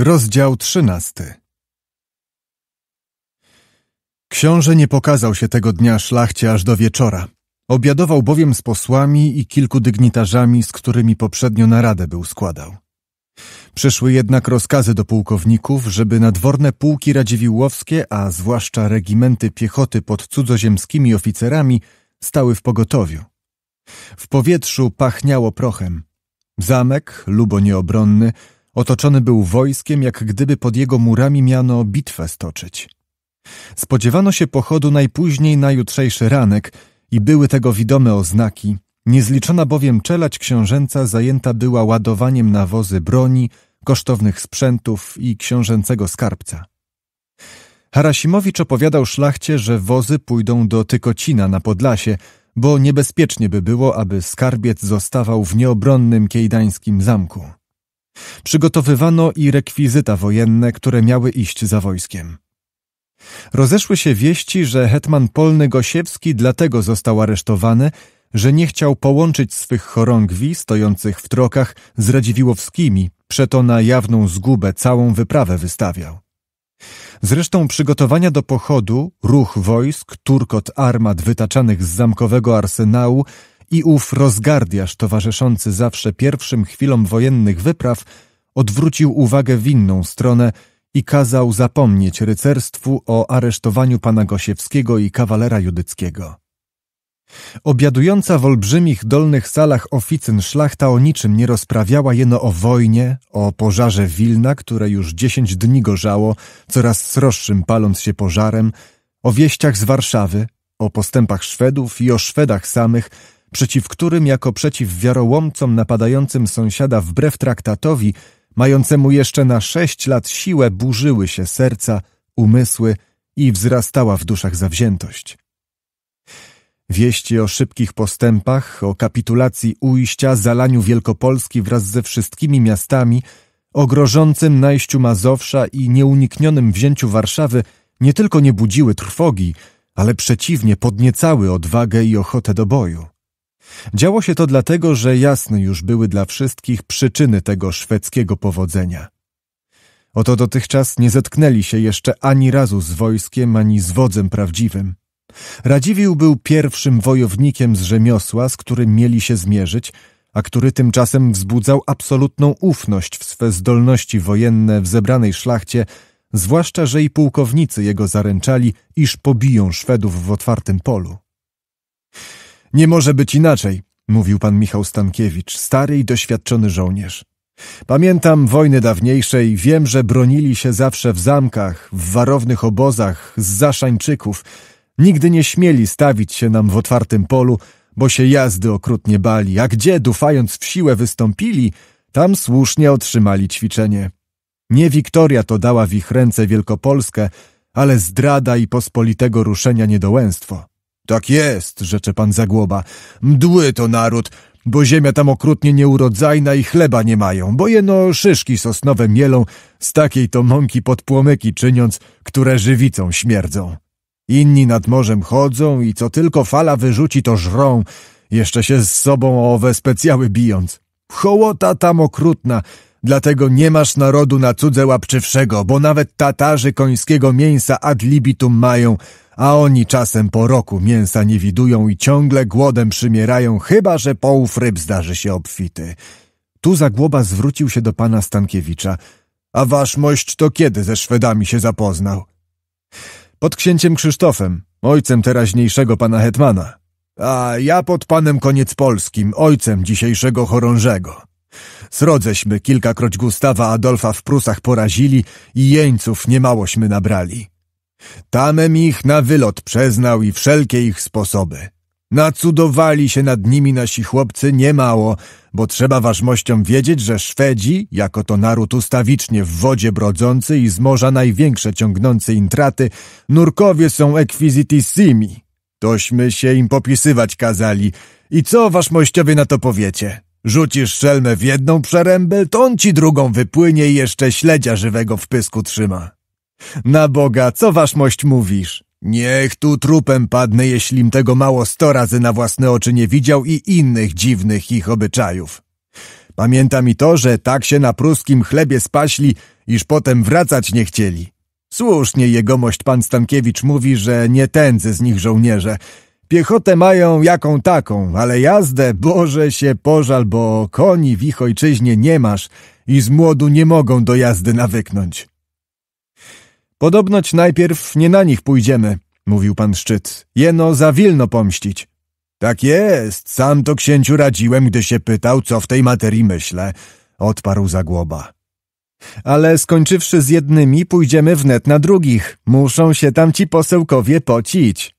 Rozdział trzynasty Książę nie pokazał się tego dnia szlachcie aż do wieczora. Obiadował bowiem z posłami i kilku dygnitarzami, z którymi poprzednio naradę był składał. Przyszły jednak rozkazy do pułkowników, żeby nadworne pułki radziwiłłowskie, a zwłaszcza regimenty piechoty pod cudzoziemskimi oficerami, stały w pogotowiu. W powietrzu pachniało prochem. Zamek, lubo nieobronny, Otoczony był wojskiem, jak gdyby pod jego murami miano bitwę stoczyć. Spodziewano się pochodu najpóźniej na jutrzejszy ranek i były tego widome oznaki. Niezliczona bowiem czelać książęca zajęta była ładowaniem na wozy broni, kosztownych sprzętów i książęcego skarbca. Harasimowicz opowiadał szlachcie, że wozy pójdą do Tykocina na Podlasie, bo niebezpiecznie by było, aby skarbiec zostawał w nieobronnym kiejdańskim zamku. Przygotowywano i rekwizyta wojenne, które miały iść za wojskiem. Rozeszły się wieści, że hetman polny Gosiewski dlatego został aresztowany, że nie chciał połączyć swych chorągwi stojących w trokach z Radziwiłowskimi, przeto na jawną zgubę całą wyprawę wystawiał. Zresztą przygotowania do pochodu, ruch wojsk, turkot armat wytaczanych z zamkowego arsenału i ów rozgardiaż towarzyszący zawsze pierwszym chwilom wojennych wypraw odwrócił uwagę w inną stronę i kazał zapomnieć rycerstwu o aresztowaniu pana Gosiewskiego i kawalera judyckiego. Obiadująca w olbrzymich dolnych salach oficyn szlachta o niczym nie rozprawiała jeno o wojnie, o pożarze Wilna, które już dziesięć dni gorzało, coraz sroższym paląc się pożarem, o wieściach z Warszawy, o postępach Szwedów i o Szwedach samych, przeciw którym jako przeciw wiarołomcom napadającym sąsiada wbrew traktatowi, mającemu jeszcze na sześć lat siłę, burzyły się serca, umysły i wzrastała w duszach zawziętość. Wieści o szybkich postępach, o kapitulacji ujścia, zalaniu Wielkopolski wraz ze wszystkimi miastami, o grożącym najściu Mazowsza i nieuniknionym wzięciu Warszawy nie tylko nie budziły trwogi, ale przeciwnie podniecały odwagę i ochotę do boju. Działo się to dlatego, że jasne już były dla wszystkich przyczyny tego szwedzkiego powodzenia. Oto dotychczas nie zetknęli się jeszcze ani razu z wojskiem, ani z wodzem prawdziwym. Radziwił był pierwszym wojownikiem z rzemiosła, z którym mieli się zmierzyć, a który tymczasem wzbudzał absolutną ufność w swe zdolności wojenne w zebranej szlachcie, zwłaszcza że i pułkownicy jego zaręczali, iż pobiją Szwedów w otwartym polu. Nie może być inaczej, mówił pan Michał Stankiewicz, stary i doświadczony żołnierz. Pamiętam wojny dawniejszej, wiem, że bronili się zawsze w zamkach, w warownych obozach, z zaszańczyków. Nigdy nie śmieli stawić się nam w otwartym polu, bo się jazdy okrutnie bali, a gdzie, dufając w siłę, wystąpili, tam słusznie otrzymali ćwiczenie. Nie Wiktoria to dała w ich ręce Wielkopolskę, ale zdrada i pospolitego ruszenia niedołęstwo. Tak jest, rzecze pan Zagłoba. Mdły to naród, bo ziemia tam okrutnie nieurodzajna i chleba nie mają, bo jeno szyszki sosnowe mielą, z takiej to mąki podpłomyki czyniąc, które żywicą śmierdzą. Inni nad morzem chodzą i co tylko fala wyrzuci, to żrą, jeszcze się z sobą o owe specjały bijąc. Hołota tam okrutna, Dlatego nie masz narodu na cudze łapczywszego, bo nawet Tatarzy końskiego mięsa ad libitum mają, a oni czasem po roku mięsa nie widują i ciągle głodem przymierają, chyba że połów ryb zdarzy się obfity. Tu Zagłoba zwrócił się do pana Stankiewicza. A wasz mość to kiedy ze Szwedami się zapoznał? Pod księciem Krzysztofem, ojcem teraźniejszego pana Hetmana. A ja pod panem Koniec Polskim, ojcem dzisiejszego Chorążego. Srodześmy kilkakroć Gustawa Adolfa w Prusach porazili i jeńców niemałośmy nabrali. Tamem ich na wylot przeznał i wszelkie ich sposoby. Nacudowali się nad nimi nasi chłopcy niemało, bo trzeba ważmościom wiedzieć, że Szwedzi, jako to naród ustawicznie w wodzie brodzący i z morza największe ciągnący intraty, nurkowie są ekwizitissimi. Tośmy się im popisywać kazali. I co ważmościowie na to powiecie? Rzucisz szelmę w jedną przerębę, to on ci drugą wypłynie i jeszcze śledzia żywego w pysku trzyma. Na Boga, co mość mówisz? Niech tu trupem padnę, jeślim tego mało sto razy na własne oczy nie widział i innych dziwnych ich obyczajów. Pamiętam i to, że tak się na pruskim chlebie spaśli, iż potem wracać nie chcieli. Słusznie jegomość pan Stankiewicz mówi, że nie tędzy z nich żołnierze, Piechotę mają jaką taką, ale jazdę, Boże, się pożal, bo koni w ich ojczyźnie nie masz i z młodu nie mogą do jazdy nawyknąć. Podobnoć najpierw nie na nich pójdziemy, mówił pan Szczyt. Jeno za Wilno pomścić. Tak jest, sam to księciu radziłem, gdy się pytał, co w tej materii myślę, odparł Zagłoba. Ale skończywszy z jednymi, pójdziemy wnet na drugich. Muszą się tam ci posełkowie pocić.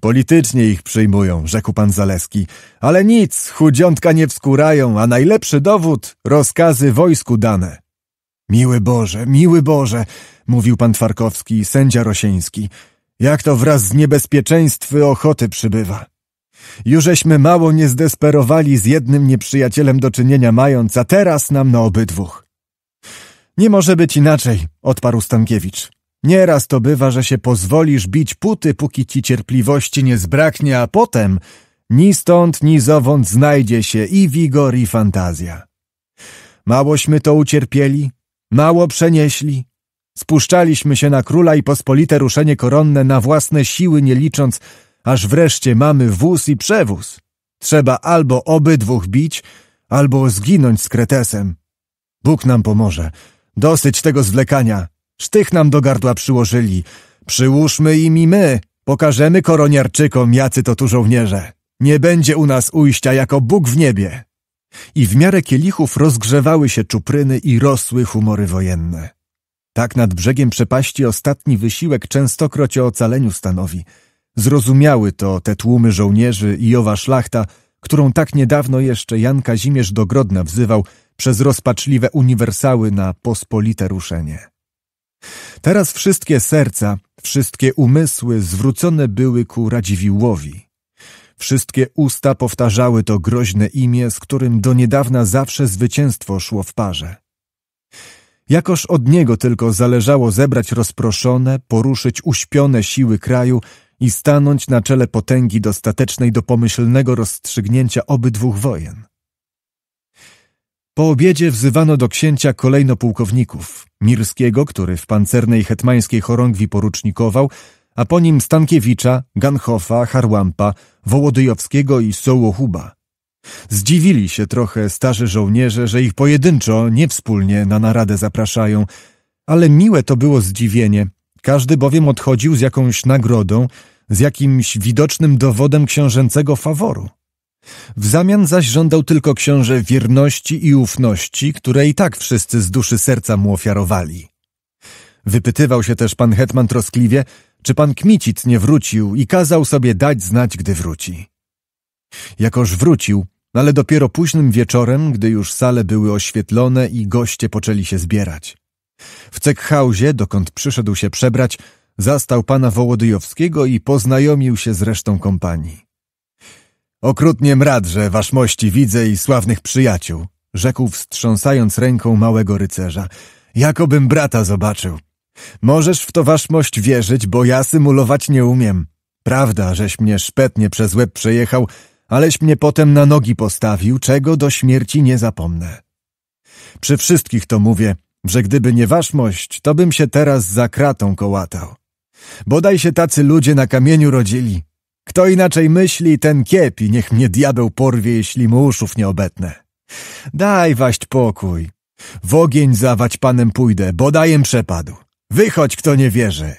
Politycznie ich przyjmują, rzekł pan Zaleski. Ale nic, chudziątka nie wskurają, a najlepszy dowód rozkazy wojsku dane. Miły Boże, miły Boże, mówił pan Twarkowski, sędzia Rosieński. Jak to wraz z niebezpieczeństwy ochoty przybywa. Jużeśmy mało nie zdesperowali z jednym nieprzyjacielem do czynienia mając, a teraz nam na obydwóch. Nie może być inaczej, odparł Stankiewicz. Nieraz to bywa, że się pozwolisz bić puty, póki ci cierpliwości nie zbraknie, a potem ni stąd, ni zowąd znajdzie się i wigor, i fantazja. Małośmy to ucierpieli, mało przenieśli. Spuszczaliśmy się na króla i pospolite ruszenie koronne na własne siły nie licząc, aż wreszcie mamy wóz i przewóz. Trzeba albo obydwóch bić, albo zginąć z kretesem. Bóg nam pomoże. Dosyć tego zwlekania. Sztych nam do gardła przyłożyli. Przyłóżmy im i my. Pokażemy koroniarczykom, jacy to tu żołnierze. Nie będzie u nas ujścia jako Bóg w niebie. I w miarę kielichów rozgrzewały się czupryny i rosły humory wojenne. Tak nad brzegiem przepaści ostatni wysiłek częstokroć o ocaleniu stanowi. Zrozumiały to te tłumy żołnierzy i owa szlachta, którą tak niedawno jeszcze Jan Kazimierz do Grodna wzywał przez rozpaczliwe uniwersały na pospolite ruszenie. Teraz wszystkie serca, wszystkie umysły zwrócone były ku Radziwiłłowi. Wszystkie usta powtarzały to groźne imię, z którym do niedawna zawsze zwycięstwo szło w parze. Jakoż od niego tylko zależało zebrać rozproszone, poruszyć uśpione siły kraju i stanąć na czele potęgi dostatecznej do pomyślnego rozstrzygnięcia obydwu wojen. Po obiedzie wzywano do księcia kolejno pułkowników. Mirskiego, który w pancernej hetmańskiej chorągwi porucznikował, a po nim Stankiewicza, Ganhofa, Harłampa, Wołodyjowskiego i Sołochuba. Zdziwili się trochę starzy żołnierze, że ich pojedynczo, nie wspólnie na naradę zapraszają, ale miłe to było zdziwienie. Każdy bowiem odchodził z jakąś nagrodą, z jakimś widocznym dowodem książęcego faworu. W zamian zaś żądał tylko książę wierności i ufności, które i tak wszyscy z duszy serca mu ofiarowali. Wypytywał się też pan Hetman troskliwie, czy pan Kmicit nie wrócił i kazał sobie dać znać, gdy wróci. Jakoż wrócił, ale dopiero późnym wieczorem, gdy już sale były oświetlone i goście poczęli się zbierać. W Cekhausie, dokąd przyszedł się przebrać, zastał pana Wołodyjowskiego i poznajomił się z resztą kompanii. Okrutnie mrad, że waszmości widzę i sławnych przyjaciół, rzekł wstrząsając ręką małego rycerza. Jakobym brata zobaczył. Możesz w to waszmość wierzyć, bo ja symulować nie umiem. Prawda, żeś mnie szpetnie przez łeb przejechał, aleś mnie potem na nogi postawił, czego do śmierci nie zapomnę. Przy wszystkich to mówię, że gdyby nie waszmość, to bym się teraz za kratą kołatał. Bodaj się tacy ludzie na kamieniu rodzili, kto inaczej myśli, ten kiepi, niech mnie diabeł porwie, jeśli mu uszów nie obetnę. Daj waść pokój. W ogień zawać panem pójdę, bo dajem przepadł. Wychodź, kto nie wierzy.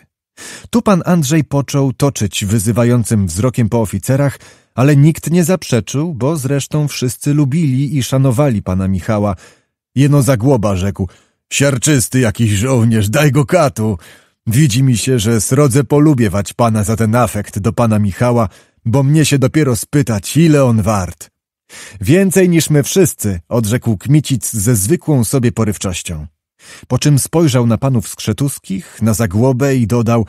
Tu pan Andrzej począł toczyć wyzywającym wzrokiem po oficerach, ale nikt nie zaprzeczył, bo zresztą wszyscy lubili i szanowali pana Michała. Jeno zagłoba rzekł, siarczysty jakiś żołnierz, daj go katu. Widzi mi się, że srodze polubiewać pana za ten afekt do pana Michała, bo mnie się dopiero spytać, ile on wart. Więcej niż my wszyscy, odrzekł Kmicic ze zwykłą sobie porywczością. Po czym spojrzał na panów skrzetuskich, na zagłobę i dodał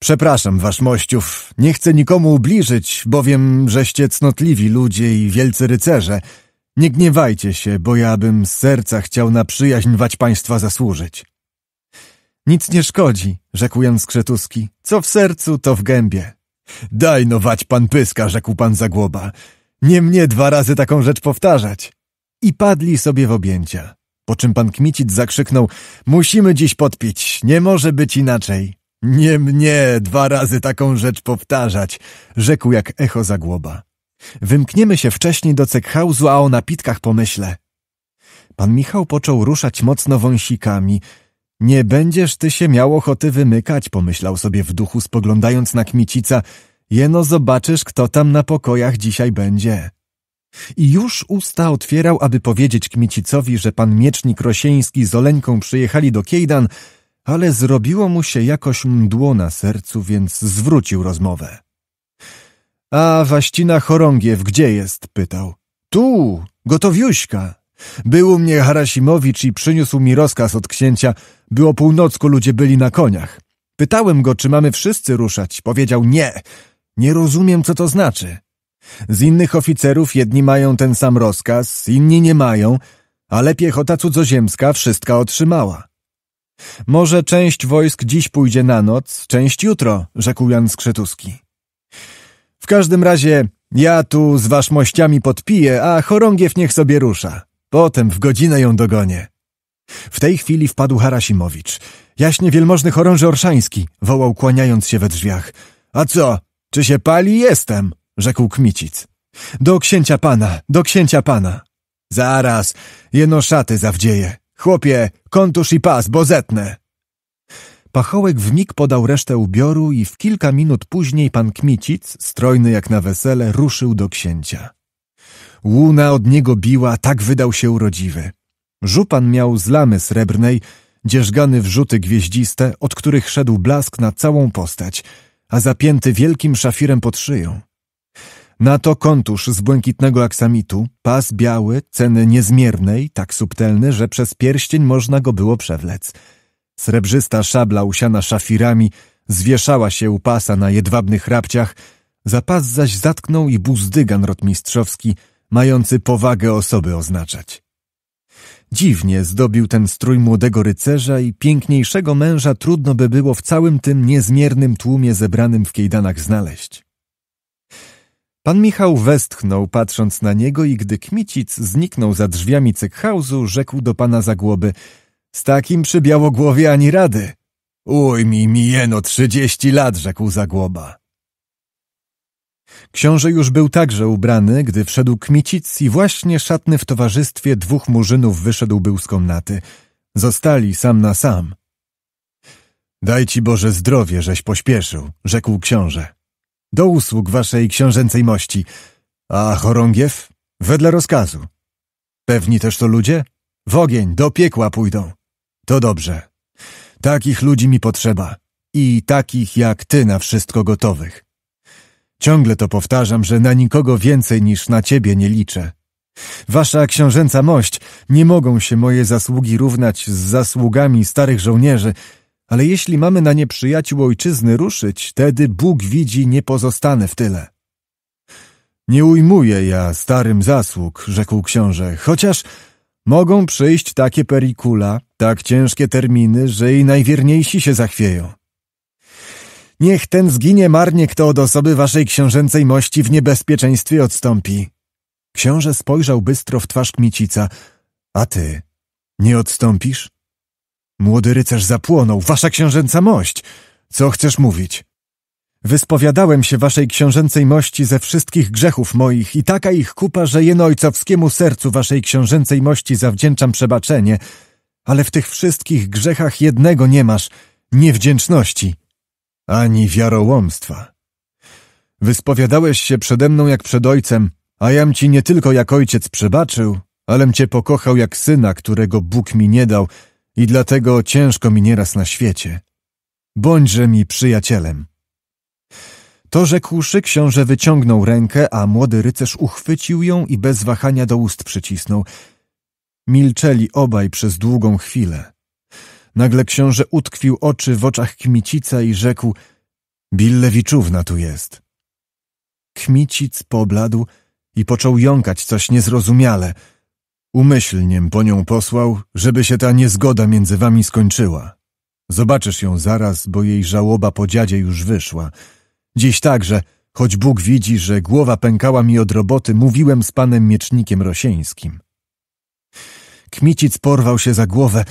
Przepraszam, wasz mościów, nie chcę nikomu ubliżyć, bowiem żeście cnotliwi ludzie i wielcy rycerze. Nie gniewajcie się, bo ja bym z serca chciał na przyjaźń wać państwa zasłużyć. Nic nie szkodzi, rzekł Jan Skrzetuski. Co w sercu, to w gębie. Daj nować pan pyska, rzekł pan Zagłoba. Nie mnie dwa razy taką rzecz powtarzać. I padli sobie w objęcia. Po czym pan Kmicic zakrzyknął, musimy dziś podpić, nie może być inaczej. Nie mnie dwa razy taką rzecz powtarzać, rzekł jak echo Zagłoba. Wymkniemy się wcześniej do cekhausu, a o napitkach pomyślę. Pan Michał począł ruszać mocno wąsikami, nie będziesz ty się miał ochoty wymykać, pomyślał sobie w duchu, spoglądając na kmicica. Jeno zobaczysz, kto tam na pokojach dzisiaj będzie. I już usta otwierał, aby powiedzieć kmicicowi, że pan miecznik Rosieński z Oleńką przyjechali do Kiejdan, ale zrobiło mu się jakoś mdło na sercu, więc zwrócił rozmowę. A Waścina Chorągiew gdzie jest? pytał. Tu, gotowiuśka. Był u mnie Harasimowicz i przyniósł mi rozkaz od księcia – było północku ludzie byli na koniach. Pytałem go, czy mamy wszyscy ruszać. Powiedział nie. Nie rozumiem, co to znaczy. Z innych oficerów jedni mają ten sam rozkaz, inni nie mają, ale piechota cudzoziemska wszystka otrzymała. Może część wojsk dziś pójdzie na noc, część jutro, rzekł Jan Skrzetuski. W każdym razie ja tu z waszmościami podpiję, a chorągiew niech sobie rusza. Potem w godzinę ją dogonię. W tej chwili wpadł Harasimowicz. Jaśnie wielmożny chorąży Orszański, wołał kłaniając się we drzwiach. A co? Czy się pali? Jestem, rzekł Kmicic. Do księcia pana, do księcia pana. Zaraz, jeno szaty zawdzieje. Chłopie, kontusz i pas, bo zetnę. Pachołek w mig podał resztę ubioru i w kilka minut później pan Kmicic, strojny jak na wesele, ruszył do księcia. Łuna od niego biła, tak wydał się urodziwy. Żupan miał z lamy srebrnej, dzierżgany wrzuty gwieździste, od których szedł blask na całą postać, a zapięty wielkim szafirem pod szyją. Na to kontusz z błękitnego aksamitu, pas biały, ceny niezmiernej, tak subtelny, że przez pierścień można go było przewlec. Srebrzysta szabla usiana szafirami zwieszała się u pasa na jedwabnych rabciach, za pas zaś zatknął i buzdygan rotmistrzowski, mający powagę osoby oznaczać. Dziwnie zdobił ten strój młodego rycerza i piękniejszego męża trudno by było w całym tym niezmiernym tłumie zebranym w kiejdanach znaleźć. Pan Michał westchnął, patrząc na niego i gdy Kmicic zniknął za drzwiami cykhausu, rzekł do pana Zagłoby — Z takim przy białogłowie ani rady! — Uj mi jeno trzydzieści lat — rzekł Zagłoba. Książę już był także ubrany, gdy wszedł kmicic i właśnie szatny w towarzystwie dwóch murzynów wyszedł był z komnaty. Zostali sam na sam. Daj ci Boże zdrowie, żeś pośpieszył, rzekł książę. Do usług waszej książęcej mości. A chorągiew? Wedle rozkazu. Pewni też to ludzie? W ogień, do piekła pójdą. To dobrze. Takich ludzi mi potrzeba. I takich jak ty na wszystko gotowych. Ciągle to powtarzam, że na nikogo więcej niż na ciebie nie liczę. Wasza książęca mość, nie mogą się moje zasługi równać z zasługami starych żołnierzy, ale jeśli mamy na nieprzyjaciół ojczyzny ruszyć, tedy Bóg widzi nie pozostanę w tyle. Nie ujmuję ja starym zasług, rzekł książę, chociaż mogą przyjść takie perikula, tak ciężkie terminy, że i najwierniejsi się zachwieją. Niech ten zginie marnie, kto od osoby waszej książęcej mości w niebezpieczeństwie odstąpi. Książę spojrzał bystro w twarz Kmicica. A ty? Nie odstąpisz? Młody rycerz zapłonął. Wasza książęca mość! Co chcesz mówić? Wyspowiadałem się waszej książęcej mości ze wszystkich grzechów moich i taka ich kupa, że jeno ojcowskiemu sercu waszej książęcej mości zawdzięczam przebaczenie, ale w tych wszystkich grzechach jednego nie masz — niewdzięczności ani wiarołomstwa. Wyspowiadałeś się przede mną jak przed ojcem, a jam ci nie tylko jak ojciec przebaczył, alem cię pokochał jak syna, którego Bóg mi nie dał i dlatego ciężko mi nieraz na świecie. Bądźże mi przyjacielem. To rzekłszy, książę wyciągnął rękę, a młody rycerz uchwycił ją i bez wahania do ust przycisnął. Milczeli obaj przez długą chwilę. Nagle książę utkwił oczy w oczach Kmicica i rzekł — Billewiczówna tu jest. Kmicic pobladł i począł jąkać coś niezrozumiale. Umyślniem po nią posłał, żeby się ta niezgoda między wami skończyła. Zobaczysz ją zaraz, bo jej żałoba po dziadzie już wyszła. Dziś także, choć Bóg widzi, że głowa pękała mi od roboty, mówiłem z panem miecznikiem rosieńskim. Kmicic porwał się za głowę.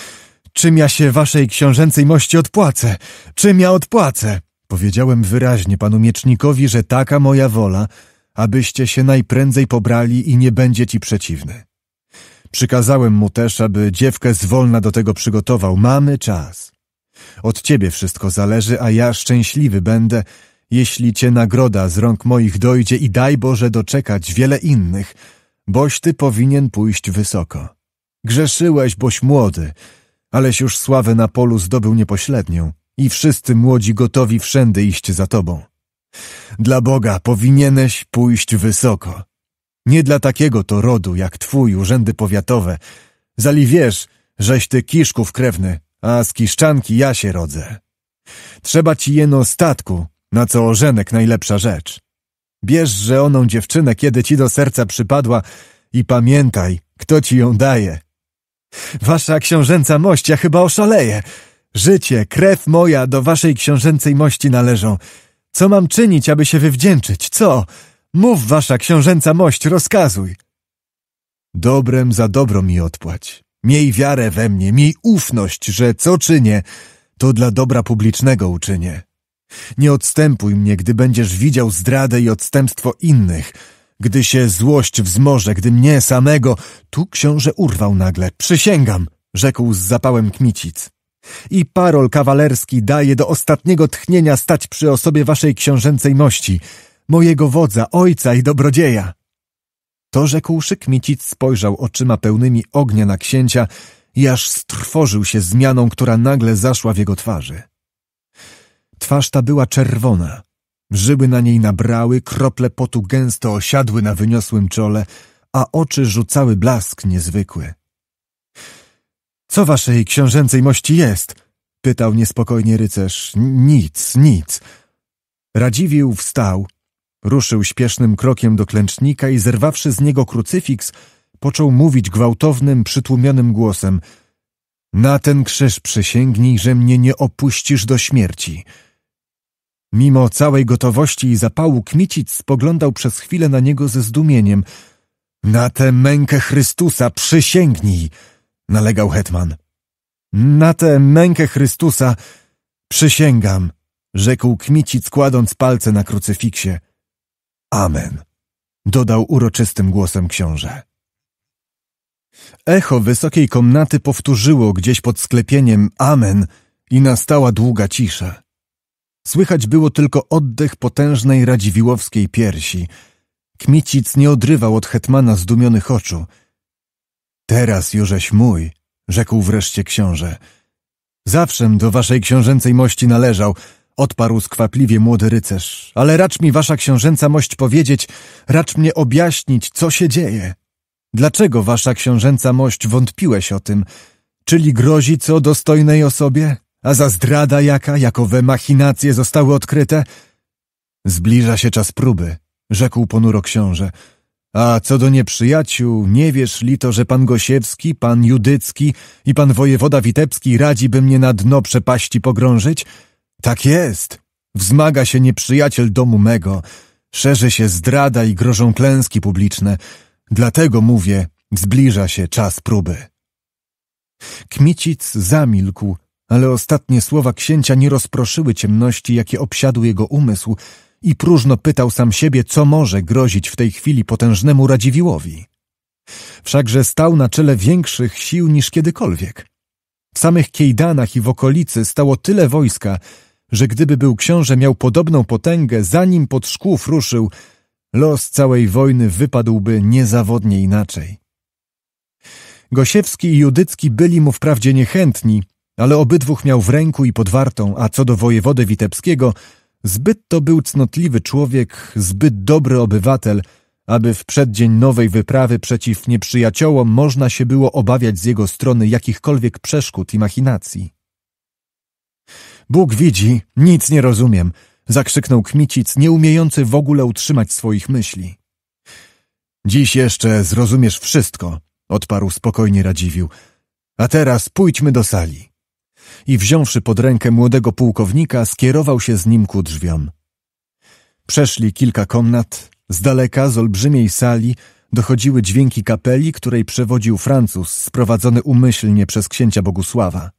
Czym ja się waszej książęcej mości odpłacę? Czym ja odpłacę? Powiedziałem wyraźnie panu miecznikowi, że taka moja wola, abyście się najprędzej pobrali i nie będzie ci przeciwny. Przykazałem mu też, aby dziewkę zwolna do tego przygotował. Mamy czas. Od ciebie wszystko zależy, a ja szczęśliwy będę, jeśli cię nagroda z rąk moich dojdzie i daj Boże doczekać wiele innych, boś ty powinien pójść wysoko. Grzeszyłeś, boś młody, aleś już sławę na polu zdobył niepośrednią i wszyscy młodzi gotowi wszędy iść za tobą. Dla Boga powinieneś pójść wysoko. Nie dla takiego to rodu jak twój urzędy powiatowe. Zali wiesz, żeś ty kiszków krewny, a z kiszczanki ja się rodzę. Trzeba ci jeno statku, na co ożenek najlepsza rzecz. Bierz, że oną dziewczynę, kiedy ci do serca przypadła i pamiętaj, kto ci ją daje. Wasza książęca mość, ja chyba oszaleję. Życie, krew moja do waszej książęcej mości należą. Co mam czynić, aby się wywdzięczyć? Co? Mów, wasza książęca mość, rozkazuj. Dobrem za dobro mi odpłać. Miej wiarę we mnie, miej ufność, że co czynię, to dla dobra publicznego uczynię. Nie odstępuj mnie, gdy będziesz widział zdradę i odstępstwo innych – gdy się złość wzmoże, gdy mnie samego... Tu książę urwał nagle. Przysięgam, rzekł z zapałem kmicic. I parol kawalerski daje do ostatniego tchnienia stać przy osobie waszej książęcej mości, mojego wodza, ojca i dobrodzieja. To rzekłszy kmicic spojrzał oczyma pełnymi ognia na księcia i aż strwożył się zmianą, która nagle zaszła w jego twarzy. Twarz ta była czerwona, Żyły na niej nabrały, krople potu gęsto osiadły na wyniosłym czole, a oczy rzucały blask niezwykły. Co waszej książęcej mości jest? pytał niespokojnie rycerz. Nic, nic. Radziwił wstał, ruszył śpiesznym krokiem do klęcznika i zerwawszy z niego krucyfiks, począł mówić gwałtownym, przytłumionym głosem. Na ten krzyż przysięgnij, że mnie nie opuścisz do śmierci. Mimo całej gotowości i zapału Kmicic spoglądał przez chwilę na niego ze zdumieniem. Na tę mękę Chrystusa przysięgnij! nalegał Hetman. Na tę mękę Chrystusa przysięgam, rzekł Kmicic kładąc palce na krucyfiksie. Amen, dodał uroczystym głosem książę. Echo wysokiej komnaty powtórzyło gdzieś pod sklepieniem Amen i nastała długa cisza. Słychać było tylko oddech potężnej radziwiłowskiej piersi. Kmicic nie odrywał od hetmana zdumionych oczu. Teraz jużeś mój, rzekł wreszcie książę. Zawszem do waszej książęcej mości należał, odparł skwapliwie młody rycerz, ale racz mi wasza książęca mość powiedzieć, racz mnie objaśnić, co się dzieje. Dlaczego wasza książęca mość wątpiłeś o tym? Czyli grozi co dostojnej osobie? a za zdrada jaka, jakowe machinacje zostały odkryte? Zbliża się czas próby, rzekł ponuro książę. A co do nieprzyjaciół, nie wiesz li to, że pan Gosiewski, pan Judycki i pan wojewoda Witebski radziby mnie na dno przepaści pogrążyć? Tak jest. Wzmaga się nieprzyjaciel domu mego, szerzy się zdrada i grożą klęski publiczne. Dlatego mówię, zbliża się czas próby. Kmicic zamilkł, ale ostatnie słowa księcia nie rozproszyły ciemności, jakie obsiadł jego umysł i próżno pytał sam siebie, co może grozić w tej chwili potężnemu Radziwiłowi. Wszakże stał na czele większych sił niż kiedykolwiek. W samych Kejdanach i w okolicy stało tyle wojska, że gdyby był książę miał podobną potęgę, zanim pod szkłów ruszył, los całej wojny wypadłby niezawodnie inaczej. Gosiewski i Judycki byli mu wprawdzie niechętni, ale obydwóch miał w ręku i podwartą, a co do wojewody witebskiego, zbyt to był cnotliwy człowiek, zbyt dobry obywatel, aby w przeddzień nowej wyprawy przeciw nieprzyjaciołom można się było obawiać z jego strony jakichkolwiek przeszkód i machinacji. Bóg widzi, nic nie rozumiem, zakrzyknął Kmicic, nieumiejący w ogóle utrzymać swoich myśli. Dziś jeszcze zrozumiesz wszystko, odparł spokojnie Radziwił. A teraz pójdźmy do sali i wziąwszy pod rękę młodego pułkownika, skierował się z nim ku drzwiom. Przeszli kilka komnat, z daleka, z olbrzymiej sali, dochodziły dźwięki kapeli, której przewodził Francuz, sprowadzony umyślnie przez księcia Bogusława.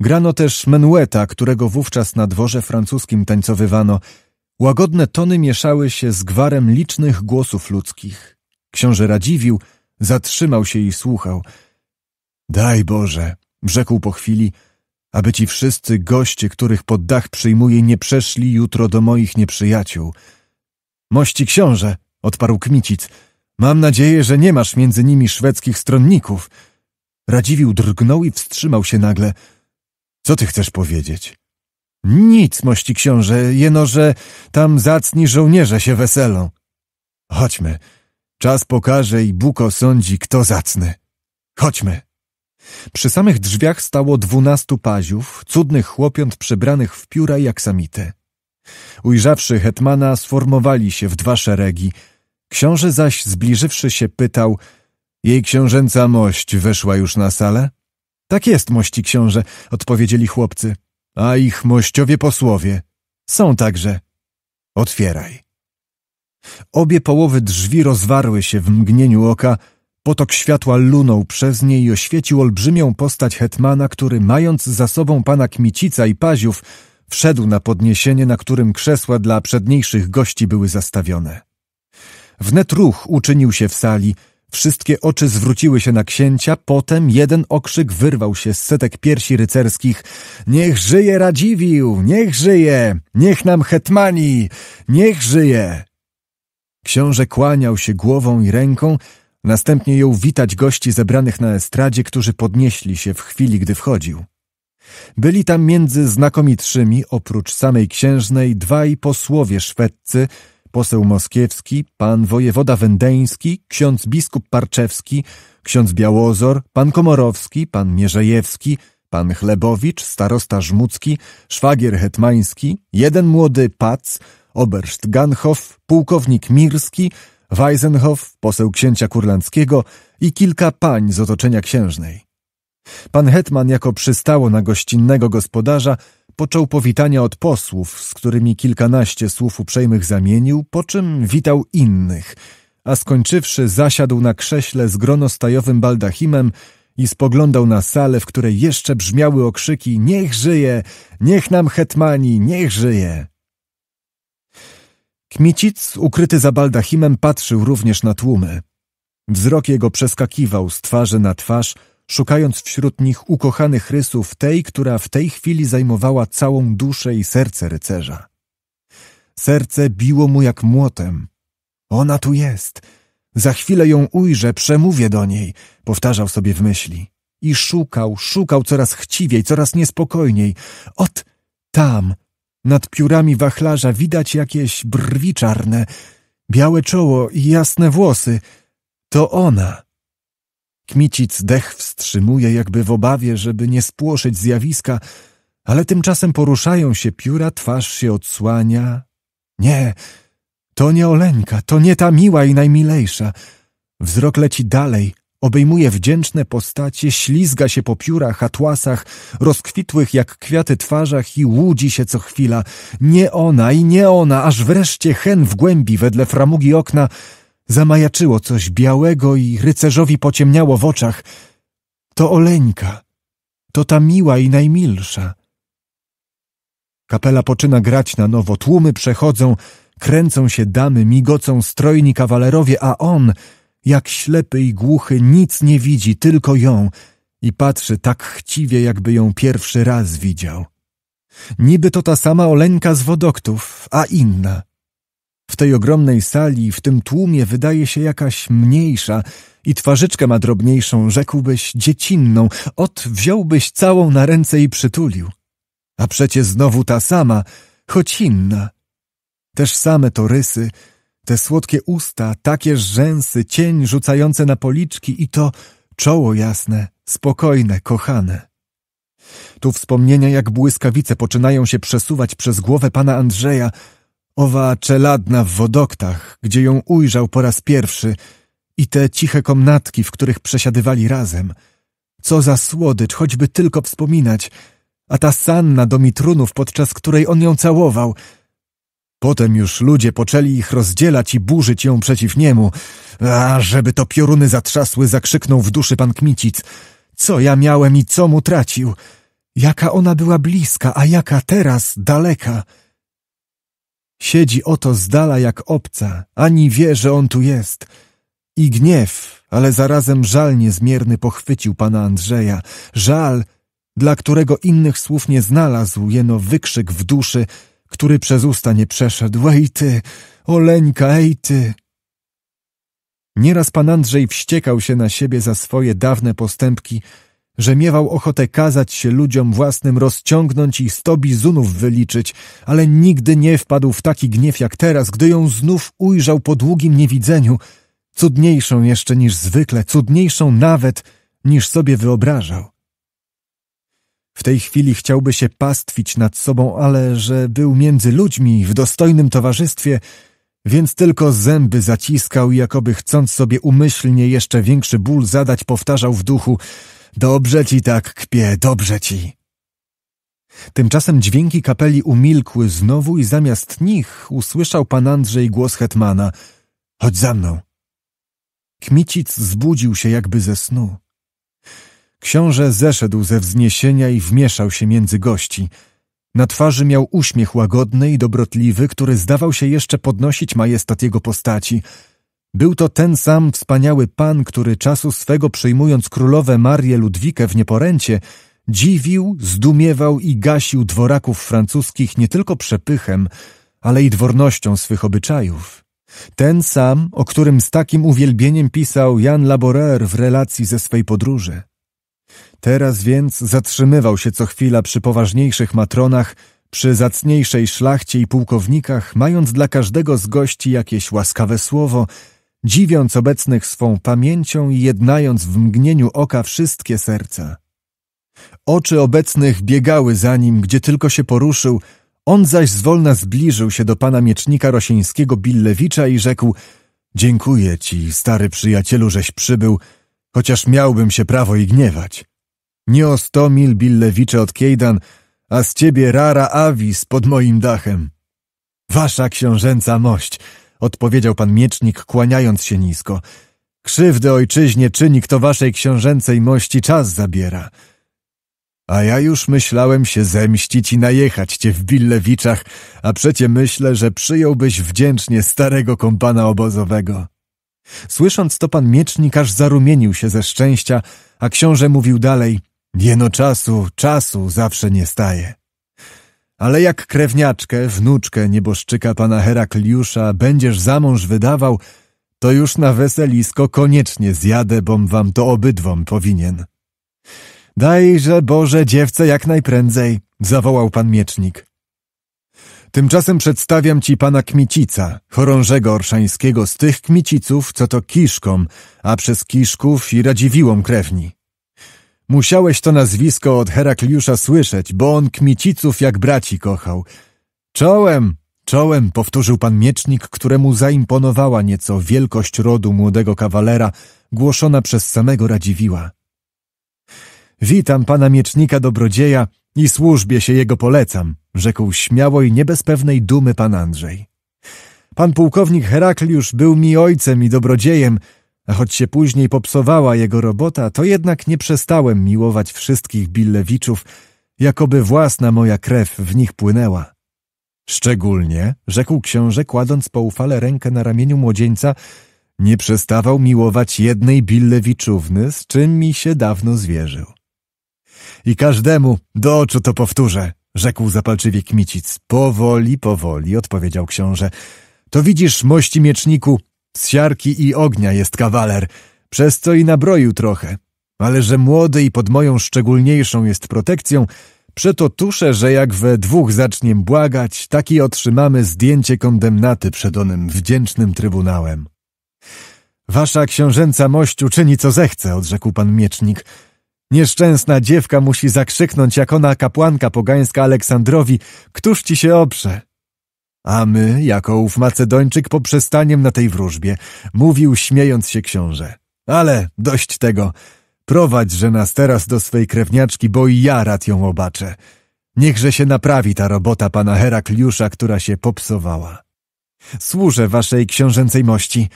Grano też menueta, którego wówczas na dworze francuskim tańcowywano. Łagodne tony mieszały się z gwarem licznych głosów ludzkich. Książę Radziwił zatrzymał się i słuchał. Daj Boże, rzekł po chwili – aby ci wszyscy goście, których pod dach przyjmuję, nie przeszli jutro do moich nieprzyjaciół. Mości książę, odparł Kmicic, mam nadzieję, że nie masz między nimi szwedzkich stronników. Radziwił drgnął i wstrzymał się nagle. Co ty chcesz powiedzieć? Nic, mości książę, jeno, że tam zacni żołnierze się weselą. Chodźmy, czas pokaże i Bóg osądzi, kto zacny. Chodźmy. Przy samych drzwiach stało dwunastu paziów, cudnych chłopiąt przebranych w pióra i aksamity. Ujrzawszy hetmana, sformowali się w dwa szeregi. Książę zaś, zbliżywszy się, pytał — Jej książęca mość weszła już na salę? — Tak jest, mości książę — odpowiedzieli chłopcy. — A ich mościowie posłowie — są także. — Otwieraj. Obie połowy drzwi rozwarły się w mgnieniu oka — Potok światła lunął przez nie i oświecił olbrzymią postać hetmana, który, mając za sobą pana Kmicica i Paziów, wszedł na podniesienie, na którym krzesła dla przedniejszych gości były zastawione. Wnet ruch uczynił się w sali, wszystkie oczy zwróciły się na księcia, potem jeden okrzyk wyrwał się z setek piersi rycerskich. Niech żyje Radziwił! Niech żyje! Niech nam hetmani! Niech żyje! Książę kłaniał się głową i ręką, Następnie jął witać gości zebranych na estradzie, którzy podnieśli się w chwili, gdy wchodził. Byli tam między znakomitszymi, oprócz samej księżnej, dwaj posłowie szwedcy, poseł moskiewski, pan wojewoda wendeński, ksiądz biskup Parczewski, ksiądz Białozor, pan Komorowski, pan Mierzejewski, pan Chlebowicz, starosta Żmudzki, szwagier hetmański, jeden młody pac, oberst Ganhoff, pułkownik Mirski, Weisenhoff, poseł księcia kurlandzkiego i kilka pań z otoczenia księżnej. Pan Hetman, jako przystało na gościnnego gospodarza, począł powitania od posłów, z którymi kilkanaście słów uprzejmych zamienił, po czym witał innych, a skończywszy zasiadł na krześle z gronostajowym baldachimem i spoglądał na salę, w której jeszcze brzmiały okrzyki Niech żyje! Niech nam hetmani! Niech żyje! Kmicic, ukryty za baldachimem, patrzył również na tłumy. Wzrok jego przeskakiwał z twarzy na twarz, szukając wśród nich ukochanych rysów tej, która w tej chwili zajmowała całą duszę i serce rycerza. Serce biło mu jak młotem. Ona tu jest. Za chwilę ją ujrzę, przemówię do niej, powtarzał sobie w myśli. I szukał, szukał coraz chciwiej, coraz niespokojniej. Ot, tam, nad piórami wachlarza widać jakieś brwi czarne, białe czoło i jasne włosy. To ona. Kmicic dech wstrzymuje, jakby w obawie, żeby nie spłoszyć zjawiska, ale tymczasem poruszają się pióra, twarz się odsłania. Nie, to nie Oleńka, to nie ta miła i najmilejsza. Wzrok leci dalej, Obejmuje wdzięczne postacie, ślizga się po piórach, atłasach, rozkwitłych jak kwiaty twarzach i łudzi się co chwila. Nie ona i nie ona, aż wreszcie hen w głębi wedle framugi okna zamajaczyło coś białego i rycerzowi pociemniało w oczach. To Oleńka, to ta miła i najmilsza. Kapela poczyna grać na nowo, tłumy przechodzą, kręcą się damy, migocą strojni kawalerowie, a on jak ślepy i głuchy nic nie widzi, tylko ją i patrzy tak chciwie, jakby ją pierwszy raz widział. Niby to ta sama Oleńka z wodoktów, a inna. W tej ogromnej sali, w tym tłumie wydaje się jakaś mniejsza i twarzyczkę ma drobniejszą, rzekłbyś dziecinną, ot wziąłbyś całą na ręce i przytulił. A przecie znowu ta sama, choć inna. Też same to rysy, te słodkie usta, takie rzęsy, cień rzucające na policzki i to czoło jasne, spokojne, kochane. Tu wspomnienia jak błyskawice poczynają się przesuwać przez głowę pana Andrzeja, owa czeladna w wodoktach, gdzie ją ujrzał po raz pierwszy i te ciche komnatki, w których przesiadywali razem. Co za słodycz, choćby tylko wspominać, a ta sanna do mitrunów, podczas której on ją całował – Potem już ludzie poczęli ich rozdzielać i burzyć ją przeciw niemu. A żeby to pioruny zatrzasły, zakrzyknął w duszy pan Kmicic. Co ja miałem i co mu tracił? Jaka ona była bliska, a jaka teraz daleka? Siedzi oto z dala jak obca, ani wie, że on tu jest. I gniew, ale zarazem żal niezmierny pochwycił pana Andrzeja. Żal, dla którego innych słów nie znalazł, jeno wykrzyk w duszy – który przez usta nie przeszedł. Ej ty, oleńka, ej ty! Nieraz pan Andrzej wściekał się na siebie za swoje dawne postępki, że miewał ochotę kazać się ludziom własnym rozciągnąć i sto bizunów wyliczyć, ale nigdy nie wpadł w taki gniew jak teraz, gdy ją znów ujrzał po długim niewidzeniu, cudniejszą jeszcze niż zwykle, cudniejszą nawet niż sobie wyobrażał. W tej chwili chciałby się pastwić nad sobą, ale że był między ludźmi, w dostojnym towarzystwie, więc tylko zęby zaciskał i jakoby chcąc sobie umyślnie jeszcze większy ból zadać, powtarzał w duchu Dobrze ci tak, kpie, dobrze ci. Tymczasem dźwięki kapeli umilkły znowu i zamiast nich usłyszał pan Andrzej głos hetmana Chodź za mną. Kmicic zbudził się jakby ze snu. Książę zeszedł ze wzniesienia i wmieszał się między gości. Na twarzy miał uśmiech łagodny i dobrotliwy, który zdawał się jeszcze podnosić majestat jego postaci. Był to ten sam wspaniały pan, który czasu swego przyjmując królowę Marię Ludwikę w nieporęcie, dziwił, zdumiewał i gasił dworaków francuskich nie tylko przepychem, ale i dwornością swych obyczajów. Ten sam, o którym z takim uwielbieniem pisał Jan Laborer w relacji ze swej podróży. Teraz więc zatrzymywał się co chwila przy poważniejszych matronach, przy zacniejszej szlachcie i pułkownikach, mając dla każdego z gości jakieś łaskawe słowo, dziwiąc obecnych swą pamięcią i jednając w mgnieniu oka wszystkie serca. Oczy obecnych biegały za nim, gdzie tylko się poruszył, on zaś zwolna zbliżył się do pana miecznika rosieńskiego Billewicza i rzekł – Dziękuję ci, stary przyjacielu, żeś przybył – chociaż miałbym się prawo i gniewać. Nie o sto mil Billewicze od Kejdan, a z ciebie rara avis pod moim dachem. Wasza książęca mość, odpowiedział pan miecznik, kłaniając się nisko. Krzywdę ojczyźnie czyni, kto waszej książęcej mości czas zabiera. A ja już myślałem się zemścić i najechać cię w Billewiczach, a przecie myślę, że przyjąłbyś wdzięcznie starego kompana obozowego. Słysząc to pan miecznik aż zarumienił się ze szczęścia, a książę mówił dalej – jeno czasu, czasu zawsze nie staje. Ale jak krewniaczkę, wnuczkę nieboszczyka pana Herakliusza będziesz za mąż wydawał, to już na weselisko koniecznie zjadę, bom wam to obydwom powinien. Dajże Boże dziewce jak najprędzej, zawołał pan miecznik. Tymczasem przedstawiam ci pana Kmicica, chorążego orszańskiego z tych Kmiciców, co to Kiszkom, a przez Kiszków i Radziwiłą krewni. Musiałeś to nazwisko od Herakliusza słyszeć, bo on Kmiciców jak braci kochał. Czołem, czołem, powtórzył pan miecznik, któremu zaimponowała nieco wielkość rodu młodego kawalera, głoszona przez samego Radziwiła. Witam pana miecznika dobrodzieja i służbie się jego polecam – rzekł śmiało i nie bez pewnej dumy pan Andrzej. Pan pułkownik Herakliusz był mi ojcem i dobrodziejem, a choć się później popsowała jego robota, to jednak nie przestałem miłować wszystkich Billewiczów, jakoby własna moja krew w nich płynęła. Szczególnie, rzekł książę, kładąc poufale rękę na ramieniu młodzieńca, nie przestawał miłować jednej Billewiczówny, z czym mi się dawno zwierzył. I każdemu do oczu to powtórzę – rzekł zapalczywie Kmicic. Powoli, powoli, odpowiedział książę. To widzisz, mości mieczniku, z siarki i ognia jest kawaler, przez co i nabroił trochę. Ale że młody i pod moją szczególniejszą jest protekcją, przeto tuszę, że jak we dwóch zaczniem błagać, taki otrzymamy zdjęcie kondemnaty przed onym wdzięcznym trybunałem. Wasza książęca mość uczyni co zechce, odrzekł pan miecznik. Nieszczęsna dziewka musi zakrzyknąć jak ona kapłanka pogańska Aleksandrowi, któż ci się oprze? A my, jako ów Macedończyk, poprzestaniem na tej wróżbie, mówił śmiejąc się książę. Ale dość tego. Prowadź, że nas teraz do swej krewniaczki, bo i ja rad ją obaczę. Niechże się naprawi ta robota pana Herakliusza, która się popsowała. Służę waszej książęcej mości.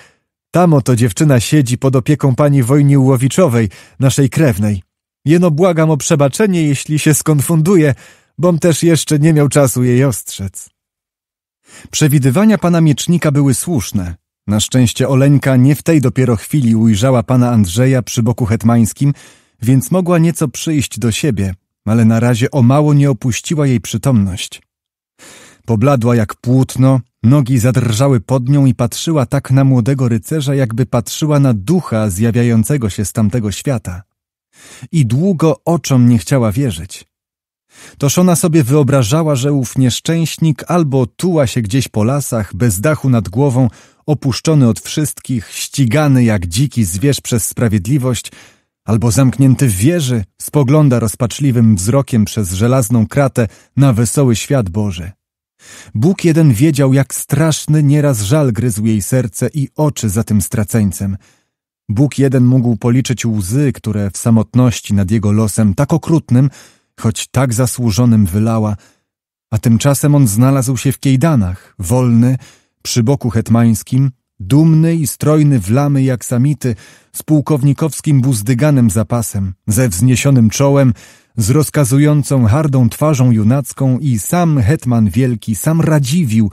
Tam oto dziewczyna siedzi pod opieką pani Wojni Łowiczowej, naszej krewnej. Jeno błagam o przebaczenie, jeśli się skonfunduję, bom też jeszcze nie miał czasu jej ostrzec. Przewidywania pana miecznika były słuszne. Na szczęście Oleńka nie w tej dopiero chwili ujrzała pana Andrzeja przy boku hetmańskim, więc mogła nieco przyjść do siebie, ale na razie o mało nie opuściła jej przytomność. Pobladła jak płótno, nogi zadrżały pod nią i patrzyła tak na młodego rycerza, jakby patrzyła na ducha zjawiającego się z tamtego świata. I długo oczom nie chciała wierzyć. Toż ona sobie wyobrażała, że ów nieszczęśnik albo tuła się gdzieś po lasach, bez dachu nad głową, opuszczony od wszystkich, ścigany jak dziki zwierz przez sprawiedliwość, albo zamknięty w wieży, spogląda rozpaczliwym wzrokiem przez żelazną kratę na wesoły świat Boży. Bóg jeden wiedział, jak straszny nieraz żal gryzł jej serce i oczy za tym straceńcem – Bóg jeden mógł policzyć łzy, które w samotności nad jego losem tak okrutnym, choć tak zasłużonym wylała, a tymczasem on znalazł się w Kiejdanach, wolny, przy boku hetmańskim, dumny i strojny w lamy jak samity, z pułkownikowskim buzdyganym zapasem, ze wzniesionym czołem, z rozkazującą hardą twarzą junacką i sam hetman wielki, sam Radziwił,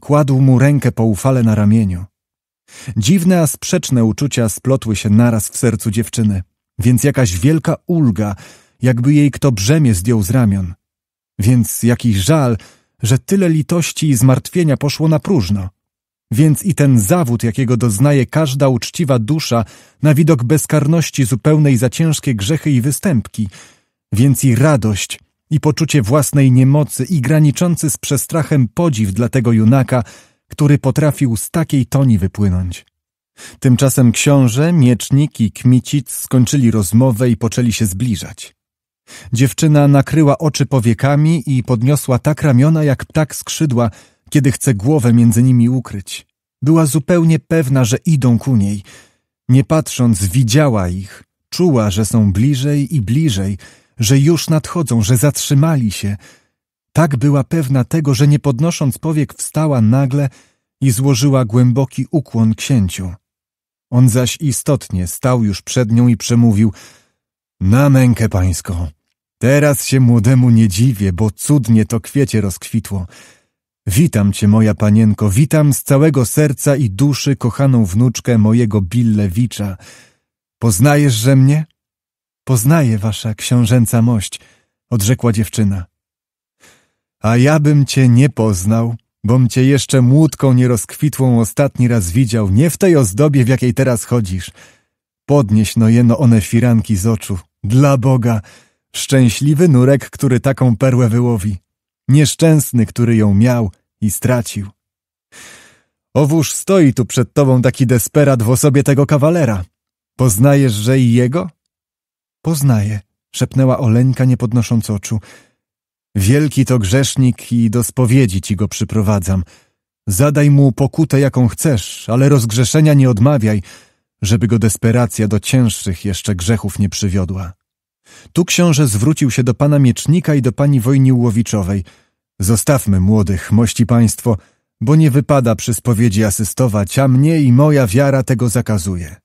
kładł mu rękę poufale na ramieniu. Dziwne, a sprzeczne uczucia splotły się naraz w sercu dziewczyny, więc jakaś wielka ulga, jakby jej kto brzemię zdjął z ramion. Więc jakiś żal, że tyle litości i zmartwienia poszło na próżno. Więc i ten zawód, jakiego doznaje każda uczciwa dusza na widok bezkarności zupełnej za ciężkie grzechy i występki, więc i radość i poczucie własnej niemocy i graniczący z przestrachem podziw dla tego junaka – który potrafił z takiej toni wypłynąć. Tymczasem książę, miecznik i kmicic skończyli rozmowę i poczęli się zbliżać. Dziewczyna nakryła oczy powiekami i podniosła tak ramiona jak ptak skrzydła, kiedy chce głowę między nimi ukryć. Była zupełnie pewna, że idą ku niej. Nie patrząc, widziała ich. Czuła, że są bliżej i bliżej, że już nadchodzą, że zatrzymali się – tak była pewna tego, że nie podnosząc powiek wstała nagle i złożyła głęboki ukłon księciu. On zaś istotnie stał już przed nią i przemówił Na mękę pańską! Teraz się młodemu nie dziwię, bo cudnie to kwiecie rozkwitło. Witam cię, moja panienko, witam z całego serca i duszy kochaną wnuczkę mojego Billewicza. Poznajesz że mnie? Poznaję wasza książęca mość, odrzekła dziewczyna. A ja bym cię nie poznał, bom cię jeszcze młódką nierozkwitłą ostatni raz widział, nie w tej ozdobie, w jakiej teraz chodzisz. Podnieś no jeno one firanki z oczu. Dla Boga! Szczęśliwy nurek, który taką perłę wyłowi. Nieszczęsny, który ją miał i stracił. Owóż stoi tu przed tobą taki desperat w osobie tego kawalera. Poznajesz, że i jego? Poznaję, szepnęła Oleńka, nie podnosząc oczu. Wielki to grzesznik i do spowiedzi ci go przyprowadzam. Zadaj mu pokutę, jaką chcesz, ale rozgrzeszenia nie odmawiaj, żeby go desperacja do cięższych jeszcze grzechów nie przywiodła. Tu książę zwrócił się do pana miecznika i do pani wojni łowiczowej. Zostawmy młodych, mości państwo, bo nie wypada przy spowiedzi asystować, a mnie i moja wiara tego zakazuje.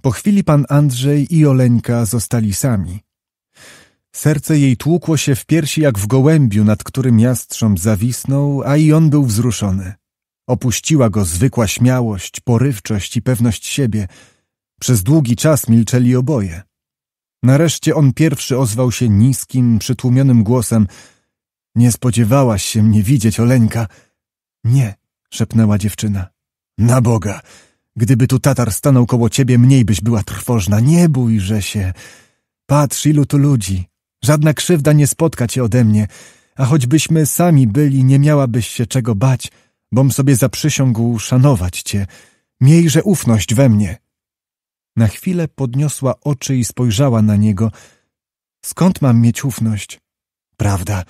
Po chwili pan Andrzej i Oleńka zostali sami. Serce jej tłukło się w piersi jak w gołębiu, nad którym jastrząb zawisnął, a i on był wzruszony. Opuściła go zwykła śmiałość, porywczość i pewność siebie. Przez długi czas milczeli oboje. Nareszcie on pierwszy ozwał się niskim, przytłumionym głosem. Nie spodziewałaś się mnie widzieć, Oleńka. Nie, szepnęła dziewczyna. Na Boga! Gdyby tu Tatar stanął koło ciebie, mniej byś była trwożna. Nie bójże się. Patrz, ilu tu ludzi. Żadna krzywda nie spotka cię ode mnie, a choćbyśmy sami byli, nie miałabyś się czego bać, bom sobie zaprzysiągł szanować cię. Miejże ufność we mnie. Na chwilę podniosła oczy i spojrzała na niego. Skąd mam mieć ufność? Prawda,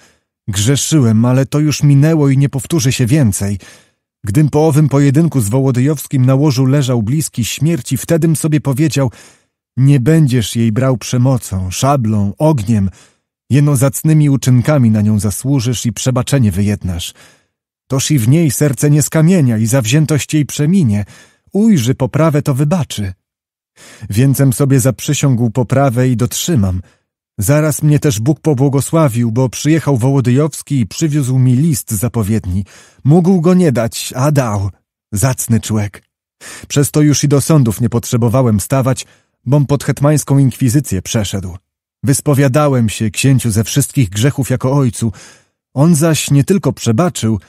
grzeszyłem, ale to już minęło i nie powtórzy się więcej. Gdym po owym pojedynku z Wołodyjowskim na łożu leżał bliski śmierci, wtedym sobie powiedział – nie będziesz jej brał przemocą, szablą, ogniem. Jeno zacnymi uczynkami na nią zasłużysz i przebaczenie wyjednasz. Toż i w niej serce nie skamienia i zawziętość jej przeminie. Ujrzy poprawę, to wybaczy. Więcem sobie zaprzysiągł poprawę i dotrzymam. Zaraz mnie też Bóg pobłogosławił, bo przyjechał Wołodyjowski i przywiózł mi list zapowiedni. Mógł go nie dać, a dał. Zacny człek. Przez to już i do sądów nie potrzebowałem stawać, bom pod hetmańską inkwizycję przeszedł. Wyspowiadałem się księciu ze wszystkich grzechów jako ojcu. On zaś nie tylko przebaczył,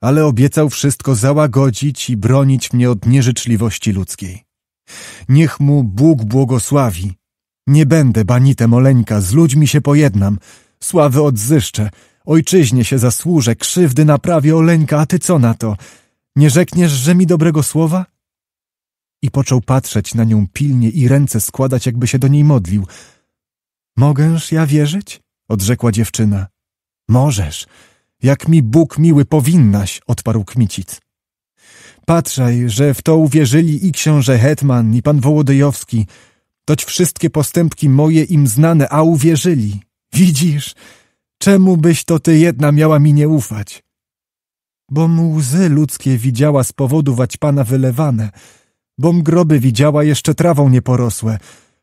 ale obiecał wszystko załagodzić i bronić mnie od nieżyczliwości ludzkiej. Niech mu Bóg błogosławi. Nie będę banitem oleńka, z ludźmi się pojednam, sławy odzyszczę, ojczyźnie się zasłużę, krzywdy naprawię oleńka, a ty co na to? Nie rzekniesz, że mi dobrego słowa? i począł patrzeć na nią pilnie i ręce składać, jakby się do niej modlił. Mogęż ja wierzyć? odrzekła dziewczyna. Możesz. Jak mi Bóg miły powinnaś, odparł Kmicic. Patrzaj, że w to uwierzyli i książę Hetman, i pan Wołodyjowski, toć wszystkie postępki moje im znane, a uwierzyli. Widzisz, czemu byś to ty jedna miała mi nie ufać? Bo mu łzy ludzkie widziała z powodu wać pana wylewane – Bom groby widziała jeszcze trawą nieporosłe.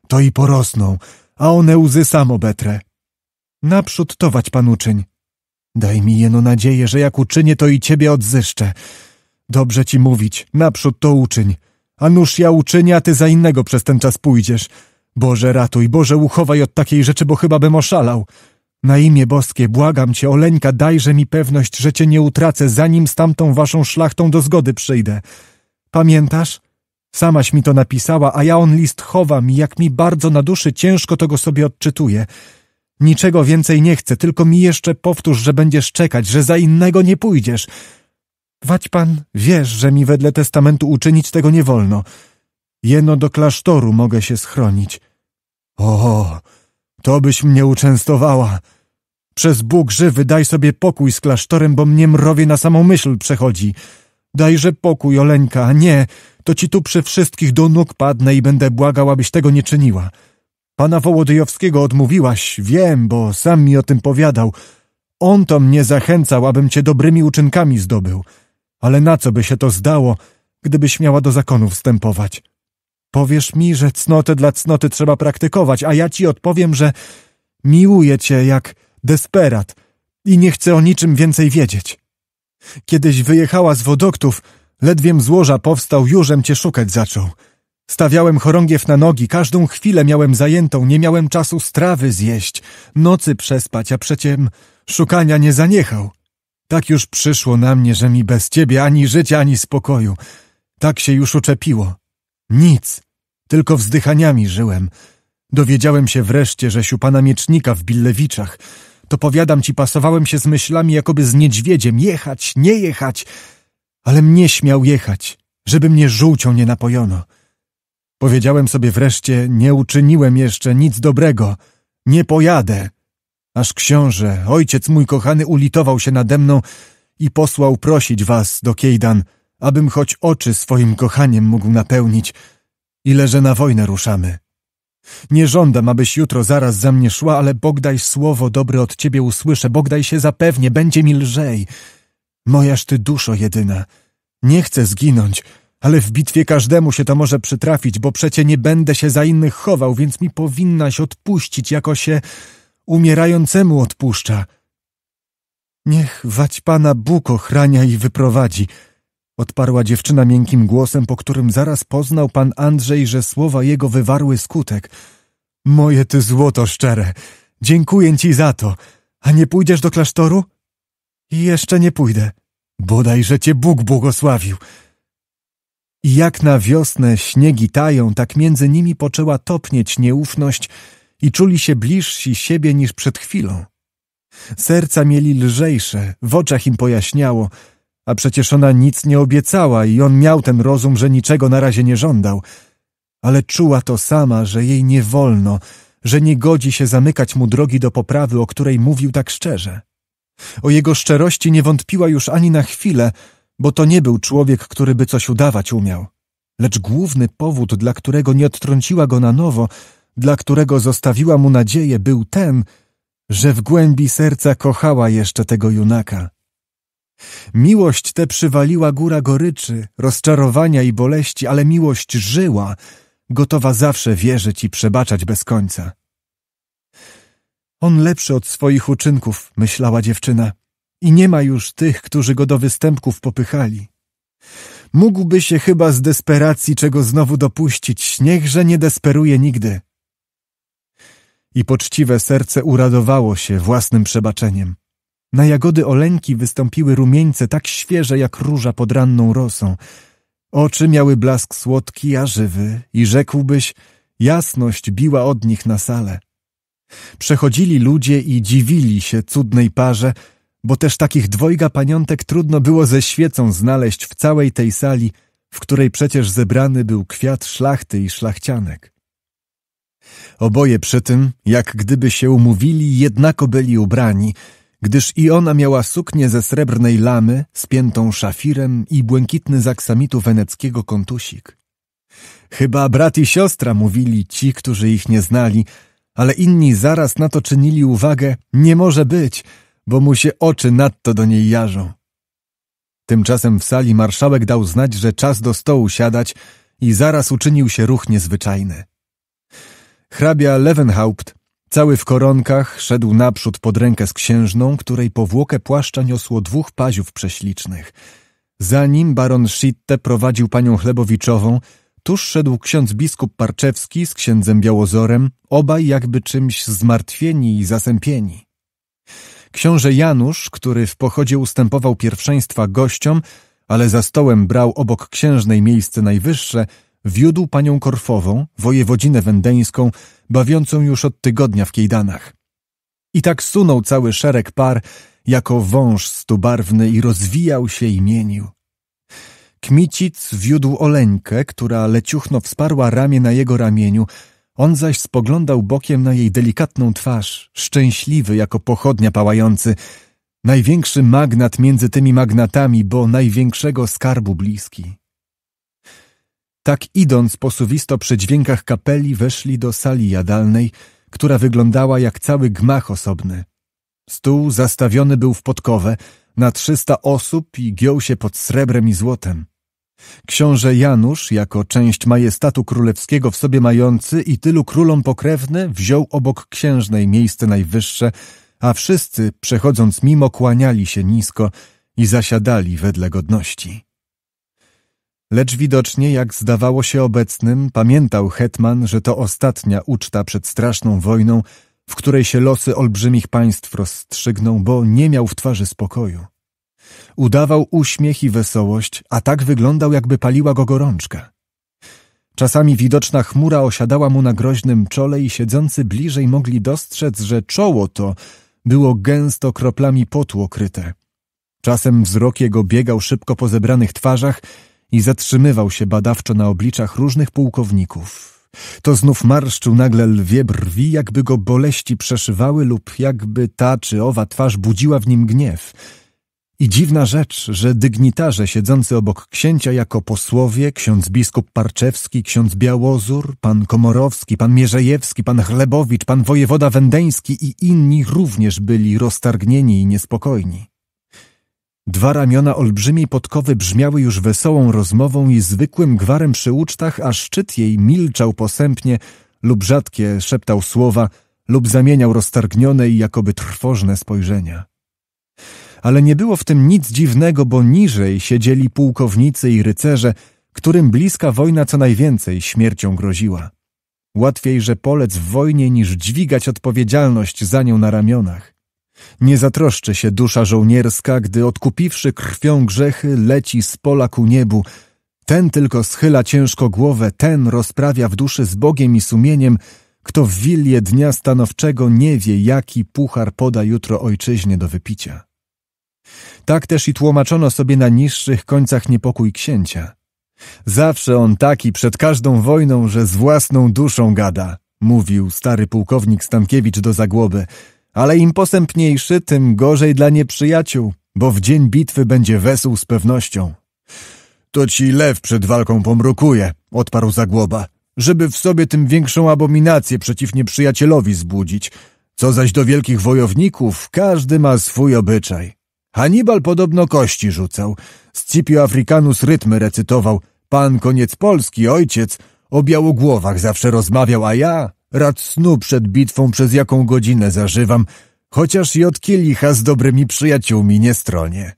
To i porosną, a one łzy sam obetrę. Naprzód tować pan uczyń. Daj mi jeno nadzieję, że jak uczynię, to i ciebie odzyszczę. Dobrze ci mówić, naprzód to uczyń. A nuż ja uczynię, a ty za innego przez ten czas pójdziesz. Boże ratuj, Boże uchowaj od takiej rzeczy, bo chyba bym oszalał. Na imię boskie błagam cię, Oleńka, dajże mi pewność, że cię nie utracę, zanim z tamtą waszą szlachtą do zgody przyjdę. Pamiętasz? Samaś mi to napisała, a ja on list chowam i jak mi bardzo na duszy ciężko to go sobie odczytuję. Niczego więcej nie chcę, tylko mi jeszcze powtórz, że będziesz czekać, że za innego nie pójdziesz. Wać pan, wiesz, że mi wedle testamentu uczynić tego nie wolno. Jeno do klasztoru mogę się schronić. O, to byś mnie uczęstowała. Przez Bóg żywy daj sobie pokój z klasztorem, bo mnie mrowie na samą myśl przechodzi. Dajże pokój, Oleńka, nie, to ci tu przy wszystkich do nóg padnę i będę błagał, abyś tego nie czyniła. Pana Wołodyjowskiego odmówiłaś, wiem, bo sam mi o tym powiadał. On to mnie zachęcał, abym cię dobrymi uczynkami zdobył. Ale na co by się to zdało, gdybyś miała do zakonu wstępować? Powiesz mi, że cnotę dla cnoty trzeba praktykować, a ja ci odpowiem, że miłuję cię jak desperat i nie chcę o niczym więcej wiedzieć. Kiedyś wyjechała z wodoktów, ledwiem złoża powstał, jużem cię szukać zaczął. Stawiałem chorągiew na nogi, każdą chwilę miałem zajętą, nie miałem czasu strawy zjeść, nocy przespać, a przeciem szukania nie zaniechał. Tak już przyszło na mnie, że mi bez ciebie ani życia, ani spokoju. Tak się już uczepiło. Nic, tylko wzdychaniami żyłem. Dowiedziałem się wreszcie, że pana miecznika w Billewiczach to powiadam ci, pasowałem się z myślami jakoby z niedźwiedziem. Jechać, nie jechać. Ale mnie śmiał jechać, żeby mnie żółcią nie napojono. Powiedziałem sobie wreszcie, nie uczyniłem jeszcze nic dobrego. Nie pojadę. Aż książę, ojciec mój kochany, ulitował się nade mną i posłał prosić was do Kiejdan, abym choć oczy swoim kochaniem mógł napełnić, ile że na wojnę ruszamy. Nie żądam, abyś jutro zaraz za mnie szła, ale Bogdaj słowo dobre od ciebie usłyszę, Bogdaj się zapewnie, będzie mi lżej. Mojaż ty duszo jedyna. Nie chcę zginąć, ale w bitwie każdemu się to może przytrafić, bo przecie nie będę się za innych chował, więc mi powinnaś odpuścić, jako się umierającemu odpuszcza. Niech wać Pana Bóg ochrania i wyprowadzi – odparła dziewczyna miękkim głosem, po którym zaraz poznał pan Andrzej, że słowa jego wywarły skutek. Moje ty złoto szczere, dziękuję ci za to. A nie pójdziesz do klasztoru? Jeszcze nie pójdę. Bodajże że cię Bóg błogosławił. I jak na wiosnę śniegi tają, tak między nimi poczęła topnieć nieufność i czuli się bliżsi siebie niż przed chwilą. Serca mieli lżejsze, w oczach im pojaśniało, a przecież ona nic nie obiecała i on miał ten rozum, że niczego na razie nie żądał. Ale czuła to sama, że jej nie wolno, że nie godzi się zamykać mu drogi do poprawy, o której mówił tak szczerze. O jego szczerości nie wątpiła już ani na chwilę, bo to nie był człowiek, który by coś udawać umiał. Lecz główny powód, dla którego nie odtrąciła go na nowo, dla którego zostawiła mu nadzieję, był ten, że w głębi serca kochała jeszcze tego junaka. Miłość tę przywaliła góra goryczy, rozczarowania i boleści, ale miłość żyła, gotowa zawsze wierzyć i przebaczać bez końca. On lepszy od swoich uczynków, myślała dziewczyna, i nie ma już tych, którzy go do występków popychali. Mógłby się chyba z desperacji czego znowu dopuścić, niechże nie desperuje nigdy. I poczciwe serce uradowało się własnym przebaczeniem. Na jagody oleńki wystąpiły rumieńce tak świeże jak róża pod ranną rosą. Oczy miały blask słodki, a żywy i rzekłbyś, jasność biła od nich na salę. Przechodzili ludzie i dziwili się cudnej parze, bo też takich dwojga paniątek trudno było ze świecą znaleźć w całej tej sali, w której przecież zebrany był kwiat szlachty i szlachcianek. Oboje przy tym, jak gdyby się umówili, jednako byli ubrani – gdyż i ona miała suknię ze srebrnej lamy, spiętą szafirem i błękitny z aksamitu weneckiego kontusik. Chyba brat i siostra mówili ci, którzy ich nie znali, ale inni zaraz na to czynili uwagę, nie może być, bo mu się oczy nadto do niej jarzą. Tymczasem w sali marszałek dał znać, że czas do stołu siadać i zaraz uczynił się ruch niezwyczajny. Hrabia Levenhaupt Cały w koronkach szedł naprzód pod rękę z księżną, której powłokę płaszcza niosło dwóch paziów prześlicznych. Za nim baron Schitte prowadził panią Chlebowiczową, tuż szedł ksiądz biskup Parczewski z księdzem Białozorem, obaj jakby czymś zmartwieni i zasępieni. Książę Janusz, który w pochodzie ustępował pierwszeństwa gościom, ale za stołem brał obok księżnej miejsce najwyższe – wiódł panią Korfową, wojewodzinę wendeńską, bawiącą już od tygodnia w Kiejdanach. I tak sunął cały szereg par, jako wąż stubarwny i rozwijał się i mienił. Kmicic wiódł Oleńkę, która leciuchno wsparła ramię na jego ramieniu, on zaś spoglądał bokiem na jej delikatną twarz, szczęśliwy jako pochodnia pałający, największy magnat między tymi magnatami, bo największego skarbu bliski. Tak idąc posuwisto przy dźwiękach kapeli weszli do sali jadalnej, która wyglądała jak cały gmach osobny. Stół zastawiony był w podkowę na trzysta osób i giął się pod srebrem i złotem. Książę Janusz, jako część majestatu królewskiego w sobie mający i tylu królom pokrewny, wziął obok księżnej miejsce najwyższe, a wszyscy, przechodząc mimo, kłaniali się nisko i zasiadali wedle godności. Lecz widocznie, jak zdawało się obecnym, pamiętał Hetman, że to ostatnia uczta przed straszną wojną, w której się losy olbrzymich państw rozstrzygną, bo nie miał w twarzy spokoju. Udawał uśmiech i wesołość, a tak wyglądał, jakby paliła go gorączka. Czasami widoczna chmura osiadała mu na groźnym czole i siedzący bliżej mogli dostrzec, że czoło to było gęsto kroplami potu okryte. Czasem wzrok jego biegał szybko po zebranych twarzach – i zatrzymywał się badawczo na obliczach różnych pułkowników. To znów marszczył nagle lwie brwi, jakby go boleści przeszywały lub jakby ta czy owa twarz budziła w nim gniew. I dziwna rzecz, że dygnitarze siedzący obok księcia jako posłowie, ksiądz biskup Parczewski, ksiądz Białozur, pan Komorowski, pan Mierzejewski, pan Chlebowicz, pan wojewoda Wędeński i inni również byli roztargnieni i niespokojni. Dwa ramiona olbrzymiej podkowy brzmiały już wesołą rozmową i zwykłym gwarem przy ucztach, a szczyt jej milczał posępnie lub rzadkie szeptał słowa lub zamieniał roztargnione i jakoby trwożne spojrzenia. Ale nie było w tym nic dziwnego, bo niżej siedzieli pułkownicy i rycerze, którym bliska wojna co najwięcej śmiercią groziła. Łatwiej, że polec w wojnie, niż dźwigać odpowiedzialność za nią na ramionach. Nie zatroszczy się dusza żołnierska, gdy odkupiwszy krwią grzechy, leci z pola ku niebu. Ten tylko schyla ciężko głowę, ten rozprawia w duszy z Bogiem i sumieniem, kto w wilje dnia stanowczego nie wie, jaki puchar poda jutro ojczyźnie do wypicia. Tak też i tłumaczono sobie na niższych końcach niepokój księcia. Zawsze on taki przed każdą wojną, że z własną duszą gada, mówił stary pułkownik Stankiewicz do zagłoby – ale im posępniejszy, tym gorzej dla nieprzyjaciół, bo w dzień bitwy będzie wesół z pewnością. To ci lew przed walką pomrukuje, odparł Zagłoba, żeby w sobie tym większą abominację przeciw nieprzyjacielowi zbudzić. Co zaś do wielkich wojowników, każdy ma swój obyczaj. Hannibal podobno kości rzucał, Scipio Africanus rytmy recytował, pan koniec Polski, ojciec, o białogłowach zawsze rozmawiał, a ja rad snu przed bitwą przez jaką godzinę zażywam, chociaż i od kielicha z dobrymi przyjaciółmi nie stronie.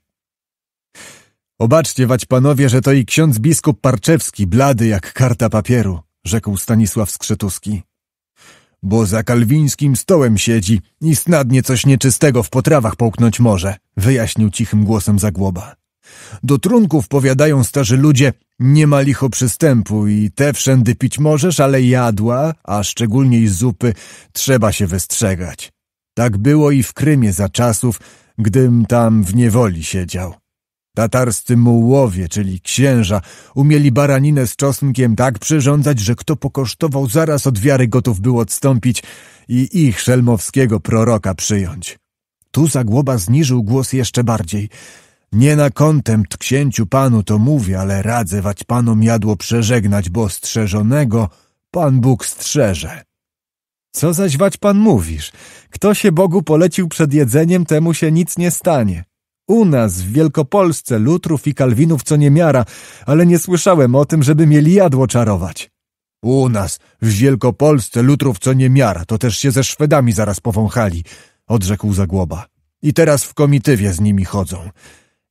Obaczcie, wać panowie, że to i ksiądz biskup Parczewski, blady jak karta papieru, rzekł Stanisław Skrzytuski. Bo za kalwińskim stołem siedzi i snadnie coś nieczystego w potrawach połknąć może, wyjaśnił cichym głosem Zagłoba. Do trunków, powiadają starzy ludzie, nie ma licho przystępu i te wszędy pić możesz, ale jadła, a szczególnie zupy, trzeba się wystrzegać. Tak było i w Krymie za czasów, gdym tam w niewoli siedział. Tatarscy mułowie, czyli księża, umieli baraninę z czosnkiem tak przyrządzać, że kto pokosztował zaraz od wiary gotów był odstąpić i ich szelmowskiego proroka przyjąć. Tu Zagłoba zniżył głos jeszcze bardziej – nie na kontempt księciu panu to mówię, ale radzę wać panom jadło przeżegnać, bo strzeżonego pan Bóg strzeże. Co zaś wać pan mówisz? Kto się Bogu polecił przed jedzeniem, temu się nic nie stanie. U nas, w Wielkopolsce, lutrów i kalwinów co niemiara, ale nie słyszałem o tym, żeby mieli jadło czarować. U nas, w Wielkopolsce, lutrów co niemiara, to też się ze Szwedami zaraz powąchali, odrzekł Zagłoba. I teraz w komitywie z nimi chodzą.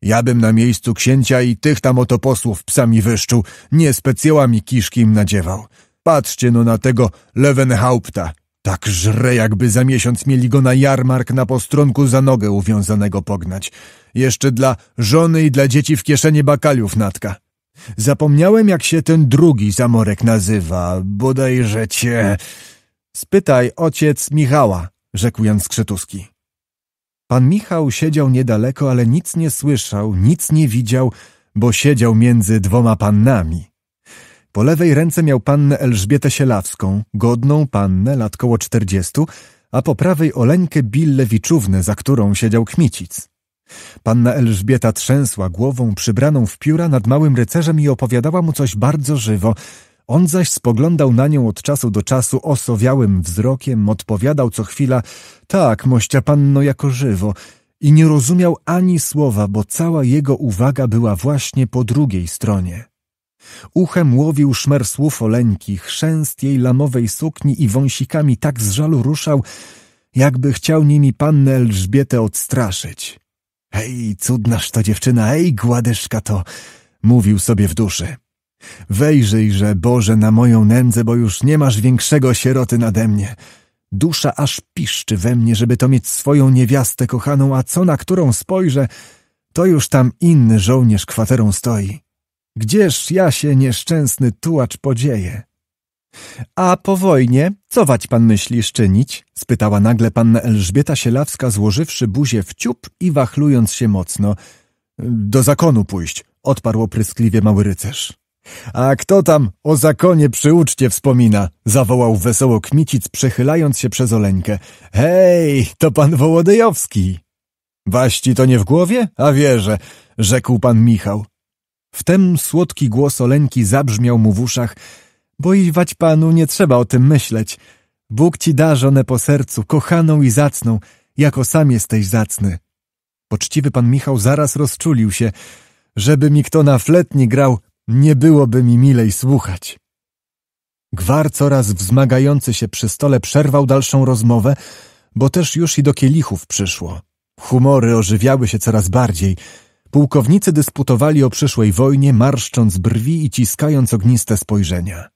Ja bym na miejscu księcia i tych tam oto posłów psami wyszczuł, nie specjałami kiszki im nadziewał. Patrzcie no na tego Lewenhaupta. Tak żre, jakby za miesiąc mieli go na jarmark na postronku za nogę uwiązanego pognać. Jeszcze dla żony i dla dzieci w kieszeni bakaliów natka. Zapomniałem, jak się ten drugi zamorek nazywa, bodajże cię... Spytaj ojciec Michała, rzekł Jan Skrzetuski. Pan Michał siedział niedaleko, ale nic nie słyszał, nic nie widział, bo siedział między dwoma pannami. Po lewej ręce miał pannę Elżbietę Sielawską, godną pannę, lat koło czterdziestu, a po prawej Oleńkę Billewiczównę, za którą siedział Kmicic. Panna Elżbieta trzęsła głową przybraną w pióra nad małym rycerzem i opowiadała mu coś bardzo żywo – on zaś spoglądał na nią od czasu do czasu osowiałym wzrokiem, odpowiadał co chwila – tak, mościa panno, jako żywo – i nie rozumiał ani słowa, bo cała jego uwaga była właśnie po drugiej stronie. Uchem łowił szmer słów Oleńki, chrzęst jej lamowej sukni i wąsikami tak z żalu ruszał, jakby chciał nimi pannę Elżbietę odstraszyć. Hej, cudnaż to dziewczyna, hej, gładyszka to, mówił sobie w duszy. Wejrzyjże, Boże, na moją nędzę, bo już nie masz większego sieroty nade mnie. Dusza aż piszczy we mnie, żeby to mieć swoją niewiastę kochaną, a co na którą spojrzę, to już tam inny żołnierz kwaterą stoi. Gdzież ja się nieszczęsny tułacz podzieję. A po wojnie, co cować pan myślisz czynić? spytała nagle panna Elżbieta Sielawska, złożywszy buzię w ciup i wachlując się mocno. Do zakonu pójść, odparł opryskliwie mały rycerz. A kto tam o zakonie przy uczcie wspomina? Zawołał wesoło Kmicic, przechylając się przez Oleńkę. Hej, to pan Wołodyjowski! Waści to nie w głowie? A wierzę, rzekł pan Michał. Wtem słodki głos Oleńki zabrzmiał mu w uszach. Boiwać panu nie trzeba o tym myśleć. Bóg ci da żonę po sercu, kochaną i zacną, jako sam jesteś zacny. Poczciwy pan Michał zaraz rozczulił się. Żeby mi kto na fletni grał, nie byłoby mi milej słuchać. Gwar coraz wzmagający się przy stole przerwał dalszą rozmowę, bo też już i do kielichów przyszło. Humory ożywiały się coraz bardziej. Pułkownicy dysputowali o przyszłej wojnie, marszcząc brwi i ciskając ogniste spojrzenia.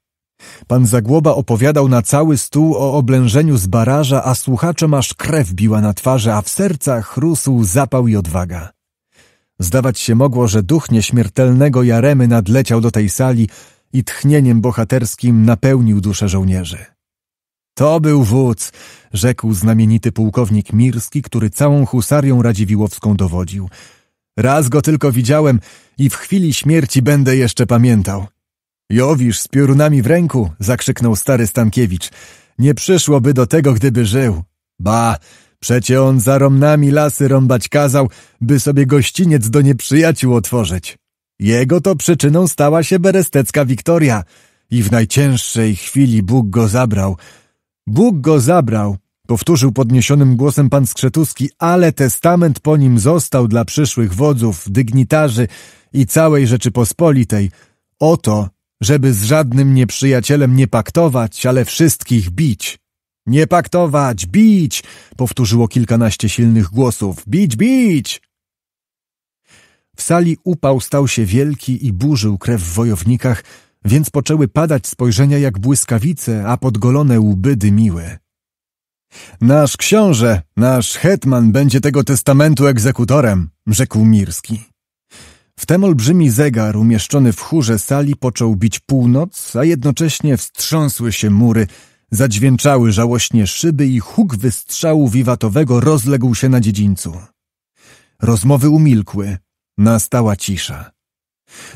Pan Zagłoba opowiadał na cały stół o oblężeniu z baraża, a słuchaczom aż krew biła na twarze, a w sercach rósł zapał i odwaga. Zdawać się mogło, że duch nieśmiertelnego Jaremy nadleciał do tej sali i tchnieniem bohaterskim napełnił duszę żołnierzy. To był wódz, rzekł znamienity pułkownik Mirski, który całą husarią radziwiłowską dowodził. Raz go tylko widziałem i w chwili śmierci będę jeszcze pamiętał. Jowisz z piorunami w ręku, zakrzyknął stary Stankiewicz. Nie przyszłoby do tego, gdyby żył. Ba, Przecie on za Romnami lasy rąbać kazał, by sobie gościniec do nieprzyjaciół otworzyć. Jego to przyczyną stała się berestecka Wiktoria i w najcięższej chwili Bóg go zabrał. Bóg go zabrał, powtórzył podniesionym głosem pan Skrzetuski, ale testament po nim został dla przyszłych wodzów, dygnitarzy i całej Rzeczypospolitej. Oto, żeby z żadnym nieprzyjacielem nie paktować, ale wszystkich bić. Nie paktować, bić! powtórzyło kilkanaście silnych głosów. Bić, bić! W sali upał stał się wielki i burzył krew w wojownikach, więc poczęły padać spojrzenia jak błyskawice, a podgolone łby dymiły. Nasz książę, nasz hetman będzie tego testamentu egzekutorem, rzekł Mirski. Wtem olbrzymi zegar umieszczony w chórze sali począł bić północ, a jednocześnie wstrząsły się mury, Zadźwięczały żałośnie szyby i huk wystrzału wiwatowego rozległ się na dziedzińcu. Rozmowy umilkły. Nastała cisza.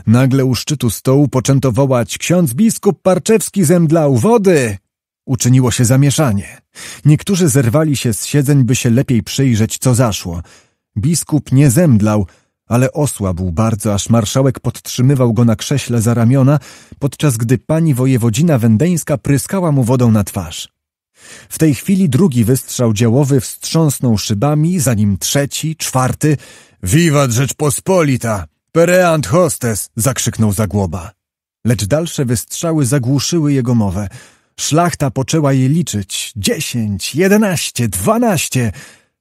Nagle u szczytu stołu poczęto wołać ksiądz biskup Parczewski zemdlał wody. Uczyniło się zamieszanie. Niektórzy zerwali się z siedzeń, by się lepiej przyjrzeć, co zaszło. Biskup nie zemdlał, ale osłabł bardzo, aż marszałek podtrzymywał go na krześle za ramiona, podczas gdy pani wojewodzina wendeńska pryskała mu wodą na twarz. W tej chwili drugi wystrzał działowy wstrząsnął szybami, za nim trzeci, czwarty. Wiwat Rzeczpospolita! Pereant hostes! zakrzyknął Zagłoba. Lecz dalsze wystrzały zagłuszyły jego mowę. Szlachta poczęła je liczyć. Dziesięć, jedenaście, dwanaście.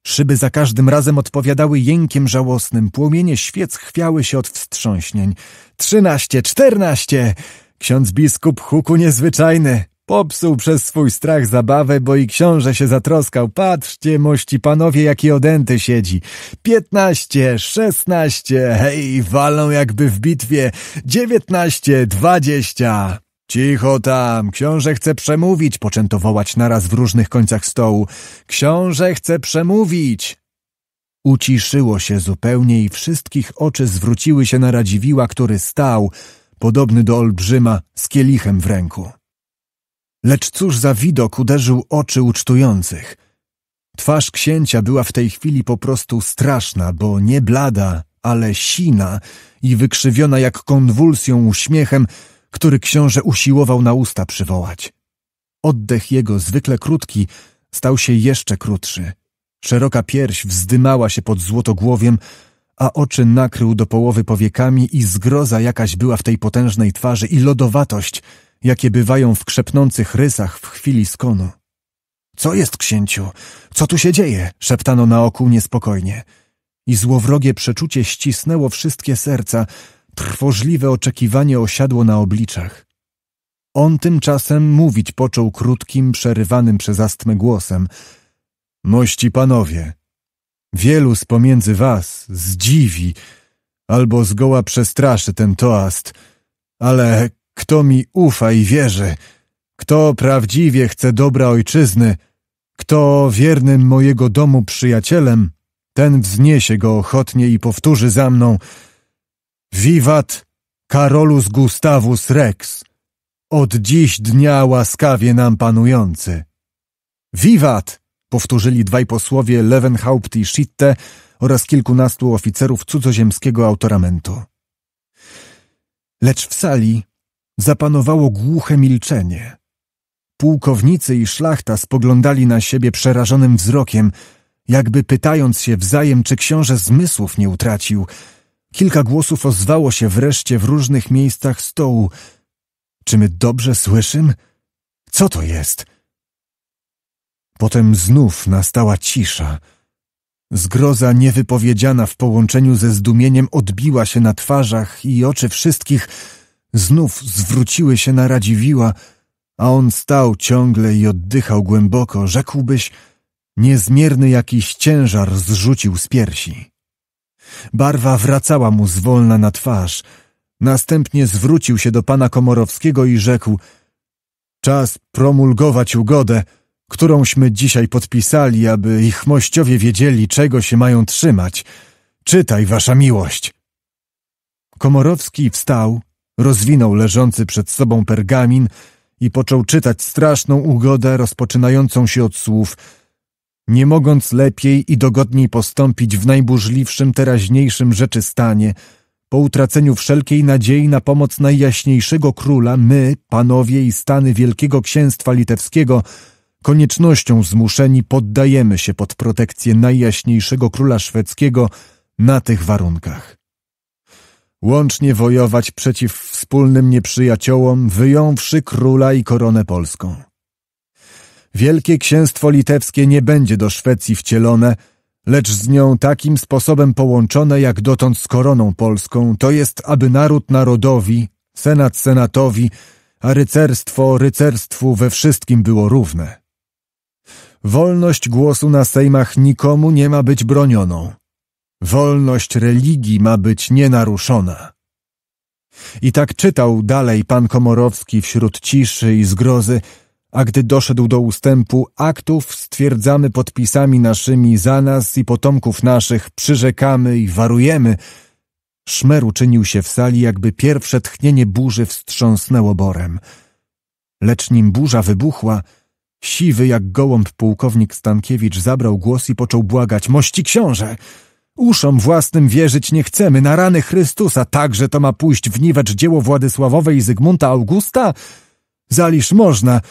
Szyby za każdym razem odpowiadały jękiem żałosnym, płomienie świec chwiały się od wstrząśnień. Trzynaście, czternaście! Ksiądz biskup huku niezwyczajny. Popsuł przez swój strach zabawę, bo i książę się zatroskał. Patrzcie, mości panowie, jaki odęty siedzi. Piętnaście, szesnaście, hej, walą jakby w bitwie. Dziewiętnaście, dwadzieścia. Cicho tam, książę chce przemówić, poczęto wołać naraz w różnych końcach stołu. Książę chce przemówić! Uciszyło się zupełnie i wszystkich oczy zwróciły się na Radziwiła, który stał, podobny do olbrzyma, z kielichem w ręku. Lecz cóż za widok uderzył oczy ucztujących. Twarz księcia była w tej chwili po prostu straszna, bo nie blada, ale sina i wykrzywiona jak konwulsją uśmiechem, który książę usiłował na usta przywołać. Oddech jego, zwykle krótki, stał się jeszcze krótszy. Szeroka pierś wzdymała się pod złotogłowiem, a oczy nakrył do połowy powiekami i zgroza jakaś była w tej potężnej twarzy i lodowatość, jakie bywają w krzepnących rysach w chwili skonu. Co jest, księciu? Co tu się dzieje? szeptano na oku niespokojnie. I złowrogie przeczucie ścisnęło wszystkie serca, Trwożliwe oczekiwanie osiadło na obliczach. On tymczasem mówić począł krótkim, przerywanym przez astmę głosem. Mości panowie, wielu z pomiędzy was zdziwi albo zgoła przestraszy ten toast, ale kto mi ufa i wierzy, kto prawdziwie chce dobra ojczyzny, kto wiernym mojego domu przyjacielem, ten wzniesie go ochotnie i powtórzy za mną – Wiwat Karolus Gustavus Rex, od dziś dnia łaskawie nam panujący. Wiwat! powtórzyli dwaj posłowie Levenhaupt i Schitte oraz kilkunastu oficerów cudzoziemskiego autoramentu. Lecz w sali zapanowało głuche milczenie. Pułkownicy i szlachta spoglądali na siebie przerażonym wzrokiem, jakby pytając się wzajem, czy książę zmysłów nie utracił – Kilka głosów ozwało się wreszcie w różnych miejscach stołu. Czy my dobrze słyszymy? Co to jest? Potem znów nastała cisza. Zgroza niewypowiedziana w połączeniu ze zdumieniem odbiła się na twarzach i oczy wszystkich znów zwróciły się na Radziwiła, a on stał ciągle i oddychał głęboko, rzekłbyś, niezmierny jakiś ciężar zrzucił z piersi. Barwa wracała mu zwolna na twarz. Następnie zwrócił się do pana Komorowskiego i rzekł Czas promulgować ugodę, którąśmy dzisiaj podpisali, aby ich mościowie wiedzieli, czego się mają trzymać. Czytaj, wasza miłość. Komorowski wstał, rozwinął leżący przed sobą pergamin i począł czytać straszną ugodę rozpoczynającą się od słów – nie mogąc lepiej i dogodniej postąpić w najburzliwszym teraźniejszym rzeczy stanie, po utraceniu wszelkiej nadziei na pomoc najjaśniejszego króla, my, panowie i stany Wielkiego Księstwa Litewskiego, koniecznością zmuszeni poddajemy się pod protekcję najjaśniejszego króla szwedzkiego na tych warunkach. Łącznie wojować przeciw wspólnym nieprzyjaciołom, wyjąwszy króla i koronę polską. Wielkie Księstwo Litewskie nie będzie do Szwecji wcielone, lecz z nią takim sposobem połączone jak dotąd z koroną polską, to jest, aby naród narodowi, senat senatowi, a rycerstwo rycerstwu we wszystkim było równe. Wolność głosu na sejmach nikomu nie ma być bronioną. Wolność religii ma być nienaruszona. I tak czytał dalej pan Komorowski wśród ciszy i zgrozy, a gdy doszedł do ustępu aktów, stwierdzamy podpisami naszymi za nas i potomków naszych, przyrzekamy i warujemy. Szmer uczynił się w sali, jakby pierwsze tchnienie burzy wstrząsnęło borem. Lecz nim burza wybuchła, siwy jak gołąb pułkownik Stankiewicz zabrał głos i począł błagać: Mości książę! Uszom własnym wierzyć nie chcemy, na rany Chrystusa, także to ma pójść w niwecz dzieło Władysławowej i Zygmunta Augusta? Zaliż można!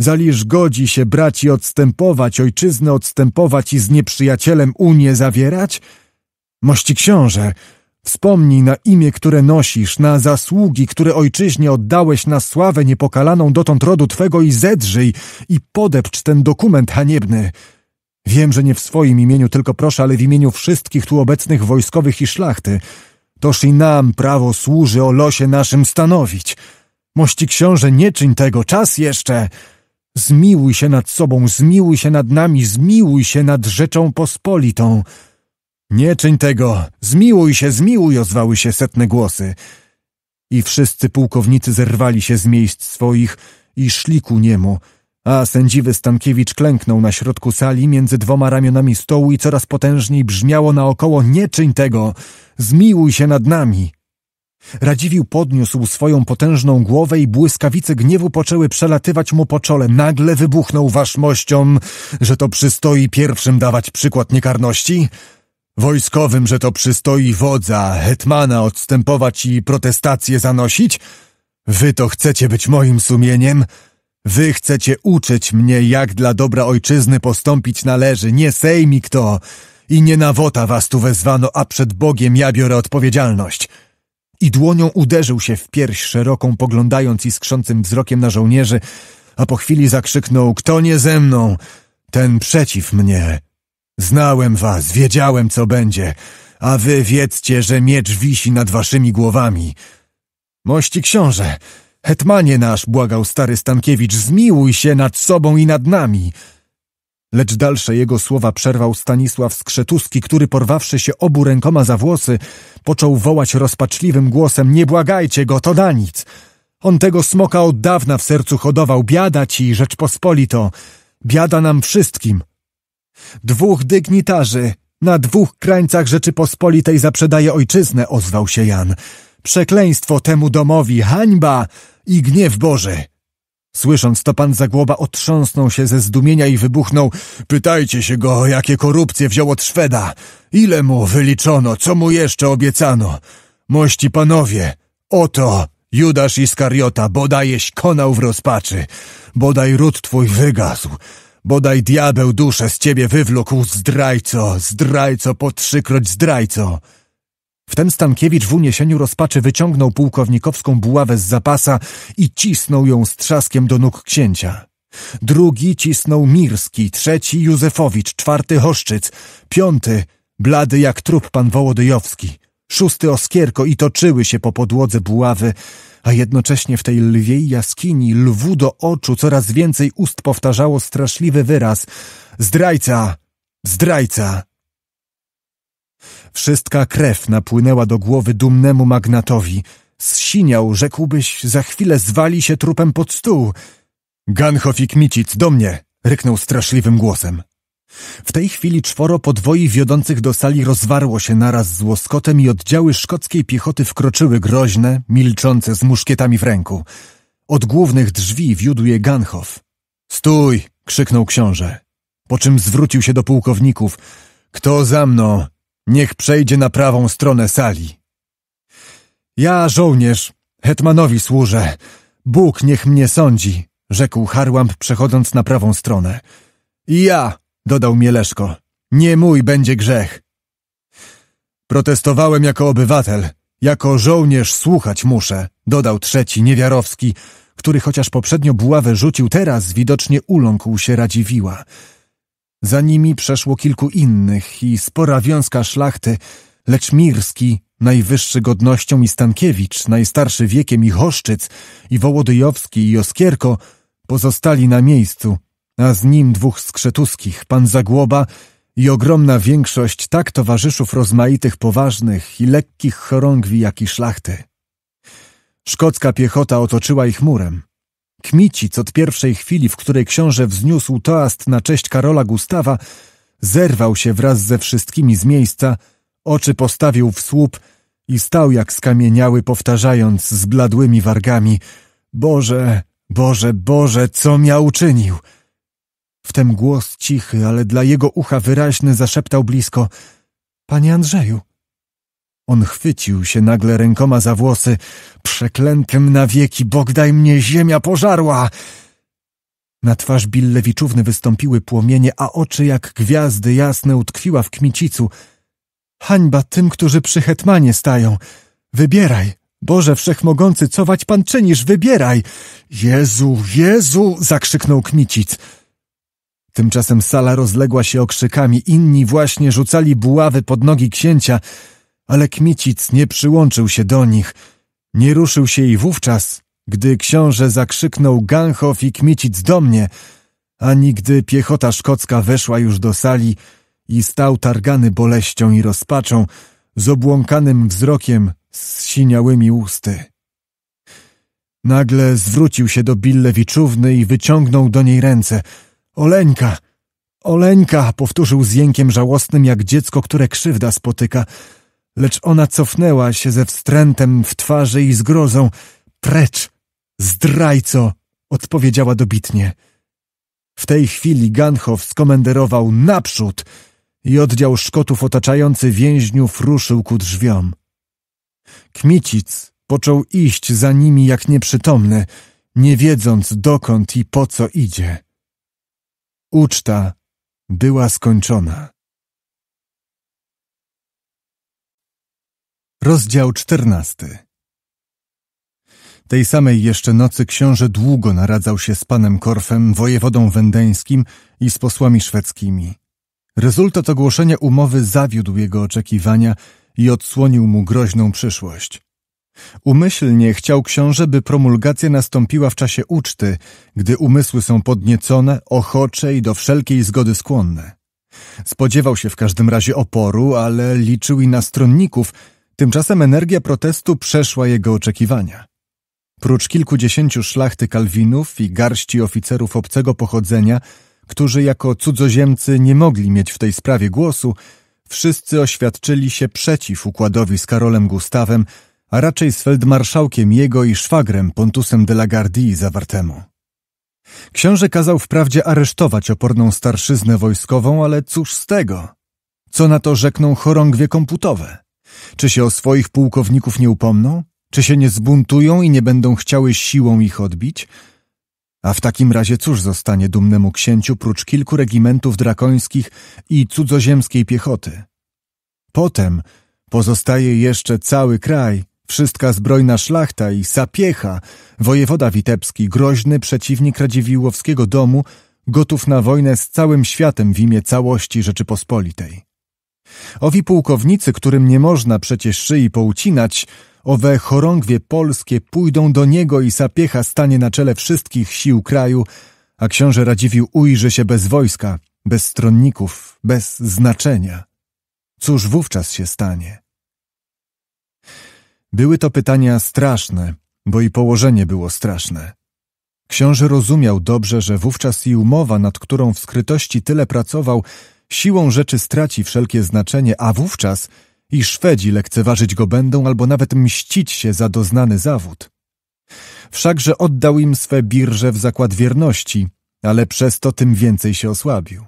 Zaliż godzi się braci odstępować, ojczyznę odstępować i z nieprzyjacielem unię zawierać? Mości książę, wspomnij na imię, które nosisz, na zasługi, które ojczyźnie oddałeś, na sławę niepokalaną dotąd rodu Twego i zedrzyj i podepcz ten dokument haniebny. Wiem, że nie w swoim imieniu tylko proszę, ale w imieniu wszystkich tu obecnych wojskowych i szlachty. Toż i nam prawo służy o losie naszym stanowić. Mości książę, nie czyń tego, czas jeszcze!' Zmiłuj się nad sobą, zmiłuj się nad nami, zmiłuj się nad Rzeczą Pospolitą. Nie czyń tego! Zmiłuj się, zmiłuj! ozwały się setne głosy. I wszyscy pułkownicy zerwali się z miejsc swoich i szli ku niemu, a sędziwy Stankiewicz klęknął na środku sali między dwoma ramionami stołu i coraz potężniej brzmiało naokoło Nie czyń tego! Zmiłuj się nad nami! Radziwił podniósł swoją potężną głowę i błyskawice gniewu poczęły przelatywać mu po czole. Nagle wybuchnął waszmością, że to przystoi pierwszym dawać przykład niekarności? Wojskowym, że to przystoi wodza, hetmana odstępować i protestacje zanosić? Wy to chcecie być moim sumieniem? Wy chcecie uczyć mnie, jak dla dobra ojczyzny postąpić należy, nie sejmik to! I nie na wota was tu wezwano, a przed Bogiem ja biorę odpowiedzialność!' i dłonią uderzył się w pierś szeroką, poglądając iskrzącym wzrokiem na żołnierzy, a po chwili zakrzyknął: Kto nie ze mną, ten przeciw mnie. Znałem was, wiedziałem, co będzie, a wy wiedzcie, że miecz wisi nad waszymi głowami. Mości książę, hetmanie nasz, błagał stary Stankiewicz, zmiłuj się nad sobą i nad nami. Lecz dalsze jego słowa przerwał Stanisław Skrzetuski, który porwawszy się obu rękoma za włosy, począł wołać rozpaczliwym głosem: Nie błagajcie go, to na nic! On tego smoka od dawna w sercu hodował. Biada ci, Rzeczpospolito! Biada nam wszystkim! Dwóch dygnitarzy na dwóch krańcach Rzeczypospolitej zaprzedaje ojczyznę, ozwał się Jan. Przekleństwo temu domowi, hańba i gniew Boży! Słysząc to pan Zagłoba otrząsnął się ze zdumienia i wybuchnął Pytajcie się go, jakie korupcje wziął od Szweda. Ile mu wyliczono, co mu jeszcze obiecano? Mości panowie, oto Judasz Iskariota bodajeś konał w rozpaczy. Bodaj ród twój wygasł. Bodaj diabeł duszę z ciebie wywlókł, zdrajco, zdrajco, po trzykroć zdrajco. Wtem Stankiewicz w uniesieniu rozpaczy wyciągnął pułkownikowską buławę z zapasa i cisnął ją z trzaskiem do nóg księcia. Drugi cisnął Mirski, trzeci Józefowicz, czwarty Hoszczyc, piąty, blady jak trup pan Wołodyjowski, szósty Oskierko i toczyły się po podłodze buławy, a jednocześnie w tej lwiej jaskini lwu do oczu coraz więcej ust powtarzało straszliwy wyraz – zdrajca, zdrajca – Wszystka krew napłynęła do głowy dumnemu magnatowi. Zsiniał, rzekłbyś, za chwilę zwali się trupem pod stół. Ganhof i Kmicic, do mnie! ryknął straszliwym głosem. W tej chwili czworo podwoi wiodących do sali rozwarło się naraz z łoskotem i oddziały szkockiej piechoty wkroczyły groźne, milczące z muszkietami w ręku. Od głównych drzwi wiódł je Ganhof. Stój! krzyknął książę. Po czym zwrócił się do pułkowników. Kto za mną? Niech przejdzie na prawą stronę sali. Ja, żołnierz, hetmanowi służę. Bóg niech mnie sądzi, rzekł Harłamp, przechodząc na prawą stronę. I ja, dodał Mieleszko, nie mój będzie grzech. Protestowałem jako obywatel, jako żołnierz słuchać muszę, dodał trzeci, niewiarowski, który chociaż poprzednio buławę rzucił, teraz widocznie uląkł się Radziwiła. Za nimi przeszło kilku innych i spora wiązka szlachty, lecz Mirski, najwyższy godnością i Stankiewicz, najstarszy wiekiem i Choszczyc, i Wołodyjowski i Oskierko, pozostali na miejscu, a z nim dwóch skrzetuskich, pan Zagłoba i ogromna większość tak towarzyszów rozmaitych poważnych i lekkich chorągwi, jak i szlachty. Szkocka piechota otoczyła ich murem. Kmicic od pierwszej chwili, w której książę wzniósł toast na cześć Karola Gustawa, zerwał się wraz ze wszystkimi z miejsca, oczy postawił w słup i stał jak skamieniały, powtarzając z bladłymi wargami Boże, Boże, Boże, co miał uczynił? Wtem głos cichy, ale dla jego ucha wyraźny zaszeptał blisko Panie Andrzeju, on chwycił się nagle rękoma za włosy. Przeklętym na wieki, Bogdaj mnie ziemia pożarła! Na twarz Billewiczówny wystąpiły płomienie, a oczy jak gwiazdy jasne utkwiła w kmicicu. Hańba tym, którzy przy hetmanie stają. Wybieraj! Boże Wszechmogący, cować pan czynisz, wybieraj! Jezu, Jezu! zakrzyknął kmicic. Tymczasem sala rozległa się okrzykami, inni właśnie rzucali buławy pod nogi księcia ale Kmicic nie przyłączył się do nich. Nie ruszył się i wówczas, gdy książę zakrzyknął Ganchow i Kmicic do mnie, ani gdy piechota szkocka weszła już do sali i stał targany boleścią i rozpaczą, z obłąkanym wzrokiem, z siniałymi usty. Nagle zwrócił się do Billewiczówny i wyciągnął do niej ręce. Oleńka! Oleńka! powtórzył z jękiem żałosnym, jak dziecko, które krzywda spotyka – lecz ona cofnęła się ze wstrętem w twarzy i zgrozą. Precz, zdrajco! odpowiedziała dobitnie. W tej chwili Ganhow skomenderował naprzód i oddział Szkotów otaczający więźniów ruszył ku drzwiom. Kmicic począł iść za nimi jak nieprzytomny, nie wiedząc dokąd i po co idzie. Uczta była skończona. Rozdział czternasty Tej samej jeszcze nocy książę długo naradzał się z panem Korfem, wojewodą wendeńskim i z posłami szwedzkimi. Rezultat ogłoszenia umowy zawiódł jego oczekiwania i odsłonił mu groźną przyszłość. Umyślnie chciał książę, by promulgacja nastąpiła w czasie uczty, gdy umysły są podniecone, ochocze i do wszelkiej zgody skłonne. Spodziewał się w każdym razie oporu, ale liczył i na stronników – Tymczasem energia protestu przeszła jego oczekiwania. Prócz kilkudziesięciu szlachty Kalwinów i garści oficerów obcego pochodzenia, którzy jako cudzoziemcy nie mogli mieć w tej sprawie głosu, wszyscy oświadczyli się przeciw układowi z Karolem Gustawem, a raczej z feldmarszałkiem jego i szwagrem Pontusem de la Gardii zawartemu. Książę kazał wprawdzie aresztować oporną starszyznę wojskową, ale cóż z tego? Co na to rzekną chorągwie komputowe? Czy się o swoich pułkowników nie upomną? Czy się nie zbuntują i nie będą chciały siłą ich odbić? A w takim razie cóż zostanie dumnemu księciu prócz kilku regimentów drakońskich i cudzoziemskiej piechoty? Potem pozostaje jeszcze cały kraj, wszystka zbrojna szlachta i sapiecha, wojewoda witebski, groźny przeciwnik Radziwiłłowskiego domu, gotów na wojnę z całym światem w imię całości Rzeczypospolitej. Owi pułkownicy, którym nie można przecież szyi poucinać, owe chorągwie polskie pójdą do niego i sapiecha stanie na czele wszystkich sił kraju, a książę Radziwił ujrzy się bez wojska, bez stronników, bez znaczenia. Cóż wówczas się stanie? Były to pytania straszne, bo i położenie było straszne. Książę rozumiał dobrze, że wówczas i umowa, nad którą w skrytości tyle pracował, siłą rzeczy straci wszelkie znaczenie, a wówczas i Szwedzi lekceważyć go będą albo nawet mścić się za doznany zawód. Wszakże oddał im swe birże w zakład wierności, ale przez to tym więcej się osłabił.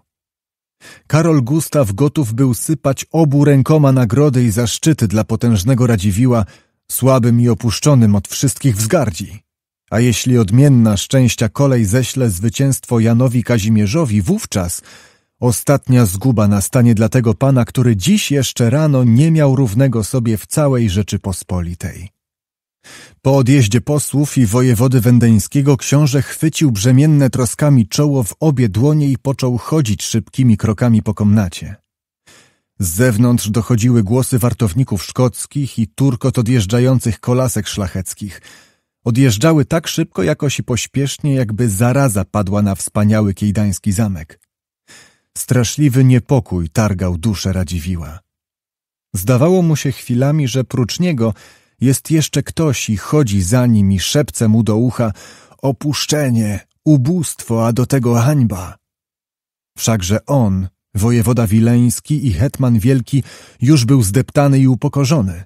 Karol Gustaw gotów był sypać obu rękoma nagrody i zaszczyty dla potężnego Radziwiła, słabym i opuszczonym od wszystkich wzgardzi. A jeśli odmienna szczęścia kolej ześle zwycięstwo Janowi Kazimierzowi, wówczas Ostatnia zguba nastanie dla tego pana, który dziś jeszcze rano nie miał równego sobie w całej Rzeczypospolitej. Po odjeździe posłów i wojewody wendeńskiego książę chwycił brzemienne troskami czoło w obie dłonie i począł chodzić szybkimi krokami po komnacie. Z zewnątrz dochodziły głosy wartowników szkockich i turkot odjeżdżających kolasek szlacheckich. Odjeżdżały tak szybko jakoś i pośpiesznie, jakby zaraza padła na wspaniały kiejdański zamek. Straszliwy niepokój targał duszę Radziwiła. Zdawało mu się chwilami, że prócz niego jest jeszcze ktoś i chodzi za nim i szepce mu do ucha opuszczenie, ubóstwo, a do tego hańba. Wszakże on, wojewoda wileński i hetman wielki, już był zdeptany i upokorzony.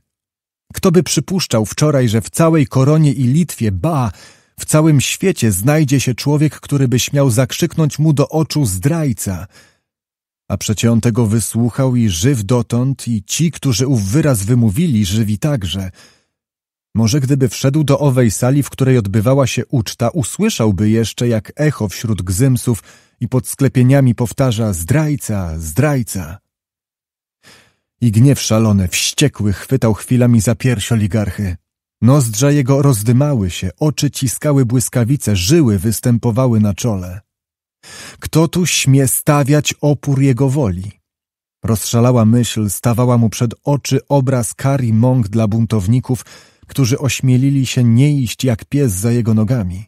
Kto by przypuszczał wczoraj, że w całej Koronie i Litwie, ba, w całym świecie znajdzie się człowiek, który by śmiał zakrzyknąć mu do oczu zdrajca – a przecie on tego wysłuchał i żyw dotąd, i ci, którzy ów wyraz wymówili, żywi także. Może gdyby wszedł do owej sali, w której odbywała się uczta, usłyszałby jeszcze, jak echo wśród gzymsów i pod sklepieniami powtarza zdrajca, zdrajca. I gniew szalony, wściekły, chwytał chwilami za pierś oligarchy. Nozdrza jego rozdymały się, oczy ciskały błyskawice, żyły występowały na czole. Kto tu śmie stawiać opór jego woli? Rozszalała myśl, stawała mu przed oczy obraz kar i mąk dla buntowników, którzy ośmielili się nie iść jak pies za jego nogami.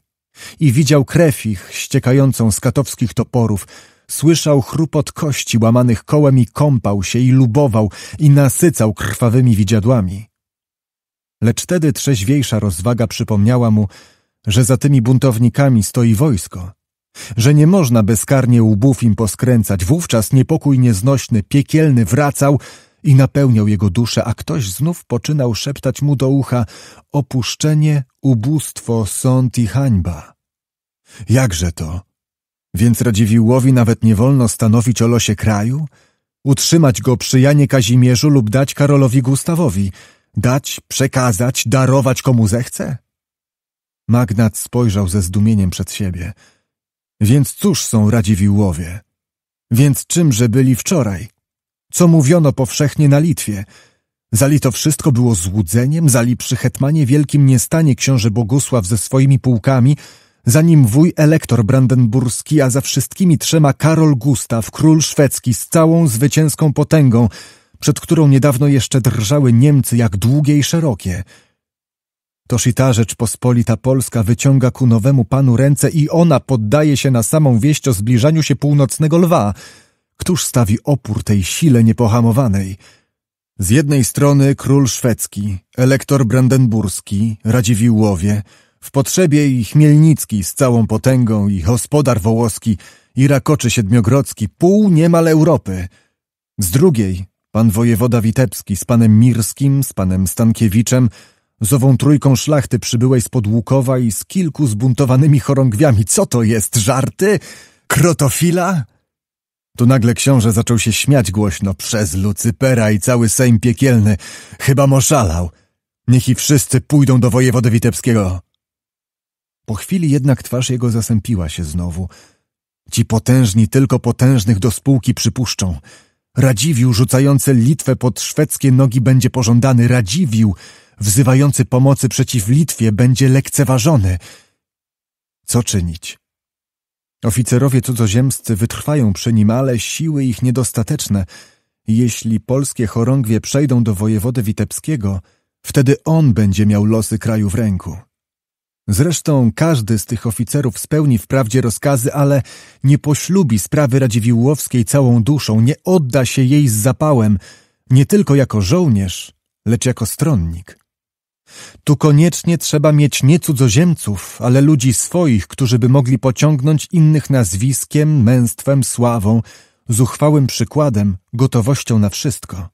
I widział krew ich ściekającą z katowskich toporów, słyszał chrupot kości łamanych kołem i kąpał się i lubował i nasycał krwawymi widziadłami. Lecz wtedy trzeźwiejsza rozwaga przypomniała mu, że za tymi buntownikami stoi wojsko, że nie można bezkarnie łbów im poskręcać. Wówczas niepokój nieznośny, piekielny wracał i napełniał jego duszę, a ktoś znów poczynał szeptać mu do ucha opuszczenie, ubóstwo, sąd i hańba. Jakże to? Więc Radziwiłłowi nawet nie wolno stanowić o losie kraju? Utrzymać go przy Janie Kazimierzu lub dać Karolowi Gustawowi? Dać, przekazać, darować komu zechce? Magnat spojrzał ze zdumieniem przed siebie – więc cóż są radziwiłowie? Więc czymże byli wczoraj? Co mówiono powszechnie na Litwie? Zali to wszystko było złudzeniem, zali przy hetmanie wielkim nie stanie książę Bogusław ze swoimi pułkami, zanim wuj elektor brandenburski, a za wszystkimi trzema Karol Gustaw, król szwedzki z całą zwycięską potęgą, przed którą niedawno jeszcze drżały Niemcy jak długie i szerokie – Toż i ta Rzeczpospolita Polska wyciąga ku nowemu panu ręce i ona poddaje się na samą wieść o zbliżaniu się północnego lwa. Któż stawi opór tej sile niepohamowanej? Z jednej strony król szwedzki, elektor brandenburski, Radziwiłłowie, w potrzebie i Chmielnicki z całą potęgą i gospodar wołoski i rakoczy siedmiogrodzki, pół niemal Europy. Z drugiej pan wojewoda Witebski z panem Mirskim, z panem Stankiewiczem, z ową trójką szlachty przybyłej z Łukowa i z kilku zbuntowanymi chorągwiami. Co to jest, żarty? Krotofila? Tu nagle książę zaczął się śmiać głośno przez Lucypera i cały Sejm Piekielny. Chyba moszalał. Niech i wszyscy pójdą do wojewody witebskiego. Po chwili jednak twarz jego zasępiła się znowu. Ci potężni tylko potężnych do spółki przypuszczą. Radziwił rzucający Litwę pod szwedzkie nogi będzie pożądany. Radziwił wzywający pomocy przeciw Litwie będzie lekceważony. Co czynić? Oficerowie cudzoziemscy wytrwają przy nim, ale siły ich niedostateczne. Jeśli polskie chorągwie przejdą do wojewody witebskiego, wtedy on będzie miał losy kraju w ręku. Zresztą każdy z tych oficerów spełni wprawdzie rozkazy, ale nie poślubi sprawy Radziwiłłowskiej całą duszą, nie odda się jej z zapałem, nie tylko jako żołnierz, lecz jako stronnik. Tu koniecznie trzeba mieć nie cudzoziemców, ale ludzi swoich, którzy by mogli pociągnąć innych nazwiskiem, męstwem, sławą, zuchwałym przykładem, gotowością na wszystko.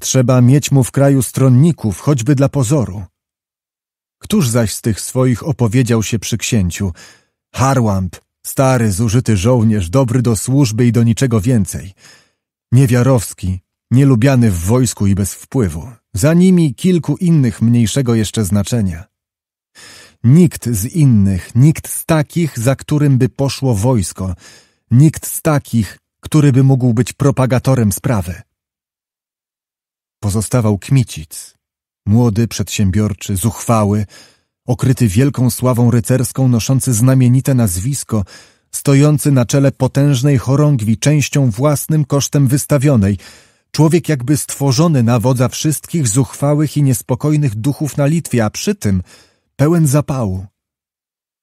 Trzeba mieć mu w kraju stronników, choćby dla pozoru. Któż zaś z tych swoich opowiedział się przy księciu? Harłamp, stary, zużyty żołnierz, dobry do służby i do niczego więcej. Niewiarowski, nielubiany w wojsku i bez wpływu. Za nimi kilku innych mniejszego jeszcze znaczenia. Nikt z innych, nikt z takich, za którym by poszło wojsko, nikt z takich, który by mógł być propagatorem sprawy. Pozostawał Kmicic, młody, przedsiębiorczy, zuchwały, okryty wielką sławą rycerską, noszący znamienite nazwisko, stojący na czele potężnej chorągwi, częścią własnym kosztem wystawionej – Człowiek jakby stworzony na wodza wszystkich zuchwałych i niespokojnych duchów na Litwie, a przy tym pełen zapału.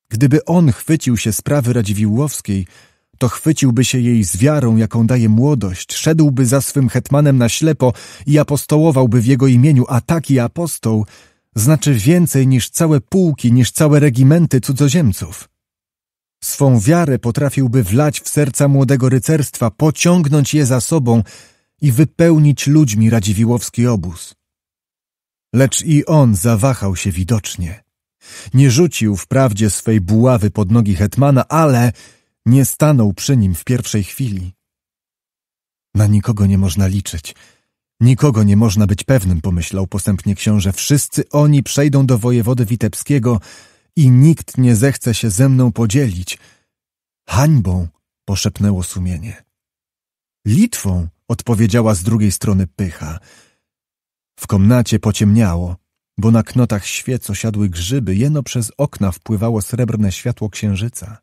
Gdyby on chwycił się sprawy Radziwiłłowskiej, to chwyciłby się jej z wiarą, jaką daje młodość, szedłby za swym hetmanem na ślepo i apostołowałby w jego imieniu, a taki apostoł znaczy więcej niż całe pułki, niż całe regimenty cudzoziemców. Swą wiarę potrafiłby wlać w serca młodego rycerstwa, pociągnąć je za sobą i wypełnić ludźmi Radziwiłowski obóz. Lecz i on zawahał się widocznie. Nie rzucił wprawdzie swej buławy pod nogi hetmana, ale nie stanął przy nim w pierwszej chwili. Na nikogo nie można liczyć. Nikogo nie można być pewnym, pomyślał posępnie książę. Wszyscy oni przejdą do wojewody witebskiego i nikt nie zechce się ze mną podzielić. Hańbą, poszepnęło sumienie. Litwą, odpowiedziała z drugiej strony pycha. W komnacie pociemniało, bo na knotach świec osiadły grzyby, jeno przez okna wpływało srebrne światło księżyca.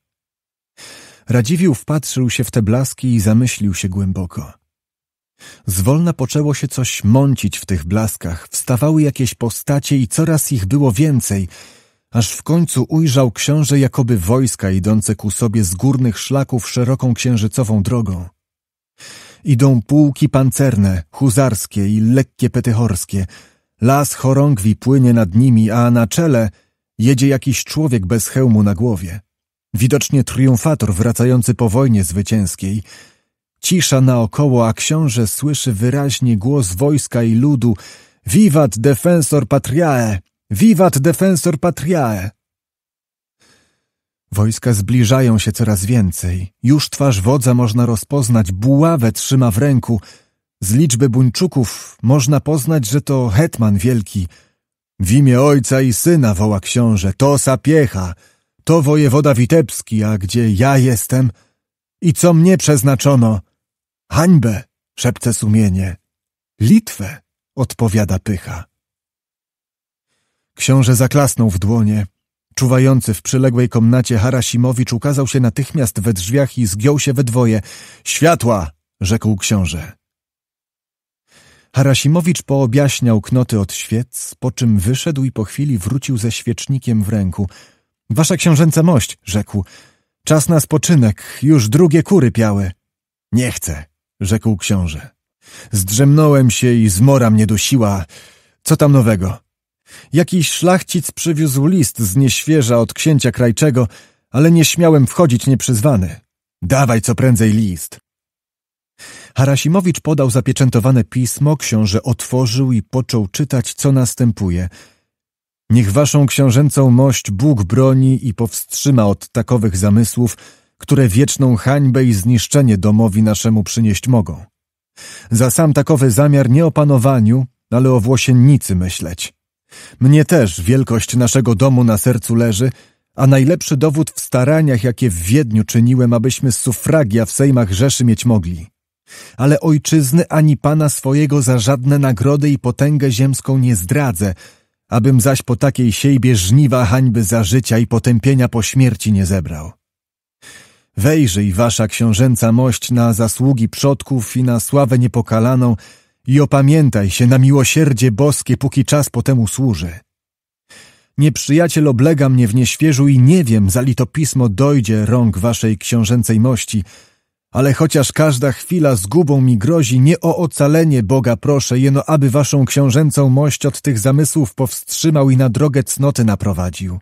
Radziwił wpatrzył się w te blaski i zamyślił się głęboko. Zwolna poczęło się coś mącić w tych blaskach, wstawały jakieś postacie i coraz ich było więcej, aż w końcu ujrzał książę jakoby wojska idące ku sobie z górnych szlaków szeroką księżycową drogą. Idą pułki pancerne, huzarskie i lekkie petychorskie. Las chorągwi płynie nad nimi, a na czele jedzie jakiś człowiek bez hełmu na głowie. Widocznie triumfator wracający po wojnie zwycięskiej. Cisza naokoło, a książę słyszy wyraźnie głos wojska i ludu Vivat defensor patriae! Vivat defensor patriae! Wojska zbliżają się coraz więcej. Już twarz wodza można rozpoznać, buławę trzyma w ręku. Z liczby buńczuków można poznać, że to hetman wielki. W imię ojca i syna woła książę, to sapiecha, to wojewoda witebski, a gdzie ja jestem? I co mnie przeznaczono? Hańbę, szepce sumienie. Litwę, odpowiada pycha. Książę zaklasnął w dłonie, Czuwający w przyległej komnacie Harasimowicz ukazał się natychmiast we drzwiach i zgiął się we dwoje. Światła! rzekł książę. Harasimowicz poobjaśniał knoty od świec, po czym wyszedł i po chwili wrócił ze świecznikiem w ręku. Wasza książęca mość, rzekł. Czas na spoczynek, już drugie kury piały. Nie chcę, rzekł książę. Zdrzemnąłem się i zmora mnie dusiła. Co tam nowego? Jakiś szlachcic przywiózł list z nieświeża od księcia krajczego, ale nie śmiałem wchodzić nieprzyzwany. Dawaj co prędzej list. Harasimowicz podał zapieczętowane pismo, książę otworzył i począł czytać, co następuje. Niech waszą książęcą mość Bóg broni i powstrzyma od takowych zamysłów, które wieczną hańbę i zniszczenie domowi naszemu przynieść mogą. Za sam takowy zamiar nie o panowaniu, ale o włosiennicy myśleć. Mnie też wielkość naszego domu na sercu leży, a najlepszy dowód w staraniach, jakie w Wiedniu czyniłem, abyśmy sufragia w sejmach Rzeszy mieć mogli. Ale ojczyzny ani pana swojego za żadne nagrody i potęgę ziemską nie zdradzę, abym zaś po takiej siejbie żniwa hańby za życia i potępienia po śmierci nie zebrał. Wejrzyj, wasza książęca mość, na zasługi przodków i na sławę niepokalaną, i opamiętaj się na miłosierdzie boskie, póki czas po temu służy. Nieprzyjaciel oblega mnie w nieświeżu i nie wiem, to pismo dojdzie rąk waszej książęcej mości, ale chociaż każda chwila zgubą mi grozi, nie o ocalenie Boga proszę, jeno aby waszą książęcą mość od tych zamysłów powstrzymał i na drogę cnoty naprowadził.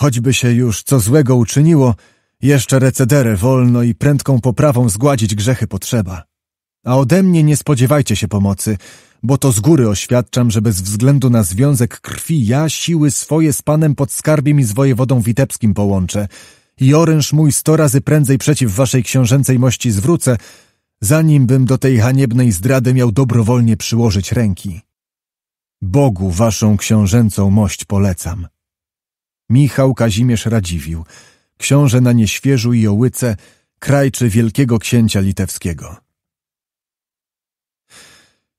Choćby się już co złego uczyniło, jeszcze recederę wolno i prędką poprawą zgładzić grzechy potrzeba. A ode mnie nie spodziewajcie się pomocy, bo to z góry oświadczam, że bez względu na związek krwi ja siły swoje z panem pod skarbiem i z wojewodą witebskim połączę i oręż mój sto razy prędzej przeciw waszej książęcej mości zwrócę, zanim bym do tej haniebnej zdrady miał dobrowolnie przyłożyć ręki. Bogu waszą książęcą mość polecam. Michał Kazimierz Radziwił, książę na Nieświeżu i Ołyce, krajczy wielkiego księcia litewskiego.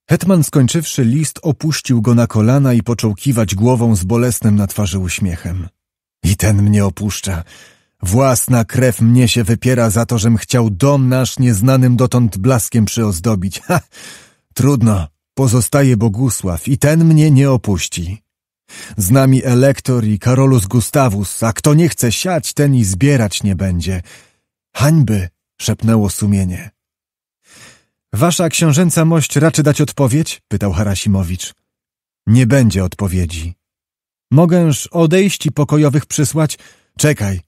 Hetman skończywszy list opuścił go na kolana i począł kiwać głową z bolesnym na twarzy uśmiechem. I ten mnie opuszcza. Własna krew mnie się wypiera za to, żem chciał dom nasz nieznanym dotąd blaskiem przyozdobić. Ha! Trudno. Pozostaje Bogusław i ten mnie nie opuści. Z nami Elektor i Karolus Gustawus, a kto nie chce siać, ten i zbierać nie będzie. Hańby! szepnęło sumienie. Wasza książęca mość raczy dać odpowiedź? pytał Harasimowicz. Nie będzie odpowiedzi. Mogęż odejści pokojowych przysłać? Czekaj.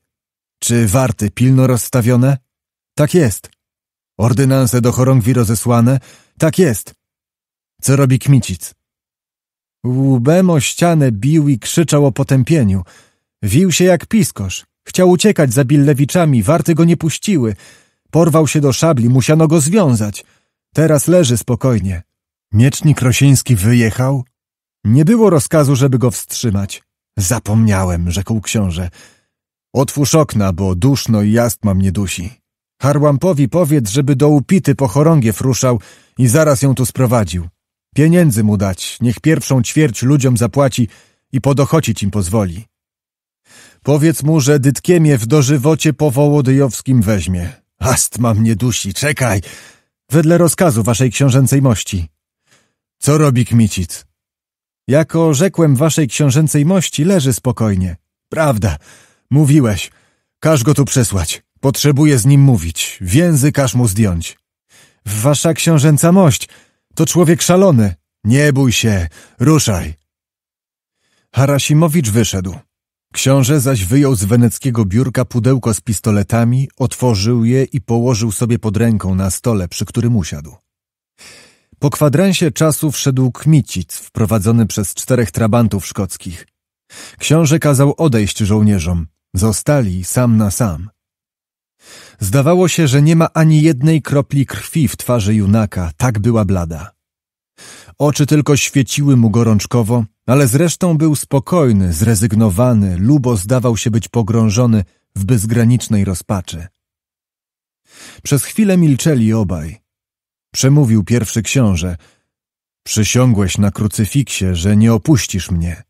Czy warty pilno rozstawione? Tak jest. Ordynanse do chorągwi rozesłane? Tak jest. Co robi Kmicic? Łbem o ścianę bił i krzyczał o potępieniu. Wił się jak piskosz. Chciał uciekać za Billewiczami, warty go nie puściły. Porwał się do szabli, musiano go związać. Teraz leży spokojnie. Miecznik Rosiński wyjechał? Nie było rozkazu, żeby go wstrzymać. Zapomniałem, rzekł książę. Otwórz okna, bo duszno i astma mnie dusi. Harłampowi powiedz, żeby do upity po chorągiew ruszał i zaraz ją tu sprowadził. Pieniędzy mu dać, niech pierwszą ćwierć ludziom zapłaci i podochocić im pozwoli. Powiedz mu, że Dytkiemie w dożywocie po Wołodyjowskim weźmie. Astma mnie dusi, czekaj! Wedle rozkazu waszej książęcej mości. Co robi Kmicic? Jako rzekłem waszej książęcej mości, leży spokojnie. Prawda, mówiłeś. Każ go tu przesłać. Potrzebuję z nim mówić. Więzy każ mu zdjąć. Wasza książęca mość to człowiek szalony. Nie bój się, ruszaj. Harasimowicz wyszedł. Książę zaś wyjął z weneckiego biurka pudełko z pistoletami, otworzył je i położył sobie pod ręką na stole, przy którym usiadł. Po kwadransie czasu wszedł kmicic, wprowadzony przez czterech trabantów szkockich. Książę kazał odejść żołnierzom. Zostali sam na sam. Zdawało się, że nie ma ani jednej kropli krwi w twarzy junaka, tak była blada. Oczy tylko świeciły mu gorączkowo, ale zresztą był spokojny, zrezygnowany, lubo zdawał się być pogrążony w bezgranicznej rozpaczy. Przez chwilę milczeli obaj. Przemówił pierwszy książę. Przysiągłeś na krucyfiksie, że nie opuścisz mnie.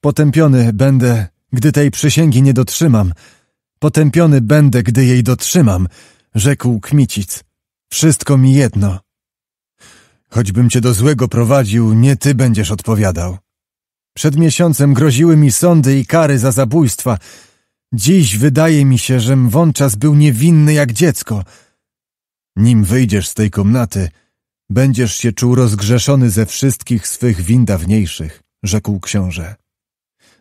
Potępiony będę, gdy tej przysięgi nie dotrzymam. Potępiony będę, gdy jej dotrzymam, rzekł Kmicic. Wszystko mi jedno. Choćbym cię do złego prowadził, nie ty będziesz odpowiadał. Przed miesiącem groziły mi sądy i kary za zabójstwa. Dziś wydaje mi się, że Mwączas był niewinny jak dziecko. Nim wyjdziesz z tej komnaty, będziesz się czuł rozgrzeszony ze wszystkich swych win dawniejszych, rzekł książę.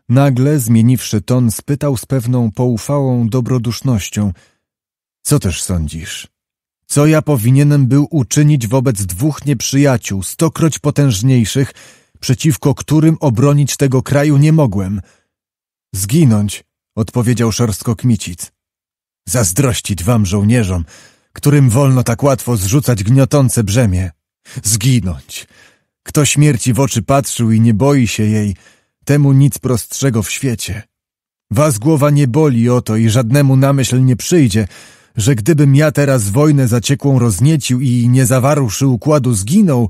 Nagle, zmieniwszy ton, spytał z pewną poufałą dobrodusznością. Co też sądzisz? Co ja powinienem był uczynić wobec dwóch nieprzyjaciół, stokroć potężniejszych, przeciwko którym obronić tego kraju nie mogłem? Zginąć, odpowiedział szorstko Kmicic. Zazdrościć wam, żołnierzom, którym wolno tak łatwo zrzucać gniotące brzemię. Zginąć. Kto śmierci w oczy patrzył i nie boi się jej, temu nic prostszego w świecie. Was głowa nie boli o to i żadnemu myśl nie przyjdzie, że gdybym ja teraz wojnę zaciekłą rozniecił i nie zawarłszy układu zginął,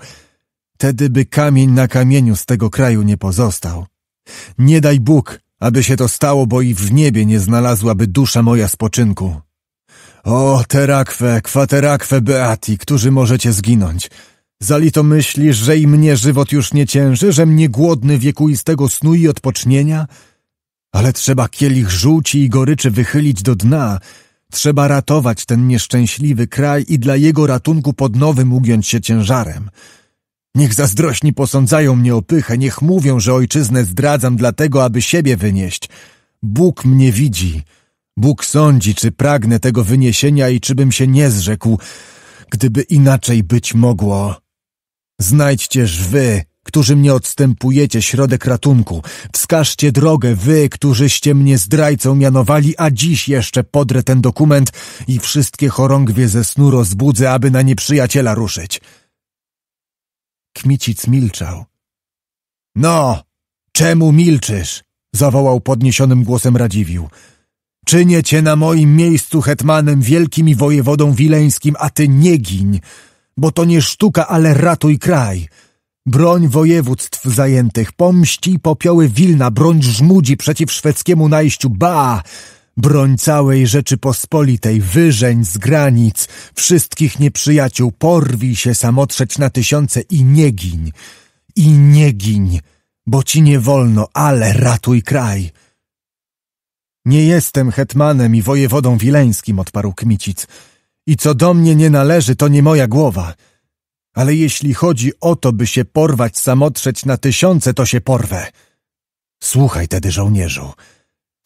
tedy by kamień na kamieniu z tego kraju nie pozostał. Nie daj Bóg, aby się to stało, bo i w niebie nie znalazłaby dusza moja spoczynku. O, terakwe, kwaterakwe beati, którzy możecie zginąć. Zalito myślisz, że i mnie żywot już nie cięży, że mnie głodny wiekuistego snu i odpocznienia? Ale trzeba kielich żółci i goryczy wychylić do dna, Trzeba ratować ten nieszczęśliwy kraj i dla jego ratunku pod nowym ugiąć się ciężarem. Niech zazdrośni posądzają mnie o pychę, niech mówią, że ojczyznę zdradzam dlatego, aby siebie wynieść. Bóg mnie widzi. Bóg sądzi, czy pragnę tego wyniesienia i czybym się nie zrzekł, gdyby inaczej być mogło. Znajdźcież wy którzy mnie odstępujecie, środek ratunku. Wskażcie drogę, wy, którzyście mnie zdrajcą mianowali, a dziś jeszcze podrę ten dokument i wszystkie chorągwie ze snu rozbudzę, aby na nieprzyjaciela ruszyć. Kmicic milczał. No, czemu milczysz? zawołał podniesionym głosem Radziwił. Czynię cię na moim miejscu hetmanem wielkim i wojewodą wileńskim, a ty nie giń, bo to nie sztuka, ale ratuj kraj. Broń województw zajętych, pomści popioły Wilna, broń żmudzi przeciw szwedzkiemu najściu, ba! Broń całej Rzeczypospolitej, wyżeń z granic, wszystkich nieprzyjaciół, porwij się samotrzeć na tysiące i nie giń, i nie giń, bo ci nie wolno, ale ratuj kraj. Nie jestem hetmanem i wojewodą wileńskim, odparł Kmicic, i co do mnie nie należy, to nie moja głowa ale jeśli chodzi o to, by się porwać, samotrzeć na tysiące, to się porwę. Słuchaj tedy, żołnierzu.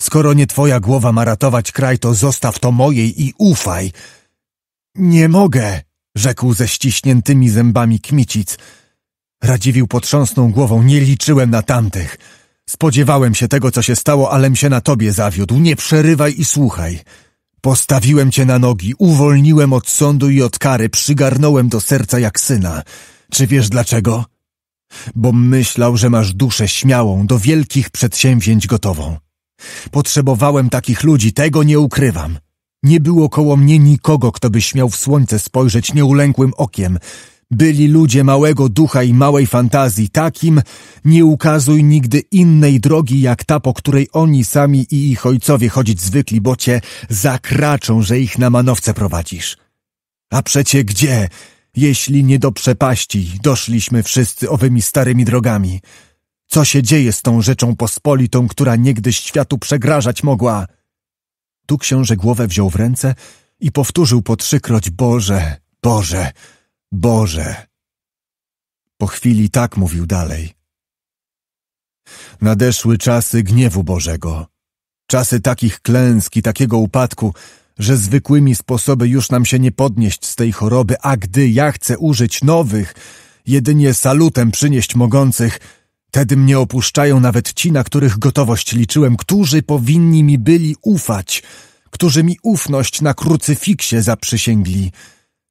Skoro nie twoja głowa ma ratować kraj, to zostaw to mojej i ufaj. Nie mogę, rzekł ze ściśniętymi zębami kmicic. Radziwił potrząsną głową, nie liczyłem na tamtych. Spodziewałem się tego, co się stało, alem się na tobie zawiódł. Nie przerywaj i słuchaj. Postawiłem cię na nogi, uwolniłem od sądu i od kary, przygarnąłem do serca jak syna. Czy wiesz dlaczego? Bo myślał, że masz duszę śmiałą, do wielkich przedsięwzięć gotową. Potrzebowałem takich ludzi, tego nie ukrywam. Nie było koło mnie nikogo, kto by śmiał w słońce spojrzeć nieulękłym okiem, byli ludzie małego ducha i małej fantazji, takim nie ukazuj nigdy innej drogi jak ta, po której oni sami i ich ojcowie chodzić zwykli, bo cię zakraczą, że ich na manowce prowadzisz. A przecie gdzie, jeśli nie do przepaści, doszliśmy wszyscy owymi starymi drogami? Co się dzieje z tą rzeczą pospolitą, która niegdyś światu przegrażać mogła? Tu książę głowę wziął w ręce i powtórzył po trzykroć Boże, Boże. Boże! Po chwili tak mówił dalej. Nadeszły czasy gniewu Bożego, czasy takich klęsk i takiego upadku, że zwykłymi sposoby już nam się nie podnieść z tej choroby, a gdy ja chcę użyć nowych, jedynie salutem przynieść mogących, tedy mnie opuszczają nawet ci, na których gotowość liczyłem, którzy powinni mi byli ufać, którzy mi ufność na krucyfiksie zaprzysięgli.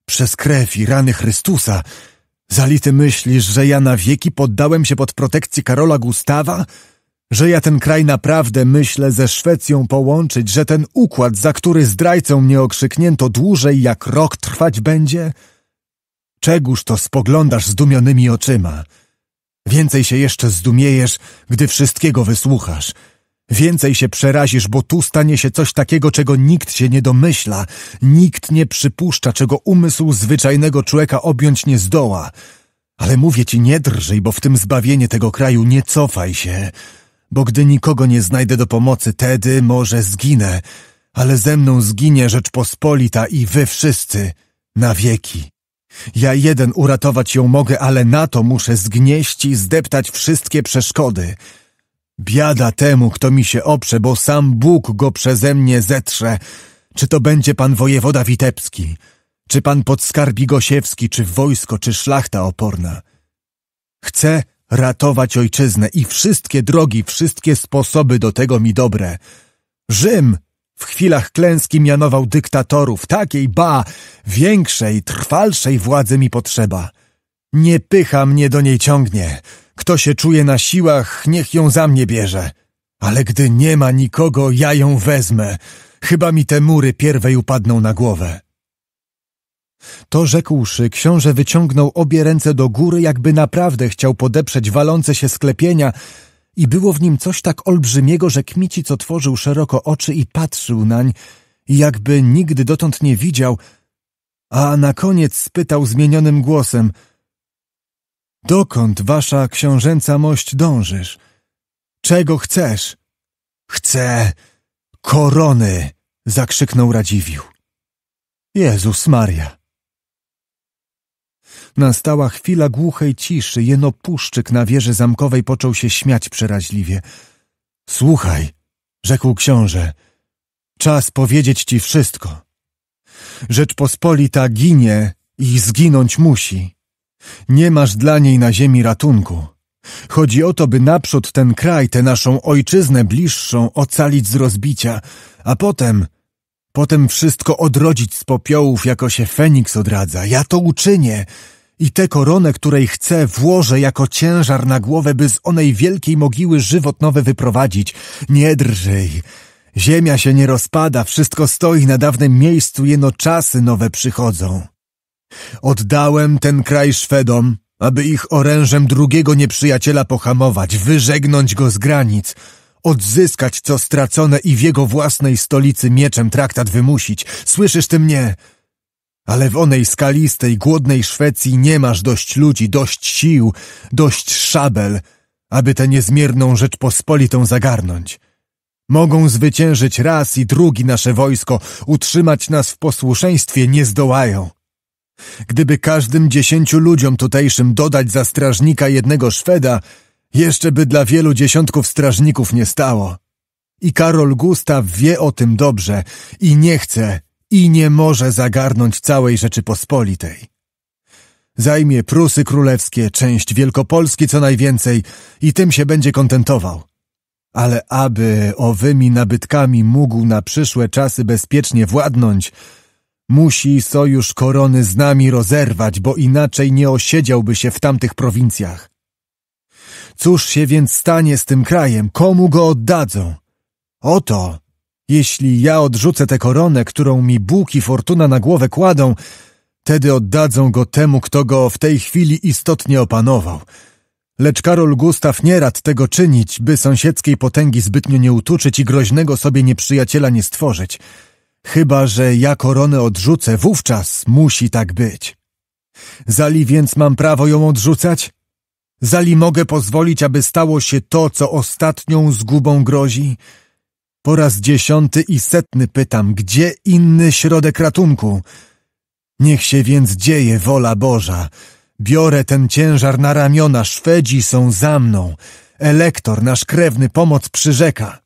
Przez krew i rany Chrystusa zality myślisz, że ja na wieki poddałem się pod protekcję Karola Gustawa? Że ja ten kraj naprawdę myślę ze Szwecją połączyć, że ten układ, za który zdrajcą mnie okrzyknięto dłużej jak rok trwać będzie? Czegóż to spoglądasz zdumionymi oczyma? Więcej się jeszcze zdumiejesz, gdy wszystkiego wysłuchasz – Więcej się przerazisz, bo tu stanie się coś takiego, czego nikt się nie domyśla, nikt nie przypuszcza, czego umysł zwyczajnego człowieka objąć nie zdoła. Ale mówię ci, nie drżyj, bo w tym zbawienie tego kraju nie cofaj się, bo gdy nikogo nie znajdę do pomocy, tedy może zginę, ale ze mną zginie Rzeczpospolita i wy wszyscy na wieki. Ja jeden uratować ją mogę, ale na to muszę zgnieść i zdeptać wszystkie przeszkody – Biada temu, kto mi się oprze, bo sam Bóg go przeze mnie zetrze. Czy to będzie pan wojewoda Witebski, czy pan podskarbi Gosiewski, czy wojsko, czy szlachta oporna. Chcę ratować ojczyznę i wszystkie drogi, wszystkie sposoby do tego mi dobre. Rzym w chwilach klęski mianował dyktatorów, takiej ba, większej, trwalszej władzy mi potrzeba. Nie pycha mnie do niej ciągnie. Kto się czuje na siłach, niech ją za mnie bierze. Ale gdy nie ma nikogo, ja ją wezmę. Chyba mi te mury pierwej upadną na głowę. To rzekłszy, książę wyciągnął obie ręce do góry, jakby naprawdę chciał podeprzeć walące się sklepienia i było w nim coś tak olbrzymiego, że Kmici co tworzył szeroko oczy i patrzył nań, jakby nigdy dotąd nie widział, a na koniec spytał zmienionym głosem – Dokąd wasza książęca mość dążysz? Czego chcesz? Chcę korony! zakrzyknął Radziwił. Jezus Maria! Nastała chwila głuchej ciszy, jeno puszczyk na wieży zamkowej począł się śmiać przeraźliwie. Słuchaj, rzekł książę, czas powiedzieć ci wszystko. Rzeczpospolita ginie i zginąć musi. Nie masz dla niej na ziemi ratunku. Chodzi o to, by naprzód ten kraj, tę naszą ojczyznę bliższą ocalić z rozbicia, a potem, potem wszystko odrodzić z popiołów, jako się Feniks odradza. Ja to uczynię i tę koronę, której chcę, włożę jako ciężar na głowę, by z onej wielkiej mogiły żywot nowy wyprowadzić. Nie drżyj. Ziemia się nie rozpada, wszystko stoi na dawnym miejscu, jeno czasy nowe przychodzą. Oddałem ten kraj Szwedom, aby ich orężem drugiego nieprzyjaciela pohamować, wyżegnąć go z granic, odzyskać co stracone i w jego własnej stolicy mieczem traktat wymusić. Słyszysz ty mnie? Ale w onej skalistej, głodnej Szwecji nie masz dość ludzi, dość sił, dość szabel, aby tę niezmierną Rzeczpospolitą zagarnąć. Mogą zwyciężyć raz i drugi nasze wojsko, utrzymać nas w posłuszeństwie nie zdołają. Gdyby każdym dziesięciu ludziom tutejszym dodać za strażnika jednego Szweda, jeszcze by dla wielu dziesiątków strażników nie stało. I Karol Gustaw wie o tym dobrze i nie chce i nie może zagarnąć całej Rzeczypospolitej. Zajmie Prusy Królewskie, część Wielkopolski co najwięcej i tym się będzie kontentował. Ale aby owymi nabytkami mógł na przyszłe czasy bezpiecznie władnąć – Musi sojusz korony z nami rozerwać, bo inaczej nie osiedziałby się w tamtych prowincjach. Cóż się więc stanie z tym krajem? Komu go oddadzą? Oto, jeśli ja odrzucę tę koronę, którą mi Bóg i fortuna na głowę kładą, tedy oddadzą go temu, kto go w tej chwili istotnie opanował. Lecz Karol Gustaw nie rad tego czynić, by sąsiedzkiej potęgi zbytnio nie utuczyć i groźnego sobie nieprzyjaciela nie stworzyć – Chyba, że ja koronę odrzucę, wówczas musi tak być. Zali więc mam prawo ją odrzucać? Zali mogę pozwolić, aby stało się to, co ostatnią zgubą grozi? Po raz dziesiąty i setny pytam, gdzie inny środek ratunku? Niech się więc dzieje wola Boża. Biorę ten ciężar na ramiona, Szwedzi są za mną. Elektor, nasz krewny, pomoc przyrzeka.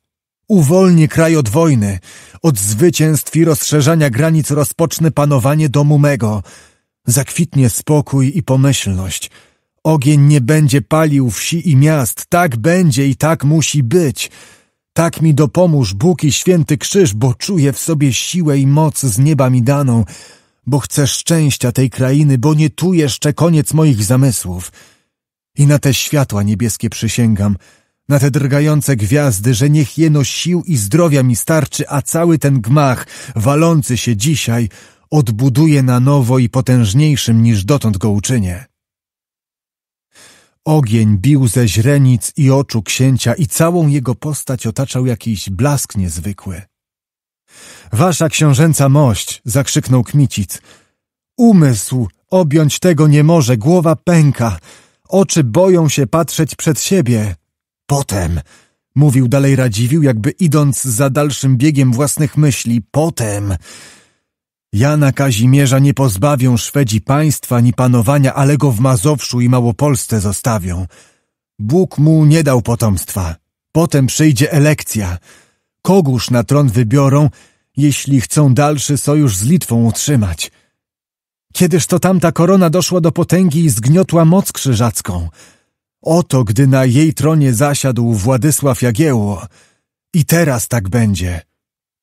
Uwolnię kraj od wojny, od zwycięstw i rozszerzania granic rozpocznę panowanie domu mego. Zakwitnie spokój i pomyślność. Ogień nie będzie palił wsi i miast, tak będzie i tak musi być. Tak mi dopomóż Bóg i święty krzyż, bo czuję w sobie siłę i moc z nieba mi daną, bo chcę szczęścia tej krainy, bo nie tu jeszcze koniec moich zamysłów. I na te światła niebieskie przysięgam – na te drgające gwiazdy, że niech jeno sił i zdrowia mi starczy, a cały ten gmach, walący się dzisiaj, odbuduje na nowo i potężniejszym niż dotąd go uczynię. Ogień bił ze źrenic i oczu księcia i całą jego postać otaczał jakiś blask niezwykły. Wasza książęca mość, zakrzyknął Kmicic. Umysł objąć tego nie może, głowa pęka, oczy boją się patrzeć przed siebie. Potem, mówił dalej Radziwił, jakby idąc za dalszym biegiem własnych myśli, potem... Jana Kazimierza nie pozbawią Szwedzi państwa ni panowania, ale go w Mazowszu i Małopolsce zostawią. Bóg mu nie dał potomstwa. Potem przyjdzie elekcja. Kogóż na tron wybiorą, jeśli chcą dalszy sojusz z Litwą utrzymać. Kiedyż to tamta korona doszła do potęgi i zgniotła moc krzyżacką – Oto, gdy na jej tronie zasiadł Władysław Jagiełło. I teraz tak będzie.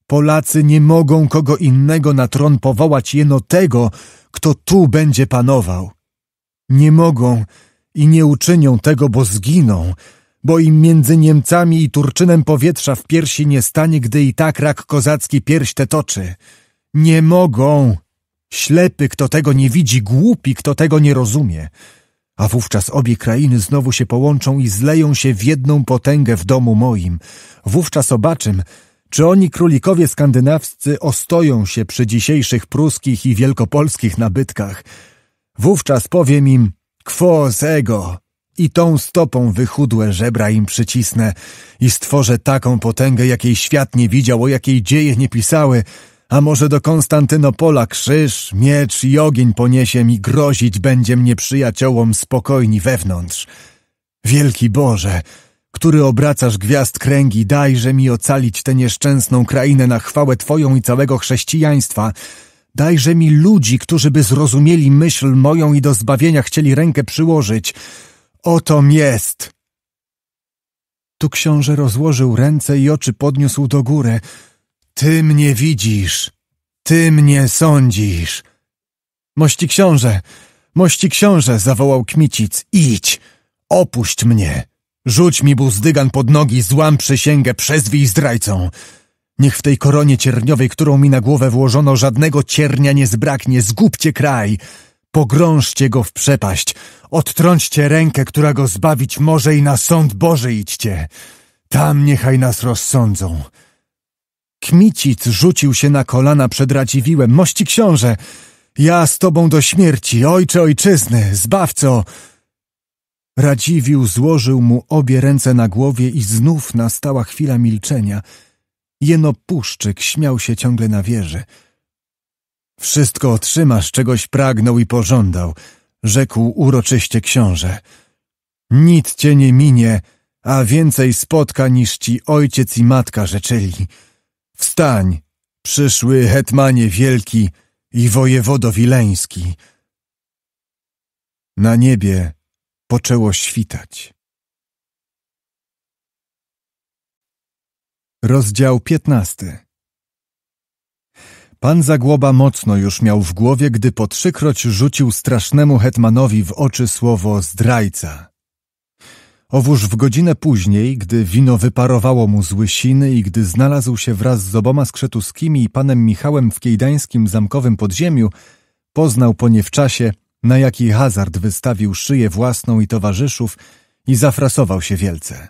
Polacy nie mogą kogo innego na tron powołać, jeno tego, kto tu będzie panował. Nie mogą i nie uczynią tego, bo zginą, bo im między Niemcami i Turczynem powietrza w piersi nie stanie, gdy i tak rak kozacki pierś te toczy. Nie mogą! Ślepy, kto tego nie widzi, głupi, kto tego nie rozumie a wówczas obie krainy znowu się połączą i zleją się w jedną potęgę w domu moim. Wówczas zobaczym, czy oni królikowie skandynawscy ostoją się przy dzisiejszych pruskich i wielkopolskich nabytkach. Wówczas powiem im quo ego i tą stopą wychudłe żebra im przycisnę i stworzę taką potęgę, jakiej świat nie widział, o jakiej dzieje nie pisały, a może do Konstantynopola krzyż, miecz i ogień poniesie mi grozić będzie mnie przyjaciołom spokojni wewnątrz. Wielki Boże, który obracasz gwiazd kręgi, dajże mi ocalić tę nieszczęsną krainę na chwałę Twoją i całego chrześcijaństwa. Dajże mi ludzi, którzy by zrozumieli myśl moją i do zbawienia chcieli rękę przyłożyć. Oto jest! Tu książę rozłożył ręce i oczy podniósł do góry – ty mnie widzisz, ty mnie sądzisz. Mości książę, mości książę, zawołał Kmicic, idź, opuść mnie. Rzuć mi buzdygan pod nogi, złam przysięgę, przezwij zdrajcą. Niech w tej koronie cierniowej, którą mi na głowę włożono, żadnego ciernia nie zbraknie, zgubcie kraj. Pogrążcie go w przepaść, odtrąćcie rękę, która go zbawić może i na sąd Boży idźcie. Tam niechaj nas rozsądzą. Kmicic rzucił się na kolana przed Radziwiłem. Mości książę, ja z tobą do śmierci, ojcze ojczyzny, zbawco! Radziwił złożył mu obie ręce na głowie i znów nastała chwila milczenia. Jeno Puszczyk śmiał się ciągle na wieży. Wszystko otrzymasz, czegoś pragnął i pożądał, rzekł uroczyście książę. Nic cię nie minie, a więcej spotka niż ci ojciec i matka rzeczyli. Wstań, przyszły hetmanie wielki i wojewodo wileński. Na niebie poczęło świtać. Rozdział piętnasty Pan Zagłoba mocno już miał w głowie, gdy po trzykroć rzucił strasznemu hetmanowi w oczy słowo zdrajca. Owóż w godzinę później, gdy wino wyparowało mu z łysiny i gdy znalazł się wraz z oboma skrzetuskimi i panem Michałem w kiejdańskim zamkowym podziemiu, poznał po nie w czasie, na jaki hazard wystawił szyję własną i towarzyszów i zafrasował się wielce.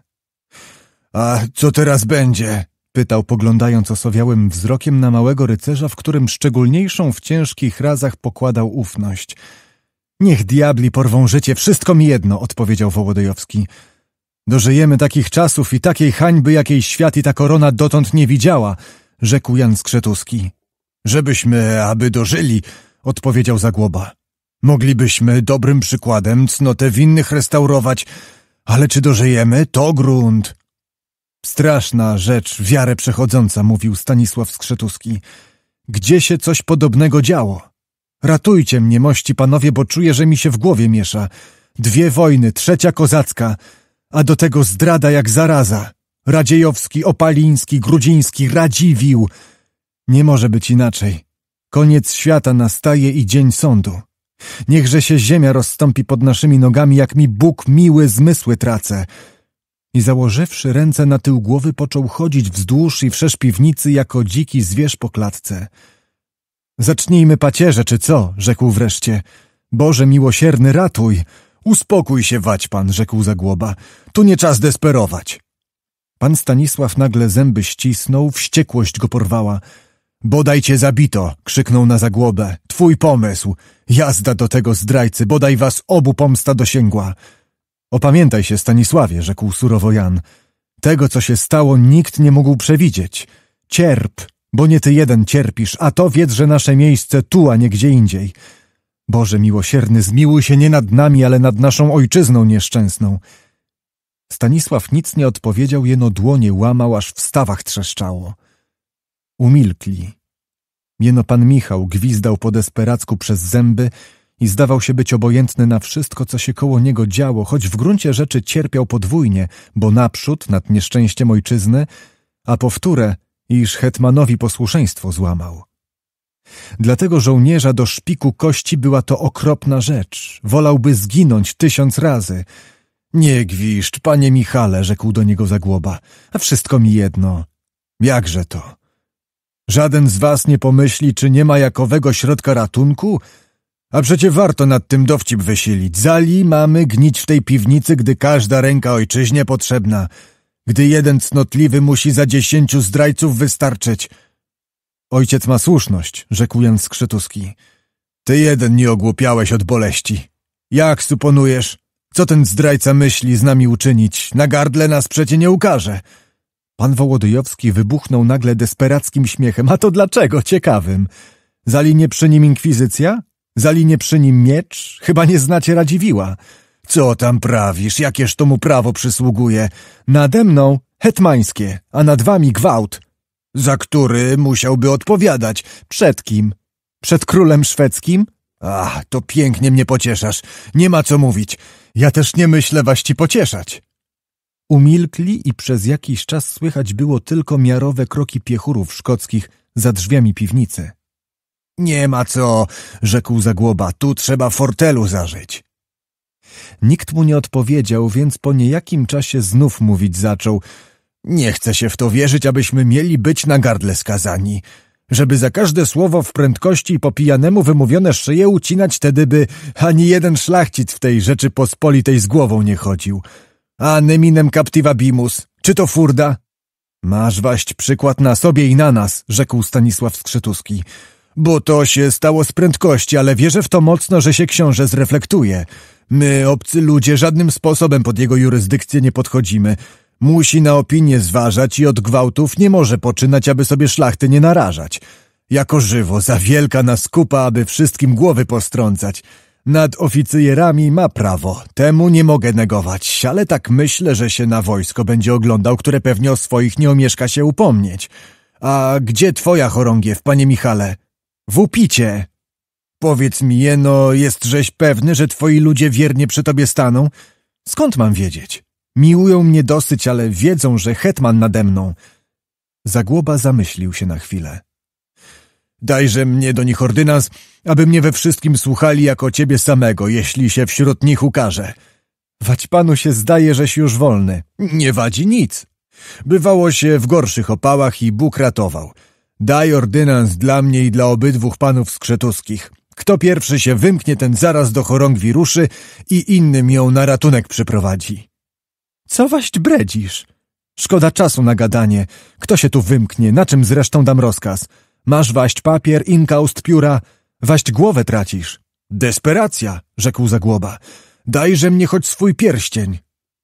A co teraz będzie? pytał, poglądając osowiałym wzrokiem na małego rycerza, w którym szczególniejszą w ciężkich razach pokładał ufność – Niech diabli porwą życie, wszystko mi jedno, odpowiedział Wołodyjowski. Dożyjemy takich czasów i takiej hańby, jakiej świat i ta korona dotąd nie widziała, rzekł Jan Skrzetuski. Żebyśmy, aby dożyli, odpowiedział Zagłoba. Moglibyśmy dobrym przykładem cnotę winnych restaurować, ale czy dożyjemy, to grunt. Straszna rzecz, wiarę przechodząca, mówił Stanisław Skrzetuski. Gdzie się coś podobnego działo? Ratujcie mnie, mości panowie, bo czuję, że mi się w głowie miesza. Dwie wojny, trzecia kozacka, a do tego zdrada jak zaraza. Radziejowski, Opaliński, Grudziński, Radziwił. Nie może być inaczej. Koniec świata nastaje i dzień sądu. Niechże się ziemia rozstąpi pod naszymi nogami, jak mi Bóg miły zmysły tracę. I założywszy ręce na tył głowy, począł chodzić wzdłuż i wszerz piwnicy jako dziki zwierz po klatce. Zacznijmy pacierze, czy co? rzekł wreszcie. Boże miłosierny, ratuj! Uspokój się, pan, rzekł Zagłoba. Tu nie czas desperować. Pan Stanisław nagle zęby ścisnął, wściekłość go porwała. Bodaj cię zabito, krzyknął na Zagłobę. Twój pomysł! Jazda do tego zdrajcy, bodaj was obu pomsta dosięgła. Opamiętaj się, Stanisławie, rzekł surowo Jan. Tego, co się stało, nikt nie mógł przewidzieć. Cierp, bo nie ty jeden cierpisz, a to wiedz, że nasze miejsce tu, a nie gdzie indziej. Boże miłosierny, zmiłuj się nie nad nami, ale nad naszą ojczyzną nieszczęsną. Stanisław nic nie odpowiedział, jeno dłonie łamał, aż w stawach trzeszczało. Umilkli. Jeno pan Michał gwizdał po desperacku przez zęby i zdawał się być obojętny na wszystko, co się koło niego działo, choć w gruncie rzeczy cierpiał podwójnie, bo naprzód nad nieszczęściem ojczyzny, a wtóre iż hetmanowi posłuszeństwo złamał. Dla tego żołnierza do szpiku kości była to okropna rzecz. Wolałby zginąć tysiąc razy. Nie gwiszcz, panie Michale, rzekł do niego Zagłoba, a wszystko mi jedno. Jakże to? Żaden z was nie pomyśli, czy nie ma jakowego środka ratunku? A przecie warto nad tym dowcip wysilić. Zali mamy gnić w tej piwnicy, gdy każda ręka ojczyźnie potrzebna gdy jeden cnotliwy musi za dziesięciu zdrajców wystarczyć. Ojciec ma słuszność, rzekł Jan Skrzytuski. Ty jeden nie ogłupiałeś od boleści. Jak suponujesz? Co ten zdrajca myśli z nami uczynić? Na gardle nas przecie nie ukaże. Pan Wołodyjowski wybuchnął nagle desperackim śmiechem. A to dlaczego? Ciekawym. Zalinie przy nim inkwizycja? Zalinie przy nim miecz? Chyba nie znacie Radziwiła. Co tam prawisz? Jakież to mu prawo przysługuje? Nade mną hetmańskie, a nad wami gwałt, za który musiałby odpowiadać. Przed kim? Przed królem szwedzkim? Ach, to pięknie mnie pocieszasz. Nie ma co mówić. Ja też nie myślę was ci pocieszać. Umilkli i przez jakiś czas słychać było tylko miarowe kroki piechurów szkockich za drzwiami piwnicy. Nie ma co, rzekł Zagłoba, tu trzeba fortelu zażyć. Nikt mu nie odpowiedział, więc po niejakim czasie znów mówić zaczął. Nie chcę się w to wierzyć, abyśmy mieli być na gardle skazani. Żeby za każde słowo w prędkości po pijanemu wymówione szyję ucinać, tedy by ani jeden szlachcic w tej Rzeczypospolitej z głową nie chodził. A neminem captiva bimus, czy to furda? Masz waść przykład na sobie i na nas, rzekł Stanisław Skrzytuski. Bo to się stało z prędkości, ale wierzę w to mocno, że się książę zreflektuje. My, obcy ludzie, żadnym sposobem pod jego jurysdykcję nie podchodzimy. Musi na opinię zważać i od gwałtów nie może poczynać, aby sobie szlachty nie narażać. Jako żywo, za wielka nas kupa, aby wszystkim głowy postrącać. Nad oficyjerami ma prawo, temu nie mogę negować, ale tak myślę, że się na wojsko będzie oglądał, które pewnie o swoich nie omieszka się upomnieć. A gdzie twoja chorągiew, panie Michale? W upicie. Powiedz mi, jeno, jestżeś pewny, że twoi ludzie wiernie przy tobie staną? Skąd mam wiedzieć? Miłują mnie dosyć, ale wiedzą, że hetman nade mną. Zagłoba zamyślił się na chwilę. Dajże mnie do nich ordynans, aby mnie we wszystkim słuchali jako ciebie samego, jeśli się wśród nich ukaże. Wać panu się zdaje, żeś już wolny. Nie wadzi nic. Bywało się w gorszych opałach i Bóg ratował – Daj ordynans dla mnie i dla obydwóch panów skrzetuskich. Kto pierwszy się wymknie, ten zaraz do chorągwi ruszy i innym ją na ratunek przyprowadzi. Co waść bredzisz? Szkoda czasu na gadanie. Kto się tu wymknie, na czym zresztą dam rozkaz? Masz waść papier, inkaust pióra, waść głowę tracisz. Desperacja, rzekł Zagłoba. Dajże mnie choć swój pierścień.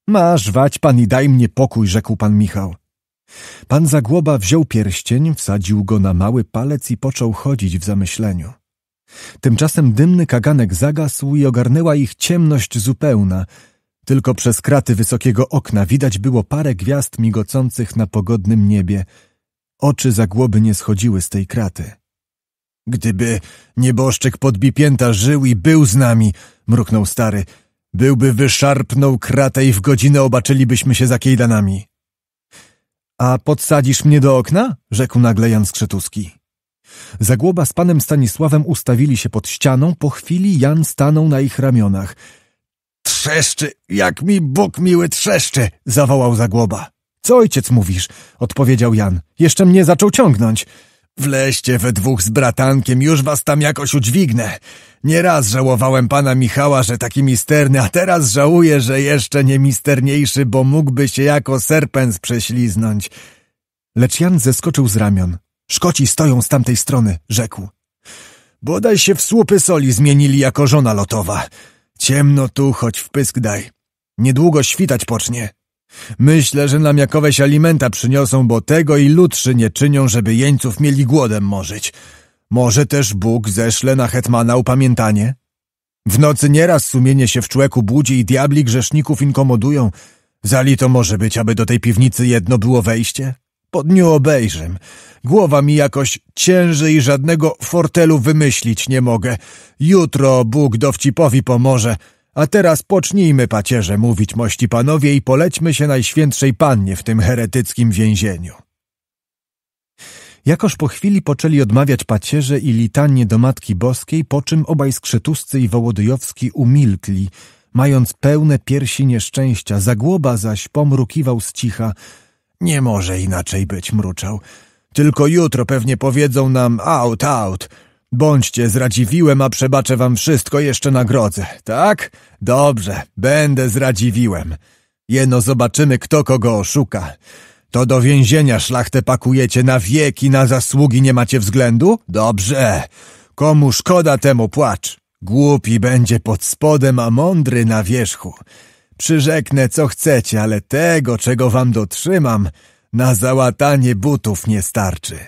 Masz wać pan i daj mnie pokój, rzekł pan Michał. Pan Zagłoba wziął pierścień, wsadził go na mały palec i począł chodzić w zamyśleniu. Tymczasem dymny kaganek zagasł i ogarnęła ich ciemność zupełna. Tylko przez kraty wysokiego okna widać było parę gwiazd migocących na pogodnym niebie. Oczy Zagłoby nie schodziły z tej kraty. Gdyby nieboszczyk podbipięta żył i był z nami, mruknął stary, byłby wyszarpnął kratę i w godzinę obaczylibyśmy się za kiejdanami. A podsadzisz mnie do okna? rzekł nagle Jan Skrzetuski. Zagłoba z panem Stanisławem ustawili się pod ścianą, po chwili Jan stanął na ich ramionach. Trzeszczy, jak mi Bóg miły trzeszczy! zawołał Zagłoba. Co ojciec mówisz? odpowiedział Jan. Jeszcze mnie zaczął ciągnąć. Wleście we dwóch z bratankiem, już was tam jakoś udźwignę. Nieraz żałowałem pana Michała, że taki misterny, a teraz żałuję, że jeszcze nie misterniejszy, bo mógłby się jako serpens prześliznąć. Lecz Jan zeskoczył z ramion. Szkoci stoją z tamtej strony, rzekł. Bodaj się w słupy soli zmienili jako żona lotowa. Ciemno tu, choć w pysk daj. Niedługo świtać pocznie. Myślę, że nam jakoweś alimenta przyniosą, bo tego i ludszy nie czynią, żeby jeńców mieli głodem morzyć. Może też Bóg zeszle na hetmana upamiętanie? W nocy nieraz sumienie się w człeku budzi i diabli grzeszników inkomodują. Zali to może być, aby do tej piwnicy jedno było wejście? Po dniu obejrzę. Głowa mi jakoś cięży i żadnego fortelu wymyślić nie mogę. Jutro Bóg dowcipowi pomoże – a teraz pocznijmy, pacierze, mówić mości panowie i polećmy się Najświętszej Pannie w tym heretyckim więzieniu. Jakoż po chwili poczęli odmawiać pacierze i litanie do Matki Boskiej, po czym obaj skrzytuscy i Wołodyjowski umilkli, mając pełne piersi nieszczęścia. Zagłoba zaś pomrukiwał z cicha. Nie może inaczej być, mruczał. Tylko jutro pewnie powiedzą nam aut, aut. Bądźcie zradziwiłem, a przebaczę wam wszystko jeszcze na grodze, tak? Dobrze, będę zradziwiłem. Jeno zobaczymy, kto kogo oszuka. To do więzienia szlachtę pakujecie na wieki, na zasługi nie macie względu? Dobrze. Komu szkoda, temu płacz. Głupi będzie pod spodem, a mądry na wierzchu. Przyrzeknę, co chcecie, ale tego, czego wam dotrzymam, na załatanie butów nie starczy.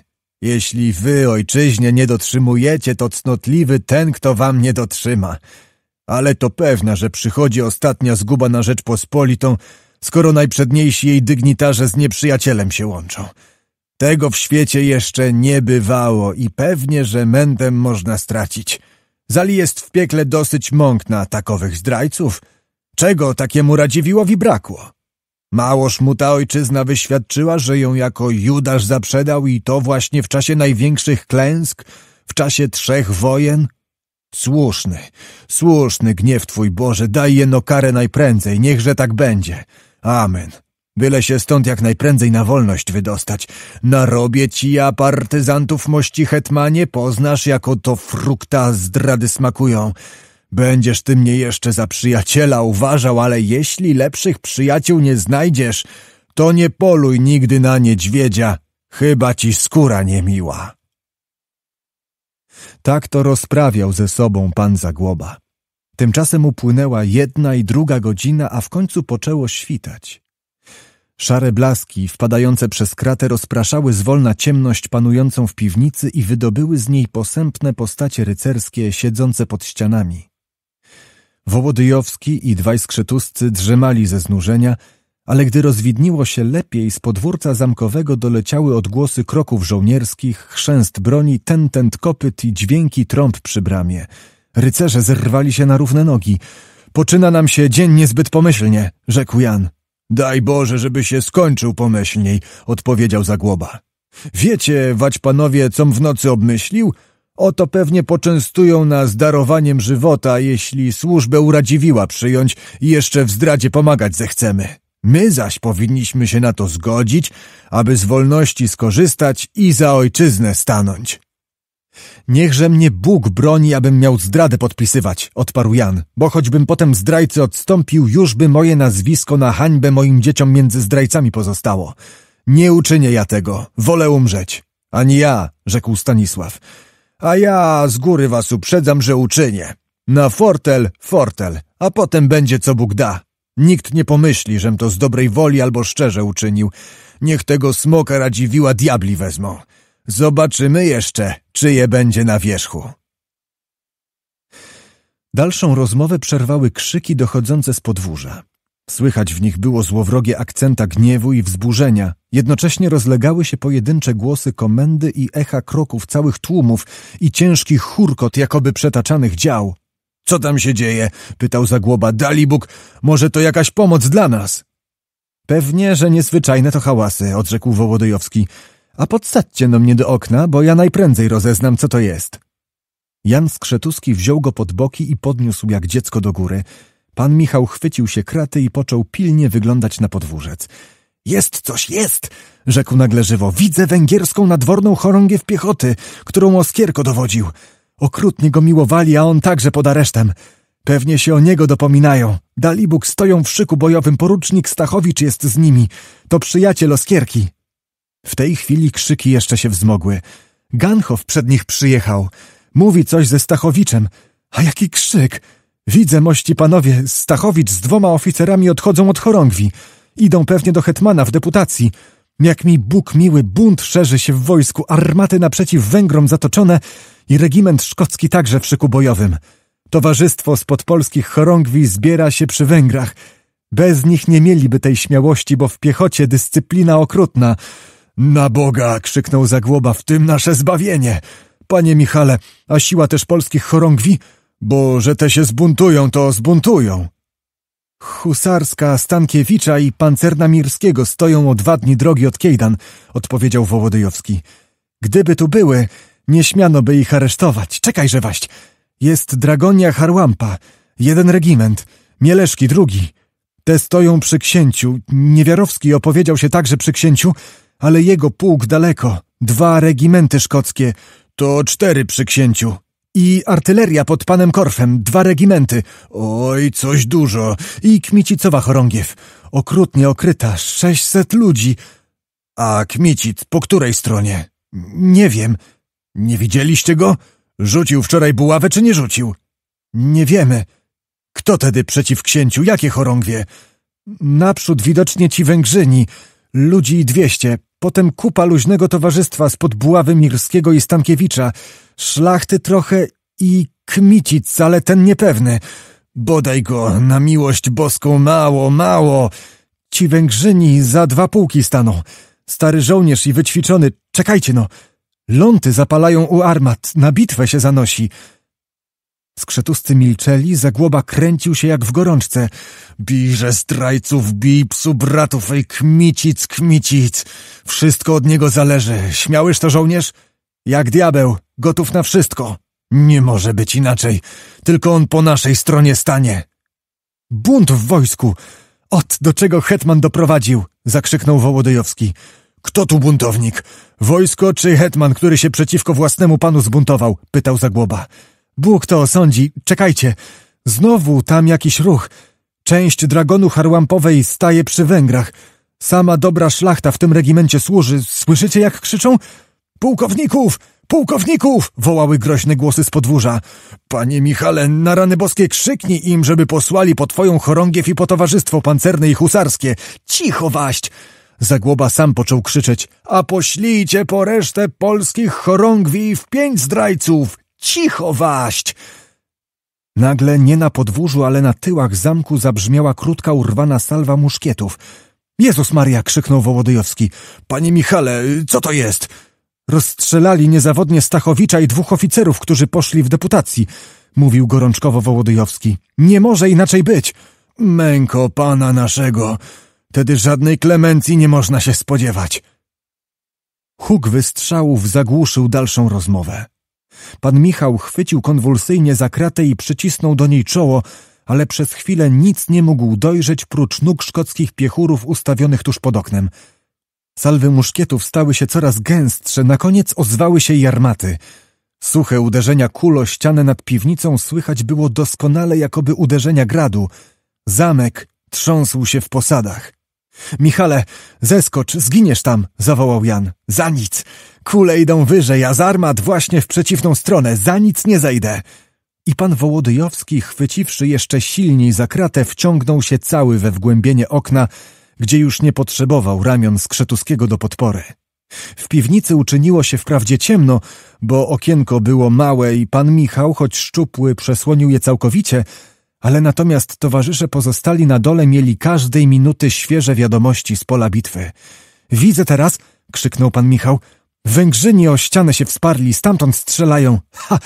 Jeśli wy, ojczyźnie, nie dotrzymujecie, to cnotliwy ten, kto wam nie dotrzyma. Ale to pewna, że przychodzi ostatnia zguba na Rzeczpospolitą, skoro najprzedniejsi jej dygnitarze z nieprzyjacielem się łączą. Tego w świecie jeszcze nie bywało i pewnie, że mętem można stracić. Zali jest w piekle dosyć mąk na takowych zdrajców. Czego takiemu Radziwiłowi brakło? Małoż mu ta ojczyzna wyświadczyła, że ją jako Judasz zaprzedał i to właśnie w czasie największych klęsk, w czasie trzech wojen? Słuszny, słuszny gniew Twój Boże, daj jeno karę najprędzej, niechże tak będzie. Amen. Byle się stąd jak najprędzej na wolność wydostać. Narobię ci ja partyzantów mości hetmanie, poznasz jako to frukta zdrady smakują. Będziesz ty mnie jeszcze za przyjaciela uważał, ale jeśli lepszych przyjaciół nie znajdziesz, to nie poluj nigdy na niedźwiedzia, chyba ci skóra niemiła. Tak to rozprawiał ze sobą pan Zagłoba. Tymczasem upłynęła jedna i druga godzina, a w końcu poczęło świtać. Szare blaski wpadające przez kratę rozpraszały zwolna ciemność panującą w piwnicy i wydobyły z niej posępne postacie rycerskie siedzące pod ścianami. Wołodyjowski i dwaj skrzetuscy drzemali ze znużenia, ale gdy rozwidniło się lepiej, z podwórca zamkowego doleciały odgłosy kroków żołnierskich, chrzęst broni, tentent kopyt i dźwięki trąb przy bramie. Rycerze zerwali się na równe nogi. Poczyna nam się dzień niezbyt pomyślnie, rzekł Jan. Daj Boże, żeby się skończył pomyślniej, odpowiedział Zagłoba. Wiecie, wać panowie, com w nocy obmyślił? Oto pewnie poczęstują nas darowaniem żywota, jeśli służbę uradziwiła przyjąć i jeszcze w zdradzie pomagać zechcemy. My zaś powinniśmy się na to zgodzić, aby z wolności skorzystać i za ojczyznę stanąć. Niechże mnie Bóg broni, abym miał zdradę podpisywać, odparł Jan, bo choćbym potem zdrajcy odstąpił, już by moje nazwisko na hańbę moim dzieciom między zdrajcami pozostało. Nie uczynię ja tego, wolę umrzeć. Ani ja, rzekł Stanisław. A ja z góry was uprzedzam, że uczynię. Na fortel, fortel, a potem będzie co Bóg da. Nikt nie pomyśli, żem to z dobrej woli albo szczerze uczynił. Niech tego smoka radziwiła diabli wezmą. Zobaczymy jeszcze, czyje będzie na wierzchu. Dalszą rozmowę przerwały krzyki dochodzące z podwórza. Słychać w nich było złowrogie akcenta gniewu i wzburzenia. Jednocześnie rozlegały się pojedyncze głosy komendy i echa kroków całych tłumów i ciężki churkot jakoby przetaczanych dział. Co tam się dzieje? pytał Zagłoba. Dalibóg, może to jakaś pomoc dla nas? Pewnie, że niezwyczajne to hałasy, odrzekł Wołodyjowski. A podsadźcie no mnie do okna, bo ja najprędzej rozeznam, co to jest. Jan Skrzetuski wziął go pod boki i podniósł jak dziecko do góry. Pan Michał chwycił się kraty i począł pilnie wyglądać na podwórzec. Jest coś, jest! rzekł nagle żywo. Widzę węgierską nadworną chorągiew piechoty, którą Oskierko dowodził. Okrutnie go miłowali, a on także pod aresztem. Pewnie się o niego dopominają. Dalibóg stoją w szyku bojowym, porucznik Stachowicz jest z nimi. To przyjaciel Oskierki. W tej chwili krzyki jeszcze się wzmogły. Ganhow przed nich przyjechał. Mówi coś ze Stachowiczem. A jaki krzyk! Widzę, mości panowie, Stachowicz z dwoma oficerami odchodzą od chorągwi. Idą pewnie do hetmana w deputacji. Jak mi Bóg miły, bunt szerzy się w wojsku, armaty naprzeciw Węgrom zatoczone i regiment szkocki także w szyku bojowym. Towarzystwo spod polskich chorągwi zbiera się przy Węgrach. Bez nich nie mieliby tej śmiałości, bo w piechocie dyscyplina okrutna. Na Boga! krzyknął Zagłoba, w tym nasze zbawienie! Panie Michale, a siła też polskich chorągwi bo że te się zbuntują, to zbuntują. Husarska, Stankiewicza i pancerna Mirskiego stoją o dwa dni drogi od Kejdan, odpowiedział Wołodyjowski. Gdyby tu były, nie śmiano by ich aresztować. Czekajże waść. Jest Dragonia Harłampa, jeden regiment, Mieleszki drugi. Te stoją przy księciu. Niewiarowski opowiedział się także przy księciu, ale jego pułk daleko. Dwa regimenty szkockie. To cztery przy księciu i artyleria pod panem Korfem, dwa regimenty. Oj, coś dużo. I Kmicicowa chorągiew. Okrutnie okryta, sześćset ludzi. A kmicic? po której stronie? Nie wiem. Nie widzieliście go? Rzucił wczoraj buławę czy nie rzucił? Nie wiemy. Kto tedy przeciw księciu? Jakie chorągwie? Naprzód widocznie ci Węgrzyni. Ludzi dwieście, Potem kupa luźnego towarzystwa spod buławy Mirskiego i Stankiewicza, szlachty trochę i kmicic, ale ten niepewny. Bodaj go, na miłość boską, mało, mało. Ci Węgrzyni za dwa pułki staną. Stary żołnierz i wyćwiczony, czekajcie no. Ląty zapalają u armat, na bitwę się zanosi. Skrzetuscy milczeli, Zagłoba kręcił się jak w gorączce. Bijże zdrajców, bij psu bratów, ej kmicic, kmicic. Wszystko od niego zależy. Śmiałyż to żołnierz? Jak diabeł, gotów na wszystko. Nie może być inaczej. Tylko on po naszej stronie stanie. Bunt w wojsku! Ot, do czego hetman doprowadził! Zakrzyknął Wołodyjowski. Kto tu buntownik? Wojsko czy hetman, który się przeciwko własnemu panu zbuntował? Pytał Zagłoba. Bóg to osądzi. Czekajcie. Znowu tam jakiś ruch. Część dragonu harłampowej staje przy Węgrach. Sama dobra szlachta w tym regimencie służy. Słyszycie, jak krzyczą? Pułkowników! Pułkowników! wołały groźne głosy z podwórza. Panie Michale, na rany boskie krzyknij im, żeby posłali po twoją chorągiew i po towarzystwo pancerne i husarskie. Cicho waść! Zagłoba sam począł krzyczeć. A poślijcie po resztę polskich chorągwi w pięć zdrajców Cicho waść! Nagle nie na podwórzu, ale na tyłach zamku zabrzmiała krótka, urwana salwa muszkietów. Jezus Maria! krzyknął Wołodyjowski. Panie Michale, co to jest? Rozstrzelali niezawodnie Stachowicza i dwóch oficerów, którzy poszli w deputacji, mówił gorączkowo Wołodyjowski. Nie może inaczej być. Męko pana naszego. Tedy żadnej klemencji nie można się spodziewać. Huk wystrzałów zagłuszył dalszą rozmowę. Pan Michał chwycił konwulsyjnie za kratę i przycisnął do niej czoło, ale przez chwilę nic nie mógł dojrzeć prócz nóg szkockich piechurów ustawionych tuż pod oknem. Salwy muszkietów stały się coraz gęstsze, na koniec ozwały się jarmaty. Suche uderzenia kul o ścianę nad piwnicą słychać było doskonale jakoby uderzenia gradu. Zamek trząsł się w posadach. Michale, zeskocz, zginiesz tam, zawołał Jan. Za nic! Kule idą wyżej, a z armat właśnie w przeciwną stronę. Za nic nie zejdę. I pan Wołodyjowski, chwyciwszy jeszcze silniej za kratę, wciągnął się cały we wgłębienie okna, gdzie już nie potrzebował ramion Skrzetuskiego do podpory. W piwnicy uczyniło się wprawdzie ciemno, bo okienko było małe i pan Michał, choć szczupły, przesłonił je całkowicie, ale natomiast towarzysze pozostali na dole mieli każdej minuty świeże wiadomości z pola bitwy. Widzę teraz, krzyknął pan Michał, Węgrzyni o ścianę się wsparli, stamtąd strzelają. Ha!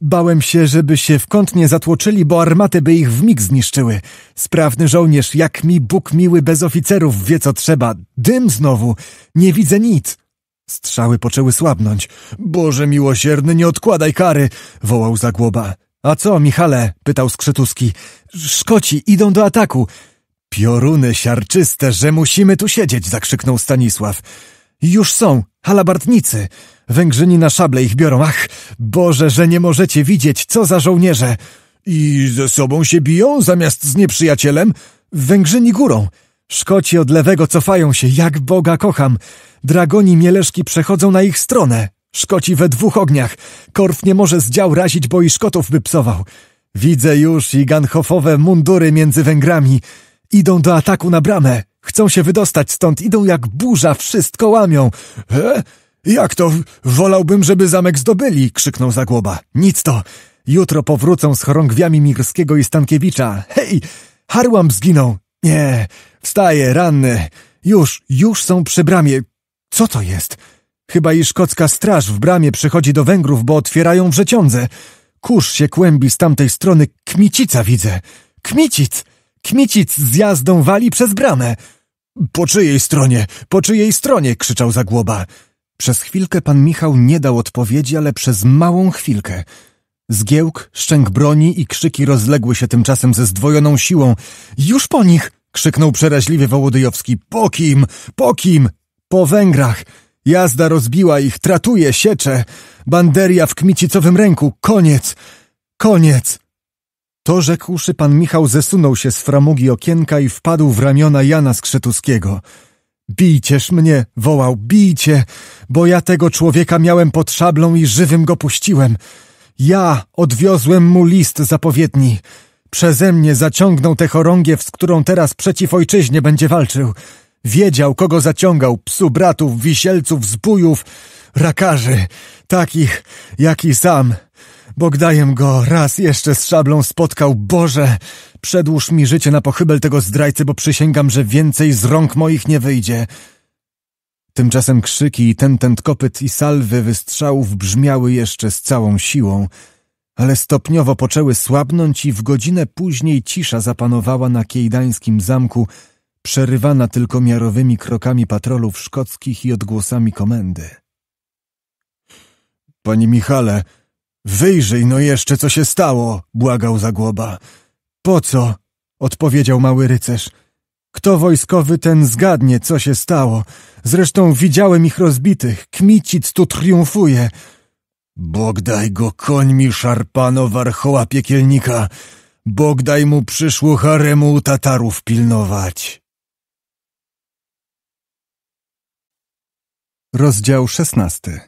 Bałem się, żeby się w kąt nie zatłoczyli, bo armaty by ich w mig zniszczyły. Sprawny żołnierz, jak mi Bóg miły, bez oficerów wie co trzeba. Dym znowu! Nie widzę nic! Strzały poczęły słabnąć. Boże miłosierny, nie odkładaj kary! wołał Zagłoba. A co, Michale? pytał Skrzytuski. Szkoci idą do ataku. Pioruny siarczyste, że musimy tu siedzieć, zakrzyknął Stanisław. Już są, Halabartnicy! Węgrzyni na szable ich biorą. Ach, Boże, że nie możecie widzieć, co za żołnierze! I ze sobą się biją, zamiast z nieprzyjacielem? Węgrzyni górą. Szkoci od lewego cofają się, jak Boga kocham. Dragoni mieleszki przechodzą na ich stronę. Szkoci we dwóch ogniach. Korf nie może z dział razić, bo i Szkotów by psował. Widzę już i ganchofowe mundury między Węgrami. Idą do ataku na bramę. Chcą się wydostać stąd, idą jak burza, wszystko łamią. E? Jak to? Wolałbym, żeby zamek zdobyli, krzyknął Zagłoba. Nic to. Jutro powrócą z chorągwiami Mirskiego i Stankiewicza. Hej! Harłam zginął. Nie, wstaje, ranny. Już, już są przy bramie. Co to jest? Chyba i szkocka straż w bramie przychodzi do Węgrów, bo otwierają wrzeciądze. Kurz się kłębi z tamtej strony. Kmicica widzę. Kmicic! Kmicic z jazdą wali przez bramę. Po czyjej stronie? Po czyjej stronie? krzyczał Zagłoba. Przez chwilkę pan Michał nie dał odpowiedzi, ale przez małą chwilkę. Zgiełk, szczęk broni i krzyki rozległy się tymczasem ze zdwojoną siłą. Już po nich! krzyknął przeraźliwie Wołodyjowski. Po kim? Po kim? Po Węgrach! Jazda rozbiła ich, tratuje, siecze. Banderia w kmicicowym ręku. Koniec! Koniec! To rzekłszy, pan Michał zesunął się z framugi okienka i wpadł w ramiona Jana Skrzetuskiego. Bijcież mnie, wołał, bijcie, bo ja tego człowieka miałem pod szablą i żywym go puściłem. Ja odwiozłem mu list zapowiedni. Przeze mnie zaciągnął tę chorągiew, z którą teraz przeciw ojczyźnie będzie walczył. Wiedział, kogo zaciągał, psu bratów, wisielców, zbójów, rakarzy, takich, jak i sam. Bogdajem go raz jeszcze z szablą spotkał. Boże, przedłuż mi życie na pochybel tego zdrajcy, bo przysięgam, że więcej z rąk moich nie wyjdzie. Tymczasem krzyki i tentent kopyt i salwy wystrzałów brzmiały jeszcze z całą siłą, ale stopniowo poczęły słabnąć i w godzinę później cisza zapanowała na kiejdańskim zamku, przerywana tylko miarowymi krokami patrolów szkockich i odgłosami komendy. — Panie Michale! Wyjrzyj no jeszcze, co się stało, błagał Zagłoba. Po co? odpowiedział mały rycerz. Kto wojskowy ten zgadnie, co się stało. Zresztą widziałem ich rozbitych, kmicic tu triumfuje. Bogdaj go końmi szarpano warchoła piekielnika, Bogdaj mu przyszło haremu Tatarów pilnować. Rozdział szesnasty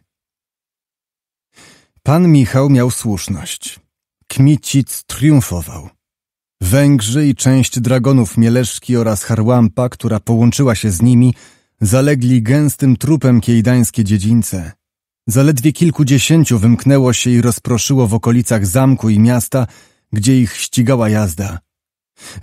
Pan Michał miał słuszność. Kmicic triumfował. Węgrzy i część dragonów Mieleszki oraz Harłampa, która połączyła się z nimi, zalegli gęstym trupem kiejdańskie dziedzińce. Zaledwie kilkudziesięciu wymknęło się i rozproszyło w okolicach zamku i miasta, gdzie ich ścigała jazda.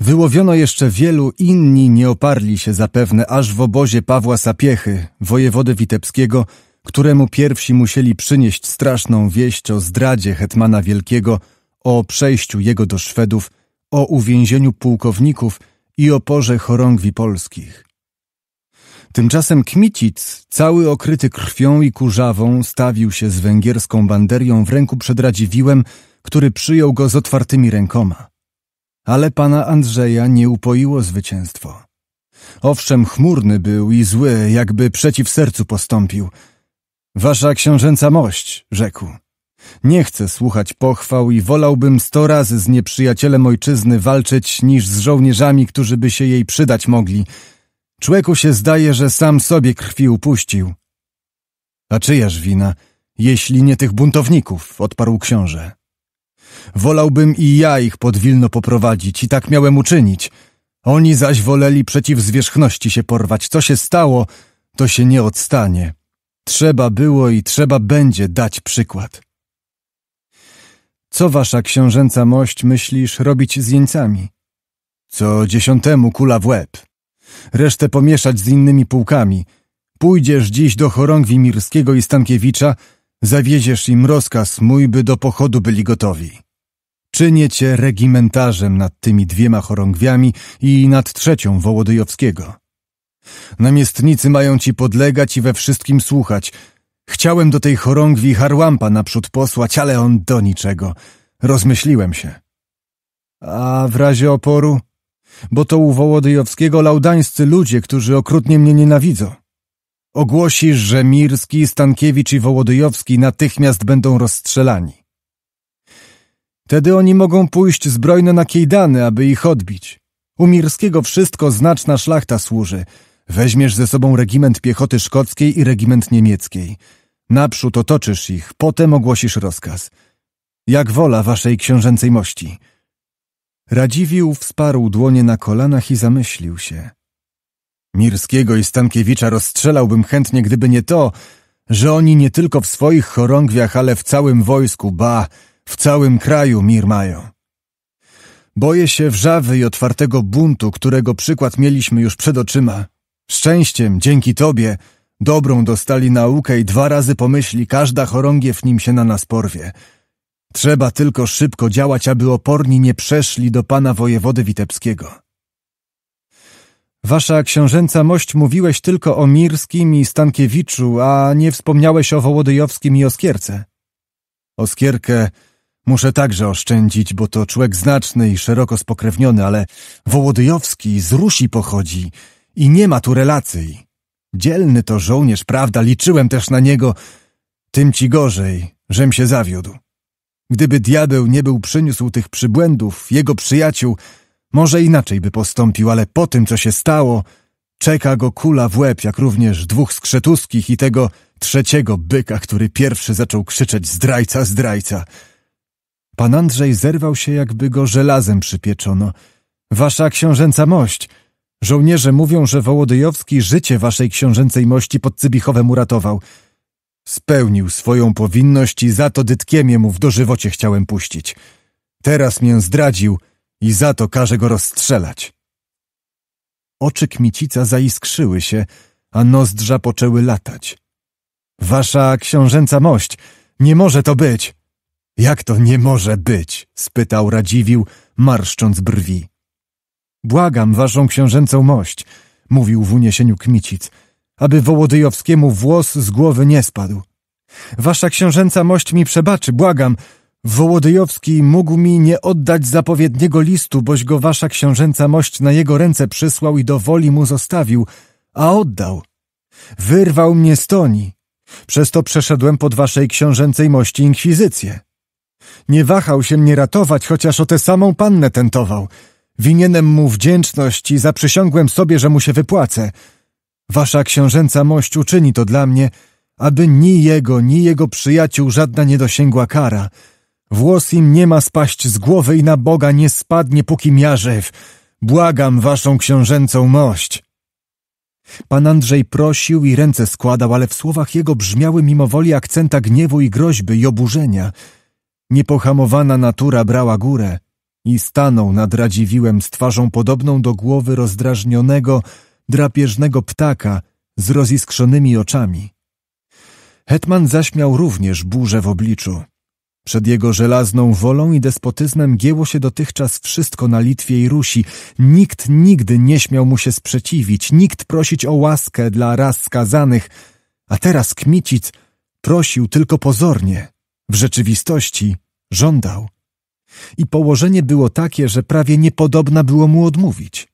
Wyłowiono jeszcze wielu, inni nie oparli się zapewne aż w obozie Pawła Sapiechy, wojewody witebskiego, któremu pierwsi musieli przynieść straszną wieść o zdradzie hetmana wielkiego, o przejściu jego do Szwedów, o uwięzieniu pułkowników i o porze chorągwi polskich. Tymczasem Kmicic, cały okryty krwią i kurzawą, stawił się z węgierską banderią w ręku przed Radziwiłem, który przyjął go z otwartymi rękoma. Ale pana Andrzeja nie upoiło zwycięstwo. Owszem, chmurny był i zły, jakby przeciw sercu postąpił – Wasza książęca mość, rzekł. Nie chcę słuchać pochwał i wolałbym sto razy z nieprzyjacielem ojczyzny walczyć, niż z żołnierzami, którzy by się jej przydać mogli. Człeku się zdaje, że sam sobie krwi upuścił. A czyjaż wina, jeśli nie tych buntowników, odparł książę. Wolałbym i ja ich pod Wilno poprowadzić i tak miałem uczynić. Oni zaś woleli przeciw zwierzchności się porwać. Co się stało, to się nie odstanie. Trzeba było i trzeba będzie dać przykład. Co wasza książęca mość myślisz robić z jeńcami? Co dziesiątemu kula w łeb. Resztę pomieszać z innymi pułkami. Pójdziesz dziś do chorągwi Mirskiego i Stankiewicza, zawieziesz im rozkaz mój, by do pochodu byli gotowi. Czynię cię regimentarzem nad tymi dwiema chorągwiami i nad trzecią Wołodyjowskiego. Namiestnicy mają ci podlegać i we wszystkim słuchać. Chciałem do tej chorągwi harłampa naprzód posłać, ale on do niczego. Rozmyśliłem się. A w razie oporu? Bo to u Wołodyjowskiego laudańscy ludzie, którzy okrutnie mnie nienawidzą. Ogłosisz, że Mirski, Stankiewicz i Wołodyjowski natychmiast będą rozstrzelani. Wtedy oni mogą pójść zbrojno na kiejdany, aby ich odbić. U Mirskiego wszystko znaczna szlachta służy – Weźmiesz ze sobą regiment piechoty szkockiej i regiment niemieckiej. Naprzód otoczysz ich, potem ogłosisz rozkaz. Jak wola waszej książęcej mości. Radziwił wsparł dłonie na kolanach i zamyślił się. Mirskiego i Stankiewicza rozstrzelałbym chętnie, gdyby nie to, że oni nie tylko w swoich chorągwiach, ale w całym wojsku, ba, w całym kraju mir mają. Boję się wrzawy i otwartego buntu, którego przykład mieliśmy już przed oczyma. Szczęściem, dzięki tobie, dobrą dostali naukę i dwa razy pomyśli, każda chorągiew nim się na nas porwie. Trzeba tylko szybko działać, aby oporni nie przeszli do pana wojewody witebskiego. Wasza książęca mość mówiłeś tylko o Mirskim i Stankiewiczu, a nie wspomniałeś o Wołodyjowskim i Oskierce. Oskierkę muszę także oszczędzić, bo to człowiek znaczny i szeroko spokrewniony, ale Wołodyjowski z Rusi pochodzi i nie ma tu relacji. Dzielny to żołnierz, prawda, liczyłem też na niego. Tym ci gorzej, żem się zawiódł. Gdyby diabeł nie był przyniósł tych przybłędów, jego przyjaciół, może inaczej by postąpił, ale po tym, co się stało, czeka go kula w łeb, jak również dwóch skrzetuskich i tego trzeciego byka, który pierwszy zaczął krzyczeć zdrajca, zdrajca. Pan Andrzej zerwał się, jakby go żelazem przypieczono. Wasza książęca mość – Żołnierze mówią, że Wołodyjowski życie waszej książęcej mości pod Cybichowem uratował. Spełnił swoją powinność i za to dytkiemie mu w dożywocie chciałem puścić. Teraz mię zdradził i za to każe go rozstrzelać. Oczy Kmicica zaiskrzyły się, a nozdrza poczęły latać. Wasza książęca mość, nie może to być! Jak to nie może być? spytał Radziwił, marszcząc brwi. Błagam waszą książęcą mość, mówił w uniesieniu Kmicic, aby Wołodyjowskiemu włos z głowy nie spadł. Wasza książęca mość mi przebaczy, błagam. Wołodyjowski mógł mi nie oddać zapowiedniego listu, boś go wasza książęca mość na jego ręce przysłał i do woli mu zostawił, a oddał. Wyrwał mnie z toni. Przez to przeszedłem pod waszej książęcej mości inkwizycję. Nie wahał się mnie ratować, chociaż o tę samą pannę tentował – Winienem mu wdzięczność i zaprzysiągłem sobie, że mu się wypłacę. Wasza książęca mość uczyni to dla mnie, aby ni jego, ni jego przyjaciół żadna nie dosięgła kara. Włos im nie ma spaść z głowy i na Boga nie spadnie, póki ja Błagam waszą książęcą mość. Pan Andrzej prosił i ręce składał, ale w słowach jego brzmiały mimowoli akcenta gniewu i groźby i oburzenia. Niepohamowana natura brała górę i stanął nad Radziwiłem z twarzą podobną do głowy rozdrażnionego, drapieżnego ptaka z roziskrzonymi oczami. Hetman zaśmiał również burzę w obliczu. Przed jego żelazną wolą i despotyzmem gieło się dotychczas wszystko na Litwie i Rusi. Nikt nigdy nie śmiał mu się sprzeciwić, nikt prosić o łaskę dla raz skazanych, a teraz Kmicic prosił tylko pozornie. W rzeczywistości żądał i położenie było takie, że prawie niepodobna było mu odmówić.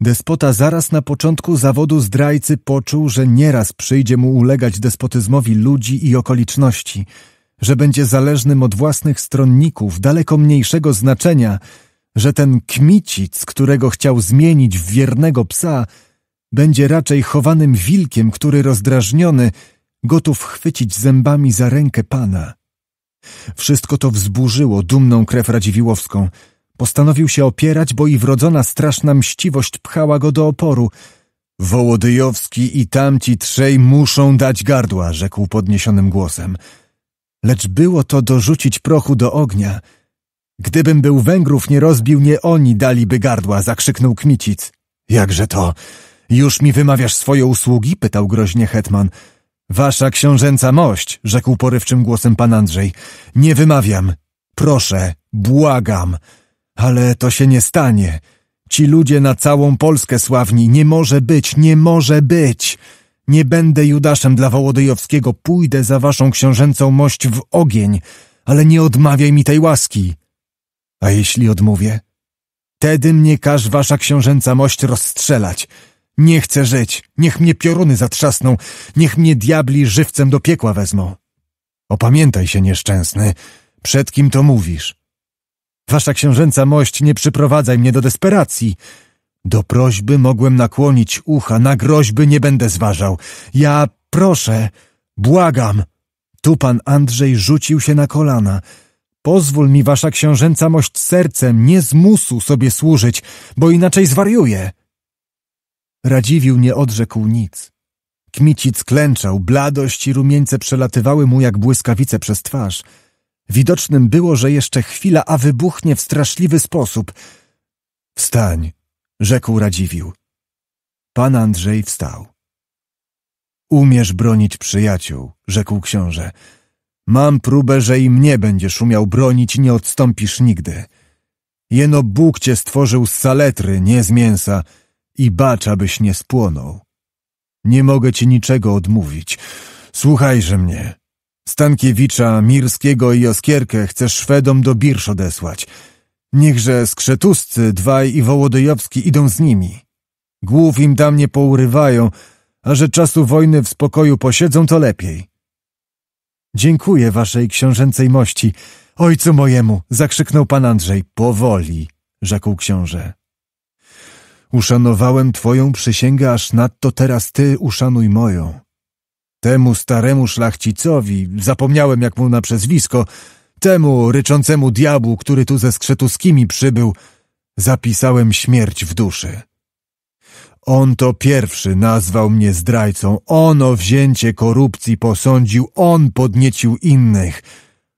Despota zaraz na początku zawodu zdrajcy poczuł, że nieraz przyjdzie mu ulegać despotyzmowi ludzi i okoliczności, że będzie zależnym od własnych stronników daleko mniejszego znaczenia, że ten kmicic, którego chciał zmienić w wiernego psa, będzie raczej chowanym wilkiem, który rozdrażniony, gotów chwycić zębami za rękę pana. Wszystko to wzburzyło dumną krew Radziwiłowską. Postanowił się opierać, bo i wrodzona straszna mściwość pchała go do oporu. Wołodyjowski i tamci trzej muszą dać gardła, rzekł podniesionym głosem. Lecz było to dorzucić prochu do ognia. Gdybym był Węgrów nie rozbił, nie oni daliby gardła, zakrzyknął Kmicic. Jakże to? Już mi wymawiasz swoje usługi? pytał groźnie Hetman. Wasza książęca mość, rzekł porywczym głosem pan Andrzej. Nie wymawiam. Proszę, błagam. Ale to się nie stanie. Ci ludzie na całą Polskę sławni. Nie może być, nie może być. Nie będę Judaszem dla Wołodyjowskiego. Pójdę za waszą książęcą mość w ogień. Ale nie odmawiaj mi tej łaski. A jeśli odmówię? Tedy mnie każ wasza książęca mość rozstrzelać. Nie chcę żyć, niech mnie pioruny zatrzasną, niech mnie diabli żywcem do piekła wezmą. Opamiętaj się, nieszczęsny, przed kim to mówisz? Wasza księżęca mość, nie przyprowadzaj mnie do desperacji. Do prośby mogłem nakłonić ucha, na groźby nie będę zważał. Ja proszę, błagam. Tu pan Andrzej rzucił się na kolana. Pozwól mi, wasza książęca mość, sercem, nie zmusu sobie służyć, bo inaczej zwariuję. Radziwił nie odrzekł nic. Kmicic klęczał, bladość i rumieńce przelatywały mu jak błyskawice przez twarz. Widocznym było, że jeszcze chwila, a wybuchnie w straszliwy sposób. Wstań, rzekł Radziwił. Pan Andrzej wstał. Umiesz bronić przyjaciół, rzekł książę. Mam próbę, że i mnie będziesz umiał bronić i nie odstąpisz nigdy. Jeno Bóg cię stworzył z saletry, nie z mięsa – i bacz, abyś nie spłonął. Nie mogę ci niczego odmówić. Słuchajże mnie. Stankiewicza, Mirskiego i Oskierkę chcesz Szwedom do Birsz odesłać. Niechże skrzetuscy, Dwaj i Wołodyjowski idą z nimi. Głów im tam nie pourywają, a że czasu wojny w spokoju posiedzą, to lepiej. Dziękuję waszej książęcej mości. Ojcu mojemu, zakrzyknął pan Andrzej. Powoli, rzekł książę. Uszanowałem twoją przysięgę, aż nadto teraz ty uszanuj moją. Temu staremu szlachcicowi, zapomniałem jak mu na przezwisko, temu ryczącemu diabłu, który tu ze skrzetuskimi przybył, zapisałem śmierć w duszy. On to pierwszy nazwał mnie zdrajcą, on o wzięcie korupcji posądził, on podniecił innych –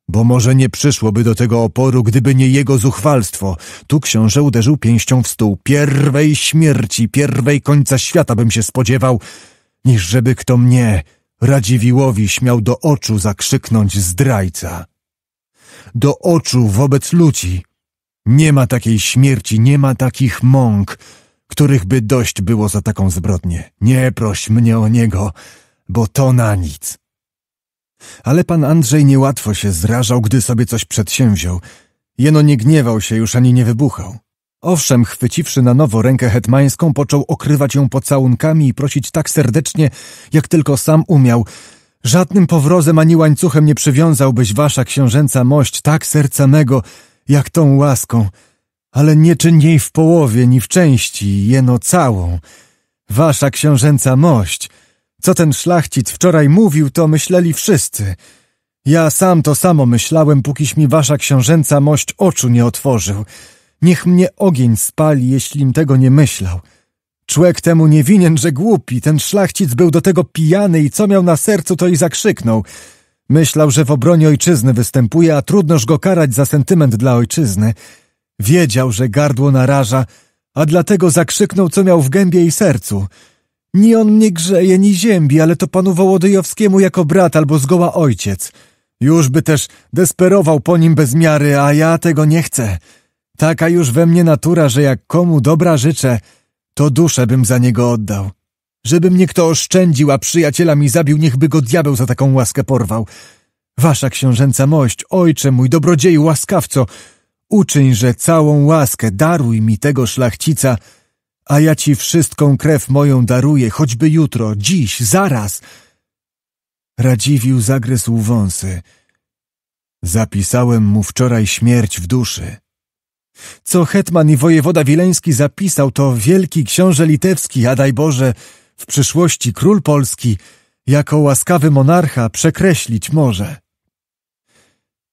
bo może nie przyszłoby do tego oporu, gdyby nie jego zuchwalstwo. Tu książę uderzył pięścią w stół. Pierwej śmierci, pierwej końca świata bym się spodziewał, niż żeby kto mnie, Radziwiłowi, śmiał do oczu zakrzyknąć zdrajca. Do oczu wobec ludzi. Nie ma takiej śmierci, nie ma takich mąk, których by dość było za taką zbrodnię. Nie proś mnie o niego, bo to na nic ale pan Andrzej niełatwo się zrażał, gdy sobie coś przedsięwziął. Jeno nie gniewał się już ani nie wybuchał. Owszem, chwyciwszy na nowo rękę hetmańską, począł okrywać ją pocałunkami i prosić tak serdecznie, jak tylko sam umiał. Żadnym powrozem ani łańcuchem nie przywiązałbyś wasza książęca mość tak serca mego, jak tą łaską. Ale nie czyń jej w połowie, ni w części, jeno całą. Wasza książęca mość — co ten szlachcic wczoraj mówił, to myśleli wszyscy. Ja sam to samo myślałem, pókiś mi wasza książęca mość oczu nie otworzył. Niech mnie ogień spali, jeślim tego nie myślał. Człek temu nie winien, że głupi. Ten szlachcic był do tego pijany i co miał na sercu, to i zakrzyknął. Myślał, że w obronie ojczyzny występuje, a trudnoż go karać za sentyment dla ojczyzny. Wiedział, że gardło naraża, a dlatego zakrzyknął, co miał w gębie i sercu – nie on mnie grzeje, ni ziębi, ale to panu Wołodyjowskiemu jako brat albo zgoła ojciec. Już by też desperował po nim bez miary, a ja tego nie chcę. Taka już we mnie natura, że jak komu dobra życzę, to duszę bym za niego oddał. Żeby mnie kto oszczędził, a przyjaciela mi zabił, niechby go diabeł za taką łaskę porwał. Wasza książęca mość, ojcze mój, dobrodzieju, łaskawco, uczyń, że całą łaskę daruj mi tego szlachcica, a ja ci wszystką krew moją daruję, choćby jutro, dziś, zaraz. Radziwił zagryzł wąsy. Zapisałem mu wczoraj śmierć w duszy. Co hetman i wojewoda wileński zapisał, to wielki książę litewski, a daj Boże, w przyszłości król polski, jako łaskawy monarcha przekreślić może.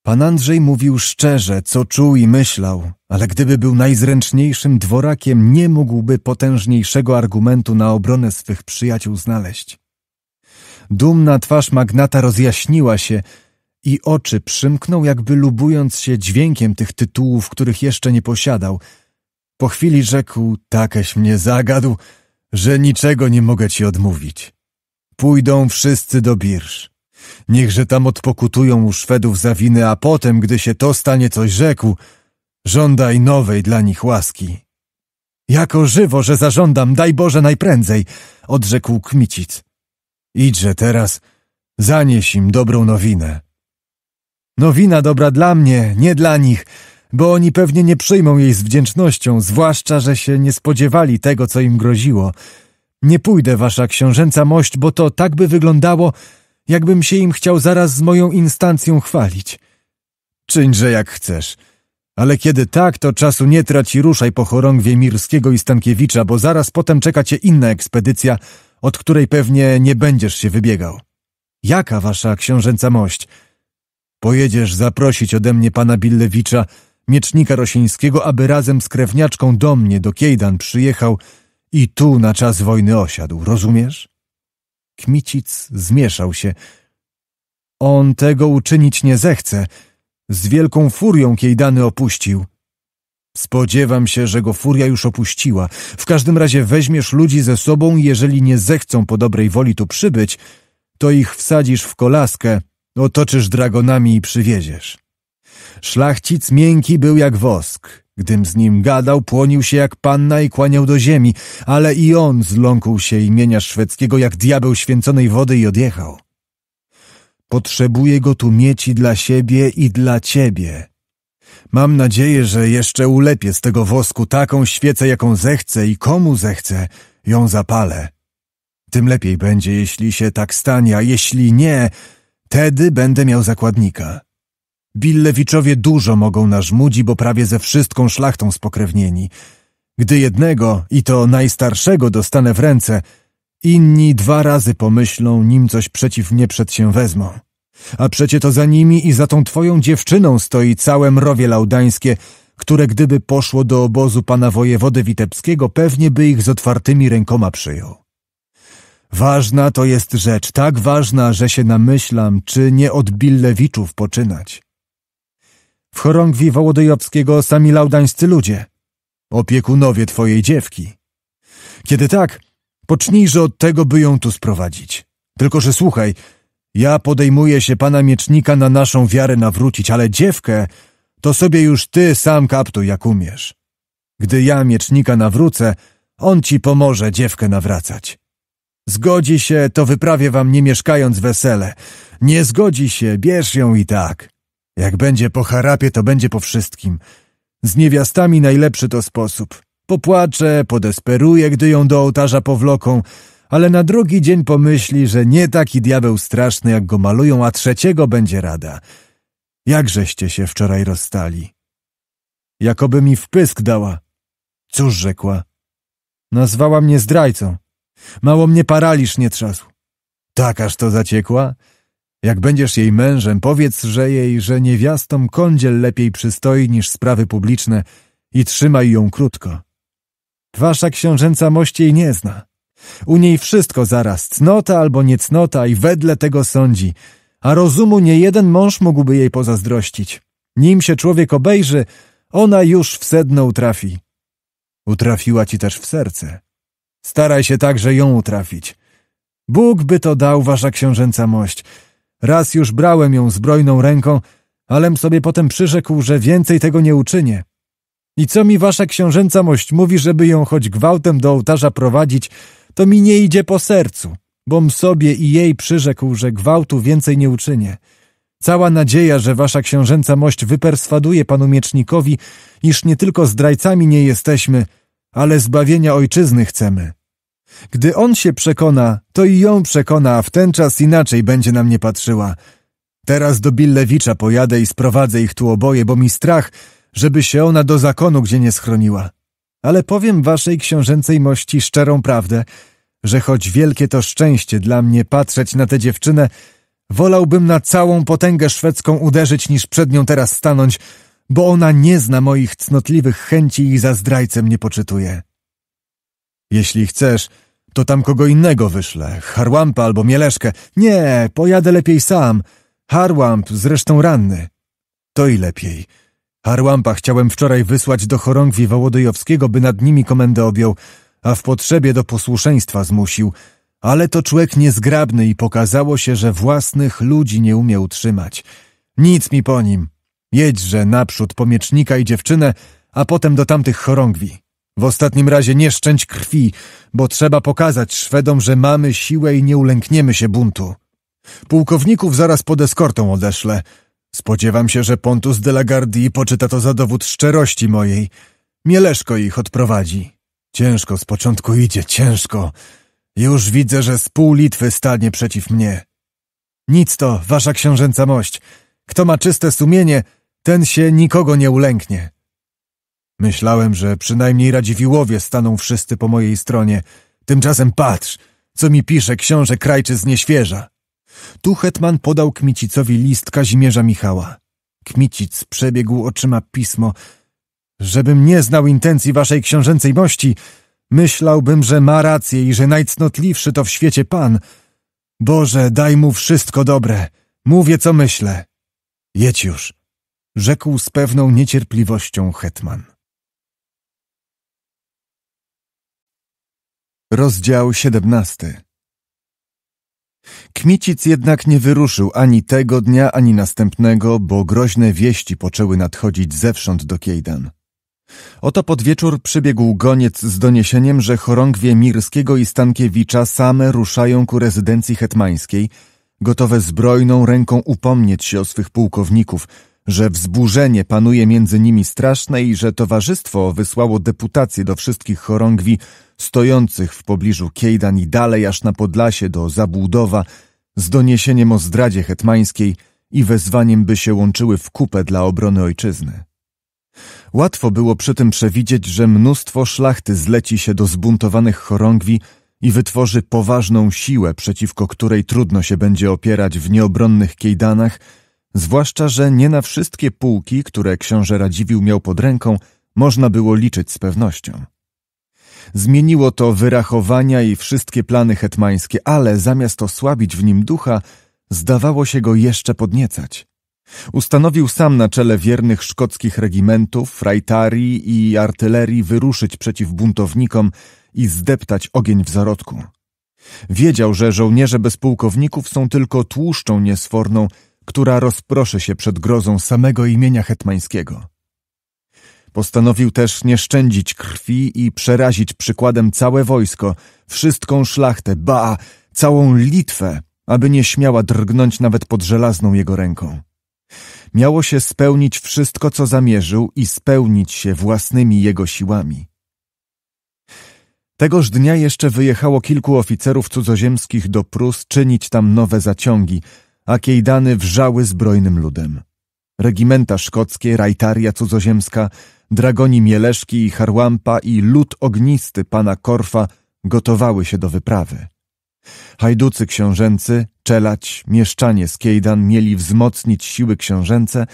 Pan Andrzej mówił szczerze, co czuł i myślał, ale gdyby był najzręczniejszym dworakiem, nie mógłby potężniejszego argumentu na obronę swych przyjaciół znaleźć. Dumna twarz magnata rozjaśniła się i oczy przymknął, jakby lubując się dźwiękiem tych tytułów, których jeszcze nie posiadał. Po chwili rzekł, takeś mnie zagadł, że niczego nie mogę ci odmówić. Pójdą wszyscy do birż. Niechże tam odpokutują u Szwedów za winy, a potem, gdy się to stanie, coś rzekł – Żądaj nowej dla nich łaski. Jako żywo, że zażądam, daj Boże najprędzej, odrzekł Kmicic. Idźże teraz, zanieś im dobrą nowinę. Nowina dobra dla mnie, nie dla nich, bo oni pewnie nie przyjmą jej z wdzięcznością, zwłaszcza, że się nie spodziewali tego, co im groziło. Nie pójdę, wasza książęca mość, bo to tak by wyglądało, jakbym się im chciał zaraz z moją instancją chwalić. Czyń, że jak chcesz – ale kiedy tak, to czasu nie trać i ruszaj po chorągwie Mirskiego i Stankiewicza, bo zaraz potem czeka cię inna ekspedycja, od której pewnie nie będziesz się wybiegał. Jaka wasza książęca mość? Pojedziesz zaprosić ode mnie pana Billewicza, miecznika rosińskiego, aby razem z krewniaczką do mnie, do Kiejdan przyjechał i tu na czas wojny osiadł, rozumiesz? Kmicic zmieszał się. On tego uczynić nie zechce – z wielką furią dany opuścił. Spodziewam się, że go furia już opuściła. W każdym razie weźmiesz ludzi ze sobą i jeżeli nie zechcą po dobrej woli tu przybyć, to ich wsadzisz w kolaskę, otoczysz dragonami i przywieziesz. Szlachcic miękki był jak wosk. Gdym z nim gadał, płonił się jak panna i kłaniał do ziemi, ale i on zląkł się imienia szwedzkiego jak diabeł święconej wody i odjechał. Potrzebuję go tu mieć i dla siebie, i dla ciebie. Mam nadzieję, że jeszcze ulepię z tego wosku taką świecę, jaką zechcę i komu zechcę, ją zapalę. Tym lepiej będzie, jeśli się tak stanie, a jeśli nie, wtedy będę miał zakładnika. Billewiczowie dużo mogą narzmudzić, bo prawie ze wszystką szlachtą spokrewnieni. Gdy jednego, i to najstarszego, dostanę w ręce – Inni dwa razy pomyślą, nim coś przeciw mnie przed się wezmą. A przecie to za nimi i za tą twoją dziewczyną stoi całe mrowie laudańskie, które gdyby poszło do obozu pana wojewody witebskiego, pewnie by ich z otwartymi rękoma przyjął. Ważna to jest rzecz, tak ważna, że się namyślam, czy nie od Billewiczów poczynać. W chorągwi Wołodyjowskiego sami laudańscy ludzie, opiekunowie twojej dziewki. Kiedy tak, Pocznijże od tego, by ją tu sprowadzić. Tylko, że słuchaj, ja podejmuję się pana miecznika na naszą wiarę nawrócić, ale dziewkę to sobie już ty sam kaptuj, jak umiesz. Gdy ja miecznika nawrócę, on ci pomoże dziewkę nawracać. Zgodzi się, to wyprawię wam nie mieszkając wesele. Nie zgodzi się, bierz ją i tak. Jak będzie po harapie, to będzie po wszystkim. Z niewiastami najlepszy to sposób. Popłacze, podesperuje, gdy ją do ołtarza powloką, ale na drugi dzień pomyśli, że nie taki diabeł straszny, jak go malują, a trzeciego będzie rada. Jakżeście się wczoraj rozstali? Jakoby mi wpysk dała. Cóż rzekła? Nazwała mnie zdrajcą. Mało mnie paraliż nie trzasł. Tak aż to zaciekła? Jak będziesz jej mężem, powiedz, że jej, że niewiastom kądziel lepiej przystoi niż sprawy publiczne i trzymaj ją krótko. Wasza książęca mość jej nie zna. U niej wszystko zaraz, cnota albo niecnota i wedle tego sądzi, a rozumu nie jeden mąż mógłby jej pozazdrościć. Nim się człowiek obejrzy, ona już w sedno utrafi. Utrafiła ci też w serce. Staraj się także ją utrafić. Bóg by to dał, wasza książęca mość. Raz już brałem ją zbrojną ręką, alem sobie potem przyrzekł, że więcej tego nie uczynię. I co mi wasza książęca mość mówi, żeby ją choć gwałtem do ołtarza prowadzić, to mi nie idzie po sercu, bom sobie i jej przyrzekł, że gwałtu więcej nie uczynię. Cała nadzieja, że wasza książęca mość wyperswaduje panu miecznikowi, iż nie tylko zdrajcami nie jesteśmy, ale zbawienia ojczyzny chcemy. Gdy on się przekona, to i ją przekona, a w ten czas inaczej będzie na mnie patrzyła. Teraz do Billewicza pojadę i sprowadzę ich tu oboje, bo mi strach, żeby się ona do zakonu gdzie nie schroniła. Ale powiem waszej książęcej mości szczerą prawdę, że choć wielkie to szczęście dla mnie patrzeć na tę dziewczynę, wolałbym na całą potęgę szwedzką uderzyć, niż przed nią teraz stanąć, bo ona nie zna moich cnotliwych chęci i za zdrajcem nie poczytuje. Jeśli chcesz, to tam kogo innego wyszlę, Harłampa albo Mieleszkę. Nie, pojadę lepiej sam. Harłamp zresztą ranny. To i lepiej. Harłampa chciałem wczoraj wysłać do chorągwi Wołodyjowskiego, by nad nimi komendę objął, a w potrzebie do posłuszeństwa zmusił. Ale to człowiek niezgrabny i pokazało się, że własnych ludzi nie umie utrzymać. Nic mi po nim. Jedźże naprzód pomiecznika i dziewczynę, a potem do tamtych chorągwi. W ostatnim razie nie szczęć krwi, bo trzeba pokazać Szwedom, że mamy siłę i nie ulękniemy się buntu. Pułkowników zaraz pod eskortą odeślę – Spodziewam się, że Pontus de la Gardie poczyta to za dowód szczerości mojej. Mieleszko ich odprowadzi. Ciężko z początku idzie, ciężko. Już widzę, że z pół Litwy stanie przeciw mnie. Nic to, wasza książęca mość. Kto ma czyste sumienie, ten się nikogo nie ulęknie. Myślałem, że przynajmniej Radziwiłowie staną wszyscy po mojej stronie. Tymczasem patrz, co mi pisze książę krajczy z nieświeża. Tu hetman podał Kmicicowi list Kazimierza Michała. Kmicic przebiegł oczyma pismo. Żebym nie znał intencji waszej książęcej mości, myślałbym, że ma rację i że najcnotliwszy to w świecie pan. Boże, daj mu wszystko dobre. Mówię, co myślę. Jedź już, rzekł z pewną niecierpliwością hetman. Rozdział 17 Kmicic jednak nie wyruszył ani tego dnia, ani następnego, bo groźne wieści poczęły nadchodzić zewsząd do Kiejdan. Oto pod wieczór przybiegł goniec z doniesieniem, że chorągwie Mirskiego i Stankiewicza same ruszają ku rezydencji hetmańskiej, gotowe zbrojną ręką upomnieć się o swych pułkowników – że wzburzenie panuje między nimi straszne i że towarzystwo wysłało deputację do wszystkich chorągwi stojących w pobliżu Kiejdan i dalej aż na Podlasie do Zabłudowa z doniesieniem o zdradzie hetmańskiej i wezwaniem, by się łączyły w kupę dla obrony ojczyzny. Łatwo było przy tym przewidzieć, że mnóstwo szlachty zleci się do zbuntowanych chorągwi i wytworzy poważną siłę, przeciwko której trudno się będzie opierać w nieobronnych Kiejdanach – Zwłaszcza, że nie na wszystkie pułki, które książę Radziwił miał pod ręką, można było liczyć z pewnością. Zmieniło to wyrachowania i wszystkie plany hetmańskie, ale zamiast osłabić w nim ducha, zdawało się go jeszcze podniecać. Ustanowił sam na czele wiernych szkockich regimentów, frajtarii i artylerii wyruszyć przeciw buntownikom i zdeptać ogień w zarodku. Wiedział, że żołnierze bez pułkowników są tylko tłuszczą niesforną, która rozproszy się przed grozą samego imienia hetmańskiego. Postanowił też nie szczędzić krwi i przerazić przykładem całe wojsko, wszystką szlachtę, ba, całą Litwę, aby nie śmiała drgnąć nawet pod żelazną jego ręką. Miało się spełnić wszystko, co zamierzył i spełnić się własnymi jego siłami. Tegoż dnia jeszcze wyjechało kilku oficerów cudzoziemskich do Prus czynić tam nowe zaciągi, a Kejdany wrzały zbrojnym ludem. Regimenta szkockie, rajtaria cudzoziemska, dragoni Mieleszki i Harłampa i lud ognisty pana Korfa gotowały się do wyprawy. Hajducy książęcy, czelać, mieszczanie z Kejdan mieli wzmocnić siły książęce,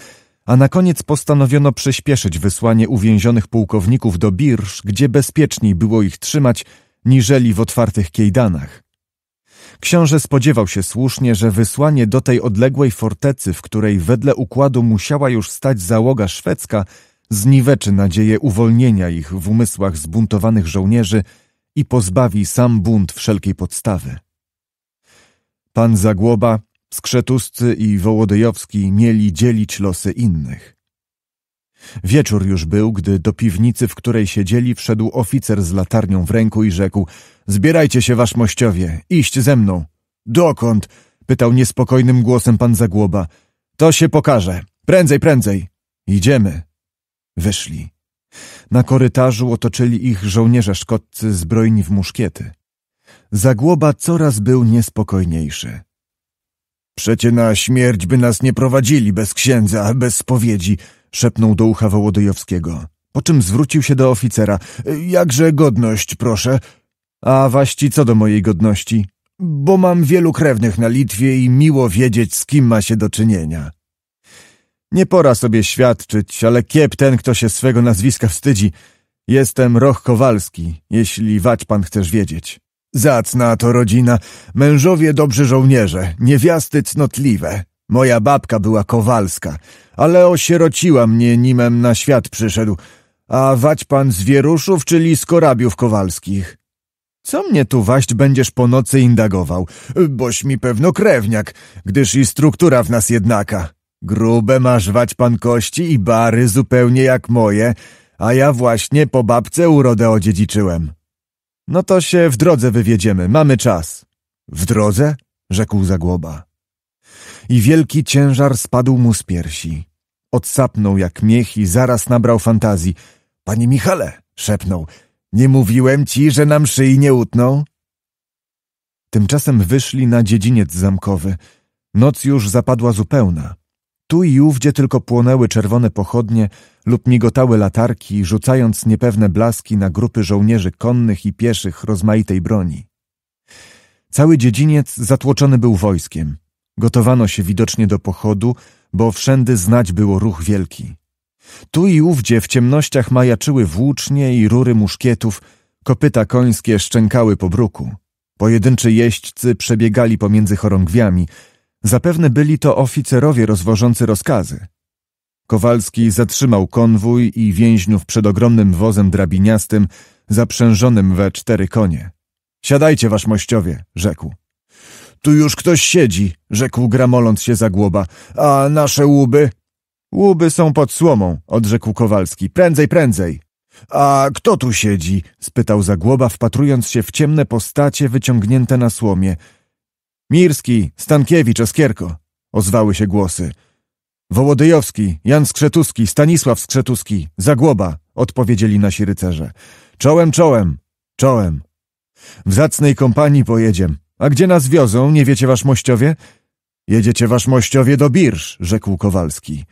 a na koniec postanowiono przyspieszyć wysłanie uwięzionych pułkowników do Birsz, gdzie bezpieczniej było ich trzymać niżeli w otwartych Kejdanach. Książę spodziewał się słusznie, że wysłanie do tej odległej fortecy, w której wedle układu musiała już stać załoga szwedzka, zniweczy nadzieję uwolnienia ich w umysłach zbuntowanych żołnierzy i pozbawi sam bunt wszelkiej podstawy. Pan Zagłoba, Skrzetuscy i Wołodyjowski mieli dzielić losy innych. Wieczór już był, gdy do piwnicy, w której siedzieli, wszedł oficer z latarnią w ręku i rzekł — Zbierajcie się, wasz mościowie, iść ze mną. — Dokąd? — pytał niespokojnym głosem pan Zagłoba. — To się pokaże. Prędzej, prędzej. Idziemy. Wyszli. Na korytarzu otoczyli ich żołnierze szkodcy zbrojni w muszkiety. Zagłoba coraz był niespokojniejszy. Przecie na śmierć by nas nie prowadzili bez księdza, bez spowiedzi — Szepnął do ucha Wołodyjowskiego. Po czym zwrócił się do oficera. E, jakże godność, proszę. A waści co do mojej godności? Bo mam wielu krewnych na Litwie i miło wiedzieć, z kim ma się do czynienia. Nie pora sobie świadczyć, ale kiep ten, kto się swego nazwiska wstydzi. Jestem Roch Kowalski, jeśli wać pan chcesz wiedzieć. Zacna to rodzina, mężowie dobrzy żołnierze, niewiasty cnotliwe. Moja babka była kowalska, ale osierociła mnie, nimem na świat przyszedł. A wać pan z wieruszów, czyli z korabiów kowalskich. Co mnie tu waść będziesz po nocy indagował? Boś mi pewno krewniak, gdyż i struktura w nas jednaka. Grube masz wać pan kości i bary zupełnie jak moje, a ja właśnie po babce urodę odziedziczyłem. No to się w drodze wywiedziemy, mamy czas. W drodze? rzekł Zagłoba i wielki ciężar spadł mu z piersi. Odsapnął jak miech i zaraz nabrał fantazji. Panie Michale, szepnął, nie mówiłem ci, że nam szyi nie utną? Tymczasem wyszli na dziedziniec zamkowy. Noc już zapadła zupełna. Tu i ówdzie tylko płonęły czerwone pochodnie lub migotały latarki, rzucając niepewne blaski na grupy żołnierzy konnych i pieszych rozmaitej broni. Cały dziedziniec zatłoczony był wojskiem. Gotowano się widocznie do pochodu, bo wszędy znać było ruch wielki. Tu i ówdzie w ciemnościach majaczyły włócznie i rury muszkietów, kopyta końskie szczękały po bruku. Pojedynczy jeźdźcy przebiegali pomiędzy chorągwiami. Zapewne byli to oficerowie rozwożący rozkazy. Kowalski zatrzymał konwój i więźniów przed ogromnym wozem drabiniastym, zaprzężonym we cztery konie. Siadajcie, wasz mościowie, rzekł. Tu już ktoś siedzi, rzekł gramoląc się za A nasze łuby? Łuby są pod słomą, odrzekł Kowalski. Prędzej, prędzej. A kto tu siedzi? spytał Zagłoba, wpatrując się w ciemne postacie wyciągnięte na słomie. Mirski, Stankiewicz, Oskierko, ozwały się głosy. Wołodyjowski, Jan Skrzetuski, Stanisław Skrzetuski, Zagłoba, odpowiedzieli nasi rycerze. Czołem, czołem, czołem. W zacnej kompanii pojedziem. A gdzie nas wiozą, nie wiecie waszmościowie? Jedziecie waszmościowie do Birż, rzekł Kowalski.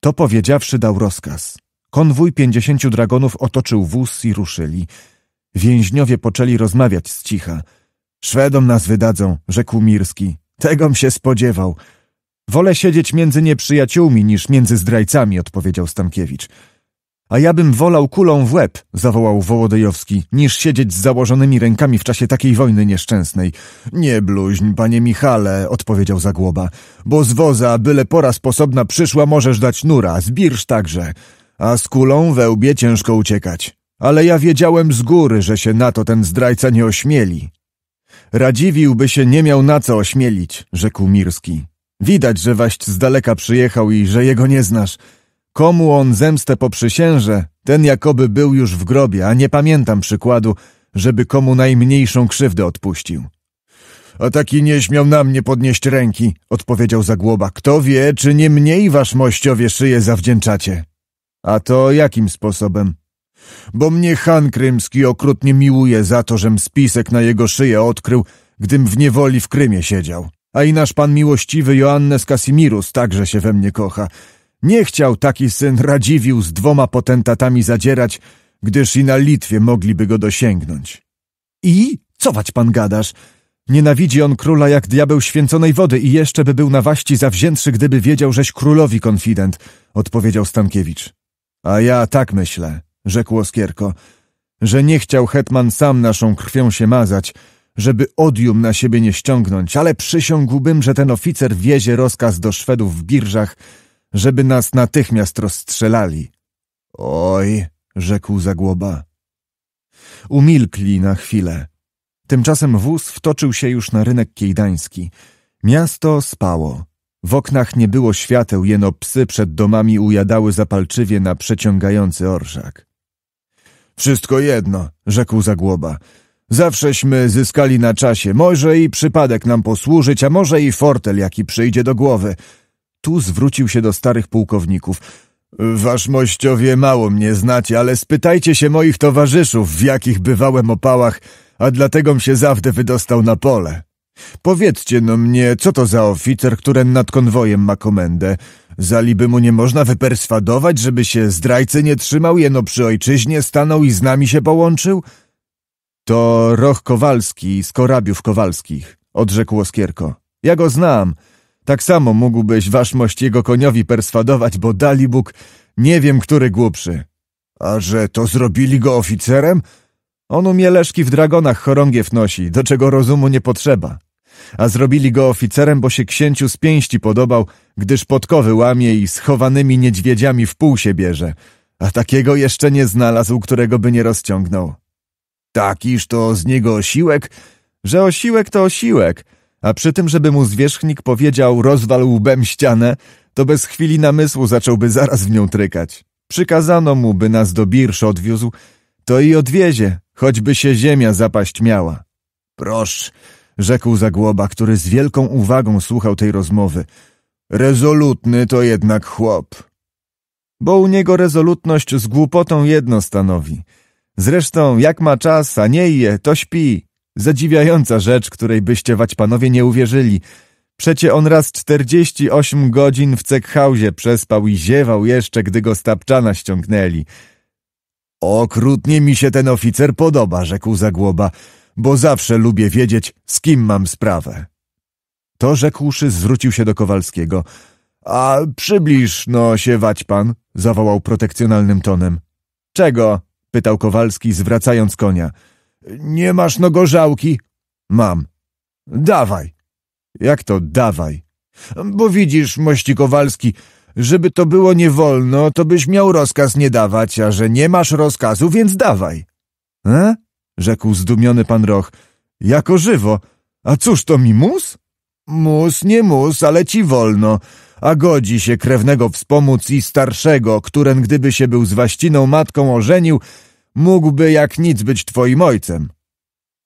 To powiedziawszy dał rozkaz. Konwój pięćdziesięciu dragonów otoczył wóz i ruszyli. Więźniowie poczęli rozmawiać z cicha. Szwedom nas wydadzą, rzekł Mirski. Tegom się spodziewał. Wolę siedzieć między nieprzyjaciółmi niż między zdrajcami, odpowiedział Stankiewicz. A ja bym wolał kulą w łeb, zawołał Wołodyjowski, niż siedzieć z założonymi rękami w czasie takiej wojny nieszczęsnej. Nie bluźń, panie Michale, odpowiedział Zagłoba, bo z woza byle pora sposobna przyszła możesz dać nura, zbirsz także, a z kulą we łbie ciężko uciekać. Ale ja wiedziałem z góry, że się na to ten zdrajca nie ośmieli. Radziwiłby się nie miał na co ośmielić, rzekł Mirski. Widać, że waść z daleka przyjechał i że jego nie znasz. Komu on zemstę poprzysięże, ten jakoby był już w grobie, a nie pamiętam przykładu, żeby komu najmniejszą krzywdę odpuścił. A taki nie śmiał na mnie podnieść ręki, odpowiedział Zagłoba. Kto wie, czy nie mniej wasz mościowie szyję zawdzięczacie. A to jakim sposobem? Bo mnie Han Krymski okrutnie miłuje za to, żem spisek na jego szyję odkrył, gdym w niewoli w Krymie siedział. A i nasz pan miłościwy Joannes Casimirus także się we mnie kocha. Nie chciał taki syn Radziwił z dwoma potentatami zadzierać, gdyż i na Litwie mogliby go dosięgnąć. I? Cować pan gadasz? Nienawidzi on króla jak diabeł święconej wody i jeszcze by był na waści zawziętszy, gdyby wiedział, żeś królowi konfident, odpowiedział Stankiewicz. A ja tak myślę, rzekł Oskierko, że nie chciał hetman sam naszą krwią się mazać, żeby odium na siebie nie ściągnąć, ale przysiągłbym, że ten oficer wiezie rozkaz do Szwedów w birżach, żeby nas natychmiast rozstrzelali. Oj, rzekł Zagłoba. Umilkli na chwilę. Tymczasem wóz wtoczył się już na rynek kiejdański. Miasto spało. W oknach nie było świateł, jeno psy przed domami ujadały zapalczywie na przeciągający orszak. Wszystko jedno, rzekł Zagłoba. Zawsześmy zyskali na czasie. Może i przypadek nam posłużyć, a może i fortel, jaki przyjdzie do głowy. Tu zwrócił się do starych pułkowników. Wasz mościowie mało mnie znacie, ale spytajcie się moich towarzyszów, w jakich bywałem opałach, a dlatego się zawdę wydostał na pole. Powiedzcie no mnie, co to za oficer, który nad konwojem ma komendę? Zaliby mu nie można wyperswadować, żeby się zdrajcy nie trzymał, jeno przy ojczyźnie stanął i z nami się połączył? To Roch Kowalski z Korabiów Kowalskich, odrzekł Oskierko. Ja go znam. Tak samo mógłbyś waszmość jego koniowi perswadować, bo Dalibóg nie wiem, który głupszy. A że to zrobili go oficerem? On umieleszki w dragonach chorągiew nosi, do czego rozumu nie potrzeba. A zrobili go oficerem, bo się księciu z pięści podobał, gdyż podkowy łamie i schowanymi niedźwiedziami w pół się bierze. A takiego jeszcze nie znalazł, którego by nie rozciągnął. Takiż to z niego osiłek? Że osiłek to osiłek, a przy tym, żeby mu zwierzchnik powiedział rozwal łbem ścianę, to bez chwili namysłu zacząłby zaraz w nią trykać. Przykazano mu, by nas do birsz odwiózł, to i odwiezie, choćby się ziemia zapaść miała. Prosz, rzekł Zagłoba, który z wielką uwagą słuchał tej rozmowy. Rezolutny to jednak chłop. Bo u niego rezolutność z głupotą jedno stanowi. Zresztą, jak ma czas, a nie je, to śpi. Zadziwiająca rzecz, której byście wać panowie nie uwierzyli. Przecie on raz czterdzieści osiem godzin w cekhausie przespał i ziewał jeszcze, gdy go stapczana ściągnęli. Okrutnie mi się ten oficer podoba, rzekł Zagłoba, bo zawsze lubię wiedzieć, z kim mam sprawę. To rzekłszy, zwrócił się do Kowalskiego. A przybliż, no się wać pan, zawołał protekcjonalnym tonem. Czego? pytał Kowalski, zwracając konia. Nie masz nogożałki? Mam. Dawaj. Jak to dawaj? Bo widzisz, mości Kowalski, żeby to było nie wolno, to byś miał rozkaz nie dawać, a że nie masz rozkazu, więc dawaj. E? Rzekł zdumiony pan Roch. Jako żywo. A cóż to mi mus? Mus, nie mus, ale ci wolno. A godzi się krewnego wspomóc i starszego, któren gdyby się był z waściną matką ożenił, mógłby jak nic być twoim ojcem.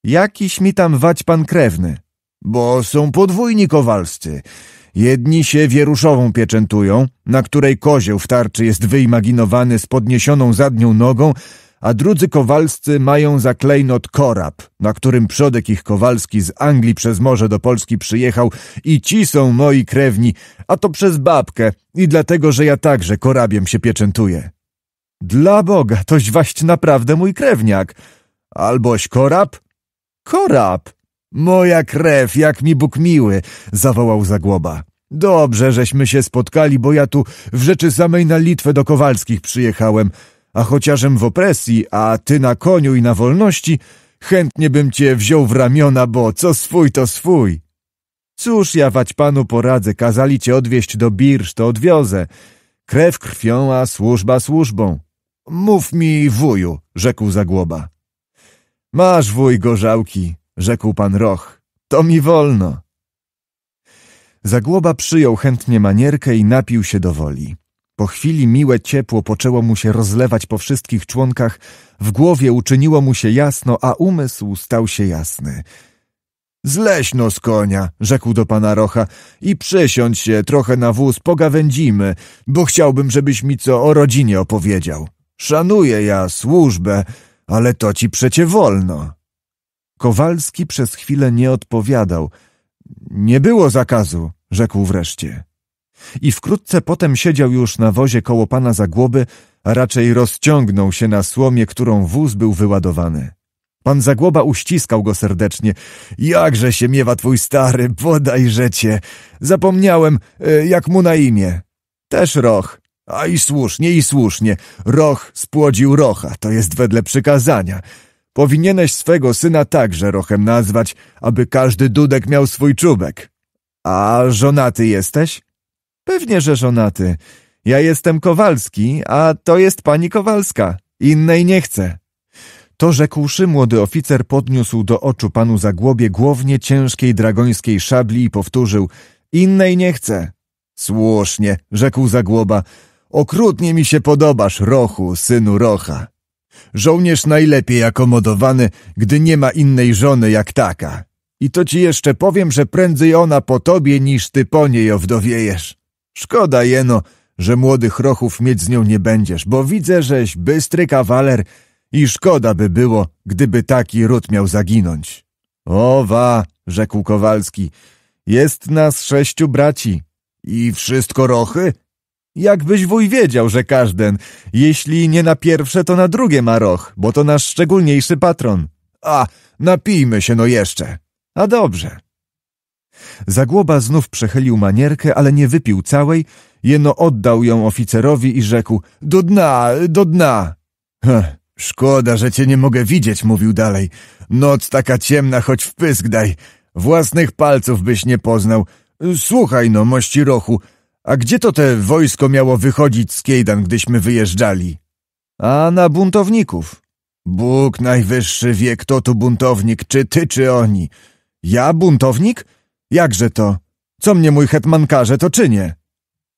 Jakiś mi tam wać pan krewny, bo są podwójni kowalscy. Jedni się wieruszową pieczętują, na której kozieł w tarczy jest wyimaginowany z podniesioną zadnią nogą, a drudzy kowalscy mają za klejnot korab, na którym przodek ich kowalski z Anglii przez morze do Polski przyjechał i ci są moi krewni, a to przez babkę i dlatego, że ja także korabiem się pieczętuję. Dla Boga, toś waść naprawdę mój krewniak. Alboś korab? Korab! Moja krew, jak mi Bóg miły! zawołał Zagłoba. Dobrze, żeśmy się spotkali, bo ja tu w rzeczy samej na Litwę do Kowalskich przyjechałem, a chociażem w opresji, a ty na koniu i na wolności, chętnie bym cię wziął w ramiona, bo co swój to swój. Cóż ja wać panu poradzę, kazali cię odwieźć do Birsz, to odwiozę. Krew krwią, a służba służbą. Mów mi, wuju, rzekł Zagłoba. Masz, wuj, gorzałki, rzekł pan Roch. To mi wolno. Zagłoba przyjął chętnie manierkę i napił się do woli. Po chwili miłe ciepło poczęło mu się rozlewać po wszystkich członkach, w głowie uczyniło mu się jasno, a umysł stał się jasny. Zleśno z konia, rzekł do pana Rocha, i przysiądź się trochę na wóz, pogawędzimy, bo chciałbym, żebyś mi co o rodzinie opowiedział. Szanuję ja służbę, ale to ci przecie wolno. Kowalski przez chwilę nie odpowiadał. Nie było zakazu, rzekł wreszcie. I wkrótce potem siedział już na wozie koło pana Zagłoby, a raczej rozciągnął się na słomie, którą wóz był wyładowany. Pan Zagłoba uściskał go serdecznie. Jakże się miewa twój stary, bodajże cię. Zapomniałem, e, jak mu na imię. Też roch. A i słusznie, i słusznie. Roch spłodził rocha, to jest wedle przykazania. Powinieneś swego syna także rochem nazwać, aby każdy dudek miał swój czubek. A żonaty jesteś? Pewnie, że żonaty. Ja jestem Kowalski, a to jest pani Kowalska. Innej nie chcę. To rzekłszy, młody oficer podniósł do oczu panu Zagłobie głownie ciężkiej dragońskiej szabli i powtórzył – innej nie chcę. Słusznie, rzekł Zagłoba – Okrutnie mi się podobasz, Rochu, synu Rocha. Żołnierz najlepiej akomodowany, gdy nie ma innej żony jak taka. I to ci jeszcze powiem, że prędzej ona po tobie niż ty po niej owdowiejesz. Szkoda, jeno, że młodych rochów mieć z nią nie będziesz, bo widzę, żeś bystry kawaler i szkoda by było, gdyby taki ród miał zaginąć. Owa, rzekł Kowalski, jest nas sześciu braci. I wszystko rochy? Jakbyś wuj wiedział, że każden. Jeśli nie na pierwsze, to na drugie ma roch, bo to nasz szczególniejszy patron. A, napijmy się no jeszcze. A dobrze. Zagłoba znów przechylił manierkę, ale nie wypił całej. Jeno oddał ją oficerowi i rzekł – do dna, do dna. szkoda, że cię nie mogę widzieć, mówił dalej. Noc taka ciemna, choć w pysk daj. Własnych palców byś nie poznał. Słuchaj no, mości rochu – a gdzie to te wojsko miało wychodzić z Kiejdan, gdyśmy wyjeżdżali? A na buntowników. Bóg najwyższy wie, kto tu buntownik, czy ty, czy oni. Ja buntownik? Jakże to? Co mnie mój hetman każe, to czynię.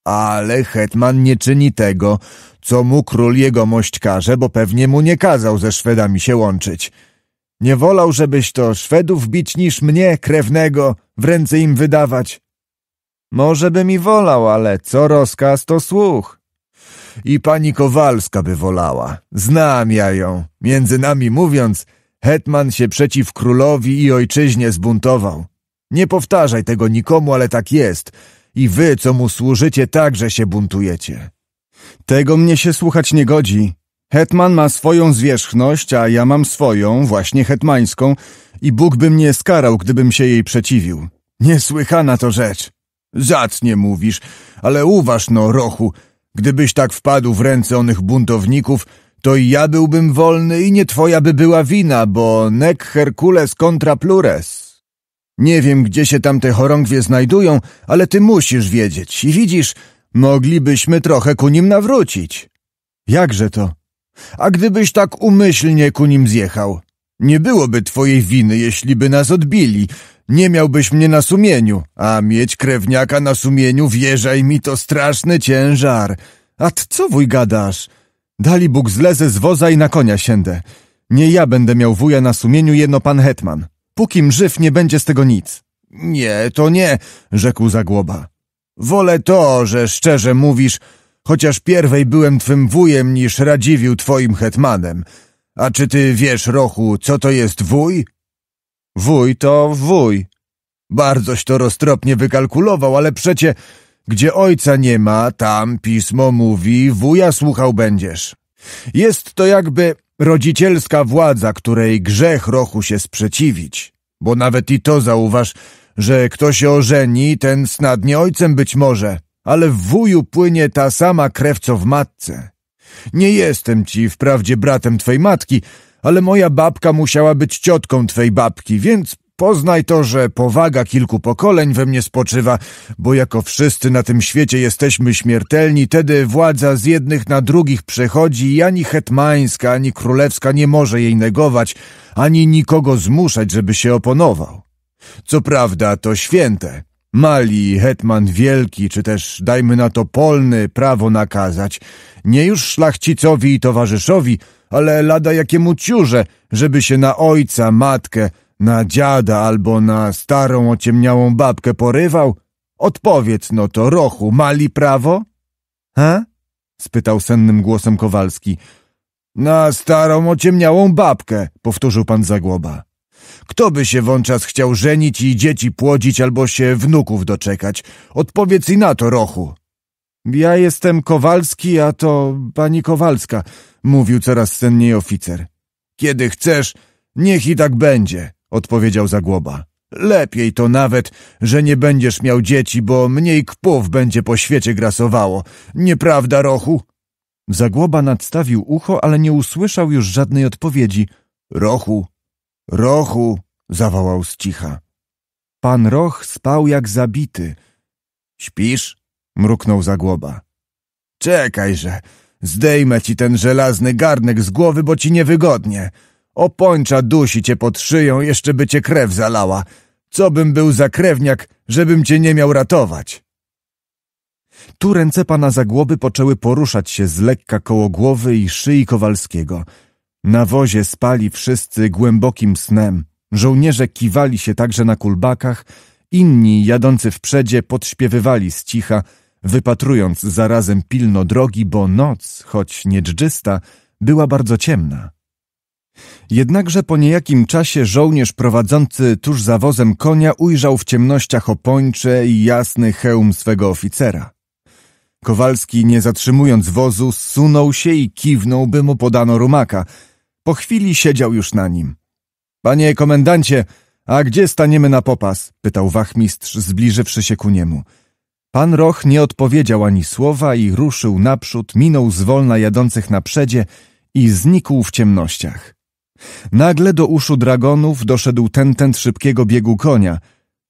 Ale hetman nie czyni tego, co mu król jegomość każe, bo pewnie mu nie kazał ze Szwedami się łączyć. Nie wolał, żebyś to Szwedów bić niż mnie, krewnego, w ręce im wydawać. Może by mi wolał, ale co rozkaz, to słuch. I pani Kowalska by wolała. Znam ja ją. Między nami mówiąc, hetman się przeciw królowi i ojczyźnie zbuntował. Nie powtarzaj tego nikomu, ale tak jest. I wy, co mu służycie, także się buntujecie. Tego mnie się słuchać nie godzi. Hetman ma swoją zwierzchność, a ja mam swoją, właśnie hetmańską, i Bóg by mnie skarał, gdybym się jej przeciwił. Niesłychana to rzecz. Zacnie mówisz, ale uważ no, rochu, gdybyś tak wpadł w ręce onych buntowników, to i ja byłbym wolny i nie twoja by była wina, bo nec Hercules contra plures. Nie wiem, gdzie się tamte chorągwie znajdują, ale ty musisz wiedzieć i widzisz, moglibyśmy trochę ku nim nawrócić. Jakże to? A gdybyś tak umyślnie ku nim zjechał? Nie byłoby twojej winy, jeśli by nas odbili, nie miałbyś mnie na sumieniu, a mieć krewniaka na sumieniu, wierzaj mi, to straszny ciężar. A t co wuj gadasz? Dali Bóg zlezę z woza i na konia siędę. Nie ja będę miał wuja na sumieniu, jedno pan hetman. Pókim żyw, nie będzie z tego nic. Nie, to nie, rzekł Zagłoba. Wolę to, że szczerze mówisz, chociaż pierwej byłem twym wujem niż Radziwił twoim hetmanem. A czy ty wiesz, Rochu, co to jest wuj? Wuj to wuj. Bardzoś to roztropnie wykalkulował, ale przecie gdzie ojca nie ma, tam pismo mówi, wuja słuchał będziesz. Jest to jakby rodzicielska władza, której grzech rochu się sprzeciwić. Bo nawet i to zauważ, że kto się ożeni, ten snadnie ojcem być może, ale w wuju płynie ta sama krew, co w matce. Nie jestem ci wprawdzie bratem twej matki, ale moja babka musiała być ciotką twej babki, więc poznaj to, że powaga kilku pokoleń we mnie spoczywa, bo jako wszyscy na tym świecie jesteśmy śmiertelni, tedy władza z jednych na drugich przechodzi i ani hetmańska, ani królewska nie może jej negować, ani nikogo zmuszać, żeby się oponował. Co prawda to święte. Mali, hetman wielki, czy też dajmy na to polny, prawo nakazać. Nie już szlachcicowi i towarzyszowi, ale lada jakiemu ciurze, żeby się na ojca, matkę, na dziada albo na starą ociemniałą babkę porywał? Odpowiedz no to, rochu, mali prawo? He? spytał sennym głosem Kowalski. Na starą ociemniałą babkę, powtórzył pan Zagłoba. Kto by się wączas chciał żenić i dzieci płodzić albo się wnuków doczekać? Odpowiedz i na to, rochu. Ja jestem Kowalski, a to pani Kowalska mówił coraz senniej oficer. Kiedy chcesz, niech i tak będzie, odpowiedział Zagłoba. Lepiej to nawet, że nie będziesz miał dzieci, bo mniej kpów będzie po świecie grasowało. Nieprawda, Rochu? Zagłoba nadstawił ucho, ale nie usłyszał już żadnej odpowiedzi. Rochu, Rochu, zawołał z cicha. Pan Roch spał jak zabity. Śpisz? mruknął Zagłoba. Czekajże, Zdejmę ci ten żelazny garnek z głowy, bo ci niewygodnie. Opończa dusi cię pod szyją, jeszcze by cię krew zalała. Co bym był za krewniak, żebym cię nie miał ratować? Tu ręce pana Zagłoby poczęły poruszać się z lekka koło głowy i szyi Kowalskiego. Na wozie spali wszyscy głębokim snem. Żołnierze kiwali się także na kulbakach, inni jadący w przedzie podśpiewywali z cicha – wypatrując zarazem pilno drogi, bo noc, choć nie dżdżysta, była bardzo ciemna. Jednakże po niejakim czasie żołnierz prowadzący tuż za wozem konia ujrzał w ciemnościach opończe i jasny hełm swego oficera. Kowalski, nie zatrzymując wozu, zsunął się i kiwnął, by mu podano rumaka. Po chwili siedział już na nim. Panie komendancie, a gdzie staniemy na popas? pytał wachmistrz, zbliżywszy się ku niemu. Pan Roch nie odpowiedział ani słowa i ruszył naprzód, minął zwolna jadących na przedzie i znikł w ciemnościach. Nagle do uszu dragonów doszedł ten ten szybkiego biegu konia.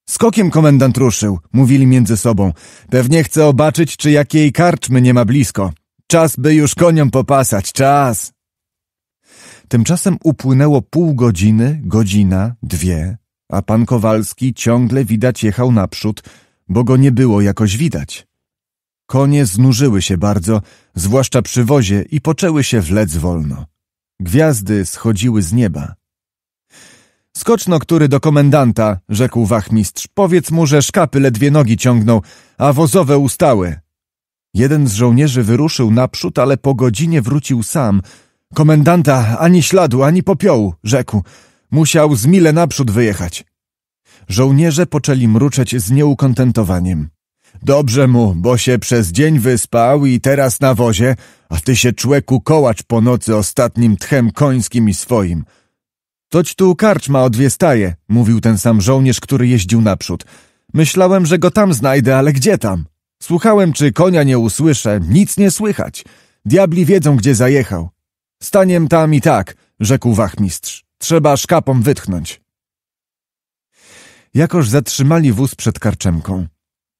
Skokiem komendant ruszył, mówili między sobą. Pewnie chce obaczyć, czy jakiej karczmy nie ma blisko. Czas by już koniom popasać, czas! Tymczasem upłynęło pół godziny, godzina, dwie, a pan Kowalski ciągle widać jechał naprzód, bo go nie było jakoś widać. Konie znużyły się bardzo, zwłaszcza przy wozie, i poczęły się wlec wolno. Gwiazdy schodziły z nieba. Skoczno, który do komendanta, rzekł wachmistrz, powiedz mu, że szkapy ledwie nogi ciągną, a wozowe ustały. Jeden z żołnierzy wyruszył naprzód, ale po godzinie wrócił sam. Komendanta ani śladu, ani popiołu, rzekł. Musiał z mile naprzód wyjechać. Żołnierze poczęli mruczeć z nieukontentowaniem. Dobrze mu, bo się przez dzień wyspał i teraz na wozie, a ty się człeku kołacz po nocy ostatnim tchem końskim i swoim. Toć tu karczma o dwie staje, mówił ten sam żołnierz, który jeździł naprzód. Myślałem, że go tam znajdę, ale gdzie tam? Słuchałem, czy konia nie usłyszę, nic nie słychać. Diabli wiedzą, gdzie zajechał. Staniem tam i tak, rzekł wachmistrz. Trzeba szkapom wytchnąć. Jakoż zatrzymali wóz przed karczemką.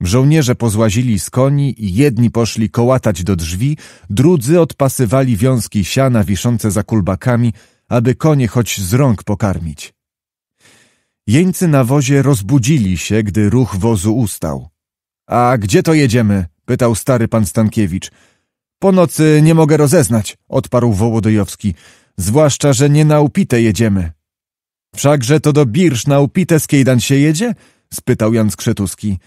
Żołnierze pozłazili z koni i jedni poszli kołatać do drzwi, drudzy odpasywali wiązki siana wiszące za kulbakami, aby konie choć z rąk pokarmić. Jeńcy na wozie rozbudzili się, gdy ruch wozu ustał. A gdzie to jedziemy? pytał stary pan Stankiewicz. Po nocy nie mogę rozeznać, odparł Wołodyjowski, zwłaszcza, że nie na upite jedziemy. Wszakże to do birż na upite skejdan się jedzie? spytał Jan Skrzetuski.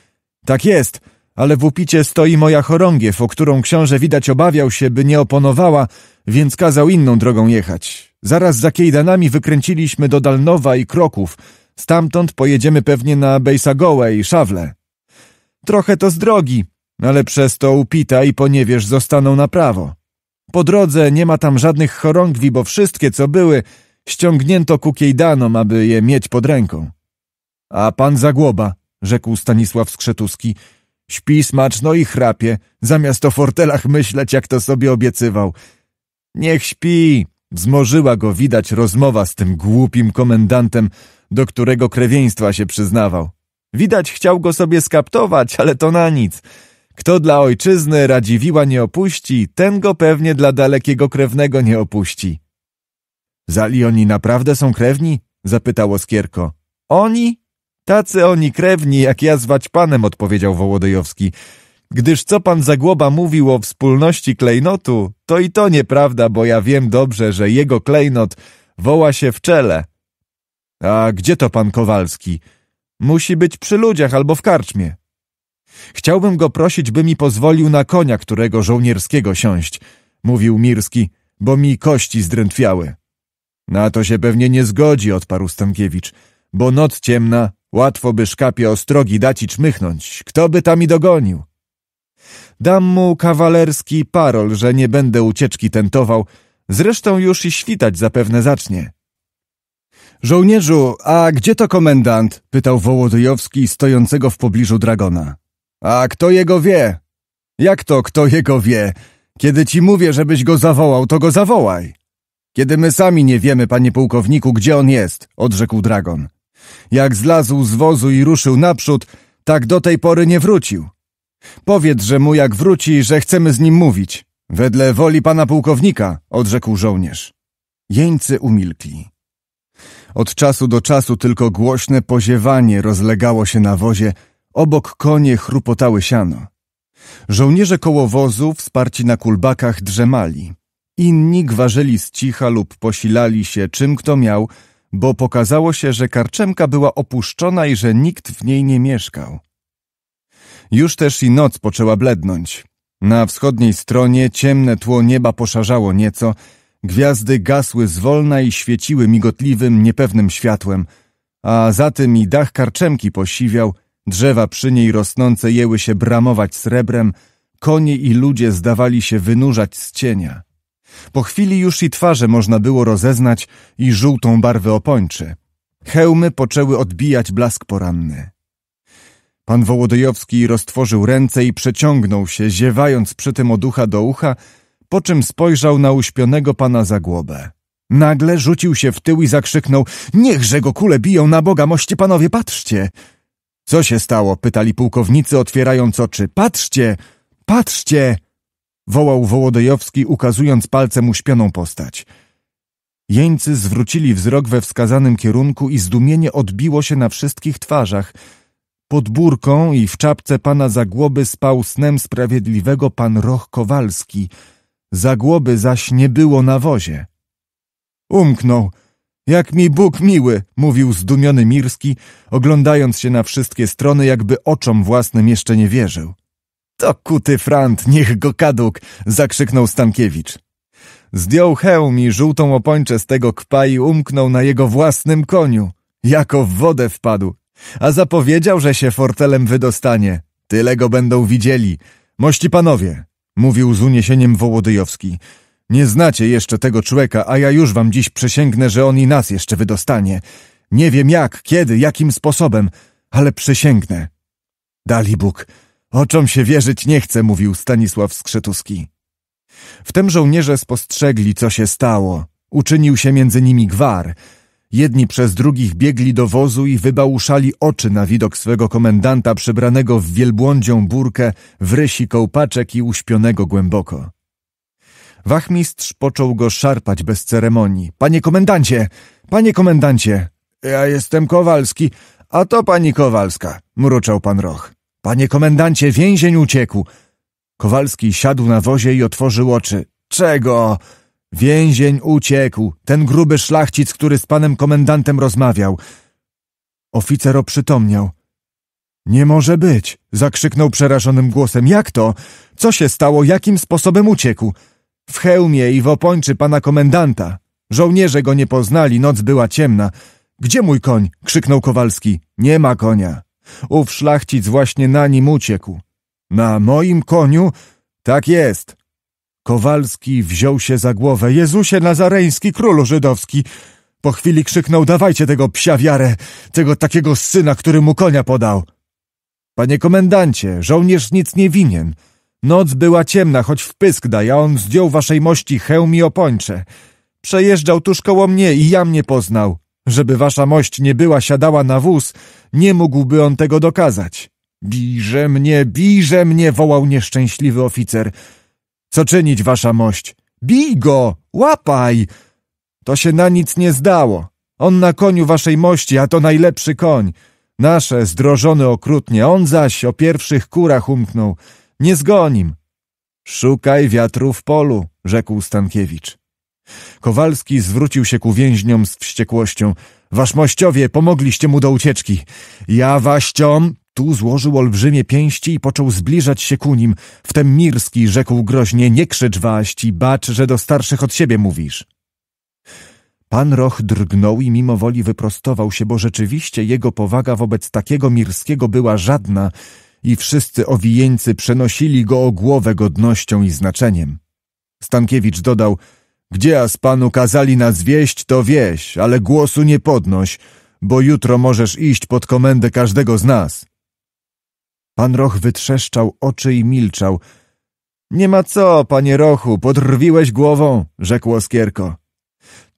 Tak jest, ale w upicie stoi moja chorągiew, o którą książę widać obawiał się, by nie oponowała, więc kazał inną drogą jechać. Zaraz za kejdanami wykręciliśmy do Dalnowa i Kroków. Stamtąd pojedziemy pewnie na Bejsagołę i Szawle. Trochę to z drogi, ale przez to upita i poniewierz zostaną na prawo. Po drodze nie ma tam żadnych chorągwi, bo wszystkie, co były, Ściągnięto ku kiejdanom, aby je mieć pod ręką. A pan Zagłoba, rzekł Stanisław Skrzetuski, śpi smaczno i chrapie, zamiast o fortelach myśleć, jak to sobie obiecywał. Niech śpi, wzmożyła go widać rozmowa z tym głupim komendantem, do którego krewieństwa się przyznawał. Widać chciał go sobie skaptować, ale to na nic. Kto dla ojczyzny Radziwiła nie opuści, ten go pewnie dla dalekiego krewnego nie opuści. Zali oni naprawdę są krewni? zapytało Skierko. Oni? Tacy oni krewni, jak ja zwać panem, odpowiedział Wołodyjowski. Gdyż co pan Zagłoba mówił o wspólności klejnotu, to i to nieprawda, bo ja wiem dobrze, że jego klejnot woła się w czele. A gdzie to pan Kowalski? Musi być przy ludziach albo w karczmie. Chciałbym go prosić, by mi pozwolił na konia, którego żołnierskiego siąść, mówił Mirski, bo mi kości zdrętwiały. Na to się pewnie nie zgodzi, odparł Stankiewicz, bo noc ciemna, łatwo by szkapie ostrogi dać i czmychnąć. Kto by tam i dogonił? Dam mu kawalerski parol, że nie będę ucieczki tentował, zresztą już i świtać zapewne zacznie. Żołnierzu, a gdzie to komendant? pytał Wołodyjowski stojącego w pobliżu dragona. A kto jego wie? Jak to kto jego wie? Kiedy ci mówię, żebyś go zawołał, to go zawołaj. Kiedy my sami nie wiemy, panie pułkowniku, gdzie on jest, odrzekł Dragon. Jak zlazł z wozu i ruszył naprzód, tak do tej pory nie wrócił. Powiedz, że mu jak wróci, że chcemy z nim mówić. Wedle woli pana pułkownika, odrzekł żołnierz. Jeńcy umilkli. Od czasu do czasu tylko głośne poziewanie rozlegało się na wozie, obok konie chrupotały siano. Żołnierze koło wozu, wsparci na kulbakach, drzemali. Inni gwarzyli z cicha lub posilali się czym kto miał, bo pokazało się, że karczemka była opuszczona i że nikt w niej nie mieszkał. Już też i noc poczęła blednąć. Na wschodniej stronie ciemne tło nieba poszarzało nieco, gwiazdy gasły zwolna i świeciły migotliwym, niepewnym światłem, a za tym i dach karczemki posiwiał, drzewa przy niej rosnące jęły się bramować srebrem, konie i ludzie zdawali się wynurzać z cienia. Po chwili już i twarze można było rozeznać i żółtą barwę opończy. Hełmy poczęły odbijać blask poranny. Pan Wołodyjowski roztworzył ręce i przeciągnął się, ziewając przy tym od ucha do ucha, po czym spojrzał na uśpionego pana głowę. Nagle rzucił się w tył i zakrzyknął – Niechże go kule biją na Boga, moście panowie, patrzcie! – Co się stało? – pytali pułkownicy, otwierając oczy. – Patrzcie! Patrzcie! wołał Wołodejowski, ukazując palcem uśpioną postać. Jeńcy zwrócili wzrok we wskazanym kierunku i zdumienie odbiło się na wszystkich twarzach. Pod burką i w czapce pana Zagłoby spał snem sprawiedliwego pan Roch Kowalski. Zagłoby zaś nie było na wozie. Umknął. Jak mi Bóg miły, mówił zdumiony Mirski, oglądając się na wszystkie strony, jakby oczom własnym jeszcze nie wierzył. To kuty frant, niech go kaduk! zakrzyknął Stankiewicz. Zdjął hełm i żółtą opończę z tego kpa i umknął na jego własnym koniu. Jako w wodę wpadł. A zapowiedział, że się fortelem wydostanie. Tyle go będą widzieli. Mości panowie, mówił z uniesieniem Wołodyjowski. Nie znacie jeszcze tego człowieka, a ja już wam dziś przysięgnę, że on i nas jeszcze wydostanie. Nie wiem jak, kiedy, jakim sposobem, ale przysięgnę. Dalibóg, Oczom się wierzyć nie chcę, mówił Stanisław Skrzetuski. Wtem żołnierze spostrzegli, co się stało. Uczynił się między nimi gwar. Jedni przez drugich biegli do wozu i wybałuszali oczy na widok swego komendanta przebranego w wielbłądzią burkę, w rysi kołpaczek i uśpionego głęboko. Wachmistrz począł go szarpać bez ceremonii. Panie komendancie! Panie komendancie! Ja jestem Kowalski, a to pani Kowalska, mruczał pan Roch. Panie komendancie, więzień uciekł. Kowalski siadł na wozie i otworzył oczy. Czego? Więzień uciekł. Ten gruby szlachcic, który z panem komendantem rozmawiał. Oficer oprzytomniał. Nie może być! zakrzyknął przerażonym głosem. Jak to? Co się stało? Jakim sposobem uciekł? W hełmie i w opończy pana komendanta. Żołnierze go nie poznali, noc była ciemna. Gdzie mój koń? krzyknął Kowalski. Nie ma konia. Ów szlachcic właśnie na nim uciekł. Na moim koniu? Tak jest. Kowalski wziął się za głowę. Jezusie Nazareński, królu żydowski! Po chwili krzyknął, dawajcie tego psia wiarę, tego takiego syna, który mu konia podał. Panie komendancie, żołnierz nic nie winien. Noc była ciemna, choć w pysk daj, a on zdjął waszej mości hełm i opończe. Przejeżdżał tuż koło mnie i ja mnie poznał. Żeby wasza mość nie była siadała na wóz, nie mógłby on tego dokazać. Bijże mnie, bijże mnie, wołał nieszczęśliwy oficer. Co czynić, wasza mość? Bij go, łapaj! To się na nic nie zdało. On na koniu waszej mości, a to najlepszy koń. Nasze zdrożony okrutnie, on zaś o pierwszych kurach umknął. Nie zgonim. Szukaj wiatru w polu, rzekł Stankiewicz. Kowalski zwrócił się ku więźniom z wściekłością. Waszmościowie, pomogliście mu do ucieczki. Ja waściom... Tu złożył olbrzymie pięści i począł zbliżać się ku nim. Wtem Mirski rzekł groźnie, nie krzycz waści, bacz, że do starszych od siebie mówisz. Pan Roch drgnął i mimo woli wyprostował się, bo rzeczywiście jego powaga wobec takiego Mirskiego była żadna i wszyscy owijeńcy przenosili go o głowę godnością i znaczeniem. Stankiewicz dodał – gdzie panu kazali nas wieść, to wieś, ale głosu nie podnoś, bo jutro możesz iść pod komendę każdego z nas. Pan Roch wytrzeszczał oczy i milczał. Nie ma co, panie Rochu, podrwiłeś głową, rzekł Oskierko.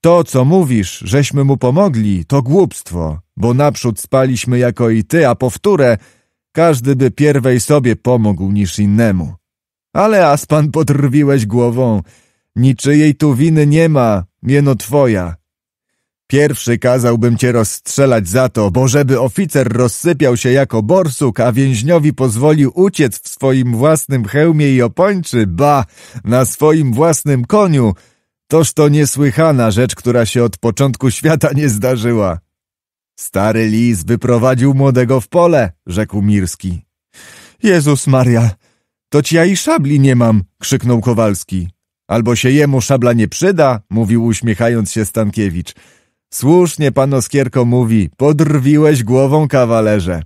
To, co mówisz, żeśmy mu pomogli, to głupstwo, bo naprzód spaliśmy jako i ty, a powtórę, każdy by pierwej sobie pomógł niż innemu. Ale Aspan podrwiłeś głową, Niczyjej tu winy nie ma, mieno twoja. Pierwszy kazałbym cię rozstrzelać za to, bo żeby oficer rozsypiał się jako borsuk, a więźniowi pozwolił uciec w swoim własnym hełmie i opończy, ba, na swoim własnym koniu, toż to niesłychana rzecz, która się od początku świata nie zdarzyła. Stary lis wyprowadził młodego w pole, rzekł Mirski. Jezus Maria, to ci ja i szabli nie mam, krzyknął Kowalski. Albo się jemu szabla nie przyda, mówił uśmiechając się Stankiewicz. Słusznie pan Oskierko mówi, podrwiłeś głową kawalerze.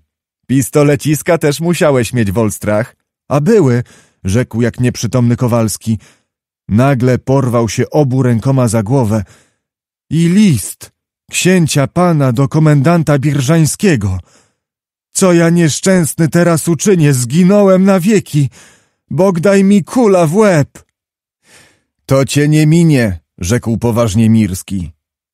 Pistoleciska też musiałeś mieć w Olstrach. A były, rzekł jak nieprzytomny Kowalski. Nagle porwał się obu rękoma za głowę. I list księcia pana do komendanta Birżańskiego. Co ja nieszczęsny teraz uczynię, zginąłem na wieki. Bogdaj mi kula w łeb. To cię nie minie, rzekł poważnie Mirski.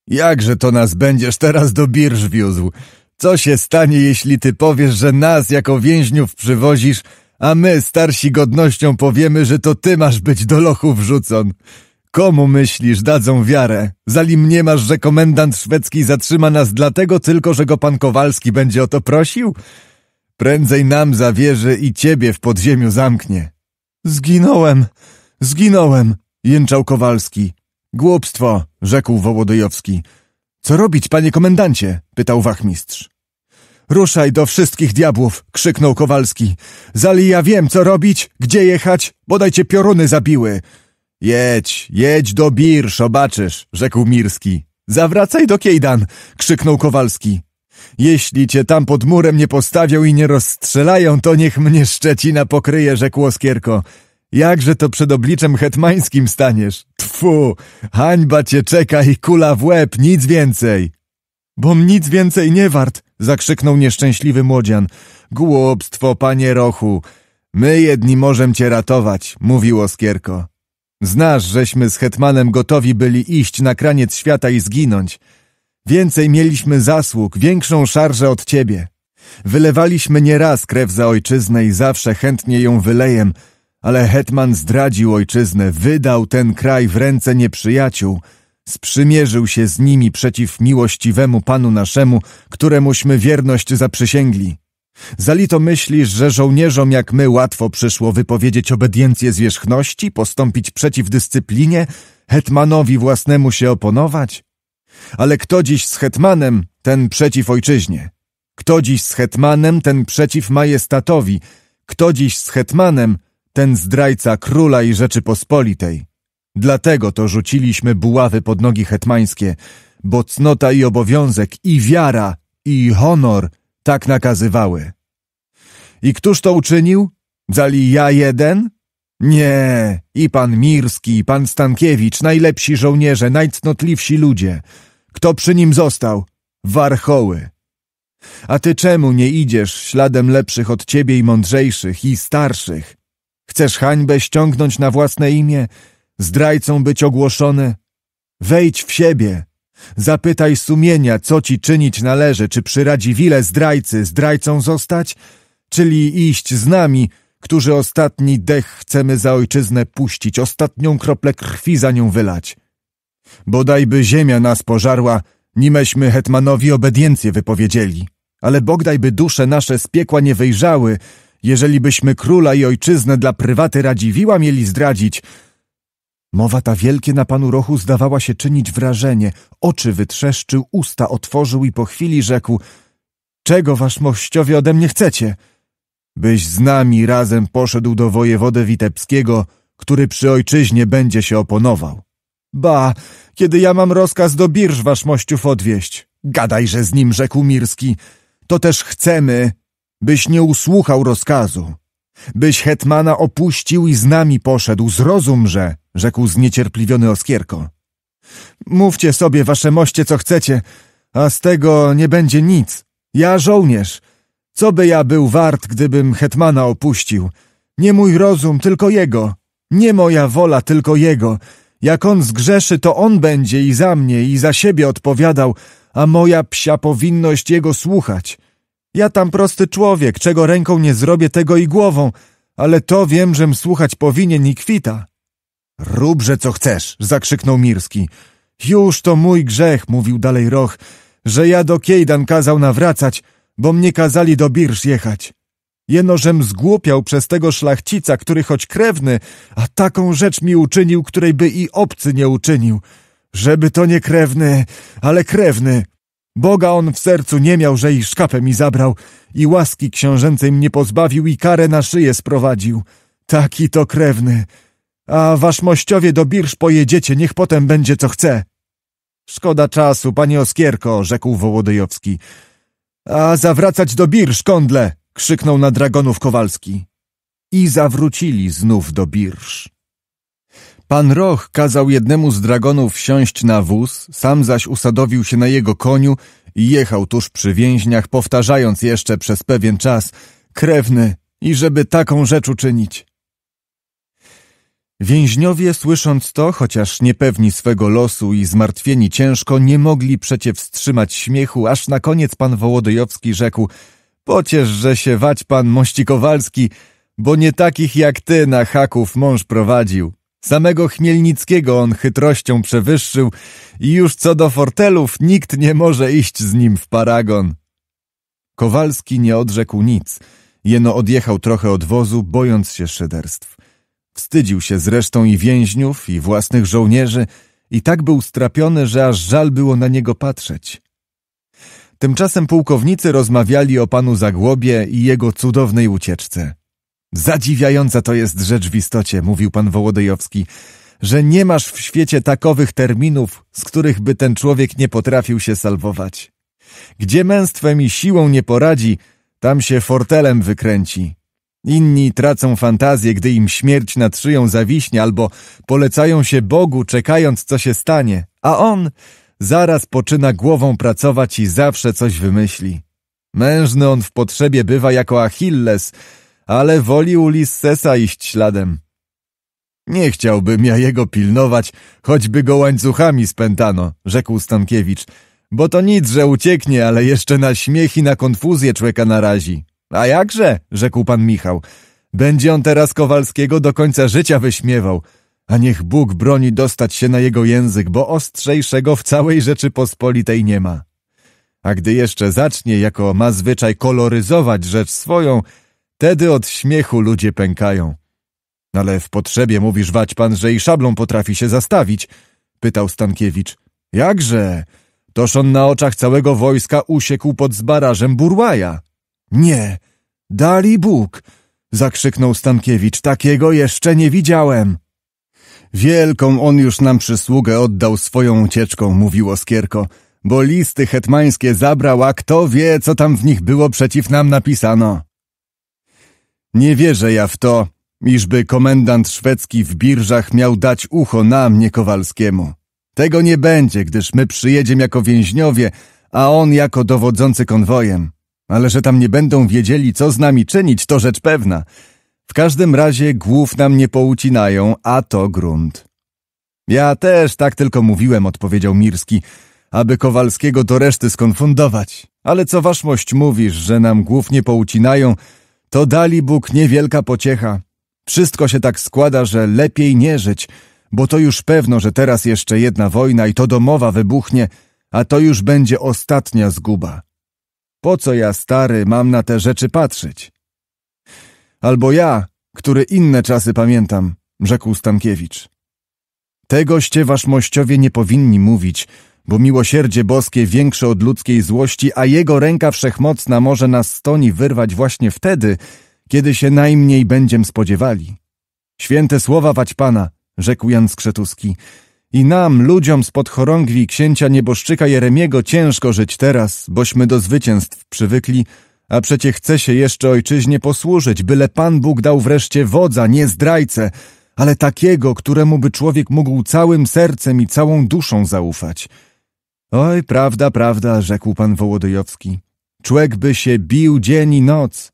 Jakże to nas będziesz teraz do birż wiózł? Co się stanie, jeśli ty powiesz, że nas jako więźniów przywozisz, a my, starsi godnością, powiemy, że to ty masz być do lochu wrzucon? Komu myślisz, dadzą wiarę? Zalim nie masz, że komendant szwedzki zatrzyma nas dlatego tylko, że go pan Kowalski będzie o to prosił? Prędzej nam zawierzy i ciebie w podziemiu zamknie. Zginąłem, zginąłem, jęczał Kowalski. Głupstwo, rzekł Wołodyjowski. Co robić, panie komendancie? pytał wachmistrz. Ruszaj do wszystkich diabłów! krzyknął Kowalski. Zali ja wiem, co robić, gdzie jechać, bodaj cię pioruny zabiły. Jedź, jedź do Bir, zobaczysz, rzekł Mirski. Zawracaj do Kiejdan, krzyknął Kowalski. Jeśli cię tam pod murem nie postawią i nie rozstrzelają, to niech mnie Szczecina pokryje, rzekł Oskierko. Jakże to przed obliczem hetmańskim staniesz? Tfu! Hańba cię czeka i kula w łeb, nic więcej! Bom nic więcej nie wart! zakrzyknął nieszczęśliwy młodzian. Głupstwo, panie Rochu! My jedni możem cię ratować, mówił Oskierko. Znasz, żeśmy z hetmanem gotowi byli iść na kraniec świata i zginąć. Więcej mieliśmy zasług, większą szarżę od ciebie. Wylewaliśmy nieraz krew za ojczyznę i zawsze chętnie ją wylejem, ale hetman zdradził ojczyznę, wydał ten kraj w ręce nieprzyjaciół, sprzymierzył się z nimi przeciw miłościwemu panu naszemu, któremuśmy wierność zaprzysięgli. Zalito myślisz, że żołnierzom jak my łatwo przyszło wypowiedzieć obediencję zwierzchności, postąpić przeciw dyscyplinie, hetmanowi własnemu się oponować? Ale kto dziś z hetmanem, ten przeciw ojczyźnie. Kto dziś z hetmanem, ten przeciw majestatowi. Kto dziś z hetmanem, ten zdrajca króla i Rzeczypospolitej. Dlatego to rzuciliśmy buławy pod nogi hetmańskie, bo cnota i obowiązek, i wiara, i honor tak nakazywały. I któż to uczynił? Zali ja jeden? Nie, i pan Mirski, i pan Stankiewicz, najlepsi żołnierze, najcnotliwsi ludzie. Kto przy nim został? Warchoły. A ty czemu nie idziesz śladem lepszych od ciebie i mądrzejszych, i starszych? Chcesz hańbę ściągnąć na własne imię, zdrajcą być ogłoszony? Wejdź w siebie. Zapytaj sumienia, co ci czynić należy, czy przy Radziwile zdrajcy zdrajcą zostać, czyli iść z nami, którzy ostatni dech chcemy za ojczyznę puścić, ostatnią kroplę krwi za nią wylać. Bodajby ziemia nas pożarła, nimeśmy hetmanowi obediencję wypowiedzieli, ale bogdajby dusze nasze z piekła nie wyjrzały, jeżeli byśmy króla i ojczyznę dla prywaty Radziwiła mieli zdradzić... Mowa ta wielkie na panu Rochu zdawała się czynić wrażenie. Oczy wytrzeszczył, usta otworzył i po chwili rzekł... Czego waszmościowie ode mnie chcecie? Byś z nami razem poszedł do wojewody witebskiego, który przy ojczyźnie będzie się oponował. Ba, kiedy ja mam rozkaz do birż waszmościów odwieść. Gadajże z nim, rzekł Mirski. To też chcemy, byś nie usłuchał rozkazu, byś hetmana opuścił i z nami poszedł. Zrozumże, rzekł zniecierpliwiony Oskierko. Mówcie sobie, wasze moście, co chcecie, a z tego nie będzie nic. Ja żołnierz. Co by ja był wart, gdybym hetmana opuścił? Nie mój rozum, tylko jego. Nie moja wola, tylko jego. Jak on zgrzeszy, to on będzie i za mnie, i za siebie odpowiadał, a moja psia powinność jego słuchać. Ja tam prosty człowiek, czego ręką nie zrobię, tego i głową, ale to wiem, żem słuchać powinien i kwita. Róbże co chcesz, zakrzyknął Mirski. Już to mój grzech, mówił dalej Roch, że ja do Kiejdan kazał nawracać, bo mnie kazali do Birsz jechać. Jenożem zgłupiał przez tego szlachcica, który choć krewny, a taką rzecz mi uczynił, której by i obcy nie uczynił. Żeby to nie krewny, ale krewny. Boga on w sercu nie miał, że i szkapę mi zabrał, i łaski książęcej mnie pozbawił, i karę na szyję sprowadził. Taki to krewny. A wasz mościowie do birż pojedziecie, niech potem będzie co chce. Szkoda czasu, panie Oskierko, rzekł Wołodyjowski. A zawracać do birż, kądle! krzyknął na dragonów Kowalski. I zawrócili znów do birż. Pan Roch kazał jednemu z dragonów wsiąść na wóz, sam zaś usadowił się na jego koniu i jechał tuż przy więźniach, powtarzając jeszcze przez pewien czas krewny i żeby taką rzecz uczynić. Więźniowie, słysząc to, chociaż niepewni swego losu i zmartwieni ciężko, nie mogli przecie wstrzymać śmiechu, aż na koniec pan Wołodyjowski rzekł Pociesz, że się wać pan Mości Kowalski, bo nie takich jak ty na haków mąż prowadził. Samego Chmielnickiego on chytrością przewyższył i już co do fortelów nikt nie może iść z nim w paragon. Kowalski nie odrzekł nic. Jeno odjechał trochę od wozu, bojąc się szyderstw. Wstydził się zresztą i więźniów, i własnych żołnierzy, i tak był strapiony, że aż żal było na niego patrzeć. Tymczasem pułkownicy rozmawiali o panu Zagłobie i jego cudownej ucieczce. Zadziwiająca to jest rzecz w istocie, mówił pan Wołodyjowski, że nie masz w świecie takowych terminów, z których by ten człowiek nie potrafił się salwować. Gdzie męstwem i siłą nie poradzi, tam się fortelem wykręci. Inni tracą fantazję, gdy im śmierć nad szyją zawiśnie albo polecają się Bogu, czekając, co się stanie, a on zaraz poczyna głową pracować i zawsze coś wymyśli. Mężny on w potrzebie bywa jako Achilles – ale woli Ulyssesa iść śladem. Nie chciałbym ja jego pilnować, choćby go łańcuchami spętano, rzekł Stankiewicz, bo to nic, że ucieknie, ale jeszcze na śmiech i na konfuzję człowieka narazi. A jakże, rzekł pan Michał, będzie on teraz Kowalskiego do końca życia wyśmiewał. A niech Bóg broni dostać się na jego język, bo ostrzejszego w całej Rzeczypospolitej nie ma. A gdy jeszcze zacznie, jako ma zwyczaj koloryzować rzecz swoją, Tedy od śmiechu ludzie pękają. Ale w potrzebie mówisz, wać pan, że i szablą potrafi się zastawić, pytał Stankiewicz. Jakże? Toż on na oczach całego wojska usiekł pod zbarażem burłaja. Nie, dali Bóg, zakrzyknął Stankiewicz, takiego jeszcze nie widziałem. Wielką on już nam przysługę oddał swoją ucieczką, mówiło Skierko, bo listy hetmańskie zabrał, a kto wie, co tam w nich było przeciw nam napisano. Nie wierzę ja w to, iżby komendant szwedzki w birżach miał dać ucho na mnie Kowalskiemu. Tego nie będzie, gdyż my przyjedziemy jako więźniowie, a on jako dowodzący konwojem. Ale że tam nie będą wiedzieli, co z nami czynić, to rzecz pewna. W każdym razie głów nam nie poucinają, a to grunt. Ja też tak tylko mówiłem, odpowiedział Mirski, aby Kowalskiego do reszty skonfundować. Ale co waszmość mówisz, że nam głów nie poucinają, to dali Bóg niewielka pociecha. Wszystko się tak składa, że lepiej nie żyć, bo to już pewno, że teraz jeszcze jedna wojna i to domowa wybuchnie, a to już będzie ostatnia zguba. Po co ja, stary, mam na te rzeczy patrzeć? Albo ja, który inne czasy pamiętam, rzekł Stankiewicz. Tegoście wasz mościowie nie powinni mówić, bo miłosierdzie boskie większe od ludzkiej złości, a Jego ręka wszechmocna może nas stoni wyrwać właśnie wtedy, kiedy się najmniej będziem spodziewali. Święte słowa wać Pana, rzekł Jan Skrzetuski, i nam, ludziom spod chorągwi księcia nieboszczyka Jeremiego, ciężko żyć teraz, bośmy do zwycięstw przywykli, a przecie chce się jeszcze ojczyźnie posłużyć, byle Pan Bóg dał wreszcie wodza, nie zdrajcę, ale takiego, któremu by człowiek mógł całym sercem i całą duszą zaufać. Oj, prawda, prawda, rzekł pan Wołodyjowski. Człek by się bił dzień i noc.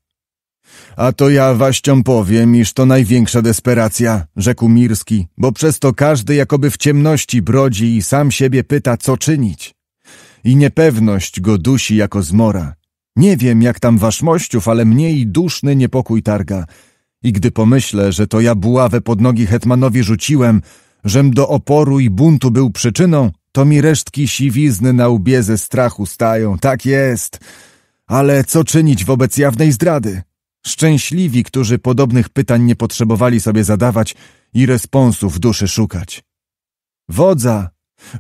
A to ja waściom powiem, iż to największa desperacja, rzekł Mirski, bo przez to każdy jakoby w ciemności brodzi i sam siebie pyta, co czynić. I niepewność go dusi jako zmora. Nie wiem, jak tam wasz mościów, ale mnie i duszny niepokój targa. I gdy pomyślę, że to ja buławę pod nogi hetmanowi rzuciłem, żem do oporu i buntu był przyczyną, to mi resztki siwizny na łbie ze strachu stają, tak jest. Ale co czynić wobec jawnej zdrady? Szczęśliwi, którzy podobnych pytań nie potrzebowali sobie zadawać i responsów duszy szukać. Wodza,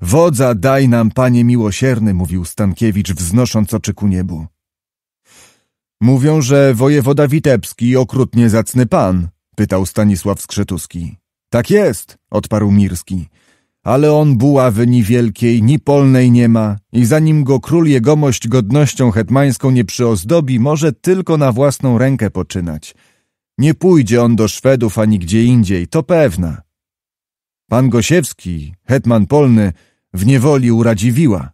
wodza daj nam, panie miłosierny, mówił Stankiewicz, wznosząc oczy ku niebu. Mówią, że wojewoda Witebski okrutnie zacny pan, pytał Stanisław Skrzetuski. Tak jest, odparł Mirski. Ale on buławy ni wielkiej, ni polnej nie ma i zanim go król jegomość godnością hetmańską nie przyozdobi, może tylko na własną rękę poczynać. Nie pójdzie on do Szwedów ani gdzie indziej, to pewna. Pan Gosiewski, hetman polny, w niewoli uradziwiła.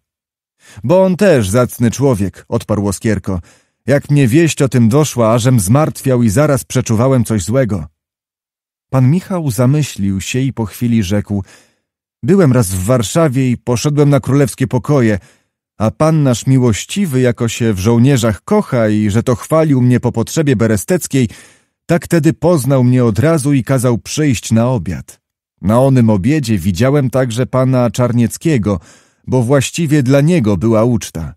Bo on też zacny człowiek, odparł Łoskierko. Jak mnie wieść o tym doszła, ażem zmartwiał i zaraz przeczuwałem coś złego. Pan Michał zamyślił się i po chwili rzekł – Byłem raz w Warszawie i poszedłem na królewskie pokoje, a pan nasz miłościwy, jako się w żołnierzach kocha i że to chwalił mnie po potrzebie beresteckiej, tak tedy poznał mnie od razu i kazał przyjść na obiad. Na onym obiedzie widziałem także pana Czarnieckiego, bo właściwie dla niego była uczta.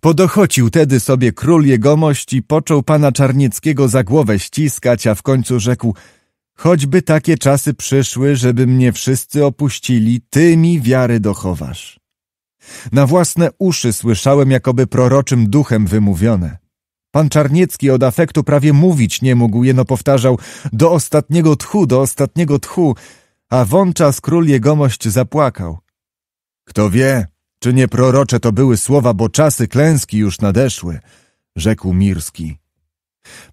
Podochocił tedy sobie król jegomość i począł pana Czarnieckiego za głowę ściskać, a w końcu rzekł – Choćby takie czasy przyszły, żeby mnie wszyscy opuścili, ty mi wiary dochowasz. Na własne uszy słyszałem jakoby proroczym duchem wymówione. Pan Czarniecki od afektu prawie mówić nie mógł, jeno powtarzał do ostatniego tchu, do ostatniego tchu, a wączas król jegomość zapłakał. Kto wie, czy nie prorocze to były słowa, bo czasy klęski już nadeszły, rzekł Mirski.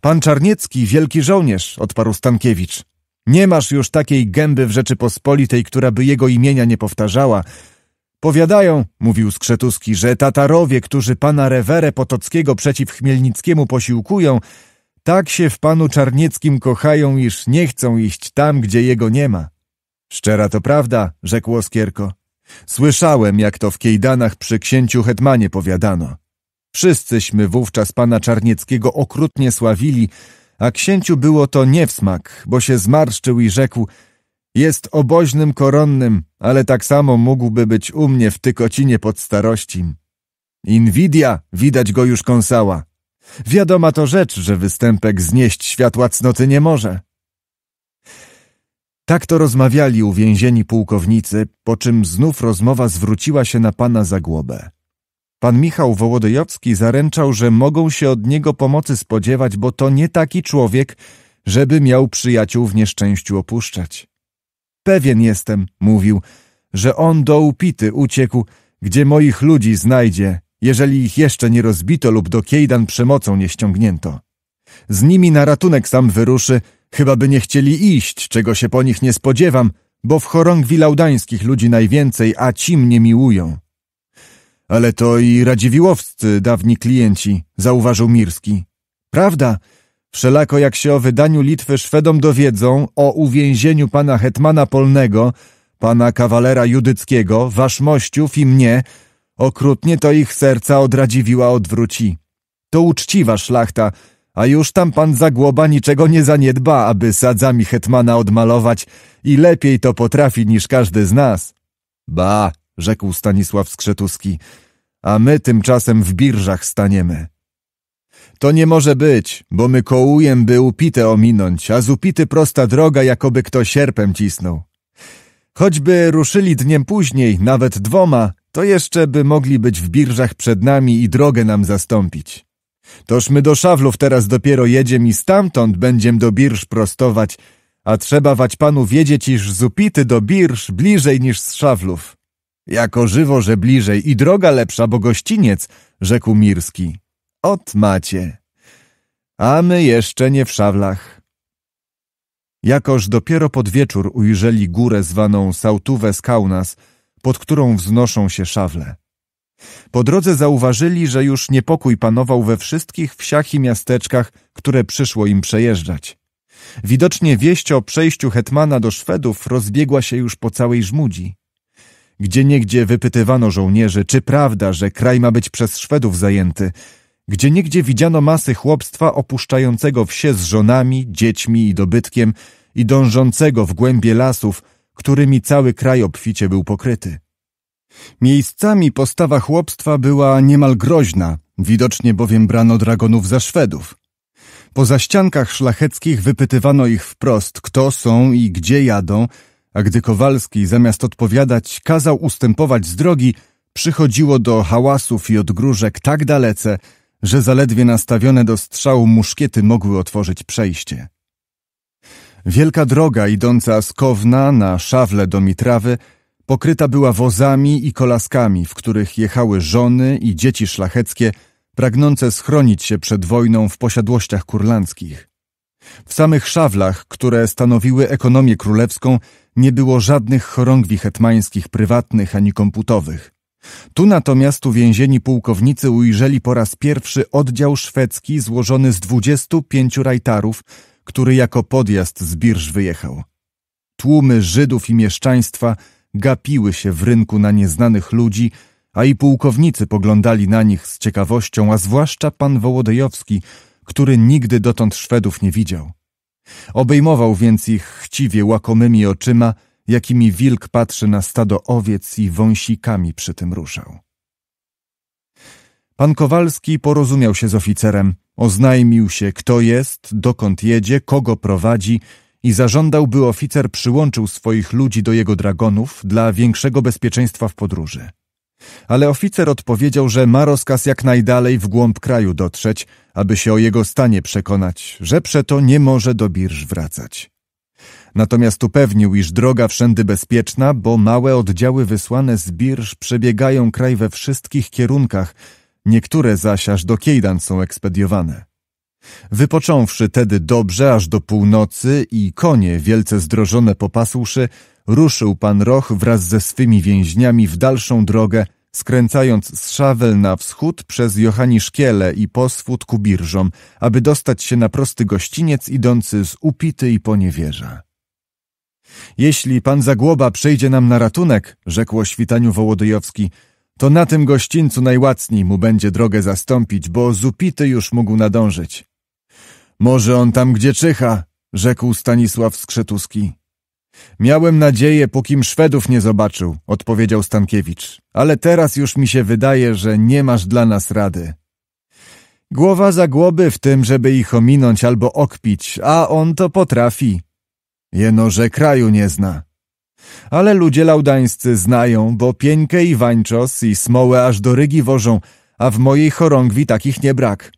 Pan Czarniecki, wielki żołnierz, odparł Stankiewicz. Nie masz już takiej gęby w Rzeczypospolitej, która by jego imienia nie powtarzała. Powiadają, mówił Skrzetuski, że Tatarowie, którzy pana Rewerę Potockiego przeciw Chmielnickiemu posiłkują, tak się w panu Czarnieckim kochają, iż nie chcą iść tam, gdzie jego nie ma. Szczera to prawda, rzekł Oskierko. Słyszałem, jak to w Kiejdanach przy księciu Hetmanie powiadano. Wszyscyśmy wówczas pana Czarnieckiego okrutnie sławili, a księciu było to nie w smak, bo się zmarszczył i rzekł jest oboźnym koronnym, ale tak samo mógłby być u mnie w tykocinie pod starościm. Inwidia, widać go już kąsała. Wiadoma to rzecz, że występek znieść światła cnoty nie może. Tak to rozmawiali uwięzieni pułkownicy, po czym znów rozmowa zwróciła się na pana głowę. Pan Michał Wołodyjowski zaręczał, że mogą się od niego pomocy spodziewać, bo to nie taki człowiek, żeby miał przyjaciół w nieszczęściu opuszczać. Pewien jestem, mówił, że on do upity uciekł, gdzie moich ludzi znajdzie, jeżeli ich jeszcze nie rozbito lub do kiejdan przemocą nie ściągnięto. Z nimi na ratunek sam wyruszy, chyba by nie chcieli iść, czego się po nich nie spodziewam, bo w chorągwi laudańskich ludzi najwięcej, a ci mnie miłują. Ale to i radziwiłowscy dawni klienci, zauważył Mirski. Prawda? Wszelako jak się o wydaniu Litwy Szwedom dowiedzą, o uwięzieniu pana hetmana polnego, pana kawalera judyckiego, mościów i mnie, okrutnie to ich serca odradziwiła odwróci. To uczciwa szlachta, a już tam pan Zagłoba niczego nie zaniedba, aby sadzami hetmana odmalować i lepiej to potrafi niż każdy z nas. Ba, rzekł Stanisław Skrzetuski, a my tymczasem w birżach staniemy. To nie może być, bo my kołujem by upite ominąć, a z upity prosta droga, jakoby kto sierpem cisnął. Choćby ruszyli dniem później, nawet dwoma, to jeszcze by mogli być w birżach przed nami i drogę nam zastąpić. Toż my do szawlów teraz dopiero jedziem i stamtąd będziemy do birż prostować, a trzeba wać panu wiedzieć, iż z upity do birż bliżej niż z szawlów. Jako żywo, że bliżej i droga lepsza, bo gościniec, rzekł Mirski. Ot macie. A my jeszcze nie w szawlach. Jakoż dopiero pod wieczór ujrzeli górę zwaną Sautuwe Skaunas, pod którą wznoszą się szawle. Po drodze zauważyli, że już niepokój panował we wszystkich wsiach i miasteczkach, które przyszło im przejeżdżać. Widocznie wieść o przejściu hetmana do Szwedów rozbiegła się już po całej żmudzi. Gdzie niegdzie wypytywano żołnierzy, czy prawda, że kraj ma być przez Szwedów zajęty. Gdzie niegdzie widziano masy chłopstwa opuszczającego wsie z żonami, dziećmi i dobytkiem i dążącego w głębie lasów, którymi cały kraj obficie był pokryty. Miejscami postawa chłopstwa była niemal groźna, widocznie bowiem brano dragonów za Szwedów. Po zaściankach szlacheckich wypytywano ich wprost, kto są i gdzie jadą, a gdy Kowalski zamiast odpowiadać kazał ustępować z drogi, przychodziło do hałasów i odgróżek tak dalece, że zaledwie nastawione do strzału muszkiety mogły otworzyć przejście. Wielka droga idąca z Kowna na szawle do Mitrawy pokryta była wozami i kolaskami, w których jechały żony i dzieci szlacheckie, pragnące schronić się przed wojną w posiadłościach kurlandzkich. W samych szawlach, które stanowiły ekonomię królewską, nie było żadnych chorągwi hetmańskich, prywatnych ani komputowych. Tu natomiast uwięzieni pułkownicy ujrzeli po raz pierwszy oddział szwedzki złożony z dwudziestu pięciu rajtarów, który jako podjazd z birż wyjechał. Tłumy Żydów i mieszczaństwa gapiły się w rynku na nieznanych ludzi, a i pułkownicy poglądali na nich z ciekawością, a zwłaszcza pan Wołodejowski, który nigdy dotąd Szwedów nie widział. Obejmował więc ich chciwie łakomymi oczyma, jakimi wilk patrzy na stado owiec i wąsikami przy tym ruszał. Pan Kowalski porozumiał się z oficerem, oznajmił się, kto jest, dokąd jedzie, kogo prowadzi i zażądał, by oficer przyłączył swoich ludzi do jego dragonów dla większego bezpieczeństwa w podróży ale oficer odpowiedział, że ma rozkaz jak najdalej w głąb kraju dotrzeć, aby się o jego stanie przekonać, że przeto nie może do birż wracać. Natomiast upewnił, iż droga wszędy bezpieczna, bo małe oddziały wysłane z birż przebiegają kraj we wszystkich kierunkach, niektóre zaś aż do Kiejdan są ekspediowane. Wypocząwszy tedy dobrze aż do północy i konie wielce zdrożone popasłszy, ruszył pan Roch wraz ze swymi więźniami w dalszą drogę skręcając z Szawel na wschód przez Johaniszkiele i poswód ku birżom, aby dostać się na prosty gościniec idący z upity i poniewierza. Jeśli pan Zagłoba przejdzie nam na ratunek, rzekło świtaniu Wołodyjowski, to na tym gościńcu najłacniej mu będzie drogę zastąpić, bo z Upity już mógł nadążyć. Może on tam gdzie czyha, rzekł Stanisław Skrzetuski. Miałem nadzieję, pókim Szwedów nie zobaczył, odpowiedział Stankiewicz, ale teraz już mi się wydaje, że nie masz dla nas rady. Głowa za głoby w tym, żeby ich ominąć albo okpić, a on to potrafi. Jeno, że kraju nie zna. Ale ludzie laudańscy znają, bo pieńkę i wańczos i smołę aż do Rygi wożą, a w mojej chorągwi takich nie brak.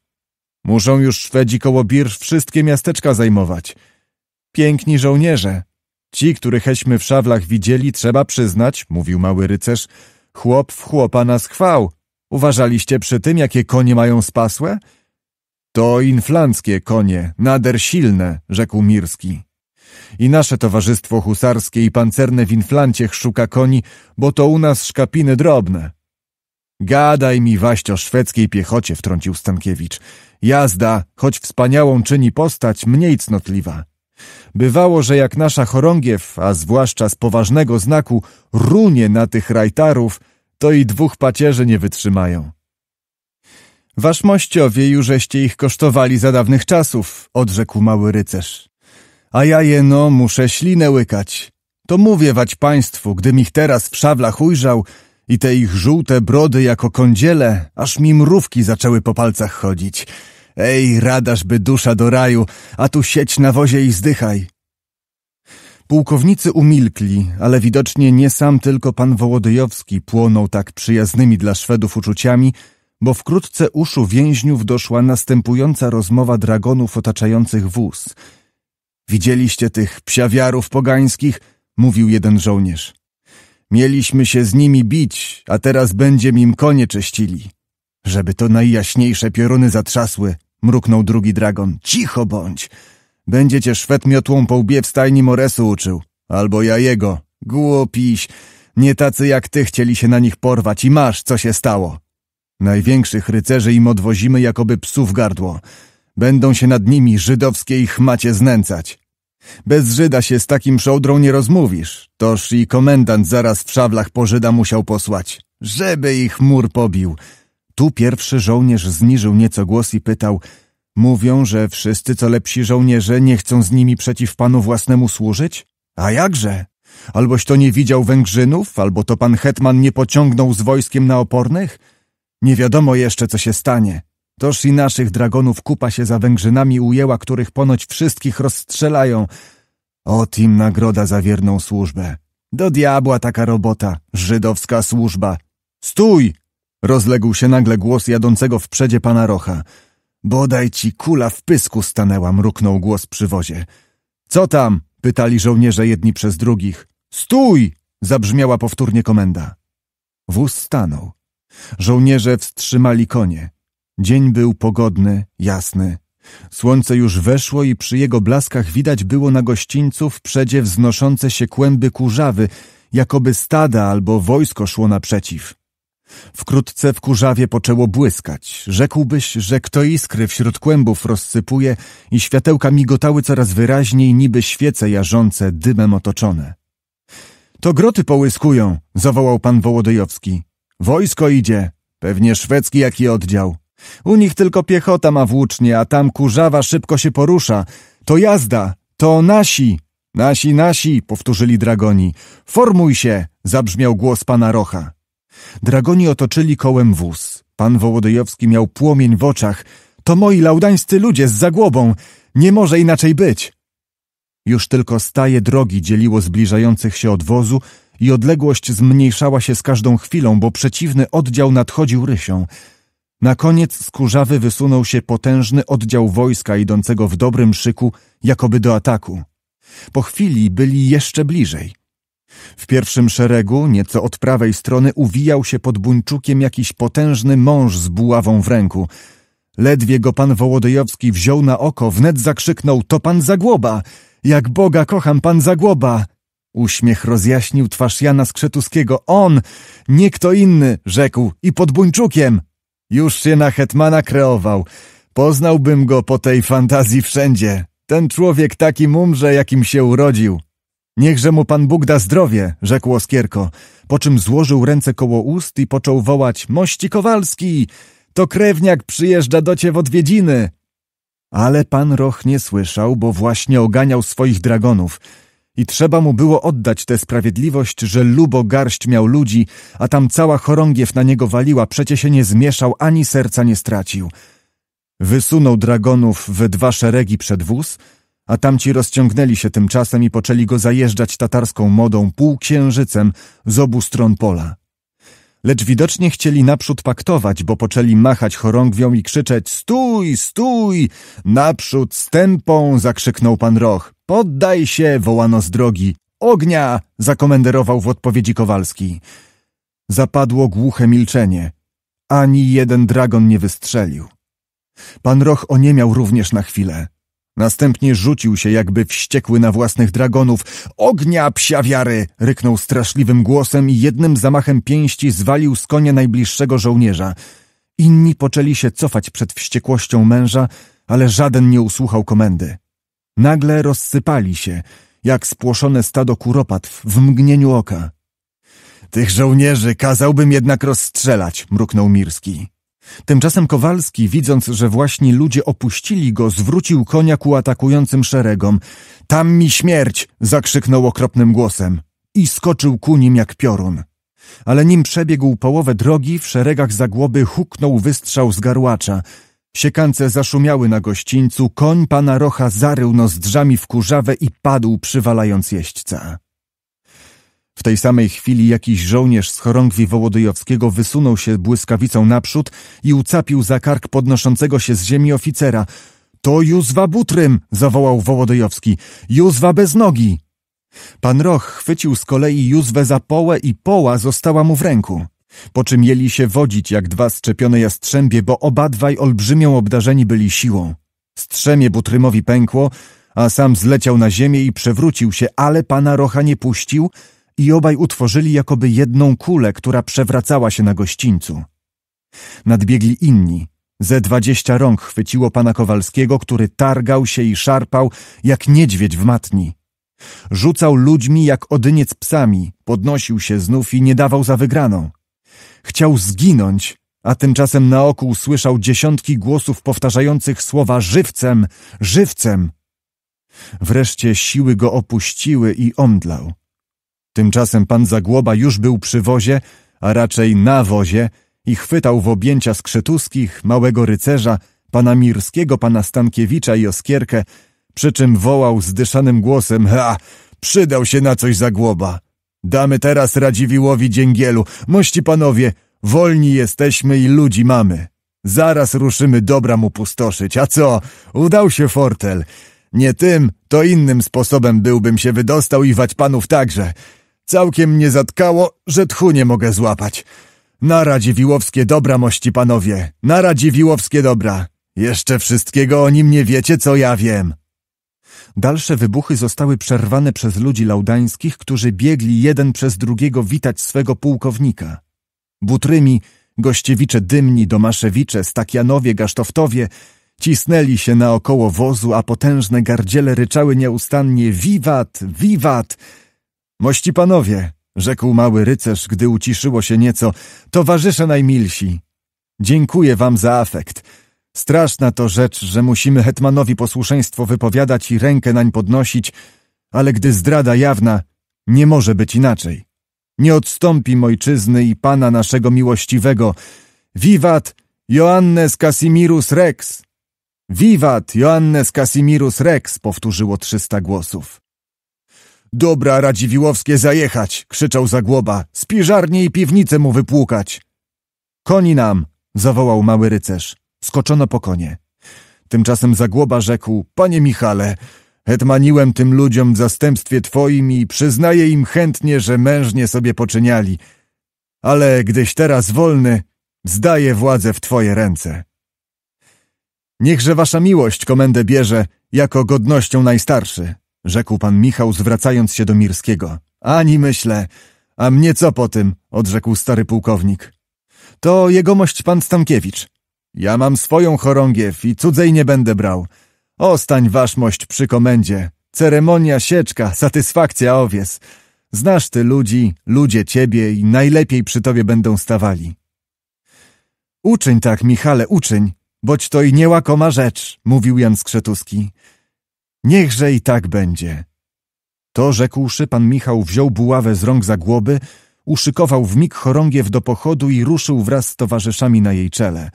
Muszą już Szwedzi koło Birż wszystkie miasteczka zajmować. Piękni żołnierze, Ci, którychśmy w szawlach widzieli, trzeba przyznać, mówił mały rycerz, chłop w chłopa nas chwał. Uważaliście przy tym, jakie konie mają spasłe? To inflanckie konie, nader silne, rzekł Mirski. I nasze towarzystwo husarskie i pancerne w inflancie szuka koni, bo to u nas szkapiny drobne. Gadaj mi waść o szwedzkiej piechocie, wtrącił Stankiewicz. Jazda, choć wspaniałą czyni postać, mniej cnotliwa. Bywało, że jak nasza chorągiew, a zwłaszcza z poważnego znaku, runie na tych rajtarów, to i dwóch pacierzy nie wytrzymają. Wasz mościowie jużeście ich kosztowali za dawnych czasów, odrzekł mały rycerz. A ja jeno muszę ślinę łykać. To mówię wać państwu, gdym ich teraz w szablach ujrzał i te ich żółte brody jako kądziele, aż mi mrówki zaczęły po palcach chodzić – Ej, radaż by dusza do raju, a tu sieć na wozie i zdychaj. Pułkownicy umilkli, ale widocznie nie sam tylko pan Wołodyjowski płonął tak przyjaznymi dla Szwedów uczuciami, bo wkrótce uszu więźniów doszła następująca rozmowa dragonów otaczających wóz. Widzieliście tych psiawiarów pogańskich? mówił jeden żołnierz. Mieliśmy się z nimi bić, a teraz będziemy im konie czyścili. Żeby to najjaśniejsze pioruny zatrzasły, mruknął drugi dragon. Cicho bądź! Będzie cię miotłą po łbie w stajni Moresu uczył. Albo ja jego. Głupiś! Nie tacy jak ty chcieli się na nich porwać i masz, co się stało. Największych rycerzy im odwozimy jakoby psów gardło. Będą się nad nimi żydowskie ich macie znęcać. Bez Żyda się z takim szołdrą nie rozmówisz. Toż i komendant zaraz w szawlach po Żyda musiał posłać. Żeby ich mur pobił. Tu pierwszy żołnierz zniżył nieco głos i pytał: Mówią, że wszyscy co lepsi żołnierze nie chcą z nimi przeciw panu własnemu służyć? A jakże? Alboś to nie widział Węgrzynów, albo to pan hetman nie pociągnął z wojskiem na opornych? Nie wiadomo jeszcze, co się stanie. Toż i naszych dragonów kupa się za Węgrzynami ujęła, których ponoć wszystkich rozstrzelają. Ot im nagroda za wierną służbę. Do diabła taka robota, żydowska służba. Stój! Rozległ się nagle głos jadącego w przedzie pana Rocha. Bodaj ci kula w pysku stanęła, mruknął głos przy wozie. Co tam? pytali żołnierze jedni przez drugich. Stój! zabrzmiała powtórnie komenda. Wóz stanął. Żołnierze wstrzymali konie. Dzień był pogodny, jasny. Słońce już weszło i przy jego blaskach widać było na gościńcu w przedzie wznoszące się kłęby kurzawy, jakoby stada albo wojsko szło naprzeciw. Wkrótce w kurzawie poczęło błyskać. Rzekłbyś, że kto iskry wśród kłębów rozsypuje i światełka migotały coraz wyraźniej, niby świece jarzące, dymem otoczone. To groty połyskują, zawołał pan Wołodyjowski. Wojsko idzie, pewnie szwedzki jaki oddział. U nich tylko piechota ma włócznie, a tam kurzawa szybko się porusza. To jazda, to nasi. Nasi, nasi, powtórzyli dragoni. Formuj się, zabrzmiał głos pana Rocha. Dragoni otoczyli kołem wóz. Pan Wołodyjowski miał płomień w oczach. To moi laudańscy ludzie z zagłobą. Nie może inaczej być. Już tylko staje drogi dzieliło zbliżających się od wozu i odległość zmniejszała się z każdą chwilą, bo przeciwny oddział nadchodził rysią. Na koniec z kurzawy wysunął się potężny oddział wojska idącego w dobrym szyku, jakoby do ataku. Po chwili byli jeszcze bliżej. W pierwszym szeregu, nieco od prawej strony, uwijał się pod buńczukiem jakiś potężny mąż z buławą w ręku. Ledwie go pan Wołodyjowski wziął na oko, wnet zakrzyknął – to pan Zagłoba! Jak Boga kocham, pan Zagłoba! Uśmiech rozjaśnił twarz Jana Skrzetuskiego. On, nie kto inny, rzekł i pod buńczukiem. Już się na hetmana kreował. Poznałbym go po tej fantazji wszędzie. Ten człowiek takim umrze, jakim się urodził. Niechże mu Pan Bóg da zdrowie, rzekł Oskierko, po czym złożył ręce koło ust i począł wołać Mości Kowalski! To krewniak przyjeżdża do cię w odwiedziny! Ale pan Roch nie słyszał, bo właśnie oganiał swoich dragonów. I trzeba mu było oddać tę sprawiedliwość, że lubo garść miał ludzi, a tam cała chorągiew na niego waliła, przecie się nie zmieszał, ani serca nie stracił. Wysunął dragonów we dwa szeregi przed wóz – a tamci rozciągnęli się tymczasem i poczęli go zajeżdżać tatarską modą półksiężycem z obu stron pola. Lecz widocznie chcieli naprzód paktować, bo poczęli machać chorągwią i krzyczeć Stój, stój! Naprzód, stępą! zakrzyknął pan Roch. Poddaj się! wołano z drogi. Ognia! zakomenderował w odpowiedzi Kowalski. Zapadło głuche milczenie. Ani jeden dragon nie wystrzelił. Pan Roch oniemiał również na chwilę. Następnie rzucił się jakby wściekły na własnych dragonów. Ognia, psia wiary! ryknął straszliwym głosem i jednym zamachem pięści zwalił z konia najbliższego żołnierza. Inni poczęli się cofać przed wściekłością męża, ale żaden nie usłuchał komendy. Nagle rozsypali się, jak spłoszone stado kuropatw w mgnieniu oka. Tych żołnierzy kazałbym jednak rozstrzelać, mruknął Mirski. Tymczasem Kowalski, widząc, że właśnie ludzie opuścili go, zwrócił konia ku atakującym szeregom. Tam mi śmierć! zakrzyknął okropnym głosem i skoczył ku nim jak piorun. Ale nim przebiegł połowę drogi, w szeregach zagłoby huknął wystrzał z garłacza. Siekance zaszumiały na gościńcu, koń pana Rocha zarył nozdrzami w kurzawę i padł przywalając jeźdźca. W tej samej chwili jakiś żołnierz z chorągwi Wołodyjowskiego wysunął się błyskawicą naprzód i ucapił za kark podnoszącego się z ziemi oficera. To Józwa Butrym! zawołał Wołodyjowski. Józwa bez nogi! Pan Roch chwycił z kolei Józwę za połę i poła została mu w ręku. Po czym jeli się wodzić jak dwa szczepione jastrzębie, bo obadwaj olbrzymią obdarzeni byli siłą. Strzemie Butrymowi pękło, a sam zleciał na ziemię i przewrócił się, ale pana Rocha nie puścił – i obaj utworzyli jakoby jedną kulę, która przewracała się na gościńcu. Nadbiegli inni. Ze dwadzieścia rąk chwyciło pana Kowalskiego, który targał się i szarpał, jak niedźwiedź w matni. Rzucał ludźmi jak odyniec psami, podnosił się znów i nie dawał za wygraną. Chciał zginąć, a tymczasem naokół słyszał dziesiątki głosów powtarzających słowa żywcem, żywcem. Wreszcie siły go opuściły i omdlał. Tymczasem pan Zagłoba już był przy wozie, a raczej na wozie i chwytał w objęcia Skrzetuskich, Małego Rycerza, pana Mirskiego, pana Stankiewicza i Oskierkę, przy czym wołał zdyszanym głosem – ha, przydał się na coś Zagłoba! Damy teraz Radziwiłowi Dzięgielu, mości panowie, wolni jesteśmy i ludzi mamy! Zaraz ruszymy dobra mu pustoszyć, a co? Udał się fortel! Nie tym, to innym sposobem byłbym się wydostał i wać panów także – Całkiem mnie zatkało, że tchu nie mogę złapać. Nara dziewiłowskie dobra, mości panowie, nara dziewiłowskie dobra. Jeszcze wszystkiego o nim nie wiecie, co ja wiem. Dalsze wybuchy zostały przerwane przez ludzi laudańskich, którzy biegli jeden przez drugiego witać swego pułkownika. Butrymi, gościewicze dymni, domaszewicze, stakianowie, gasztowtowie cisnęli się naokoło wozu, a potężne gardziele ryczały nieustannie wiwat, wiwat, Mości panowie, rzekł mały rycerz, gdy uciszyło się nieco, towarzysze najmilsi. Dziękuję wam za afekt. Straszna to rzecz, że musimy hetmanowi posłuszeństwo wypowiadać i rękę nań podnosić, ale gdy zdrada jawna, nie może być inaczej. Nie odstąpi mojczyzny i pana naszego miłościwego. Wiwat Joannes Casimirus Rex! Wiwat Joannes Casimirus Rex! powtórzyło trzysta głosów. Dobra, Radziwiłowskie, zajechać! krzyczał Zagłoba. Spiżarnie i piwnicę mu wypłukać! Koni nam! zawołał mały rycerz. Skoczono po konie. Tymczasem Zagłoba rzekł, panie Michale, hetmaniłem tym ludziom w zastępstwie twoim i przyznaję im chętnie, że mężnie sobie poczyniali. Ale gdyś teraz wolny, zdaję władzę w twoje ręce. Niechże wasza miłość komendę bierze jako godnością najstarszy, rzekł pan Michał, zwracając się do Mirskiego. Ani myślę. A mnie co po tym? odrzekł stary pułkownik. To jegomość pan Stankiewicz. Ja mam swoją chorągiew i cudzej nie będę brał. Ostań wasz mość przy komendzie. Ceremonia sieczka, satysfakcja owies. Znasz ty ludzi, ludzie ciebie i najlepiej przy tobie będą stawali. Uczyń tak, Michale, uczyń, boć to i niełakoma rzecz, mówił Jan Skrzetuski. Niechże i tak będzie. To rzekłszy, pan Michał wziął buławę z rąk zagłoby, uszykował w mig chorągiew do pochodu i ruszył wraz z towarzyszami na jej czele.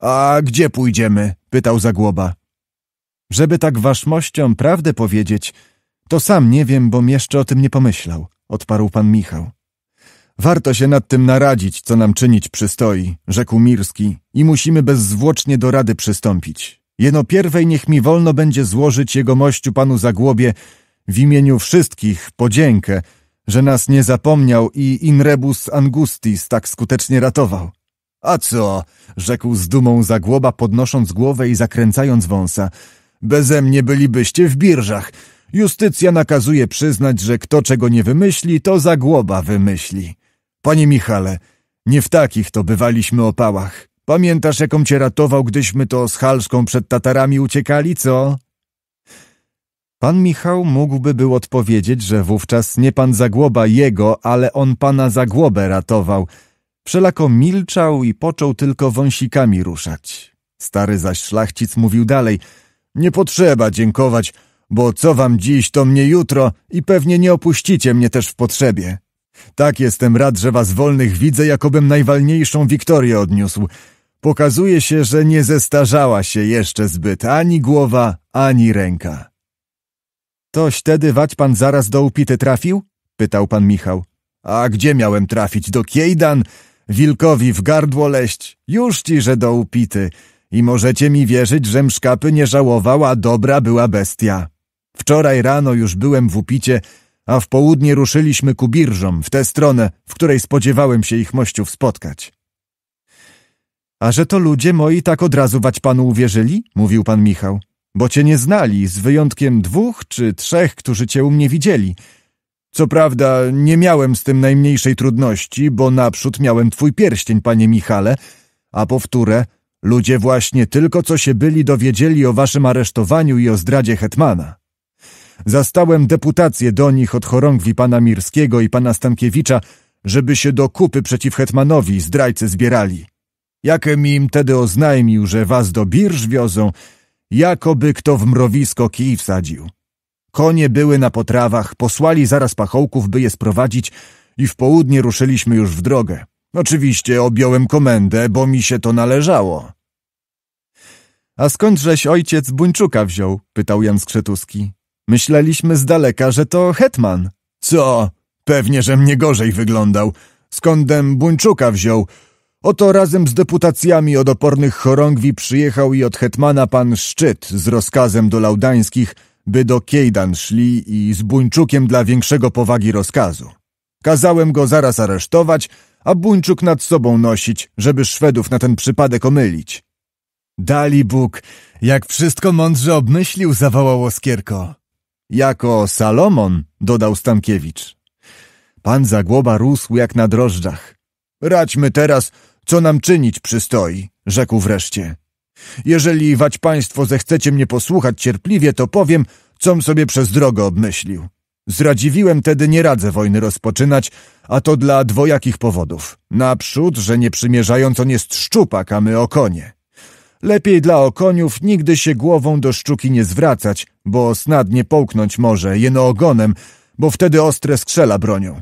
A gdzie pójdziemy? pytał zagłoba. Żeby tak waszmościom prawdę powiedzieć, to sam nie wiem, bom jeszcze o tym nie pomyślał, odparł pan Michał. Warto się nad tym naradzić, co nam czynić przystoi, rzekł Mirski, i musimy bezzwłocznie do rady przystąpić. Jeno pierwej niech mi wolno będzie złożyć jego mościu panu Zagłobie w imieniu wszystkich podziękę, że nas nie zapomniał i in rebus angustis tak skutecznie ratował. A co? rzekł z dumą Zagłoba, podnosząc głowę i zakręcając wąsa. Bezemnie bylibyście w birżach. Justycja nakazuje przyznać, że kto czego nie wymyśli, to Zagłoba wymyśli. Panie Michale, nie w takich to bywaliśmy opałach. Pamiętasz, jaką cię ratował, gdyśmy to z Halską przed Tatarami uciekali, co? Pan Michał mógłby był odpowiedzieć, że wówczas nie pan Zagłoba jego, ale on pana Zagłobę ratował. Wszelako milczał i począł tylko wąsikami ruszać. Stary zaś szlachcic mówił dalej. Nie potrzeba dziękować, bo co wam dziś, to mnie jutro i pewnie nie opuścicie mnie też w potrzebie. Tak jestem rad, że was wolnych widzę, jakobym najwalniejszą wiktorię odniósł – Pokazuje się, że nie zestarzała się jeszcze zbyt ani głowa, ani ręka. Toś tedy wać pan zaraz do upity trafił? Pytał pan Michał. A gdzie miałem trafić? Do kiejdan? Wilkowi w gardło leść? Już ci, że do upity. I możecie mi wierzyć, że mszkapy nie żałowała, dobra była bestia. Wczoraj rano już byłem w upicie, a w południe ruszyliśmy ku birżom, w tę stronę, w której spodziewałem się ich mościów spotkać. A że to ludzie moi tak od razu wać panu uwierzyli? Mówił pan Michał. Bo cię nie znali, z wyjątkiem dwóch czy trzech, którzy cię u mnie widzieli. Co prawda nie miałem z tym najmniejszej trudności, bo naprzód miałem twój pierścień, panie Michale, a powtórę, ludzie właśnie tylko co się byli dowiedzieli o waszym aresztowaniu i o zdradzie Hetmana. Zastałem deputację do nich od chorągwi pana Mirskiego i pana Stankiewicza, żeby się do kupy przeciw Hetmanowi zdrajcy zbierali. Jakem im tedy oznajmił, że was do birż wiozą, jakoby kto w mrowisko kij wsadził. Konie były na potrawach, posłali zaraz pachołków, by je sprowadzić i w południe ruszyliśmy już w drogę. Oczywiście objąłem komendę, bo mi się to należało. A skądżeś ojciec Buńczuka wziął? pytał Jan Skrzetuski. Myśleliśmy z daleka, że to hetman. Co? Pewnie, że mnie gorzej wyglądał. Skądem Buńczuka wziął? Oto razem z deputacjami od opornych chorągwi przyjechał i od hetmana pan Szczyt z rozkazem do Laudańskich, by do Kiejdan szli i z Buńczukiem dla większego powagi rozkazu. Kazałem go zaraz aresztować, a Buńczuk nad sobą nosić, żeby Szwedów na ten przypadek omylić. Dali Bóg, jak wszystko mądrze obmyślił, zawołał Oskierko. Jako Salomon, dodał Stankiewicz. Pan Zagłoba rósł jak na drożdżach. Radźmy teraz co nam czynić przystoi? rzekł wreszcie. Jeżeli wać państwo zechcecie mnie posłuchać cierpliwie, to powiem, com sobie przez drogę obmyślił. Zradziwiłem tedy nie radzę wojny rozpoczynać, a to dla dwojakich powodów. Naprzód, że nie przymierzając on jest szczupak, a my o konie. Lepiej dla okoniów nigdy się głową do szczuki nie zwracać, bo snadnie połknąć może, jeno ogonem, bo wtedy ostre skrzela bronią.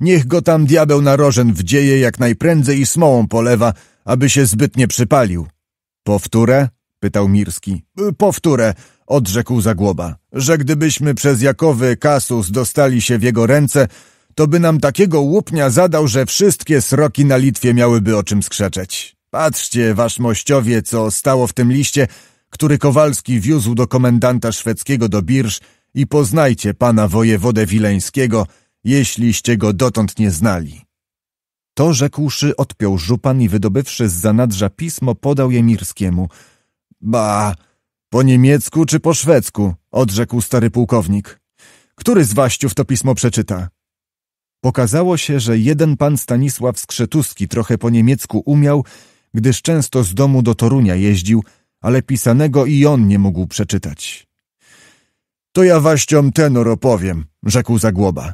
Niech go tam diabeł na rożen wdzieje jak najprędzej i smołą polewa, aby się zbyt nie przypalił. Powtórę? pytał Mirski. E, powtórę, odrzekł Zagłoba, że gdybyśmy przez Jakowy Kasus dostali się w jego ręce, to by nam takiego łupnia zadał, że wszystkie sroki na Litwie miałyby o czym skrzeczeć. Patrzcie, wasz mościowie, co stało w tym liście, który Kowalski wiózł do komendanta szwedzkiego do Birsz i poznajcie pana wojewodę Wileńskiego – jeśliście go dotąd nie znali. To rzekłszy, odpiął żupan i wydobywszy z zanadrza pismo, podał je Mirskiemu. Ba, po niemiecku czy po szwedzku? odrzekł stary pułkownik. Który z waściów to pismo przeczyta? Pokazało się, że jeden pan Stanisław Skrzetuski trochę po niemiecku umiał, gdyż często z domu do Torunia jeździł, ale pisanego i on nie mógł przeczytać. To ja waściom tenor opowiem, rzekł Zagłoba.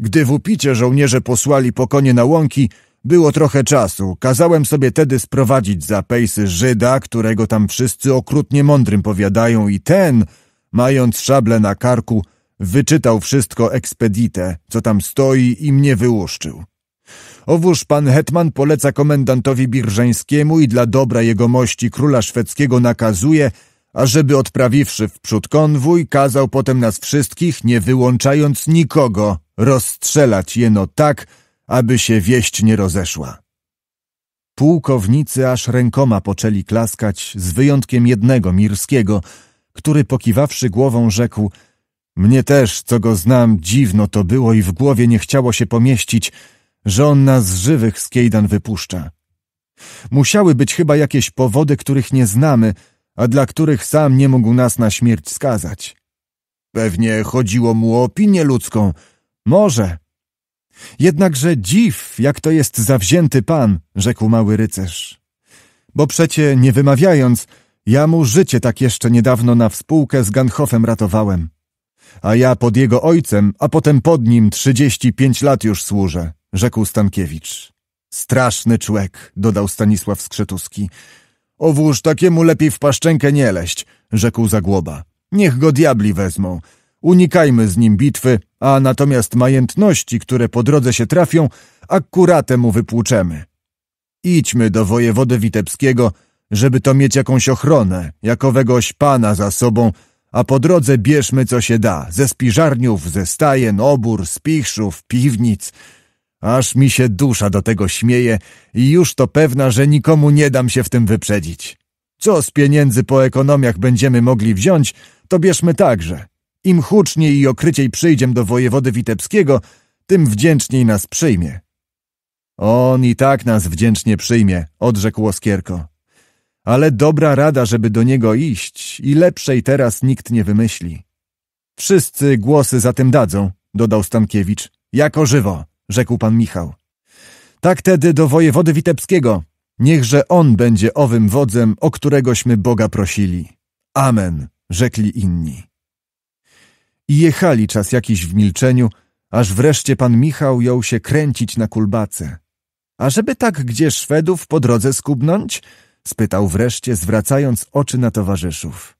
Gdy w upicie żołnierze posłali po konie na łąki, było trochę czasu. Kazałem sobie tedy sprowadzić za pejsy Żyda, którego tam wszyscy okrutnie mądrym powiadają i ten, mając szable na karku, wyczytał wszystko ekspedite, co tam stoi i mnie wyłuszczył. Owóż pan Hetman poleca komendantowi birżeńskiemu i dla dobra jego mości króla szwedzkiego nakazuje, ażeby odprawiwszy w przód konwój, kazał potem nas wszystkich, nie wyłączając nikogo, rozstrzelać jeno tak, aby się wieść nie rozeszła. Pułkownicy aż rękoma poczęli klaskać, z wyjątkiem jednego Mirskiego, który pokiwawszy głową rzekł Mnie też, co go znam, dziwno to było i w głowie nie chciało się pomieścić, że on nas żywych z Kiejdan wypuszcza. Musiały być chyba jakieś powody, których nie znamy, a dla których sam nie mógł nas na śmierć skazać. Pewnie chodziło mu o opinię ludzką – może. Jednakże dziw, jak to jest zawzięty pan, rzekł mały rycerz. Bo przecie, nie wymawiając, ja mu życie tak jeszcze niedawno na współkę z Ganhofem ratowałem. A ja pod jego ojcem, a potem pod nim trzydzieści pięć lat już służę, rzekł Stankiewicz. Straszny człek, dodał Stanisław Skrzetuski. Owóż takiemu lepiej w paszczękę nie leść, rzekł Zagłoba. Niech go diabli wezmą. Unikajmy z nim bitwy, a natomiast majątności, które po drodze się trafią, akuratem wypłuczemy. Idźmy do wojewody witebskiego, żeby to mieć jakąś ochronę, jakowegoś pana za sobą, a po drodze bierzmy co się da, ze spiżarniów, ze stajen, obór, spichrzów, piwnic. Aż mi się dusza do tego śmieje i już to pewna, że nikomu nie dam się w tym wyprzedzić. Co z pieniędzy po ekonomiach będziemy mogli wziąć, to bierzmy także. Im huczniej i okryciej przyjdziem do wojewody witebskiego, tym wdzięczniej nas przyjmie. On i tak nas wdzięcznie przyjmie, odrzekł Łoskierko. Ale dobra rada, żeby do niego iść i lepszej teraz nikt nie wymyśli. Wszyscy głosy za tym dadzą, dodał Stankiewicz. Jako żywo, rzekł pan Michał. Tak tedy do wojewody witebskiego. Niechże on będzie owym wodzem, o któregośmy Boga prosili. Amen, rzekli inni. I jechali czas jakiś w milczeniu, aż wreszcie pan Michał jął się kręcić na kulbace. A żeby tak gdzie Szwedów po drodze skubnąć? spytał wreszcie, zwracając oczy na towarzyszów.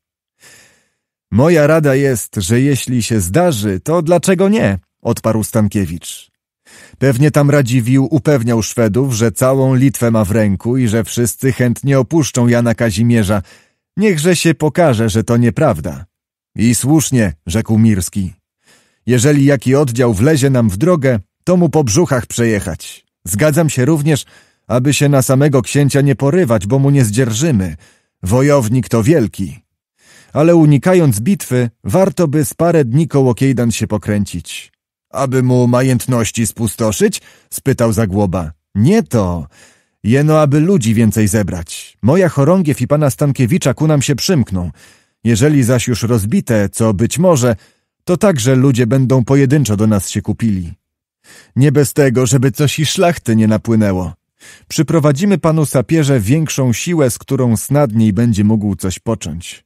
Moja rada jest, że jeśli się zdarzy, to dlaczego nie? odparł Stankiewicz. Pewnie tam Radziwił upewniał Szwedów, że całą Litwę ma w ręku i że wszyscy chętnie opuszczą Jana Kazimierza. Niechże się pokaże, że to nieprawda. I słusznie, rzekł Mirski. Jeżeli jaki oddział wlezie nam w drogę, to mu po brzuchach przejechać. Zgadzam się również, aby się na samego księcia nie porywać, bo mu nie zdzierżymy. Wojownik to wielki. Ale unikając bitwy, warto by z parę dni koło Kejdan się pokręcić. Aby mu majętności spustoszyć? spytał Zagłoba. Nie to. Jeno, aby ludzi więcej zebrać. Moja chorągiew i pana Stankiewicza ku nam się przymkną. Jeżeli zaś już rozbite, co być może, to także ludzie będą pojedynczo do nas się kupili. Nie bez tego, żeby coś i szlachty nie napłynęło. Przyprowadzimy panu sapierze większą siłę, z którą snadniej będzie mógł coś począć.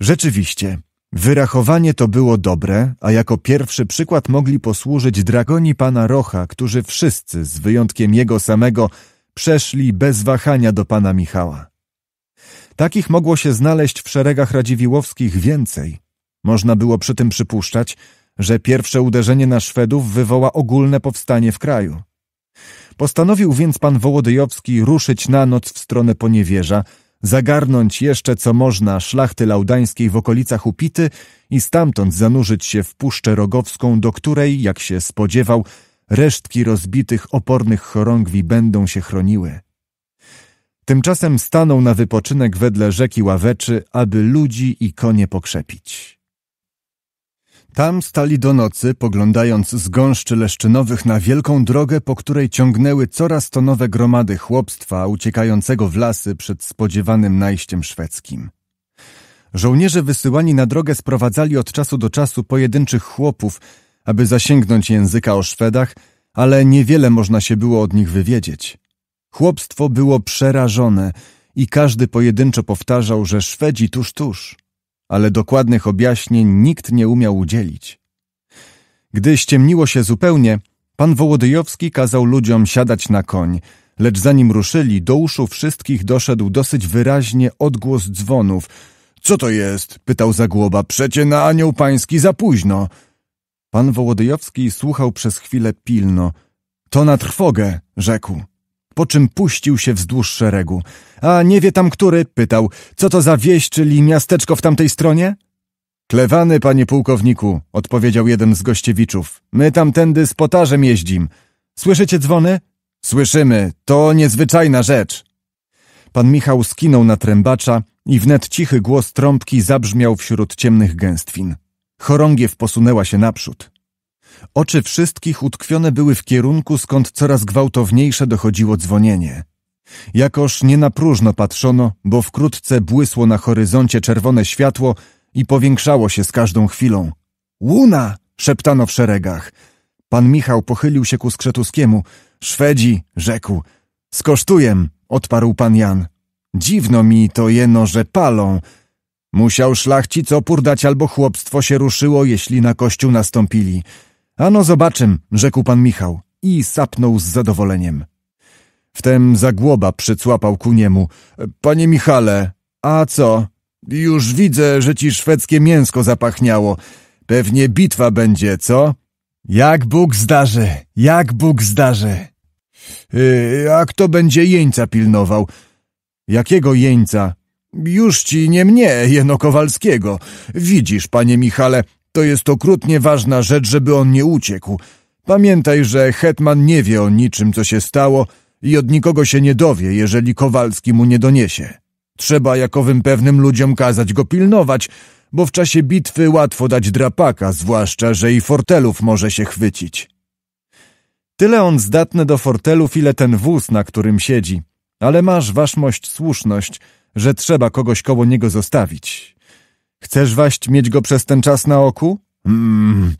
Rzeczywiście, wyrachowanie to było dobre, a jako pierwszy przykład mogli posłużyć dragoni pana Rocha, którzy wszyscy, z wyjątkiem jego samego, przeszli bez wahania do pana Michała. Takich mogło się znaleźć w szeregach Radziwiłowskich więcej. Można było przy tym przypuszczać, że pierwsze uderzenie na Szwedów wywoła ogólne powstanie w kraju. Postanowił więc pan Wołodyjowski ruszyć na noc w stronę Poniewierza, zagarnąć jeszcze co można szlachty laudańskiej w okolicach Upity i stamtąd zanurzyć się w Puszczę Rogowską, do której, jak się spodziewał, resztki rozbitych opornych chorągwi będą się chroniły. Tymczasem stanął na wypoczynek wedle rzeki Ławeczy, aby ludzi i konie pokrzepić. Tam stali do nocy, poglądając z gąszczy leszczynowych na wielką drogę, po której ciągnęły coraz to nowe gromady chłopstwa uciekającego w lasy przed spodziewanym najściem szwedzkim. Żołnierze wysyłani na drogę sprowadzali od czasu do czasu pojedynczych chłopów, aby zasięgnąć języka o Szwedach, ale niewiele można się było od nich wywiedzieć. Chłopstwo było przerażone i każdy pojedynczo powtarzał, że Szwedzi tuż, tuż, ale dokładnych objaśnień nikt nie umiał udzielić. Gdy ściemniło się zupełnie, pan Wołodyjowski kazał ludziom siadać na koń, lecz zanim ruszyli, do uszu wszystkich doszedł dosyć wyraźnie odgłos dzwonów. Co to jest? pytał Zagłoba. Przecie na anioł pański za późno. Pan Wołodyjowski słuchał przez chwilę pilno. To na trwogę, rzekł po czym puścił się wzdłuż szeregu. A nie wie tam który? Pytał. Co to za wieś, czyli miasteczko w tamtej stronie? Klewany, panie pułkowniku, odpowiedział jeden z gościewiczów. My tamtędy z potarzem jeździm. Słyszycie dzwony? Słyszymy. To niezwyczajna rzecz. Pan Michał skinął na trębacza i wnet cichy głos trąbki zabrzmiał wśród ciemnych gęstwin. Chorągiew posunęła się naprzód. Oczy wszystkich utkwione były w kierunku, skąd coraz gwałtowniejsze dochodziło dzwonienie. Jakoż nie na próżno patrzono, bo wkrótce błysło na horyzoncie czerwone światło i powiększało się z każdą chwilą. Łuna! szeptano w szeregach. Pan Michał pochylił się ku Skrzetuskiemu. Szwedzi, rzekł. Skosztuję, odparł pan Jan. Dziwno mi to jeno, że palą. Musiał szlachcic opór dać albo chłopstwo się ruszyło, jeśli na kościół nastąpili. Ano zobaczym, rzekł pan Michał i sapnął z zadowoleniem. Wtem zagłoba przycłapał ku niemu. Panie Michale, a co? Już widzę, że ci szwedzkie mięsko zapachniało. Pewnie bitwa będzie, co? Jak Bóg zdarzy, jak Bóg zdarzy. Yy, a kto będzie jeńca pilnował? Jakiego jeńca? Już ci nie mnie, Jeno Kowalskiego. Widzisz, panie Michale, to jest okrutnie ważna rzecz, żeby on nie uciekł. Pamiętaj, że Hetman nie wie o niczym, co się stało i od nikogo się nie dowie, jeżeli Kowalski mu nie doniesie. Trzeba jakowym pewnym ludziom kazać go pilnować, bo w czasie bitwy łatwo dać drapaka, zwłaszcza, że i fortelów może się chwycić. Tyle on zdatny do fortelów, ile ten wóz, na którym siedzi. Ale masz waszmość słuszność, że trzeba kogoś koło niego zostawić. Chcesz waść mieć go przez ten czas na oku? Mm,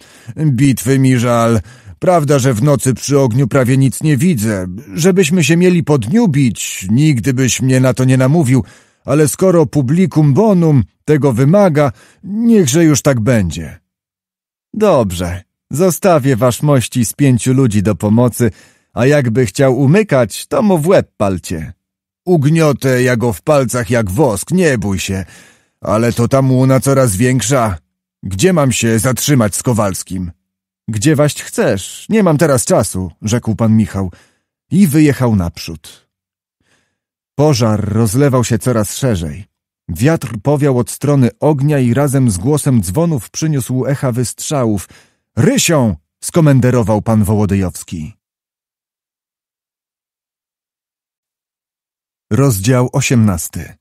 bitwy mi żal. Prawda, że w nocy przy ogniu prawie nic nie widzę. Żebyśmy się mieli po dniu bić, nigdy byś mnie na to nie namówił, ale skoro publikum bonum tego wymaga, niechże już tak będzie. Dobrze, zostawię mości z pięciu ludzi do pomocy, a jakby chciał umykać, to mu w łeb palcie. Ugniotę ja go w palcach jak wosk, nie bój się. Ale to ta łuna coraz większa. Gdzie mam się zatrzymać z Kowalskim? Gdzie waść chcesz? Nie mam teraz czasu, rzekł pan Michał i wyjechał naprzód. Pożar rozlewał się coraz szerzej. Wiatr powiał od strony ognia i razem z głosem dzwonów przyniósł echa wystrzałów. Rysią! skomenderował pan Wołodyjowski. Rozdział osiemnasty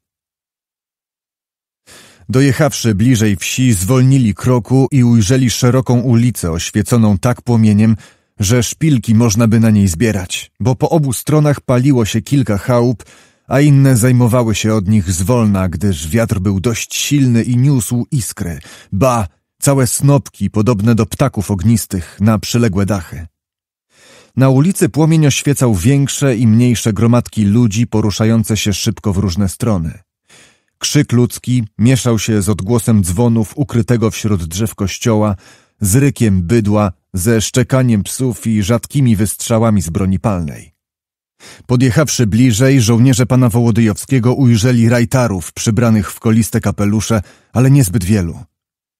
Dojechawszy bliżej wsi, zwolnili kroku i ujrzeli szeroką ulicę oświeconą tak płomieniem, że szpilki można by na niej zbierać, bo po obu stronach paliło się kilka chałup, a inne zajmowały się od nich zwolna, gdyż wiatr był dość silny i niósł iskry, ba, całe snopki podobne do ptaków ognistych na przyległe dachy. Na ulicy płomień oświecał większe i mniejsze gromadki ludzi poruszające się szybko w różne strony. Krzyk ludzki mieszał się z odgłosem dzwonów ukrytego wśród drzew kościoła, z rykiem bydła, ze szczekaniem psów i rzadkimi wystrzałami z broni palnej. Podjechawszy bliżej, żołnierze pana Wołodyjowskiego ujrzeli rajtarów przybranych w koliste kapelusze, ale niezbyt wielu.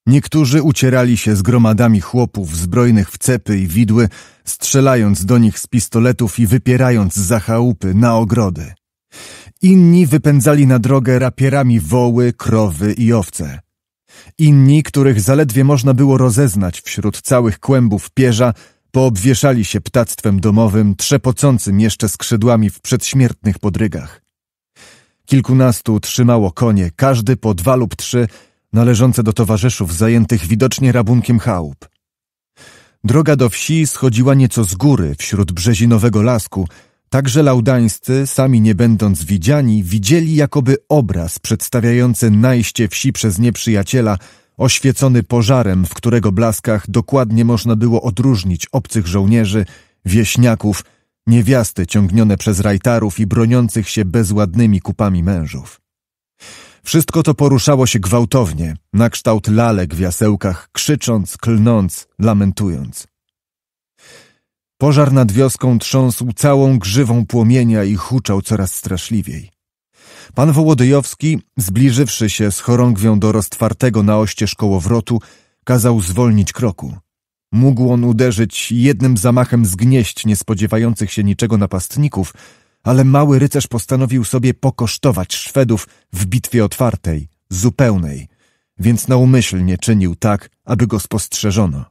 Niektórzy ucierali się z gromadami chłopów zbrojnych w cepy i widły, strzelając do nich z pistoletów i wypierając za chałupy na ogrody. Inni wypędzali na drogę rapierami woły, krowy i owce. Inni, których zaledwie można było rozeznać wśród całych kłębów pierza, poobwieszali się ptactwem domowym, trzepocącym jeszcze skrzydłami w przedśmiertnych podrygach. Kilkunastu trzymało konie, każdy po dwa lub trzy, należące do towarzyszów zajętych widocznie rabunkiem chałup. Droga do wsi schodziła nieco z góry, wśród brzezinowego lasku – Także laudańscy, sami nie będąc widziani, widzieli jakoby obraz przedstawiający najście wsi przez nieprzyjaciela, oświecony pożarem, w którego blaskach dokładnie można było odróżnić obcych żołnierzy, wieśniaków, niewiasty ciągnione przez rajtarów i broniących się bezładnymi kupami mężów. Wszystko to poruszało się gwałtownie, na kształt lalek w jasełkach, krzycząc, klnąc, lamentując. Pożar nad wioską trząsł całą grzywą płomienia i huczał coraz straszliwiej. Pan Wołodyjowski, zbliżywszy się z chorągwią do roztwartego na oście szkołowrotu, kazał zwolnić kroku. Mógł on uderzyć jednym zamachem zgnieść niespodziewających się niczego napastników, ale mały rycerz postanowił sobie pokosztować Szwedów w bitwie otwartej, zupełnej, więc naumyślnie czynił tak, aby go spostrzeżono.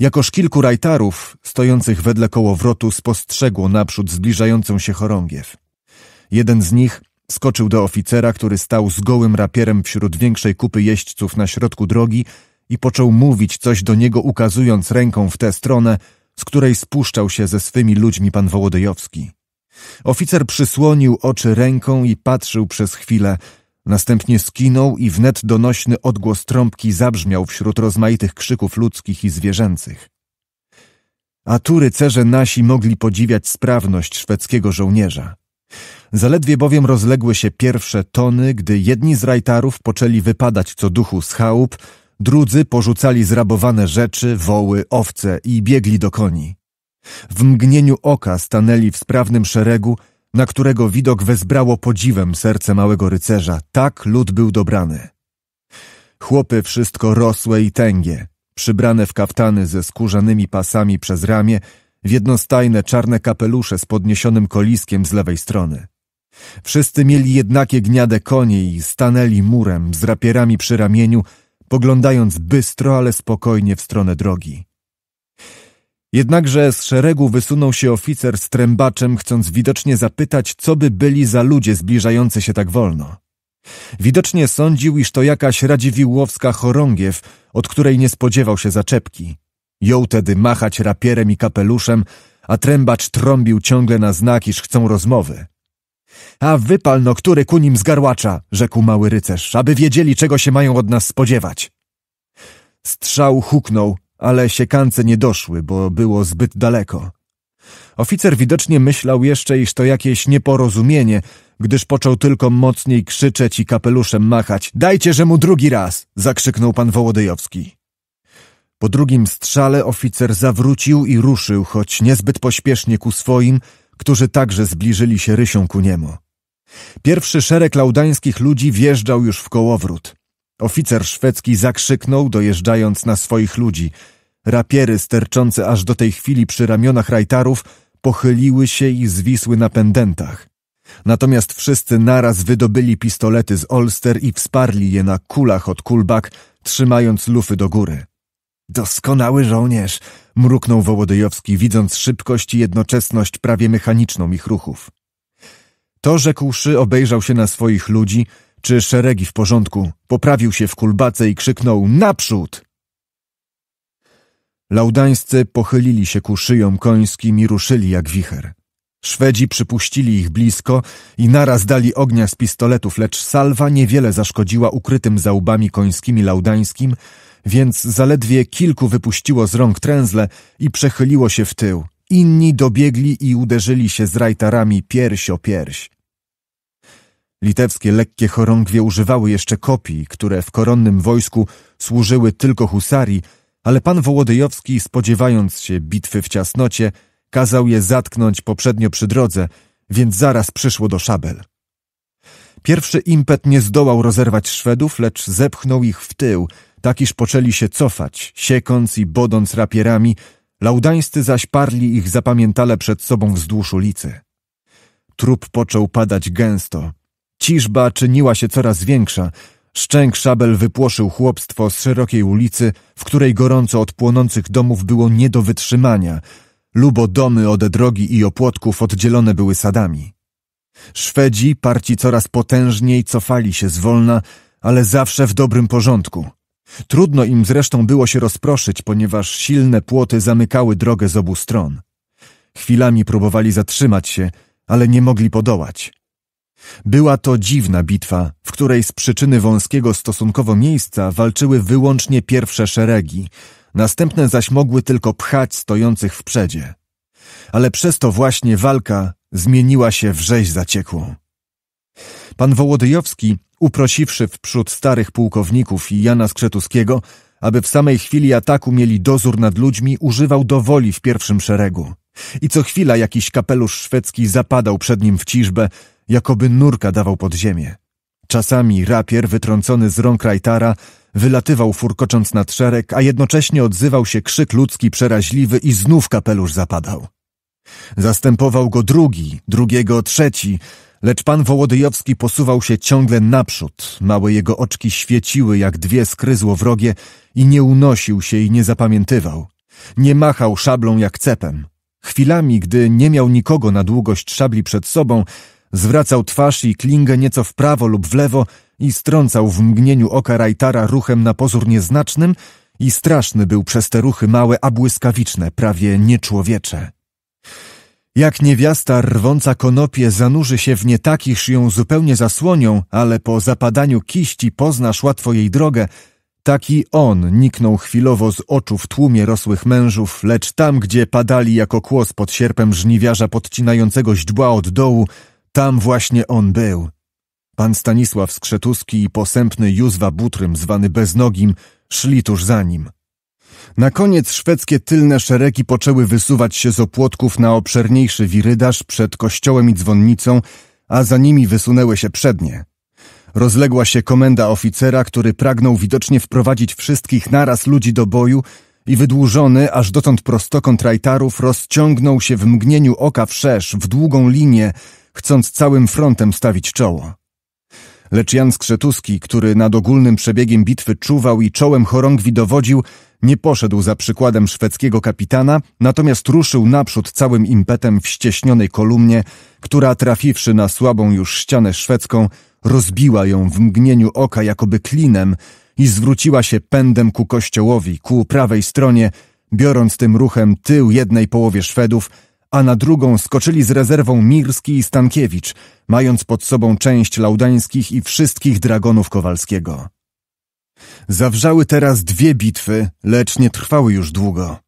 Jakoż kilku rajtarów, stojących wedle kołowrotu, spostrzegło naprzód zbliżającą się chorągiew. Jeden z nich skoczył do oficera, który stał z gołym rapierem wśród większej kupy jeźdźców na środku drogi i począł mówić coś do niego, ukazując ręką w tę stronę, z której spuszczał się ze swymi ludźmi pan Wołodejowski. Oficer przysłonił oczy ręką i patrzył przez chwilę, Następnie skinął i wnet donośny odgłos trąbki zabrzmiał wśród rozmaitych krzyków ludzkich i zwierzęcych. A tu rycerze nasi mogli podziwiać sprawność szwedzkiego żołnierza. Zaledwie bowiem rozległy się pierwsze tony, gdy jedni z rajtarów poczęli wypadać co duchu z chałup, drudzy porzucali zrabowane rzeczy, woły, owce i biegli do koni. W mgnieniu oka stanęli w sprawnym szeregu na którego widok wezbrało podziwem serce małego rycerza. Tak lud był dobrany. Chłopy wszystko rosłe i tęgie, przybrane w kaftany ze skórzanymi pasami przez ramię, w jednostajne czarne kapelusze z podniesionym koliskiem z lewej strony. Wszyscy mieli jednakie gniade konie i stanęli murem z rapierami przy ramieniu, poglądając bystro, ale spokojnie w stronę drogi. Jednakże z szeregu wysunął się oficer z trębaczem, chcąc widocznie zapytać, co by byli za ludzie zbliżający się tak wolno. Widocznie sądził, iż to jakaś radziwiłłowska chorągiew, od której nie spodziewał się zaczepki. Jął tedy machać rapierem i kapeluszem, a trębacz trąbił ciągle na znak, iż chcą rozmowy. A wypal no, który ku nim zgarłacza, rzekł mały rycerz, aby wiedzieli, czego się mają od nas spodziewać. Strzał huknął, ale siekance nie doszły, bo było zbyt daleko. Oficer widocznie myślał jeszcze, iż to jakieś nieporozumienie, gdyż począł tylko mocniej krzyczeć i kapeluszem machać. Dajcie, że mu drugi raz! zakrzyknął pan Wołodyjowski. Po drugim strzale oficer zawrócił i ruszył, choć niezbyt pośpiesznie ku swoim, którzy także zbliżyli się rysią ku niemu. Pierwszy szereg laudańskich ludzi wjeżdżał już w kołowrót. Oficer szwedzki zakrzyknął, dojeżdżając na swoich ludzi – Rapiery sterczące aż do tej chwili przy ramionach rajtarów pochyliły się i zwisły na pendentach. Natomiast wszyscy naraz wydobyli pistolety z Olster i wsparli je na kulach od kulbak, trzymając lufy do góry. Doskonały żołnierz! mruknął Wołodyjowski, widząc szybkość i jednoczesność prawie mechaniczną ich ruchów. To rzekłszy, obejrzał się na swoich ludzi, czy szeregi w porządku, poprawił się w kulbace i krzyknął naprzód! Laudańscy pochylili się ku szyjom końskim i ruszyli jak wicher. Szwedzi przypuścili ich blisko i naraz dali ognia z pistoletów, lecz salwa niewiele zaszkodziła ukrytym za łbami końskimi laudańskim, więc zaledwie kilku wypuściło z rąk tręzle i przechyliło się w tył. Inni dobiegli i uderzyli się z rajtarami pierś o pierś. Litewskie lekkie chorągwie używały jeszcze kopii, które w koronnym wojsku służyły tylko husarii, ale pan Wołodyjowski, spodziewając się bitwy w ciasnocie, kazał je zatknąć poprzednio przy drodze, więc zaraz przyszło do szabel. Pierwszy impet nie zdołał rozerwać Szwedów, lecz zepchnął ich w tył, tak iż poczęli się cofać, siekąc i bodąc rapierami, laudańscy zaś parli ich zapamiętale przed sobą wzdłuż ulicy. Trup począł padać gęsto. Ciżba czyniła się coraz większa, Szczęk szabel wypłoszył chłopstwo z szerokiej ulicy, w której gorąco od płonących domów było nie do wytrzymania, lubo domy ode drogi i opłotków oddzielone były sadami. Szwedzi, parci coraz potężniej, cofali się zwolna, ale zawsze w dobrym porządku. Trudno im zresztą było się rozproszyć, ponieważ silne płoty zamykały drogę z obu stron. Chwilami próbowali zatrzymać się, ale nie mogli podołać. Była to dziwna bitwa, w której z przyczyny wąskiego stosunkowo miejsca walczyły wyłącznie pierwsze szeregi, następne zaś mogły tylko pchać stojących w przedzie. Ale przez to właśnie walka zmieniła się w rzeź zaciekłą. Pan Wołodyjowski, uprosiwszy wprzód starych pułkowników i Jana Skrzetuskiego, aby w samej chwili ataku mieli dozór nad ludźmi, używał dowoli w pierwszym szeregu. I co chwila jakiś kapelusz szwedzki zapadał przed nim w ciżbę, jakoby nurka dawał pod ziemię. Czasami rapier wytrącony z rąk Rajtara wylatywał furkocząc nad szereg, a jednocześnie odzywał się krzyk ludzki przeraźliwy i znów kapelusz zapadał. Zastępował go drugi, drugiego trzeci, lecz pan Wołodyjowski posuwał się ciągle naprzód. Małe jego oczki świeciły jak dwie skryzło wrogie i nie unosił się i nie zapamiętywał. Nie machał szablą jak cepem. Chwilami, gdy nie miał nikogo na długość szabli przed sobą, Zwracał twarz i klingę nieco w prawo lub w lewo i strącał w mgnieniu oka Rajtara ruchem na pozór nieznacznym i straszny był przez te ruchy małe, a błyskawiczne, prawie nieczłowiecze. Jak niewiasta rwąca konopie zanurzy się w nie takiż ją zupełnie zasłonią, ale po zapadaniu kiści poznasz łatwo jej drogę, Taki on niknął chwilowo z oczu w tłumie rosłych mężów, lecz tam, gdzie padali jako kłos pod sierpem żniwiarza podcinającego źdźbła od dołu, tam właśnie on był. Pan Stanisław Skrzetuski i posępny Józwa Butrym, zwany Beznogim, szli tuż za nim. Na koniec szwedzkie tylne szeregi poczęły wysuwać się z opłotków na obszerniejszy wirydarz przed kościołem i dzwonnicą, a za nimi wysunęły się przednie. Rozległa się komenda oficera, który pragnął widocznie wprowadzić wszystkich naraz ludzi do boju i wydłużony, aż dotąd prostokąt rajtarów, rozciągnął się w mgnieniu oka wszerz w długą linię, chcąc całym frontem stawić czoło. Lecz Jan Skrzetuski, który nad ogólnym przebiegiem bitwy czuwał i czołem chorągwi dowodził, nie poszedł za przykładem szwedzkiego kapitana, natomiast ruszył naprzód całym impetem w ścieśnionej kolumnie, która trafiwszy na słabą już ścianę szwedzką, rozbiła ją w mgnieniu oka jakoby klinem i zwróciła się pędem ku kościołowi, ku prawej stronie, biorąc tym ruchem tył jednej połowie Szwedów – a na drugą skoczyli z rezerwą Mirski i Stankiewicz, mając pod sobą część laudańskich i wszystkich dragonów Kowalskiego. Zawrzały teraz dwie bitwy, lecz nie trwały już długo.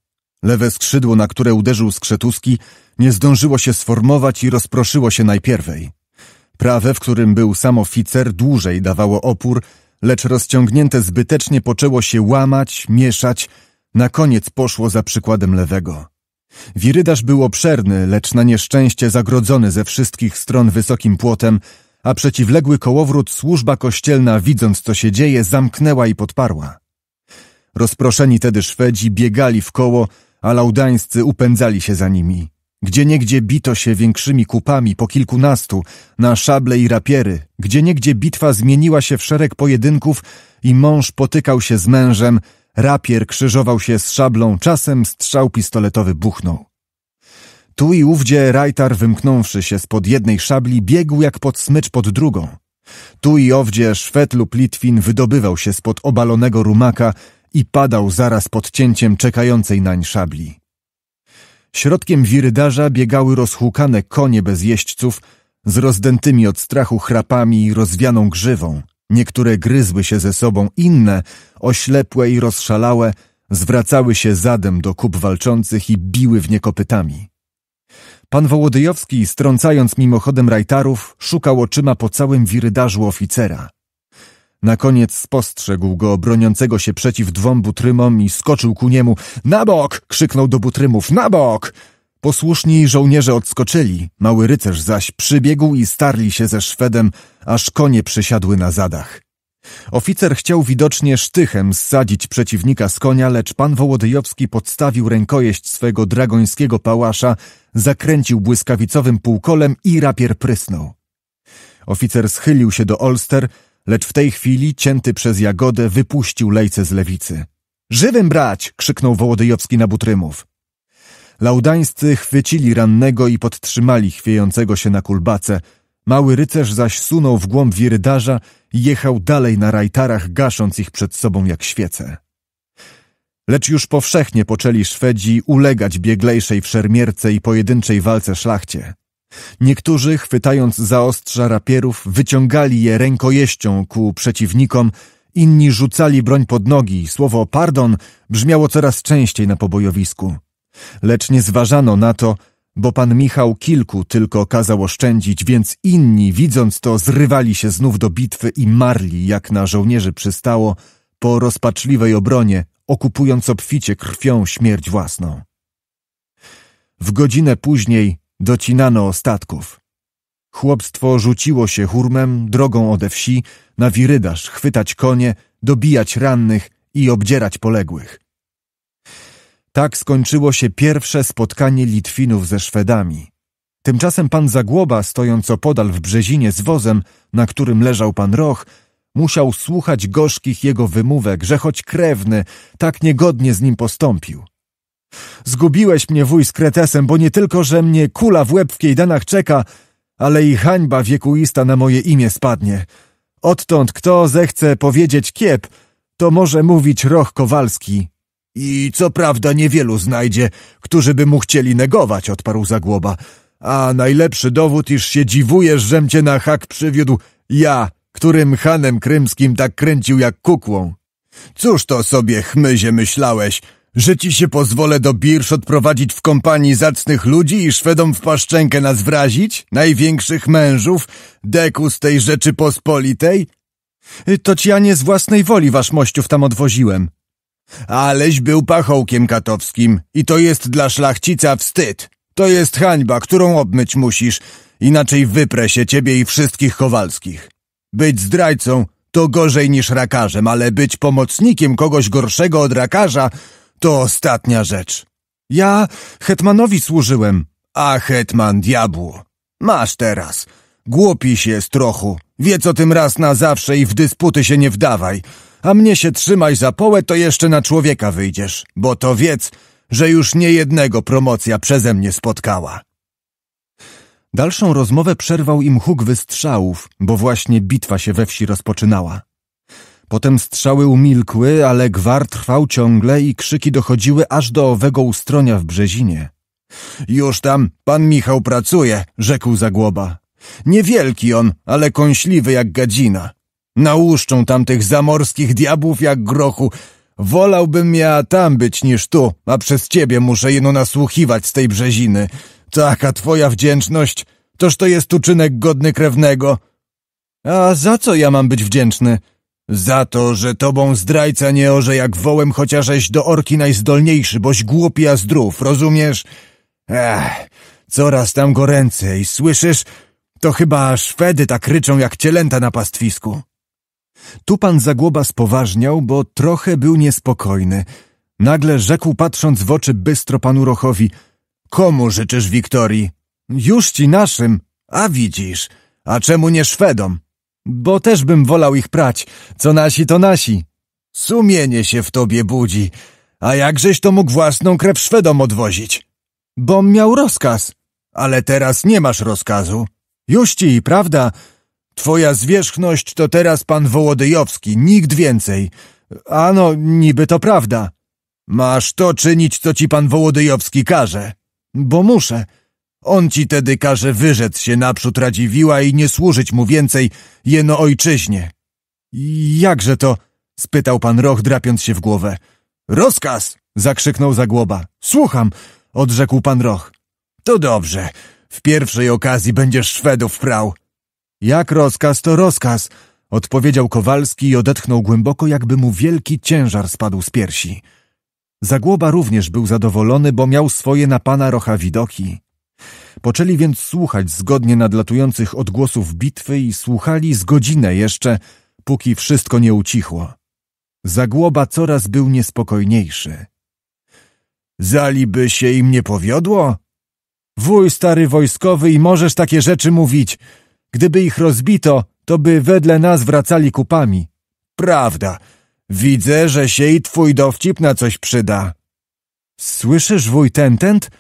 Lewe skrzydło, na które uderzył Skrzetuski, nie zdążyło się sformować i rozproszyło się najpierwej. Prawe, w którym był sam oficer, dłużej dawało opór, lecz rozciągnięte zbytecznie poczęło się łamać, mieszać, na koniec poszło za przykładem lewego. Wirydarz był obszerny, lecz na nieszczęście zagrodzony ze wszystkich stron wysokim płotem, a przeciwległy kołowrót służba kościelna, widząc co się dzieje, zamknęła i podparła. Rozproszeni tedy Szwedzi biegali w koło, a laudańscy upędzali się za nimi. Gdzieniegdzie bito się większymi kupami po kilkunastu, na szable i rapiery. Gdzieniegdzie bitwa zmieniła się w szereg pojedynków i mąż potykał się z mężem, Rapier krzyżował się z szablą, czasem strzał pistoletowy buchnął. Tu i ówdzie Rajtar, wymknąwszy się spod jednej szabli, biegł jak pod smycz pod drugą. Tu i owdzie Szwed lub Litwin wydobywał się spod obalonego rumaka i padał zaraz pod cięciem czekającej nań szabli. Środkiem wirydarza biegały rozhukane konie bez jeźdźców z rozdętymi od strachu chrapami i rozwianą grzywą – Niektóre gryzły się ze sobą, inne, oślepłe i rozszalałe, zwracały się zadem do kup walczących i biły w nie kopytami. Pan Wołodyjowski, strącając mimochodem rajtarów, szukał oczyma po całym wirydarzu oficera. Na koniec spostrzegł go broniącego się przeciw dwom butrymom i skoczył ku niemu. Na bok! krzyknął do butrymów. Na bok! Posłuszni żołnierze odskoczyli, mały rycerz zaś przybiegł i starli się ze Szwedem, aż konie przesiadły na zadach. Oficer chciał widocznie sztychem zsadzić przeciwnika z konia, lecz pan Wołodyjowski podstawił rękojeść swego dragońskiego pałasza, zakręcił błyskawicowym półkolem i rapier prysnął. Oficer schylił się do Olster, lecz w tej chwili, cięty przez jagodę, wypuścił lejce z lewicy. Żywym brać! krzyknął Wołodyjowski na Butrymów. Laudańscy chwycili rannego i podtrzymali chwiejącego się na kulbace. Mały rycerz zaś sunął w głąb wirydarza i jechał dalej na rajtarach, gasząc ich przed sobą jak świece. Lecz już powszechnie poczęli Szwedzi ulegać bieglejszej szermierce i pojedynczej walce szlachcie. Niektórzy, chwytając za ostrza rapierów, wyciągali je rękojeścią ku przeciwnikom, inni rzucali broń pod nogi słowo pardon brzmiało coraz częściej na pobojowisku. Lecz nie zważano na to, bo pan Michał kilku tylko kazał oszczędzić, więc inni, widząc to, zrywali się znów do bitwy i marli, jak na żołnierzy przystało, po rozpaczliwej obronie, okupując obficie krwią śmierć własną. W godzinę później docinano ostatków. Chłopstwo rzuciło się hurmem drogą ode wsi na wirydasz, chwytać konie, dobijać rannych i obdzierać poległych. Tak skończyło się pierwsze spotkanie Litwinów ze Szwedami. Tymczasem pan Zagłoba, stojąc opodal w Brzezinie z wozem, na którym leżał pan Roch, musiał słuchać gorzkich jego wymówek, że choć krewny, tak niegodnie z nim postąpił. Zgubiłeś mnie wuj z kretesem, bo nie tylko, że mnie kula w łeb w kiejdanach czeka, ale i hańba wiekuista na moje imię spadnie. Odtąd kto zechce powiedzieć kiep, to może mówić Roch Kowalski, i co prawda niewielu znajdzie, którzy by mu chcieli negować, odparł Zagłoba. A najlepszy dowód, iż się dziwujesz, żem cię na hak przywiódł ja, którym hanem krymskim tak kręcił jak kukłą. Cóż to sobie, chmyzie, myślałeś, że ci się pozwolę do Birsz odprowadzić w kompanii zacnych ludzi i Szwedom w paszczenkę nas wrazić? Największych mężów? Deku z tej Rzeczypospolitej? To ci ja nie z własnej woli, wasz mościów, tam odwoziłem. Aleś był pachołkiem katowskim i to jest dla szlachcica wstyd. To jest hańba, którą obmyć musisz, inaczej wyprę się ciebie i wszystkich Kowalskich. Być zdrajcą to gorzej niż rakarzem, ale być pomocnikiem kogoś gorszego od rakarza to ostatnia rzecz. Ja hetmanowi służyłem, a hetman diabłu. Masz teraz. Głupi się trochu. Wie co tym raz na zawsze i w dysputy się nie wdawaj a mnie się trzymaj za połę, to jeszcze na człowieka wyjdziesz, bo to wiedz, że już nie jednego promocja przeze mnie spotkała. Dalszą rozmowę przerwał im huk wystrzałów, bo właśnie bitwa się we wsi rozpoczynała. Potem strzały umilkły, ale gwar trwał ciągle i krzyki dochodziły aż do owego ustronia w Brzezinie. Już tam pan Michał pracuje, rzekł Zagłoba. Niewielki on, ale kąśliwy jak gadzina. Nauszczą tamtych zamorskich diabłów jak grochu. Wolałbym ja tam być niż tu, a przez ciebie muszę jeno nasłuchiwać z tej brzeziny. Taka twoja wdzięczność, toż to jest uczynek godny krewnego. A za co ja mam być wdzięczny? Za to, że tobą zdrajca nie orze jak wołem, chociażeś do orki najzdolniejszy, boś głupi a zdrów, rozumiesz? Ech, coraz tam goręcej, słyszysz? To chyba Szwedy tak ryczą jak cielęta na pastwisku. Tu pan Zagłoba spoważniał, bo trochę był niespokojny. Nagle rzekł, patrząc w oczy bystro panu Rochowi. Komu życzysz wiktorii? Już ci naszym. A widzisz. A czemu nie Szwedom? Bo też bym wolał ich prać. Co nasi, to nasi. Sumienie się w tobie budzi. A jakżeś to mógł własną krew Szwedom odwozić? Bo miał rozkaz. Ale teraz nie masz rozkazu. Już ci, prawda? Twoja zwierzchność to teraz pan Wołodyjowski, nikt więcej. Ano, niby to prawda. Masz to czynić, co ci pan Wołodyjowski każe. Bo muszę. On ci tedy każe wyrzec się naprzód Radziwiła i nie służyć mu więcej jeno ojczyźnie. Jakże to? spytał pan Roch, drapiąc się w głowę. Rozkaz! zakrzyknął Zagłoba. Słucham, odrzekł pan Roch. To dobrze. W pierwszej okazji będziesz Szwedów prał. Jak rozkaz, to rozkaz, odpowiedział Kowalski i odetchnął głęboko, jakby mu wielki ciężar spadł z piersi. Zagłoba również był zadowolony, bo miał swoje na pana Rocha widoki. Poczęli więc słuchać zgodnie nadlatujących odgłosów bitwy i słuchali z godzinę jeszcze, póki wszystko nie ucichło. Zagłoba coraz był niespokojniejszy. Zaliby się im nie powiodło? Wuj stary wojskowy i możesz takie rzeczy mówić – Gdyby ich rozbito, to by wedle nas wracali kupami. Prawda. Widzę, że się i twój dowcip na coś przyda. Słyszysz, wuj tentent?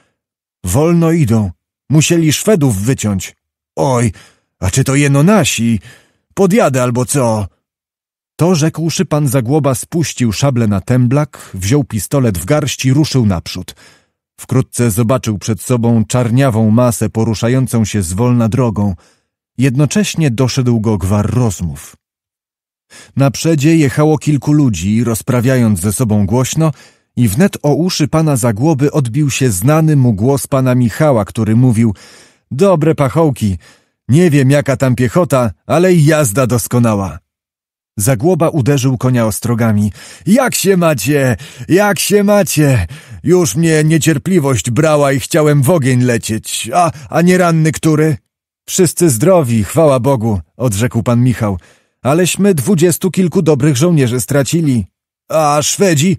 Wolno idą. Musieli Szwedów wyciąć. Oj, a czy to jeno nasi? Podjadę albo co? To rzekłszy pan Zagłoba spuścił szable na temblak, wziął pistolet w garść i ruszył naprzód. Wkrótce zobaczył przed sobą czarniawą masę poruszającą się zwolna drogą – Jednocześnie doszedł go gwar rozmów. Na przedzie jechało kilku ludzi, rozprawiając ze sobą głośno, i wnet o uszy pana Zagłoby odbił się znany mu głos pana Michała, który mówił Dobre pachołki, nie wiem jaka tam piechota, ale jazda doskonała. Zagłoba uderzył konia ostrogami. Jak się macie? Jak się macie? Już mnie niecierpliwość brała i chciałem w ogień lecieć. A, a nie ranny który? Wszyscy zdrowi, chwała Bogu, odrzekł pan Michał. Aleśmy dwudziestu kilku dobrych żołnierzy stracili. A Szwedzi?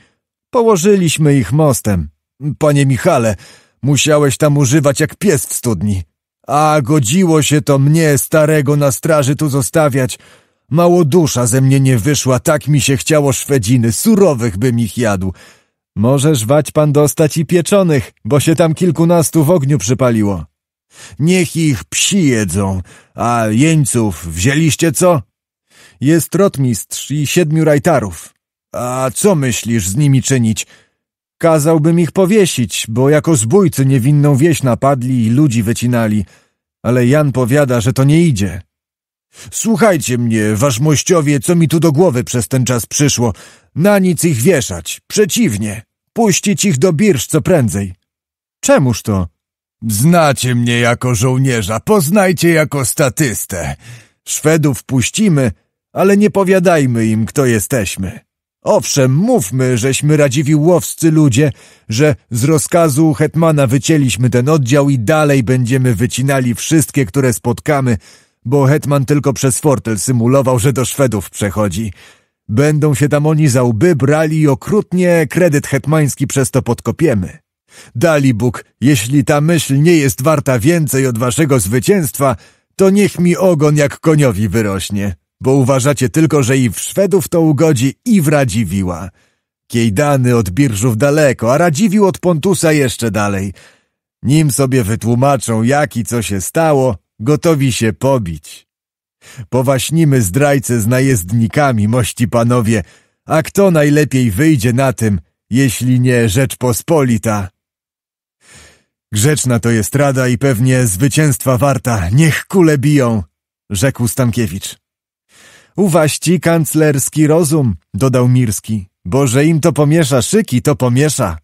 Położyliśmy ich mostem. Panie Michale, musiałeś tam używać jak pies w studni. A godziło się to mnie, starego, na straży tu zostawiać. Mało dusza ze mnie nie wyszła, tak mi się chciało Szwedziny, surowych bym ich jadł. Możesz wać pan dostać i pieczonych, bo się tam kilkunastu w ogniu przypaliło. Niech ich psi jedzą, a jeńców wzięliście co? Jest rotmistrz i siedmiu rajtarów. A co myślisz z nimi czynić? Kazałbym ich powiesić, bo jako zbójcy niewinną wieś napadli i ludzi wycinali. Ale Jan powiada, że to nie idzie. Słuchajcie mnie, waszmościowie, co mi tu do głowy przez ten czas przyszło. Na nic ich wieszać. Przeciwnie. Puścić ich do birż co prędzej. Czemuż to? Znacie mnie jako żołnierza, poznajcie jako statystę. Szwedów puścimy, ale nie powiadajmy im, kto jesteśmy. Owszem, mówmy, żeśmy radziwi łowscy ludzie, że z rozkazu hetmana wycięliśmy ten oddział i dalej będziemy wycinali wszystkie, które spotkamy, bo hetman tylko przez fortel symulował, że do Szwedów przechodzi. Będą się tam oni za łby brali i okrutnie kredyt hetmański przez to podkopiemy. Dali Bóg, jeśli ta myśl nie jest warta więcej od waszego zwycięstwa, to niech mi ogon jak koniowi wyrośnie, bo uważacie tylko, że i w Szwedów to ugodzi i w Radziwiła. Kiejdany od Birżów daleko, a Radziwił od Pontusa jeszcze dalej. Nim sobie wytłumaczą, jak i co się stało, gotowi się pobić. Powaśnimy zdrajcę z najezdnikami, mości panowie, a kto najlepiej wyjdzie na tym, jeśli nie Rzeczpospolita? Grzeczna to jest rada i pewnie zwycięstwa warta. Niech kule biją, rzekł Stankiewicz. Uwaści kanclerski rozum, dodał Mirski, bo że im to pomiesza szyki, to pomiesza.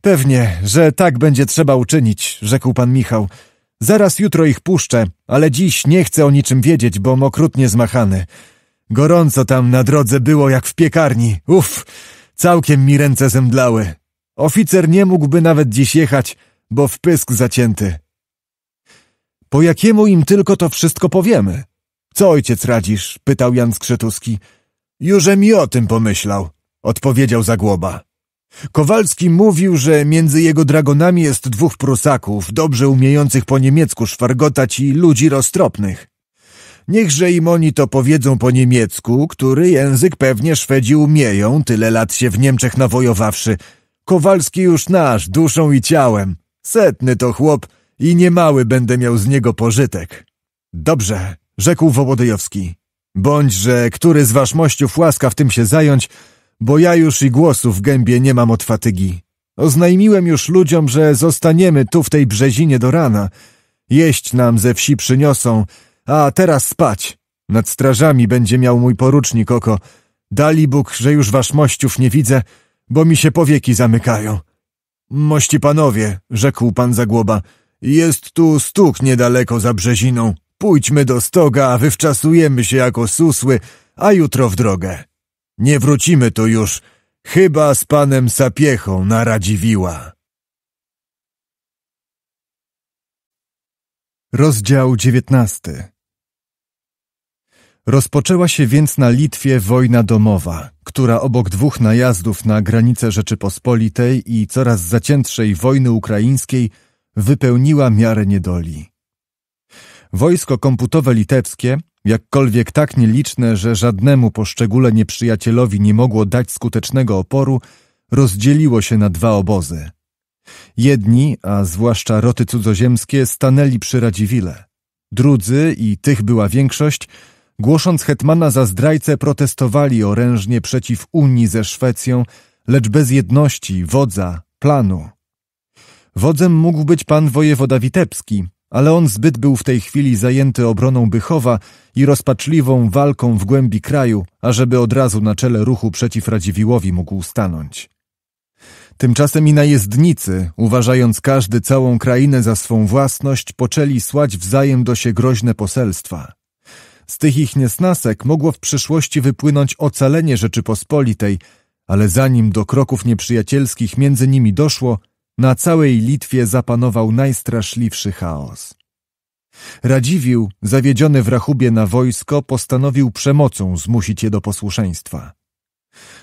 Pewnie, że tak będzie trzeba uczynić, rzekł pan Michał. Zaraz jutro ich puszczę, ale dziś nie chcę o niczym wiedzieć, bom okrutnie zmachany. Gorąco tam na drodze było jak w piekarni. Uff, całkiem mi ręce zemdlały. Oficer nie mógłby nawet dziś jechać, bo w pysk zacięty. Po jakiemu im tylko to wszystko powiemy? Co ojciec radzisz? pytał Jan Skrzetuski. Jużem mi o tym pomyślał, odpowiedział Zagłoba. Kowalski mówił, że między jego dragonami jest dwóch prusaków, dobrze umiejących po niemiecku szwargotać i ludzi roztropnych. Niechże im oni to powiedzą po niemiecku, który język pewnie Szwedzi umieją, tyle lat się w Niemczech nawojowawszy – Kowalski już nasz, duszą i ciałem. Setny to chłop i niemały będę miał z niego pożytek. Dobrze, rzekł Wołodyjowski. Bądź, że który z mościów łaska w tym się zająć, bo ja już i głosu w gębie nie mam od fatygi. Oznajmiłem już ludziom, że zostaniemy tu w tej brzezinie do rana. Jeść nam ze wsi przyniosą, a teraz spać. Nad strażami będzie miał mój porucznik oko. Dali Bóg, że już mościów nie widzę — bo mi się powieki zamykają. Mości panowie, rzekł pan Zagłoba, jest tu stuk niedaleko za Brzeziną. Pójdźmy do stoga, a wywczasujemy się jako susły, a jutro w drogę. Nie wrócimy tu już, chyba z panem Sapiechą naradziwiła. Rozdział dziewiętnasty Rozpoczęła się więc na Litwie wojna domowa, która obok dwóch najazdów na granicę Rzeczypospolitej i coraz zaciętszej wojny ukraińskiej wypełniła miarę niedoli. Wojsko komputowe litewskie, jakkolwiek tak nieliczne, że żadnemu poszczególnie nieprzyjacielowi nie mogło dać skutecznego oporu, rozdzieliło się na dwa obozy. Jedni, a zwłaszcza roty cudzoziemskie, stanęli przy Radziwile. Drudzy, i tych była większość, Głosząc Hetmana za zdrajcę, protestowali orężnie przeciw Unii ze Szwecją, lecz bez jedności, wodza, planu. Wodzem mógł być pan wojewoda Witebski, ale on zbyt był w tej chwili zajęty obroną Bychowa i rozpaczliwą walką w głębi kraju, ażeby od razu na czele ruchu przeciw Radziwiłowi mógł stanąć. Tymczasem i najezdnicy, uważając każdy całą krainę za swą własność, poczęli słać wzajem do się groźne poselstwa. Z tych ich niesnasek mogło w przyszłości wypłynąć ocalenie Rzeczypospolitej, ale zanim do kroków nieprzyjacielskich między nimi doszło, na całej Litwie zapanował najstraszliwszy chaos. Radziwił, zawiedziony w Rachubie na wojsko, postanowił przemocą zmusić je do posłuszeństwa.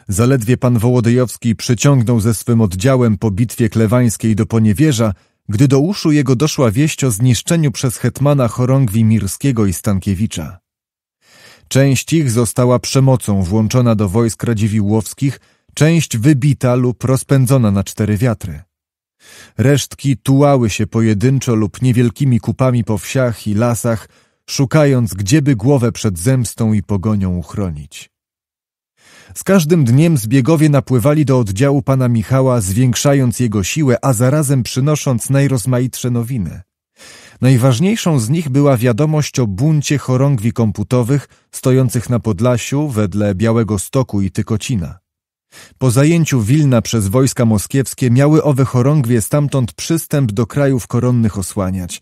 Zaledwie pan Wołodyjowski przyciągnął ze swym oddziałem po bitwie klewańskiej do Poniewierza, gdy do uszu jego doszła wieść o zniszczeniu przez hetmana chorągwi Mirskiego i Stankiewicza. Część ich została przemocą włączona do wojsk radziwiłłowskich, część wybita lub rozpędzona na cztery wiatry. Resztki tułały się pojedynczo lub niewielkimi kupami po wsiach i lasach, szukając gdzieby głowę przed zemstą i pogonią uchronić. Z każdym dniem zbiegowie napływali do oddziału pana Michała, zwiększając jego siłę, a zarazem przynosząc najrozmaitsze nowiny. Najważniejszą z nich była wiadomość o buncie chorągwi komputowych stojących na Podlasiu wedle Białego Stoku i Tykocina. Po zajęciu Wilna przez wojska moskiewskie miały owe chorągwie stamtąd przystęp do krajów koronnych osłaniać,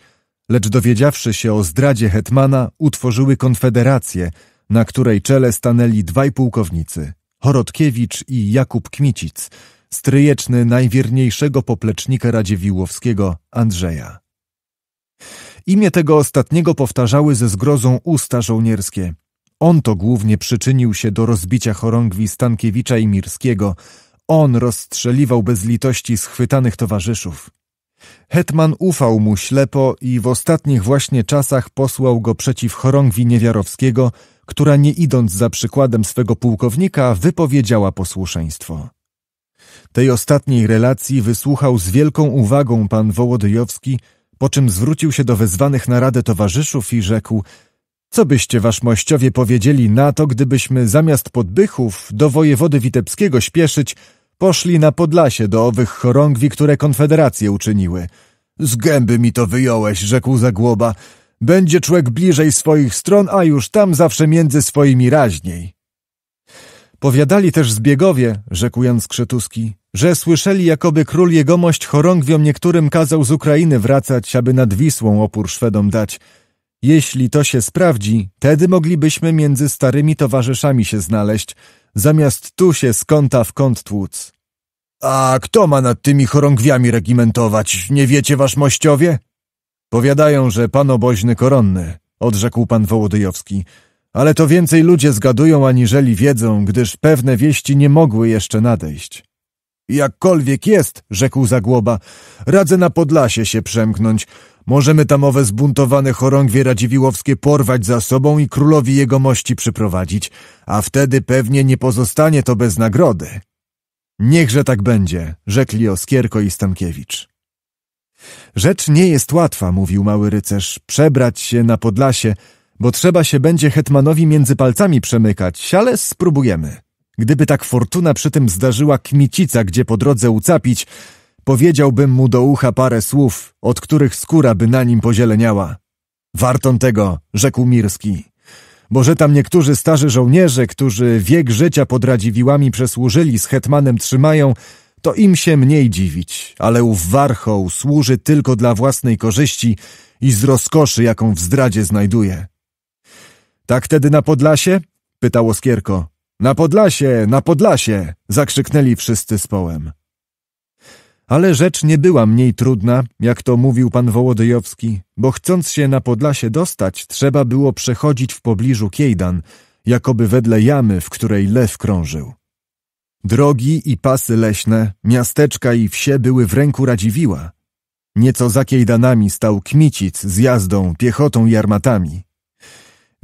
lecz dowiedziawszy się o zdradzie hetmana, utworzyły konfederację, na której czele stanęli dwaj pułkownicy – Horodkiewicz i Jakub Kmicic, stryjeczny najwierniejszego poplecznika Radziwiłłowskiego Andrzeja. Imię tego ostatniego powtarzały ze zgrozą usta żołnierskie. On to głównie przyczynił się do rozbicia chorągwi Stankiewicza i Mirskiego. On rozstrzeliwał bez litości schwytanych towarzyszów. Hetman ufał mu ślepo i w ostatnich właśnie czasach posłał go przeciw chorągwi Niewiarowskiego, która nie idąc za przykładem swego pułkownika wypowiedziała posłuszeństwo. Tej ostatniej relacji wysłuchał z wielką uwagą pan Wołodyjowski, po czym zwrócił się do wezwanych na radę towarzyszów i rzekł co byście wasz mościowie powiedzieli na to, gdybyśmy zamiast podbychów do wojewody witebskiego śpieszyć, poszli na Podlasie do owych chorągwi, które konfederacje uczyniły? Z gęby mi to wyjąłeś, rzekł Zagłoba. Będzie człowiek bliżej swoich stron, a już tam zawsze między swoimi raźniej. Powiadali też zbiegowie, rzekł Jan Skrzetuski, że słyszeli, jakoby król jegomość chorągwiom niektórym kazał z Ukrainy wracać, aby nad Wisłą opór Szwedom dać. Jeśli to się sprawdzi, tedy moglibyśmy między starymi towarzyszami się znaleźć, zamiast tu się z kąta w kąt tłuc. A kto ma nad tymi chorągwiami regimentować, nie wiecie, wasz mościowie? Powiadają, że pan oboźny koronny, odrzekł pan Wołodyjowski. Ale to więcej ludzie zgadują aniżeli wiedzą, gdyż pewne wieści nie mogły jeszcze nadejść. Jakkolwiek jest, rzekł Zagłoba, radzę na Podlasie się przemknąć. Możemy tam owe zbuntowane chorągwie Radziwiłowskie porwać za sobą i królowi jego mości przyprowadzić, a wtedy pewnie nie pozostanie to bez nagrody. Niechże tak będzie, rzekli Oskierko i Stankiewicz. Rzecz nie jest łatwa, mówił mały rycerz, przebrać się na Podlasie, bo trzeba się będzie hetmanowi między palcami przemykać, ale spróbujemy. Gdyby tak fortuna przy tym zdarzyła kmicica, gdzie po drodze ucapić, powiedziałbym mu do ucha parę słów, od których skóra by na nim pozieleniała. Wartą tego, rzekł Mirski. Bo że tam niektórzy starzy żołnierze, którzy wiek życia pod Radziwiłami przesłużyli, z hetmanem trzymają, to im się mniej dziwić, ale ów warchoł służy tylko dla własnej korzyści i z rozkoszy, jaką w zdradzie znajduje. Tak tedy na Podlasie? pytało Skierko. Na Podlasie, na Podlasie! zakrzyknęli wszyscy z połem. Ale rzecz nie była mniej trudna, jak to mówił pan Wołodyjowski, bo chcąc się na Podlasie dostać, trzeba było przechodzić w pobliżu Kiejdan, jakoby wedle jamy, w której lew krążył. Drogi i pasy leśne, miasteczka i wsie były w ręku Radziwiła. Nieco za Kiejdanami stał Kmicic z jazdą, piechotą i armatami.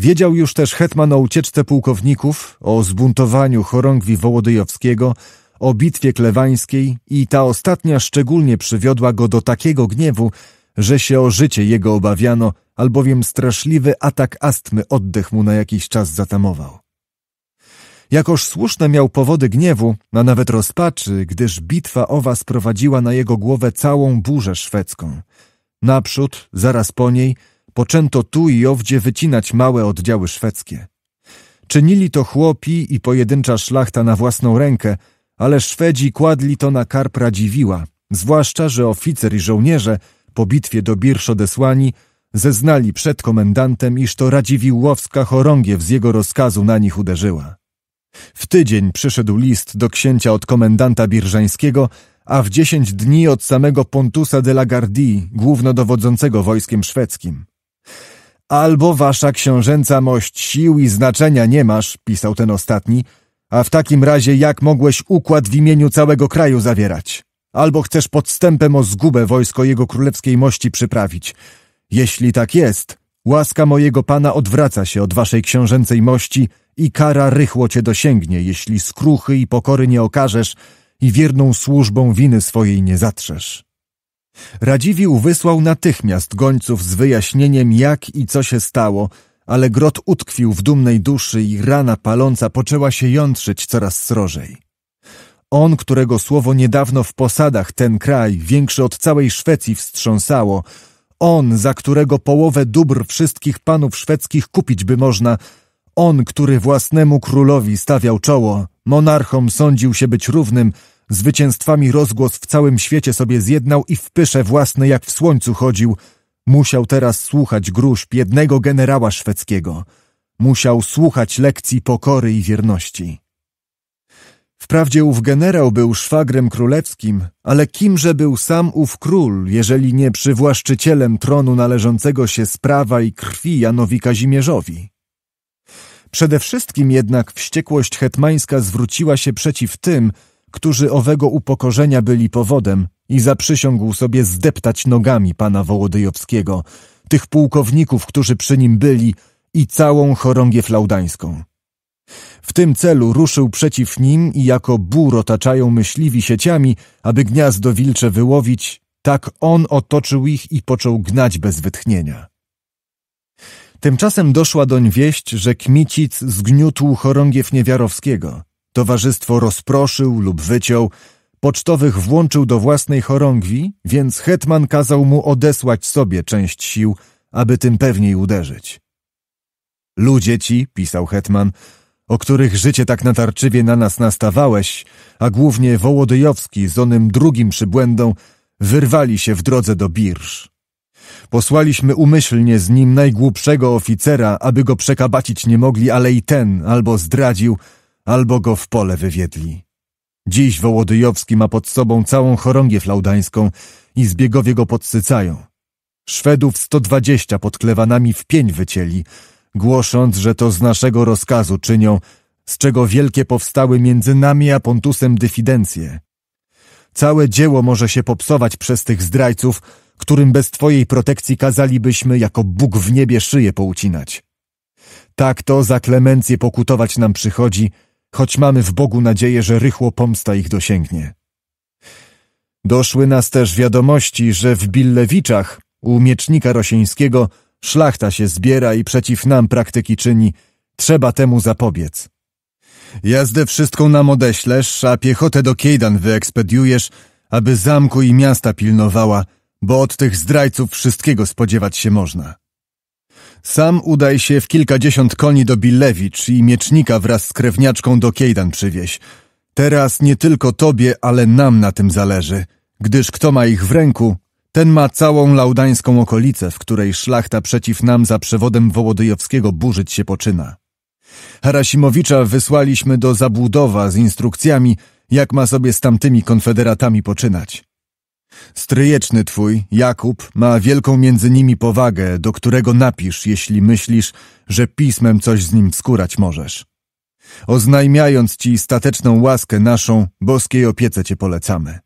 Wiedział już też hetman o ucieczce pułkowników, o zbuntowaniu chorągwi Wołodyjowskiego, o bitwie klewańskiej i ta ostatnia szczególnie przywiodła go do takiego gniewu, że się o życie jego obawiano, albowiem straszliwy atak astmy oddech mu na jakiś czas zatamował. Jakoż słuszne miał powody gniewu, a nawet rozpaczy, gdyż bitwa owa sprowadziła na jego głowę całą burzę szwedzką. Naprzód, zaraz po niej – Poczęto tu i owdzie wycinać małe oddziały szwedzkie. Czynili to chłopi i pojedyncza szlachta na własną rękę, ale Szwedzi kładli to na karp Radziwiła, zwłaszcza, że oficer i żołnierze po bitwie do Birsz odesłani zeznali przed komendantem, iż to Radziwiłłowska chorągiew z jego rozkazu na nich uderzyła. W tydzień przyszedł list do księcia od komendanta birżańskiego, a w dziesięć dni od samego Pontusa de la Gardie, głównodowodzącego wojskiem szwedzkim. Albo wasza książęca mość sił i znaczenia nie masz, pisał ten ostatni, a w takim razie jak mogłeś układ w imieniu całego kraju zawierać? Albo chcesz podstępem o zgubę wojsko jego królewskiej mości przyprawić. Jeśli tak jest, łaska mojego pana odwraca się od waszej książęcej mości i kara rychło cię dosięgnie, jeśli skruchy i pokory nie okażesz i wierną służbą winy swojej nie zatrzesz. Radziwił wysłał natychmiast gońców z wyjaśnieniem, jak i co się stało, ale grot utkwił w dumnej duszy i rana paląca poczęła się jątrzyć coraz srożej. On, którego słowo niedawno w posadach ten kraj, większy od całej Szwecji, wstrząsało, on, za którego połowę dóbr wszystkich panów szwedzkich kupić by można, on, który własnemu królowi stawiał czoło, monarchom sądził się być równym, zwycięstwami rozgłos w całym świecie sobie zjednał i w pysze własne jak w słońcu chodził, musiał teraz słuchać gruźb jednego generała szwedzkiego. Musiał słuchać lekcji pokory i wierności. Wprawdzie ów generał był szwagrem królewskim, ale kimże był sam ów król, jeżeli nie przywłaszczycielem tronu należącego się z prawa i krwi Janowi Kazimierzowi? Przede wszystkim jednak wściekłość hetmańska zwróciła się przeciw tym, którzy owego upokorzenia byli powodem i zaprzysiągł sobie zdeptać nogami pana Wołodyjowskiego, tych pułkowników, którzy przy nim byli i całą chorągię flaudańską. W tym celu ruszył przeciw nim i jako bur otaczają myśliwi sieciami, aby gniazdo wilcze wyłowić, tak on otoczył ich i począł gnać bez wytchnienia. Tymczasem doszła doń wieść, że Kmicic zgniótł chorągiew Niewiarowskiego – Towarzystwo rozproszył lub wyciął, pocztowych włączył do własnej chorągwi, więc hetman kazał mu odesłać sobie część sił, aby tym pewniej uderzyć. Ludzie ci, pisał hetman, o których życie tak natarczywie na nas nastawałeś, a głównie Wołodyjowski z onym drugim przybłędą, wyrwali się w drodze do Birż. Posłaliśmy umyślnie z nim najgłupszego oficera, aby go przekabacić nie mogli, ale i ten albo zdradził, albo go w pole wywiedli. Dziś Wołodyjowski ma pod sobą całą chorągię flaudańską i zbiegowie go podsycają. Szwedów 120 pod klewanami w pień wycięli, głosząc, że to z naszego rozkazu czynią, z czego wielkie powstały między nami a Pontusem dyfidencje. Całe dzieło może się popsować przez tych zdrajców, którym bez Twojej protekcji kazalibyśmy jako Bóg w niebie szyję poucinać. Tak to za klemencję pokutować nam przychodzi – choć mamy w Bogu nadzieję, że rychło pomsta ich dosięgnie. Doszły nas też wiadomości, że w Billewiczach, u miecznika rosieńskiego, szlachta się zbiera i przeciw nam praktyki czyni. Trzeba temu zapobiec. Jazdę wszystką nam odeślesz, a piechotę do Kejdan wyekspediujesz, aby zamku i miasta pilnowała, bo od tych zdrajców wszystkiego spodziewać się można. Sam udaj się w kilkadziesiąt koni do Billewicz i miecznika wraz z krewniaczką do Kejdan przywieź. Teraz nie tylko tobie, ale nam na tym zależy, gdyż kto ma ich w ręku, ten ma całą laudańską okolicę, w której szlachta przeciw nam za przewodem Wołodyjowskiego burzyć się poczyna. Harasimowicza wysłaliśmy do Zabłudowa z instrukcjami, jak ma sobie z tamtymi konfederatami poczynać. Stryjeczny twój, Jakub, ma wielką między nimi powagę, do którego napisz, jeśli myślisz, że pismem coś z nim wskurać możesz. Oznajmiając ci stateczną łaskę naszą, boskiej opiece cię polecamy.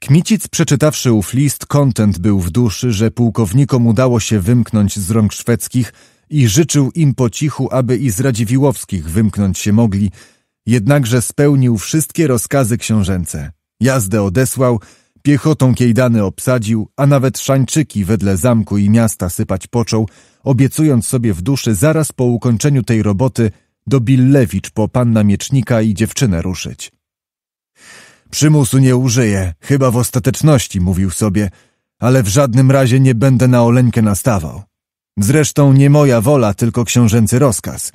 Kmicic, przeczytawszy ów list, kontent był w duszy, że pułkownikom udało się wymknąć z rąk szwedzkich i życzył im po cichu, aby i z Radziwiłowskich wymknąć się mogli, jednakże spełnił wszystkie rozkazy książęce – Jazdę odesłał, piechotą Kiejdany obsadził, a nawet szańczyki wedle zamku i miasta sypać począł, obiecując sobie w duszy zaraz po ukończeniu tej roboty do Billewicz po panna miecznika i dziewczynę ruszyć. Przymusu nie użyję, chyba w ostateczności, mówił sobie, ale w żadnym razie nie będę na Oleńkę nastawał. Zresztą nie moja wola, tylko książęcy rozkaz.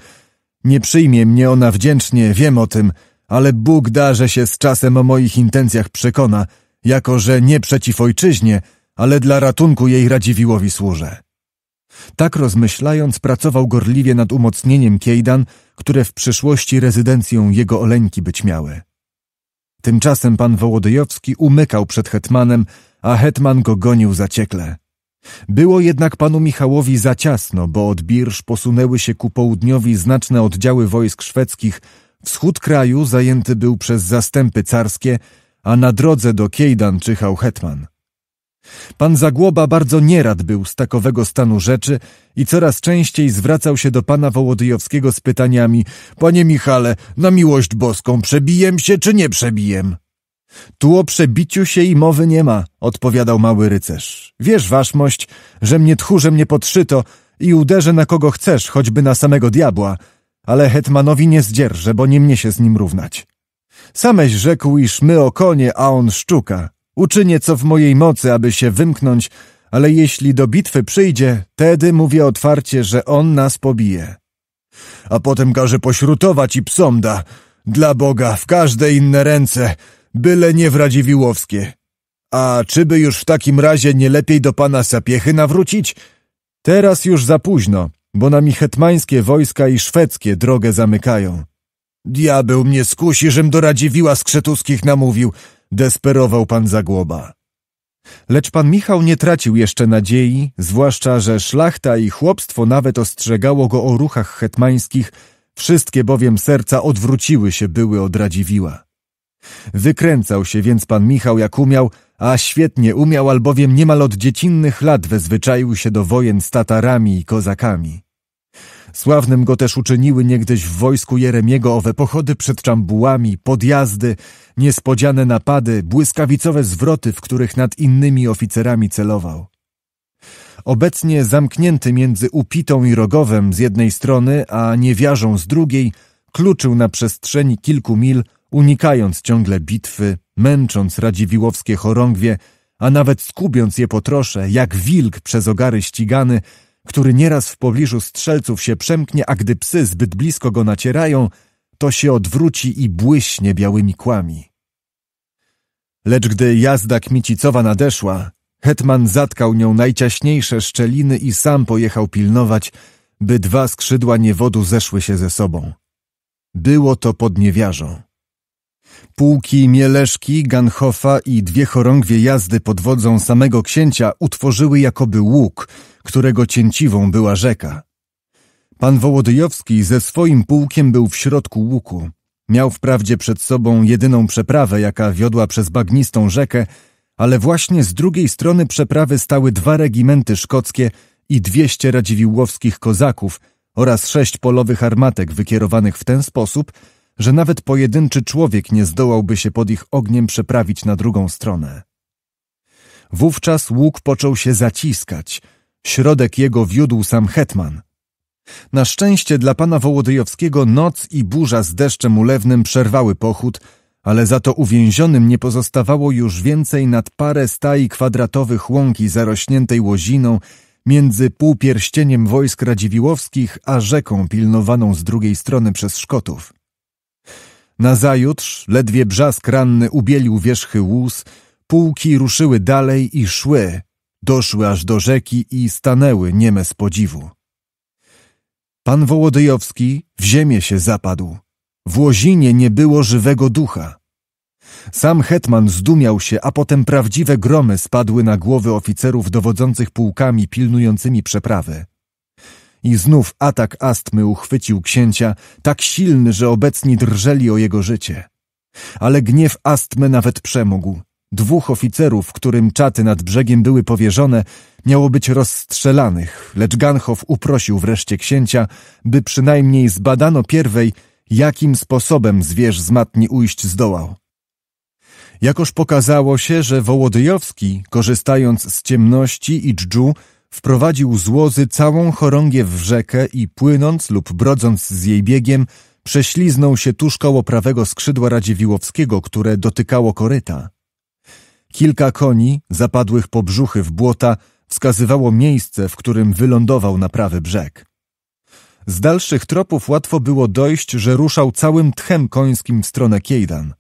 Nie przyjmie mnie ona wdzięcznie, wiem o tym – ale Bóg da, że się z czasem o moich intencjach przekona, jako że nie przeciw ojczyźnie, ale dla ratunku jej Radziwiłowi służę. Tak rozmyślając, pracował gorliwie nad umocnieniem Kiejdan, które w przyszłości rezydencją jego Oleńki być miały. Tymczasem pan Wołodyjowski umykał przed hetmanem, a hetman go gonił zaciekle. Było jednak panu Michałowi za ciasno, bo od Birsz posunęły się ku południowi znaczne oddziały wojsk szwedzkich, Wschód kraju zajęty był przez zastępy carskie, a na drodze do Kiejdan czyhał hetman. Pan Zagłoba bardzo nierad był z takowego stanu rzeczy i coraz częściej zwracał się do pana Wołodyjowskiego z pytaniami Panie Michale, na miłość boską, przebijem się czy nie przebijem? Tu o przebiciu się i mowy nie ma, odpowiadał mały rycerz. Wiesz, waszmość, że mnie tchórzem nie podszyto i uderzę na kogo chcesz, choćby na samego diabła – ale hetmanowi nie zdzierżę, bo nie mnie się z nim równać. Sameś rzekł, iż my o konie, a on szczuka. Uczynię co w mojej mocy, aby się wymknąć, ale jeśli do bitwy przyjdzie, tedy mówię otwarcie, że on nas pobije. A potem każe pośrutować i psom da, dla Boga, w każde inne ręce, byle nie w Radziwiłowskie. A czyby już w takim razie nie lepiej do pana Sapiechy nawrócić? Teraz już za późno, bo nami hetmańskie wojska i szwedzkie drogę zamykają. Diabeł mnie skusi, żem do Radziwiła Skrzetuskich namówił, desperował pan Zagłoba. Lecz pan Michał nie tracił jeszcze nadziei, zwłaszcza, że szlachta i chłopstwo nawet ostrzegało go o ruchach hetmańskich, wszystkie bowiem serca odwróciły się były od Radziwiła. Wykręcał się więc pan Michał jak umiał, a świetnie umiał, albowiem niemal od dziecinnych lat wezwyczaił się do wojen z Tatarami i Kozakami. Sławnym go też uczyniły niegdyś w wojsku Jeremiego owe pochody przed czambułami, podjazdy, niespodziane napady, błyskawicowe zwroty, w których nad innymi oficerami celował. Obecnie zamknięty między Upitą i Rogowem z jednej strony, a Niewiarzą z drugiej, kluczył na przestrzeni kilku mil, unikając ciągle bitwy, męcząc radziwiłowskie chorągwie, a nawet skubiąc je po trosze, jak wilk przez ogary ścigany, który nieraz w pobliżu strzelców się przemknie, a gdy psy zbyt blisko go nacierają, to się odwróci i błyśnie białymi kłami. Lecz gdy jazda Kmicicowa nadeszła, hetman zatkał nią najciaśniejsze szczeliny i sam pojechał pilnować, by dwa skrzydła niewodu zeszły się ze sobą. Było to pod niewiarzą. Pułki Mieleszki, Ganhofa i dwie chorągwie jazdy pod wodzą samego księcia utworzyły jakoby łuk, którego cięciwą była rzeka. Pan Wołodyjowski ze swoim pułkiem był w środku łuku. Miał wprawdzie przed sobą jedyną przeprawę, jaka wiodła przez bagnistą rzekę, ale właśnie z drugiej strony przeprawy stały dwa regimenty szkockie i dwieście radziwiłłowskich kozaków oraz sześć polowych armatek wykierowanych w ten sposób, że nawet pojedynczy człowiek nie zdołałby się pod ich ogniem przeprawić na drugą stronę. Wówczas łuk począł się zaciskać. Środek jego wiódł sam hetman. Na szczęście dla pana Wołodyjowskiego noc i burza z deszczem ulewnym przerwały pochód, ale za to uwięzionym nie pozostawało już więcej nad parę stai kwadratowych łąki zarośniętej łoziną między półpierścieniem wojsk radziwiłowskich a rzeką pilnowaną z drugiej strony przez Szkotów. Nazajutrz ledwie brzask ranny ubielił wierzchy łus, pułki ruszyły dalej i szły, doszły aż do rzeki i stanęły nieme z podziwu. Pan Wołodyjowski w ziemię się zapadł. W łozinie nie było żywego ducha. Sam hetman zdumiał się, a potem prawdziwe gromy spadły na głowy oficerów dowodzących pułkami pilnującymi przeprawy. I znów atak astmy uchwycił księcia, tak silny, że obecni drżeli o jego życie. Ale gniew astmy nawet przemógł. Dwóch oficerów, którym czaty nad brzegiem były powierzone, miało być rozstrzelanych, lecz Ganhow uprosił wreszcie księcia, by przynajmniej zbadano pierwej, jakim sposobem zwierz z matni ujść zdołał. Jakoż pokazało się, że Wołodyjowski, korzystając z ciemności i dżdżu, wprowadził z łozy całą chorągiew w rzekę i płynąc lub brodząc z jej biegiem, prześliznął się tuż koło prawego skrzydła Radziewiłowskiego, które dotykało koryta. Kilka koni, zapadłych po brzuchy w błota, wskazywało miejsce, w którym wylądował na prawy brzeg. Z dalszych tropów łatwo było dojść, że ruszał całym tchem końskim w stronę Kiejdan.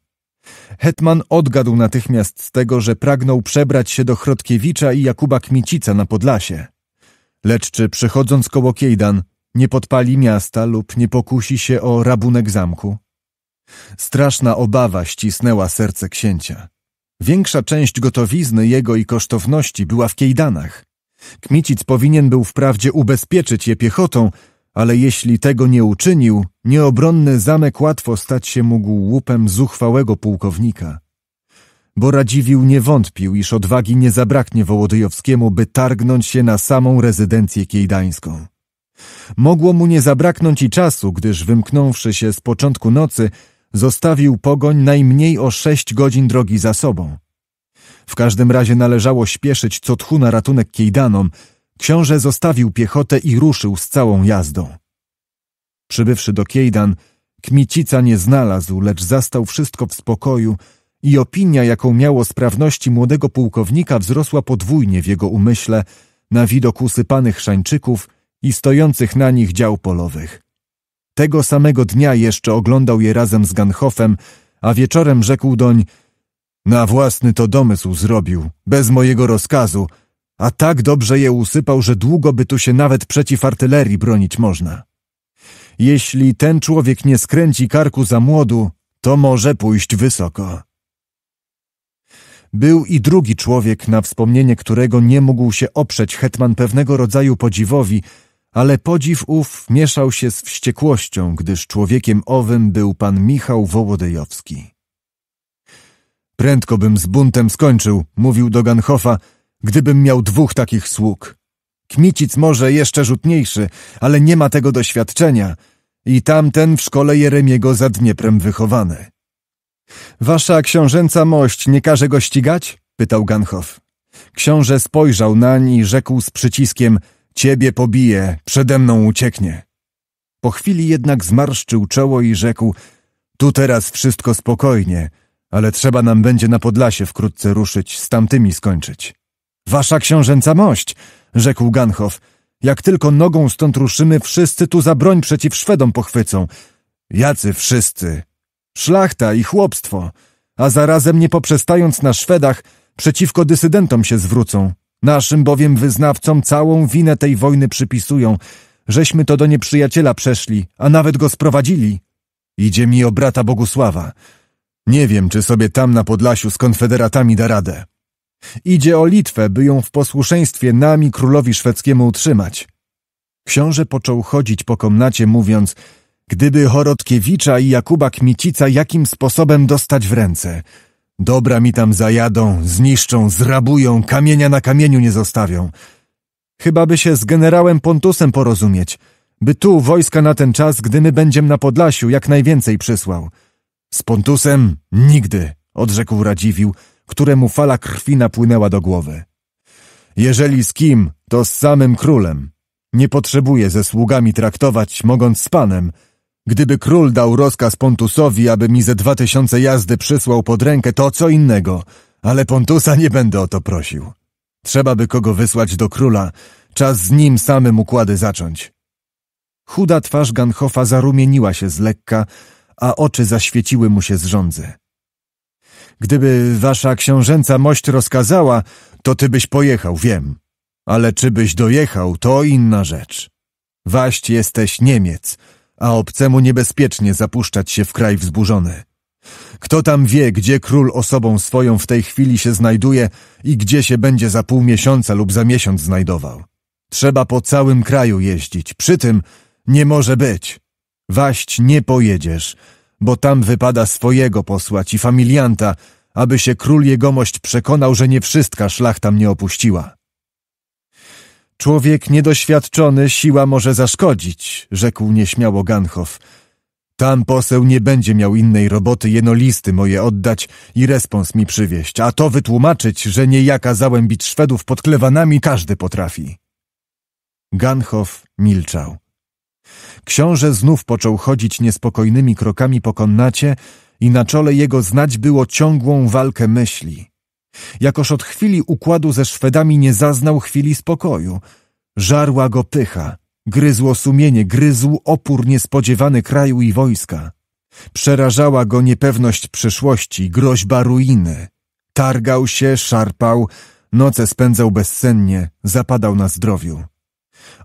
Hetman odgadł natychmiast z tego, że pragnął przebrać się do Chrotkiewicza i Jakuba Kmicica na Podlasie. Lecz czy przechodząc koło Kiejdan nie podpali miasta lub nie pokusi się o rabunek zamku? Straszna obawa ścisnęła serce księcia. Większa część gotowizny jego i kosztowności była w Kiejdanach. Kmicic powinien był wprawdzie ubezpieczyć je piechotą, ale jeśli tego nie uczynił, nieobronny zamek łatwo stać się mógł łupem zuchwałego pułkownika. Bo Radziwił nie wątpił, iż odwagi nie zabraknie Wołodyjowskiemu, by targnąć się na samą rezydencję kiejdańską. Mogło mu nie zabraknąć i czasu, gdyż wymknąwszy się z początku nocy, zostawił pogoń najmniej o sześć godzin drogi za sobą. W każdym razie należało śpieszyć co tchu na ratunek kiejdanom, Książę zostawił piechotę i ruszył z całą jazdą. Przybywszy do Kiejdan, Kmicica nie znalazł, lecz zastał wszystko w spokoju i opinia, jaką miało sprawności młodego pułkownika, wzrosła podwójnie w jego umyśle na widok usypanych szańczyków i stojących na nich dział polowych. Tego samego dnia jeszcze oglądał je razem z Ganhofem, a wieczorem rzekł doń – na własny to domysł zrobił, bez mojego rozkazu – a tak dobrze je usypał, że długo by tu się nawet przeciw artylerii bronić można. Jeśli ten człowiek nie skręci karku za młodu, to może pójść wysoko. Był i drugi człowiek, na wspomnienie którego nie mógł się oprzeć hetman pewnego rodzaju podziwowi, ale podziw ów mieszał się z wściekłością, gdyż człowiekiem owym był pan Michał Wołodyjowski. Prędko bym z buntem skończył, mówił do Ganhofa, Gdybym miał dwóch takich sług. Kmicic może jeszcze rzutniejszy, ale nie ma tego doświadczenia i tamten w szkole Jeremiego za Dnieprem wychowany. Wasza książęca mość nie każe go ścigać? pytał Ganhoff. Książę spojrzał nań i rzekł z przyciskiem Ciebie pobije, przede mną ucieknie. Po chwili jednak zmarszczył czoło i rzekł Tu teraz wszystko spokojnie, ale trzeba nam będzie na Podlasie wkrótce ruszyć, z tamtymi skończyć. Wasza książęca mość, rzekł Ganhoff. Jak tylko nogą stąd ruszymy, wszyscy tu za broń przeciw Szwedom pochwycą. Jacy wszyscy? Szlachta i chłopstwo, a zarazem nie poprzestając na Szwedach, przeciwko dysydentom się zwrócą. Naszym bowiem wyznawcom całą winę tej wojny przypisują. Żeśmy to do nieprzyjaciela przeszli, a nawet go sprowadzili. Idzie mi o brata Bogusława. Nie wiem, czy sobie tam na Podlasiu z konfederatami da radę. Idzie o Litwę, by ją w posłuszeństwie nami królowi szwedzkiemu utrzymać. Książę począł chodzić po komnacie, mówiąc Gdyby Horotkiewicza i Jakuba Kmicica jakim sposobem dostać w ręce? Dobra mi tam zajadą, zniszczą, zrabują, kamienia na kamieniu nie zostawią. Chyba by się z generałem Pontusem porozumieć, by tu wojska na ten czas, gdy my będziemy na Podlasiu, jak najwięcej przysłał. Z Pontusem nigdy, odrzekł Radziwił, któremu fala krwi napłynęła do głowy. Jeżeli z kim, to z samym królem. Nie potrzebuje ze sługami traktować, mogąc z panem. Gdyby król dał rozkaz Pontusowi, aby mi ze dwa tysiące jazdy przysłał pod rękę, to co innego, ale Pontusa nie będę o to prosił. Trzeba by kogo wysłać do króla, czas z nim samym układy zacząć. Chuda twarz Ganhofa zarumieniła się z lekka, a oczy zaświeciły mu się z żądzy. Gdyby wasza książęca mość rozkazała, to ty byś pojechał, wiem. Ale czy byś dojechał, to inna rzecz. Waść jesteś Niemiec, a obcemu niebezpiecznie zapuszczać się w kraj wzburzony. Kto tam wie, gdzie król osobą swoją w tej chwili się znajduje i gdzie się będzie za pół miesiąca lub za miesiąc znajdował? Trzeba po całym kraju jeździć. Przy tym nie może być. Waść nie pojedziesz bo tam wypada swojego posłać i familianta, aby się król jegomość przekonał, że nie wszystka szlachta mnie opuściła. Człowiek niedoświadczony siła może zaszkodzić, rzekł nieśmiało Ganhoff. Tam poseł nie będzie miał innej roboty, jeno listy moje oddać i respons mi przywieść, a to wytłumaczyć, że niejaka załębić Szwedów pod klewanami każdy potrafi. Ganhoff milczał. Książę znów począł chodzić niespokojnymi krokami po konnacie i na czole jego znać było ciągłą walkę myśli. Jakoż od chwili układu ze Szwedami nie zaznał chwili spokoju. Żarła go pycha, gryzło sumienie, gryzł opór niespodziewany kraju i wojska. Przerażała go niepewność przyszłości, groźba ruiny. Targał się, szarpał, noce spędzał bezsennie, zapadał na zdrowiu.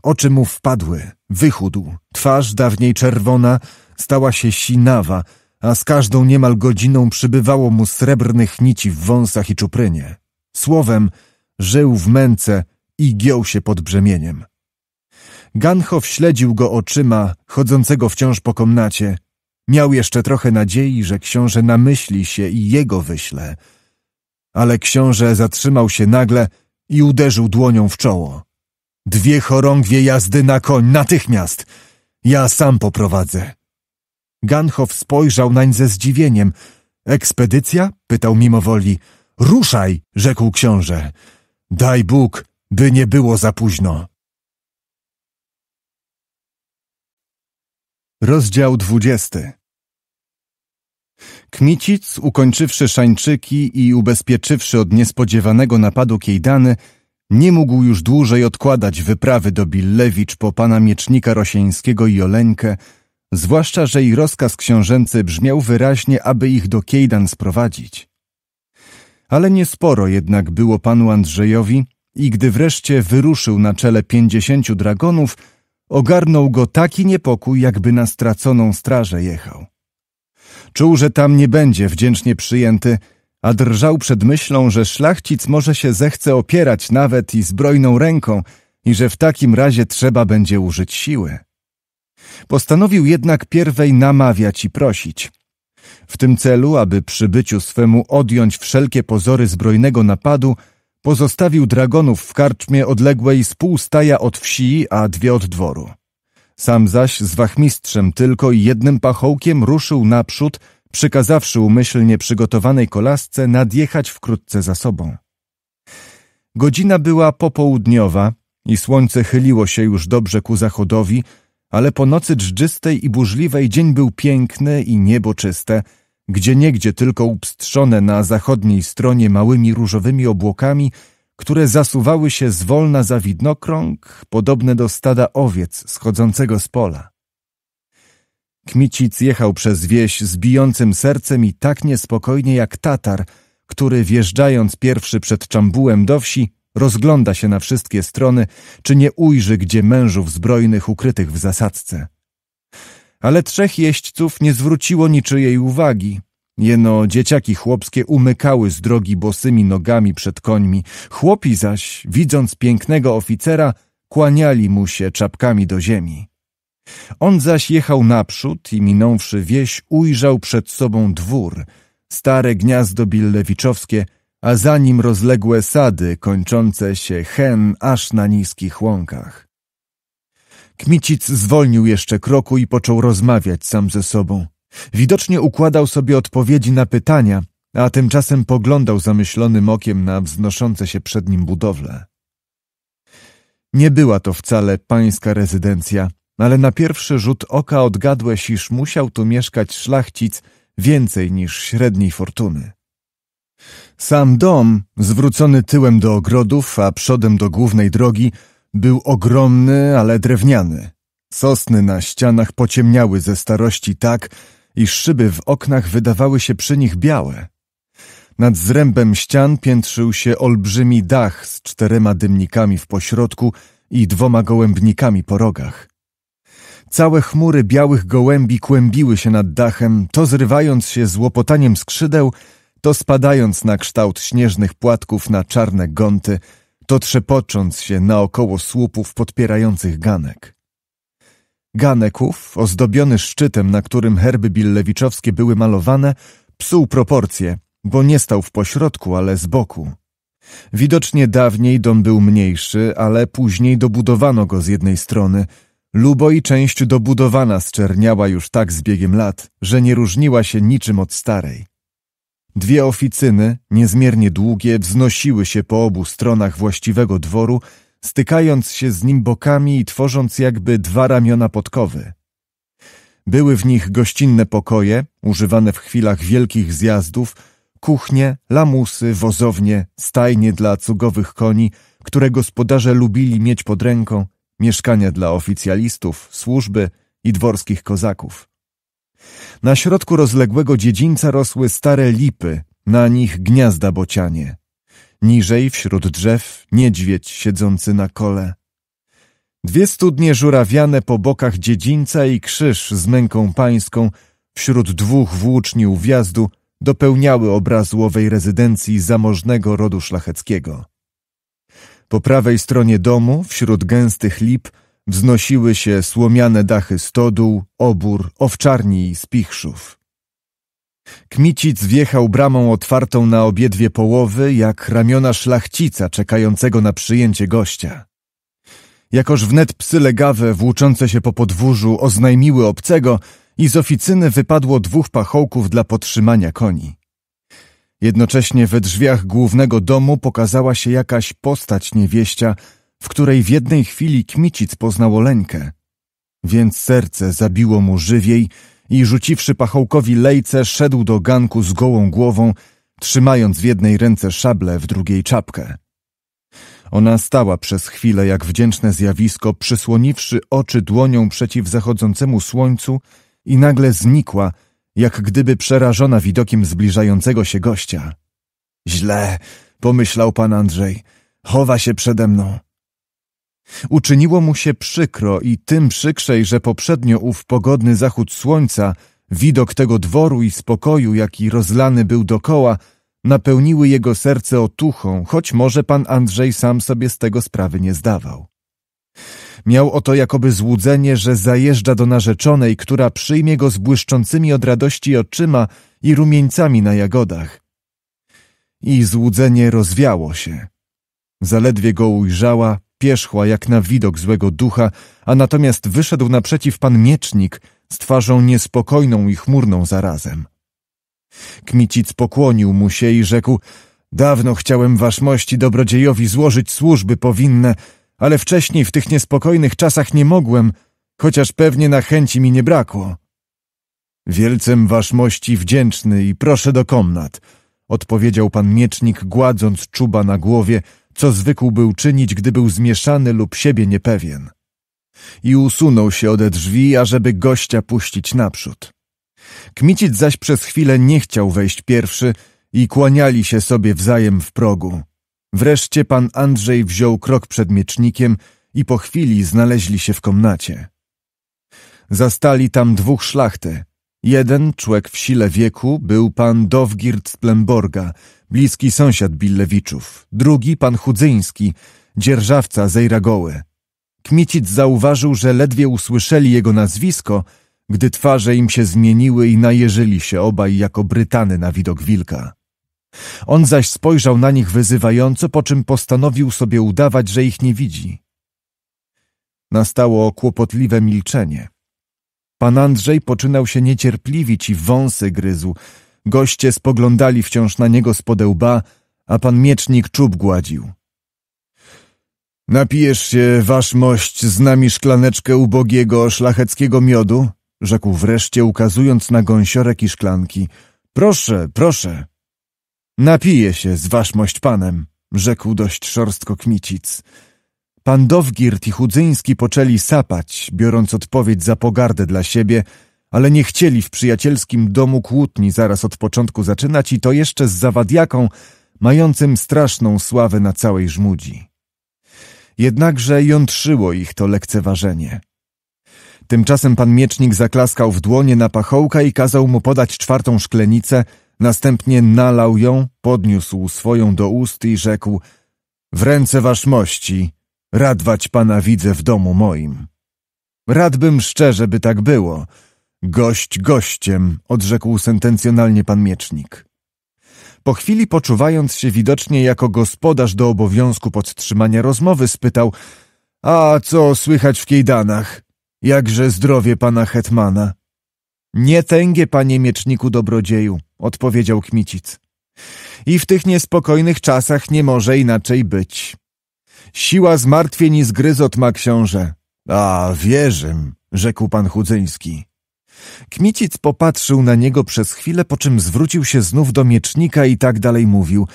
Oczy mu wpadły, Wychudł, twarz dawniej czerwona stała się sinawa, a z każdą niemal godziną przybywało mu srebrnych nici w wąsach i czuprynie. Słowem, żył w męce i giął się pod brzemieniem. Ganhow śledził go oczyma, chodzącego wciąż po komnacie. Miał jeszcze trochę nadziei, że książę namyśli się i jego wyśle. Ale książę zatrzymał się nagle i uderzył dłonią w czoło. Dwie chorągwie jazdy na koń, natychmiast! Ja sam poprowadzę. Ganhoff spojrzał nań ze zdziwieniem. Ekspedycja? pytał mimowoli. Ruszaj, rzekł książę. Daj Bóg, by nie było za późno. Rozdział dwudziesty Kmicic, ukończywszy szańczyki i ubezpieczywszy od niespodziewanego napadu kiejdany. Nie mógł już dłużej odkładać wyprawy do Billewicz po pana miecznika Rosieńskiego i Oleńkę, zwłaszcza, że i rozkaz książęcy brzmiał wyraźnie, aby ich do Kejdan sprowadzić. Ale niesporo jednak było panu Andrzejowi i gdy wreszcie wyruszył na czele pięćdziesięciu dragonów, ogarnął go taki niepokój, jakby na straconą strażę jechał. Czuł, że tam nie będzie wdzięcznie przyjęty – a drżał przed myślą, że szlachcic może się zechce opierać nawet i zbrojną ręką i że w takim razie trzeba będzie użyć siły. Postanowił jednak pierwej namawiać i prosić. W tym celu, aby przybyciu swemu odjąć wszelkie pozory zbrojnego napadu, pozostawił dragonów w karczmie odległej z pół staja od wsi, a dwie od dworu. Sam zaś z wachmistrzem tylko i jednym pachołkiem ruszył naprzód, przykazawszy umyślnie przygotowanej kolasce nadjechać wkrótce za sobą. Godzina była popołudniowa i słońce chyliło się już dobrze ku zachodowi, ale po nocy dżdżystej i burzliwej dzień był piękny i niebo czyste, gdzie niegdzie tylko upstrzone na zachodniej stronie małymi różowymi obłokami, które zasuwały się zwolna za widnokrąg, podobne do stada owiec schodzącego z pola. Kmicic jechał przez wieś z bijącym sercem i tak niespokojnie jak Tatar, który wjeżdżając pierwszy przed Czambułem do wsi, rozgląda się na wszystkie strony, czy nie ujrzy gdzie mężów zbrojnych ukrytych w zasadzce. Ale trzech jeźdźców nie zwróciło niczyjej uwagi. Jeno dzieciaki chłopskie umykały z drogi bosymi nogami przed końmi, chłopi zaś, widząc pięknego oficera, kłaniali mu się czapkami do ziemi. On zaś jechał naprzód i minąwszy wieś, ujrzał przed sobą dwór, stare gniazdo billewiczowskie, a za nim rozległe sady kończące się hen aż na niskich łąkach. Kmicic zwolnił jeszcze kroku i począł rozmawiać sam ze sobą. Widocznie układał sobie odpowiedzi na pytania, a tymczasem poglądał zamyślonym okiem na wznoszące się przed nim budowle. Nie była to wcale pańska rezydencja, no ale na pierwszy rzut oka odgadłeś, iż musiał tu mieszkać szlachcic więcej niż średniej fortuny. Sam dom, zwrócony tyłem do ogrodów, a przodem do głównej drogi, był ogromny, ale drewniany. Sosny na ścianach pociemniały ze starości tak, iż szyby w oknach wydawały się przy nich białe. Nad zrębem ścian piętrzył się olbrzymi dach z czterema dymnikami w pośrodku i dwoma gołębnikami po rogach. Całe chmury białych gołębi kłębiły się nad dachem, to zrywając się z łopotaniem skrzydeł, to spadając na kształt śnieżnych płatków na czarne gąty, to trzepocząc się naokoło słupów podpierających ganek. Ganeków, ozdobiony szczytem, na którym herby billewiczowskie były malowane, psuł proporcje, bo nie stał w pośrodku, ale z boku. Widocznie dawniej dom był mniejszy, ale później dobudowano go z jednej strony – Lubo i część dobudowana zczerniała już tak z biegiem lat, że nie różniła się niczym od starej. Dwie oficyny, niezmiernie długie, wznosiły się po obu stronach właściwego dworu, stykając się z nim bokami i tworząc jakby dwa ramiona podkowy. Były w nich gościnne pokoje, używane w chwilach wielkich zjazdów, kuchnie, lamusy, wozownie, stajnie dla cugowych koni, które gospodarze lubili mieć pod ręką – mieszkania dla oficjalistów, służby i dworskich kozaków. Na środku rozległego dziedzińca rosły stare lipy, na nich gniazda bocianie. Niżej, wśród drzew, niedźwiedź siedzący na kole. Dwie studnie żurawiane po bokach dziedzińca i krzyż z męką pańską wśród dwóch włóczni uwiazdu dopełniały obraz rezydencji zamożnego rodu szlacheckiego. Po prawej stronie domu, wśród gęstych lip, wznosiły się słomiane dachy stodół, obór, owczarni i spichrzów. Kmicic wjechał bramą otwartą na obiedwie połowy, jak ramiona szlachcica czekającego na przyjęcie gościa. Jakoż wnet psy legawe włóczące się po podwórzu oznajmiły obcego i z oficyny wypadło dwóch pachołków dla podtrzymania koni. Jednocześnie we drzwiach głównego domu pokazała się jakaś postać niewieścia, w której w jednej chwili Kmicic poznał Oleńkę. Więc serce zabiło mu żywiej i rzuciwszy pachołkowi lejce, szedł do ganku z gołą głową, trzymając w jednej ręce szable, w drugiej czapkę. Ona stała przez chwilę jak wdzięczne zjawisko, przysłoniwszy oczy dłonią przeciw zachodzącemu słońcu i nagle znikła – jak gdyby przerażona widokiem zbliżającego się gościa. Źle, pomyślał pan Andrzej, chowa się przede mną. Uczyniło mu się przykro i tym przykrzej, że poprzednio ów pogodny zachód słońca, widok tego dworu i spokoju, jaki rozlany był dokoła, napełniły jego serce otuchą, choć może pan Andrzej sam sobie z tego sprawy nie zdawał. Miał oto jakoby złudzenie, że zajeżdża do narzeczonej, która przyjmie go z błyszczącymi od radości oczyma i rumieńcami na jagodach. I złudzenie rozwiało się. Zaledwie go ujrzała, pierzchła jak na widok złego ducha, a natomiast wyszedł naprzeciw pan miecznik z twarzą niespokojną i chmurną zarazem. Kmicic pokłonił mu się i rzekł – Dawno chciałem waszmości dobrodziejowi złożyć służby powinne – ale wcześniej w tych niespokojnych czasach nie mogłem, chociaż pewnie na chęci mi nie brakło. Wielcem mości wdzięczny i proszę do komnat, odpowiedział pan miecznik, gładząc czuba na głowie, co zwykł był czynić, gdy był zmieszany lub siebie niepewien. I usunął się ode drzwi, ażeby gościa puścić naprzód. Kmicic zaś przez chwilę nie chciał wejść pierwszy i kłaniali się sobie wzajem w progu. Wreszcie pan Andrzej wziął krok przed miecznikiem i po chwili znaleźli się w komnacie. Zastali tam dwóch szlachty. Jeden, człek w sile wieku, był pan Dowgird z Plemborga, bliski sąsiad Billewiczów. Drugi, pan Chudzyński, dzierżawca Zejragoły. Kmicic zauważył, że ledwie usłyszeli jego nazwisko, gdy twarze im się zmieniły i najeżyli się obaj jako Brytany na widok wilka. On zaś spojrzał na nich wyzywająco, po czym postanowił sobie udawać, że ich nie widzi. Nastało kłopotliwe milczenie. Pan Andrzej poczynał się niecierpliwić i wąsy gryzł. Goście spoglądali wciąż na niego z podełba, a pan miecznik czub gładził. Napijesz się, wasz mość, z nami szklaneczkę ubogiego, szlacheckiego miodu? rzekł wreszcie, ukazując na gąsiorek i szklanki. Proszę, proszę. Napije się z waszmość panem, rzekł dość szorstko Kmicic. Pan Dowgirt i Chudzyński poczęli sapać, biorąc odpowiedź za pogardę dla siebie, ale nie chcieli w przyjacielskim domu kłótni zaraz od początku zaczynać i to jeszcze z zawadiaką, mającym straszną sławę na całej żmudzi. Jednakże jątrzyło ich to lekceważenie. Tymczasem pan miecznik zaklaskał w dłonie na pachołka i kazał mu podać czwartą szklenicę – Następnie nalał ją, podniósł swoją do ust i rzekł — W ręce wasz mości, radwać pana widzę w domu moim. Radbym szczerze, by tak było. Gość gościem, odrzekł sentencjonalnie pan miecznik. Po chwili, poczuwając się widocznie jako gospodarz do obowiązku podtrzymania rozmowy, spytał — A co słychać w Kiejdanach? Jakże zdrowie pana hetmana? — Nie tęgie, panie mieczniku dobrodzieju odpowiedział Kmicic. I w tych niespokojnych czasach nie może inaczej być. Siła zmartwień i zgryzot ma książę. A, wierzym, rzekł pan Chudzyński. Kmicic popatrzył na niego przez chwilę, po czym zwrócił się znów do miecznika i tak dalej mówił.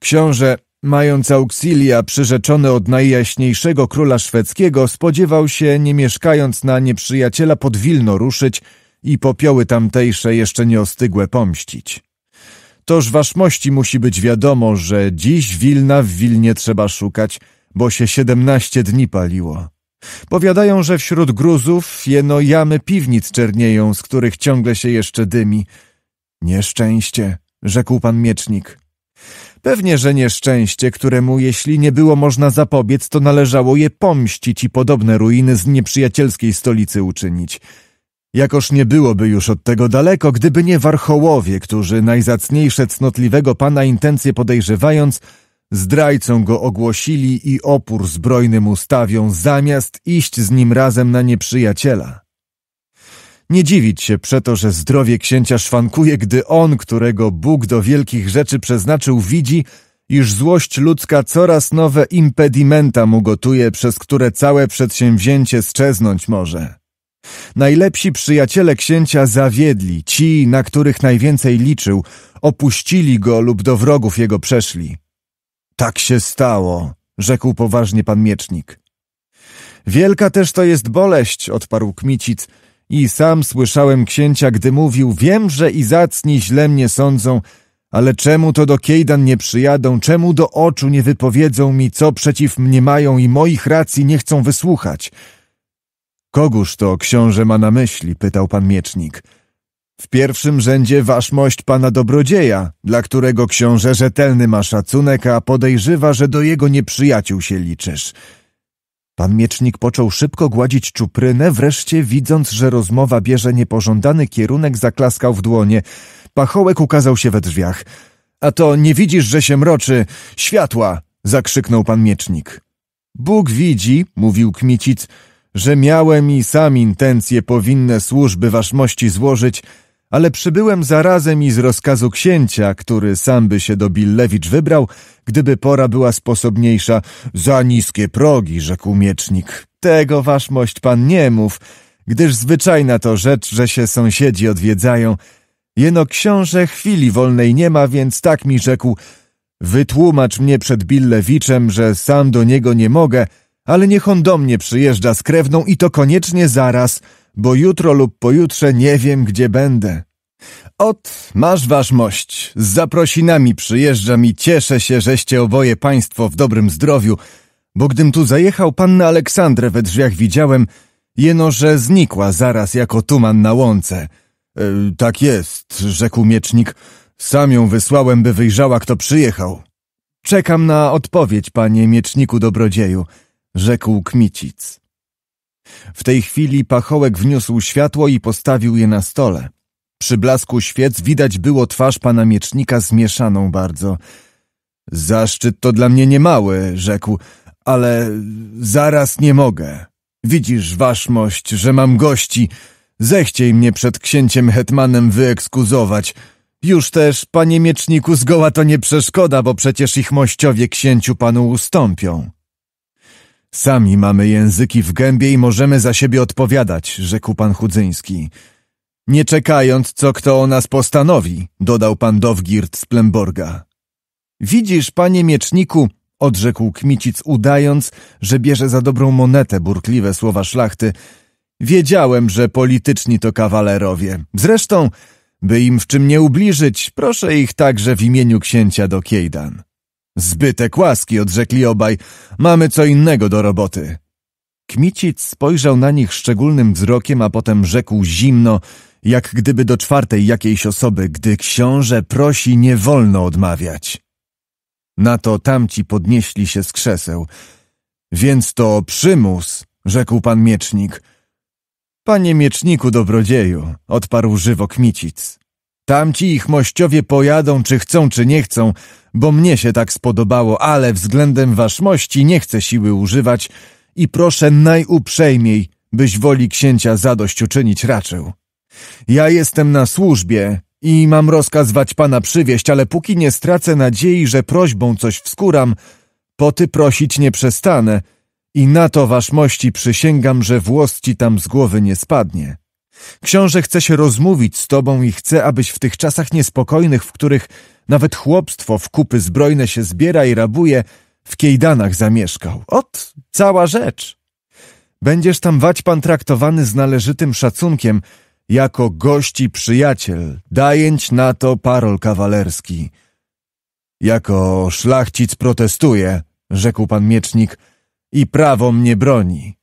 Książę, mając auxilia przyrzeczone od najjaśniejszego króla szwedzkiego, spodziewał się, nie mieszkając na nieprzyjaciela pod Wilno ruszyć, i popioły tamtejsze jeszcze nie ostygłe pomścić. Toż waszmości musi być wiadomo, że dziś Wilna w Wilnie trzeba szukać, bo się siedemnaście dni paliło. Powiadają, że wśród gruzów jeno jamy piwnic czernieją, z których ciągle się jeszcze dymi. Nieszczęście, rzekł pan miecznik. Pewnie, że nieszczęście, któremu jeśli nie było można zapobiec, to należało je pomścić i podobne ruiny z nieprzyjacielskiej stolicy uczynić – Jakoż nie byłoby już od tego daleko, gdyby nie warchołowie, którzy najzacniejsze cnotliwego pana intencje podejrzewając, zdrajcą go ogłosili i opór zbrojny mu stawią, zamiast iść z nim razem na nieprzyjaciela. Nie dziwić się przeto, że zdrowie księcia szwankuje, gdy on, którego Bóg do wielkich rzeczy przeznaczył, widzi, iż złość ludzka coraz nowe impedimenta mu gotuje, przez które całe przedsięwzięcie strzeznąć może. Najlepsi przyjaciele księcia zawiedli, ci, na których najwięcej liczył, opuścili go lub do wrogów jego przeszli. Tak się stało, rzekł poważnie pan miecznik. Wielka też to jest boleść, odparł Kmicic, i sam słyszałem księcia, gdy mówił, wiem, że i zacni źle mnie sądzą, ale czemu to do Kejdan nie przyjadą, czemu do oczu nie wypowiedzą mi, co przeciw mnie mają i moich racji nie chcą wysłuchać? Kogóż to książę ma na myśli? pytał pan miecznik. W pierwszym rzędzie mość pana dobrodzieja, dla którego książę rzetelny ma szacunek, a podejrzewa, że do jego nieprzyjaciół się liczysz. Pan miecznik począł szybko gładzić czuprynę, wreszcie widząc, że rozmowa bierze niepożądany kierunek, zaklaskał w dłonie. Pachołek ukazał się we drzwiach. A to nie widzisz, że się mroczy? Światła! zakrzyknął pan miecznik. Bóg widzi, mówił Kmicic, że miałem i sam intencje powinne służby waszmości złożyć, ale przybyłem zarazem i z rozkazu księcia, który sam by się do Billewicz wybrał, gdyby pora była sposobniejsza. Za niskie progi, rzekł miecznik. Tego waszmość pan nie mów, gdyż zwyczajna to rzecz, że się sąsiedzi odwiedzają. Jeno książę chwili wolnej nie ma, więc tak mi rzekł. Wytłumacz mnie przed Billewiczem, że sam do niego nie mogę – ale niech on do mnie przyjeżdża z krewną i to koniecznie zaraz, bo jutro lub pojutrze nie wiem, gdzie będę. Ot, masz ważmość, z zaprosinami przyjeżdżam i cieszę się, żeście oboje państwo w dobrym zdrowiu, bo gdym tu zajechał panna Aleksandrę we drzwiach widziałem, jeno, że znikła zaraz jako tuman na łące. E, tak jest, rzekł miecznik, sam ją wysłałem, by wyjrzała, kto przyjechał. Czekam na odpowiedź, panie mieczniku dobrodzieju rzekł Kmicic. W tej chwili pachołek wniósł światło i postawił je na stole. Przy blasku świec widać było twarz pana miecznika zmieszaną bardzo. Zaszczyt to dla mnie niemały, rzekł, ale zaraz nie mogę. Widzisz, waszmość, że mam gości. Zechciej mnie przed księciem hetmanem wyekskuzować. Już też, panie mieczniku, zgoła to nie przeszkoda, bo przecież ich mościowie księciu panu ustąpią. Sami mamy języki w gębie i możemy za siebie odpowiadać, rzekł pan Chudzyński. Nie czekając, co kto o nas postanowi, dodał pan Dowgirt z Plemborga. Widzisz, panie mieczniku, odrzekł Kmicic, udając, że bierze za dobrą monetę burkliwe słowa szlachty. Wiedziałem, że polityczni to kawalerowie. Zresztą, by im w czym nie ubliżyć, proszę ich także w imieniu księcia do Kiejdan. Zbytek łaski, odrzekli obaj. Mamy co innego do roboty. Kmicic spojrzał na nich szczególnym wzrokiem, a potem rzekł zimno, jak gdyby do czwartej jakiejś osoby, gdy książę prosi, nie wolno odmawiać. Na to tamci podnieśli się z krzeseł. Więc to przymus, rzekł pan miecznik. Panie mieczniku dobrodzieju, odparł żywo Kmicic. Tamci ich mościowie pojadą, czy chcą, czy nie chcą, bo mnie się tak spodobało, ale względem waszmości nie chcę siły używać i proszę najuprzejmiej, byś woli księcia zadośćuczynić raczył. Ja jestem na służbie i mam rozkaz wać pana przywieść, ale póki nie stracę nadziei, że prośbą coś wskuram, poty prosić nie przestanę i na to waszmości przysięgam, że włos ci tam z głowy nie spadnie. Książę chce się rozmówić z tobą i chce, abyś w tych czasach niespokojnych, w których nawet chłopstwo w kupy zbrojne się zbiera i rabuje, w Kiejdanach zamieszkał. Ot, cała rzecz. Będziesz tam waćpan traktowany z należytym szacunkiem, jako gość i przyjaciel, dajęć na to parol kawalerski. Jako szlachcic protestuję, rzekł pan miecznik, i prawo mnie broni.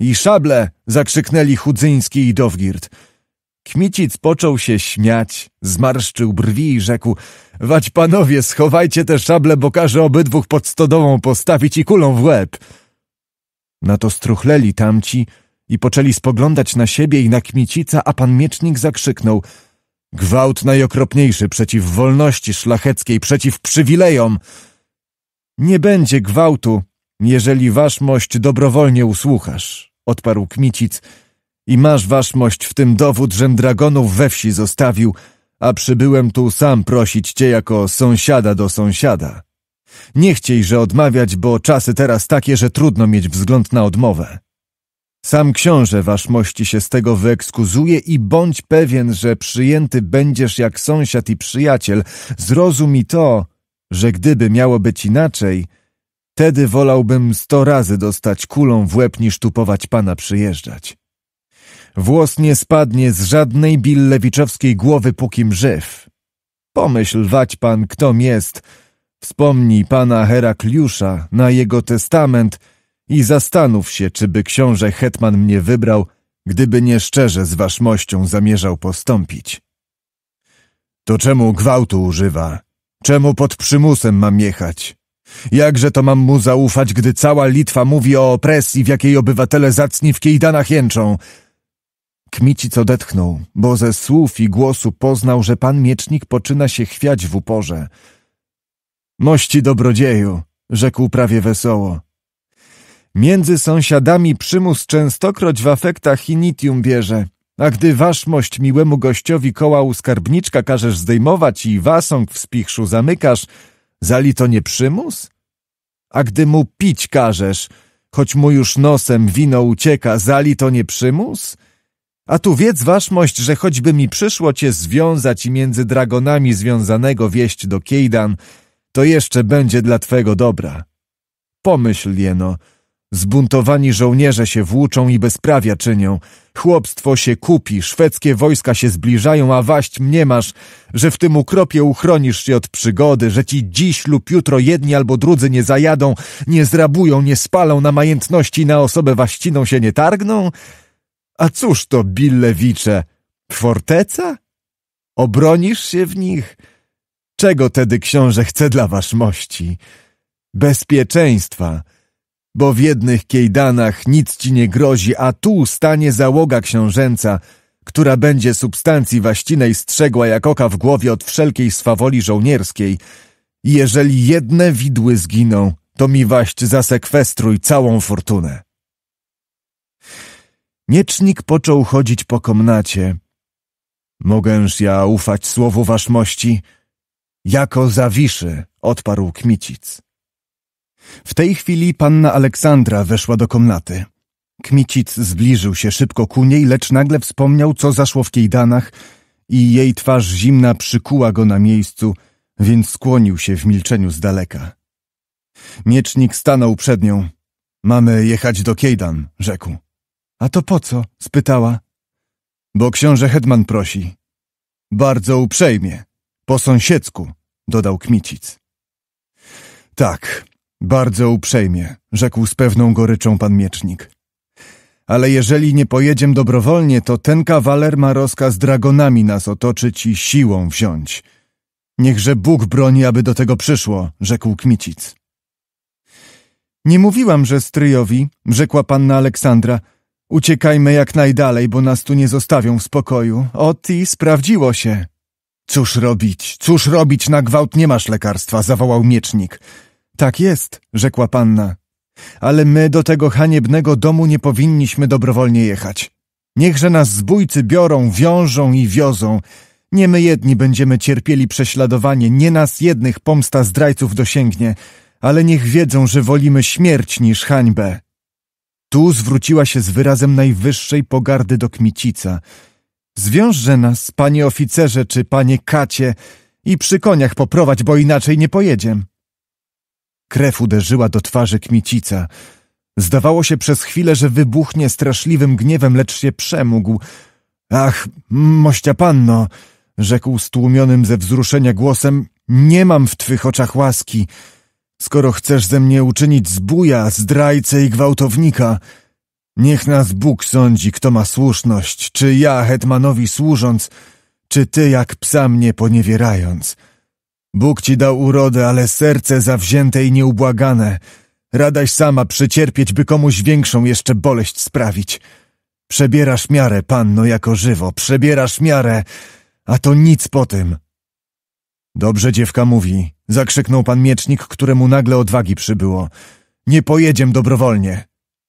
I szable! zakrzyknęli Chudzyński i Dowgird. Kmicic począł się śmiać, zmarszczył brwi i rzekł — Wać panowie, schowajcie te szable, bo każę obydwóch pod stodową postawić i kulą w łeb. Na to struchleli tamci i poczęli spoglądać na siebie i na Kmicica, a pan miecznik zakrzyknął — Gwałt najokropniejszy przeciw wolności szlacheckiej, przeciw przywilejom! — Nie będzie gwałtu! Jeżeli waszmość dobrowolnie usłuchasz, odparł Kmicic, i masz waszmość w tym dowód, żem dragonów we wsi zostawił, a przybyłem tu sam prosić cię jako sąsiada do sąsiada. Nie chciej, że odmawiać, bo czasy teraz takie, że trudno mieć wzgląd na odmowę. Sam książę waszmości się z tego wyekskuzuje i bądź pewien, że przyjęty będziesz jak sąsiad i przyjaciel. Zrozum to, że gdyby miało być inaczej – Wtedy wolałbym sto razy dostać kulą w łeb niż tupować pana przyjeżdżać. Włos nie spadnie z żadnej billewiczowskiej głowy, pókim żyw. Pomyśl, wać pan, ktom jest. Wspomnij pana Herakliusza na jego testament i zastanów się, czy by książę Hetman mnie wybrał, gdyby nie szczerze z waszmością zamierzał postąpić. To czemu gwałtu używa? Czemu pod przymusem mam jechać? Jakże to mam mu zaufać, gdy cała Litwa mówi o opresji, w jakiej obywatele zacni w kejdanach jęczą? Kmicic odetchnął, bo ze słów i głosu poznał, że pan miecznik poczyna się chwiać w uporze. Mości dobrodzieju, rzekł prawie wesoło. Między sąsiadami przymus częstokroć w afektach initium bierze. A gdy mość miłemu gościowi koła u skarbniczka każesz zdejmować i wasąg w spichrzu zamykasz, Zali to nie przymus? A gdy mu pić każesz, choć mu już nosem wino ucieka, zali to nie przymus? A tu wiedz waszmość, że choćby mi przyszło cię związać i między dragonami związanego wieść do Kejdan, to jeszcze będzie dla twego dobra. Pomyśl, jeno, Zbuntowani żołnierze się włóczą i bezprawia czynią. Chłopstwo się kupi, szwedzkie wojska się zbliżają, a waść mniemasz, że w tym ukropie uchronisz się od przygody, że ci dziś lub jutro jedni albo drudzy nie zajadą, nie zrabują, nie spalą na majątności, na osobę waściną się nie targną? A cóż to, Billewicze, forteca? Obronisz się w nich? Czego tedy książę chce dla waszmości? Bezpieczeństwa – bo w jednych kiejdanach nic ci nie grozi, a tu stanie załoga książęca, która będzie substancji waścinej strzegła jak oka w głowie od wszelkiej swawoli żołnierskiej. Jeżeli jedne widły zginą, to mi waść zasekwestruj całą fortunę. Miecznik począł chodzić po komnacie. Mogęż ja ufać słowu waszmości? Jako zawiszy, odparł Kmicic. W tej chwili panna Aleksandra weszła do komnaty. Kmicic zbliżył się szybko ku niej, lecz nagle wspomniał, co zaszło w kejdanach i jej twarz zimna przykuła go na miejscu, więc skłonił się w milczeniu z daleka. Miecznik stanął przed nią. Mamy jechać do Kejdan, rzekł. A to po co? spytała. Bo książę Hetman prosi. Bardzo uprzejmie. Po sąsiedzku, dodał Kmicic. Tak, bardzo uprzejmie, rzekł z pewną goryczą pan miecznik. Ale jeżeli nie pojedziemy dobrowolnie, to ten kawaler ma rozkaz dragonami nas otoczyć i siłą wziąć. Niechże Bóg broni, aby do tego przyszło, rzekł Kmicic. Nie mówiłam, że stryjowi, rzekła panna Aleksandra. Uciekajmy jak najdalej, bo nas tu nie zostawią w spokoju. O ty, sprawdziło się. Cóż robić, cóż robić, na gwałt nie masz lekarstwa, zawołał miecznik. Tak jest, rzekła panna. Ale my do tego haniebnego domu nie powinniśmy dobrowolnie jechać. Niechże nas zbójcy biorą, wiążą i wiozą. Nie my jedni będziemy cierpieli prześladowanie, nie nas jednych pomsta zdrajców dosięgnie, ale niech wiedzą, że wolimy śmierć niż hańbę. Tu zwróciła się z wyrazem najwyższej pogardy do Kmicica. Zwiążże nas, panie oficerze czy panie Kacie, i przy koniach poprowadź, bo inaczej nie pojedziemy krew uderzyła do twarzy Kmicica. Zdawało się przez chwilę, że wybuchnie straszliwym gniewem, lecz się przemógł. Ach, mościa panno, rzekł stłumionym ze wzruszenia głosem, nie mam w twych oczach łaski. Skoro chcesz ze mnie uczynić zbuja, zdrajcę i gwałtownika, niech nas Bóg sądzi, kto ma słuszność, czy ja, hetmanowi służąc, czy ty jak psa mnie poniewierając. Bóg ci dał urodę, ale serce zawzięte i nieubłagane. Radaś sama przycierpieć, by komuś większą jeszcze boleść sprawić. Przebierasz miarę, panno, jako żywo, przebierasz miarę, a to nic po tym. Dobrze dziewka mówi, zakrzyknął pan miecznik, któremu nagle odwagi przybyło. Nie pojedziem dobrowolnie.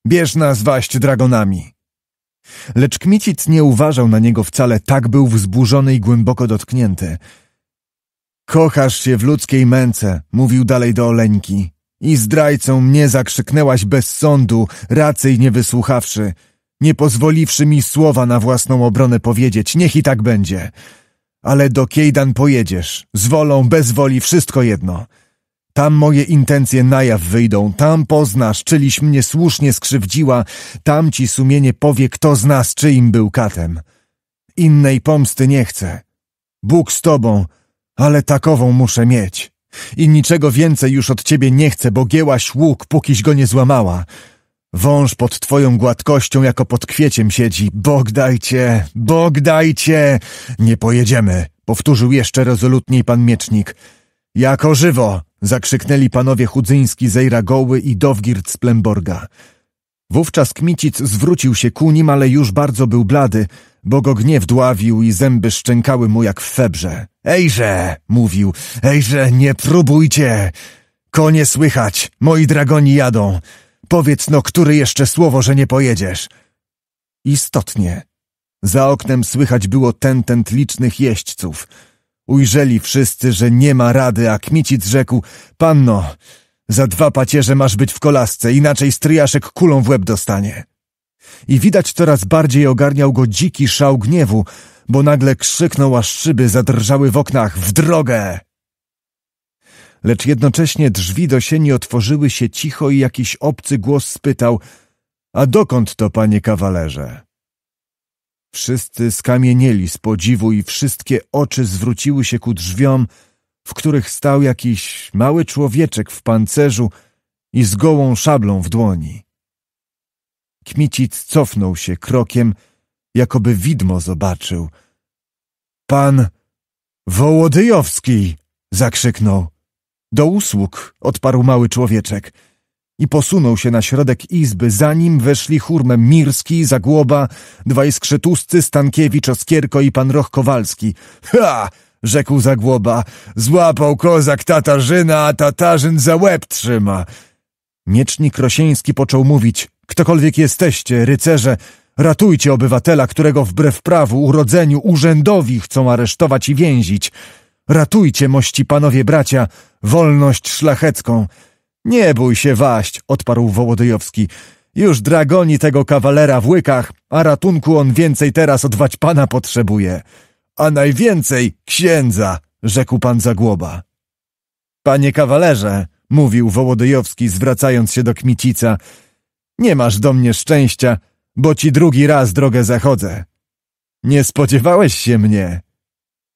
Bierz nas waść dragonami. Lecz Kmicic nie uważał na niego wcale, tak był wzburzony i głęboko dotknięty. Kochasz się w ludzkiej męce, mówił dalej do Oleńki. I zdrajcą mnie zakrzyknęłaś bez sądu, racej nie wysłuchawszy, nie pozwoliwszy mi słowa na własną obronę powiedzieć, niech i tak będzie. Ale do Kiejdan pojedziesz, z wolą, bez woli, wszystko jedno. Tam moje intencje na jaw wyjdą, tam poznasz, czyliś mnie słusznie skrzywdziła, tam ci sumienie powie, kto z nas czyim był katem. Innej pomsty nie chcę. Bóg z tobą, ale takową muszę mieć. I niczego więcej już od ciebie nie chcę, bo giełaś łuk, pókiś go nie złamała. Wąż pod twoją gładkością jako pod kwieciem siedzi. Bogdajcie, bogdajcie! Nie pojedziemy, powtórzył jeszcze rezolutniej pan miecznik. Jako żywo! zakrzyknęli panowie Chudzyński, Zejra Goły i Dowgird z Plemborga. Wówczas Kmicic zwrócił się ku nim, ale już bardzo był blady, bo go gniew dławił i zęby szczękały mu jak w febrze. Ejże, mówił, ejże, nie próbujcie! Konie słychać, moi dragoni jadą. Powiedz no, który jeszcze słowo, że nie pojedziesz. Istotnie. Za oknem słychać było tentent licznych jeźdźców. Ujrzeli wszyscy, że nie ma rady, a Kmicic rzekł, panno, za dwa pacierze masz być w kolasce, inaczej stryjaszek kulą w łeb dostanie. I widać coraz bardziej ogarniał go dziki szał gniewu, bo nagle krzyknął, aż szyby zadrżały w oknach w drogę. Lecz jednocześnie drzwi do sieni otworzyły się cicho i jakiś obcy głos spytał — A dokąd to, panie kawalerze? Wszyscy skamienieli z podziwu i wszystkie oczy zwróciły się ku drzwiom, w których stał jakiś mały człowieczek w pancerzu i z gołą szablą w dłoni. Kmicic cofnął się krokiem, jakoby widmo zobaczył. Pan Wołodyjowski! zakrzyknął. Do usług, odparł mały człowieczek i posunął się na środek izby, zanim weszli hurmem Mirski, Zagłoba, dwaj skrzytuscy, Stankiewicz, Oskierko i pan Roch Kowalski. Ha! rzekł Zagłoba. Złapał kozak Tatarzyna, a Tatarzyn za łeb trzyma. Miecznik Rosieński począł mówić. Ktokolwiek jesteście, rycerze, ratujcie obywatela, którego wbrew prawu, urodzeniu, urzędowi chcą aresztować i więzić. Ratujcie, mości panowie bracia, wolność szlachecką. Nie bój się waść, odparł Wołodyjowski. Już dragoni tego kawalera w łykach, a ratunku on więcej teraz od pana potrzebuje. A najwięcej księdza, rzekł pan Zagłoba. Panie kawalerze, mówił Wołodyjowski, zwracając się do Kmicica – nie masz do mnie szczęścia, bo ci drugi raz drogę zachodzę. Nie spodziewałeś się mnie.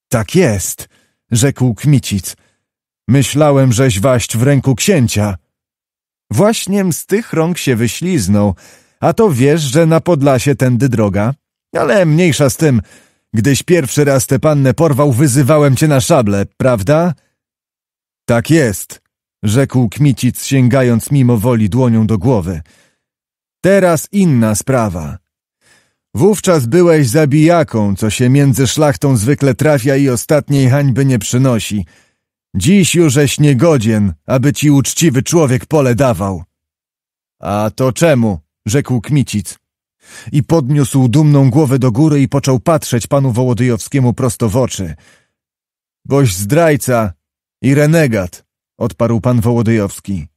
Tak jest, rzekł Kmicic. Myślałem, żeś waść w ręku księcia. Właśnie z tych rąk się wyśliznął, a to wiesz, że na Podlasie tędy droga. Ale mniejsza z tym, gdyś pierwszy raz tę pannę porwał, wyzywałem cię na szable, prawda? Tak jest, rzekł Kmicic, sięgając mimo woli dłonią do głowy. Teraz inna sprawa. Wówczas byłeś zabijaką, co się między szlachtą zwykle trafia i ostatniej hańby nie przynosi. Dziś jużeś niegodzien, aby ci uczciwy człowiek pole dawał. A to czemu? rzekł Kmicic. I podniósł dumną głowę do góry i począł patrzeć panu Wołodyjowskiemu prosto w oczy. Boś zdrajca i renegat, odparł pan Wołodyjowski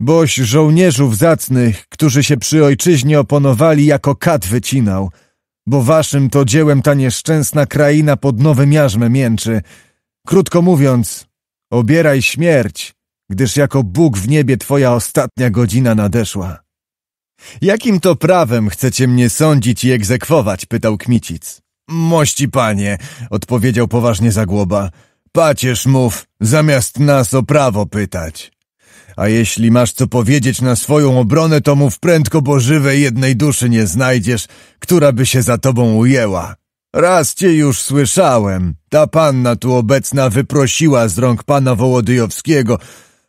boś żołnierzów zacnych, którzy się przy ojczyźnie oponowali, jako kat wycinał, bo waszym to dziełem ta nieszczęsna kraina pod nowym jarzmem mięczy. Krótko mówiąc, obieraj śmierć, gdyż jako Bóg w niebie twoja ostatnia godzina nadeszła. Jakim to prawem chcecie mnie sądzić i egzekwować? pytał Kmicic. Mości panie, odpowiedział poważnie Zagłoba. Pacierz mów, zamiast nas o prawo pytać. A jeśli masz co powiedzieć na swoją obronę, to mów prędko, bo żywej jednej duszy nie znajdziesz, która by się za tobą ujęła. Raz cię już słyszałem. Ta panna tu obecna wyprosiła z rąk pana Wołodyjowskiego,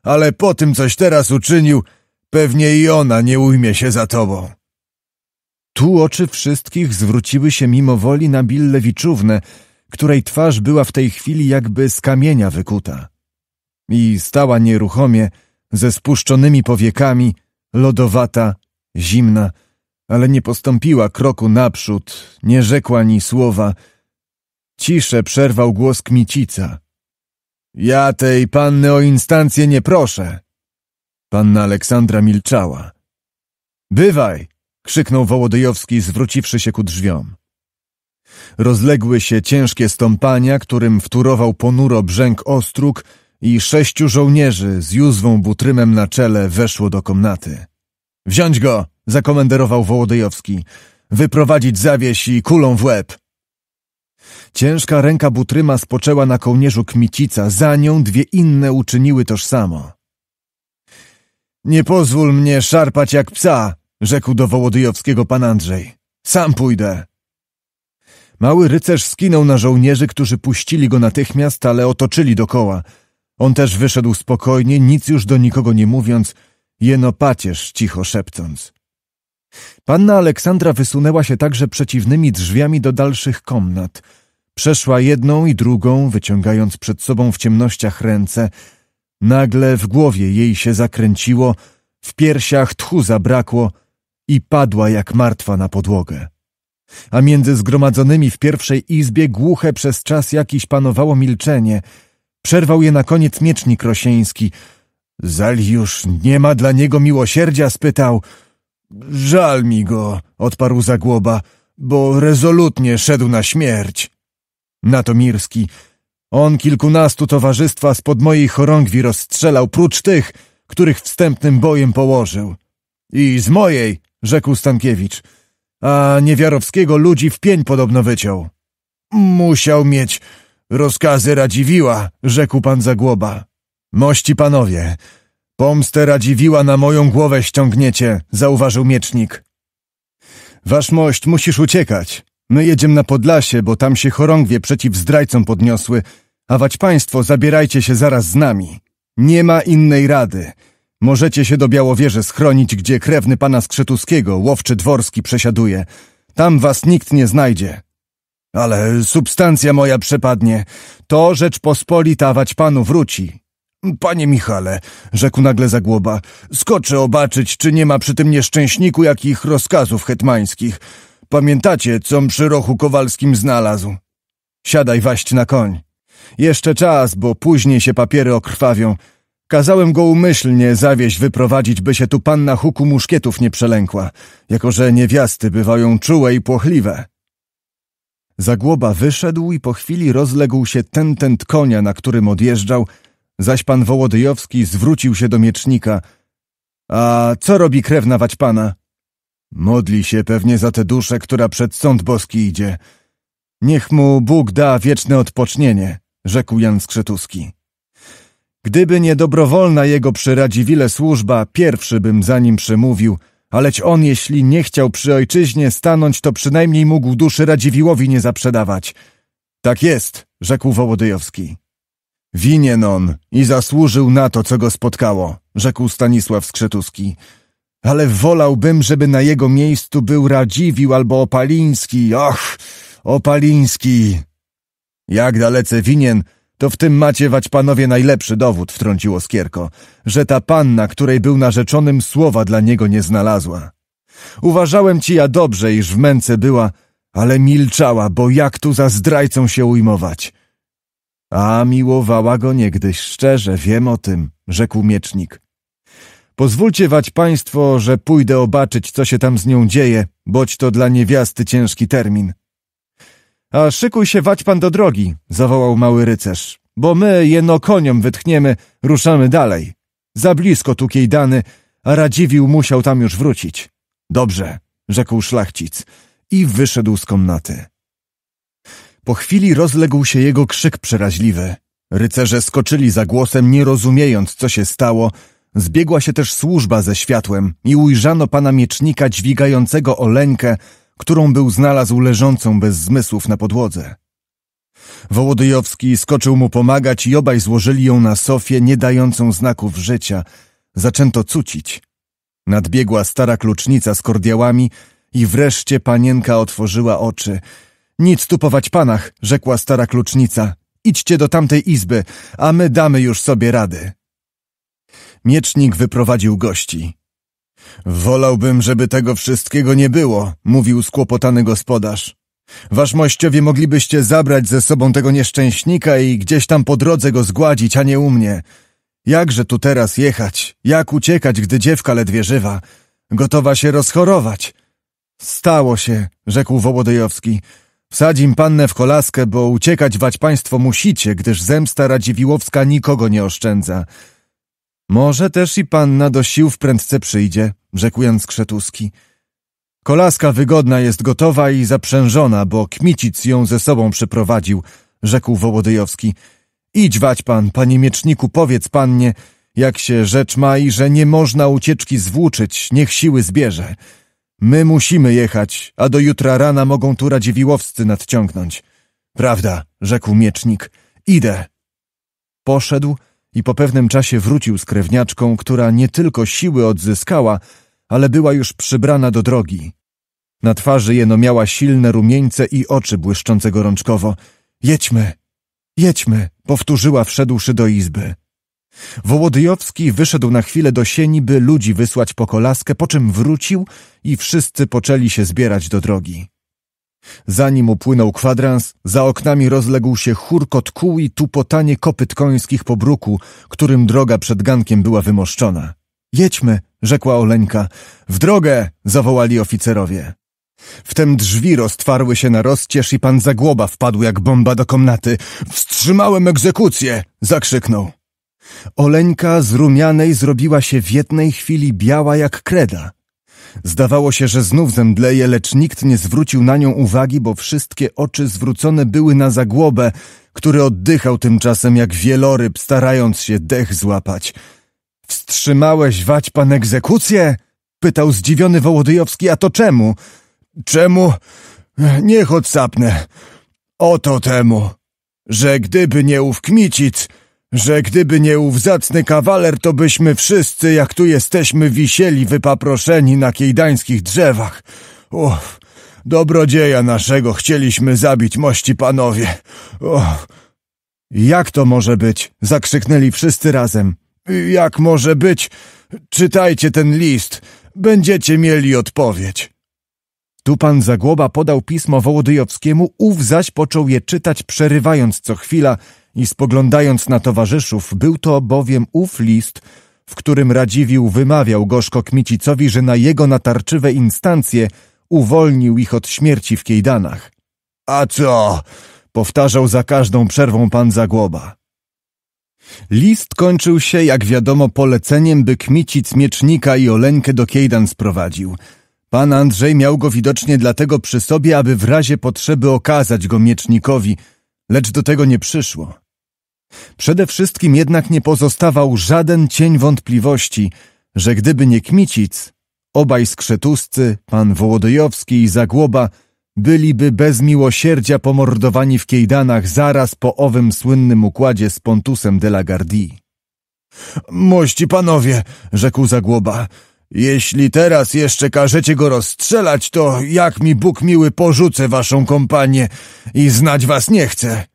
ale po tym, coś teraz uczynił, pewnie i ona nie ujmie się za tobą. Tu oczy wszystkich zwróciły się mimowoli na Billewiczównę, której twarz była w tej chwili jakby z kamienia wykuta. I stała nieruchomie, ze spuszczonymi powiekami, lodowata, zimna, ale nie postąpiła kroku naprzód, nie rzekła ni słowa. Ciszę przerwał głos Kmicica. Ja tej panny o instancję nie proszę. Panna Aleksandra milczała. Bywaj! krzyknął Wołodyjowski, zwróciwszy się ku drzwiom. Rozległy się ciężkie stąpania, którym wturował ponuro brzęk ostróg, i sześciu żołnierzy z Józwą Butrymem na czele weszło do komnaty. Wziąć go! zakomenderował Wołodyjowski. Wyprowadzić zawieś i kulą w łeb! Ciężka ręka Butryma spoczęła na kołnierzu Kmicica, za nią dwie inne uczyniły toż samo. Nie pozwól mnie szarpać jak psa, rzekł do Wołodyjowskiego pan Andrzej. Sam pójdę. Mały rycerz skinął na żołnierzy, którzy puścili go natychmiast, ale otoczyli dokoła – on też wyszedł spokojnie, nic już do nikogo nie mówiąc, jeno pacierz cicho szepcąc. Panna Aleksandra wysunęła się także przeciwnymi drzwiami do dalszych komnat. Przeszła jedną i drugą, wyciągając przed sobą w ciemnościach ręce. Nagle w głowie jej się zakręciło, w piersiach tchu zabrakło i padła jak martwa na podłogę. A między zgromadzonymi w pierwszej izbie głuche przez czas jakiś panowało milczenie – Przerwał je na koniec miecznik Rosieński. Zal już nie ma dla niego miłosierdzia? spytał. Żal mi go, odparł Zagłoba, bo rezolutnie szedł na śmierć. Na to Mirski. On kilkunastu towarzystwa spod mojej chorągwi rozstrzelał, prócz tych, których wstępnym bojem położył. I z mojej, rzekł Stankiewicz, a niewiarowskiego ludzi w pień podobno wyciął. Musiał mieć Rozkazy Radziwiła, rzekł pan Zagłoba. Mości panowie, pomstę Radziwiła na moją głowę ściągniecie, zauważył miecznik. Wasz mość, musisz uciekać. My jedziemy na Podlasie, bo tam się chorągwie przeciw zdrajcom podniosły, a wać państwo, zabierajcie się zaraz z nami. Nie ma innej rady. Możecie się do Białowieży schronić, gdzie krewny pana Skrzetuskiego, łowczy dworski, przesiaduje. Tam was nikt nie znajdzie. Ale substancja moja przepadnie. To pospolita wać panu wróci. Panie Michale, rzekł nagle Zagłoba, skoczę obaczyć, czy nie ma przy tym nieszczęśniku jakich rozkazów hetmańskich. Pamiętacie, com przy rochu Kowalskim znalazł? Siadaj waść na koń. Jeszcze czas, bo później się papiery okrwawią. Kazałem go umyślnie zawieźć wyprowadzić, by się tu panna huku muszkietów nie przelękła, jako że niewiasty bywają czułe i płochliwe. Zagłoba wyszedł i po chwili rozległ się tentent konia, na którym odjeżdżał, zaś pan Wołodyjowski zwrócił się do miecznika. A co robi krewna waćpana? pana? Modli się pewnie za tę duszę, która przed sąd boski idzie. Niech mu Bóg da wieczne odpocznienie, rzekł Jan Skrzetuski. Gdyby nie dobrowolna jego przyradziwile służba, pierwszy bym za nim przemówił – Aleć on, jeśli nie chciał przy ojczyźnie stanąć, to przynajmniej mógł duszy Radziwiłowi nie zaprzedawać. Tak jest, rzekł Wołodyjowski. Winien on i zasłużył na to, co go spotkało, rzekł Stanisław Skrzetuski. Ale wolałbym, żeby na jego miejscu był Radziwił albo Opaliński. Och, Opaliński! Jak dalece winien, to w tym macie wać panowie najlepszy dowód, wtrąciło Skierko, że ta panna, której był narzeczonym, słowa dla niego nie znalazła. Uważałem ci ja dobrze, iż w męce była, ale milczała, bo jak tu za zdrajcą się ujmować? A miłowała go niegdyś, szczerze, wiem o tym, rzekł miecznik. Pozwólcie wać państwo, że pójdę obaczyć, co się tam z nią dzieje, boć to dla niewiasty ciężki termin. A szykuj się wać pan do drogi, zawołał mały rycerz, bo my jeno koniom wytchniemy, ruszamy dalej. Za blisko tu kiej a Radziwił musiał tam już wrócić. Dobrze, rzekł szlachcic i wyszedł z komnaty. Po chwili rozległ się jego krzyk przeraźliwy. Rycerze skoczyli za głosem, nie rozumiejąc, co się stało. Zbiegła się też służba ze światłem i ujrzano pana miecznika dźwigającego oleńkę, którą był znalazł leżącą bez zmysłów na podłodze. Wołodyjowski skoczył mu pomagać i obaj złożyli ją na sofie, nie dającą znaków życia. Zaczęto cucić. Nadbiegła stara klucznica z kordiałami i wreszcie panienka otworzyła oczy. Nic tupować panach, rzekła stara klucznica. Idźcie do tamtej izby, a my damy już sobie rady. Miecznik wyprowadził gości. Wolałbym, żeby tego wszystkiego nie było, mówił skłopotany gospodarz. mościowie moglibyście zabrać ze sobą tego nieszczęśnika i gdzieś tam po drodze go zgładzić, a nie u mnie. Jakże tu teraz jechać? Jak uciekać, gdy dziewka ledwie żywa? Gotowa się rozchorować. Stało się, rzekł Wołodejowski. Wsadzim pannę w kolaskę, bo uciekać wać państwo musicie, gdyż zemsta Radziwiłowska nikogo nie oszczędza. Może też i panna do sił wprędce przyjdzie, rzekł Jan Skrzetuski. Kolaska wygodna jest gotowa i zaprzężona, bo Kmicic ją ze sobą przyprowadził, rzekł Wołodyjowski. Idź wać pan, panie mieczniku, powiedz pannie, jak się rzecz ma i że nie można ucieczki zwłóczyć, niech siły zbierze. My musimy jechać, a do jutra rana mogą tu radziwiłowscy nadciągnąć. Prawda, rzekł miecznik. Idę. Poszedł, i po pewnym czasie wrócił z krewniaczką, która nie tylko siły odzyskała, ale była już przybrana do drogi. Na twarzy jeno miała silne rumieńce i oczy błyszczące gorączkowo. Jedźmy, jedźmy, powtórzyła wszedłszy do izby. Wołodyjowski wyszedł na chwilę do sieni, by ludzi wysłać po kolaskę, po czym wrócił i wszyscy poczęli się zbierać do drogi. Zanim upłynął kwadrans, za oknami rozległ się chórkot kół i tupotanie kopyt końskich po bruku, którym droga przed gankiem była wymoszczona. Jedźmy, rzekła Oleńka. W drogę! zawołali oficerowie. Wtem drzwi roztwarły się na rozcież i pan Zagłoba wpadł jak bomba do komnaty. Wstrzymałem egzekucję! zakrzyknął. Oleńka z rumianej zrobiła się w jednej chwili biała jak kreda. Zdawało się, że znów zemdleje, lecz nikt nie zwrócił na nią uwagi, bo wszystkie oczy zwrócone były na zagłobę, który oddychał tymczasem jak wieloryb, starając się dech złapać. Wstrzymałeś wać pan egzekucję? Pytał zdziwiony Wołodyjowski, a to czemu? Czemu? Niech odsapnę. Oto temu, że gdyby nie ów kmicic, że gdyby nie ów zacny kawaler, to byśmy wszyscy, jak tu jesteśmy, wisieli wypaproszeni na kiejdańskich drzewach. Uff, dobrodzieja naszego chcieliśmy zabić, mości panowie. Uff. Jak to może być? Zakrzyknęli wszyscy razem. Jak może być? Czytajcie ten list. Będziecie mieli odpowiedź. Tu pan Zagłoba podał pismo Wołodyjowskiemu, ów zaś począł je czytać, przerywając co chwila, i spoglądając na towarzyszów, był to bowiem ów list, w którym Radziwił wymawiał gorzko Kmicicowi, że na jego natarczywe instancje uwolnił ich od śmierci w Kiejdanach. A co? powtarzał za każdą przerwą pan Zagłoba. List kończył się, jak wiadomo, poleceniem, by Kmicic Miecznika i Oleńkę do Kiejdan sprowadził. Pan Andrzej miał go widocznie dlatego przy sobie, aby w razie potrzeby okazać go Miecznikowi, lecz do tego nie przyszło. Przede wszystkim jednak nie pozostawał żaden cień wątpliwości, że gdyby nie Kmicic, obaj skrzetuscy, pan Wołodyjowski i Zagłoba, byliby bez miłosierdzia pomordowani w Kiejdanach zaraz po owym słynnym układzie z Pontusem de la Gardie. Mości panowie, rzekł Zagłoba, jeśli teraz jeszcze każecie go rozstrzelać, to jak mi Bóg miły porzucę waszą kompanię i znać was nie chcę.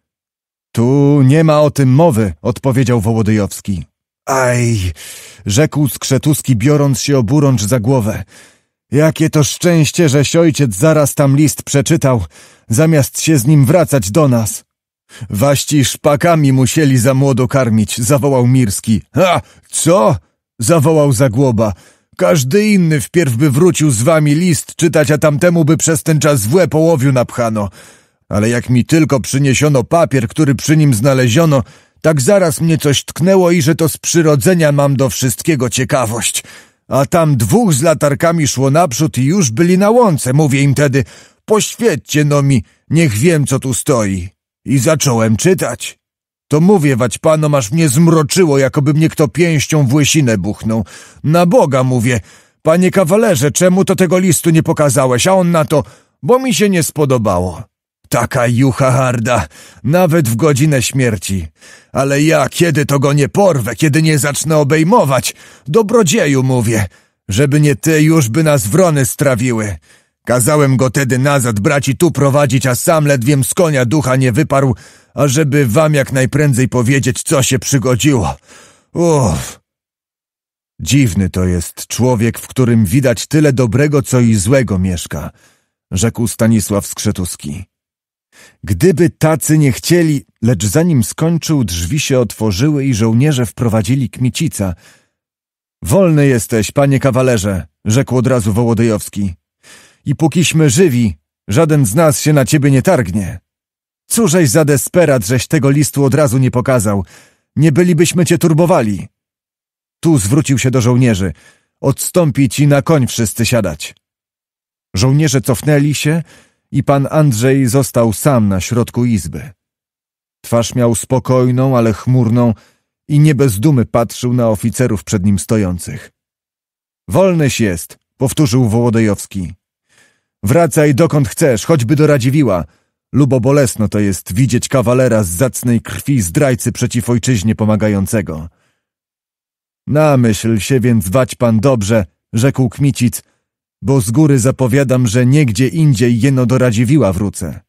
Tu nie ma o tym mowy, odpowiedział Wołodyjowski. Aj, rzekł Skrzetuski, biorąc się oburącz za głowę. Jakie to szczęście, żeś ojciec zaraz tam list przeczytał, zamiast się z nim wracać do nas. Waści szpakami musieli za młodo karmić, zawołał Mirski. A, co? zawołał Zagłoba. Każdy inny wpierw by wrócił z wami list czytać, a tamtemu by przez ten czas w łeb ołowiu napchano ale jak mi tylko przyniesiono papier, który przy nim znaleziono, tak zaraz mnie coś tknęło i że to z przyrodzenia mam do wszystkiego ciekawość. A tam dwóch z latarkami szło naprzód i już byli na łące. Mówię im tedy, poświećcie no mi, niech wiem, co tu stoi. I zacząłem czytać. To mówię, wać panom, aż mnie zmroczyło, jakoby mnie kto pięścią w łysinę buchnął. Na Boga mówię, panie kawalerze, czemu to tego listu nie pokazałeś? A on na to, bo mi się nie spodobało. Taka jucha harda, nawet w godzinę śmierci. Ale ja kiedy to go nie porwę, kiedy nie zacznę obejmować? Dobrodzieju mówię, żeby nie ty już by nas wrony strawiły. Kazałem go tedy nazad braci tu prowadzić, a sam ledwiem z konia ducha nie wyparł, ażeby wam jak najprędzej powiedzieć, co się przygodziło. Uff. Dziwny to jest człowiek, w którym widać tyle dobrego, co i złego mieszka, rzekł Stanisław Skrzetuski. Gdyby tacy nie chcieli, lecz zanim skończył, drzwi się otworzyły i żołnierze wprowadzili kmicica. Wolny jesteś, panie kawalerze, rzekł od razu Wołodyjowski. I pókiśmy żywi, żaden z nas się na ciebie nie targnie. Cóżeś za desperat, żeś tego listu od razu nie pokazał. Nie bylibyśmy cię turbowali. Tu zwrócił się do żołnierzy. Odstąpić i na koń wszyscy siadać. Żołnierze cofnęli się i pan Andrzej został sam na środku izby. Twarz miał spokojną, ale chmurną i nie bez dumy patrzył na oficerów przed nim stojących. Wolnyś jest, powtórzył Wołodejowski. Wracaj dokąd chcesz, choćby do Radziwiła. Lubo bolesno to jest widzieć kawalera z zacnej krwi zdrajcy przeciw ojczyźnie pomagającego. Namyśl się więc wać pan dobrze, rzekł Kmicic bo z góry zapowiadam, że nigdzie indziej jeno do Radziwiła wrócę.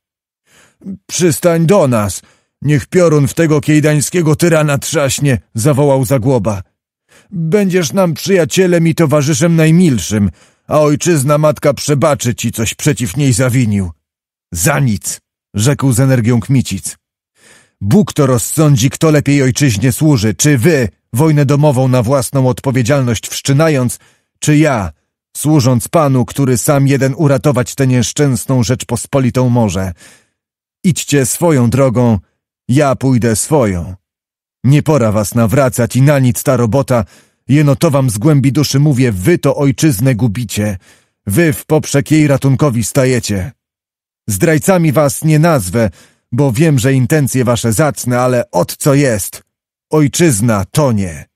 Przystań do nas! Niech piorun w tego kejdańskiego tyrana trzaśnie! zawołał Zagłoba. Będziesz nam przyjacielem i towarzyszem najmilszym, a ojczyzna matka przebaczy ci, coś przeciw niej zawinił. Za nic! rzekł z energią Kmicic. Bóg to rozsądzi, kto lepiej ojczyźnie służy, czy wy, wojnę domową na własną odpowiedzialność wszczynając, czy ja, służąc Panu, który sam jeden uratować tę nieszczęsną Rzeczpospolitą może. Idźcie swoją drogą, ja pójdę swoją. Nie pora was nawracać i na nic ta robota, jeno to wam z głębi duszy mówię, wy to ojczyznę gubicie, wy w poprzek jej ratunkowi stajecie. Zdrajcami was nie nazwę, bo wiem, że intencje wasze zacne, ale od co jest? Ojczyzna tonie.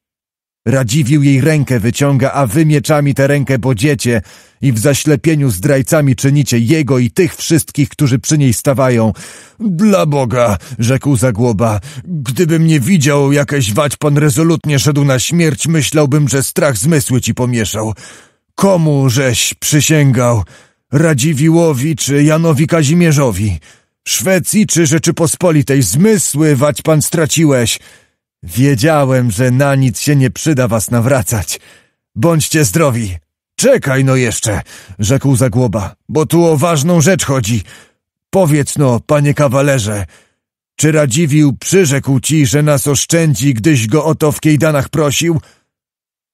Radziwił jej rękę wyciąga, a wy mieczami tę rękę bodziecie i w zaślepieniu zdrajcami czynicie jego i tych wszystkich, którzy przy niej stawają. Dla Boga, rzekł Zagłoba, gdybym nie widział, jakaś wać pan rezolutnie szedł na śmierć, myślałbym, że strach zmysły ci pomieszał. Komu żeś przysięgał? Radziwiłowi czy Janowi Kazimierzowi? Szwecji czy Rzeczypospolitej zmysły wać pan straciłeś? Wiedziałem, że na nic się nie przyda was nawracać. Bądźcie zdrowi. Czekaj no jeszcze, rzekł Zagłoba, bo tu o ważną rzecz chodzi. Powiedz no, panie kawalerze, czy Radziwił przyrzekł ci, że nas oszczędzi, gdyś go o to w kejdanach prosił?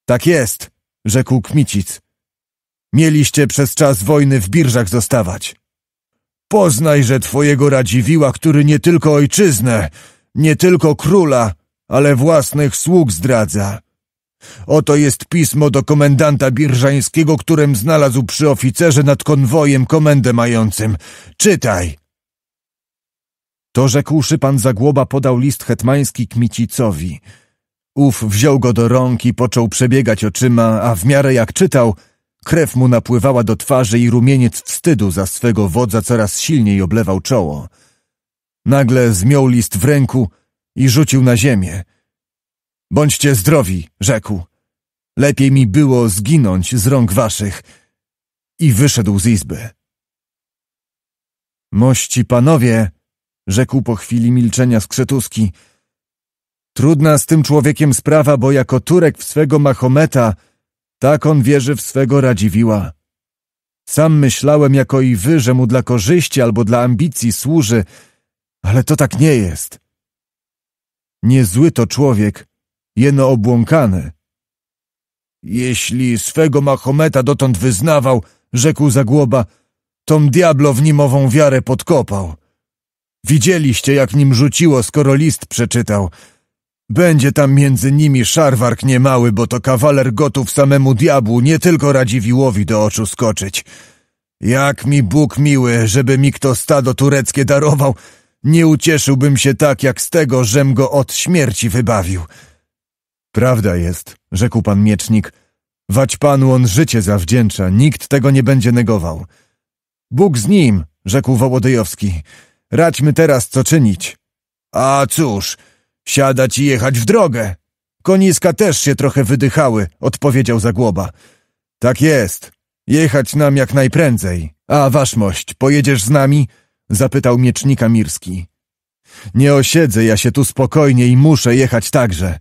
Tak jest, rzekł Kmicic. Mieliście przez czas wojny w birżach zostawać. Poznaj, że twojego Radziwiła, który nie tylko ojczyznę, nie tylko króla, ale własnych sług zdradza. Oto jest pismo do komendanta birżańskiego, którym znalazł przy oficerze nad konwojem komendę mającym. Czytaj! To rzekłszy pan Zagłoba podał list hetmański Kmicicowi. Ów wziął go do rąk i począł przebiegać oczyma, a w miarę jak czytał, krew mu napływała do twarzy i rumieniec wstydu za swego wodza coraz silniej oblewał czoło. Nagle zmiął list w ręku – i rzucił na ziemię. Bądźcie zdrowi, rzekł. Lepiej mi było zginąć z rąk waszych. I wyszedł z izby. Mości panowie, rzekł po chwili milczenia skrzetuski. Trudna z tym człowiekiem sprawa, bo jako Turek w swego Mahometa, tak on wierzy w swego Radziwiła. Sam myślałem jako i wy, że mu dla korzyści albo dla ambicji służy, ale to tak nie jest. Niezły to człowiek, jeno obłąkany. Jeśli swego Mahometa dotąd wyznawał, rzekł Zagłoba, tom diablo w nimową wiarę podkopał. Widzieliście, jak nim rzuciło, skoro list przeczytał. Będzie tam między nimi szarwark niemały, bo to kawaler gotów samemu diabłu, nie tylko Radziwiłowi do oczu skoczyć. Jak mi Bóg miły, żeby mi kto stado tureckie darował, nie ucieszyłbym się tak jak z tego, żem go od śmierci wybawił. Prawda jest, rzekł pan miecznik, wać panu on życie zawdzięcza, nikt tego nie będzie negował. Bóg z nim, rzekł Wołodyjowski, radźmy teraz co czynić. A cóż, siadać i jechać w drogę. Koniska też się trochę wydychały, odpowiedział Zagłoba. Tak jest, jechać nam jak najprędzej. A waszmość, pojedziesz z nami? Zapytał miecznika Mirski. Nie osiedzę ja się tu spokojnie i muszę jechać także.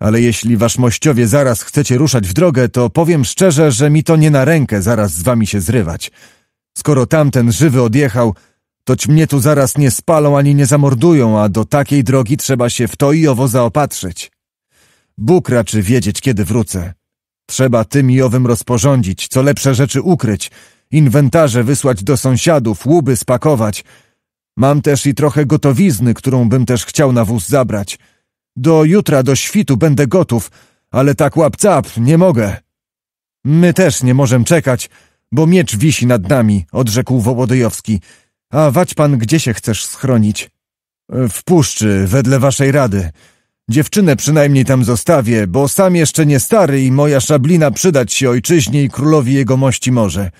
Ale jeśli wasz mościowie zaraz chcecie ruszać w drogę, to powiem szczerze, że mi to nie na rękę zaraz z wami się zrywać. Skoro tamten żywy odjechał, toć mnie tu zaraz nie spalą ani nie zamordują, a do takiej drogi trzeba się w to i owo zaopatrzyć. Bóg raczy wiedzieć, kiedy wrócę. Trzeba tym i owym rozporządzić, co lepsze rzeczy ukryć, inwentarze wysłać do sąsiadów, łuby spakować. Mam też i trochę gotowizny, którą bym też chciał na wóz zabrać. Do jutra, do świtu będę gotów, ale tak łap-cap nie mogę. My też nie możemy czekać, bo miecz wisi nad nami, odrzekł Wołodyjowski. A wać pan, gdzie się chcesz schronić? E, w puszczy, wedle waszej rady. Dziewczynę przynajmniej tam zostawię, bo sam jeszcze nie stary i moja szablina przydać się ojczyźnie i królowi jego mości może.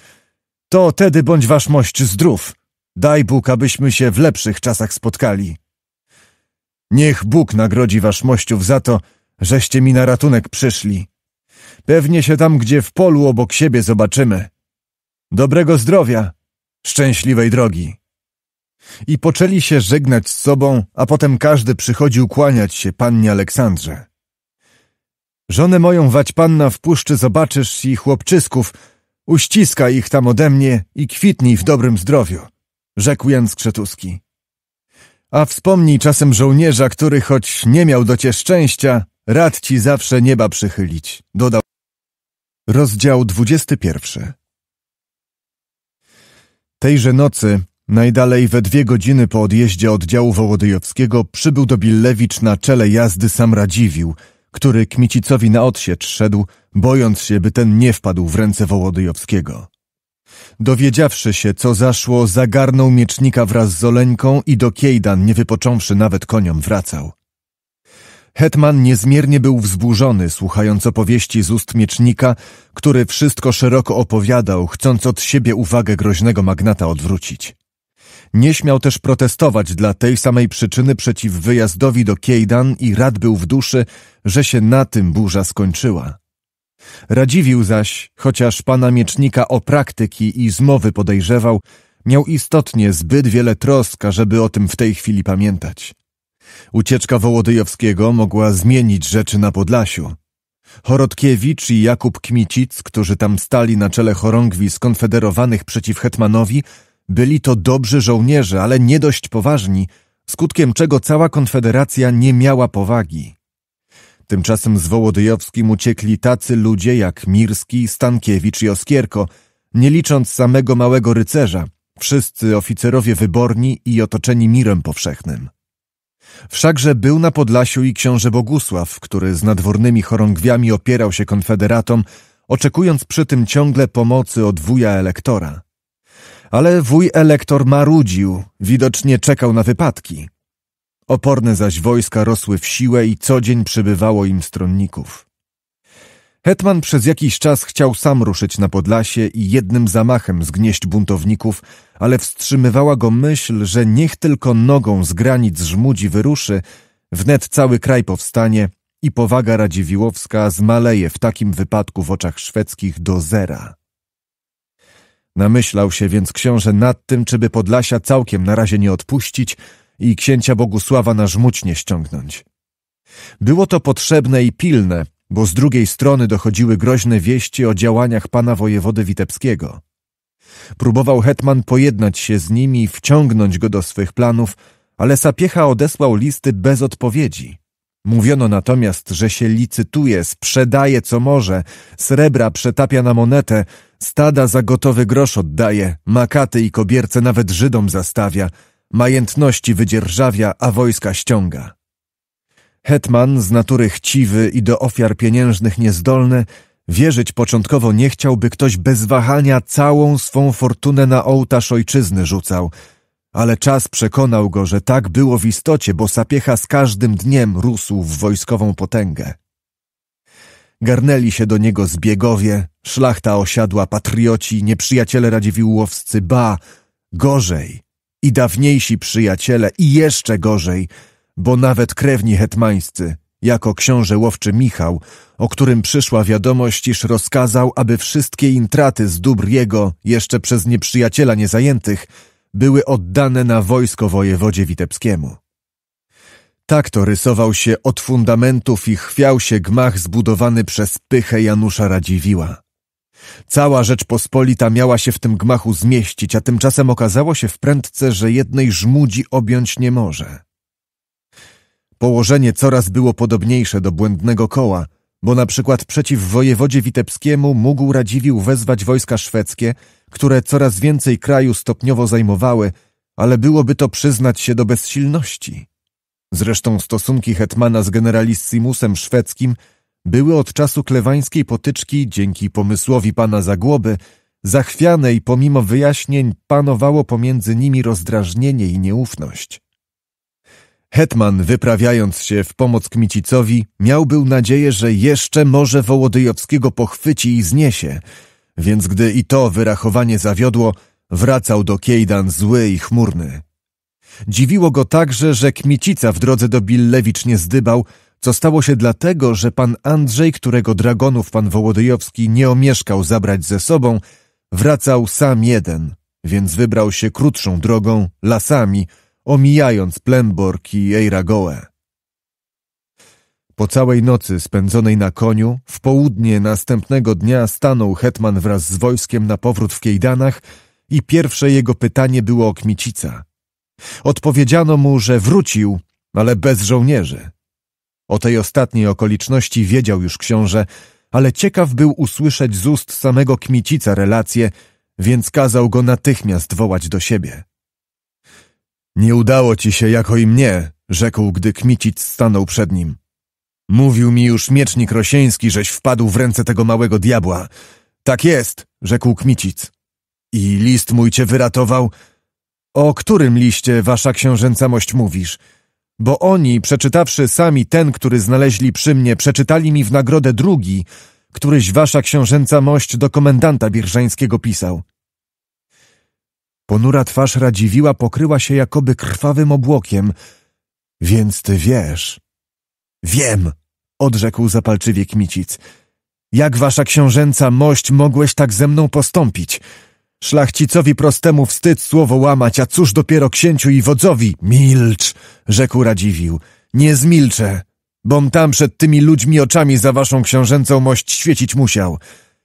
To tedy bądź waszmość zdrów. Daj Bóg, abyśmy się w lepszych czasach spotkali. Niech Bóg nagrodzi mościów za to, żeście mi na ratunek przyszli. Pewnie się tam, gdzie w polu obok siebie zobaczymy. Dobrego zdrowia, szczęśliwej drogi. I poczęli się żegnać z sobą, a potem każdy przychodził kłaniać się pannie Aleksandrze. Żonę moją wać panna w puszczy zobaczysz i chłopczysków, Uściskaj ich tam ode mnie i kwitnij w dobrym zdrowiu, rzekł Jan Skrzetuski. A wspomnij czasem żołnierza, który choć nie miał do cię szczęścia, rad ci zawsze nieba przychylić, dodał. Rozdział pierwszy. Tejże nocy, najdalej we dwie godziny po odjeździe oddziału Wołodyjowskiego, przybył do Billewicz na czele jazdy sam Radziwił – który Kmicicowi na odsiecz szedł, bojąc się, by ten nie wpadł w ręce Wołodyjowskiego. Dowiedziawszy się, co zaszło, zagarnął miecznika wraz z Oleńką i do Kiejdan, nie wypocząwszy nawet koniom, wracał. Hetman niezmiernie był wzburzony, słuchając opowieści z ust miecznika, który wszystko szeroko opowiadał, chcąc od siebie uwagę groźnego magnata odwrócić. Nie śmiał też protestować dla tej samej przyczyny przeciw wyjazdowi do Kiejdan i rad był w duszy, że się na tym burza skończyła. Radziwił zaś, chociaż pana miecznika o praktyki i zmowy podejrzewał, miał istotnie zbyt wiele troska, żeby o tym w tej chwili pamiętać. Ucieczka Wołodyjowskiego mogła zmienić rzeczy na Podlasiu. Chorodkiewicz i Jakub Kmicic, którzy tam stali na czele chorągwi skonfederowanych przeciw Hetmanowi, byli to dobrzy żołnierze, ale nie dość poważni, skutkiem czego cała konfederacja nie miała powagi. Tymczasem z Wołodyjowskim uciekli tacy ludzie jak Mirski, Stankiewicz i Oskierko, nie licząc samego małego rycerza, wszyscy oficerowie wyborni i otoczeni mirem powszechnym. Wszakże był na Podlasiu i książę Bogusław, który z nadwornymi chorągwiami opierał się konfederatom, oczekując przy tym ciągle pomocy od wuja elektora ale wuj elektor marudził, widocznie czekał na wypadki. Oporne zaś wojska rosły w siłę i co dzień przybywało im stronników. Hetman przez jakiś czas chciał sam ruszyć na Podlasie i jednym zamachem zgnieść buntowników, ale wstrzymywała go myśl, że niech tylko nogą z granic żmudzi wyruszy, wnet cały kraj powstanie i powaga Radziwiłowska zmaleje w takim wypadku w oczach szwedzkich do zera. Namyślał się więc książę nad tym, czyby Podlasia całkiem na razie nie odpuścić i księcia Bogusława na żmuć nie ściągnąć. Było to potrzebne i pilne, bo z drugiej strony dochodziły groźne wieści o działaniach pana wojewody Witebskiego. Próbował hetman pojednać się z nimi i wciągnąć go do swych planów, ale Sapiecha odesłał listy bez odpowiedzi. Mówiono natomiast, że się licytuje, sprzedaje co może, srebra przetapia na monetę, Stada za gotowy grosz oddaje, makaty i kobierce nawet Żydom zastawia, majętności wydzierżawia, a wojska ściąga. Hetman, z natury chciwy i do ofiar pieniężnych niezdolny, wierzyć początkowo nie chciał, by ktoś bez wahania całą swą fortunę na ołtarz ojczyzny rzucał, ale czas przekonał go, że tak było w istocie, bo sapiecha z każdym dniem rósł w wojskową potęgę. Garnęli się do niego zbiegowie, szlachta osiadła, patrioci, nieprzyjaciele radziwiłłowscy, ba, gorzej. I dawniejsi przyjaciele, i jeszcze gorzej, bo nawet krewni hetmańscy, jako książę łowczy Michał, o którym przyszła wiadomość, iż rozkazał, aby wszystkie intraty z dóbr jego, jeszcze przez nieprzyjaciela niezajętych, były oddane na wojsko wojewodzie witebskiemu. Tak to rysował się od fundamentów i chwiał się gmach zbudowany przez pychę Janusza Radziwiła. Cała Rzeczpospolita miała się w tym gmachu zmieścić, a tymczasem okazało się w prędce, że jednej żmudzi objąć nie może. Położenie coraz było podobniejsze do błędnego koła, bo na przykład przeciw wojewodzie witebskiemu mógł Radziwił wezwać wojska szwedzkie, które coraz więcej kraju stopniowo zajmowały, ale byłoby to przyznać się do bezsilności. Zresztą stosunki Hetmana z generalissimusem szwedzkim były od czasu klewańskiej potyczki, dzięki pomysłowi pana Zagłoby, zachwiane i pomimo wyjaśnień panowało pomiędzy nimi rozdrażnienie i nieufność. Hetman, wyprawiając się w pomoc Kmicicowi, miał był nadzieję, że jeszcze może Wołodyjowskiego pochwyci i zniesie, więc gdy i to wyrachowanie zawiodło, wracał do Kiejdan zły i chmurny. Dziwiło go także, że kmicica w drodze do Billewicz nie zdybał, co stało się dlatego, że pan Andrzej, którego dragonów pan Wołodyjowski nie omieszkał zabrać ze sobą, wracał sam jeden, więc wybrał się krótszą drogą, lasami, omijając Plemborg i Ejragoę. Po całej nocy spędzonej na koniu, w południe następnego dnia stanął hetman wraz z wojskiem na powrót w Kiejdanach i pierwsze jego pytanie było o Kmicica – Odpowiedziano mu, że wrócił, ale bez żołnierzy. O tej ostatniej okoliczności wiedział już książę, ale ciekaw był usłyszeć z ust samego Kmicica relację, więc kazał go natychmiast wołać do siebie. Nie udało ci się jako i mnie, rzekł, gdy Kmicic stanął przed nim. Mówił mi już miecznik Rosieński, żeś wpadł w ręce tego małego diabła. Tak jest, rzekł Kmicic. I list mój cię wyratował, o którym liście wasza mość, mówisz? Bo oni, przeczytawszy sami ten, który znaleźli przy mnie, przeczytali mi w nagrodę drugi, któryś wasza mość do komendanta bierżeńskiego pisał. Ponura twarz Radziwiła pokryła się jakoby krwawym obłokiem. Więc ty wiesz. Wiem, odrzekł zapalczywie Kmicic. Jak wasza książęca mość mogłeś tak ze mną postąpić? Szlachcicowi prostemu wstyd słowo łamać, a cóż dopiero księciu i wodzowi? Milcz, rzekł Radziwił. Nie zmilczę, bom tam przed tymi ludźmi oczami za waszą książęcą mość świecić musiał.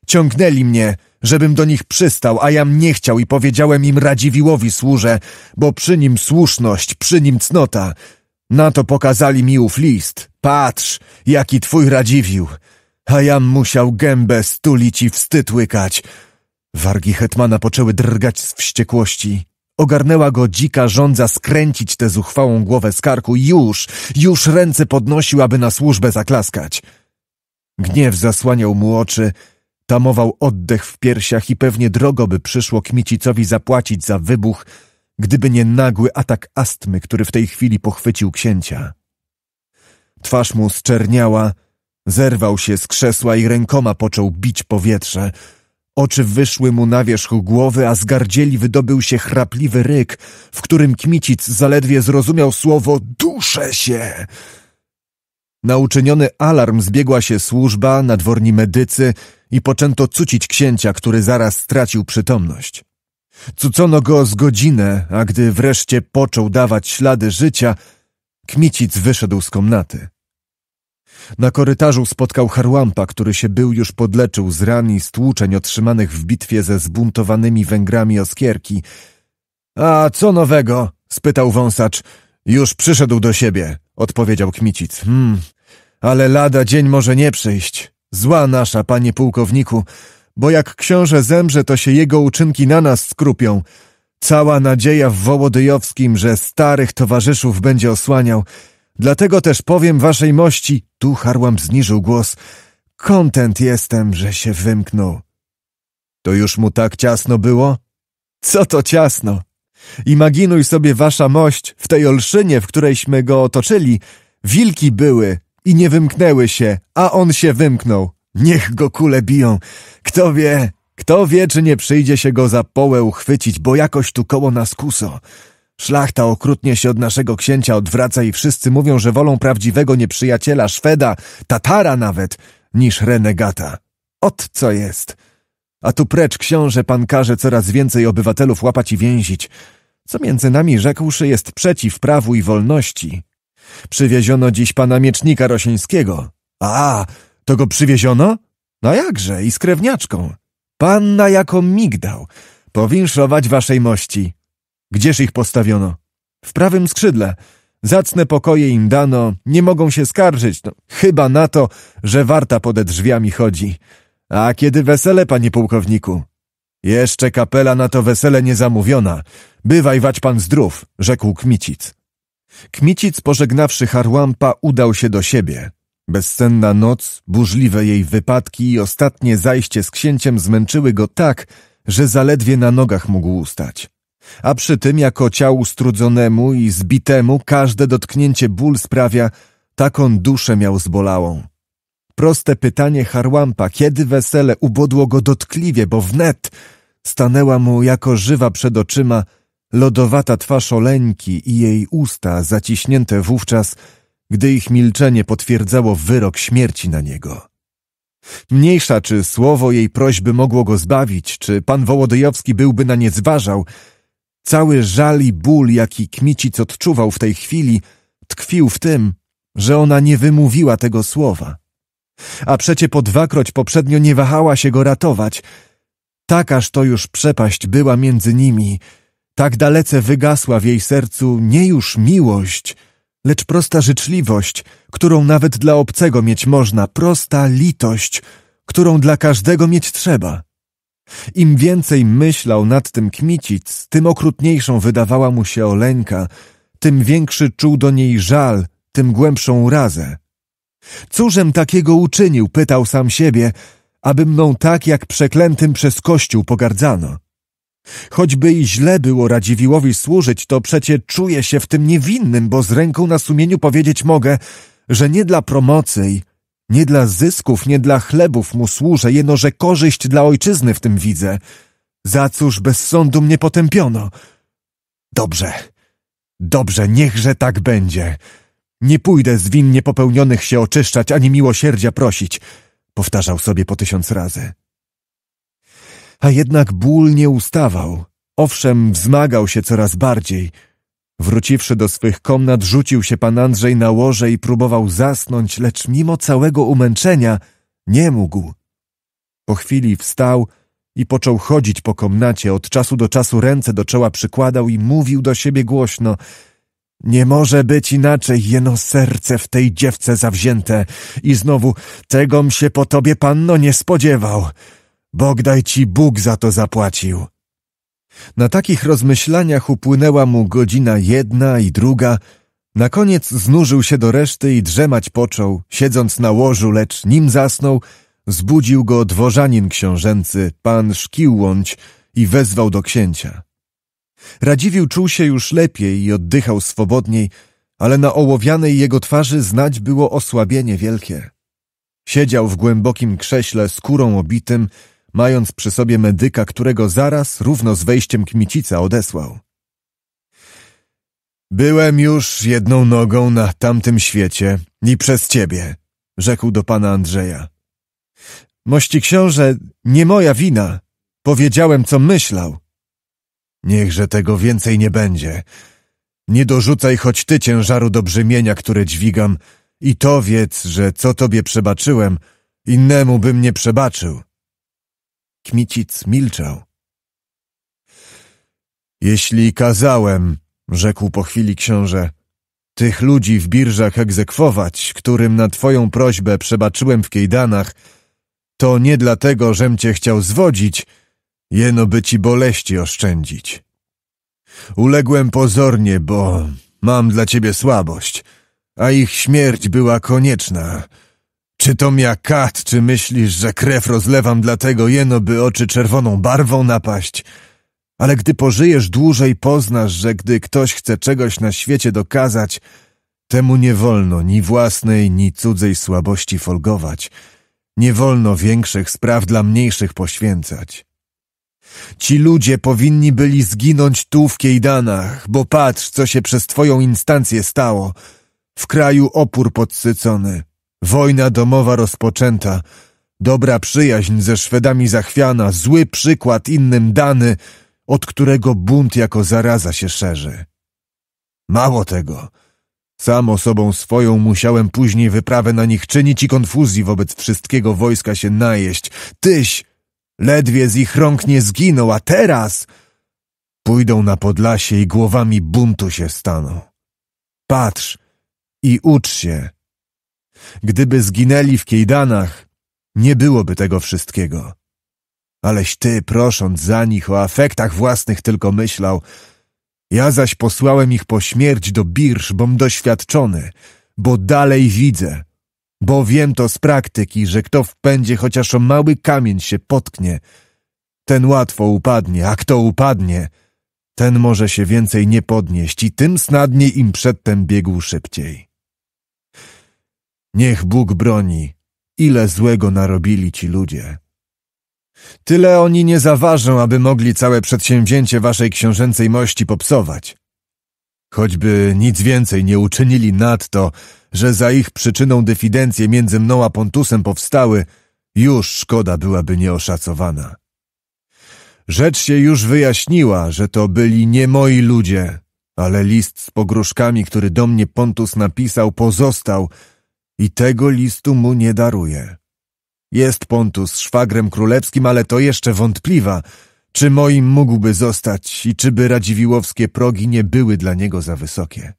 Ciągnęli mnie, żebym do nich przystał, a jam nie chciał i powiedziałem im Radziwiłowi służę, bo przy nim słuszność, przy nim cnota. Na to pokazali mi ów list. Patrz, jaki twój Radziwił. A jam musiał gębę stulić i wstyd łykać. Wargi hetmana poczęły drgać z wściekłości. Ogarnęła go dzika żądza skręcić tę zuchwałą głowę z karku. Już, już ręce podnosił, aby na służbę zaklaskać. Gniew zasłaniał mu oczy, tamował oddech w piersiach i pewnie drogo by przyszło Kmicicowi zapłacić za wybuch, gdyby nie nagły atak astmy, który w tej chwili pochwycił księcia. Twarz mu zczerniała, zerwał się z krzesła i rękoma począł bić powietrze – Oczy wyszły mu na wierzchu głowy, a z gardzieli wydobył się chrapliwy ryk, w którym Kmicic zaledwie zrozumiał słowo duszę się. Na uczyniony alarm zbiegła się służba, nadworni medycy i poczęto cucić księcia, który zaraz stracił przytomność. Cucono go z godzinę, a gdy wreszcie począł dawać ślady życia, Kmicic wyszedł z komnaty. Na korytarzu spotkał Harłampa, który się był już podleczył z ran i stłuczeń otrzymanych w bitwie ze zbuntowanymi Węgrami Oskierki. A co nowego? spytał wąsacz. Już przyszedł do siebie, odpowiedział Kmicic. Hmm, ale lada dzień może nie przyjść. Zła nasza, panie pułkowniku, bo jak książę zemrze, to się jego uczynki na nas skrupią. Cała nadzieja w Wołodyjowskim, że starych towarzyszów będzie osłaniał – Dlatego też powiem waszej mości, tu Harłam zniżył głos, kontent jestem, że się wymknął. To już mu tak ciasno było? Co to ciasno? Imaginuj sobie wasza mość w tej olszynie, w którejśmy go otoczyli. Wilki były i nie wymknęły się, a on się wymknął. Niech go kule biją. Kto wie, kto wie, czy nie przyjdzie się go za połę uchwycić, bo jakoś tu koło nas kuso. Szlachta okrutnie się od naszego księcia odwraca i wszyscy mówią, że wolą prawdziwego nieprzyjaciela, Szweda, Tatara nawet, niż renegata. Ot co jest. A tu precz książę pan każe coraz więcej obywatelów łapać i więzić. Co między nami rzekłszy jest przeciw prawu i wolności. Przywieziono dziś pana miecznika rosińskiego. A, to go przywieziono? No jakże, i z krewniaczką. Panna jako migdał. Powinszować waszej mości. Gdzież ich postawiono? W prawym skrzydle. Zacne pokoje im dano, nie mogą się skarżyć, no, chyba na to, że warta pode drzwiami chodzi. A kiedy wesele, panie pułkowniku? Jeszcze kapela na to wesele niezamówiona. Bywaj wać pan zdrów, rzekł Kmicic. Kmicic, pożegnawszy Harłampa, udał się do siebie. Bezcenna noc, burzliwe jej wypadki i ostatnie zajście z księciem zmęczyły go tak, że zaledwie na nogach mógł ustać. A przy tym jako ciału strudzonemu i zbitemu każde dotknięcie ból sprawia, taką duszę miał zbolałą. Proste pytanie Harłampa, kiedy wesele ubodło go dotkliwie, bo wnet stanęła mu jako żywa przed oczyma lodowata twarz Oleńki i jej usta zaciśnięte wówczas, gdy ich milczenie potwierdzało wyrok śmierci na niego. Mniejsza, czy słowo jej prośby mogło go zbawić, czy pan Wołodyjowski byłby na nie zważał – Cały żal i ból, jaki Kmicic odczuwał w tej chwili, tkwił w tym, że ona nie wymówiła tego słowa. A przecie po dwakroć poprzednio nie wahała się go ratować. Takaż to już przepaść była między nimi, tak dalece wygasła w jej sercu nie już miłość, lecz prosta życzliwość, którą nawet dla obcego mieć można, prosta litość, którą dla każdego mieć trzeba. Im więcej myślał nad tym Kmicic, tym okrutniejszą wydawała mu się Oleńka, tym większy czuł do niej żal, tym głębszą urazę. Cóżem takiego uczynił, pytał sam siebie, aby mną tak jak przeklętym przez Kościół pogardzano. Choćby i źle było Radziwiłowi służyć, to przecie czuję się w tym niewinnym, bo z ręką na sumieniu powiedzieć mogę, że nie dla promocji, nie dla zysków, nie dla chlebów mu służę, jeno że korzyść dla ojczyzny w tym widzę. Za cóż bez sądu mnie potępiono? Dobrze, dobrze, niechże tak będzie. Nie pójdę z win niepopełnionych się oczyszczać, ani miłosierdzia prosić, powtarzał sobie po tysiąc razy. A jednak ból nie ustawał. Owszem, wzmagał się coraz bardziej – Wróciwszy do swych komnat, rzucił się pan Andrzej na łoże i próbował zasnąć, lecz mimo całego umęczenia nie mógł. Po chwili wstał i począł chodzić po komnacie, od czasu do czasu ręce do czoła przykładał i mówił do siebie głośno – nie może być inaczej, jeno serce w tej dziewce zawzięte. I znowu, tegom się po tobie, panno, nie spodziewał. Bogdaj ci Bóg za to zapłacił. Na takich rozmyślaniach upłynęła mu godzina jedna i druga. Na koniec znużył się do reszty i drzemać począł, siedząc na łożu, lecz nim zasnął, zbudził go dworzanin książęcy, pan Szkiłłądź, i wezwał do księcia. Radziwił czuł się już lepiej i oddychał swobodniej, ale na ołowianej jego twarzy znać było osłabienie wielkie. Siedział w głębokim krześle skórą obitym, mając przy sobie medyka, którego zaraz, równo z wejściem Kmicica, odesłał. Byłem już jedną nogą na tamtym świecie i przez ciebie, rzekł do pana Andrzeja. Mości książę, nie moja wina. Powiedziałem, co myślał. Niechże tego więcej nie będzie. Nie dorzucaj choć ty ciężaru do brzmienia, które dźwigam, i to wiedz, że co tobie przebaczyłem, innemu bym nie przebaczył. Kmicic milczał. Jeśli kazałem, rzekł po chwili książę, tych ludzi w birżach egzekwować, którym na twoją prośbę przebaczyłem w Kejdanach, to nie dlatego, żem cię chciał zwodzić, jeno by ci boleści oszczędzić. Uległem pozornie, bo mam dla ciebie słabość, a ich śmierć była konieczna – czy to mia kat, czy myślisz, że krew rozlewam dlatego jeno, by oczy czerwoną barwą napaść? Ale gdy pożyjesz dłużej, poznasz, że gdy ktoś chce czegoś na świecie dokazać, temu nie wolno ni własnej, ni cudzej słabości folgować. Nie wolno większych spraw dla mniejszych poświęcać. Ci ludzie powinni byli zginąć tu w Kiejdanach, bo patrz, co się przez twoją instancję stało. W kraju opór podsycony – Wojna domowa rozpoczęta, dobra przyjaźń ze Szwedami zachwiana, zły przykład innym dany, od którego bunt jako zaraza się szerzy. Mało tego, sam osobą swoją musiałem później wyprawę na nich czynić i konfuzji wobec wszystkiego wojska się najeść. Tyś ledwie z ich rąk nie zginął, a teraz pójdą na Podlasie i głowami buntu się staną. Patrz i ucz się Gdyby zginęli w Kiejdanach, nie byłoby tego wszystkiego. Aleś ty, prosząc za nich o afektach własnych, tylko myślał. Ja zaś posłałem ich po śmierć do birż, bom doświadczony, bo dalej widzę, bo wiem to z praktyki, że kto w pędzie chociaż o mały kamień się potknie, ten łatwo upadnie, a kto upadnie, ten może się więcej nie podnieść i tym snadniej im przedtem biegł szybciej. Niech Bóg broni, ile złego narobili ci ludzie. Tyle oni nie zaważą, aby mogli całe przedsięwzięcie waszej książęcej mości popsować. Choćby nic więcej nie uczynili nadto, że za ich przyczyną dyfidencje między mną a Pontusem powstały, już szkoda byłaby nieoszacowana. Rzecz się już wyjaśniła, że to byli nie moi ludzie, ale list z pogróżkami, który do mnie Pontus napisał, pozostał – i tego listu mu nie daruje. Jest Pontus szwagrem królewskim, ale to jeszcze wątpliwa, czy moim mógłby zostać i czyby radziwiłowskie progi nie były dla niego za wysokie.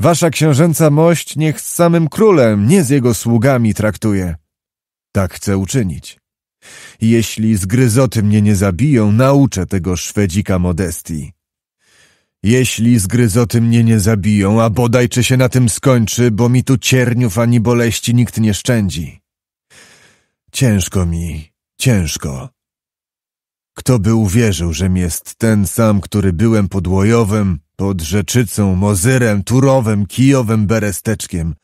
Wasza książęca mość niech z samym królem, nie z jego sługami traktuje. Tak chcę uczynić. Jeśli zgryzoty mnie nie zabiją, nauczę tego Szwedzika modestii. Jeśli zgryzoty mnie nie zabiją, a bodaj czy się na tym skończy, bo mi tu cierniów ani boleści nikt nie szczędzi. Ciężko mi, ciężko. Kto by uwierzył, żem jest ten sam, który byłem pod Łojowem, pod Rzeczycą, Mozyrem, Turowem, Kijowem, Beresteczkiem.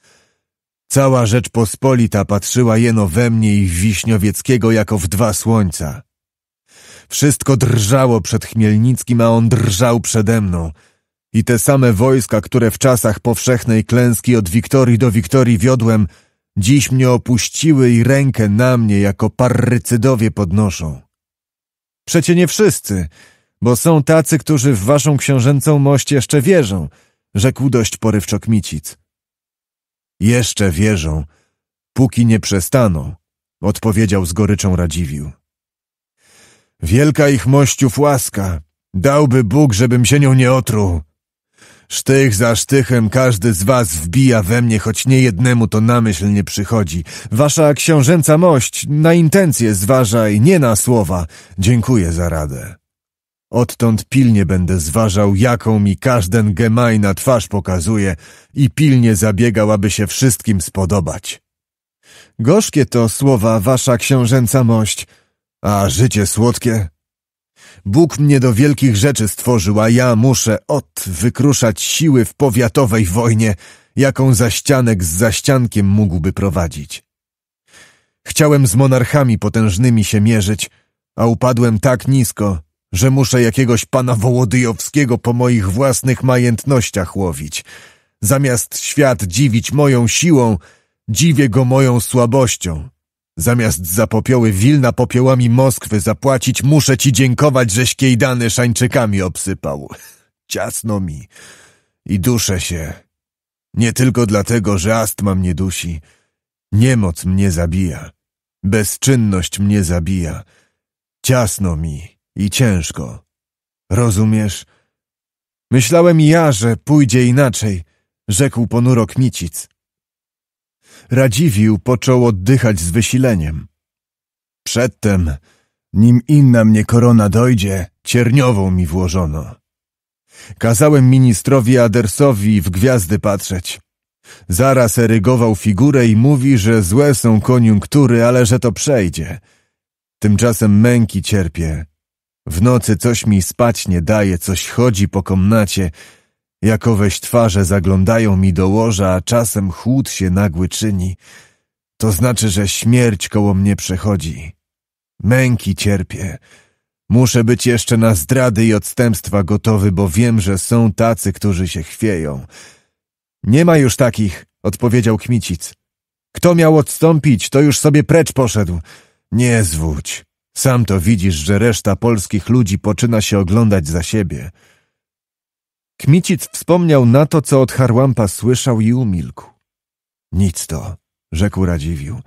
Cała Rzeczpospolita patrzyła jeno we mnie i Wiśniowieckiego jako w dwa słońca. Wszystko drżało przed Chmielnickim, a on drżał przede mną. I te same wojska, które w czasach powszechnej klęski od Wiktorii do Wiktorii wiodłem, dziś mnie opuściły i rękę na mnie jako parrycydowie podnoszą. Przecie nie wszyscy, bo są tacy, którzy w waszą książęcą mość jeszcze wierzą, rzekł dość porywczo Kmicic. Jeszcze wierzą, póki nie przestaną, odpowiedział z goryczą Radziwił. Wielka ich mościów łaska. Dałby Bóg, żebym się nią nie otruł. Sztych za sztychem każdy z was wbija we mnie, choć nie jednemu to na myśl nie przychodzi. Wasza książęca mość na intencje zważaj, nie na słowa. Dziękuję za radę. Odtąd pilnie będę zważał, jaką mi każden gemaj na twarz pokazuje i pilnie zabiegał, aby się wszystkim spodobać. Gorzkie to słowa wasza książęca mość – a życie słodkie? Bóg mnie do wielkich rzeczy stworzył, a ja muszę od wykruszać siły w powiatowej wojnie, jaką zaścianek z zaściankiem mógłby prowadzić. Chciałem z monarchami potężnymi się mierzyć, a upadłem tak nisko, że muszę jakiegoś pana Wołodyjowskiego po moich własnych majętnościach łowić. Zamiast świat dziwić moją siłą, dziwię go moją słabością. Zamiast za popioły Wilna popiołami Moskwy zapłacić, muszę ci dziękować, żeś kiejdany szańczykami obsypał. Ciasno mi i duszę się. Nie tylko dlatego, że astma mnie dusi. Niemoc mnie zabija. Bezczynność mnie zabija. Ciasno mi i ciężko. Rozumiesz? Myślałem ja, że pójdzie inaczej, rzekł ponuro Kmicic. Radziwił począł oddychać z wysileniem. Przedtem, nim inna mnie korona dojdzie, cierniową mi włożono. Kazałem ministrowi Adersowi w gwiazdy patrzeć. Zaraz erygował figurę i mówi, że złe są koniunktury, ale że to przejdzie. Tymczasem męki cierpię. W nocy coś mi spać nie daje, coś chodzi po komnacie, Jakoweś twarze zaglądają mi do łoża, a czasem chłód się nagły czyni. To znaczy, że śmierć koło mnie przechodzi. Męki cierpię. Muszę być jeszcze na zdrady i odstępstwa gotowy, bo wiem, że są tacy, którzy się chwieją. Nie ma już takich, odpowiedział Kmicic. Kto miał odstąpić, to już sobie precz poszedł. Nie zwódź. Sam to widzisz, że reszta polskich ludzi poczyna się oglądać za siebie. Kmicic wspomniał na to, co od Harłampa słyszał i umilkł. Nic to, rzekł Radziwiu.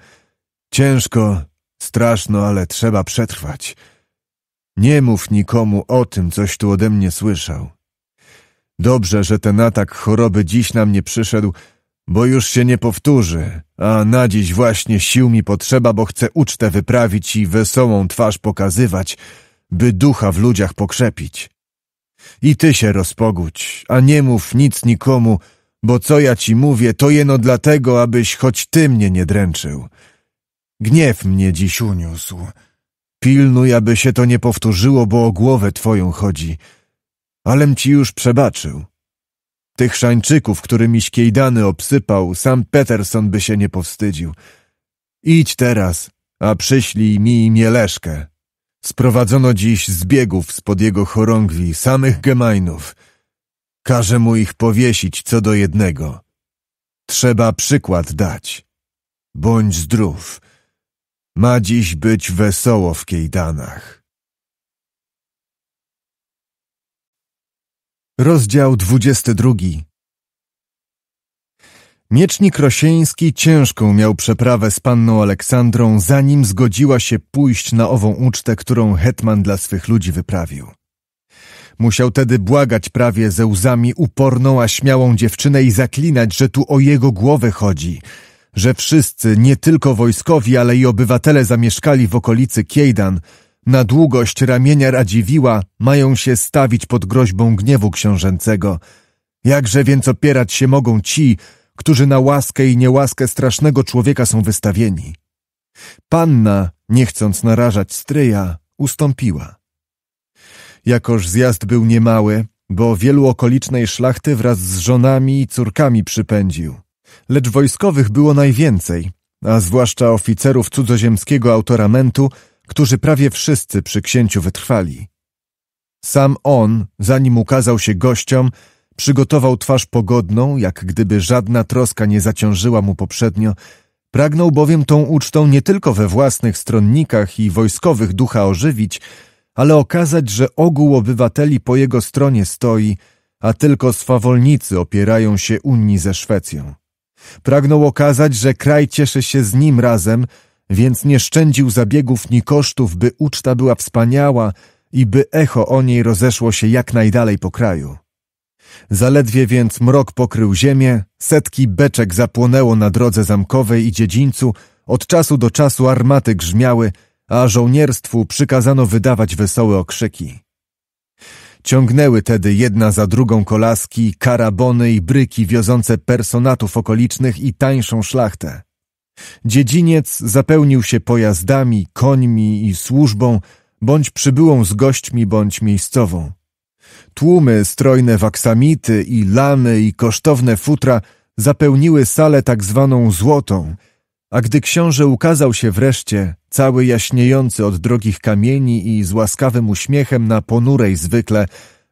Ciężko, straszno, ale trzeba przetrwać. Nie mów nikomu o tym, coś tu ode mnie słyszał. Dobrze, że ten atak choroby dziś na mnie przyszedł, bo już się nie powtórzy, a na dziś właśnie sił mi potrzeba, bo chcę ucztę wyprawić i wesołą twarz pokazywać, by ducha w ludziach pokrzepić. I ty się rozpogódź, a nie mów nic nikomu, bo co ja ci mówię, to jeno dlatego, abyś choć ty mnie nie dręczył. Gniew mnie dziś uniósł. Pilnuj, aby się to nie powtórzyło, bo o głowę twoją chodzi. Alem ci już przebaczył. Tych szańczyków, którymiś kiejdany obsypał, sam Peterson by się nie powstydził. Idź teraz, a przyślij mi mieleszkę. Sprowadzono dziś zbiegów spod jego chorągwi, samych gemajnów. Każe mu ich powiesić co do jednego. Trzeba przykład dać. Bądź zdrów. Ma dziś być wesoło w Kiejdanach. Rozdział drugi. Miecznik Rosieński ciężką miał przeprawę z panną Aleksandrą, zanim zgodziła się pójść na ową ucztę, którą hetman dla swych ludzi wyprawił. Musiał tedy błagać prawie ze łzami uporną, a śmiałą dziewczynę i zaklinać, że tu o jego głowę chodzi, że wszyscy, nie tylko wojskowi, ale i obywatele zamieszkali w okolicy Kiejdan, na długość ramienia Radziwiła mają się stawić pod groźbą gniewu książęcego. Jakże więc opierać się mogą ci, którzy na łaskę i niełaskę strasznego człowieka są wystawieni. Panna, nie chcąc narażać stryja, ustąpiła. Jakoż zjazd był niemały, bo wielu okolicznej szlachty wraz z żonami i córkami przypędził. Lecz wojskowych było najwięcej, a zwłaszcza oficerów cudzoziemskiego autoramentu, którzy prawie wszyscy przy księciu wytrwali. Sam on, zanim ukazał się gościom, Przygotował twarz pogodną, jak gdyby żadna troska nie zaciążyła mu poprzednio. Pragnął bowiem tą ucztą nie tylko we własnych stronnikach i wojskowych ducha ożywić, ale okazać, że ogół obywateli po jego stronie stoi, a tylko swawolnicy opierają się Unii ze Szwecją. Pragnął okazać, że kraj cieszy się z nim razem, więc nie szczędził zabiegów ni kosztów, by uczta była wspaniała i by echo o niej rozeszło się jak najdalej po kraju. Zaledwie więc mrok pokrył ziemię, setki beczek zapłonęło na drodze zamkowej i dziedzińcu, od czasu do czasu armaty grzmiały, a żołnierstwu przykazano wydawać wesołe okrzyki. Ciągnęły tedy jedna za drugą kolaski, karabony i bryki wiozące personatów okolicznych i tańszą szlachtę. Dziedziniec zapełnił się pojazdami, końmi i służbą, bądź przybyłą z gośćmi, bądź miejscową. Tłumy strojne w aksamity i lany i kosztowne futra zapełniły salę tak zwaną złotą, a gdy książę ukazał się wreszcie, cały jaśniejący od drogich kamieni i z łaskawym uśmiechem na ponurej zwykle,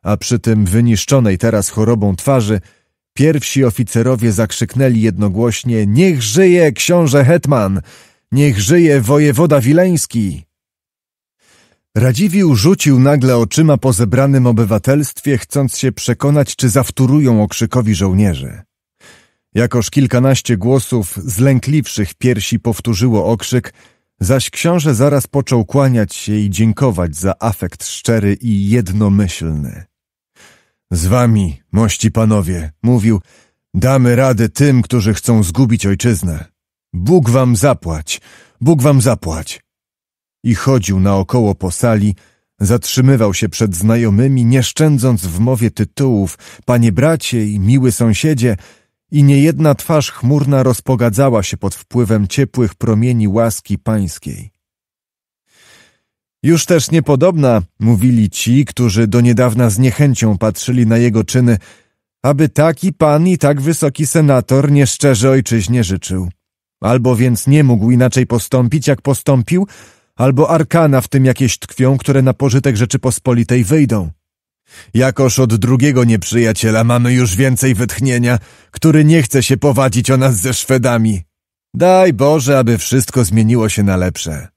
a przy tym wyniszczonej teraz chorobą twarzy, pierwsi oficerowie zakrzyknęli jednogłośnie: Niech żyje książę Hetman! Niech żyje wojewoda wileński! Radziwił rzucił nagle oczyma po zebranym obywatelstwie, chcąc się przekonać, czy zawtórują okrzykowi żołnierze. Jakoż kilkanaście głosów zlękliwszych piersi powtórzyło okrzyk, zaś książę zaraz począł kłaniać się i dziękować za afekt szczery i jednomyślny. Z wami, mości panowie, mówił, damy radę tym, którzy chcą zgubić ojczyznę. Bóg wam zapłać, Bóg wam zapłać i chodził naokoło po sali, zatrzymywał się przed znajomymi, nie szczędząc w mowie tytułów panie bracie i miły sąsiedzie, i niejedna twarz chmurna rozpogadzała się pod wpływem ciepłych promieni łaski pańskiej. Już też niepodobna, mówili ci, którzy do niedawna z niechęcią patrzyli na jego czyny, aby taki pan i tak wysoki senator nieszczerze ojczyźnie życzył. Albo więc nie mógł inaczej postąpić, jak postąpił, albo arkana w tym jakieś tkwią, które na pożytek Rzeczypospolitej wyjdą. Jakoż od drugiego nieprzyjaciela mamy już więcej wytchnienia, który nie chce się powadzić o nas ze Szwedami. Daj Boże, aby wszystko zmieniło się na lepsze.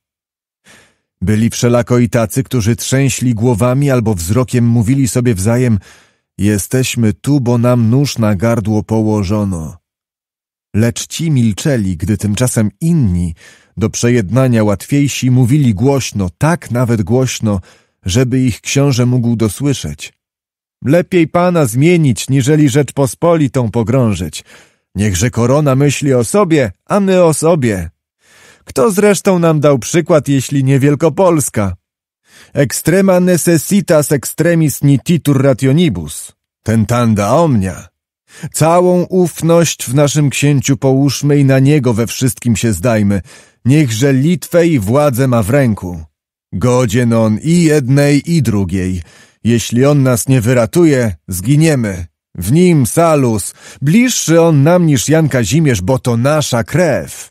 Byli wszelako i tacy, którzy trzęśli głowami albo wzrokiem mówili sobie wzajem Jesteśmy tu, bo nam nóż na gardło położono. Lecz ci milczeli, gdy tymczasem inni do przejednania łatwiejsi mówili głośno, tak nawet głośno, żeby ich książę mógł dosłyszeć. Lepiej pana zmienić, niżeli Rzeczpospolitą pogrążyć. Niechże korona myśli o sobie, a my o sobie. Kto zresztą nam dał przykład, jeśli nie Wielkopolska? Extrema necessitas extremis nititur rationibus. Tentanda omnia. Całą ufność w naszym księciu połóżmy i na niego we wszystkim się zdajmy. Niechże Litwę i władzę ma w ręku. Godzien on i jednej, i drugiej. Jeśli on nas nie wyratuje, zginiemy. W nim Salus, bliższy on nam niż Jan Kazimierz, bo to nasza krew.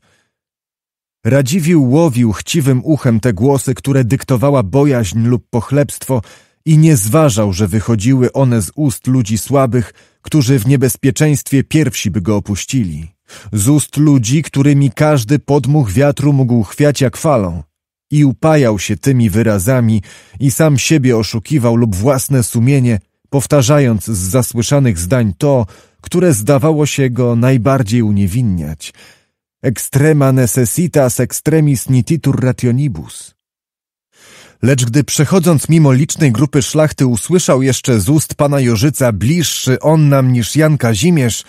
Radziwił łowił chciwym uchem te głosy, które dyktowała bojaźń lub pochlebstwo i nie zważał, że wychodziły one z ust ludzi słabych, którzy w niebezpieczeństwie pierwsi by go opuścili, z ust ludzi, którymi każdy podmuch wiatru mógł chwiać jak falą, i upajał się tymi wyrazami i sam siebie oszukiwał lub własne sumienie, powtarzając z zasłyszanych zdań to, które zdawało się go najbardziej uniewinniać. Extrema necessitas extremis nititur rationibus – Lecz gdy przechodząc mimo licznej grupy szlachty usłyszał jeszcze z ust pana Jorzyca bliższy on nam niż Jan Kazimierz,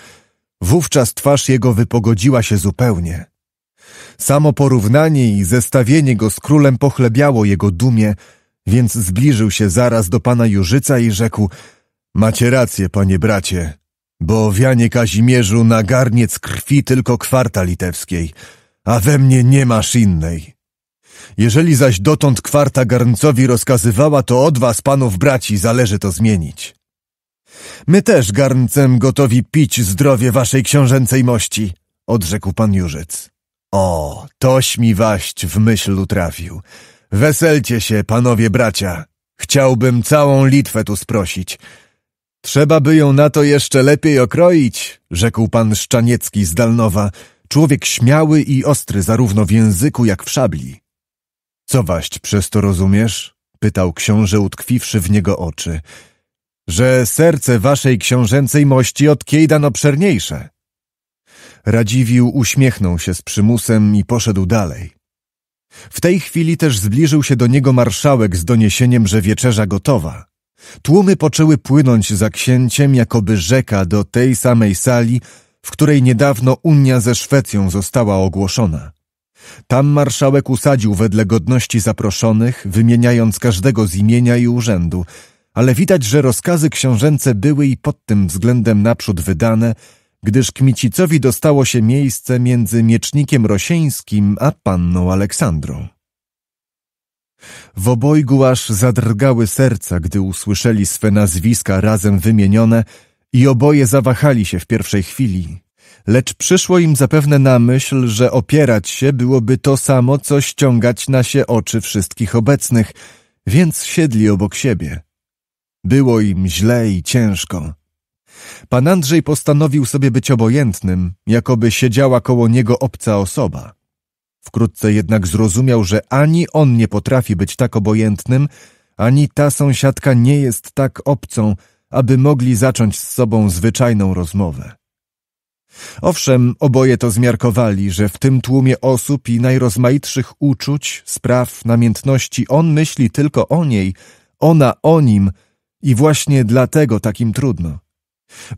wówczas twarz jego wypogodziła się zupełnie. Samo porównanie i zestawienie go z królem pochlebiało jego dumie, więc zbliżył się zaraz do pana Jurzyca i rzekł Macie rację, panie bracie, bo w Janie Kazimierzu na garniec krwi tylko kwarta litewskiej, a we mnie nie masz innej. Jeżeli zaś dotąd kwarta garncowi rozkazywała, to od was, panów braci, zależy to zmienić. My też garncem gotowi pić zdrowie waszej książęcej mości, odrzekł pan Jurzyc. O, toś mi waść w myśl utrafił. Weselcie się, panowie bracia. Chciałbym całą Litwę tu sprosić. Trzeba by ją na to jeszcze lepiej okroić, rzekł pan Szczaniecki z Dalnowa, człowiek śmiały i ostry zarówno w języku jak w szabli. Co waść przez to rozumiesz? Pytał książę, utkwiwszy w niego oczy. Że serce waszej książęcej mości od Kiejdan obszerniejsze. Radziwił uśmiechnął się z przymusem i poszedł dalej. W tej chwili też zbliżył się do niego marszałek z doniesieniem, że wieczerza gotowa. Tłumy poczęły płynąć za księciem, jakoby rzeka do tej samej sali, w której niedawno Unia ze Szwecją została ogłoszona. Tam marszałek usadził wedle godności zaproszonych, wymieniając każdego z imienia i urzędu, ale widać, że rozkazy książęce były i pod tym względem naprzód wydane, gdyż Kmicicowi dostało się miejsce między miecznikiem rosieńskim a panną Aleksandrą. W obojgu aż zadrgały serca, gdy usłyszeli swe nazwiska razem wymienione i oboje zawahali się w pierwszej chwili, lecz przyszło im zapewne na myśl, że opierać się byłoby to samo, co ściągać na się oczy wszystkich obecnych, więc siedli obok siebie. Było im źle i ciężko. Pan Andrzej postanowił sobie być obojętnym, jakoby siedziała koło niego obca osoba. Wkrótce jednak zrozumiał, że ani on nie potrafi być tak obojętnym, ani ta sąsiadka nie jest tak obcą, aby mogli zacząć z sobą zwyczajną rozmowę. Owszem, oboje to zmiarkowali, że w tym tłumie osób i najrozmaitszych uczuć, spraw, namiętności on myśli tylko o niej, ona o nim i właśnie dlatego takim trudno.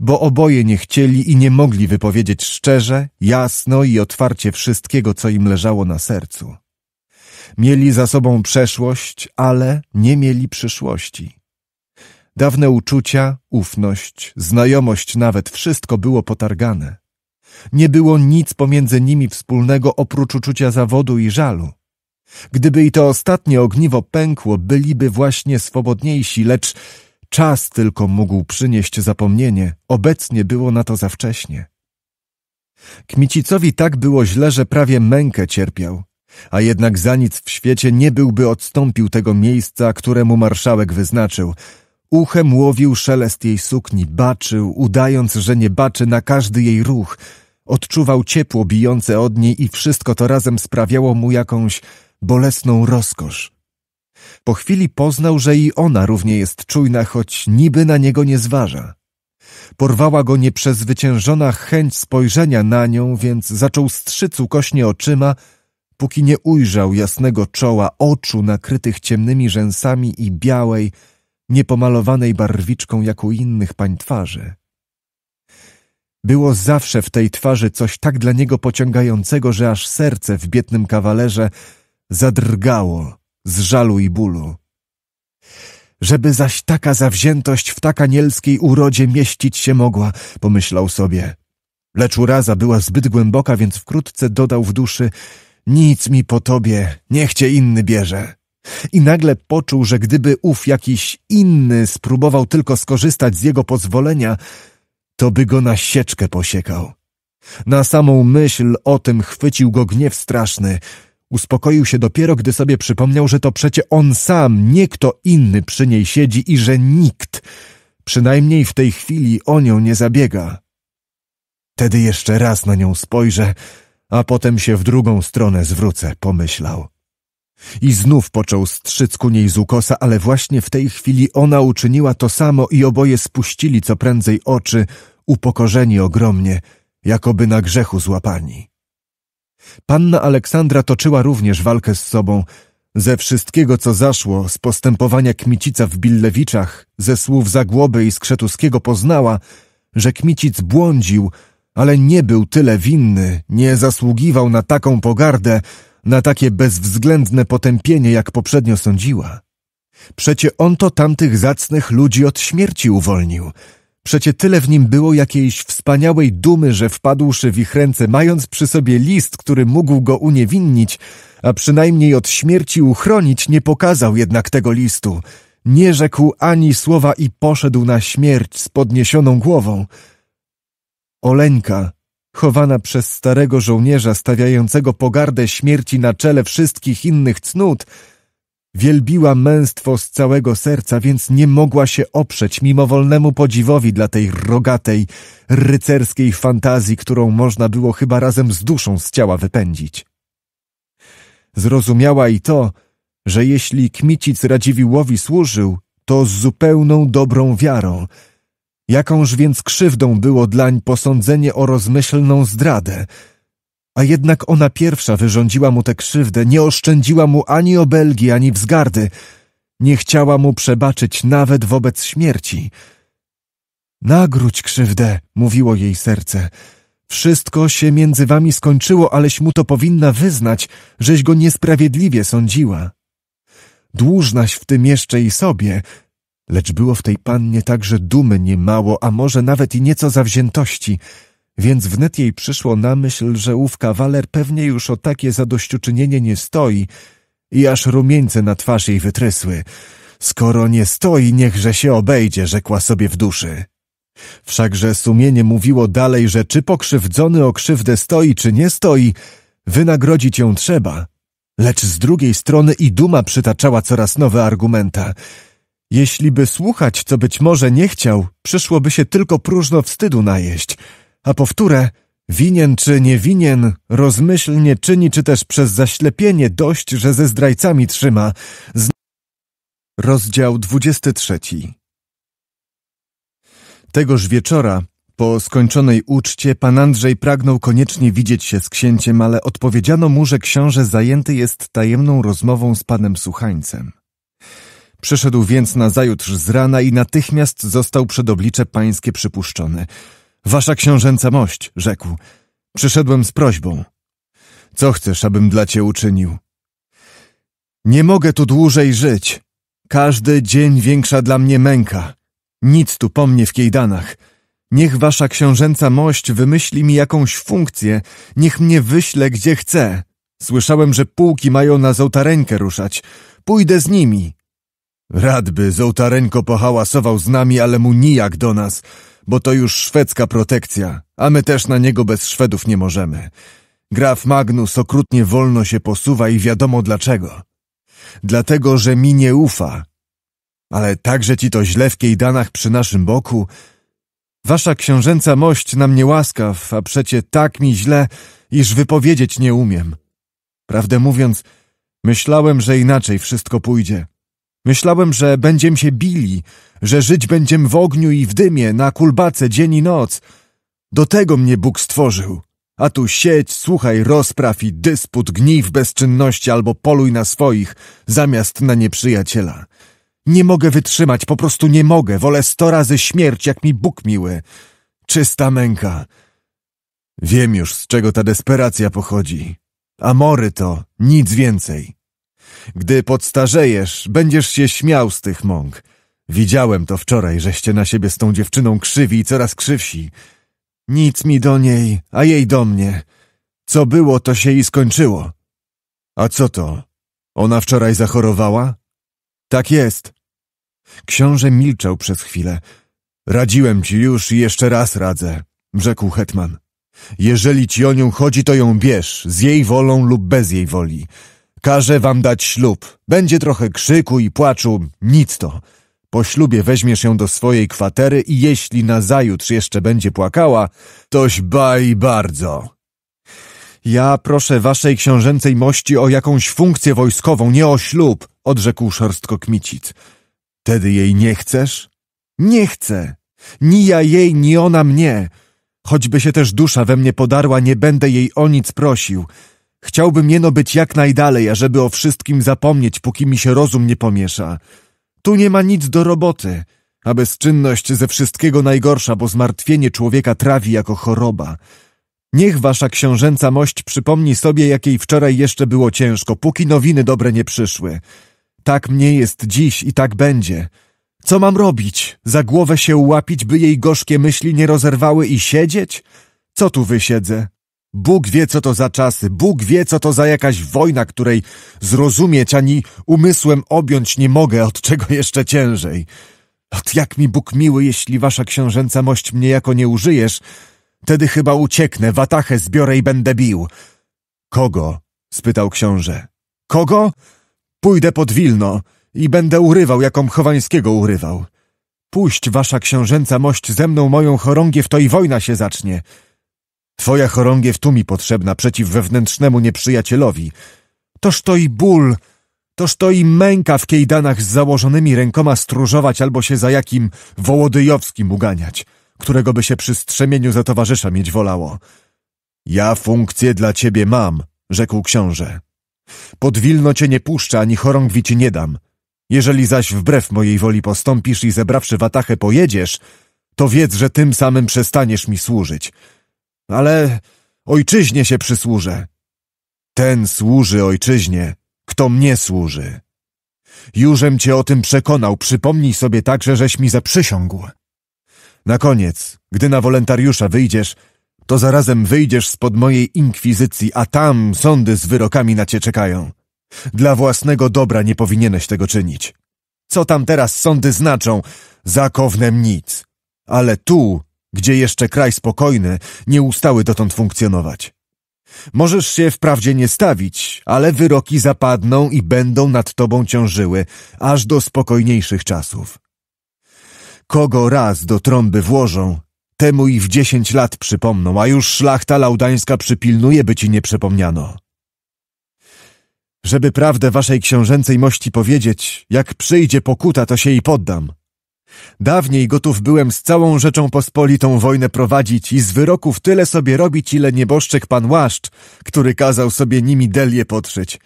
Bo oboje nie chcieli i nie mogli wypowiedzieć szczerze, jasno i otwarcie wszystkiego, co im leżało na sercu. Mieli za sobą przeszłość, ale nie mieli przyszłości. Dawne uczucia, ufność, znajomość nawet, wszystko było potargane. Nie było nic pomiędzy nimi wspólnego oprócz uczucia zawodu i żalu. Gdyby i to ostatnie ogniwo pękło, byliby właśnie swobodniejsi, lecz czas tylko mógł przynieść zapomnienie, obecnie było na to za wcześnie. Kmicicowi tak było źle, że prawie mękę cierpiał, a jednak za nic w świecie nie byłby odstąpił tego miejsca, któremu marszałek wyznaczył. Uchem łowił szelest jej sukni, baczył, udając, że nie baczy na każdy jej ruch – Odczuwał ciepło bijące od niej i wszystko to razem sprawiało mu jakąś bolesną rozkosz. Po chwili poznał, że i ona równie jest czujna, choć niby na niego nie zważa. Porwała go nieprzezwyciężona chęć spojrzenia na nią, więc zaczął strzyc ukośnie oczyma, póki nie ujrzał jasnego czoła, oczu nakrytych ciemnymi rzęsami i białej, niepomalowanej barwiczką jak u innych pań twarzy. Było zawsze w tej twarzy coś tak dla niego pociągającego, że aż serce w biednym kawalerze zadrgało z żalu i bólu. Żeby zaś taka zawziętość w tak anielskiej urodzie mieścić się mogła, pomyślał sobie. Lecz uraza była zbyt głęboka, więc wkrótce dodał w duszy nic mi po tobie, niech cię inny bierze. I nagle poczuł, że gdyby ów jakiś inny spróbował tylko skorzystać z jego pozwolenia, to by go na sieczkę posiekał. Na samą myśl o tym chwycił go gniew straszny. Uspokoił się dopiero, gdy sobie przypomniał, że to przecie on sam, nie kto inny przy niej siedzi i że nikt, przynajmniej w tej chwili, o nią nie zabiega. Tedy jeszcze raz na nią spojrzę, a potem się w drugą stronę zwrócę, pomyślał. I znów począł strzyc ku niej z ukosa, ale właśnie w tej chwili ona uczyniła to samo i oboje spuścili co prędzej oczy, upokorzeni ogromnie, jakoby na grzechu złapani. Panna Aleksandra toczyła również walkę z sobą. Ze wszystkiego, co zaszło, z postępowania Kmicica w Billewiczach, ze słów Zagłoby i Skrzetuskiego poznała, że Kmicic błądził, ale nie był tyle winny, nie zasługiwał na taką pogardę, na takie bezwzględne potępienie, jak poprzednio sądziła. Przecie on to tamtych zacnych ludzi od śmierci uwolnił. Przecie tyle w nim było jakiejś wspaniałej dumy, że wpadłszy w ich ręce, mając przy sobie list, który mógł go uniewinnić, a przynajmniej od śmierci uchronić, nie pokazał jednak tego listu. Nie rzekł ani słowa i poszedł na śmierć z podniesioną głową. Oleńka chowana przez starego żołnierza stawiającego pogardę śmierci na czele wszystkich innych cnót, wielbiła męstwo z całego serca, więc nie mogła się oprzeć mimowolnemu podziwowi dla tej rogatej, rycerskiej fantazji, którą można było chyba razem z duszą z ciała wypędzić. Zrozumiała i to, że jeśli Kmicic Radziwiłłowi służył, to z zupełną dobrą wiarą – Jakąż więc krzywdą było dlań posądzenie o rozmyślną zdradę? A jednak ona pierwsza wyrządziła mu tę krzywdę, nie oszczędziła mu ani obelgi, ani wzgardy. Nie chciała mu przebaczyć nawet wobec śmierci. Nagródź krzywdę, mówiło jej serce. Wszystko się między wami skończyło, aleś mu to powinna wyznać, żeś go niesprawiedliwie sądziła. Dłużnaś w tym jeszcze i sobie, Lecz było w tej pannie także dumy niemało, a może nawet i nieco zawziętości, więc wnet jej przyszło na myśl, że ów kawaler pewnie już o takie zadośćuczynienie nie stoi i aż rumieńce na twarz jej wytrysły. Skoro nie stoi, niechże się obejdzie, rzekła sobie w duszy. Wszakże sumienie mówiło dalej, że czy pokrzywdzony o krzywdę stoi, czy nie stoi, wynagrodzić ją trzeba. Lecz z drugiej strony i duma przytaczała coraz nowe argumenta – jeśli by słuchać, co być może nie chciał, przyszłoby się tylko próżno wstydu najeść, a powtórę, winien czy nie winien, rozmyślnie czyni czy też przez zaślepienie dość, że ze zdrajcami trzyma. Z... Rozdział 23 Tegoż wieczora, po skończonej uczcie, pan Andrzej pragnął koniecznie widzieć się z księciem, ale odpowiedziano mu, że książę zajęty jest tajemną rozmową z panem Słuchańcem. Przyszedł więc nazajutrz z rana i natychmiast został przed oblicze pańskie przypuszczony. Wasza książęca mość, rzekł. Przyszedłem z prośbą. Co chcesz, abym dla cię uczynił? Nie mogę tu dłużej żyć. Każdy dzień większa dla mnie męka. Nic tu po mnie w Kiejdanach. Niech wasza książęca mość wymyśli mi jakąś funkcję, niech mnie wyśle gdzie chce. Słyszałem, że pułki mają na zołtareńkę ruszać. Pójdę z nimi, Radby z pohałasował z nami, ale mu nijak do nas, bo to już szwedzka protekcja, a my też na niego bez Szwedów nie możemy. Graf Magnus okrutnie wolno się posuwa i wiadomo dlaczego. Dlatego, że mi nie ufa. Ale także ci to źle w kiejdanach przy naszym boku. Wasza książęca mość nam niełaskaw, a przecie tak mi źle, iż wypowiedzieć nie umiem. Prawdę mówiąc, myślałem, że inaczej wszystko pójdzie. Myślałem, że będziemy się bili, że żyć będziemy w ogniu i w dymie, na kulbace dzień i noc. Do tego mnie Bóg stworzył. A tu sieć, słuchaj rozpraw i dysput, w bezczynności albo poluj na swoich, zamiast na nieprzyjaciela. Nie mogę wytrzymać, po prostu nie mogę, wolę sto razy śmierć, jak mi Bóg miły. Czysta męka. Wiem już, z czego ta desperacja pochodzi. Amory to, nic więcej. Gdy podstarzejesz, będziesz się śmiał z tych mąk. Widziałem to wczoraj, żeście na siebie z tą dziewczyną krzywi i coraz krzywsi. Nic mi do niej, a jej do mnie. Co było, to się i skończyło. A co to? Ona wczoraj zachorowała? Tak jest. Książę milczał przez chwilę. Radziłem ci już i jeszcze raz radzę, rzekł hetman. Jeżeli ci o nią chodzi, to ją bierz, z jej wolą lub bez jej woli. Każę wam dać ślub. Będzie trochę krzyku i płaczu, nic to. Po ślubie weźmiesz ją do swojej kwatery i jeśli nazajutrz jeszcze będzie płakała, toś baj bardzo. Ja proszę waszej książęcej mości o jakąś funkcję wojskową, nie o ślub, odrzekł szorstko Kmicic. Tedy jej nie chcesz? Nie chcę. Ni ja jej, ni ona mnie. Choćby się też dusza we mnie podarła, nie będę jej o nic prosił. Chciałbym jeno być jak najdalej, ażeby o wszystkim zapomnieć, póki mi się rozum nie pomiesza. Tu nie ma nic do roboty, a bezczynność ze wszystkiego najgorsza, bo zmartwienie człowieka trawi jako choroba. Niech wasza książęca mość przypomni sobie, jakiej wczoraj jeszcze było ciężko, póki nowiny dobre nie przyszły. Tak mnie jest dziś i tak będzie. Co mam robić? Za głowę się łapić, by jej gorzkie myśli nie rozerwały i siedzieć? Co tu wysiedzę? Bóg wie, co to za czasy, Bóg wie, co to za jakaś wojna, której zrozumieć ani umysłem objąć nie mogę, od czego jeszcze ciężej. Od jak mi Bóg miły, jeśli wasza książęca mość mnie jako nie użyjesz, tedy chyba ucieknę, watachę zbiorę i będę bił. Kogo? spytał książę. Kogo? Pójdę pod Wilno i będę urywał, jaką Chowańskiego urywał. Puść wasza książęca mość ze mną moją chorągiew, to i wojna się zacznie. Twoja chorągiew tu mi potrzebna przeciw wewnętrznemu nieprzyjacielowi. Toż to i ból, toż to i męka w kejdanach z założonymi rękoma stróżować albo się za jakim wołodyjowskim uganiać, którego by się przy strzemieniu za towarzysza mieć wolało. Ja funkcję dla ciebie mam, rzekł książę. Pod Wilno cię nie puszczę, ani chorągwi ci nie dam. Jeżeli zaś wbrew mojej woli postąpisz i zebrawszy watachę pojedziesz, to wiedz, że tym samym przestaniesz mi służyć – ale ojczyźnie się przysłużę. Ten służy ojczyźnie, kto mnie służy. Jużem cię o tym przekonał, przypomnij sobie także, żeś mi zaprzysiągł. Na koniec, gdy na wolontariusza wyjdziesz, to zarazem wyjdziesz spod mojej inkwizycji, a tam sądy z wyrokami na cię czekają. Dla własnego dobra nie powinieneś tego czynić. Co tam teraz sądy znaczą? Zakownem nic. Ale tu gdzie jeszcze kraj spokojny, nie ustały dotąd funkcjonować. Możesz się wprawdzie nie stawić, ale wyroki zapadną i będą nad tobą ciążyły, aż do spokojniejszych czasów. Kogo raz do trąby włożą, temu i w dziesięć lat przypomną, a już szlachta laudańska przypilnuje, by ci nie przypomniano. Żeby prawdę waszej książęcej mości powiedzieć, jak przyjdzie pokuta, to się i poddam – Dawniej gotów byłem z całą Rzeczą Pospolitą wojnę prowadzić i z wyroków tyle sobie robić, ile nieboszczyk pan Łaszcz, który kazał sobie nimi delię potrzeć.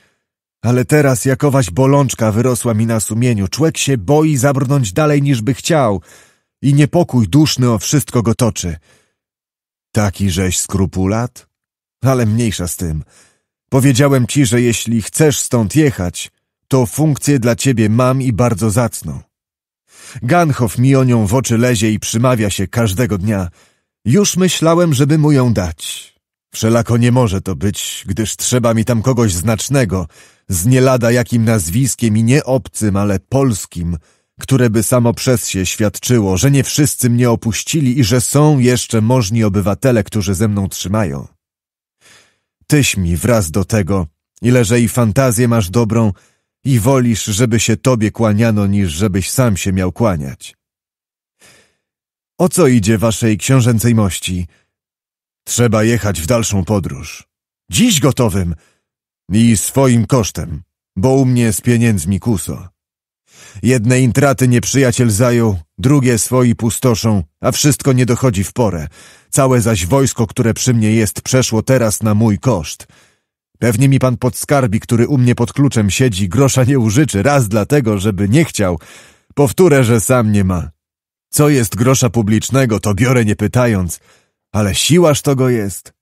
Ale teraz jakowaś bolączka wyrosła mi na sumieniu. Człek się boi zabrnąć dalej niż by chciał i niepokój duszny o wszystko go toczy. Taki żeś skrupulat? Ale mniejsza z tym. Powiedziałem ci, że jeśli chcesz stąd jechać, to funkcję dla ciebie mam i bardzo zacną. Ganhoff mi o nią w oczy lezie i przymawia się każdego dnia. Już myślałem, żeby mu ją dać. Wszelako nie może to być, gdyż trzeba mi tam kogoś znacznego, z nielada jakim nazwiskiem i nie obcym, ale polskim, które by samo przez się świadczyło, że nie wszyscy mnie opuścili i że są jeszcze możni obywatele, którzy ze mną trzymają. Tyś mi wraz do tego, ileże i fantazję masz dobrą, i wolisz, żeby się tobie kłaniano, niż żebyś sam się miał kłaniać. O co idzie waszej książęcej mości? Trzeba jechać w dalszą podróż. Dziś gotowym i swoim kosztem, bo u mnie z pieniędzmi kuso. Jedne intraty nieprzyjaciel zajął, drugie swoi pustoszą, a wszystko nie dochodzi w porę. Całe zaś wojsko, które przy mnie jest, przeszło teraz na mój koszt – Pewnie mi pan podskarbi, który u mnie pod kluczem siedzi, grosza nie użyczy, raz dlatego, żeby nie chciał. Powtórę, że sam nie ma. Co jest grosza publicznego, to biorę nie pytając, ale siłaż to go jest.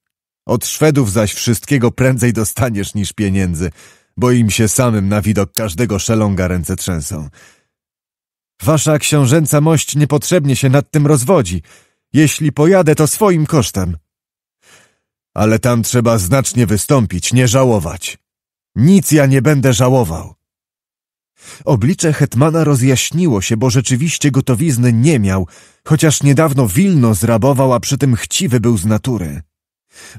Od Szwedów zaś wszystkiego prędzej dostaniesz niż pieniędzy, bo im się samym na widok każdego szelonga ręce trzęsą. Wasza książęca mość niepotrzebnie się nad tym rozwodzi. Jeśli pojadę, to swoim kosztem ale tam trzeba znacznie wystąpić, nie żałować. Nic ja nie będę żałował. Oblicze hetmana rozjaśniło się, bo rzeczywiście gotowizny nie miał, chociaż niedawno Wilno zrabował, a przy tym chciwy był z natury.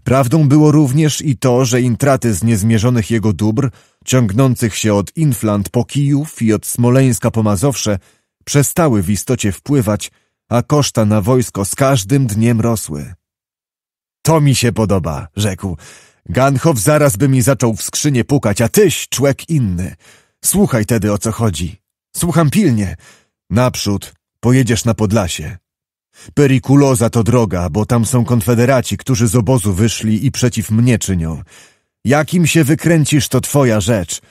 Prawdą było również i to, że intraty z niezmierzonych jego dóbr, ciągnących się od Inflant po Kijów i od Smoleńska po Mazowsze, przestały w istocie wpływać, a koszta na wojsko z każdym dniem rosły to mi się podoba, rzekł. Ganhow zaraz by mi zaczął w skrzynię pukać, a tyś, człek inny. Słuchaj tedy, o co chodzi. Słucham pilnie. Naprzód, pojedziesz na Podlasie. Perikuloza to droga, bo tam są konfederaci, którzy z obozu wyszli i przeciw mnie czynią. Jakim się wykręcisz, to twoja rzecz.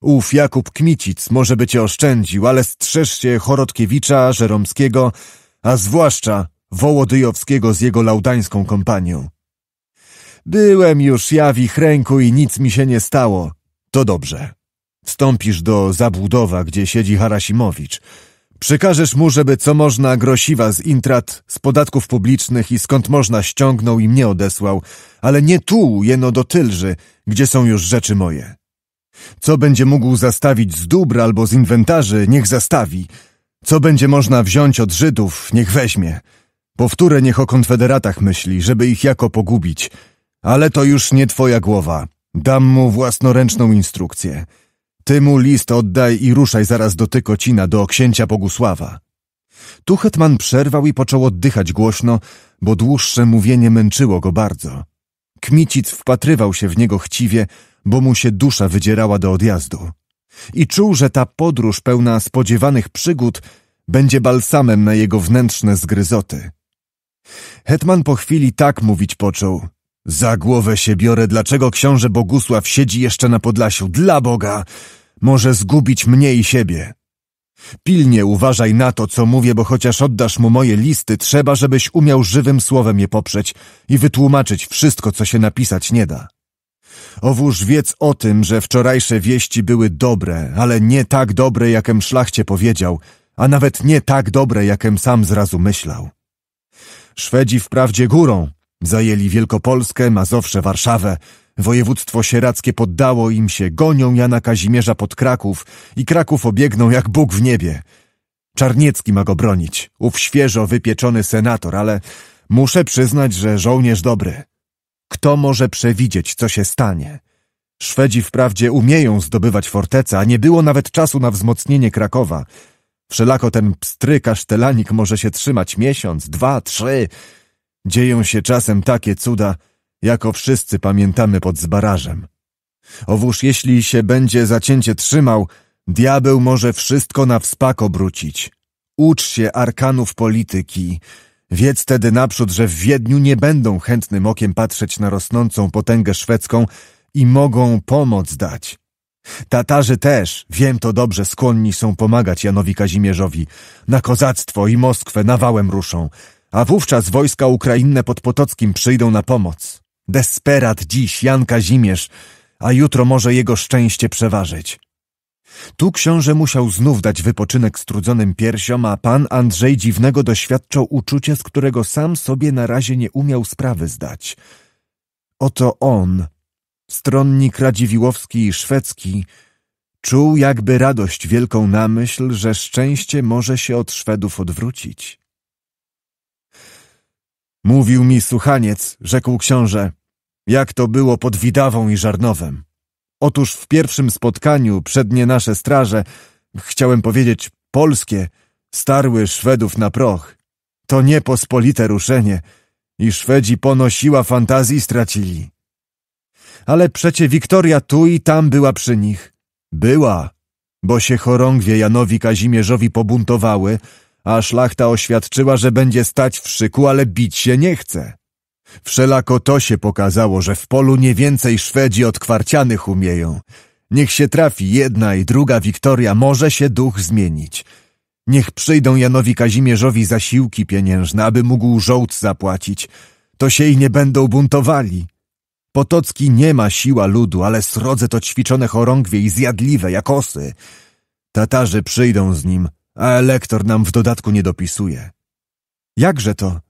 Ów Jakub Kmicic może by cię oszczędził, ale strzeż się Chorodkiewicza, Żeromskiego, a zwłaszcza Wołodyjowskiego z jego laudańską kompanią. Byłem już ja w ich ręku i nic mi się nie stało. To dobrze. Wstąpisz do zabudowa, gdzie siedzi Harasimowicz. Przykażesz mu, żeby co można grosiwa z intrat, z podatków publicznych i skąd można ściągnął i mnie odesłał, ale nie tu, jeno do Tylży, gdzie są już rzeczy moje. Co będzie mógł zastawić z dóbr albo z inwentarzy, niech zastawi. Co będzie można wziąć od Żydów, niech weźmie. Powtórę niech o konfederatach myśli, żeby ich jako pogubić – ale to już nie twoja głowa. Dam mu własnoręczną instrukcję. Ty mu list oddaj i ruszaj zaraz do Tykocina, do księcia Bogusława. Tu hetman przerwał i począł oddychać głośno, bo dłuższe mówienie męczyło go bardzo. Kmicic wpatrywał się w niego chciwie, bo mu się dusza wydzierała do odjazdu. I czuł, że ta podróż pełna spodziewanych przygód będzie balsamem na jego wnętrzne zgryzoty. Hetman po chwili tak mówić począł, za głowę się biorę, dlaczego książę Bogusław siedzi jeszcze na Podlasiu. Dla Boga! Może zgubić mnie i siebie. Pilnie uważaj na to, co mówię, bo chociaż oddasz mu moje listy, trzeba, żebyś umiał żywym słowem je poprzeć i wytłumaczyć wszystko, co się napisać nie da. Owóż wiedz o tym, że wczorajsze wieści były dobre, ale nie tak dobre, jakem szlachcie powiedział, a nawet nie tak dobre, jakem sam zrazu myślał. Szwedzi wprawdzie górą, Zajęli Wielkopolskę, Mazowsze, Warszawę. Województwo sierackie poddało im się, gonią Jana Kazimierza pod Kraków i Kraków obiegną jak Bóg w niebie. Czarniecki ma go bronić, ów świeżo wypieczony senator, ale muszę przyznać, że żołnierz dobry. Kto może przewidzieć, co się stanie? Szwedzi wprawdzie umieją zdobywać fortece, a nie było nawet czasu na wzmocnienie Krakowa. Wszelako ten pstry kasztelanik może się trzymać miesiąc, dwa, trzy... Dzieją się czasem takie cuda, jako wszyscy pamiętamy pod zbarażem. Owóż jeśli się będzie zacięcie trzymał, diabeł może wszystko na wspak obrócić. Ucz się arkanów polityki. Wiedz tedy naprzód, że w Wiedniu nie będą chętnym okiem patrzeć na rosnącą potęgę szwedzką i mogą pomoc dać. Tatarzy też, wiem to dobrze, skłonni są pomagać Janowi Kazimierzowi. Na kozactwo i Moskwę nawałem ruszą a wówczas wojska ukrainne pod Potockim przyjdą na pomoc. Desperat dziś Jan Kazimierz, a jutro może jego szczęście przeważyć. Tu książę musiał znów dać wypoczynek strudzonym piersiom, a pan Andrzej dziwnego doświadczał uczucia, z którego sam sobie na razie nie umiał sprawy zdać. Oto on, stronnik Radziwiłowski i Szwedzki, czuł jakby radość wielką na myśl, że szczęście może się od Szwedów odwrócić. Mówił mi słuchaniec, rzekł książę, jak to było pod Widawą i Żarnowem. Otóż w pierwszym spotkaniu przednie nasze straże, chciałem powiedzieć polskie, starły Szwedów na proch. To niepospolite ruszenie i Szwedzi ponosiła fantazji stracili. Ale przecie Wiktoria tu i tam była przy nich. Była, bo się chorągwie Janowi Kazimierzowi pobuntowały, a szlachta oświadczyła, że będzie stać w szyku, ale bić się nie chce. Wszelako to się pokazało, że w polu nie więcej Szwedzi od kwarcianych umieją. Niech się trafi jedna i druga Wiktoria, może się duch zmienić. Niech przyjdą Janowi Kazimierzowi zasiłki pieniężne, aby mógł żołd zapłacić. To się i nie będą buntowali. Potocki nie ma siła ludu, ale srodze to ćwiczone chorągwie i zjadliwe jak osy. Tatarzy przyjdą z nim – a lektor nam w dodatku nie dopisuje. Jakże to?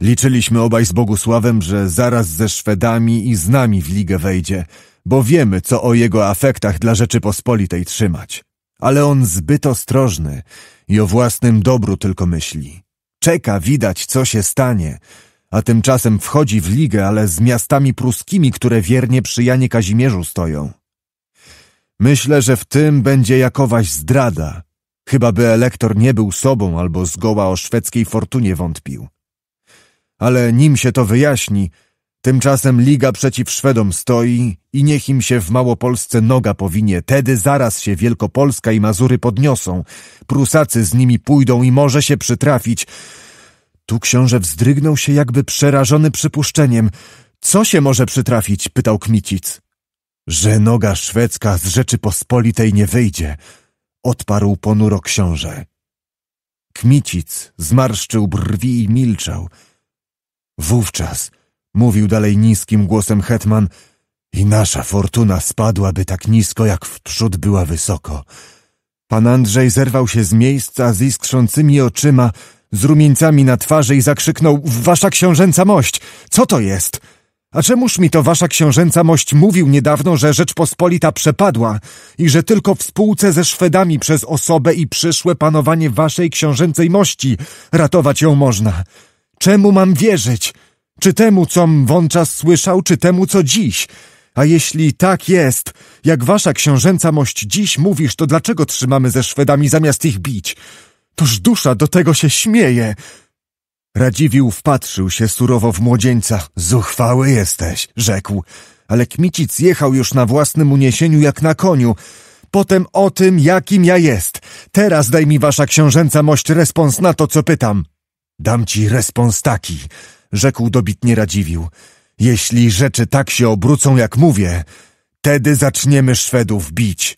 Liczyliśmy obaj z Bogusławem, że zaraz ze Szwedami i z nami w ligę wejdzie, bo wiemy, co o jego afektach dla Rzeczypospolitej trzymać. Ale on zbyt ostrożny i o własnym dobru tylko myśli. Czeka widać, co się stanie, a tymczasem wchodzi w ligę, ale z miastami pruskimi, które wiernie przy Janie Kazimierzu stoją. Myślę, że w tym będzie jakowaś zdrada, Chyba by elektor nie był sobą albo zgoła o szwedzkiej fortunie wątpił. Ale nim się to wyjaśni, tymczasem Liga przeciw Szwedom stoi i niech im się w Małopolsce noga powinie. Tedy zaraz się Wielkopolska i Mazury podniosą. Prusacy z nimi pójdą i może się przytrafić. Tu książę wzdrygnął się jakby przerażony przypuszczeniem. Co się może przytrafić? pytał Kmicic. Że noga szwedzka z Rzeczypospolitej nie wyjdzie – odparł ponuro książę. Kmicic zmarszczył brwi i milczał. Wówczas, mówił dalej niskim głosem hetman, i nasza fortuna spadłaby tak nisko, jak wprzód była wysoko. Pan Andrzej zerwał się z miejsca z iskrzącymi oczyma, z rumieńcami na twarzy i zakrzyknął — Wasza książęca mość! Co to jest? — a czemuż mi to wasza książęca mość mówił niedawno, że Rzeczpospolita przepadła i że tylko w spółce ze Szwedami przez osobę i przyszłe panowanie waszej książęcej mości ratować ją można? Czemu mam wierzyć? Czy temu, com wączas słyszał, czy temu, co dziś? A jeśli tak jest, jak wasza książęca mość dziś mówisz, to dlaczego trzymamy ze Szwedami zamiast ich bić? Toż dusza do tego się śmieje. Radziwił wpatrzył się surowo w młodzieńca. Zuchwały jesteś, rzekł. Ale Kmicic jechał już na własnym uniesieniu jak na koniu. Potem o tym, jakim ja jest. Teraz daj mi wasza książęca mość respons na to, co pytam. Dam ci respons taki, rzekł dobitnie Radziwił. Jeśli rzeczy tak się obrócą, jak mówię, tedy zaczniemy Szwedów bić.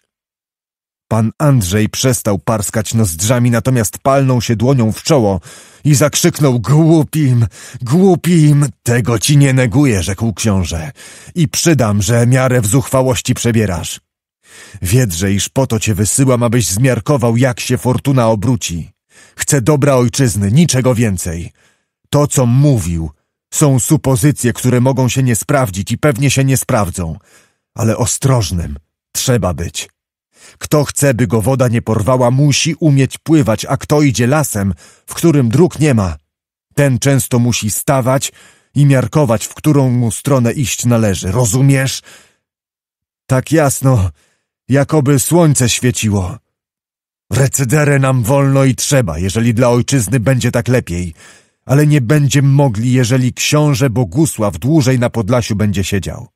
Pan Andrzej przestał parskać nozdrzami, natomiast palnął się dłonią w czoło i zakrzyknął Głupim, głupim, tego ci nie neguję, rzekł książę. I przydam, że miarę w zuchwałości przebierasz. Wiedrze, iż po to cię wysyłam, abyś zmiarkował, jak się fortuna obróci. Chcę dobra ojczyzny, niczego więcej. To, co mówił, są supozycje, które mogą się nie sprawdzić i pewnie się nie sprawdzą, ale ostrożnym trzeba być. Kto chce, by go woda nie porwała, musi umieć pływać, a kto idzie lasem, w którym dróg nie ma, ten często musi stawać i miarkować, w którą mu stronę iść należy. Rozumiesz? Tak jasno, jakoby słońce świeciło. Recedere nam wolno i trzeba, jeżeli dla ojczyzny będzie tak lepiej, ale nie będziemy mogli, jeżeli książę Bogusław dłużej na Podlasiu będzie siedział.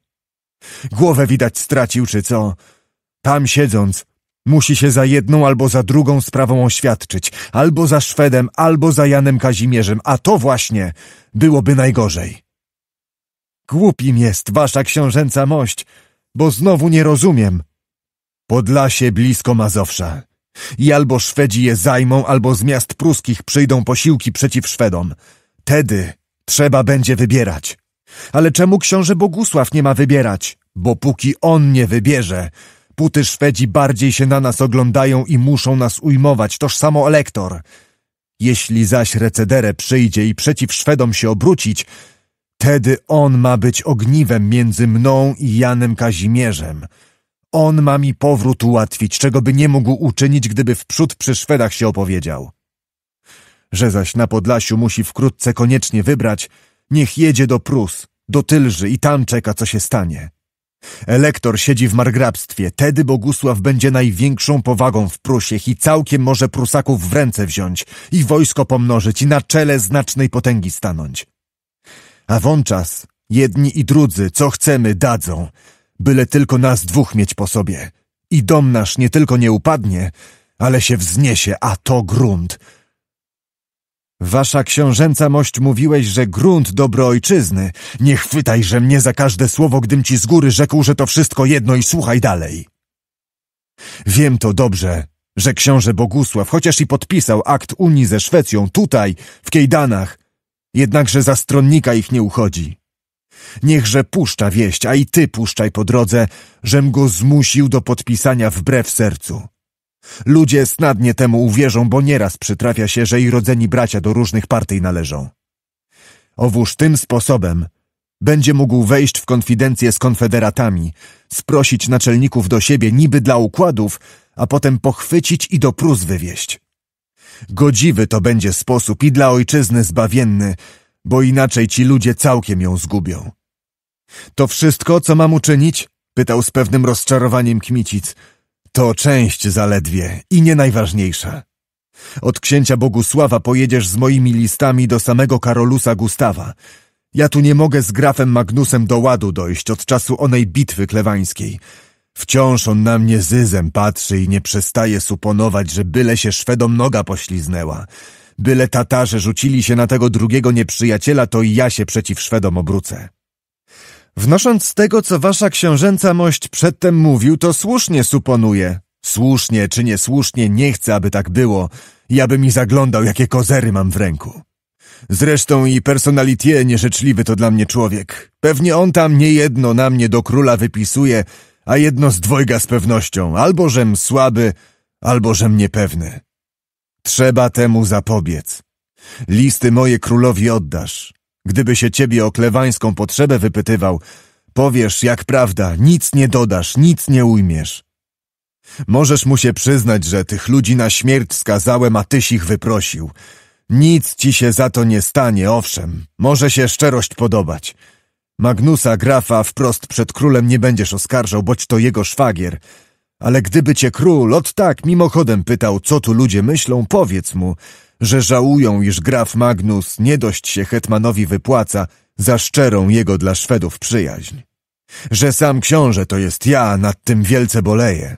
Głowę widać stracił, czy co? Tam siedząc, musi się za jedną albo za drugą sprawą oświadczyć, albo za Szwedem, albo za Janem Kazimierzem, a to właśnie byłoby najgorzej. Głupim jest wasza książęca mość, bo znowu nie rozumiem. Podlasie blisko Mazowsza. I albo Szwedzi je zajmą, albo z miast pruskich przyjdą posiłki przeciw Szwedom. Tedy trzeba będzie wybierać. Ale czemu książę Bogusław nie ma wybierać? Bo póki on nie wybierze, Puty Szwedzi bardziej się na nas oglądają i muszą nas ujmować, toż samo elektor. Jeśli zaś recedere przyjdzie i przeciw Szwedom się obrócić, tedy on ma być ogniwem między mną i Janem Kazimierzem. On ma mi powrót ułatwić, czego by nie mógł uczynić, gdyby wprzód przy Szwedach się opowiedział. Że zaś na Podlasiu musi wkrótce koniecznie wybrać, niech jedzie do Prus, do Tylży i tam czeka, co się stanie. Elektor siedzi w margrabstwie. Tedy Bogusław będzie największą powagą w Prusiech i całkiem może Prusaków w ręce wziąć i wojsko pomnożyć i na czele znacznej potęgi stanąć. A wączas jedni i drudzy, co chcemy, dadzą, byle tylko nas dwóch mieć po sobie. I dom nasz nie tylko nie upadnie, ale się wzniesie, a to grunt – Wasza książęca mość mówiłeś, że grunt dobro ojczyzny. Nie chwytaj, że mnie za każde słowo, gdym ci z góry rzekł, że to wszystko jedno i słuchaj dalej. Wiem to dobrze, że książę Bogusław chociaż i podpisał akt Unii ze Szwecją tutaj, w Kejdanach, jednakże za stronnika ich nie uchodzi. Niechże puszcza wieść, a i ty puszczaj po drodze, żem go zmusił do podpisania wbrew sercu. Ludzie snadnie temu uwierzą, bo nieraz przytrafia się, że i rodzeni bracia do różnych partii należą. Owóż tym sposobem będzie mógł wejść w konfidencję z konfederatami, sprosić naczelników do siebie niby dla układów, a potem pochwycić i do Prus wywieźć. Godziwy to będzie sposób i dla ojczyzny zbawienny, bo inaczej ci ludzie całkiem ją zgubią. To wszystko, co mam uczynić? pytał z pewnym rozczarowaniem Kmicic. To część zaledwie i nie najważniejsza. Od księcia Bogusława pojedziesz z moimi listami do samego Karolusa Gustawa. Ja tu nie mogę z grafem Magnusem do ładu dojść od czasu onej bitwy klewańskiej. Wciąż on na mnie zyzem patrzy i nie przestaje suponować, że byle się Szwedom noga pośliznęła. Byle Tatarzy rzucili się na tego drugiego nieprzyjaciela, to i ja się przeciw Szwedom obrócę. Wnosząc z tego, co wasza książęca mość przedtem mówił, to słusznie suponuję. Słusznie czy niesłusznie nie chcę, aby tak było i aby mi zaglądał, jakie kozery mam w ręku. Zresztą i personalitie nieżyczliwy to dla mnie człowiek. Pewnie on tam nie jedno na mnie do króla wypisuje, a jedno z dwojga z pewnością, albo żem słaby, albo żem niepewny. Trzeba temu zapobiec. Listy moje królowi oddasz. Gdyby się ciebie o klewańską potrzebę wypytywał, powiesz jak prawda, nic nie dodasz, nic nie ujmiesz. Możesz mu się przyznać, że tych ludzi na śmierć skazałem, a tyś ich wyprosił. Nic ci się za to nie stanie, owszem, może się szczerość podobać. Magnusa grafa wprost przed królem nie będziesz oskarżał, boć to jego szwagier. Ale gdyby cię król od tak mimochodem pytał, co tu ludzie myślą, powiedz mu – że żałują, iż graf Magnus nie dość się hetmanowi wypłaca za szczerą jego dla Szwedów przyjaźń. Że sam książę to jest ja, nad tym wielce boleję.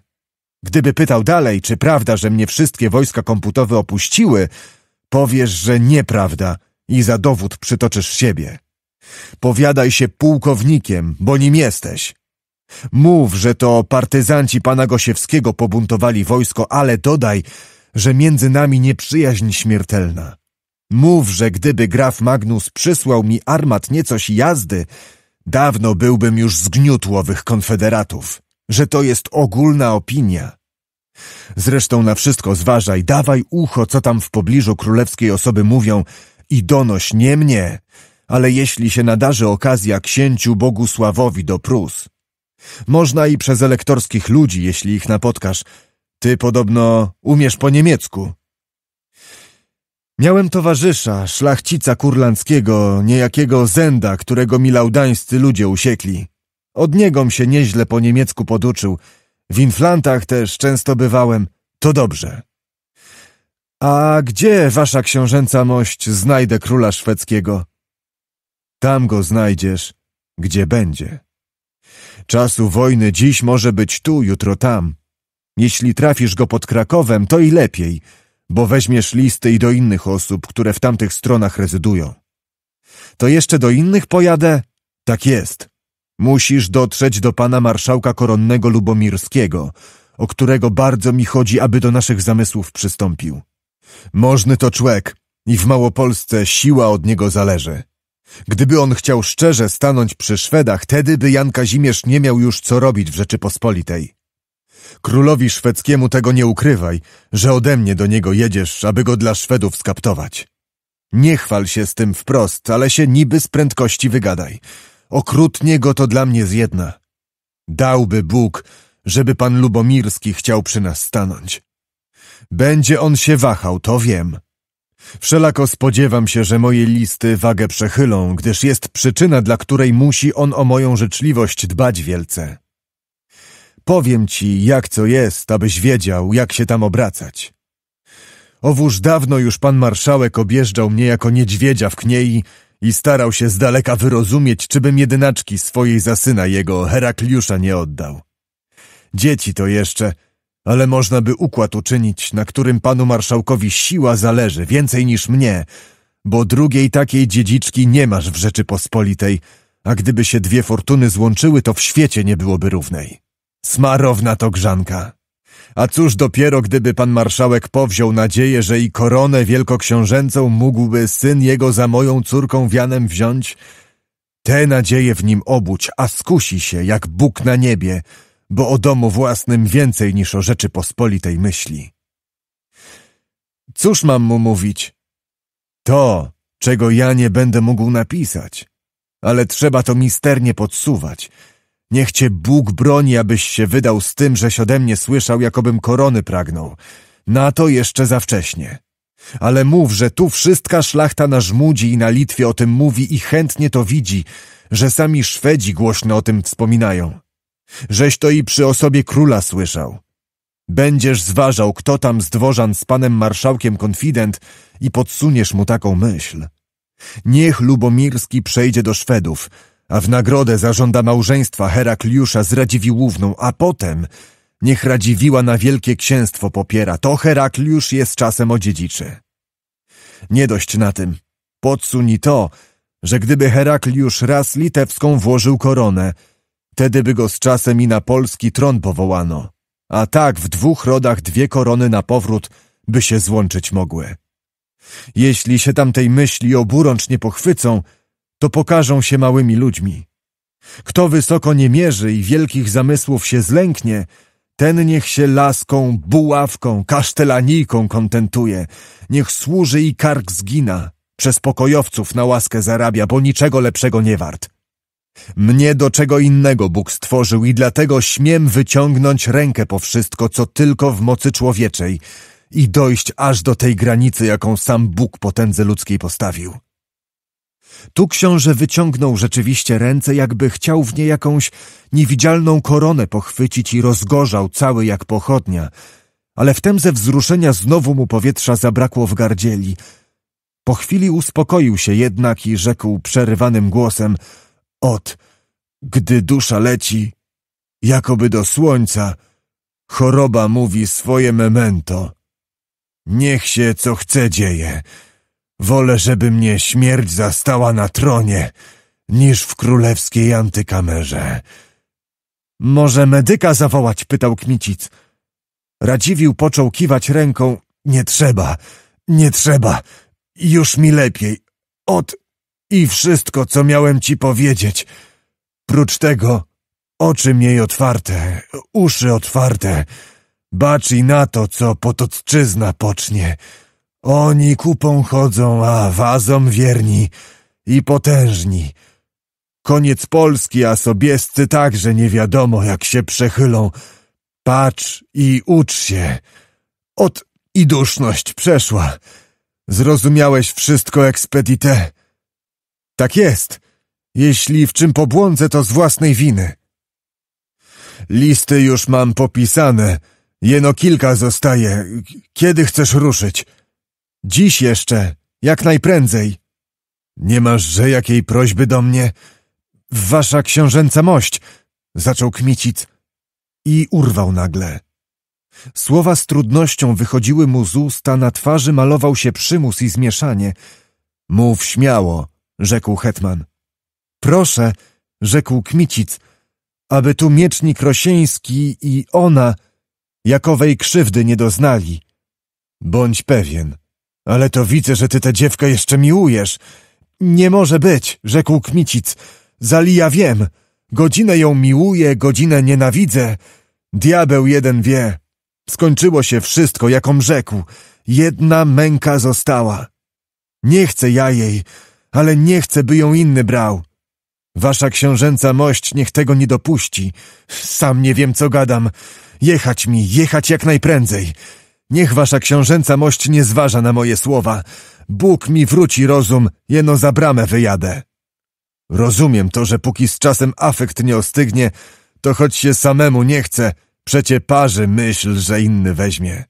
Gdyby pytał dalej, czy prawda, że mnie wszystkie wojska komputowe opuściły, powiesz, że nieprawda i za dowód przytoczysz siebie. Powiadaj się pułkownikiem, bo nim jesteś. Mów, że to partyzanci pana Gosiewskiego pobuntowali wojsko, ale dodaj, że między nami nieprzyjaźń śmiertelna. Mów, że gdyby graf Magnus przysłał mi armat niecoś jazdy, dawno byłbym już zgniótł owych konfederatów, że to jest ogólna opinia. Zresztą na wszystko zważaj, dawaj ucho, co tam w pobliżu królewskiej osoby mówią i donoś nie mnie, ale jeśli się nadarzy okazja księciu Bogusławowi do Prus. Można i przez elektorskich ludzi, jeśli ich napotkasz, ty podobno umiesz po niemiecku. Miałem towarzysza, szlachcica kurlandzkiego, niejakiego Zenda, którego mi laudańscy ludzie usiekli. Od niegom się nieźle po niemiecku poduczył. W inflantach też często bywałem. To dobrze. A gdzie, wasza książęca mość, znajdę króla szwedzkiego? Tam go znajdziesz, gdzie będzie. Czasu wojny dziś może być tu, jutro tam. Jeśli trafisz go pod Krakowem, to i lepiej, bo weźmiesz listy i do innych osób, które w tamtych stronach rezydują. To jeszcze do innych pojadę? Tak jest. Musisz dotrzeć do pana marszałka koronnego Lubomirskiego, o którego bardzo mi chodzi, aby do naszych zamysłów przystąpił. Możny to człek i w Małopolsce siła od niego zależy. Gdyby on chciał szczerze stanąć przy Szwedach, wtedy by Jan Kazimierz nie miał już co robić w Rzeczypospolitej. Królowi szwedzkiemu tego nie ukrywaj, że ode mnie do niego jedziesz, aby go dla Szwedów skaptować. Nie chwal się z tym wprost, ale się niby z prędkości wygadaj. Okrutnie go to dla mnie zjedna. Dałby Bóg, żeby pan Lubomirski chciał przy nas stanąć. Będzie on się wahał, to wiem. Wszelako spodziewam się, że moje listy wagę przechylą, gdyż jest przyczyna, dla której musi on o moją życzliwość dbać wielce. Powiem ci, jak co jest, abyś wiedział, jak się tam obracać. Owóż dawno już pan marszałek objeżdżał mnie jako niedźwiedzia w kniei i starał się z daleka wyrozumieć, czybym jedynaczki swojej za syna jego, Herakliusza, nie oddał. Dzieci to jeszcze, ale można by układ uczynić, na którym panu marszałkowi siła zależy, więcej niż mnie, bo drugiej takiej dziedziczki nie masz w Rzeczypospolitej, a gdyby się dwie fortuny złączyły, to w świecie nie byłoby równej. Smarowna to grzanka. A cóż dopiero, gdyby pan marszałek powziął nadzieję, że i koronę wielkoksiążęcą mógłby syn jego za moją córką wianem wziąć? Te nadzieje w nim obudź, a skusi się, jak Bóg na niebie, bo o domu własnym więcej niż o Rzeczypospolitej myśli. Cóż mam mu mówić? To, czego ja nie będę mógł napisać. Ale trzeba to misternie podsuwać – Niech cię Bóg broni, abyś się wydał z tym, żeś ode mnie słyszał, jakobym korony pragnął. Na to jeszcze za wcześnie. Ale mów, że tu wszystka szlachta na Żmudzi i na Litwie o tym mówi i chętnie to widzi, że sami Szwedzi głośno o tym wspominają. Żeś to i przy osobie króla słyszał. Będziesz zważał, kto tam z dworzan z panem marszałkiem konfident i podsuniesz mu taką myśl. Niech Lubomirski przejdzie do Szwedów – a w nagrodę zażąda małżeństwa Herakliusza z Radziwiłówną, a potem niech Radziwiła na wielkie księstwo popiera. To Herakliusz jest czasem odziedziczy. Nie dość na tym. Podsuni to, że gdyby Herakliusz raz litewską włożył koronę, tedy by go z czasem i na polski tron powołano. A tak w dwóch rodach dwie korony na powrót by się złączyć mogły. Jeśli się tamtej myśli oburącz nie pochwycą, to pokażą się małymi ludźmi. Kto wysoko nie mierzy i wielkich zamysłów się zlęknie, ten niech się laską, buławką, kasztelanijką kontentuje, niech służy i kark zgina, przez pokojowców na łaskę zarabia, bo niczego lepszego nie wart. Mnie do czego innego Bóg stworzył i dlatego śmiem wyciągnąć rękę po wszystko, co tylko w mocy człowieczej i dojść aż do tej granicy, jaką sam Bóg potędze ludzkiej postawił. Tu książę wyciągnął rzeczywiście ręce, jakby chciał w nie jakąś niewidzialną koronę pochwycić i rozgorzał cały jak pochodnia, ale wtem ze wzruszenia znowu mu powietrza zabrakło w gardzieli. Po chwili uspokoił się jednak i rzekł przerywanym głosem Ot, gdy dusza leci, jakoby do słońca, choroba mówi swoje memento. Niech się co chce dzieje, Wolę, żeby mnie śmierć zastała na tronie, niż w królewskiej antykamerze. Może medyka zawołać? pytał Kmicic. Radziwił począł kiwać ręką. Nie trzeba, nie trzeba. Już mi lepiej. Ot i wszystko, co miałem ci powiedzieć. Prócz tego, oczy miej otwarte, uszy otwarte. Bacz i na to, co potocczyzna pocznie. Oni kupą chodzą, a wazom wierni i potężni. Koniec Polski, a sobiescy także nie wiadomo, jak się przechylą. Patrz i ucz się. Od i duszność przeszła. Zrozumiałeś wszystko, ekspedite? Tak jest. Jeśli w czym pobłądzę, to z własnej winy. Listy już mam popisane. Jeno kilka zostaje. Kiedy chcesz ruszyć? Dziś jeszcze, jak najprędzej. Nie masz że jakiej prośby do mnie? Wasza książęca mość, zaczął Kmicic i urwał nagle. Słowa z trudnością wychodziły mu z ust, a na twarzy malował się przymus i zmieszanie. Mów śmiało, rzekł hetman. Proszę, rzekł Kmicic, aby tu miecznik Rosieński i ona jakowej krzywdy nie doznali. Bądź pewien, ale to widzę, że ty tę dziewkę jeszcze miłujesz. Nie może być, rzekł Kmicic. Zalija wiem. Godzinę ją miłuję, godzinę nienawidzę. Diabeł jeden wie. Skończyło się wszystko, jakom rzekł. Jedna męka została. Nie chcę ja jej, ale nie chcę, by ją inny brał. Wasza książęca mość niech tego nie dopuści. Sam nie wiem, co gadam. Jechać mi, jechać jak najprędzej. Niech wasza książęca mość nie zważa na moje słowa. Bóg mi wróci rozum, jeno za bramę wyjadę. Rozumiem to, że póki z czasem afekt nie ostygnie, to choć się samemu nie chce, przecie parzy myśl, że inny weźmie.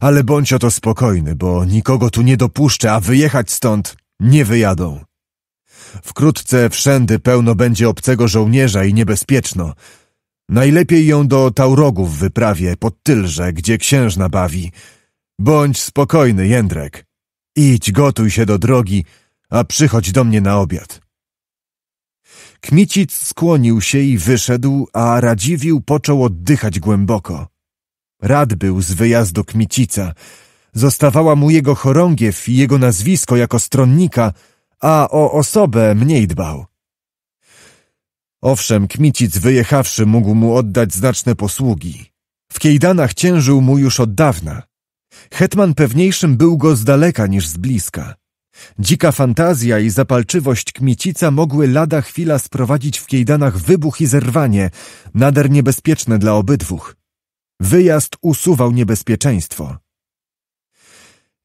Ale bądź o to spokojny, bo nikogo tu nie dopuszczę, a wyjechać stąd nie wyjadą. Wkrótce wszędy pełno będzie obcego żołnierza i niebezpieczno. Najlepiej ją do Taurogów wyprawię pod Tylże, gdzie księżna bawi. Bądź spokojny, Jędrek. Idź, gotuj się do drogi, a przychodź do mnie na obiad. Kmicic skłonił się i wyszedł, a Radziwił począł oddychać głęboko. Rad był z wyjazdu Kmicica. Zostawała mu jego chorągiew i jego nazwisko jako stronnika, a o osobę mniej dbał. Owszem, Kmicic wyjechawszy mógł mu oddać znaczne posługi. W Kiejdanach ciężył mu już od dawna. Hetman pewniejszym był go z daleka niż z bliska. Dzika fantazja i zapalczywość Kmicica mogły lada chwila sprowadzić w Kiejdanach wybuch i zerwanie, nader niebezpieczne dla obydwóch. Wyjazd usuwał niebezpieczeństwo.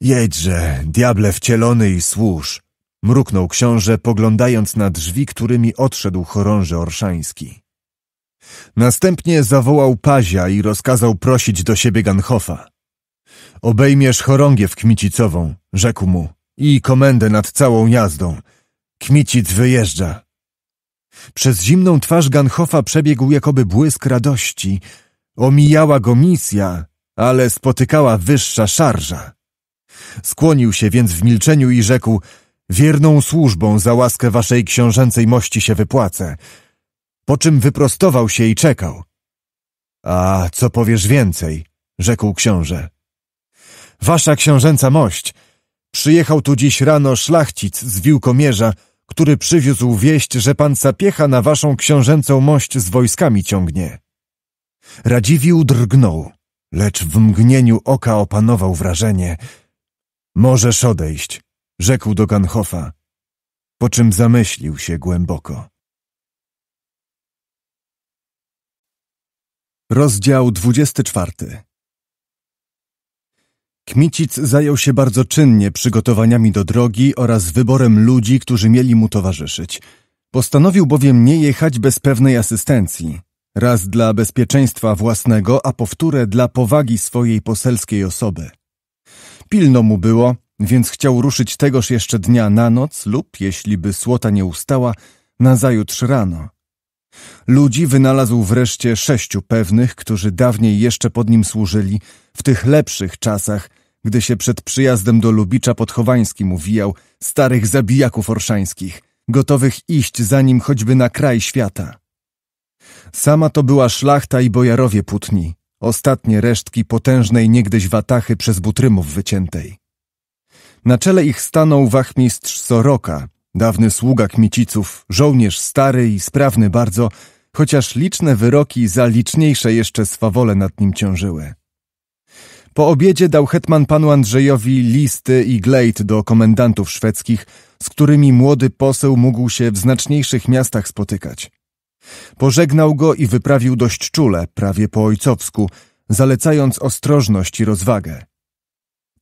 Jedźże, diable wcielony i służ, Mruknął książę, poglądając na drzwi, którymi odszedł chorąży orszański. Następnie zawołał Pazia i rozkazał prosić do siebie Ganhofa. Obejmiesz chorągiew kmicicową, rzekł mu, i komendę nad całą jazdą. Kmicic wyjeżdża. Przez zimną twarz Ganhofa przebiegł jakoby błysk radości. Omijała go misja, ale spotykała wyższa szarża. Skłonił się więc w milczeniu i rzekł – Wierną służbą za łaskę waszej książęcej mości się wypłacę. Po czym wyprostował się i czekał. A co powiesz więcej? rzekł książę. Wasza książęca mość. Przyjechał tu dziś rano szlachcic z Wiłkomierza, który przywiózł wieść, że pan Sapiecha na waszą książęcą mość z wojskami ciągnie. Radziwił drgnął, lecz w mgnieniu oka opanował wrażenie. Możesz odejść, rzekł do Ganhofa, po czym zamyślił się głęboko. Rozdział 24 Kmicic zajął się bardzo czynnie przygotowaniami do drogi oraz wyborem ludzi, którzy mieli mu towarzyszyć. Postanowił bowiem nie jechać bez pewnej asystencji. Raz dla bezpieczeństwa własnego, a powtórę dla powagi swojej poselskiej osoby. Pilno mu było, więc chciał ruszyć tegoż jeszcze dnia na noc lub, jeśli by słota nie ustała, nazajutrz rano. Ludzi wynalazł wreszcie sześciu pewnych, którzy dawniej jeszcze pod nim służyli, w tych lepszych czasach, gdy się przed przyjazdem do Lubicza Podchowańskim uwijał starych zabijaków orszańskich, gotowych iść za nim choćby na kraj świata. Sama to była szlachta i bojarowie putni, ostatnie resztki potężnej niegdyś watachy przez Butrymów wyciętej. Na czele ich stanął wachmistrz Soroka, dawny sługa kmiciców, żołnierz stary i sprawny bardzo, chociaż liczne wyroki za liczniejsze jeszcze swawole nad nim ciążyły. Po obiedzie dał hetman panu Andrzejowi listy i glejt do komendantów szwedzkich, z którymi młody poseł mógł się w znaczniejszych miastach spotykać. Pożegnał go i wyprawił dość czule, prawie po ojcowsku, zalecając ostrożność i rozwagę.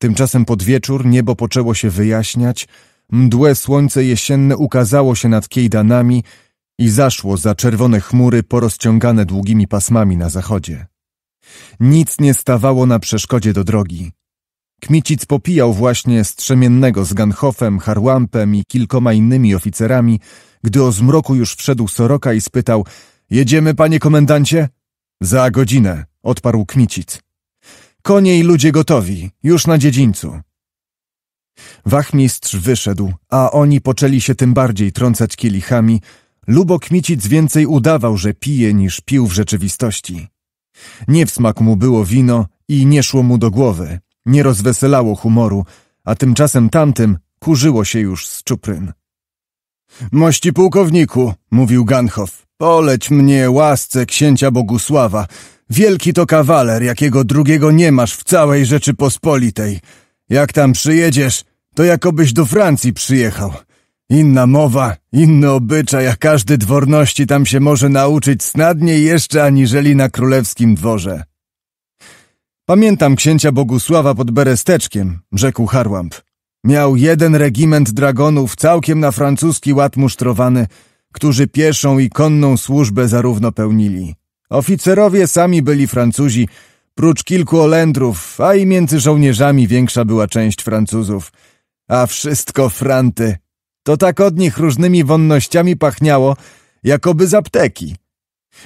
Tymczasem pod wieczór niebo poczęło się wyjaśniać, mdłe słońce jesienne ukazało się nad Kiejdanami i zaszło za czerwone chmury porozciągane długimi pasmami na zachodzie. Nic nie stawało na przeszkodzie do drogi. Kmicic popijał właśnie strzemiennego z Ganhofem, Harłampem i kilkoma innymi oficerami, gdy o zmroku już wszedł Soroka i spytał – Jedziemy, panie komendancie? Za godzinę, odparł Kmicic. Konie i ludzie gotowi, już na dziedzińcu. Wachmistrz wyszedł, a oni poczęli się tym bardziej trącać kielichami. Lubo Kmicic więcej udawał, że pije, niż pił w rzeczywistości. Nie w smak mu było wino i nie szło mu do głowy, nie rozweselało humoru, a tymczasem tamtym kurzyło się już z czupryn. Mości pułkowniku, mówił Ganhoff, poleć mnie łasce księcia Bogusława, Wielki to kawaler, jakiego drugiego nie masz w całej Rzeczypospolitej. Jak tam przyjedziesz, to jakobyś do Francji przyjechał. Inna mowa, inny obyczaj, a każdy dworności tam się może nauczyć snadniej jeszcze aniżeli na królewskim dworze. Pamiętam księcia Bogusława pod Beresteczkiem, rzekł Harłamp. Miał jeden regiment dragonów całkiem na francuski ład musztrowany, którzy pieszą i konną służbę zarówno pełnili. Oficerowie sami byli Francuzi, prócz kilku Olendrów, a i między żołnierzami większa była część Francuzów. A wszystko Franty. To tak od nich różnymi wonnościami pachniało, jakoby z apteki.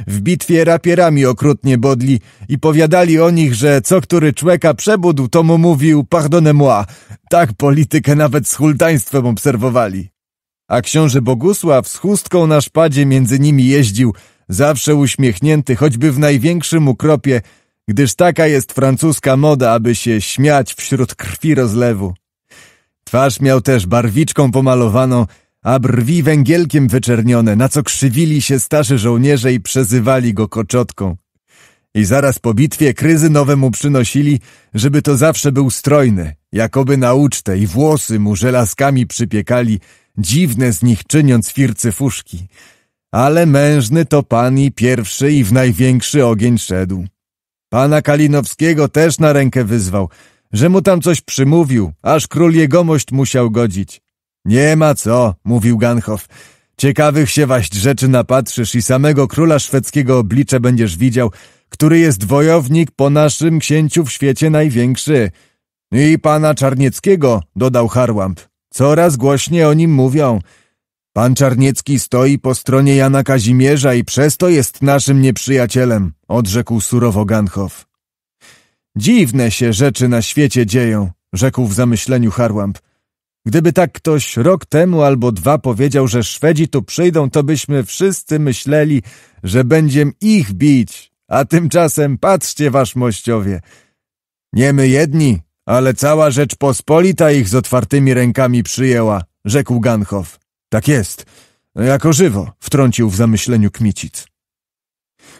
W bitwie rapierami okrutnie bodli i powiadali o nich, że co który człeka przebudł, to mu mówił pardonnez-moi. Tak politykę nawet z hultaństwem obserwowali. A książę Bogusław z chustką na szpadzie między nimi jeździł – zawsze uśmiechnięty, choćby w największym ukropie, gdyż taka jest francuska moda, aby się śmiać wśród krwi rozlewu. Twarz miał też barwiczką pomalowaną, a brwi węgielkiem wyczernione, na co krzywili się starzy żołnierze i przezywali go koczotką. I zaraz po bitwie kryzy nowemu przynosili, żeby to zawsze był strojny, jakoby na ucztę i włosy mu żelazkami przypiekali, dziwne z nich czyniąc fircyfuszki ale mężny to pan i pierwszy i w największy ogień szedł. Pana Kalinowskiego też na rękę wyzwał, że mu tam coś przymówił, aż król jegomość musiał godzić. Nie ma co, mówił Ganhoff. Ciekawych się waść rzeczy napatrzysz i samego króla szwedzkiego oblicze będziesz widział, który jest wojownik po naszym księciu w świecie największy. I pana Czarnieckiego, dodał Harłamp. Coraz głośniej o nim mówią. Pan Czarniecki stoi po stronie Jana Kazimierza i przez to jest naszym nieprzyjacielem, odrzekł surowo Ganhow. Dziwne się rzeczy na świecie dzieją, rzekł w zamyśleniu Harłamp. Gdyby tak ktoś rok temu albo dwa powiedział, że Szwedzi tu przyjdą, to byśmy wszyscy myśleli, że będziemy ich bić, a tymczasem patrzcie, waszmościowie. Nie my jedni, ale cała Rzeczpospolita ich z otwartymi rękami przyjęła, rzekł Ganchow. Tak jest. No jako żywo, wtrącił w zamyśleniu Kmicic.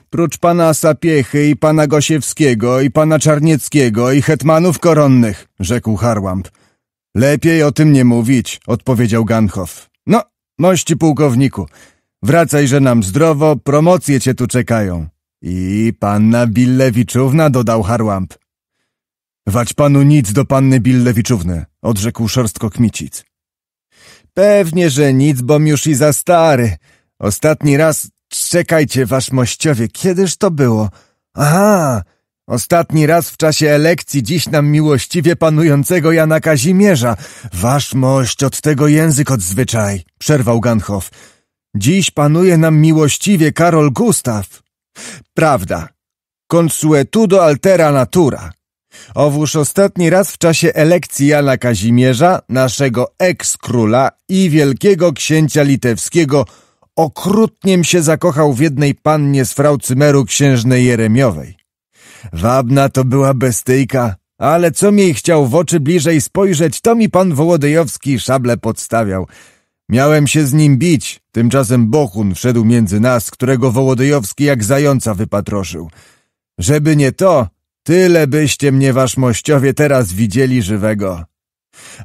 Prócz pana Sapiechy i pana Gosiewskiego i pana Czarnieckiego i hetmanów koronnych, rzekł Harłamp. Lepiej o tym nie mówić, odpowiedział Ganhoff. No, mości pułkowniku, wracajże nam zdrowo, promocje cię tu czekają. I panna Billewiczówna, dodał Harłamp. Wać panu nic do panny Billewiczówny, odrzekł szorstko Kmicic. Pewnie, że nic, bom już i za stary. Ostatni raz... Czekajcie, wasz mościowie, kiedyż to było? Aha, Ostatni raz w czasie elekcji dziś nam miłościwie panującego Jana Kazimierza. Wasz mość od tego język odzwyczaj, przerwał Ganhoff. Dziś panuje nam miłościwie Karol Gustaw. Prawda. Consuetudo altera natura. Owóż ostatni raz w czasie elekcji Jana Kazimierza, naszego eks-króla i wielkiego księcia litewskiego, okrutniem się zakochał w jednej pannie z frau Cymeru księżnej Jeremiowej. Wabna to była bestyjka, ale co mi chciał w oczy bliżej spojrzeć, to mi pan Wołodejowski szable podstawiał. Miałem się z nim bić, tymczasem Bohun wszedł między nas, którego Wołodejowski jak zająca wypatroszył. Żeby nie to, Tyle byście mnie, waszmościowie, teraz widzieli żywego.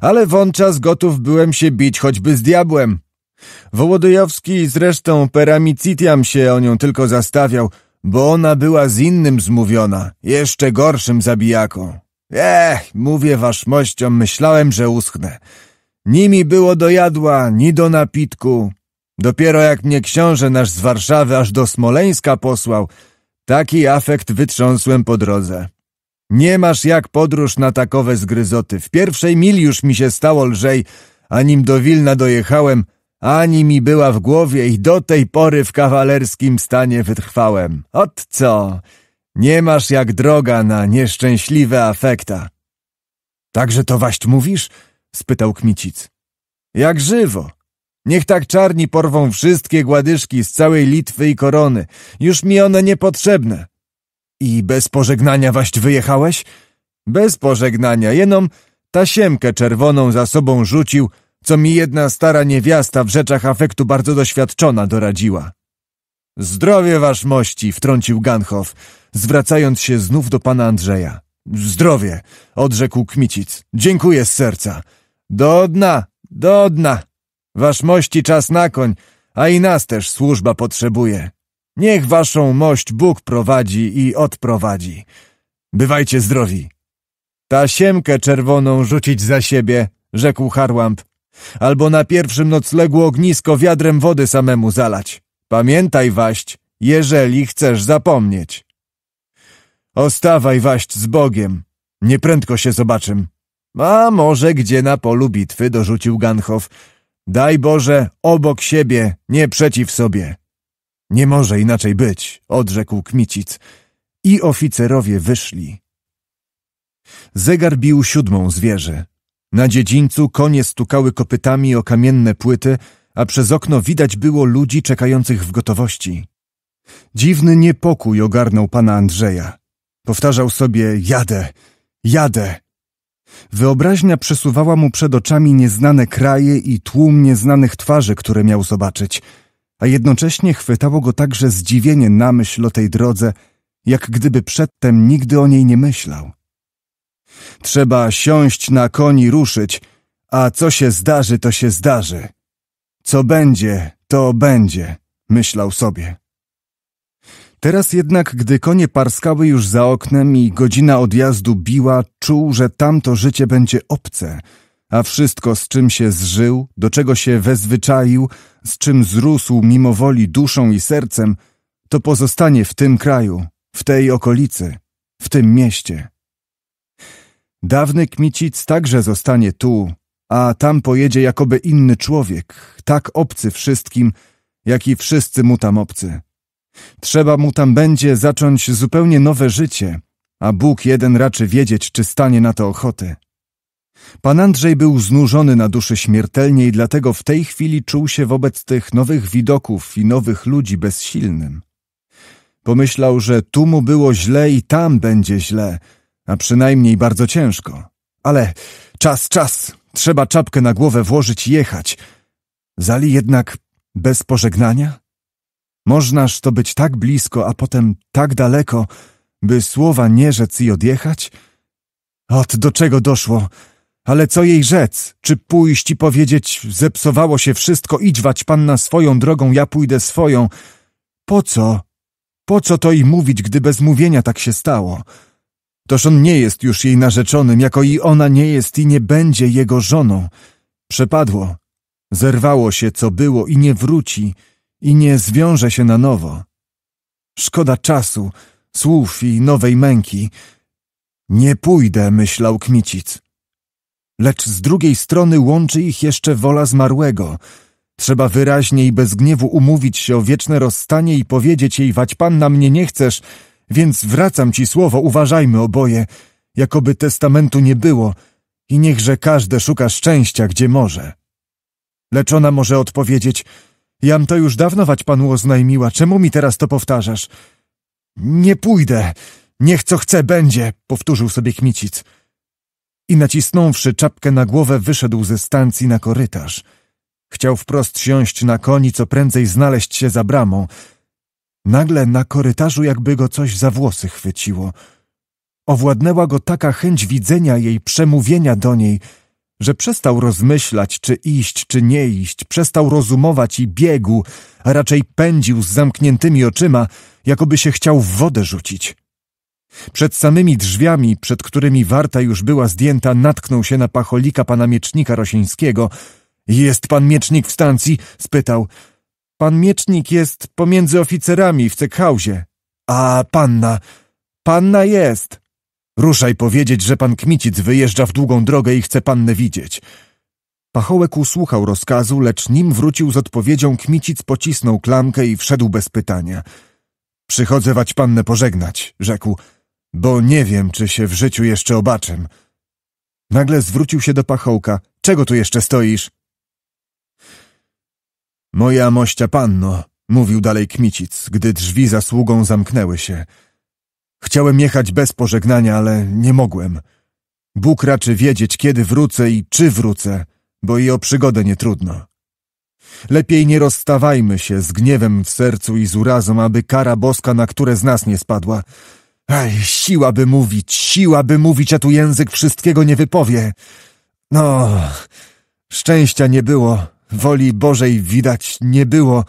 Ale wączas gotów byłem się bić choćby z diabłem. Wołodyjowski zresztą peramicitiam się o nią tylko zastawiał, bo ona była z innym zmówiona, jeszcze gorszym zabijaką. Ech, mówię waszmościom, myślałem, że uschnę. Nimi było do jadła, ni do napitku. Dopiero jak mnie książę nasz z Warszawy aż do Smoleńska posłał, Taki afekt wytrząsłem po drodze. Nie masz jak podróż na takowe zgryzoty. W pierwszej mili już mi się stało lżej, anim do Wilna dojechałem, ani mi była w głowie i do tej pory w kawalerskim stanie wytrwałem. Ot co! Nie masz jak droga na nieszczęśliwe afekta. Także to waść mówisz? spytał Kmicic. Jak żywo! Niech tak czarni porwą wszystkie gładyszki z całej Litwy i korony. Już mi one niepotrzebne. I bez pożegnania waść wyjechałeś? Bez pożegnania, jenom tasiemkę czerwoną za sobą rzucił, co mi jedna stara niewiasta w rzeczach afektu bardzo doświadczona doradziła. Zdrowie wasz mości, wtrącił Ganhoff, zwracając się znów do pana Andrzeja. Zdrowie, odrzekł Kmicic. Dziękuję z serca. Do dna, do dna. Wasz mości czas na koń, a i nas też służba potrzebuje. Niech waszą mość Bóg prowadzi i odprowadzi. Bywajcie zdrowi. Ta siemkę czerwoną rzucić za siebie, rzekł Harłamp. Albo na pierwszym noclegu ognisko wiadrem wody samemu zalać. Pamiętaj, Waść, jeżeli chcesz zapomnieć. Ostawaj, Waść, z Bogiem. Nieprędko się zobaczym. A może gdzie na polu bitwy, dorzucił Ganchow. Daj Boże, obok siebie, nie przeciw sobie. Nie może inaczej być, odrzekł Kmicic. I oficerowie wyszli. Zegar bił siódmą zwierzę. Na dziedzińcu konie stukały kopytami o kamienne płyty, a przez okno widać było ludzi czekających w gotowości. Dziwny niepokój ogarnął pana Andrzeja. Powtarzał sobie: Jadę, jadę, Wyobraźnia przesuwała mu przed oczami nieznane kraje i tłum nieznanych twarzy, które miał zobaczyć, a jednocześnie chwytało go także zdziwienie na myśl o tej drodze, jak gdyby przedtem nigdy o niej nie myślał. Trzeba siąść na koni ruszyć, a co się zdarzy, to się zdarzy. Co będzie, to będzie, myślał sobie. Teraz jednak, gdy konie parskały już za oknem i godzina odjazdu biła, czuł, że tamto życie będzie obce, a wszystko, z czym się zżył, do czego się wezwyczaił, z czym zrósł mimo woli duszą i sercem, to pozostanie w tym kraju, w tej okolicy, w tym mieście. Dawny Kmicic także zostanie tu, a tam pojedzie jakoby inny człowiek, tak obcy wszystkim, jak i wszyscy mu tam obcy. Trzeba mu tam będzie zacząć zupełnie nowe życie, a Bóg jeden raczy wiedzieć, czy stanie na to ochoty. Pan Andrzej był znużony na duszy śmiertelnie i dlatego w tej chwili czuł się wobec tych nowych widoków i nowych ludzi bezsilnym. Pomyślał, że tu mu było źle i tam będzie źle, a przynajmniej bardzo ciężko. Ale czas, czas, trzeba czapkę na głowę włożyć i jechać. Zali jednak bez pożegnania? Możnaż to być tak blisko, a potem tak daleko, by słowa nie rzec i odjechać? Ot, do czego doszło? Ale co jej rzec? Czy pójść i powiedzieć, zepsowało się wszystko, idźwać panna swoją drogą, ja pójdę swoją? Po co? Po co to i mówić, gdy bez mówienia tak się stało? Toż on nie jest już jej narzeczonym, jako i ona nie jest i nie będzie jego żoną. Przepadło. Zerwało się, co było i nie wróci i nie zwiąże się na nowo. Szkoda czasu, słów i nowej męki. Nie pójdę, myślał Kmicic. Lecz z drugiej strony łączy ich jeszcze wola zmarłego. Trzeba wyraźnie i bez gniewu umówić się o wieczne rozstanie i powiedzieć jej, wać pan na mnie nie chcesz, więc wracam ci słowo, uważajmy oboje, jakoby testamentu nie było i niechże każde szuka szczęścia, gdzie może. Lecz ona może odpowiedzieć – Jam to już dawno wać panu oznajmiła. Czemu mi teraz to powtarzasz? Nie pójdę. Niech co chce będzie, powtórzył sobie Kmicic. I nacisnąwszy czapkę na głowę, wyszedł ze stacji na korytarz. Chciał wprost siąść na koni, co prędzej znaleźć się za bramą. Nagle na korytarzu jakby go coś za włosy chwyciło. Owładnęła go taka chęć widzenia jej, przemówienia do niej – że przestał rozmyślać, czy iść, czy nie iść, przestał rozumować i biegł, a raczej pędził z zamkniętymi oczyma, jakoby się chciał w wodę rzucić. Przed samymi drzwiami, przed którymi warta już była zdjęta, natknął się na pacholika pana miecznika Rosińskiego. Jest pan miecznik w stacji? spytał. Pan miecznik jest pomiędzy oficerami w Cekhausie. A panna? Panna jest. Ruszaj powiedzieć, że pan Kmicic wyjeżdża w długą drogę i chce pannę widzieć. Pachołek usłuchał rozkazu, lecz nim wrócił z odpowiedzią, Kmicic pocisnął klamkę i wszedł bez pytania. Przychodzę wać pannę pożegnać, rzekł, bo nie wiem, czy się w życiu jeszcze obaczę. Nagle zwrócił się do pachołka. Czego tu jeszcze stoisz? Moja mościa panno, mówił dalej Kmicic, gdy drzwi za sługą zamknęły się – Chciałem jechać bez pożegnania, ale nie mogłem. Bóg raczy wiedzieć, kiedy wrócę i czy wrócę, bo i o przygodę nie trudno. Lepiej nie rozstawajmy się z gniewem w sercu i z urazą, aby kara boska na które z nas nie spadła. Ej, siła by mówić, siła by mówić, a tu język wszystkiego nie wypowie. No, szczęścia nie było, woli Bożej widać nie było,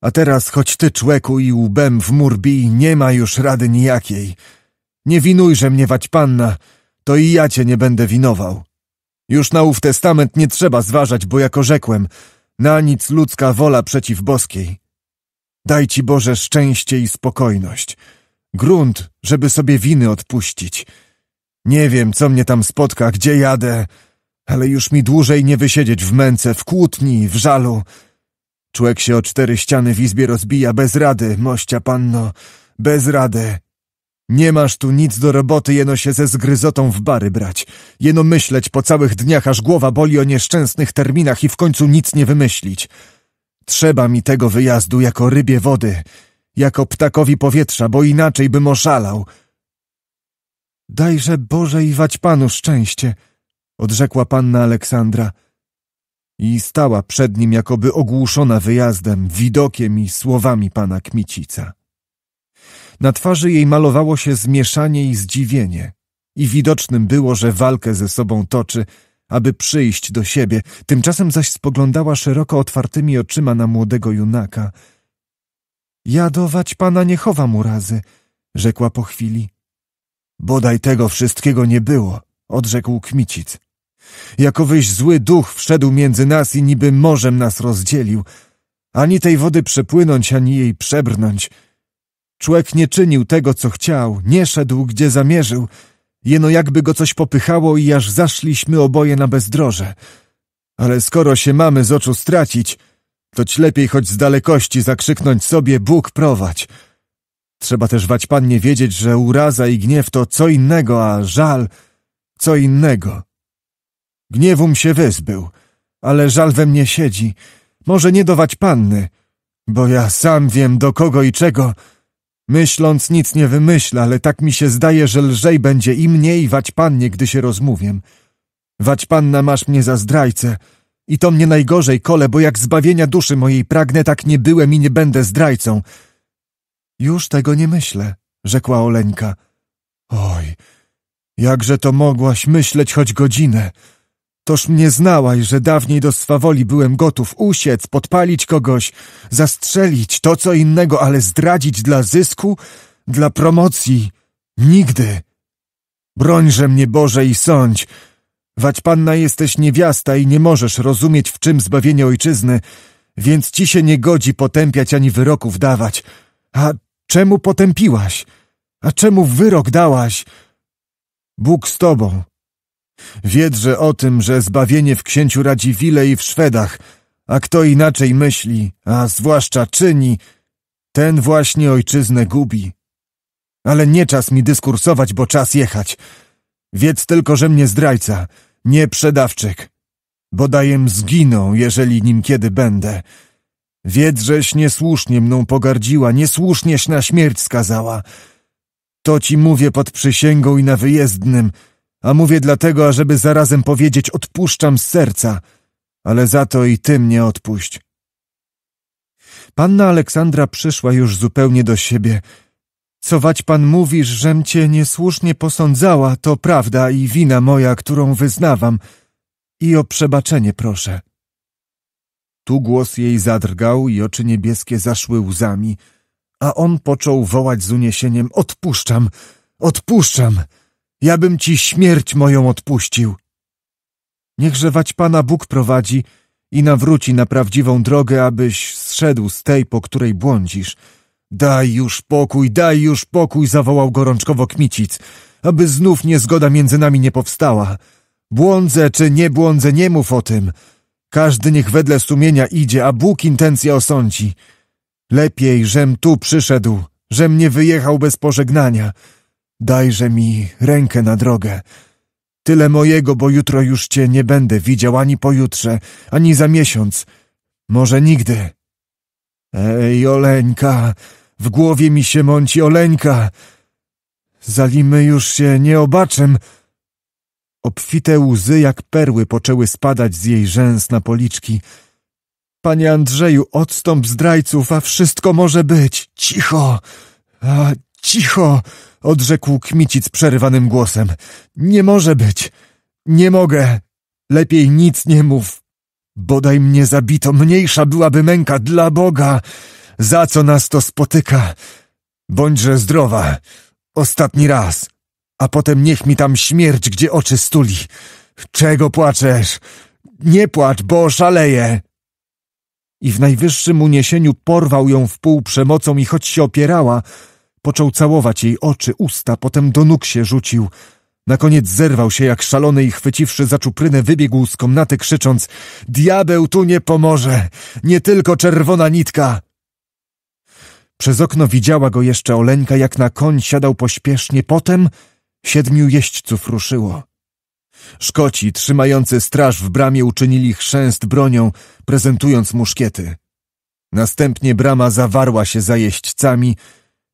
a teraz choć ty człeku i łbem w mur nie ma już rady nijakiej. Nie winujże mnie wać panna, to i ja cię nie będę winował. Już na ów testament nie trzeba zważać, bo jako rzekłem, na nic ludzka wola przeciw boskiej. Daj ci Boże szczęście i spokojność. Grunt, żeby sobie winy odpuścić. Nie wiem, co mnie tam spotka, gdzie jadę, ale już mi dłużej nie wysiedzieć w męce, w kłótni, w żalu. Człek się o cztery ściany w izbie rozbija bez rady, mościa panno, bez rady. Nie masz tu nic do roboty, jeno się ze zgryzotą w bary brać, jeno myśleć po całych dniach, aż głowa boli o nieszczęsnych terminach i w końcu nic nie wymyślić. Trzeba mi tego wyjazdu jako rybie wody, jako ptakowi powietrza, bo inaczej bym oszalał. Dajże Boże i wać Panu szczęście, odrzekła panna Aleksandra i stała przed nim jakoby ogłuszona wyjazdem, widokiem i słowami pana Kmicica. Na twarzy jej malowało się zmieszanie i zdziwienie i widocznym było, że walkę ze sobą toczy, aby przyjść do siebie, tymczasem zaś spoglądała szeroko otwartymi oczyma na młodego junaka. Jadować pana nie chowam urazy, rzekła po chwili. Bodaj tego wszystkiego nie było, odrzekł Kmicic. Jakowyś zły duch wszedł między nas i niby morzem nas rozdzielił. Ani tej wody przepłynąć, ani jej przebrnąć. Człek nie czynił tego, co chciał, nie szedł, gdzie zamierzył. Jeno jakby go coś popychało i aż zaszliśmy oboje na bezdroże. Ale skoro się mamy z oczu stracić, toć lepiej choć z dalekości zakrzyknąć sobie Bóg prowadź. Trzeba też wać pannie wiedzieć, że uraza i gniew to co innego, a żal co innego. Gniewum się wyzbył, ale żal we mnie siedzi. Może nie dować panny, bo ja sam wiem do kogo i czego. Myśląc nic nie wymyślę, ale tak mi się zdaje, że lżej będzie i mnie i wać pannie, gdy się rozmówię. Wać panna masz mnie za zdrajcę i to mnie najgorzej kole, bo jak zbawienia duszy mojej pragnę, tak nie byłem i nie będę zdrajcą. Już tego nie myślę, rzekła Oleńka. Oj, jakże to mogłaś myśleć choć godzinę. Toż mnie znałaś, że dawniej do swawoli byłem gotów usiec, podpalić kogoś, zastrzelić to co innego, ale zdradzić dla zysku, dla promocji. Nigdy. Brońże mnie Boże i sądź. Wać panna jesteś niewiasta i nie możesz rozumieć w czym zbawienie ojczyzny, więc ci się nie godzi potępiać ani wyroków dawać. A czemu potępiłaś? A czemu wyrok dałaś? Bóg z tobą. Wiedzże o tym, że zbawienie w księciu Radziwile i w Szwedach, a kto inaczej myśli, a zwłaszcza czyni, ten właśnie ojczyznę gubi. Ale nie czas mi dyskursować, bo czas jechać. Wiedz tylko, że mnie zdrajca, nie przedawczyk. Bodajem zginą, jeżeli nim kiedy będę. Wiedz, żeś niesłusznie mną pogardziła, niesłusznieś na śmierć skazała. To ci mówię pod przysięgą i na wyjezdnym — a mówię dlatego, ażeby zarazem powiedzieć odpuszczam z serca, ale za to i ty mnie odpuść. Panna Aleksandra przyszła już zupełnie do siebie. Cować pan mówisz, żem cię niesłusznie posądzała, to prawda i wina moja, którą wyznawam. I o przebaczenie proszę. Tu głos jej zadrgał i oczy niebieskie zaszły łzami, a on począł wołać z uniesieniem: Odpuszczam, odpuszczam! ja bym ci śmierć moją odpuścił. Niechże wać Pana Bóg prowadzi i nawróci na prawdziwą drogę, abyś zszedł z tej, po której błądzisz. Daj już pokój, daj już pokój, zawołał gorączkowo Kmicic, aby znów niezgoda między nami nie powstała. Błądzę czy nie błądzę, nie mów o tym. Każdy niech wedle sumienia idzie, a Bóg intencje osądzi. Lepiej, żem tu przyszedł, żem nie wyjechał bez pożegnania. Dajże mi rękę na drogę. Tyle mojego, bo jutro już cię nie będę widział ani pojutrze, ani za miesiąc. Może nigdy. Ej, Oleńka, w głowie mi się mąci Oleńka. Zalimy już się nie obaczym. Obfite łzy jak perły poczęły spadać z jej rzęs na policzki. Panie Andrzeju, odstąp zdrajców, a wszystko może być. Cicho! A, cicho! odrzekł Kmicic przerywanym głosem. Nie może być. Nie mogę. Lepiej nic nie mów. Bodaj mnie zabito, mniejsza byłaby męka dla Boga. Za co nas to spotyka? Bądźże zdrowa. Ostatni raz. A potem niech mi tam śmierć, gdzie oczy stuli. Czego płaczesz? Nie płacz, bo szaleję i w najwyższym uniesieniu porwał ją w pół przemocą i choć się opierała, Począł całować jej oczy, usta, potem do nóg się rzucił. Na koniec zerwał się jak szalony i chwyciwszy za czuprynę wybiegł z komnaty krzycząc Diabeł tu nie pomoże! Nie tylko czerwona nitka! Przez okno widziała go jeszcze Oleńka, jak na koń siadał pośpiesznie. Potem siedmiu jeźdźców ruszyło. Szkoci, trzymający straż w bramie, uczynili chrzęst bronią, prezentując muszkiety. Następnie brama zawarła się za jeźdźcami,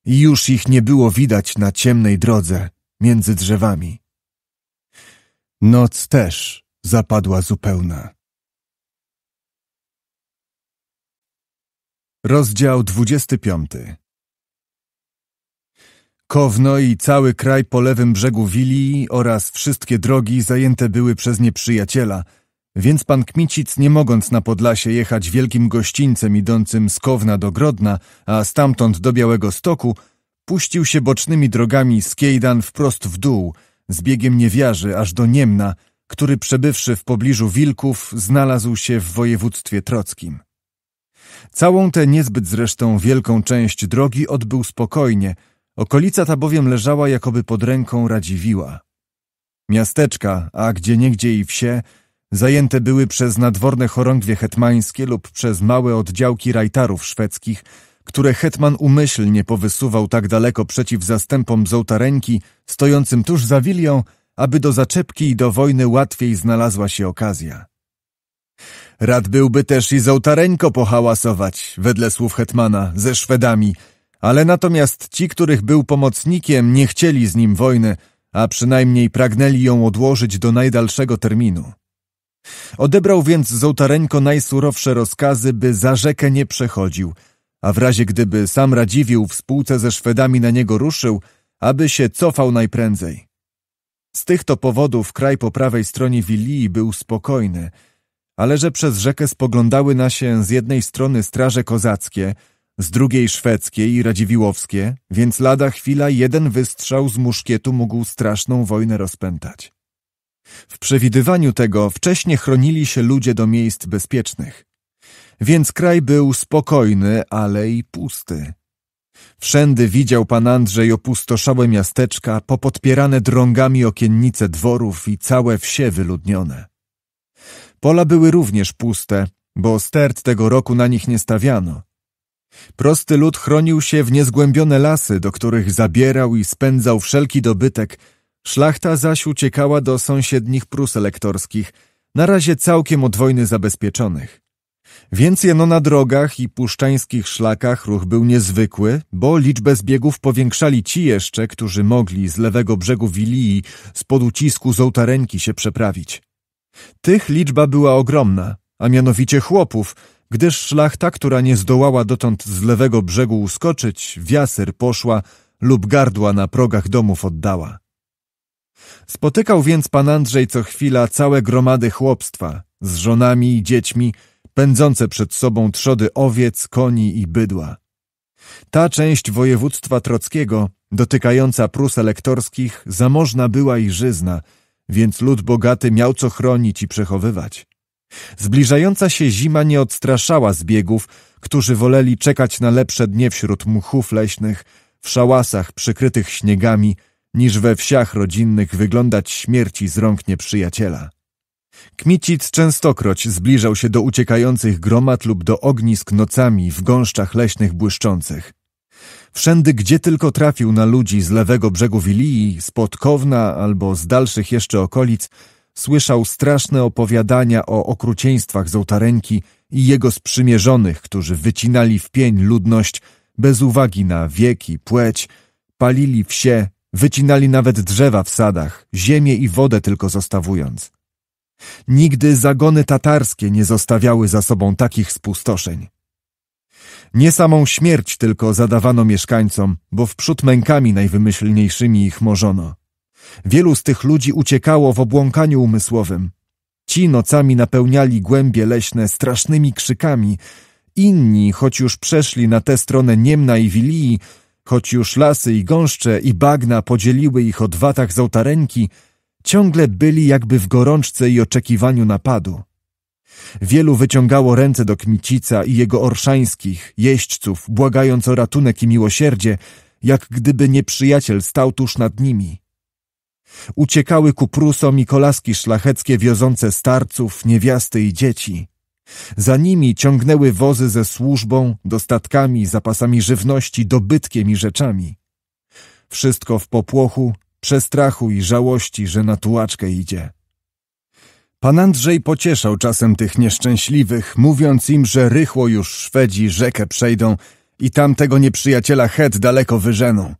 i już ich nie było widać na ciemnej drodze między drzewami. Noc też zapadła zupełna. Rozdział 25 Kowno i cały kraj po lewym brzegu Wilii oraz wszystkie drogi zajęte były przez nieprzyjaciela – więc pan Kmicic, nie mogąc na Podlasie jechać wielkim gościńcem idącym z Kowna do Grodna, a stamtąd do Białego Stoku, puścił się bocznymi drogami z Kiejdan wprost w dół, z biegiem niewiarzy aż do Niemna, który przebywszy w pobliżu Wilków znalazł się w województwie trockim. Całą tę niezbyt zresztą wielką część drogi odbył spokojnie, okolica ta bowiem leżała jakoby pod ręką Radziwiła. Miasteczka, a gdzie niegdzie i wsie, Zajęte były przez nadworne chorągwie hetmańskie lub przez małe oddziałki rajtarów szwedzkich, które hetman umyślnie powysuwał tak daleko przeciw zastępom z stojącym tuż za wilią, aby do zaczepki i do wojny łatwiej znalazła się okazja. Rad byłby też i z ołtareńko pohałasować, wedle słów hetmana, ze Szwedami, ale natomiast ci, których był pomocnikiem, nie chcieli z nim wojny, a przynajmniej pragnęli ją odłożyć do najdalszego terminu. Odebrał więc Zołtareńko najsurowsze rozkazy, by za rzekę nie przechodził, a w razie gdyby sam Radziwił w spółce ze Szwedami na niego ruszył, aby się cofał najprędzej. Z tych to powodów kraj po prawej stronie Wilii był spokojny, ale że przez rzekę spoglądały na się z jednej strony straże kozackie, z drugiej szwedzkie i radziwiłowskie, więc lada chwila jeden wystrzał z muszkietu mógł straszną wojnę rozpętać. W przewidywaniu tego wcześnie chronili się ludzie do miejsc bezpiecznych. Więc kraj był spokojny, ale i pusty. Wszędy widział pan Andrzej opustoszałe miasteczka, popodpierane drągami okiennice dworów i całe wsie wyludnione. Pola były również puste, bo stert tego roku na nich nie stawiano. Prosty lud chronił się w niezgłębione lasy, do których zabierał i spędzał wszelki dobytek, Szlachta zaś uciekała do sąsiednich Prus elektorskich, na razie całkiem od wojny zabezpieczonych. Więc jeno na drogach i puszczańskich szlakach ruch był niezwykły, bo liczbę zbiegów powiększali ci jeszcze, którzy mogli z lewego brzegu Wilii spod ucisku z ołtarenki się przeprawić. Tych liczba była ogromna, a mianowicie chłopów, gdyż szlachta, która nie zdołała dotąd z lewego brzegu uskoczyć, w jasyr poszła lub gardła na progach domów oddała. Spotykał więc pan Andrzej co chwila całe gromady chłopstwa z żonami i dziećmi, pędzące przed sobą trzody owiec, koni i bydła. Ta część województwa trockiego, dotykająca Prus elektorskich, zamożna była i żyzna, więc lud bogaty miał co chronić i przechowywać. Zbliżająca się zima nie odstraszała zbiegów, którzy woleli czekać na lepsze dnie wśród mchów leśnych, w szałasach przykrytych śniegami – niż we wsiach rodzinnych wyglądać śmierci z rąk nieprzyjaciela. Kmicic częstokroć zbliżał się do uciekających gromad lub do ognisk nocami w gąszczach leśnych błyszczących. Wszędy, gdzie tylko trafił na ludzi z lewego brzegu Wilii, spod Kowna albo z dalszych jeszcze okolic, słyszał straszne opowiadania o okrucieństwach z i jego sprzymierzonych, którzy wycinali w pień ludność bez uwagi na wieki, płeć, palili wsie Wycinali nawet drzewa w sadach, ziemię i wodę tylko zostawując. Nigdy zagony tatarskie nie zostawiały za sobą takich spustoszeń. Nie samą śmierć tylko zadawano mieszkańcom, bo wprzód mękami najwymyślniejszymi ich morzono. Wielu z tych ludzi uciekało w obłąkaniu umysłowym. Ci nocami napełniali głębie leśne strasznymi krzykami. Inni, choć już przeszli na tę stronę Niemna i Wilii, Choć już lasy i gąszcze i bagna podzieliły ich od watach z ołtarenki, ciągle byli jakby w gorączce i oczekiwaniu napadu. Wielu wyciągało ręce do Kmicica i jego orszańskich, jeźdźców, błagając o ratunek i miłosierdzie, jak gdyby nieprzyjaciel stał tuż nad nimi. Uciekały ku Prusom i kolaski szlacheckie wiozące starców, niewiasty i dzieci. Za nimi ciągnęły wozy ze służbą, dostatkami, zapasami żywności, dobytkiem i rzeczami. Wszystko w popłochu, przestrachu i żałości, że na tułaczkę idzie. Pan Andrzej pocieszał czasem tych nieszczęśliwych, mówiąc im, że rychło już Szwedzi rzekę przejdą i tamtego nieprzyjaciela Het daleko wyżeną.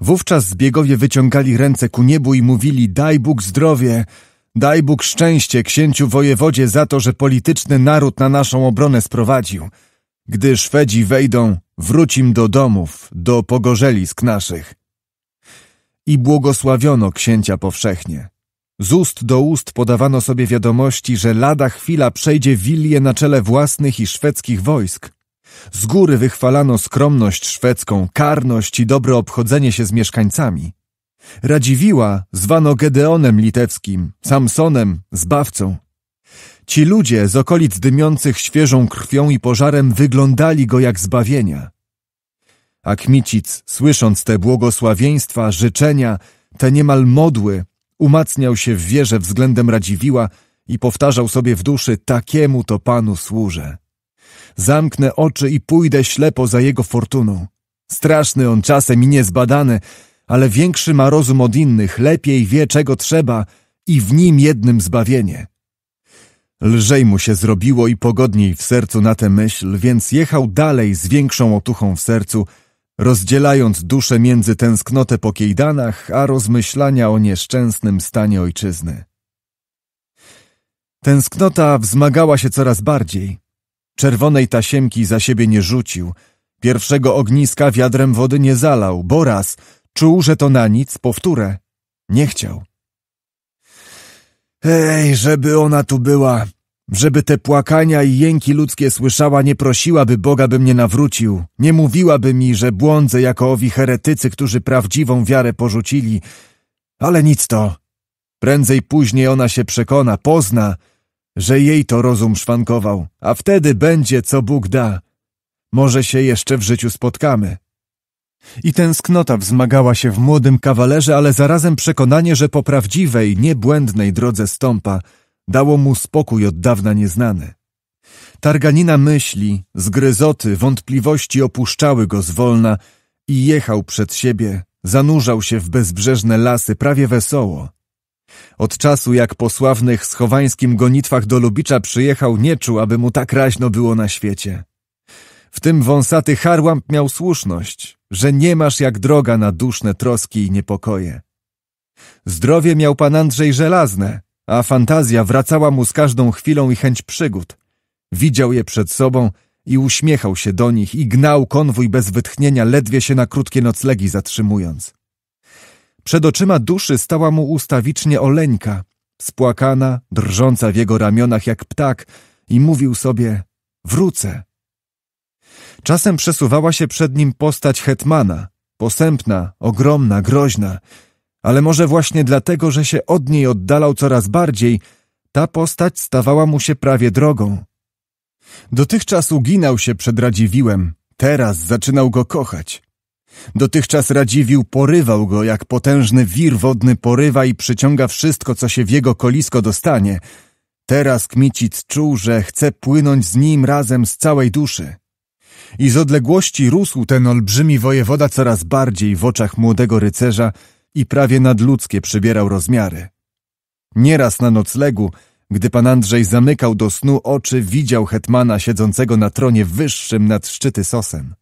Wówczas zbiegowie wyciągali ręce ku niebu i mówili: Daj Bóg zdrowie! Daj Bóg szczęście księciu wojewodzie za to, że polityczny naród na naszą obronę sprowadził. Gdy Szwedzi wejdą, wrócim do domów, do pogorzelisk naszych. I błogosławiono księcia powszechnie. Z ust do ust podawano sobie wiadomości, że lada chwila przejdzie Willię na czele własnych i szwedzkich wojsk. Z góry wychwalano skromność szwedzką, karność i dobre obchodzenie się z mieszkańcami. Radziwiła zwano Gedeonem Litewskim, Samsonem, Zbawcą. Ci ludzie z okolic dymiących świeżą krwią i pożarem wyglądali go jak zbawienia. A Kmicic, słysząc te błogosławieństwa, życzenia, te niemal modły, umacniał się w wierze względem Radziwiła i powtarzał sobie w duszy, takiemu to Panu służę. Zamknę oczy i pójdę ślepo za jego fortuną. Straszny on czasem i niezbadany, ale większy ma rozum od innych, lepiej wie, czego trzeba i w nim jednym zbawienie. Lżej mu się zrobiło i pogodniej w sercu na tę myśl, więc jechał dalej z większą otuchą w sercu, rozdzielając duszę między tęsknotę po kiejdanach, a rozmyślania o nieszczęsnym stanie ojczyzny. Tęsknota wzmagała się coraz bardziej. Czerwonej tasiemki za siebie nie rzucił, pierwszego ogniska wiadrem wody nie zalał, bo raz – Czuł, że to na nic powtórę. Nie chciał. Ej, żeby ona tu była, żeby te płakania i jęki ludzkie słyszała, nie prosiłaby Boga, by mnie nawrócił, nie mówiłaby mi, że błądzę jako owi heretycy, którzy prawdziwą wiarę porzucili. Ale nic to. Prędzej później ona się przekona, pozna, że jej to rozum szwankował, a wtedy będzie, co Bóg da. Może się jeszcze w życiu spotkamy. I tęsknota wzmagała się w młodym kawalerze, ale zarazem przekonanie, że po prawdziwej, niebłędnej drodze stąpa, dało mu spokój od dawna nieznany. Targanina myśli, zgryzoty, wątpliwości opuszczały go zwolna i jechał przed siebie, zanurzał się w bezbrzeżne lasy prawie wesoło. Od czasu jak po sławnych schowańskim gonitwach do Lubicza przyjechał, nie czuł, aby mu tak raźno było na świecie. W tym wąsaty Harłamp miał słuszność że nie masz jak droga na duszne troski i niepokoje. Zdrowie miał pan Andrzej żelazne, a fantazja wracała mu z każdą chwilą i chęć przygód. Widział je przed sobą i uśmiechał się do nich i gnał konwój bez wytchnienia, ledwie się na krótkie noclegi zatrzymując. Przed oczyma duszy stała mu ustawicznie Oleńka, spłakana, drżąca w jego ramionach jak ptak i mówił sobie – wrócę, Czasem przesuwała się przed nim postać hetmana, posępna, ogromna, groźna, ale może właśnie dlatego, że się od niej oddalał coraz bardziej, ta postać stawała mu się prawie drogą. Dotychczas uginał się przed Radziwiłem, teraz zaczynał go kochać. Dotychczas Radziwił porywał go, jak potężny wir wodny porywa i przyciąga wszystko, co się w jego kolisko dostanie. Teraz Kmicic czuł, że chce płynąć z nim razem z całej duszy i z odległości rósł ten olbrzymi wojewoda coraz bardziej w oczach młodego rycerza i prawie nadludzkie przybierał rozmiary. Nieraz na noclegu, gdy pan Andrzej zamykał do snu oczy, widział hetmana siedzącego na tronie wyższym nad szczyty sosem.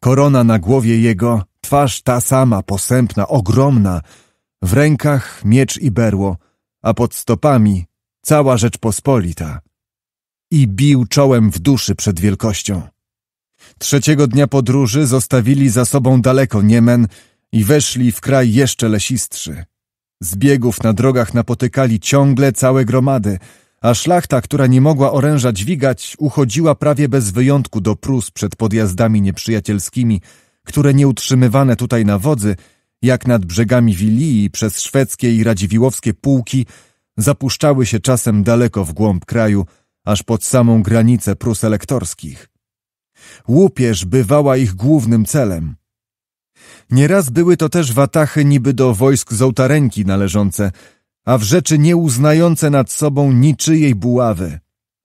Korona na głowie jego, twarz ta sama, posępna, ogromna, w rękach miecz i berło, a pod stopami cała Rzeczpospolita. I bił czołem w duszy przed wielkością. Trzeciego dnia podróży zostawili za sobą daleko Niemen i weszli w kraj jeszcze lesistszy. Zbiegów na drogach napotykali ciągle całe gromady, a szlachta, która nie mogła oręża dźwigać, uchodziła prawie bez wyjątku do Prus przed podjazdami nieprzyjacielskimi, które nieutrzymywane tutaj na wodzy, jak nad brzegami Wilii przez szwedzkie i radziwiłowskie pułki, zapuszczały się czasem daleko w głąb kraju, aż pod samą granicę Prus elektorskich. Łupież bywała ich głównym celem. Nieraz były to też watachy niby do wojsk z ołtarenki należące, a w rzeczy nieuznające nad sobą niczyjej buławy.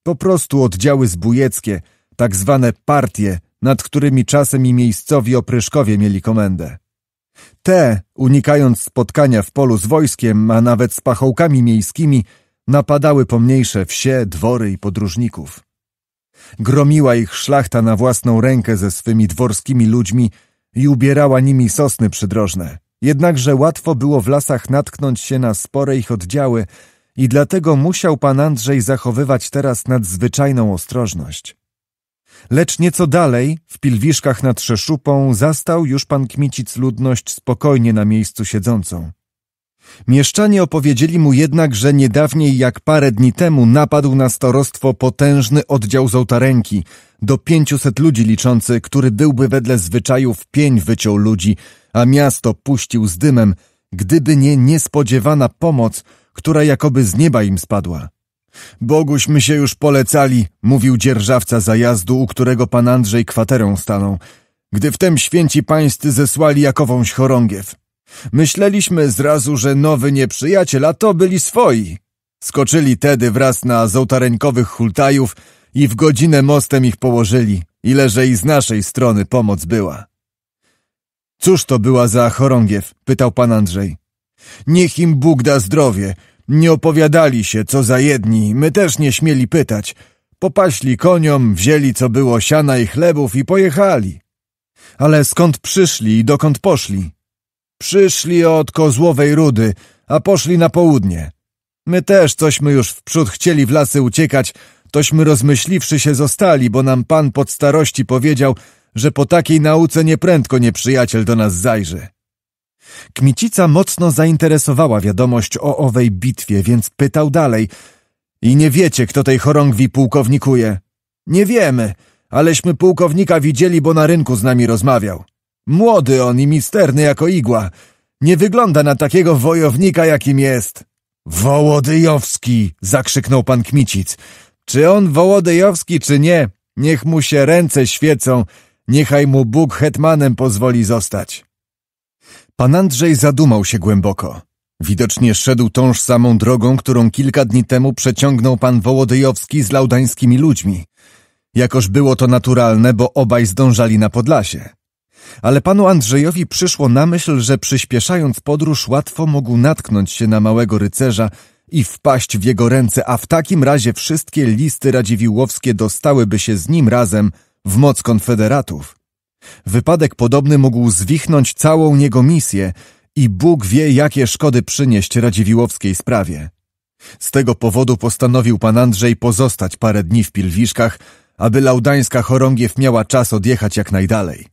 Po prostu oddziały zbójeckie, tak zwane partie, nad którymi czasem i miejscowi opryszkowie mieli komendę. Te, unikając spotkania w polu z wojskiem, a nawet z pachołkami miejskimi, napadały pomniejsze wsie, dwory i podróżników. Gromiła ich szlachta na własną rękę ze swymi dworskimi ludźmi i ubierała nimi sosny przydrożne. Jednakże łatwo było w lasach natknąć się na spore ich oddziały i dlatego musiał pan Andrzej zachowywać teraz nadzwyczajną ostrożność. Lecz nieco dalej, w pilwiszkach nad Szeszupą, zastał już pan Kmicic ludność spokojnie na miejscu siedzącą. Mieszczanie opowiedzieli mu jednak, że niedawniej jak parę dni temu napadł na starostwo potężny oddział z ołtarenki, do pięciuset ludzi liczący, który byłby wedle zwyczajów pień wyciął ludzi, a miasto puścił z dymem, gdyby nie niespodziewana pomoc, która jakoby z nieba im spadła. Boguśmy się już polecali, mówił dzierżawca zajazdu, u którego pan Andrzej kwaterą stanął, gdy wtem święci pańscy zesłali jakowąś chorągiew. Myśleliśmy zrazu, że nowy nieprzyjaciel, a to byli swoi. Skoczyli tedy wraz na zołtareńkowych hultajów i w godzinę mostem ich położyli, ileże i z naszej strony pomoc była. Cóż to była za chorągiew? pytał pan Andrzej. Niech im Bóg da zdrowie. Nie opowiadali się, co za jedni, my też nie śmieli pytać. Popaśli koniom, wzięli co było siana i chlebów i pojechali. Ale skąd przyszli i dokąd poszli? Przyszli od Kozłowej Rudy, a poszli na południe. My też cośmy już wprzód chcieli w lasy uciekać, tośmy rozmyśliwszy się zostali, bo nam pan pod starości powiedział, że po takiej nauce nieprędko nieprzyjaciel do nas zajrzy. Kmicica mocno zainteresowała wiadomość o owej bitwie, więc pytał dalej. I nie wiecie, kto tej chorągwi pułkownikuje? Nie wiemy, aleśmy pułkownika widzieli, bo na rynku z nami rozmawiał. Młody on i misterny jako igła. Nie wygląda na takiego wojownika, jakim jest. Wołodyjowski! zakrzyknął pan Kmicic. Czy on Wołodyjowski, czy nie? Niech mu się ręce świecą, niechaj mu Bóg hetmanem pozwoli zostać. Pan Andrzej zadumał się głęboko. Widocznie szedł tąż samą drogą, którą kilka dni temu przeciągnął pan Wołodyjowski z laudańskimi ludźmi. Jakoż było to naturalne, bo obaj zdążali na Podlasie ale panu Andrzejowi przyszło na myśl, że przyspieszając podróż łatwo mógł natknąć się na małego rycerza i wpaść w jego ręce, a w takim razie wszystkie listy radziwiłłowskie dostałyby się z nim razem w moc konfederatów. Wypadek podobny mógł zwichnąć całą jego misję i Bóg wie, jakie szkody przynieść radziwiłowskiej sprawie. Z tego powodu postanowił pan Andrzej pozostać parę dni w Pilwiszkach, aby laudańska chorągiew miała czas odjechać jak najdalej.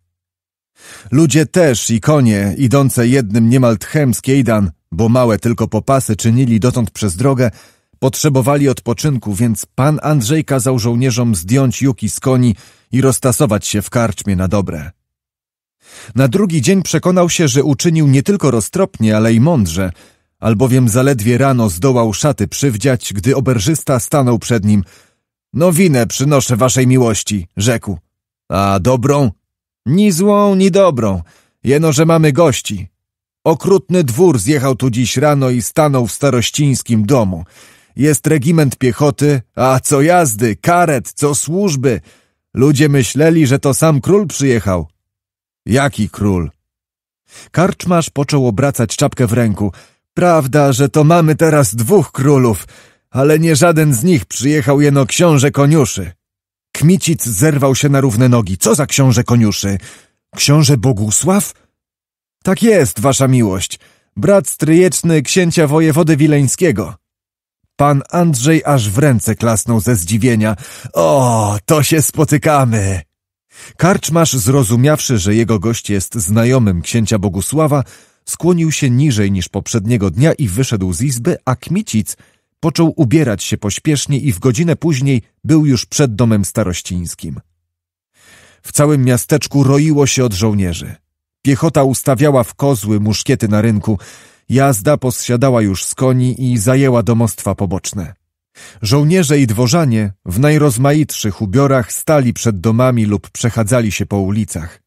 Ludzie też i konie, idące jednym niemal tchem z Kiejdan, bo małe tylko popasy czynili dotąd przez drogę, potrzebowali odpoczynku, więc pan Andrzej kazał żołnierzom zdjąć juki z koni i roztasować się w karczmie na dobre. Na drugi dzień przekonał się, że uczynił nie tylko roztropnie, ale i mądrze, albowiem zaledwie rano zdołał szaty przywdziać, gdy oberżysta stanął przed nim. No winę przynoszę waszej miłości, rzekł. A dobrą? Ni złą, ni dobrą, jeno, że mamy gości. Okrutny dwór zjechał tu dziś rano i stanął w starościńskim domu. Jest regiment piechoty, a co jazdy, karet, co służby. Ludzie myśleli, że to sam król przyjechał. Jaki król? Karczmarz począł obracać czapkę w ręku. Prawda, że to mamy teraz dwóch królów, ale nie żaden z nich przyjechał jeno książę koniuszy. Kmicic zerwał się na równe nogi. Co za książę koniuszy? Książę Bogusław? Tak jest, wasza miłość. Brat stryjeczny księcia wojewody wileńskiego. Pan Andrzej aż w ręce klasnął ze zdziwienia. O, to się spotykamy! Karczmarz, zrozumiawszy, że jego gość jest znajomym księcia Bogusława, skłonił się niżej niż poprzedniego dnia i wyszedł z izby, a Kmicic Począł ubierać się pośpiesznie i w godzinę później był już przed domem starościńskim. W całym miasteczku roiło się od żołnierzy. Piechota ustawiała w kozły muszkiety na rynku, jazda posiadała już z koni i zajęła domostwa poboczne. Żołnierze i dworzanie w najrozmaitszych ubiorach stali przed domami lub przechadzali się po ulicach.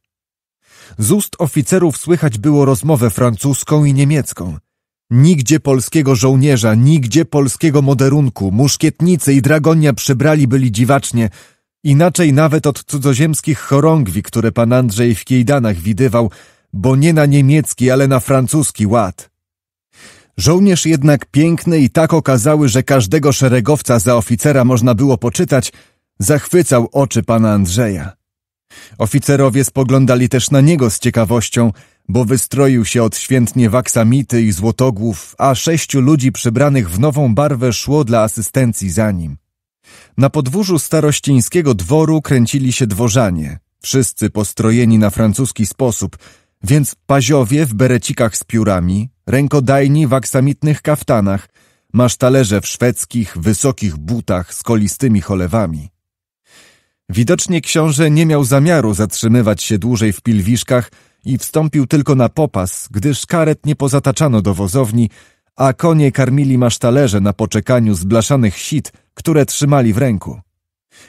Z ust oficerów słychać było rozmowę francuską i niemiecką. Nigdzie polskiego żołnierza, nigdzie polskiego moderunku, muszkietnicy i dragonia przebrali byli dziwacznie, inaczej nawet od cudzoziemskich chorągwi, które pan Andrzej w Kiejdanach widywał, bo nie na niemiecki, ale na francuski ład. Żołnierz jednak piękny i tak okazały, że każdego szeregowca za oficera można było poczytać, zachwycał oczy pana Andrzeja. Oficerowie spoglądali też na niego z ciekawością – bo wystroił się odświętnie w aksamity i złotogłów, a sześciu ludzi przybranych w nową barwę szło dla asystencji za nim. Na podwórzu starościńskiego dworu kręcili się dworzanie, wszyscy postrojeni na francuski sposób, więc paziowie w berecikach z piórami, rękodajni w aksamitnych kaftanach, masztalerze w szwedzkich, wysokich butach z kolistymi cholewami. Widocznie książę nie miał zamiaru zatrzymywać się dłużej w pilwiszkach, i wstąpił tylko na popas, gdyż karet nie pozataczano do wozowni, a konie karmili masztalerze na poczekaniu zblaszanych sit, które trzymali w ręku.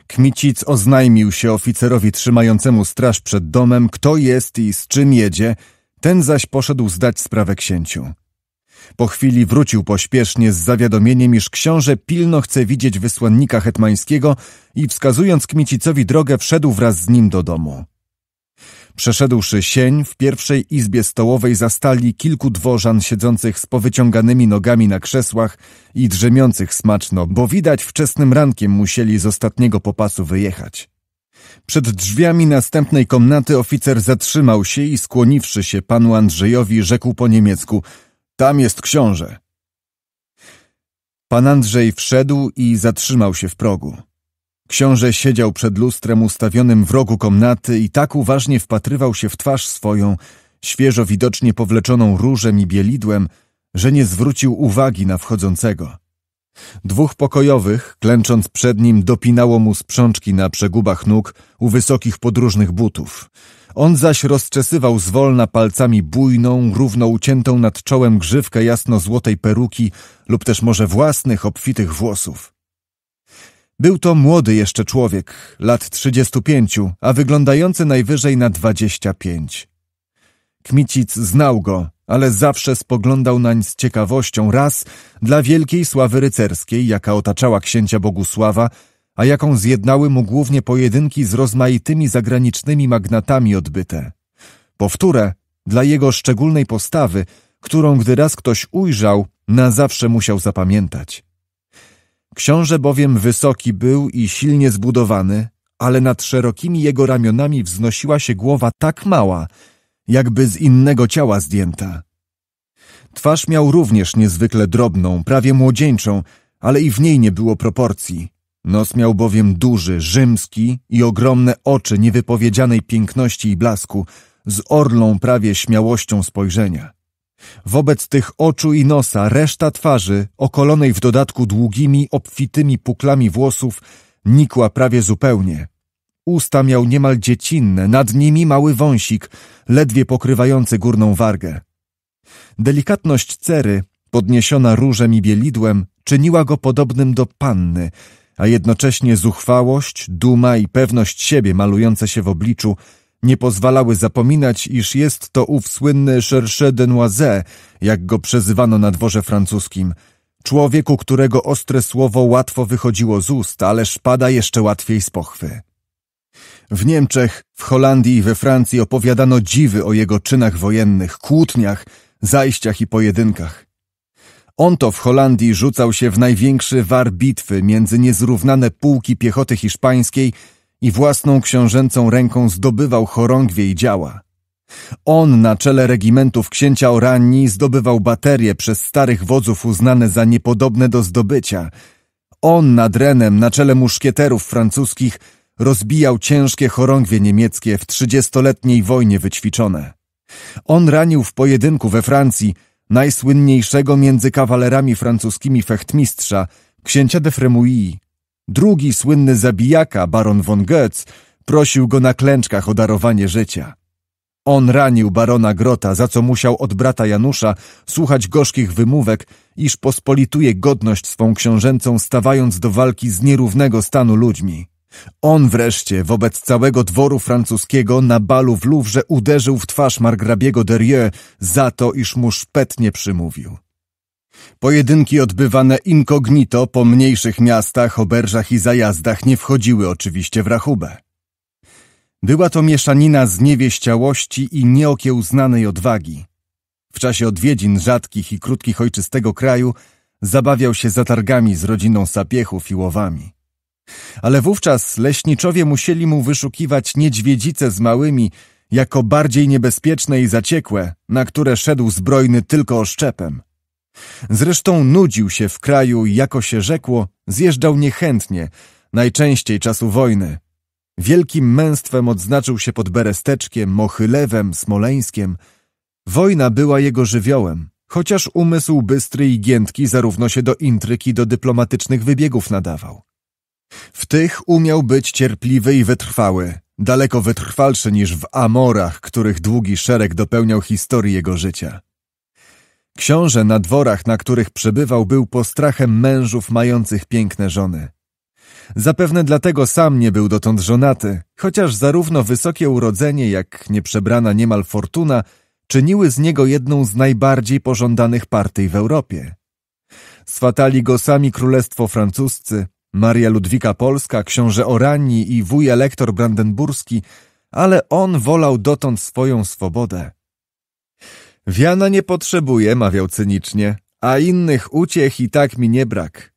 Kmicic oznajmił się oficerowi trzymającemu straż przed domem, kto jest i z czym jedzie, ten zaś poszedł zdać sprawę księciu. Po chwili wrócił pośpiesznie z zawiadomieniem, iż książę pilno chce widzieć wysłannika hetmańskiego i wskazując Kmicicowi drogę wszedł wraz z nim do domu. Przeszedłszy sień, w pierwszej izbie stołowej zastali kilku dworzan siedzących z powyciąganymi nogami na krzesłach i drzemiących smaczno, bo widać wczesnym rankiem musieli z ostatniego popasu wyjechać. Przed drzwiami następnej komnaty oficer zatrzymał się i skłoniwszy się panu Andrzejowi, rzekł po niemiecku – tam jest książę. Pan Andrzej wszedł i zatrzymał się w progu. Książę siedział przed lustrem ustawionym w rogu komnaty i tak uważnie wpatrywał się w twarz swoją, świeżo widocznie powleczoną różem i bielidłem, że nie zwrócił uwagi na wchodzącego. Dwóch pokojowych, klęcząc przed nim, dopinało mu sprzączki na przegubach nóg u wysokich podróżnych butów. On zaś rozczesywał zwolna palcami bujną, równo uciętą nad czołem grzywkę jasno-złotej peruki lub też może własnych obfitych włosów. Był to młody jeszcze człowiek, lat 35, a wyglądający najwyżej na 25. Kmicic znał go, ale zawsze spoglądał nań z ciekawością raz dla wielkiej sławy rycerskiej, jaka otaczała księcia Bogusława, a jaką zjednały mu głównie pojedynki z rozmaitymi zagranicznymi magnatami odbyte. Powtórę, dla jego szczególnej postawy, którą gdy raz ktoś ujrzał, na zawsze musiał zapamiętać. Książę bowiem wysoki był i silnie zbudowany, ale nad szerokimi jego ramionami wznosiła się głowa tak mała, jakby z innego ciała zdjęta. Twarz miał również niezwykle drobną, prawie młodzieńczą, ale i w niej nie było proporcji. Nos miał bowiem duży, rzymski i ogromne oczy niewypowiedzianej piękności i blasku, z orlą prawie śmiałością spojrzenia. Wobec tych oczu i nosa reszta twarzy, okolonej w dodatku długimi, obfitymi puklami włosów, nikła prawie zupełnie. Usta miał niemal dziecinne, nad nimi mały wąsik, ledwie pokrywający górną wargę. Delikatność cery, podniesiona różem i bielidłem, czyniła go podobnym do panny, a jednocześnie zuchwałość, duma i pewność siebie malujące się w obliczu nie pozwalały zapominać, iż jest to ów słynny Cherche de Noise, jak go przezywano na dworze francuskim. Człowieku, którego ostre słowo łatwo wychodziło z ust, ale szpada jeszcze łatwiej z pochwy. W Niemczech, w Holandii i we Francji opowiadano dziwy o jego czynach wojennych, kłótniach, zajściach i pojedynkach. On to w Holandii rzucał się w największy war bitwy między niezrównane pułki piechoty hiszpańskiej – i własną książęcą ręką zdobywał chorągwie i działa. On na czele regimentów księcia Oranii zdobywał baterie przez starych wodzów uznane za niepodobne do zdobycia. On nad Renem na czele muszkieterów francuskich rozbijał ciężkie chorągwie niemieckie w trzydziestoletniej wojnie wyćwiczone. On ranił w pojedynku we Francji najsłynniejszego między kawalerami francuskimi fechtmistrza, księcia de Fremouille, Drugi słynny zabijaka, baron von Goetz, prosił go na klęczkach o darowanie życia. On ranił barona Grota, za co musiał od brata Janusza słuchać gorzkich wymówek, iż pospolituje godność swą książęcą, stawając do walki z nierównego stanu ludźmi. On wreszcie wobec całego dworu francuskiego na balu w Louvre uderzył w twarz margrabiego Derieux za to, iż mu szpetnie przymówił. Pojedynki odbywane incognito po mniejszych miastach, oberżach i zajazdach nie wchodziły oczywiście w rachubę. Była to mieszanina z niewieściałości i nieokiełznanej odwagi. W czasie odwiedzin rzadkich i krótkich ojczystego kraju zabawiał się zatargami z rodziną sapiechów i łowami. Ale wówczas leśniczowie musieli mu wyszukiwać niedźwiedzice z małymi, jako bardziej niebezpieczne i zaciekłe, na które szedł zbrojny tylko oszczepem. Zresztą nudził się w kraju, jako się rzekło, zjeżdżał niechętnie, najczęściej czasu wojny. Wielkim męstwem odznaczył się pod Beresteczkiem, Mochylewem, Smoleńskiem. Wojna była jego żywiołem, chociaż umysł bystry i giętki zarówno się do intryki, do dyplomatycznych wybiegów nadawał. W tych umiał być cierpliwy i wytrwały, daleko wytrwalszy niż w amorach, których długi szereg dopełniał historii jego życia. Książę na dworach, na których przebywał, był postrachem mężów mających piękne żony. Zapewne dlatego sam nie był dotąd żonaty, chociaż zarówno wysokie urodzenie, jak nieprzebrana niemal fortuna czyniły z niego jedną z najbardziej pożądanych partii w Europie. Swatali go sami królestwo francuscy, Maria Ludwika Polska, książę Oranii i wuj elektor brandenburski, ale on wolał dotąd swoją swobodę. Wiana nie potrzebuje, mawiał cynicznie, a innych uciech i tak mi nie brak.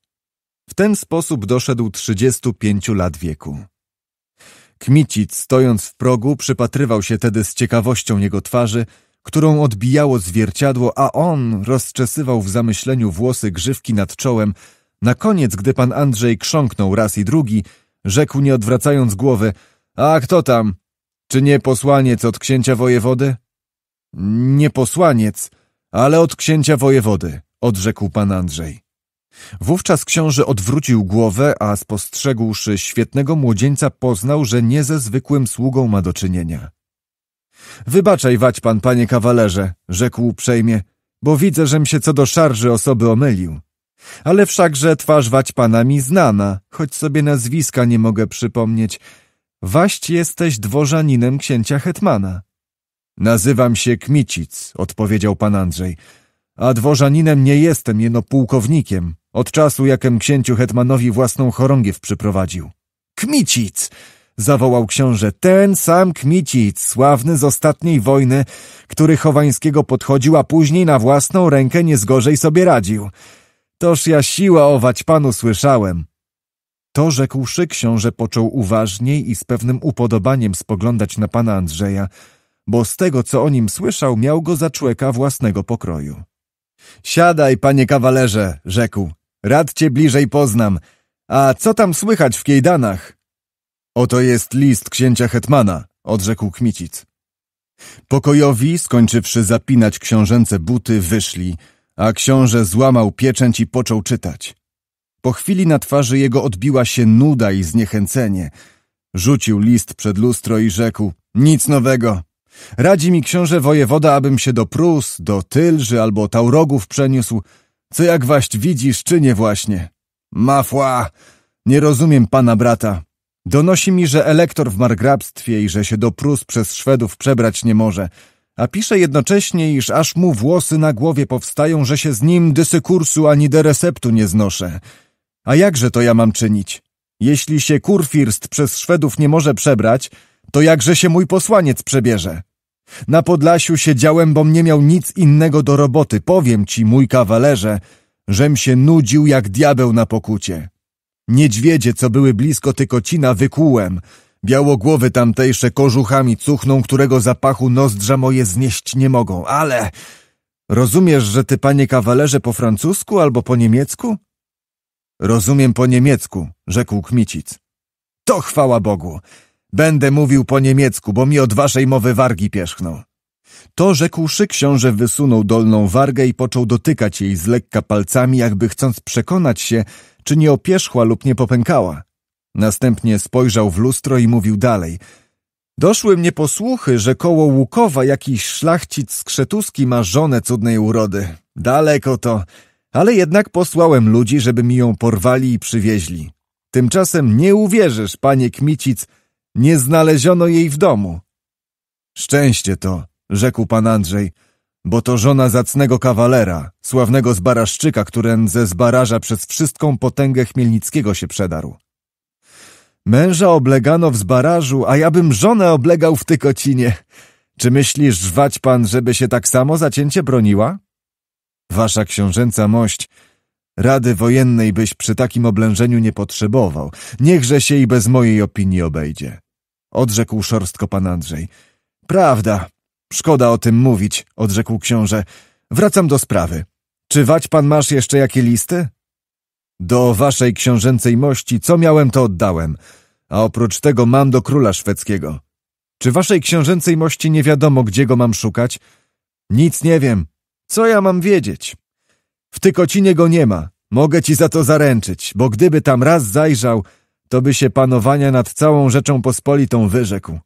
W ten sposób doszedł 35 lat wieku. Kmicic, stojąc w progu, przypatrywał się tedy z ciekawością jego twarzy, którą odbijało zwierciadło, a on rozczesywał w zamyśleniu włosy grzywki nad czołem. Na koniec, gdy pan Andrzej krząknął raz i drugi, rzekł nie odwracając głowy – a kto tam? Czy nie posłaniec od księcia wojewody? Nie posłaniec, ale od księcia wojewody, odrzekł pan Andrzej. Wówczas książę odwrócił głowę, a spostrzegłszy świetnego młodzieńca poznał, że nie ze zwykłym sługą ma do czynienia. Wybaczaj wać pan, panie kawalerze, rzekł uprzejmie, bo widzę, żem się co do szarży osoby omylił. Ale wszakże twarz wać pana mi znana, choć sobie nazwiska nie mogę przypomnieć. Waść jesteś dworzaninem księcia Hetmana. Nazywam się Kmicic, odpowiedział pan Andrzej, a dworzaninem nie jestem, jeno pułkownikiem, od czasu jakem księciu hetmanowi własną chorągiew przyprowadził. Kmicic! zawołał książę. Ten sam Kmicic, sławny z ostatniej wojny, który Chowańskiego podchodził, a później na własną rękę niezgorzej sobie radził. Toż ja siła ować panu słyszałem. To rzekłszy, książę począł uważniej i z pewnym upodobaniem spoglądać na pana Andrzeja, bo z tego, co o nim słyszał, miał go za człeka własnego pokroju. Siadaj, panie kawalerze, rzekł. Rad cię bliżej poznam. A co tam słychać w Kiejdanach? Oto jest list księcia Hetmana, odrzekł Kmicic. Pokojowi, skończywszy zapinać książęce buty, wyszli, a książę złamał pieczęć i począł czytać. Po chwili na twarzy jego odbiła się nuda i zniechęcenie. Rzucił list przed lustro i rzekł: Nic nowego, Radzi mi książę wojewoda, abym się do Prus, do Tylży albo Taurogów przeniósł, co jak waść widzisz, czynię właśnie. Mafła! Nie rozumiem pana brata. Donosi mi, że elektor w margrabstwie i że się do Prus przez Szwedów przebrać nie może, a pisze jednocześnie, iż aż mu włosy na głowie powstają, że się z nim dysykursu ani dereceptu nie znoszę. A jakże to ja mam czynić? Jeśli się kurfirst przez Szwedów nie może przebrać, to jakże się mój posłaniec przebierze? Na Podlasiu siedziałem, bom nie miał nic innego do roboty. Powiem ci, mój kawalerze, żem się nudził jak diabeł na pokucie. Niedźwiedzie, co były blisko Tykocina, wykułem. Białogłowy tamtejsze kożuchami cuchną, którego zapachu nozdrza moje znieść nie mogą. Ale... Rozumiesz, że ty, panie kawalerze, po francusku albo po niemiecku? Rozumiem po niemiecku, rzekł Kmicic. To chwała Bogu! Będę mówił po niemiecku, bo mi od waszej mowy wargi pierzchną. To rzekłszy książę wysunął dolną wargę i począł dotykać jej z lekka palcami, jakby chcąc przekonać się, czy nie opierzchła lub nie popękała. Następnie spojrzał w lustro i mówił dalej. Doszły mnie posłuchy, że koło Łukowa jakiś szlachcic z Krzetuski ma żonę cudnej urody. Daleko to, ale jednak posłałem ludzi, żeby mi ją porwali i przywieźli. Tymczasem nie uwierzysz, panie Kmicic, nie znaleziono jej w domu. Szczęście to, rzekł pan Andrzej, bo to żona zacnego kawalera, sławnego zbaraszczyka, który ze zbaraża przez wszystką potęgę Chmielnickiego się przedarł. Męża oblegano w zbarażu, a ja bym żonę oblegał w tykocinie. Czy myślisz, żwać pan, żeby się tak samo zacięcie broniła? Wasza książęca mość, rady wojennej byś przy takim oblężeniu nie potrzebował. Niechże się i bez mojej opinii obejdzie odrzekł szorstko pan Andrzej. Prawda. Szkoda o tym mówić, odrzekł książę. Wracam do sprawy. Czy wać pan masz jeszcze jakie listy? Do waszej książęcej mości, co miałem, to oddałem, a oprócz tego mam do króla szwedzkiego. Czy waszej książęcej mości nie wiadomo, gdzie go mam szukać? Nic nie wiem. Co ja mam wiedzieć? W Tykocinie go nie ma. Mogę ci za to zaręczyć, bo gdyby tam raz zajrzał, to by się panowania nad całą Rzeczą Pospolitą wyrzekł.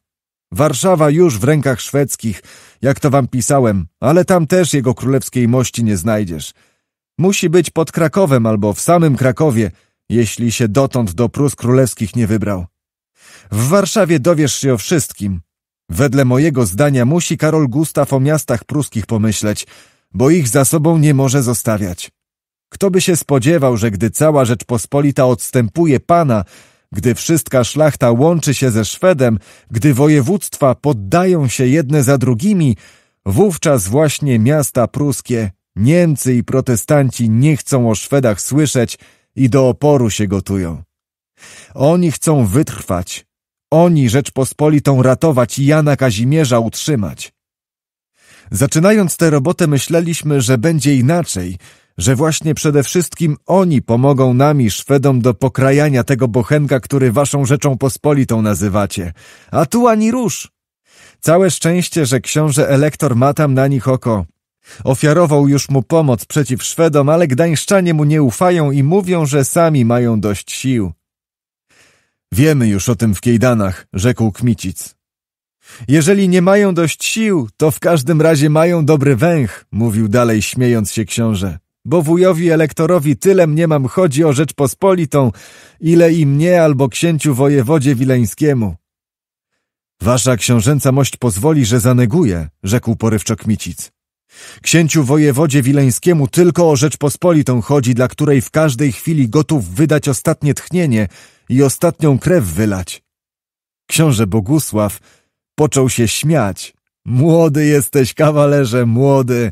Warszawa już w rękach szwedzkich, jak to wam pisałem, ale tam też jego królewskiej mości nie znajdziesz. Musi być pod Krakowem albo w samym Krakowie, jeśli się dotąd do Prus królewskich nie wybrał. W Warszawie dowiesz się o wszystkim. Wedle mojego zdania musi Karol Gustaw o miastach pruskich pomyśleć, bo ich za sobą nie może zostawiać. Kto by się spodziewał, że gdy cała Rzeczpospolita odstępuje pana, gdy wszystka szlachta łączy się ze Szwedem, gdy województwa poddają się jedne za drugimi, wówczas właśnie miasta pruskie, Niemcy i protestanci nie chcą o Szwedach słyszeć i do oporu się gotują. Oni chcą wytrwać. Oni Rzeczpospolitą ratować i Jana Kazimierza utrzymać. Zaczynając tę robotę myśleliśmy, że będzie inaczej – że właśnie przede wszystkim oni pomogą nami, Szwedom, do pokrajania tego bochenka, który waszą rzeczą pospolitą nazywacie. A tu ani rusz! Całe szczęście, że książę elektor ma tam na nich oko. Ofiarował już mu pomoc przeciw Szwedom, ale gdańszczanie mu nie ufają i mówią, że sami mają dość sił. Wiemy już o tym w Kiejdanach, rzekł Kmicic. Jeżeli nie mają dość sił, to w każdym razie mają dobry węch, mówił dalej śmiejąc się książę bo wujowi elektorowi tyle mnie mam chodzi o Rzeczpospolitą, ile i mnie albo księciu wojewodzie wileńskiemu. Wasza książęca mość pozwoli, że zaneguje, rzekł porywczo Kmicic. Księciu wojewodzie wileńskiemu tylko o Rzeczpospolitą chodzi, dla której w każdej chwili gotów wydać ostatnie tchnienie i ostatnią krew wylać. Książę Bogusław począł się śmiać. Młody jesteś, kawalerze, młody,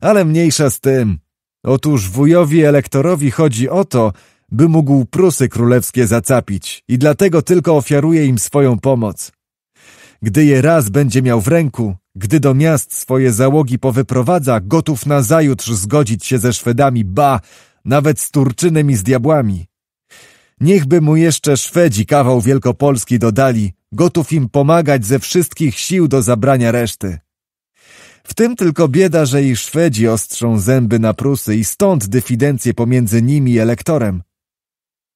ale mniejsza z tym. Otóż wujowi elektorowi chodzi o to, by mógł Prusy królewskie zacapić i dlatego tylko ofiaruje im swoją pomoc. Gdy je raz będzie miał w ręku, gdy do miast swoje załogi powyprowadza, gotów nazajutrz zgodzić się ze Szwedami, ba, nawet z Turczynem i z diabłami. Niechby mu jeszcze Szwedzi kawał Wielkopolski dodali, gotów im pomagać ze wszystkich sił do zabrania reszty. W tym tylko bieda, że i Szwedzi ostrzą zęby na Prusy i stąd dyfidencje pomiędzy nimi i elektorem.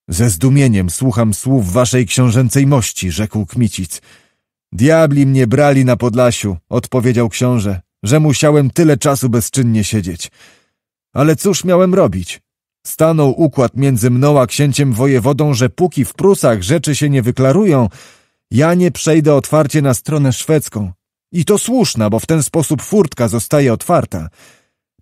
Ze zdumieniem słucham słów waszej książęcej mości, rzekł Kmicic. Diabli mnie brali na Podlasiu, odpowiedział książę, że musiałem tyle czasu bezczynnie siedzieć. Ale cóż miałem robić? Stanął układ między mną a księciem wojewodą, że póki w Prusach rzeczy się nie wyklarują, ja nie przejdę otwarcie na stronę szwedzką. I to słuszna, bo w ten sposób furtka zostaje otwarta.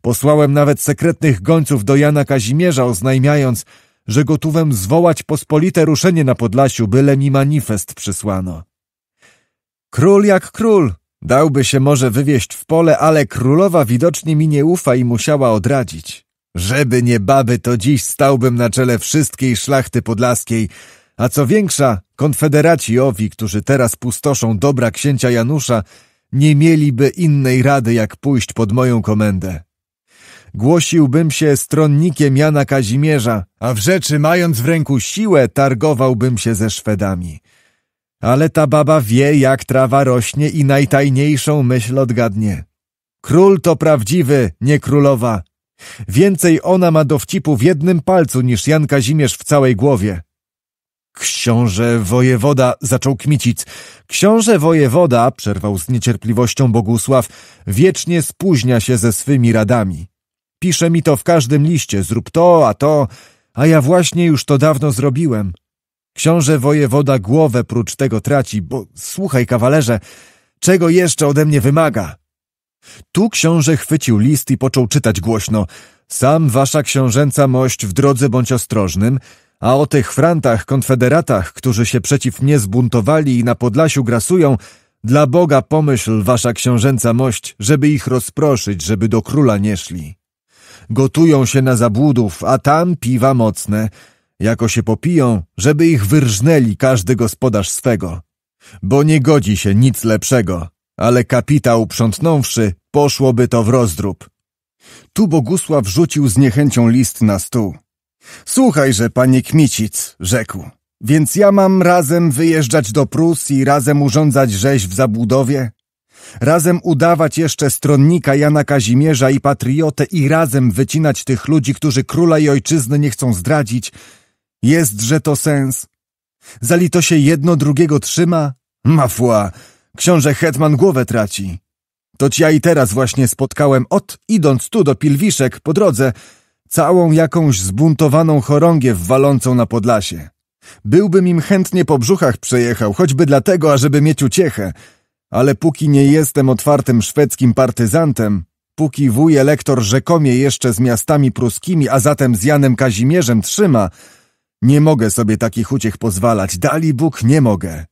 Posłałem nawet sekretnych gońców do Jana Kazimierza, oznajmiając, że gotówem zwołać pospolite ruszenie na Podlasiu, byle mi manifest przysłano. Król jak król, dałby się może wywieźć w pole, ale królowa widocznie mi nie ufa i musiała odradzić. Żeby nie baby, to dziś stałbym na czele wszystkiej szlachty podlaskiej, a co większa, konfederaci owi, którzy teraz pustoszą dobra księcia Janusza, nie mieliby innej rady, jak pójść pod moją komendę. Głosiłbym się stronnikiem Jana Kazimierza, a w rzeczy mając w ręku siłę, targowałbym się ze Szwedami. Ale ta baba wie, jak trawa rośnie i najtajniejszą myśl odgadnie. Król to prawdziwy, nie królowa. Więcej ona ma dowcipu w jednym palcu niż Jan Kazimierz w całej głowie. Książę wojewoda, zaczął Kmicic. Książę wojewoda, przerwał z niecierpliwością Bogusław, wiecznie spóźnia się ze swymi radami. Pisze mi to w każdym liście, zrób to, a to, a ja właśnie już to dawno zrobiłem. Książę wojewoda głowę prócz tego traci, bo słuchaj, kawalerze, czego jeszcze ode mnie wymaga? Tu książę chwycił list i począł czytać głośno. Sam wasza książęca mość w drodze bądź ostrożnym, a o tych frantach, konfederatach, którzy się przeciw mnie zbuntowali i na Podlasiu grasują, dla Boga pomyśl, wasza książęca mość, żeby ich rozproszyć, żeby do króla nie szli. Gotują się na zabłudów, a tam piwa mocne. Jako się popiją, żeby ich wyrżnęli każdy gospodarz swego. Bo nie godzi się nic lepszego, ale kapitał przątnąwszy, poszłoby to w rozdrób. Tu Bogusław rzucił z niechęcią list na stół. Słuchajże, panie Kmicic, rzekł. Więc ja mam razem wyjeżdżać do Prus i razem urządzać rzeź w zabudowie? Razem udawać jeszcze stronnika Jana Kazimierza i patriotę i razem wycinać tych ludzi, którzy króla i ojczyzny nie chcą zdradzić? Jestże to sens? Zali to się jedno drugiego trzyma? Mafła, książę Hetman głowę traci. Toć ja i teraz właśnie spotkałem od, idąc tu do Pilwiszek po drodze, Całą jakąś zbuntowaną chorągiew walącą na Podlasie. Byłbym im chętnie po brzuchach przejechał, choćby dlatego, ażeby mieć uciechę. Ale póki nie jestem otwartym szwedzkim partyzantem, póki wuj elektor rzekomie jeszcze z miastami pruskimi, a zatem z Janem Kazimierzem trzyma, nie mogę sobie takich uciech pozwalać, dali Bóg nie mogę.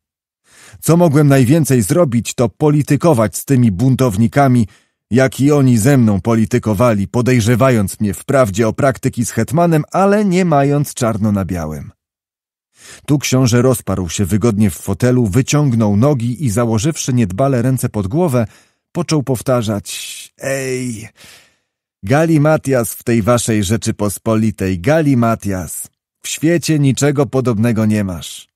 Co mogłem najwięcej zrobić, to politykować z tymi buntownikami jak i oni ze mną politykowali, podejrzewając mnie wprawdzie o praktyki z hetmanem, ale nie mając czarno na białym. Tu książę rozparł się wygodnie w fotelu, wyciągnął nogi i założywszy niedbale ręce pod głowę, począł powtarzać Ej, Gali Matias w tej waszej Rzeczypospolitej, Gali Matias, w świecie niczego podobnego nie masz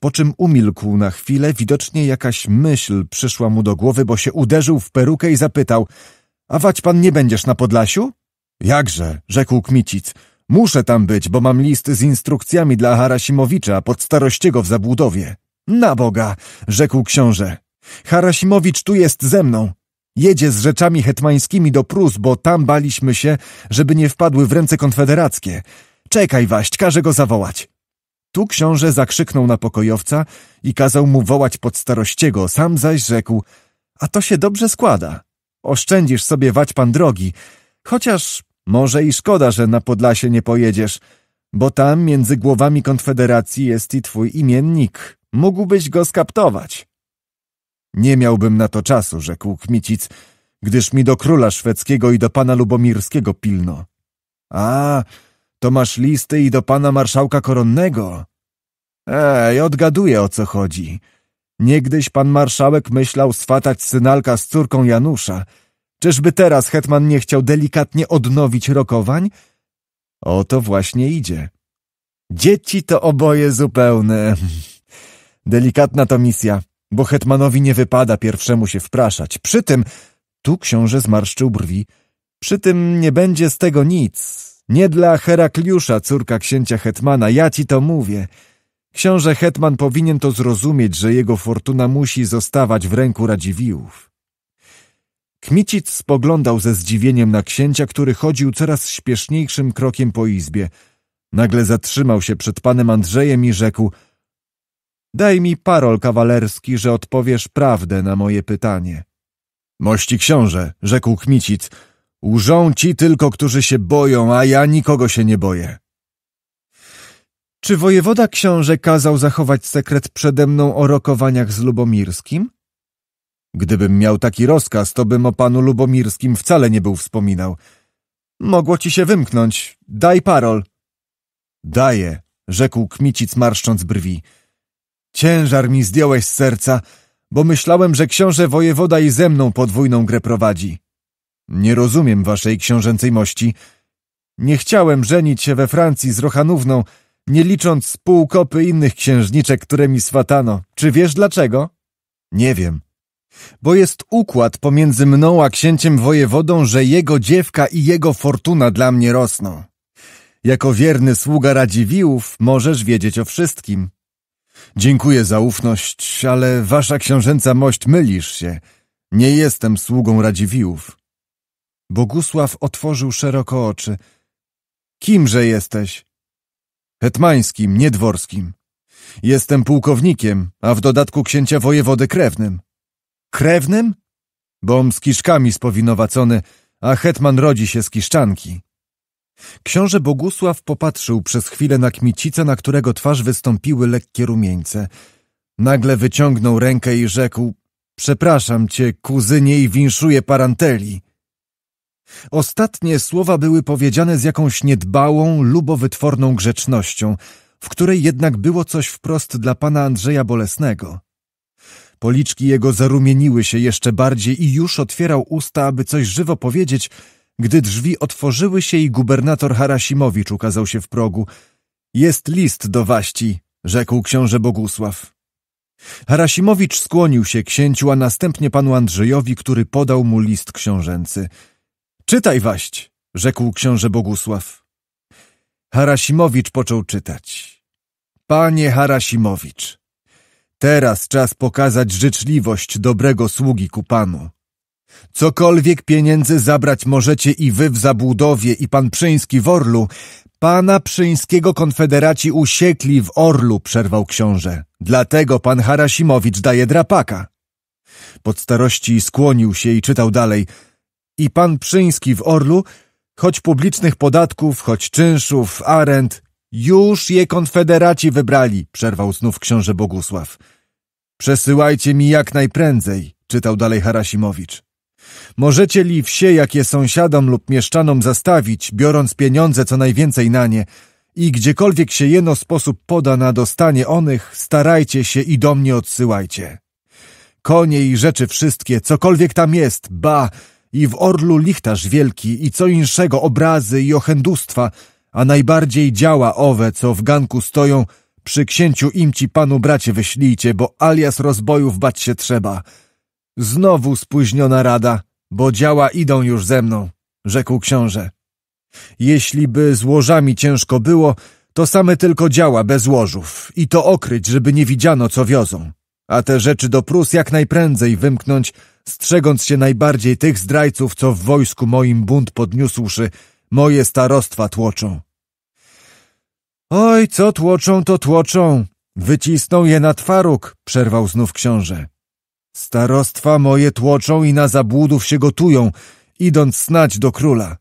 po czym umilkł na chwilę, widocznie jakaś myśl przyszła mu do głowy, bo się uderzył w perukę i zapytał — A wać pan nie będziesz na Podlasiu? — Jakże — rzekł Kmicic. — Muszę tam być, bo mam list z instrukcjami dla Harasimowicza pod Starościego w Zabłudowie. — Na Boga — rzekł książę. — Harasimowicz tu jest ze mną. Jedzie z rzeczami hetmańskimi do Prus, bo tam baliśmy się, żeby nie wpadły w ręce konfederackie. Czekaj, Waść, każę go zawołać. Tu książę zakrzyknął na pokojowca i kazał mu wołać pod starościego, sam zaś rzekł — A to się dobrze składa. Oszczędzisz sobie wać pan drogi, chociaż może i szkoda, że na Podlasie nie pojedziesz, bo tam między głowami Konfederacji jest i twój imiennik. Mógłbyś go skaptować. Nie miałbym na to czasu, rzekł Kmicic, gdyż mi do króla szwedzkiego i do pana lubomirskiego pilno. A... To masz listy i do pana marszałka koronnego? Ej, odgaduję o co chodzi. Niegdyś pan marszałek myślał swatać synalka z córką Janusza. Czyżby teraz hetman nie chciał delikatnie odnowić rokowań? O to właśnie idzie. Dzieci to oboje zupełne. Delikatna to misja, bo hetmanowi nie wypada pierwszemu się wpraszać. Przy tym, tu książę zmarszczył brwi, przy tym nie będzie z tego nic, nie dla Herakliusza, córka księcia Hetmana, ja ci to mówię. Książę Hetman powinien to zrozumieć, że jego fortuna musi zostawać w ręku Radziwiłów. Kmicic spoglądał ze zdziwieniem na księcia, który chodził coraz śpieszniejszym krokiem po izbie. Nagle zatrzymał się przed panem Andrzejem i rzekł – Daj mi parol kawalerski, że odpowiesz prawdę na moje pytanie. – Mości książę – rzekł Kmicic – Łżą ci tylko, którzy się boją, a ja nikogo się nie boję. Czy wojewoda książę kazał zachować sekret przede mną o rokowaniach z Lubomirskim? Gdybym miał taki rozkaz, to bym o panu Lubomirskim wcale nie był wspominał. Mogło ci się wymknąć. Daj parol. Daję, rzekł Kmicic marszcząc brwi. Ciężar mi zdjąłeś z serca, bo myślałem, że książę wojewoda i ze mną podwójną grę prowadzi. Nie rozumiem waszej książęcej mości. Nie chciałem żenić się we Francji z Rochanówną, nie licząc półkopy innych księżniczek, które mi swatano. Czy wiesz dlaczego? Nie wiem. Bo jest układ pomiędzy mną a księciem wojewodą, że jego dziewka i jego fortuna dla mnie rosną. Jako wierny sługa Radziwiłów możesz wiedzieć o wszystkim. Dziękuję za ufność, ale wasza książęca mość mylisz się. Nie jestem sługą Radziwiłów. Bogusław otworzył szeroko oczy. Kimże jesteś? Hetmańskim, nie dworskim. Jestem pułkownikiem, a w dodatku księcia wojewody krewnym. Krewnym? Bom z kiszkami spowinowacony, a hetman rodzi się z kiszczanki. Książę Bogusław popatrzył przez chwilę na kmicica, na którego twarz wystąpiły lekkie rumieńce. Nagle wyciągnął rękę i rzekł: Przepraszam cię, kuzynie, i winszuję paranteli. Ostatnie słowa były powiedziane z jakąś niedbałą, lubowytworną grzecznością, w której jednak było coś wprost dla pana Andrzeja Bolesnego. Policzki jego zarumieniły się jeszcze bardziej i już otwierał usta, aby coś żywo powiedzieć, gdy drzwi otworzyły się i gubernator Harasimowicz ukazał się w progu. Jest list do waści, rzekł książę Bogusław. Harasimowicz skłonił się księciu, a następnie panu Andrzejowi, który podał mu list książęcy – Czytaj, waść, rzekł książę Bogusław. Harasimowicz począł czytać. Panie Harasimowicz, teraz czas pokazać życzliwość dobrego sługi ku panu. Cokolwiek pieniędzy zabrać możecie i wy w zabudowie i pan Przyński w Orlu, pana Przyńskiego konfederaci usiekli w Orlu, przerwał książę. Dlatego pan Harasimowicz daje drapaka. Pod starości skłonił się i czytał dalej – i pan Przyński w Orlu, choć publicznych podatków, choć czynszów, arend, już je konfederaci wybrali, przerwał znów książę Bogusław. Przesyłajcie mi jak najprędzej, czytał dalej Harasimowicz. Możecie li wsie, jakie sąsiadom lub mieszczanom zastawić, biorąc pieniądze co najwięcej na nie, i gdziekolwiek się jeno sposób poda na dostanie onych, starajcie się i do mnie odsyłajcie. Konie i rzeczy wszystkie, cokolwiek tam jest, ba, i w orlu lichtarz wielki i co inszego obrazy i ohędustwa, a najbardziej działa owe, co w ganku stoją, przy księciu im ci panu bracie wyślijcie, bo alias rozbojów bać się trzeba. Znowu spóźniona rada, bo działa idą już ze mną, rzekł książę. Jeśli by z łożami ciężko było, to same tylko działa bez łożów i to okryć, żeby nie widziano, co wiozą. A te rzeczy do Prus jak najprędzej wymknąć, Strzegąc się najbardziej tych zdrajców, co w wojsku moim bunt podniósłszy, moje starostwa tłoczą. Oj, co tłoczą, to tłoczą. Wycisną je na twaróg, przerwał znów książę. Starostwa moje tłoczą i na zabłudów się gotują, idąc snać do króla,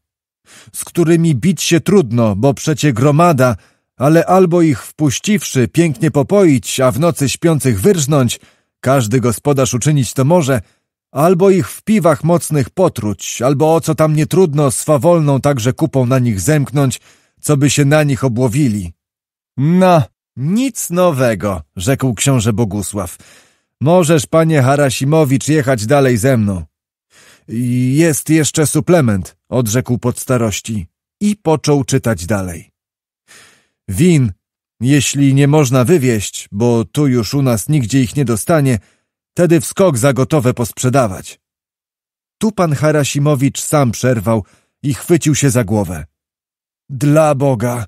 z którymi bić się trudno, bo przecie gromada, ale albo ich wpuściwszy pięknie popoić, a w nocy śpiących wyrżnąć, każdy gospodarz uczynić to może – Albo ich w piwach mocnych potruć, albo o co tam nie trudno, swawolną także kupą na nich zemknąć, co by się na nich obłowili. No, nic nowego, rzekł książę Bogusław. Możesz, panie Harasimowicz, jechać dalej ze mną. Jest jeszcze suplement, odrzekł pod starości i począł czytać dalej. Win, jeśli nie można wywieźć, bo tu już u nas nigdzie ich nie dostanie, Tedy wskok za gotowe posprzedawać. Tu pan Harasimowicz sam przerwał i chwycił się za głowę. Dla Boga!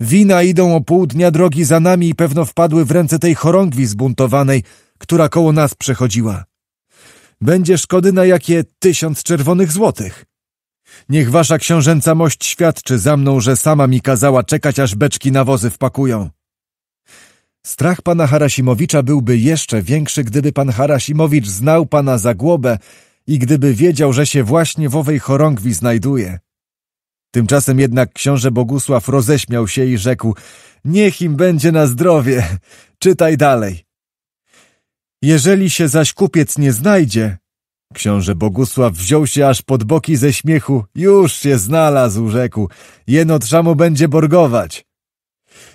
Wina idą o pół dnia drogi za nami i pewno wpadły w ręce tej chorągwi zbuntowanej, która koło nas przechodziła. Będzie szkody na jakie tysiąc czerwonych złotych. Niech wasza książęca mość świadczy za mną, że sama mi kazała czekać, aż beczki na wozy wpakują. Strach pana Harasimowicza byłby jeszcze większy, gdyby pan Harasimowicz znał pana zagłobę i gdyby wiedział, że się właśnie w owej chorągwi znajduje. Tymczasem jednak książę Bogusław roześmiał się i rzekł Niech im będzie na zdrowie, czytaj dalej. Jeżeli się zaś kupiec nie znajdzie, Książę Bogusław wziął się aż pod boki ze śmiechu. Już się znalazł, rzekł. Jeno trzamo będzie borgować.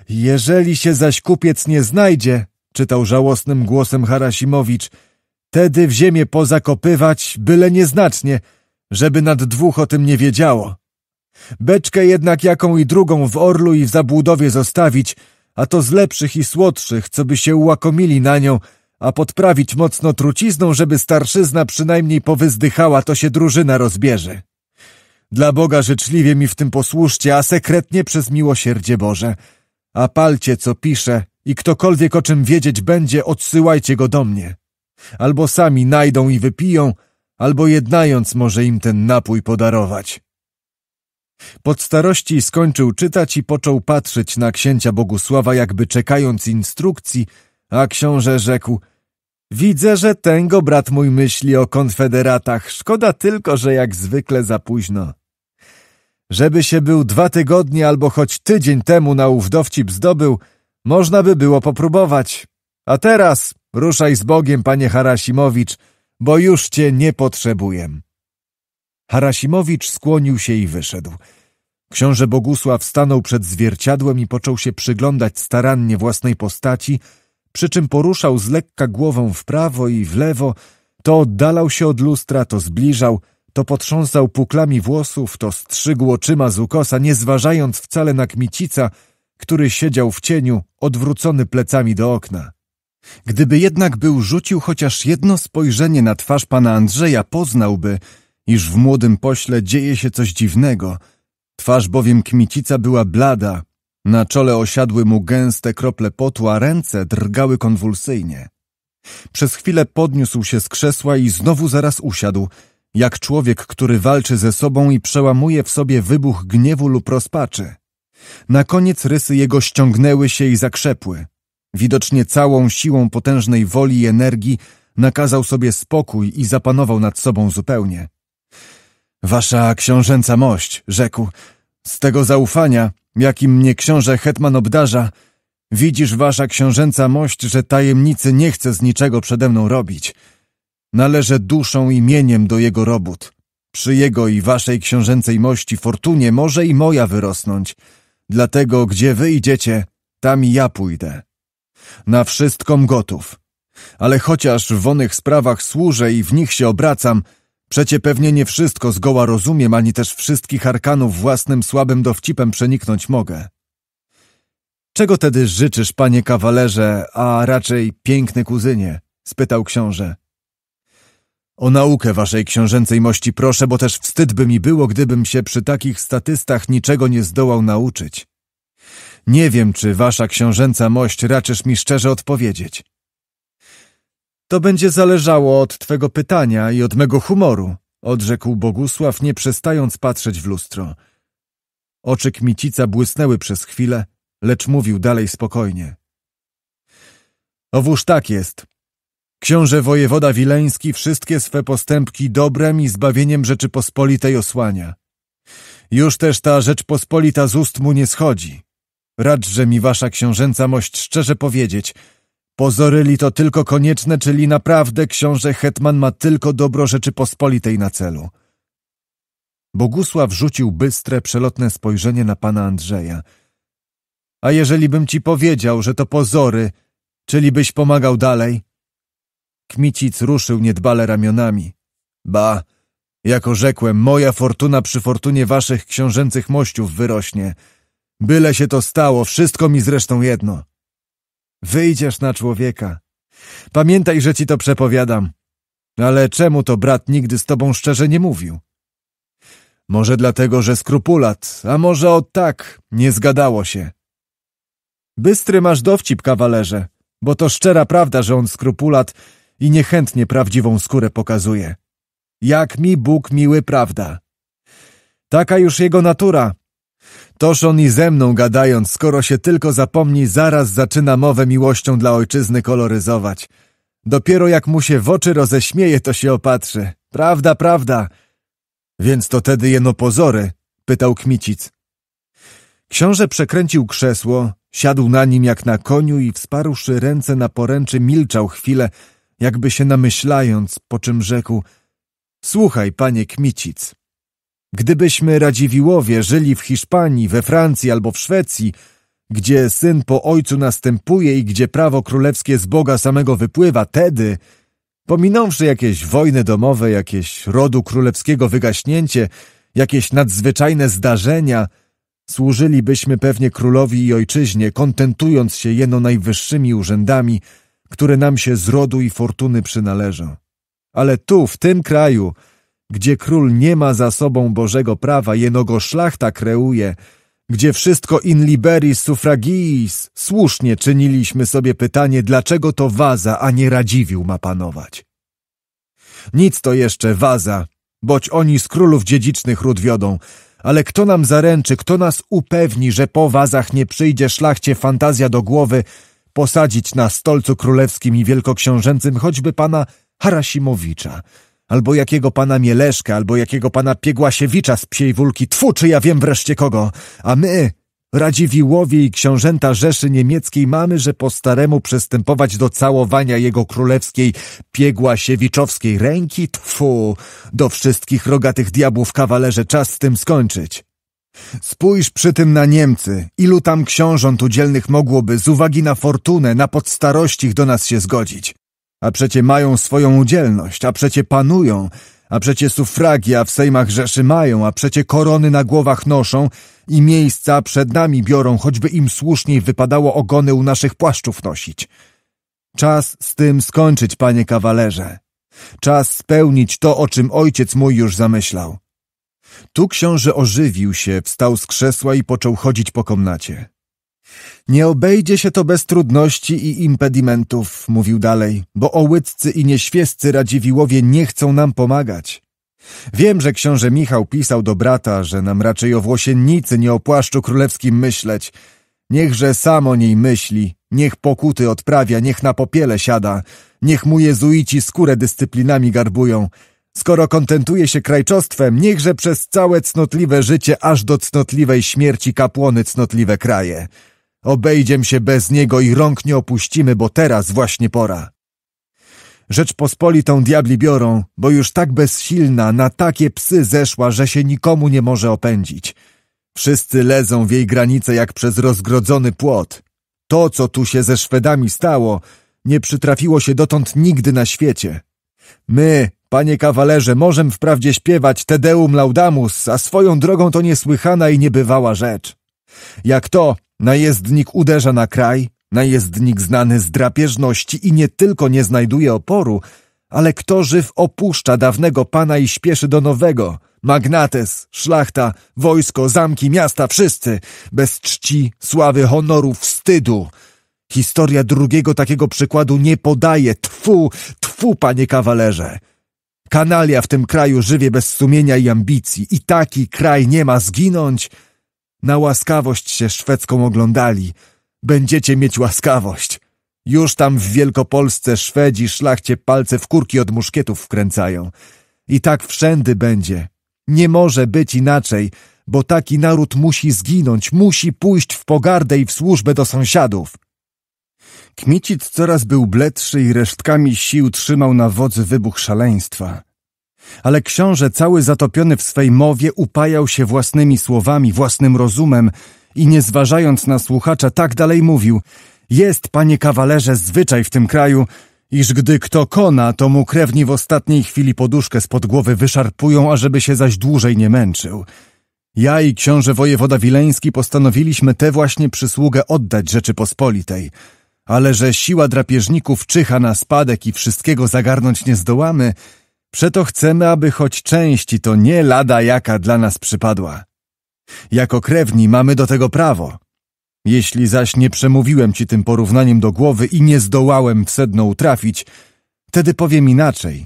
Jeżeli się zaś kupiec nie znajdzie, czytał żałosnym głosem Harasimowicz, tedy w ziemię pozakopywać, byle nieznacznie, żeby nad dwóch o tym nie wiedziało. Beczkę jednak jaką i drugą w orlu i w zabłudowie zostawić, a to z lepszych i słodszych, co by się ułakomili na nią, a podprawić mocno trucizną, żeby starszyzna przynajmniej powyzdychała, to się drużyna rozbierze. Dla Boga życzliwie mi w tym posłuszcie, a sekretnie przez miłosierdzie Boże – a palcie, co pisze i ktokolwiek o czym wiedzieć będzie, odsyłajcie go do mnie. Albo sami najdą i wypiją, albo jednając może im ten napój podarować. Pod starości skończył czytać i począł patrzeć na księcia Bogusława, jakby czekając instrukcji, a książę rzekł Widzę, że tęgo brat mój myśli o konfederatach. Szkoda tylko, że jak zwykle za późno. Żeby się był dwa tygodnie albo choć tydzień temu na ów dowcip zdobył, można by było popróbować. A teraz ruszaj z Bogiem, panie Harasimowicz, bo już cię nie potrzebuję. Harasimowicz skłonił się i wyszedł. Książę Bogusław stanął przed zwierciadłem i począł się przyglądać starannie własnej postaci, przy czym poruszał z lekka głową w prawo i w lewo, to oddalał się od lustra, to zbliżał – to potrząsał puklami włosów, to strzygł oczyma z ukosa, nie zważając wcale na kmicica, który siedział w cieniu, odwrócony plecami do okna. Gdyby jednak był rzucił chociaż jedno spojrzenie na twarz pana Andrzeja, poznałby, iż w młodym pośle dzieje się coś dziwnego. Twarz bowiem kmicica była blada, na czole osiadły mu gęste krople potu, a ręce drgały konwulsyjnie. Przez chwilę podniósł się z krzesła i znowu zaraz usiadł – jak człowiek, który walczy ze sobą i przełamuje w sobie wybuch gniewu lub rozpaczy. Na koniec rysy jego ściągnęły się i zakrzepły. Widocznie całą siłą potężnej woli i energii nakazał sobie spokój i zapanował nad sobą zupełnie. Wasza książęca mość, rzekł, z tego zaufania, jakim mnie książę Hetman obdarza, widzisz, wasza książęca mość, że tajemnicy nie chce z niczego przede mną robić – Należę duszą i mieniem do jego robót. Przy jego i waszej książęcej mości fortunie może i moja wyrosnąć. Dlatego gdzie wy idziecie, tam i ja pójdę. Na wszystko gotów. Ale chociaż w onych sprawach służę i w nich się obracam, przecie pewnie nie wszystko zgoła rozumiem, ani też wszystkich arkanów własnym słabym dowcipem przeniknąć mogę. Czego tedy życzysz, panie kawalerze, a raczej piękny kuzynie? spytał książę. O naukę waszej książęcej mości proszę, bo też wstyd by mi było, gdybym się przy takich statystach niczego nie zdołał nauczyć. Nie wiem, czy wasza książęca mość raczysz mi szczerze odpowiedzieć. To będzie zależało od twego pytania i od mego humoru, odrzekł Bogusław, nie przestając patrzeć w lustro. Oczy Kmicica błysnęły przez chwilę, lecz mówił dalej spokojnie. Owóż tak jest, Książę wojewoda wileński wszystkie swe postępki dobrem i zbawieniem Rzeczypospolitej osłania. Już też ta Rzeczpospolita z ust mu nie schodzi. Radźże mi wasza książęca mość szczerze powiedzieć, pozoryli to tylko konieczne, czyli naprawdę książę Hetman ma tylko dobro Rzeczypospolitej na celu. Bogusław rzucił bystre, przelotne spojrzenie na pana Andrzeja. A jeżeli bym ci powiedział, że to pozory, czyli byś pomagał dalej? Kmicic ruszył niedbale ramionami. Ba, jako rzekłem, moja fortuna przy fortunie waszych książęcych mościów wyrośnie. Byle się to stało, wszystko mi zresztą jedno. Wyjdziesz na człowieka. Pamiętaj, że ci to przepowiadam. Ale czemu to brat nigdy z tobą szczerze nie mówił? Może dlatego, że skrupulat, a może o tak, nie zgadało się. Bystry masz dowcip, kawalerze, bo to szczera prawda, że on skrupulat, i niechętnie prawdziwą skórę pokazuje. Jak mi Bóg miły prawda. Taka już jego natura. Toż on i ze mną gadając, skoro się tylko zapomni, zaraz zaczyna mowę miłością dla ojczyzny koloryzować. Dopiero jak mu się w oczy roześmieje, to się opatrzy. Prawda, prawda. Więc to tedy jeno pozory? Pytał Kmicic. Książę przekręcił krzesło, siadł na nim jak na koniu i wsparłszy ręce na poręczy milczał chwilę, jakby się namyślając, po czym rzekł Słuchaj, panie Kmicic, gdybyśmy Radziwiłowie żyli w Hiszpanii, we Francji albo w Szwecji, gdzie syn po ojcu następuje i gdzie prawo królewskie z Boga samego wypływa, tedy, pominąwszy jakieś wojny domowe, jakieś rodu królewskiego wygaśnięcie, jakieś nadzwyczajne zdarzenia, służylibyśmy pewnie królowi i ojczyźnie, kontentując się jeno najwyższymi urzędami – które nam się z rodu i fortuny przynależą. Ale tu, w tym kraju, gdzie król nie ma za sobą Bożego prawa, jenogo szlachta kreuje, gdzie wszystko in liberis suffragiis, słusznie czyniliśmy sobie pytanie, dlaczego to waza, a nie radziwił ma panować. Nic to jeszcze waza, boć oni z królów dziedzicznych ród wiodą, ale kto nam zaręczy, kto nas upewni, że po wazach nie przyjdzie szlachcie fantazja do głowy, posadzić na stolcu królewskim i wielkoksiążęcym choćby pana Harasimowicza, albo jakiego pana Mieleszka, albo jakiego pana Piegłasiewicza z psiej wulki, tfu, czy ja wiem wreszcie kogo, a my, radziwiłowie i książęta Rzeszy Niemieckiej mamy, że po staremu przystępować do całowania jego królewskiej piegłasiewiczowskiej ręki? Tfu! Do wszystkich rogatych diabłów kawalerze czas z tym skończyć. Spójrz przy tym na Niemcy. Ilu tam książąt udzielnych mogłoby z uwagi na fortunę, na ich do nas się zgodzić? A przecie mają swoją udzielność, a przecie panują, a przecie sufragia w sejmach Rzeszy mają, a przecie korony na głowach noszą i miejsca przed nami biorą, choćby im słuszniej wypadało ogony u naszych płaszczów nosić. Czas z tym skończyć, panie kawalerze. Czas spełnić to, o czym ojciec mój już zamyślał. Tu książę ożywił się, wstał z krzesła i począł chodzić po komnacie. Nie obejdzie się to bez trudności i impedimentów, mówił dalej, bo ołydcy i nieświeccy radziwiłowie nie chcą nam pomagać. Wiem, że książę Michał pisał do brata, że nam raczej o włosiennicy nie o płaszczu królewskim myśleć. Niechże sam o niej myśli, niech pokuty odprawia, niech na popiele siada, niech mu jezuici skórę dyscyplinami garbują, Skoro kontentuje się krajczostwem, niechże przez całe cnotliwe życie aż do cnotliwej śmierci kapłony cnotliwe kraje. Obejdziem się bez niego i rąk nie opuścimy, bo teraz właśnie pora. Rzeczpospolitą diabli biorą, bo już tak bezsilna na takie psy zeszła, że się nikomu nie może opędzić. Wszyscy lezą w jej granice jak przez rozgrodzony płot. To, co tu się ze Szwedami stało, nie przytrafiło się dotąd nigdy na świecie. My, Panie kawalerze, możem wprawdzie śpiewać Te Deum Laudamus, a swoją drogą to niesłychana i niebywała rzecz. Jak to najezdnik uderza na kraj, najezdnik znany z drapieżności i nie tylko nie znajduje oporu, ale kto żyw opuszcza dawnego pana i śpieszy do nowego? Magnates, szlachta, wojsko, zamki, miasta, wszyscy, bez czci, sławy, honoru, wstydu. Historia drugiego takiego przykładu nie podaje. Tfu, tfu, panie kawalerze. Kanalia w tym kraju żywie bez sumienia i ambicji i taki kraj nie ma zginąć. Na łaskawość się szwedzką oglądali. Będziecie mieć łaskawość. Już tam w Wielkopolsce Szwedzi szlachcie palce w kurki od muszkietów wkręcają. I tak wszędy będzie. Nie może być inaczej, bo taki naród musi zginąć, musi pójść w pogardę i w służbę do sąsiadów. Kmicit coraz był bledszy i resztkami sił trzymał na wodzy wybuch szaleństwa. Ale książę, cały zatopiony w swej mowie, upajał się własnymi słowami, własnym rozumem i nie zważając na słuchacza, tak dalej mówił. Jest, panie kawalerze, zwyczaj w tym kraju, iż gdy kto kona, to mu krewni w ostatniej chwili poduszkę spod głowy wyszarpują, ażeby się zaś dłużej nie męczył. Ja i książę wojewoda Wileński postanowiliśmy tę właśnie przysługę oddać Rzeczypospolitej – ale że siła drapieżników czyha na spadek i wszystkiego zagarnąć nie zdołamy, przeto chcemy, aby choć części to nie lada jaka dla nas przypadła. Jako krewni mamy do tego prawo. Jeśli zaś nie przemówiłem ci tym porównaniem do głowy i nie zdołałem w sedno utrafić, wtedy powiem inaczej.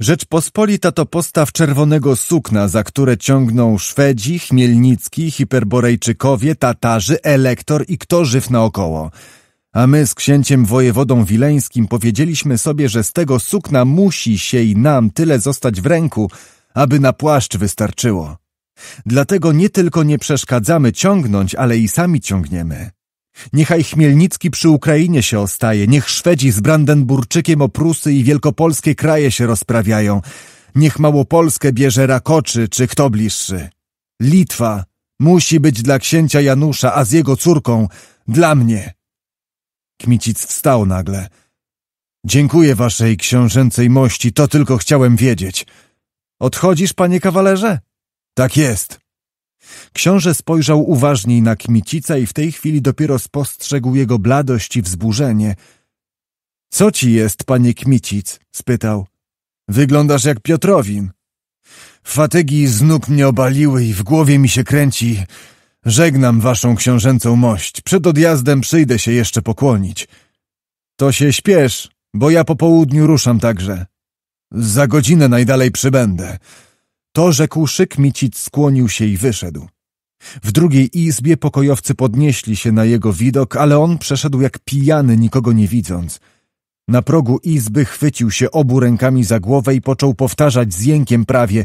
Rzeczpospolita to postaw czerwonego sukna, za które ciągną Szwedzi, Chmielnicki, Hiperborejczykowie, Tatarzy, Elektor i kto żyw naokoło – a my z księciem wojewodą wileńskim powiedzieliśmy sobie, że z tego sukna musi się i nam tyle zostać w ręku, aby na płaszcz wystarczyło. Dlatego nie tylko nie przeszkadzamy ciągnąć, ale i sami ciągniemy. Niechaj Chmielnicki przy Ukrainie się ostaje, niech Szwedzi z Brandenburczykiem o Prusy i wielkopolskie kraje się rozprawiają, niech Małopolskę bierze Rakoczy czy kto bliższy. Litwa musi być dla księcia Janusza, a z jego córką dla mnie. Kmicic wstał nagle. Dziękuję waszej książęcej mości, to tylko chciałem wiedzieć. Odchodzisz, panie kawalerze? Tak jest. Książę spojrzał uważniej na Kmicica i w tej chwili dopiero spostrzegł jego bladość i wzburzenie. Co ci jest, panie Kmicic? spytał. Wyglądasz jak Piotrowin. Fatygi z nóg mnie obaliły i w głowie mi się kręci, Żegnam waszą książęcą mość. Przed odjazdem przyjdę się jeszcze pokłonić. To się śpiesz, bo ja po południu ruszam także. Za godzinę najdalej przybędę. To rzekł Szykmicic, skłonił się i wyszedł. W drugiej izbie pokojowcy podnieśli się na jego widok, ale on przeszedł jak pijany, nikogo nie widząc – na progu izby chwycił się obu rękami za głowę i począł powtarzać z jękiem prawie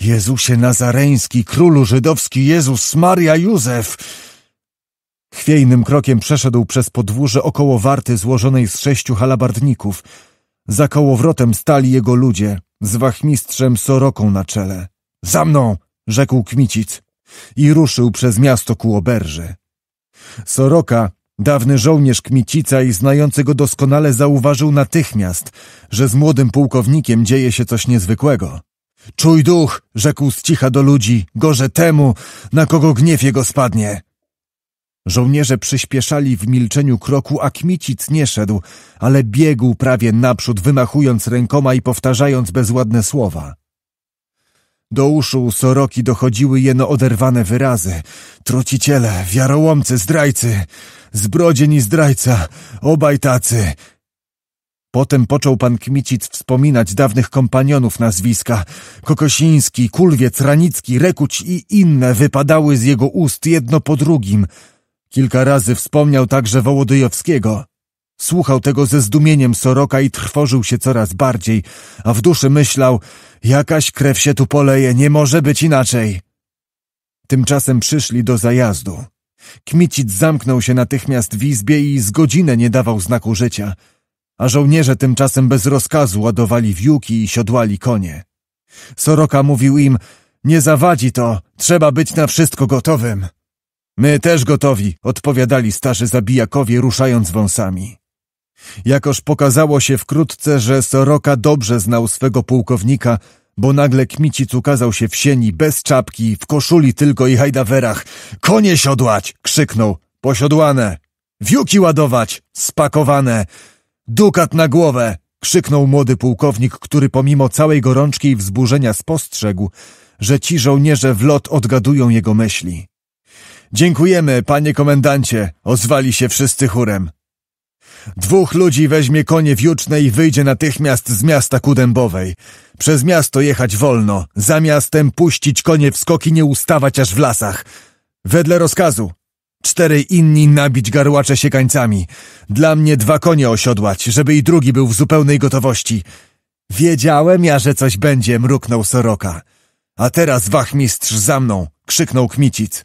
Jezusie Nazareński, królu żydowski, Jezus, Maria, Józef! Chwiejnym krokiem przeszedł przez podwórze około warty złożonej z sześciu halabardników. Za kołowrotem stali jego ludzie, z wachmistrzem Soroką na czele. Za mną! rzekł Kmicic i ruszył przez miasto ku oberży. Soroka Dawny żołnierz Kmicica i znający go doskonale zauważył natychmiast, że z młodym pułkownikiem dzieje się coś niezwykłego. Czuj duch, rzekł z cicha do ludzi, gorze temu, na kogo gniew jego spadnie. Żołnierze przyspieszali w milczeniu kroku, a Kmicic nie szedł, ale biegł prawie naprzód, wymachując rękoma i powtarzając bezładne słowa. Do uszu soroki dochodziły jeno oderwane wyrazy. Truciciele, wiarołomcy, zdrajcy, zbrodzień i zdrajca, obaj tacy. Potem począł pan Kmicic wspominać dawnych kompanionów nazwiska. Kokosiński, Kulwiec, Ranicki, Rekuć i inne wypadały z jego ust jedno po drugim. Kilka razy wspomniał także Wołodyjowskiego. Słuchał tego ze zdumieniem Soroka i trwożył się coraz bardziej, a w duszy myślał, jakaś krew się tu poleje, nie może być inaczej. Tymczasem przyszli do zajazdu. Kmicic zamknął się natychmiast w izbie i z godzinę nie dawał znaku życia, a żołnierze tymczasem bez rozkazu ładowali wiuki i siodłali konie. Soroka mówił im, nie zawadzi to, trzeba być na wszystko gotowym. My też gotowi, odpowiadali starzy zabijakowie ruszając wąsami. Jakoż pokazało się wkrótce, że Soroka dobrze znał swego pułkownika, bo nagle Kmicic ukazał się w sieni, bez czapki, w koszuli tylko i hajdawerach. Konie siodłać! krzyknął. Posiodłane! Wiuki ładować! Spakowane! Dukat na głowę! krzyknął młody pułkownik, który pomimo całej gorączki i wzburzenia spostrzegł, że ci żołnierze w lot odgadują jego myśli. Dziękujemy, panie komendancie, ozwali się wszyscy chórem. Dwóch ludzi weźmie konie wiuczne i wyjdzie natychmiast z miasta Kudębowej. Przez miasto jechać wolno, za miastem puścić konie w skoki, nie ustawać aż w lasach. Wedle rozkazu. Cztery inni nabić garłacze siekańcami. Dla mnie dwa konie osiodłać, żeby i drugi był w zupełnej gotowości. Wiedziałem ja, że coś będzie, mruknął Soroka. A teraz wachmistrz za mną, krzyknął Kmicic.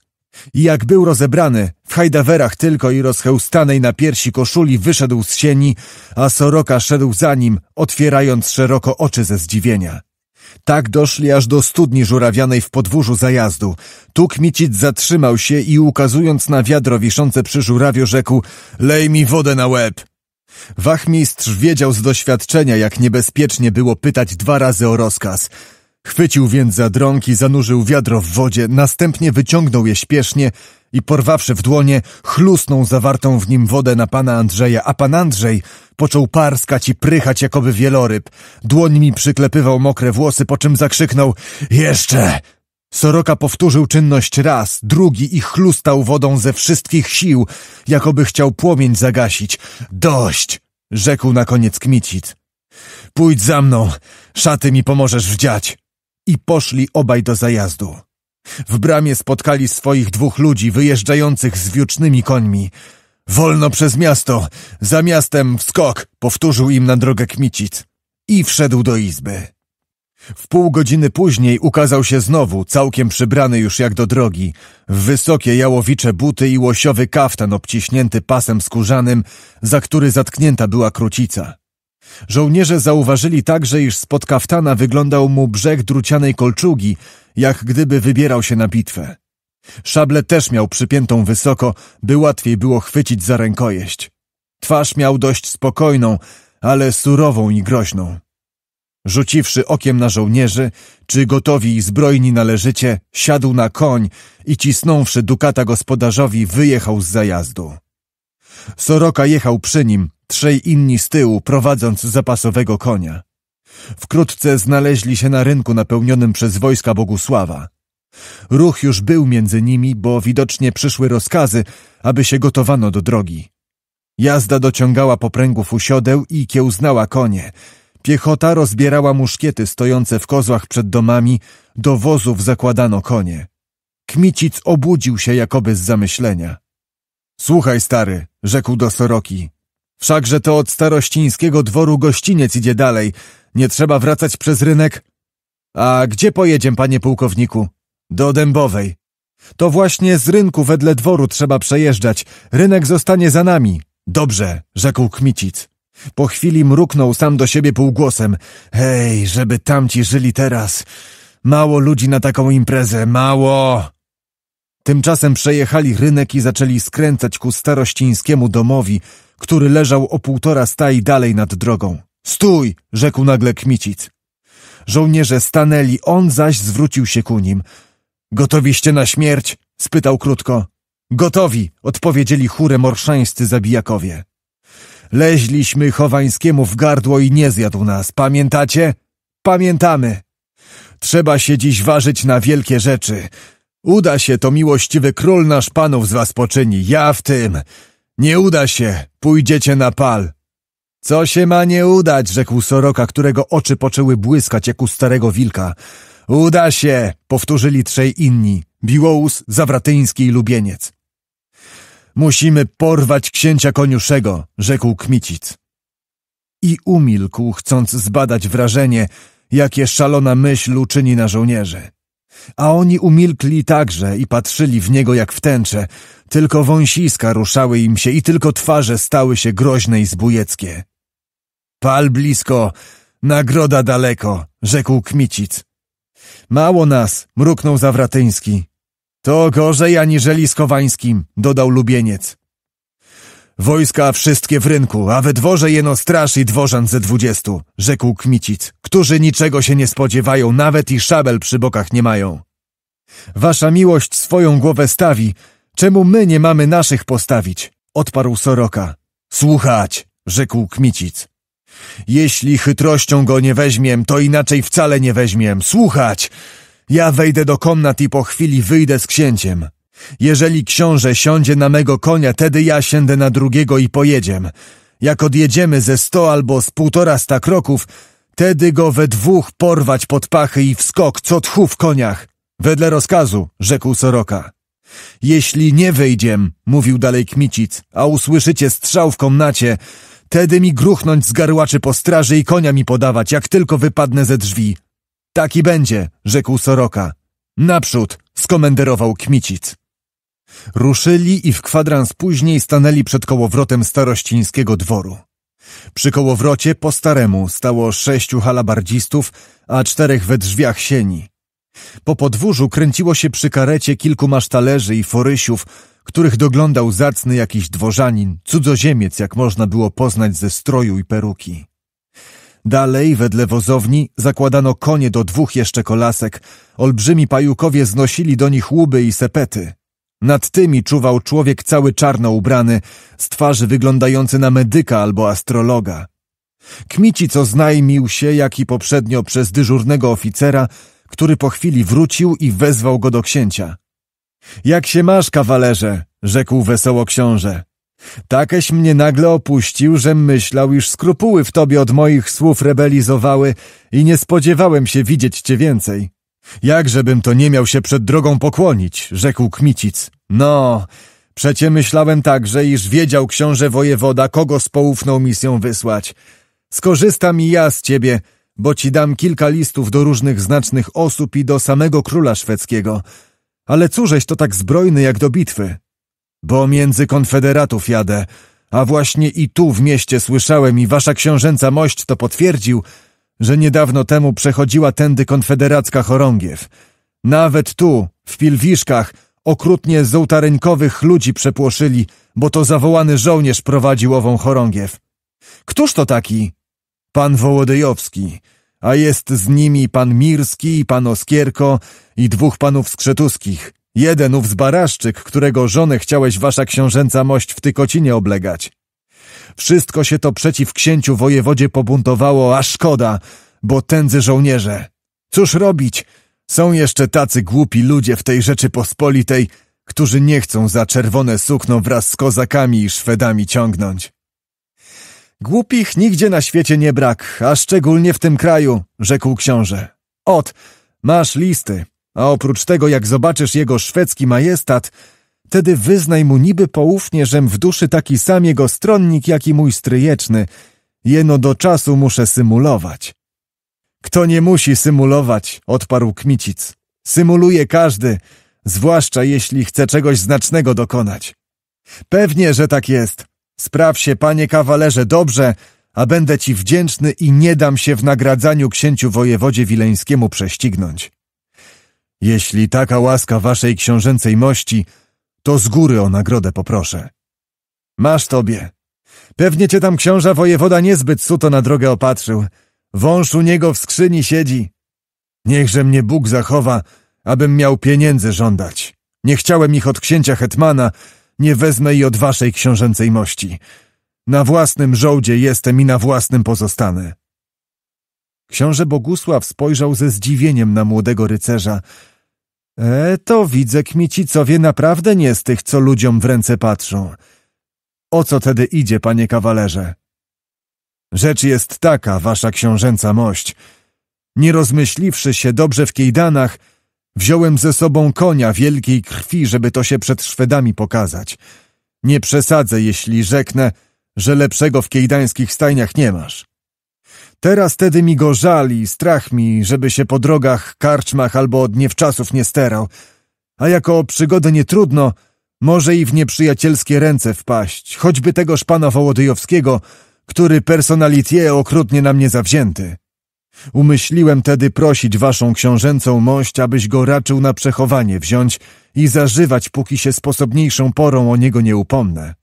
I jak był rozebrany, w hajdawerach tylko i rozhełstanej na piersi koszuli wyszedł z sieni, a Soroka szedł za nim, otwierając szeroko oczy ze zdziwienia. Tak doszli aż do studni żurawianej w podwórzu zajazdu. Tu Kmicic zatrzymał się i ukazując na wiadro wiszące przy żurawiu rzekł Lej mi wodę na łeb! Wachmistrz wiedział z doświadczenia, jak niebezpiecznie było pytać dwa razy o rozkaz – Chwycił więc za dronki, zanurzył wiadro w wodzie, następnie wyciągnął je śpiesznie i porwawszy w dłonie, chlusnął zawartą w nim wodę na pana Andrzeja, a pan Andrzej począł parskać i prychać jakoby wieloryb. mi przyklepywał mokre włosy, po czym zakrzyknął Jeszcze! Soroka powtórzył czynność raz, drugi i chlustał wodą ze wszystkich sił, jakoby chciał płomień zagasić. Dość! rzekł na koniec Kmicic. Pójdź za mną, szaty mi pomożesz wdziać i poszli obaj do zajazdu. W bramie spotkali swoich dwóch ludzi wyjeżdżających z wiucznymi końmi. Wolno przez miasto, za miastem wskok, powtórzył im na drogę Kmicic. I wszedł do izby. W pół godziny później ukazał się znowu, całkiem przybrany już jak do drogi, w wysokie jałowicze buty i łosiowy kaftan obciśnięty pasem skórzanym, za który zatknięta była krucica. Żołnierze zauważyli także, iż spod kaftana wyglądał mu brzeg drucianej kolczugi, jak gdyby wybierał się na bitwę. Szable też miał przypiętą wysoko, by łatwiej było chwycić za rękojeść. Twarz miał dość spokojną, ale surową i groźną. Rzuciwszy okiem na żołnierzy, czy gotowi i zbrojni należycie, siadł na koń i cisnąwszy dukata gospodarzowi, wyjechał z zajazdu. Soroka jechał przy nim, trzej inni z tyłu, prowadząc zapasowego konia. Wkrótce znaleźli się na rynku napełnionym przez wojska Bogusława. Ruch już był między nimi, bo widocznie przyszły rozkazy, aby się gotowano do drogi. Jazda dociągała popręgów siodeł i kiełznała konie. Piechota rozbierała muszkiety stojące w kozłach przed domami, do wozów zakładano konie. Kmicic obudził się jakoby z zamyślenia. — Słuchaj, stary rzekł do Soroki. Wszakże to od starościńskiego dworu gościniec idzie dalej. Nie trzeba wracać przez rynek. A gdzie pojedziem, panie pułkowniku? Do Dębowej. To właśnie z rynku wedle dworu trzeba przejeżdżać. Rynek zostanie za nami. Dobrze, rzekł Kmicic. Po chwili mruknął sam do siebie półgłosem. Hej, żeby tamci żyli teraz. Mało ludzi na taką imprezę, mało! Tymczasem przejechali rynek i zaczęli skręcać ku starościńskiemu domowi, który leżał o półtora staj dalej nad drogą. Stój! rzekł nagle Kmicic. Żołnierze stanęli, on zaś zwrócił się ku nim. Gotowiście na śmierć? spytał krótko. Gotowi, odpowiedzieli chórem morszańscy zabijakowie. Leźliśmy Chowańskiemu w gardło i nie zjadł nas, pamiętacie? Pamiętamy. Trzeba się dziś ważyć na wielkie rzeczy. Uda się, to miłościwy król nasz panów z was poczyni, ja w tym. Nie uda się, pójdziecie na pal. Co się ma nie udać, rzekł Soroka, którego oczy poczęły błyskać jak u starego wilka. Uda się, powtórzyli trzej inni, Biłous, Zawratyński i Lubieniec. Musimy porwać księcia koniuszego, rzekł Kmicic. I umilkł, chcąc zbadać wrażenie, jakie szalona myśl uczyni na żołnierzy. A oni umilkli także i patrzyli w niego jak w tęczę. Tylko wąsiska ruszały im się i tylko twarze stały się groźne i zbójeckie. Pal blisko, nagroda daleko, rzekł Kmicic. Mało nas, mruknął Zawratyński. To gorzej aniżeli z Kowańskim, dodał Lubieniec. Wojska wszystkie w rynku, a we dworze jeno straż i dworzan ze dwudziestu, rzekł Kmicic, którzy niczego się nie spodziewają, nawet i szabel przy bokach nie mają. Wasza miłość swoją głowę stawi, czemu my nie mamy naszych postawić? Odparł Soroka. Słuchać, rzekł Kmicic. Jeśli chytrością go nie weźmiem, to inaczej wcale nie weźmiem. Słuchać! Ja wejdę do komnat i po chwili wyjdę z księciem. Jeżeli książę siądzie na mego konia, tedy ja siędę na drugiego i pojedziem. Jak odjedziemy ze sto albo z półtorasta kroków, tedy go we dwóch porwać pod pachy i wskok, co tchu w koniach. Wedle rozkazu, rzekł Soroka. Jeśli nie wyjdziem, mówił dalej Kmicic, a usłyszycie strzał w komnacie, tedy mi gruchnąć z garłaczy po straży i konia mi podawać, jak tylko wypadnę ze drzwi. Taki będzie, rzekł Soroka. Naprzód, skomenderował Kmicic. Ruszyli i w kwadrans później stanęli przed kołowrotem starościńskiego dworu. Przy kołowrocie po staremu stało sześciu halabardzistów, a czterech we drzwiach sieni. Po podwórzu kręciło się przy karecie kilku masztalerzy i forysiów, których doglądał zacny jakiś dworzanin, cudzoziemiec, jak można było poznać ze stroju i peruki. Dalej, wedle wozowni, zakładano konie do dwóch jeszcze kolasek. Olbrzymi pajukowie znosili do nich łuby i sepety. Nad tymi czuwał człowiek cały czarno ubrany, z twarzy wyglądający na medyka albo astrologa. Kmici co znajmił się, jak i poprzednio przez dyżurnego oficera, który po chwili wrócił i wezwał go do księcia. Jak się masz, kawalerze? rzekł wesoło książę. Takeś mnie nagle opuścił, że myślał, iż skrupuły w tobie od moich słów rebelizowały i nie spodziewałem się widzieć cię więcej. Jakżebym to nie miał się przed drogą pokłonić, rzekł Kmicic. No, przecie myślałem także, iż wiedział książę wojewoda, kogo z poufną misją wysłać. Skorzystam i ja z ciebie, bo ci dam kilka listów do różnych znacznych osób i do samego króla szwedzkiego. Ale cóżeś to tak zbrojny jak do bitwy? Bo między konfederatów jadę, a właśnie i tu w mieście słyszałem i wasza książęca mość to potwierdził – że niedawno temu przechodziła tędy konfederacka chorągiew. Nawet tu, w Pilwiszkach, okrutnie zołtareńkowych ludzi przepłoszyli, bo to zawołany żołnierz prowadził ową chorągiew. Któż to taki? Pan Wołodyjowski, a jest z nimi pan Mirski i pan Oskierko i dwóch panów Skrzetuskich. Jeden ów z Baraszczyk, którego żonę chciałeś wasza książęca mość w Tykocinie oblegać. Wszystko się to przeciw księciu wojewodzie pobuntowało, a szkoda, bo tędzy żołnierze. Cóż robić? Są jeszcze tacy głupi ludzie w tej Rzeczypospolitej, którzy nie chcą za czerwone sukno wraz z kozakami i Szwedami ciągnąć. Głupich nigdzie na świecie nie brak, a szczególnie w tym kraju, rzekł książę. Ot, masz listy, a oprócz tego, jak zobaczysz jego szwedzki majestat, Tedy wyznaj mu niby poufnie, żem w duszy taki sam jego stronnik, jak i mój stryjeczny. Jeno do czasu muszę symulować. Kto nie musi symulować, odparł Kmicic. Symuluje każdy, zwłaszcza jeśli chce czegoś znacznego dokonać. Pewnie, że tak jest. Spraw się, panie kawalerze, dobrze, a będę ci wdzięczny i nie dam się w nagradzaniu księciu wojewodzie wileńskiemu prześcignąć. Jeśli taka łaska waszej książęcej mości to z góry o nagrodę poproszę. Masz tobie. Pewnie cię tam książę wojewoda niezbyt suto na drogę opatrzył. Wąż u niego w skrzyni siedzi. Niechże mnie Bóg zachowa, abym miał pieniędzy żądać. Nie chciałem ich od księcia hetmana, nie wezmę i od waszej książęcej mości. Na własnym żołdzie jestem i na własnym pozostanę. Książę Bogusław spojrzał ze zdziwieniem na młodego rycerza, E, to widzę, kmicicowie naprawdę nie z tych, co ludziom w ręce patrzą. O co tedy idzie, panie kawalerze? Rzecz jest taka, wasza książęca mość. Nie rozmyśliwszy się dobrze w kejdanach, wziąłem ze sobą konia wielkiej krwi, żeby to się przed Szwedami pokazać. Nie przesadzę, jeśli rzeknę, że lepszego w kejdańskich stajniach nie masz. Teraz tedy mi go żali, strach mi, żeby się po drogach, karczmach albo od niewczasów nie sterał. A jako przygodę nietrudno, może i w nieprzyjacielskie ręce wpaść, choćby tegoż pana Wołodyjowskiego, który personalitie okrutnie na mnie zawzięty. Umyśliłem tedy prosić waszą książęcą mość, abyś go raczył na przechowanie wziąć i zażywać, póki się sposobniejszą porą o niego nie upomnę.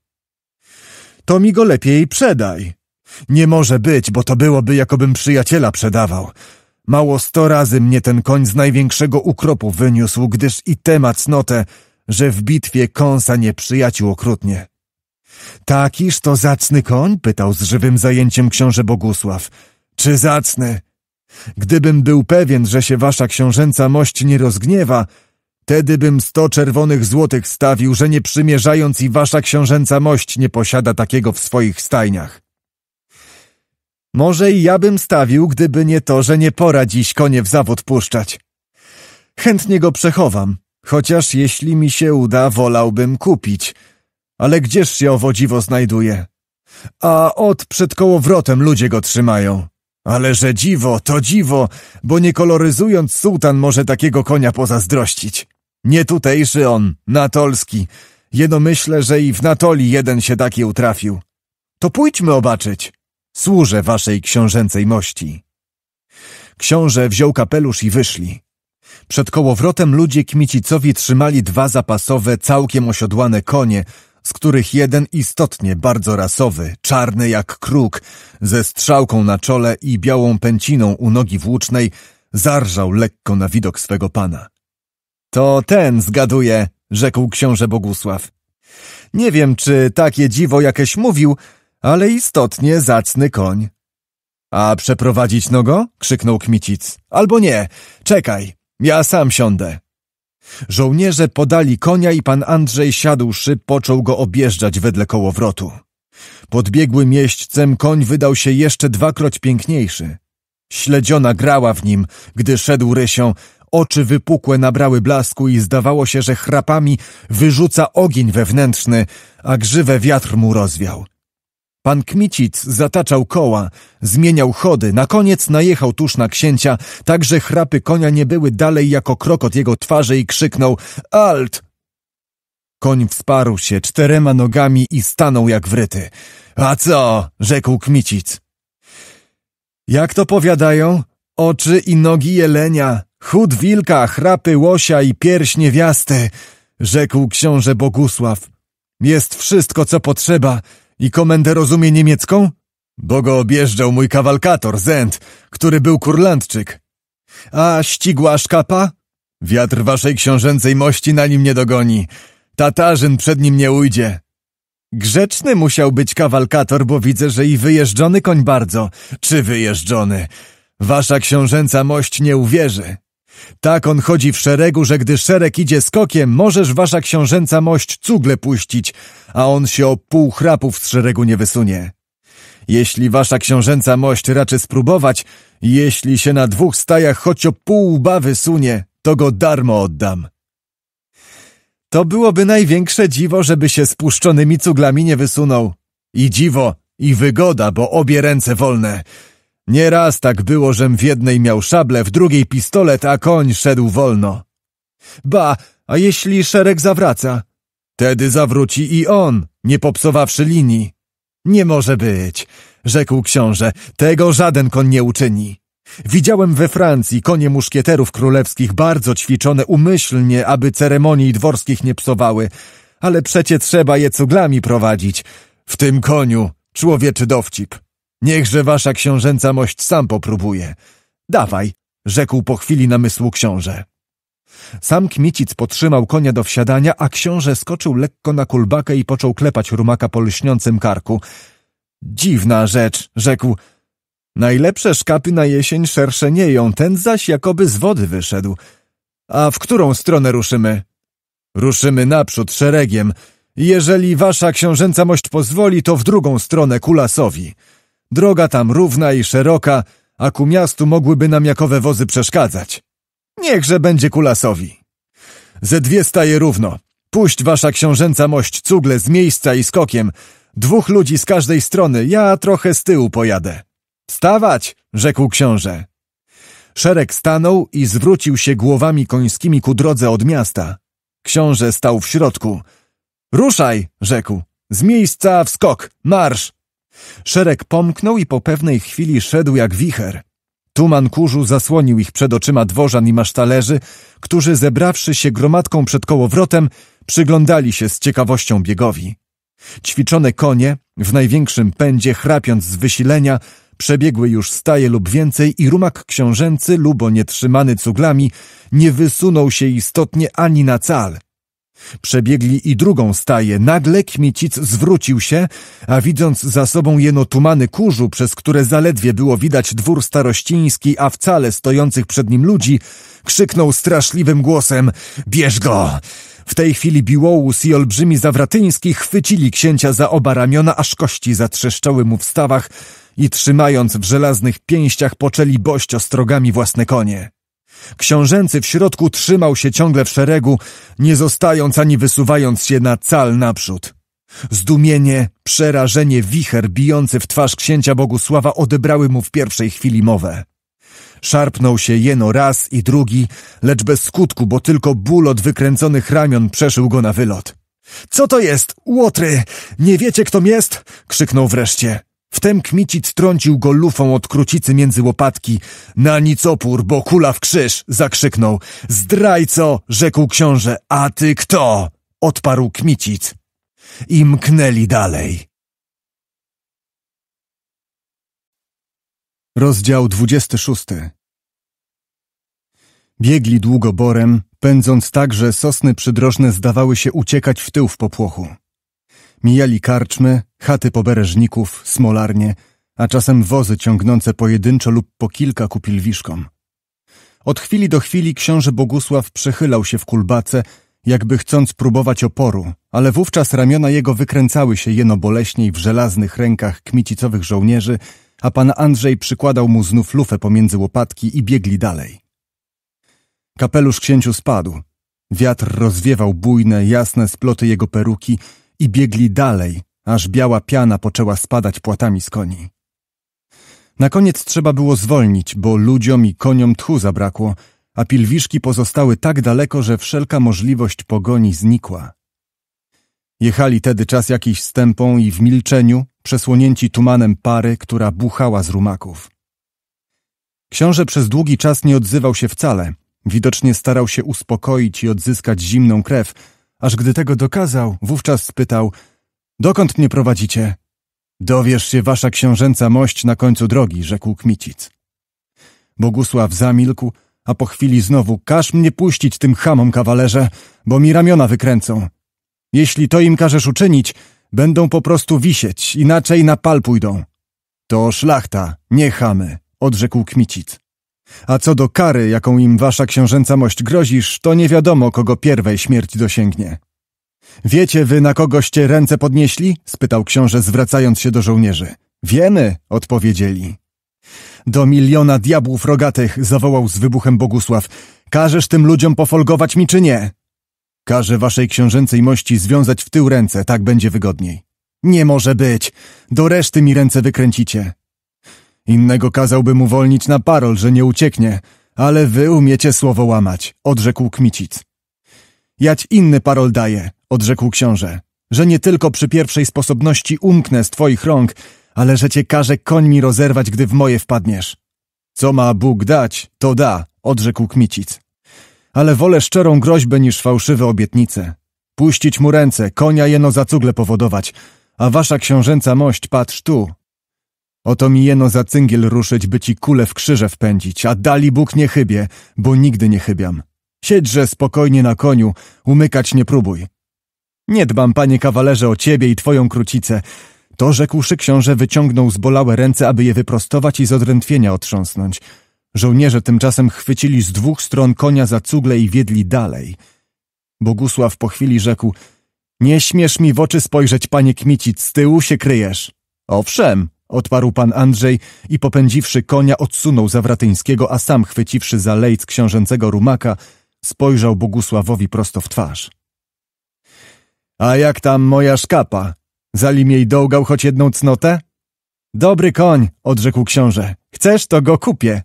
To mi go lepiej przedaj, nie może być, bo to byłoby, jakobym przyjaciela przedawał. Mało sto razy mnie ten koń z największego ukropu wyniósł, gdyż i tę ma cnotę, że w bitwie kąsa nieprzyjaciół okrutnie. Takiż to zacny koń? pytał z żywym zajęciem książę Bogusław. Czy zacny? Gdybym był pewien, że się wasza książęca mość nie rozgniewa, tedy bym sto czerwonych złotych stawił, że nie przymierzając i wasza książęca mość nie posiada takiego w swoich stajniach. Może i ja bym stawił, gdyby nie to, że nie pora dziś konie w zawód puszczać. Chętnie go przechowam, chociaż jeśli mi się uda, wolałbym kupić. Ale gdzież się owo dziwo znajduje? A od przed kołowrotem ludzie go trzymają. Ale że dziwo, to dziwo, bo nie koloryzując sułtan może takiego konia pozazdrościć. Nie tutejszy on, natolski. Jeno myślę, że i w Natoli jeden się taki utrafił. To pójdźmy obaczyć. Służę waszej książęcej mości. Książę wziął kapelusz i wyszli. Przed kołowrotem ludzie Kmicicowi trzymali dwa zapasowe, całkiem osiodłane konie, z których jeden istotnie bardzo rasowy, czarny jak kruk, ze strzałką na czole i białą pęciną u nogi włócznej, zarżał lekko na widok swego pana. To ten, zgaduje, rzekł książę Bogusław. Nie wiem, czy takie dziwo jakieś mówił, ale istotnie zacny koń. A przeprowadzić no go? krzyknął Kmicic. Albo nie, czekaj, ja sam siądę. Żołnierze podali konia i pan Andrzej siadłszy, począł go objeżdżać wedle kołowrotu. Podbiegły mieśćcem koń wydał się jeszcze dwakroć piękniejszy. Śledziona grała w nim, gdy szedł rysią, oczy wypukłe nabrały blasku i zdawało się, że chrapami wyrzuca ogień wewnętrzny, a grzywe wiatr mu rozwiał. Pan Kmicic zataczał koła, zmieniał chody, na koniec najechał tuż na księcia, tak że chrapy konia nie były dalej jako krok od jego twarzy i krzyknął – Alt! Koń wsparł się czterema nogami i stanął jak wryty. – A co? – rzekł Kmicic. – Jak to powiadają? Oczy i nogi jelenia, chód wilka, chrapy łosia i pierś niewiasty – rzekł książę Bogusław. – Jest wszystko, co potrzeba – i komendę rozumie niemiecką? Bo go objeżdżał mój kawalkator, Zend, który był kurlandczyk. A ścigła szkapa? Wiatr waszej książęcej mości na nim nie dogoni. Tatarzyn przed nim nie ujdzie. Grzeczny musiał być kawalkator, bo widzę, że i wyjeżdżony koń bardzo. Czy wyjeżdżony? Wasza książęca mość nie uwierzy. Tak on chodzi w szeregu, że gdy szereg idzie skokiem, możesz wasza książęca mość cugle puścić, a on się o pół chrapów z szeregu nie wysunie. Jeśli wasza książęca mość raczy spróbować, jeśli się na dwóch stajach choć o pół łba wysunie, to go darmo oddam. To byłoby największe dziwo, żeby się spuszczonymi cuglami nie wysunął. I dziwo, i wygoda, bo obie ręce wolne. Nieraz tak było, żem w jednej miał szable, w drugiej pistolet, a koń szedł wolno. Ba, a jeśli szereg zawraca? Tedy zawróci i on, nie popsowawszy linii. Nie może być, rzekł książę, tego żaden koń nie uczyni. Widziałem we Francji konie muszkieterów królewskich bardzo ćwiczone umyślnie, aby ceremonii dworskich nie psowały, ale przecie trzeba je cuglami prowadzić. W tym koniu, człowieczy dowcip. Niechże wasza książęca mość sam popróbuje. Dawaj, rzekł po chwili namysłu książę. Sam Kmicic potrzymał konia do wsiadania, a książę skoczył lekko na kulbakę i począł klepać rumaka po lśniącym karku. Dziwna rzecz, rzekł. Najlepsze szkapy na jesień szersze nieją. ten zaś jakoby z wody wyszedł. A w którą stronę ruszymy? Ruszymy naprzód szeregiem. Jeżeli wasza książęca mość pozwoli, to w drugą stronę kulasowi. Droga tam równa i szeroka, a ku miastu mogłyby nam jakowe wozy przeszkadzać. Niechże będzie kulasowi. Ze dwie staje równo. Puść wasza książęca mość cugle z miejsca i skokiem. Dwóch ludzi z każdej strony, ja trochę z tyłu pojadę. Stawać, rzekł książę. Szereg stanął i zwrócił się głowami końskimi ku drodze od miasta. Książę stał w środku. Ruszaj, rzekł. Z miejsca w skok, marsz! Szereg pomknął i po pewnej chwili szedł jak wicher. Tuman kurzu zasłonił ich przed oczyma dworzan i masztalerzy, którzy zebrawszy się gromadką przed kołowrotem, przyglądali się z ciekawością biegowi. Ćwiczone konie, w największym pędzie chrapiąc z wysilenia, przebiegły już staje lub więcej i rumak książęcy, lubo nietrzymany cuglami, nie wysunął się istotnie ani na cal – Przebiegli i drugą staję. Nagle kmicic zwrócił się, a widząc za sobą jeno tumany kurzu, przez które zaledwie było widać dwór starościński, a wcale stojących przed nim ludzi, krzyknął straszliwym głosem – bierz go! W tej chwili Biłołus i olbrzymi Zawratyński chwycili księcia za oba ramiona, aż kości zatrzeszczały mu w stawach i trzymając w żelaznych pięściach poczęli bość ostrogami własne konie. Książęcy w środku trzymał się ciągle w szeregu, nie zostając ani wysuwając się na cal naprzód. Zdumienie, przerażenie, wicher bijący w twarz księcia Bogusława odebrały mu w pierwszej chwili mowę. Szarpnął się jeno raz i drugi, lecz bez skutku, bo tylko ból od wykręconych ramion przeszył go na wylot. — Co to jest, łotry? Nie wiecie, kto jest? — krzyknął wreszcie. Wtem Kmicic trącił go lufą od krucicy między łopatki. Na nic opór, bo kula w krzyż! zakrzyknął. Zdrajco! rzekł książę. A ty kto? odparł Kmicic. I mknęli dalej. Rozdział 26 Biegli długo borem, pędząc tak, że sosny przydrożne zdawały się uciekać w tył w popłochu. Mijali karczmy, chaty pobereżników, smolarnie, a czasem wozy ciągnące pojedynczo lub po kilka pilwiszkom. Od chwili do chwili książę Bogusław przechylał się w kulbace, jakby chcąc próbować oporu, ale wówczas ramiona jego wykręcały się jeno boleśniej w żelaznych rękach kmicicowych żołnierzy, a pan Andrzej przykładał mu znów lufę pomiędzy łopatki i biegli dalej. Kapelusz księciu spadł. Wiatr rozwiewał bujne, jasne sploty jego peruki, i biegli dalej, aż biała piana poczęła spadać płatami z koni. Na koniec trzeba było zwolnić, bo ludziom i koniom tchu zabrakło, a pilwiszki pozostały tak daleko, że wszelka możliwość pogoni znikła. Jechali tedy czas jakiś stępą i w milczeniu, przesłonięci tumanem pary, która buchała z rumaków. Książę przez długi czas nie odzywał się wcale. Widocznie starał się uspokoić i odzyskać zimną krew, aż gdy tego dokazał, wówczas spytał — Dokąd mnie prowadzicie? — Dowiesz się, wasza książęca mość na końcu drogi — rzekł Kmicic. Bogusław zamilkł, a po chwili znowu — Każ mnie puścić tym chamom, kawalerze, bo mi ramiona wykręcą. Jeśli to im każesz uczynić, będą po prostu wisieć, inaczej na pal pójdą. To szlachta, nie chamy — odrzekł Kmicic. A co do kary, jaką im wasza książęca mość grozisz, to nie wiadomo, kogo pierwej śmierć dosięgnie. Wiecie wy, na kogoście ręce podnieśli? spytał książę, zwracając się do żołnierzy. Wiemy, odpowiedzieli. Do miliona diabłów rogatych, zawołał z wybuchem Bogusław. Każesz tym ludziom pofolgować mi czy nie? Każe waszej książęcej mości związać w tył ręce, tak będzie wygodniej. Nie może być. Do reszty mi ręce wykręcicie. Innego kazałbym uwolnić na parol, że nie ucieknie, ale wy umiecie słowo łamać, odrzekł Kmicic. Jać inny parol daję, odrzekł książę, że nie tylko przy pierwszej sposobności umknę z twoich rąk, ale że cię każe mi rozerwać, gdy w moje wpadniesz. Co ma Bóg dać, to da, odrzekł Kmicic. Ale wolę szczerą groźbę niż fałszywe obietnice. Puścić mu ręce, konia jeno za cugle powodować, a wasza książęca mość, patrz tu, Oto mi jeno za cyngiel ruszyć, by ci kule w krzyże wpędzić, a dali Bóg nie chybie, bo nigdy nie chybiam. Siedźże spokojnie na koniu, umykać nie próbuj. Nie dbam, panie kawalerze, o ciebie i twoją krucicę. To rzekłszy książę wyciągnął zbolałe ręce, aby je wyprostować i z odrętwienia otrząsnąć. Żołnierze tymczasem chwycili z dwóch stron konia za cugle i wiedli dalej. Bogusław po chwili rzekł – nie śmiesz mi w oczy spojrzeć, panie Kmicic, z tyłu się kryjesz. Owszem, Odparł pan Andrzej i popędziwszy konia odsunął Zawratyńskiego, a sam chwyciwszy za lejc książęcego rumaka, spojrzał Bogusławowi prosto w twarz. A jak tam moja szkapa? Zalim jej dołgał choć jedną cnotę? Dobry koń, odrzekł książę. Chcesz, to go kupię.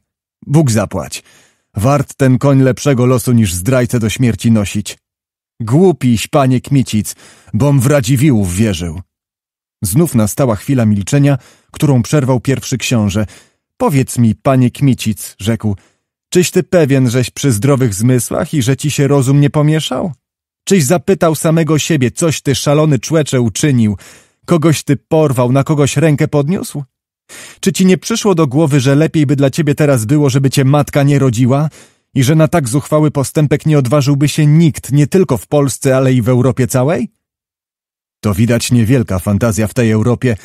Bóg zapłać. Wart ten koń lepszego losu niż zdrajcę do śmierci nosić. Głupi panie kmicic, bom w Radziwiłów wierzył. Znów nastała chwila milczenia, którą przerwał pierwszy książę. Powiedz mi, panie Kmicic, rzekł, czyś ty pewien, żeś przy zdrowych zmysłach i że ci się rozum nie pomieszał? Czyś zapytał samego siebie, coś ty szalony człecze uczynił, kogoś ty porwał, na kogoś rękę podniósł? Czy ci nie przyszło do głowy, że lepiej by dla ciebie teraz było, żeby cię matka nie rodziła i że na tak zuchwały postępek nie odważyłby się nikt, nie tylko w Polsce, ale i w Europie całej? To widać niewielka fantazja w tej Europie,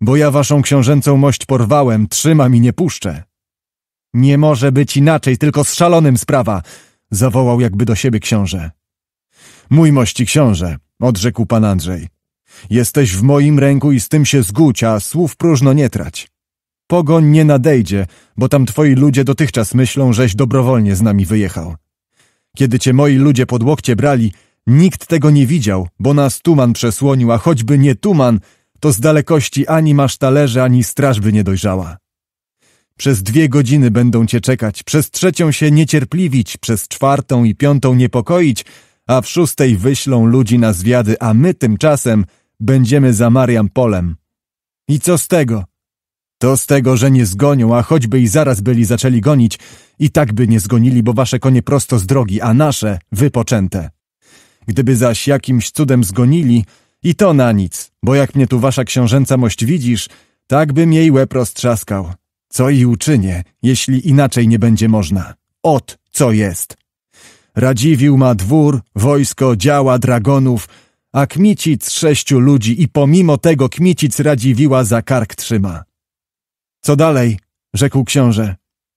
bo ja waszą książęcą mość porwałem, trzymam i nie puszczę. Nie może być inaczej, tylko z szalonym sprawa, zawołał jakby do siebie książę. Mój mości książę, odrzekł pan Andrzej. Jesteś w moim ręku i z tym się zgódź, a słów próżno nie trać. Pogoń nie nadejdzie, bo tam twoi ludzie dotychczas myślą, żeś dobrowolnie z nami wyjechał. Kiedy cię moi ludzie pod łokcie brali, Nikt tego nie widział, bo nas tuman przesłonił, a choćby nie tuman, to z dalekości ani masz talerze, ani straż by nie dojrzała. Przez dwie godziny będą cię czekać, przez trzecią się niecierpliwić, przez czwartą i piątą niepokoić, a w szóstej wyślą ludzi na zwiady, a my tymczasem będziemy za Mariam Polem. I co z tego? To z tego, że nie zgonią, a choćby i zaraz byli zaczęli gonić, i tak by nie zgonili, bo wasze konie prosto z drogi, a nasze wypoczęte. Gdyby zaś jakimś cudem zgonili, i to na nic, bo jak mnie tu wasza książęca mość widzisz, tak bym jej łeb roztrzaskał. Co i uczynię, jeśli inaczej nie będzie można. Ot, co jest. Radziwił ma dwór, wojsko, działa, dragonów, a Kmicic sześciu ludzi i pomimo tego Kmicic Radziwiła za kark trzyma. Co dalej? rzekł książę.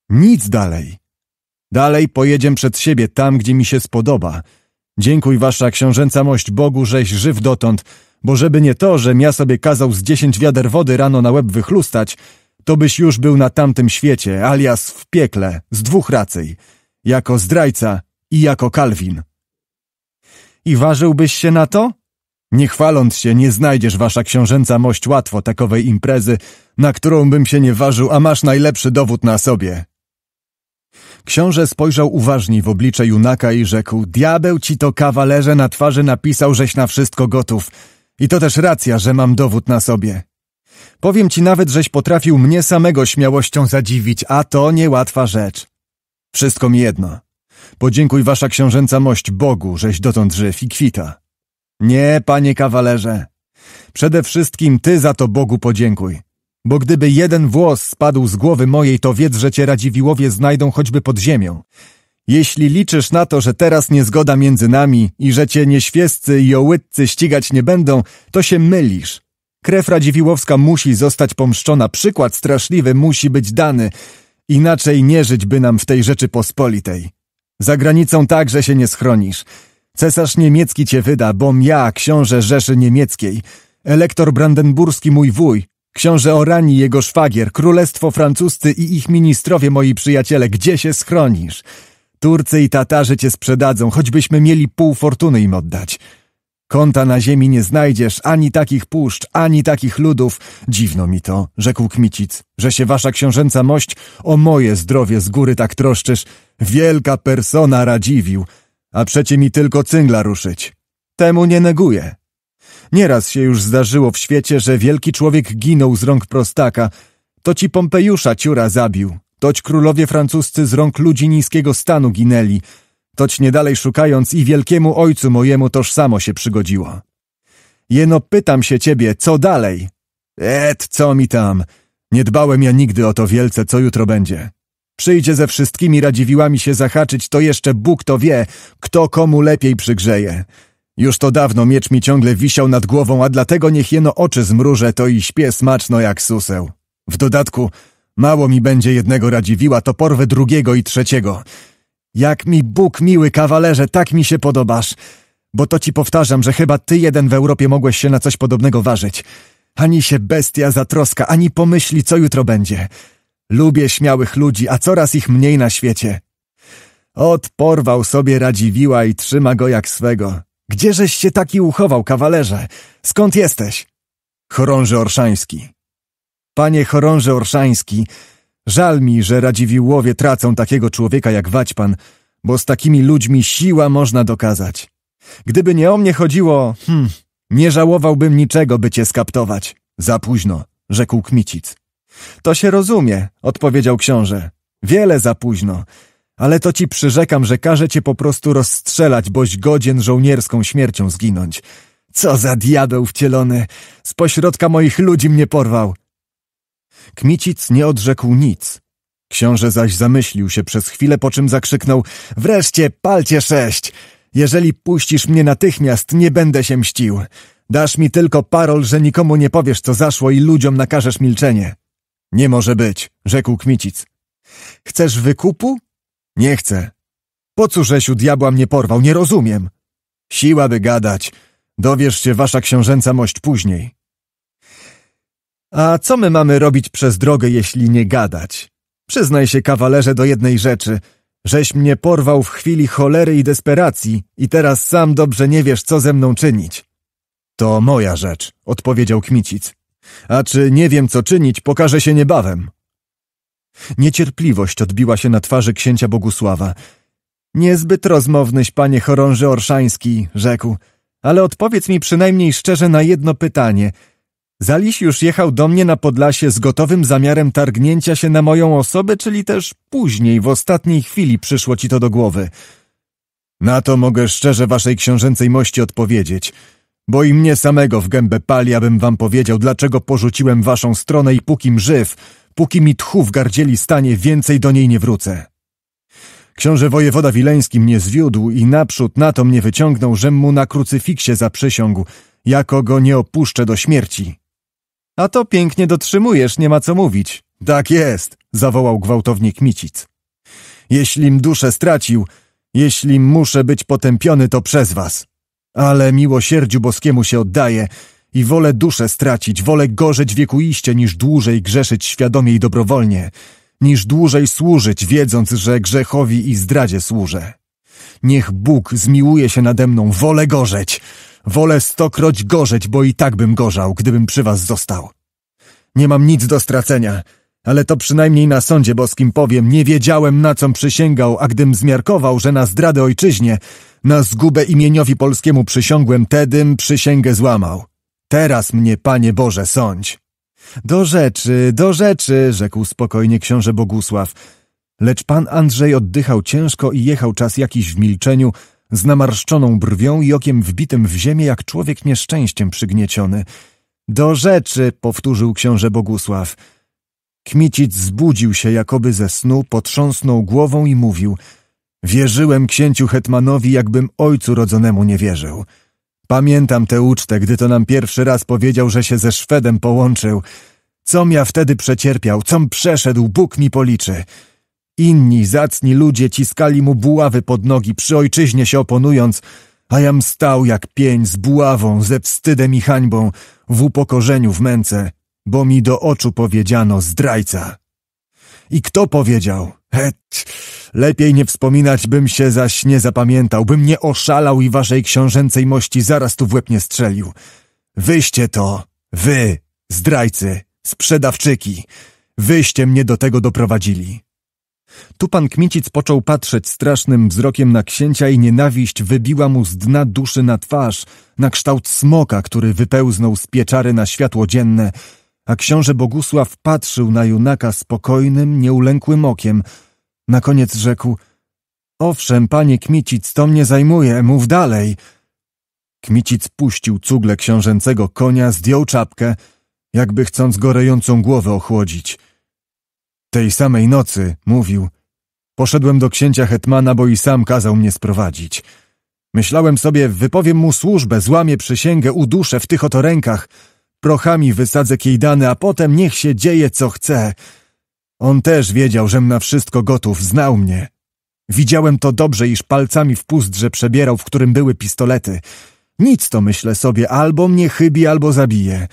Nic dalej. Dalej pojedziem przed siebie tam, gdzie mi się spodoba – Dziękuj wasza książęca mość Bogu, żeś żyw dotąd, bo żeby nie to, że ja sobie kazał z dziesięć wiader wody rano na łeb wychlustać, to byś już był na tamtym świecie, alias w piekle, z dwóch racji, jako zdrajca i jako Kalwin. I ważyłbyś się na to? Nie chwaląc się, nie znajdziesz wasza książęca mość łatwo takowej imprezy, na którą bym się nie ważył, a masz najlepszy dowód na sobie. Książę spojrzał uważniej w oblicze junaka i rzekł: Diabeł ci to kawalerze na twarzy napisał, żeś na wszystko gotów. I to też racja, że mam dowód na sobie. Powiem ci nawet, żeś potrafił mnie samego śmiałością zadziwić, a to niełatwa rzecz. Wszystko mi jedno. Podziękuj wasza książęca mość Bogu, żeś dotąd żyw i kwita. Nie, panie kawalerze. Przede wszystkim ty za to Bogu podziękuj. Bo gdyby jeden włos spadł z głowy mojej, to wiedz, że cię Radziwiłowie znajdą choćby pod ziemią. Jeśli liczysz na to, że teraz niezgoda między nami i że cię nieświescy i ołytcy ścigać nie będą, to się mylisz. Krew Radziwiłowska musi zostać pomszczona, przykład straszliwy musi być dany. Inaczej nie żyć by nam w tej rzeczy pospolitej. Za granicą także się nie schronisz. Cesarz niemiecki cię wyda, bom ja, książę Rzeszy Niemieckiej, elektor brandenburski mój wuj, Książę Orani, jego szwagier, królestwo francuscy i ich ministrowie, moi przyjaciele, gdzie się schronisz? Turcy i Tatarzy cię sprzedadzą, choćbyśmy mieli pół fortuny im oddać. Kąta na ziemi nie znajdziesz, ani takich puszcz, ani takich ludów. Dziwno mi to, rzekł Kmicic, że się wasza książęca mość o moje zdrowie z góry tak troszczysz. Wielka persona Radziwił, a przecie mi tylko cyngla ruszyć. Temu nie neguję. Nieraz się już zdarzyło w świecie, że wielki człowiek ginął z rąk prostaka. To ci Pompejusza ciura zabił. Toć królowie francuscy z rąk ludzi niskiego stanu ginęli. Toć niedalej szukając i wielkiemu ojcu mojemu toż samo się przygodziło. Jeno pytam się ciebie, co dalej? Et, co mi tam? Nie dbałem ja nigdy o to wielce, co jutro będzie. Przyjdzie ze wszystkimi Radziwiłami się zahaczyć, to jeszcze Bóg to wie, kto komu lepiej przygrzeje. Już to dawno miecz mi ciągle wisiał nad głową, a dlatego niech jeno oczy zmrużę, to i śpię smaczno jak suseł. W dodatku, mało mi będzie jednego radziwiła, to porwę drugiego i trzeciego. Jak mi Bóg miły, kawalerze, tak mi się podobasz. Bo to ci powtarzam, że chyba ty jeden w Europie mogłeś się na coś podobnego ważyć. Ani się bestia zatroska, ani pomyśli, co jutro będzie. Lubię śmiałych ludzi, a coraz ich mniej na świecie. Ot porwał sobie radziwiła i trzyma go jak swego. Gdzieżeś się taki uchował, kawalerze? Skąd jesteś? Chorąży Orszański. Panie chorąży Orszański, żal mi, że Radziwiłłowie tracą takiego człowieka jak Waćpan, bo z takimi ludźmi siła można dokazać. Gdyby nie o mnie chodziło, hm, nie żałowałbym niczego, by cię skaptować. Za późno, rzekł Kmicic. To się rozumie, odpowiedział książę. Wiele za późno ale to ci przyrzekam, że każę cię po prostu rozstrzelać, boś godzien żołnierską śmiercią zginąć. Co za diabeł wcielony! Z pośrodka moich ludzi mnie porwał! Kmicic nie odrzekł nic. Książę zaś zamyślił się przez chwilę, po czym zakrzyknął — Wreszcie, palcie sześć! Jeżeli puścisz mnie natychmiast, nie będę się mścił. Dasz mi tylko parol, że nikomu nie powiesz, co zaszło i ludziom nakażesz milczenie. — Nie może być — rzekł Kmicic. — Chcesz wykupu? Nie chcę. Po cóż u diabła mnie porwał, nie rozumiem. Siła by gadać. Dowiesz się wasza książęca mość później. A co my mamy robić przez drogę, jeśli nie gadać? Przyznaj się, kawalerze, do jednej rzeczy. Żeś mnie porwał w chwili cholery i desperacji i teraz sam dobrze nie wiesz, co ze mną czynić. To moja rzecz, odpowiedział Kmicic. A czy nie wiem, co czynić, pokaże się niebawem. Niecierpliwość odbiła się na twarzy księcia Bogusława. Niezbyt rozmownyś, panie chorąży Orszański, rzekł, ale odpowiedz mi przynajmniej szczerze na jedno pytanie. Zaliś już jechał do mnie na Podlasie z gotowym zamiarem targnięcia się na moją osobę, czyli też później, w ostatniej chwili przyszło ci to do głowy. Na to mogę szczerze waszej książęcej mości odpowiedzieć, bo i mnie samego w gębę pali, abym wam powiedział, dlaczego porzuciłem waszą stronę i pókim żyw, póki mi tchu w gardzieli stanie, więcej do niej nie wrócę. Książę wojewoda wileński mnie zwiódł i naprzód na to mnie wyciągnął, żem mu na krucyfiksie zaprzysiągł, jako go nie opuszczę do śmierci. A to pięknie dotrzymujesz, nie ma co mówić. Tak jest, zawołał gwałtownik Micic. Jeślim duszę stracił, jeśli muszę być potępiony, to przez was. Ale miłosierdziu boskiemu się oddaję, i wolę duszę stracić, wolę gorzeć wiekuiście, niż dłużej grzeszyć świadomie i dobrowolnie, niż dłużej służyć, wiedząc, że grzechowi i zdradzie służę. Niech Bóg zmiłuje się nade mną, wolę gorzeć. Wolę stokroć gorzeć, bo i tak bym gorzał, gdybym przy was został. Nie mam nic do stracenia, ale to przynajmniej na sądzie boskim powiem, nie wiedziałem na com przysięgał, a gdym zmiarkował, że na zdradę ojczyźnie, na zgubę imieniowi polskiemu przysiągłem, tedym przysięgę złamał. Teraz mnie, Panie Boże, sądź. Do rzeczy, do rzeczy, rzekł spokojnie książę Bogusław. Lecz pan Andrzej oddychał ciężko i jechał czas jakiś w milczeniu, z namarszczoną brwią i okiem wbitym w ziemię, jak człowiek nieszczęściem przygnieciony. Do rzeczy, powtórzył książę Bogusław. Kmicic zbudził się jakoby ze snu, potrząsnął głową i mówił: Wierzyłem księciu hetmanowi, jakbym ojcu rodzonemu nie wierzył. Pamiętam tę ucztę, gdy to nam pierwszy raz powiedział, że się ze Szwedem połączył. Com ja wtedy przecierpiał, com przeszedł, Bóg mi policzy. Inni zacni ludzie ciskali mu buławy pod nogi, przy ojczyźnie się oponując, a jam stał jak pień z buławą, ze wstydem i hańbą, w upokorzeniu w męce, bo mi do oczu powiedziano zdrajca. I kto powiedział? Het, lepiej nie wspominać bym się zaś nie zapamiętał, bym nie oszalał i waszej książęcej mości zaraz tu w łeb nie strzelił. Wyście to, wy, zdrajcy, sprzedawczyki, wyście mnie do tego doprowadzili. Tu pan Kmicic począł patrzeć strasznym wzrokiem na księcia i nienawiść wybiła mu z dna duszy na twarz, na kształt smoka, który wypełznął z pieczary na światło dzienne, a książę Bogusław patrzył na junaka spokojnym, nieulękłym okiem – na koniec rzekł: Owszem, panie Kmicic, to mnie zajmuje, mów dalej. Kmicic puścił cugle książęcego konia, zdjął czapkę, jakby chcąc gorejącą głowę ochłodzić. Tej samej nocy, mówił, poszedłem do księcia Hetmana, bo i sam kazał mnie sprowadzić. Myślałem sobie, wypowiem mu służbę, złamię przysięgę, uduszę w tych oto rękach, prochami wysadzę kijdany, a potem niech się dzieje, co chce. On też wiedział, żem na wszystko gotów, znał mnie. Widziałem to dobrze, iż palcami w pustrze przebierał, w którym były pistolety. Nic to myślę sobie, albo mnie chybi, albo zabije.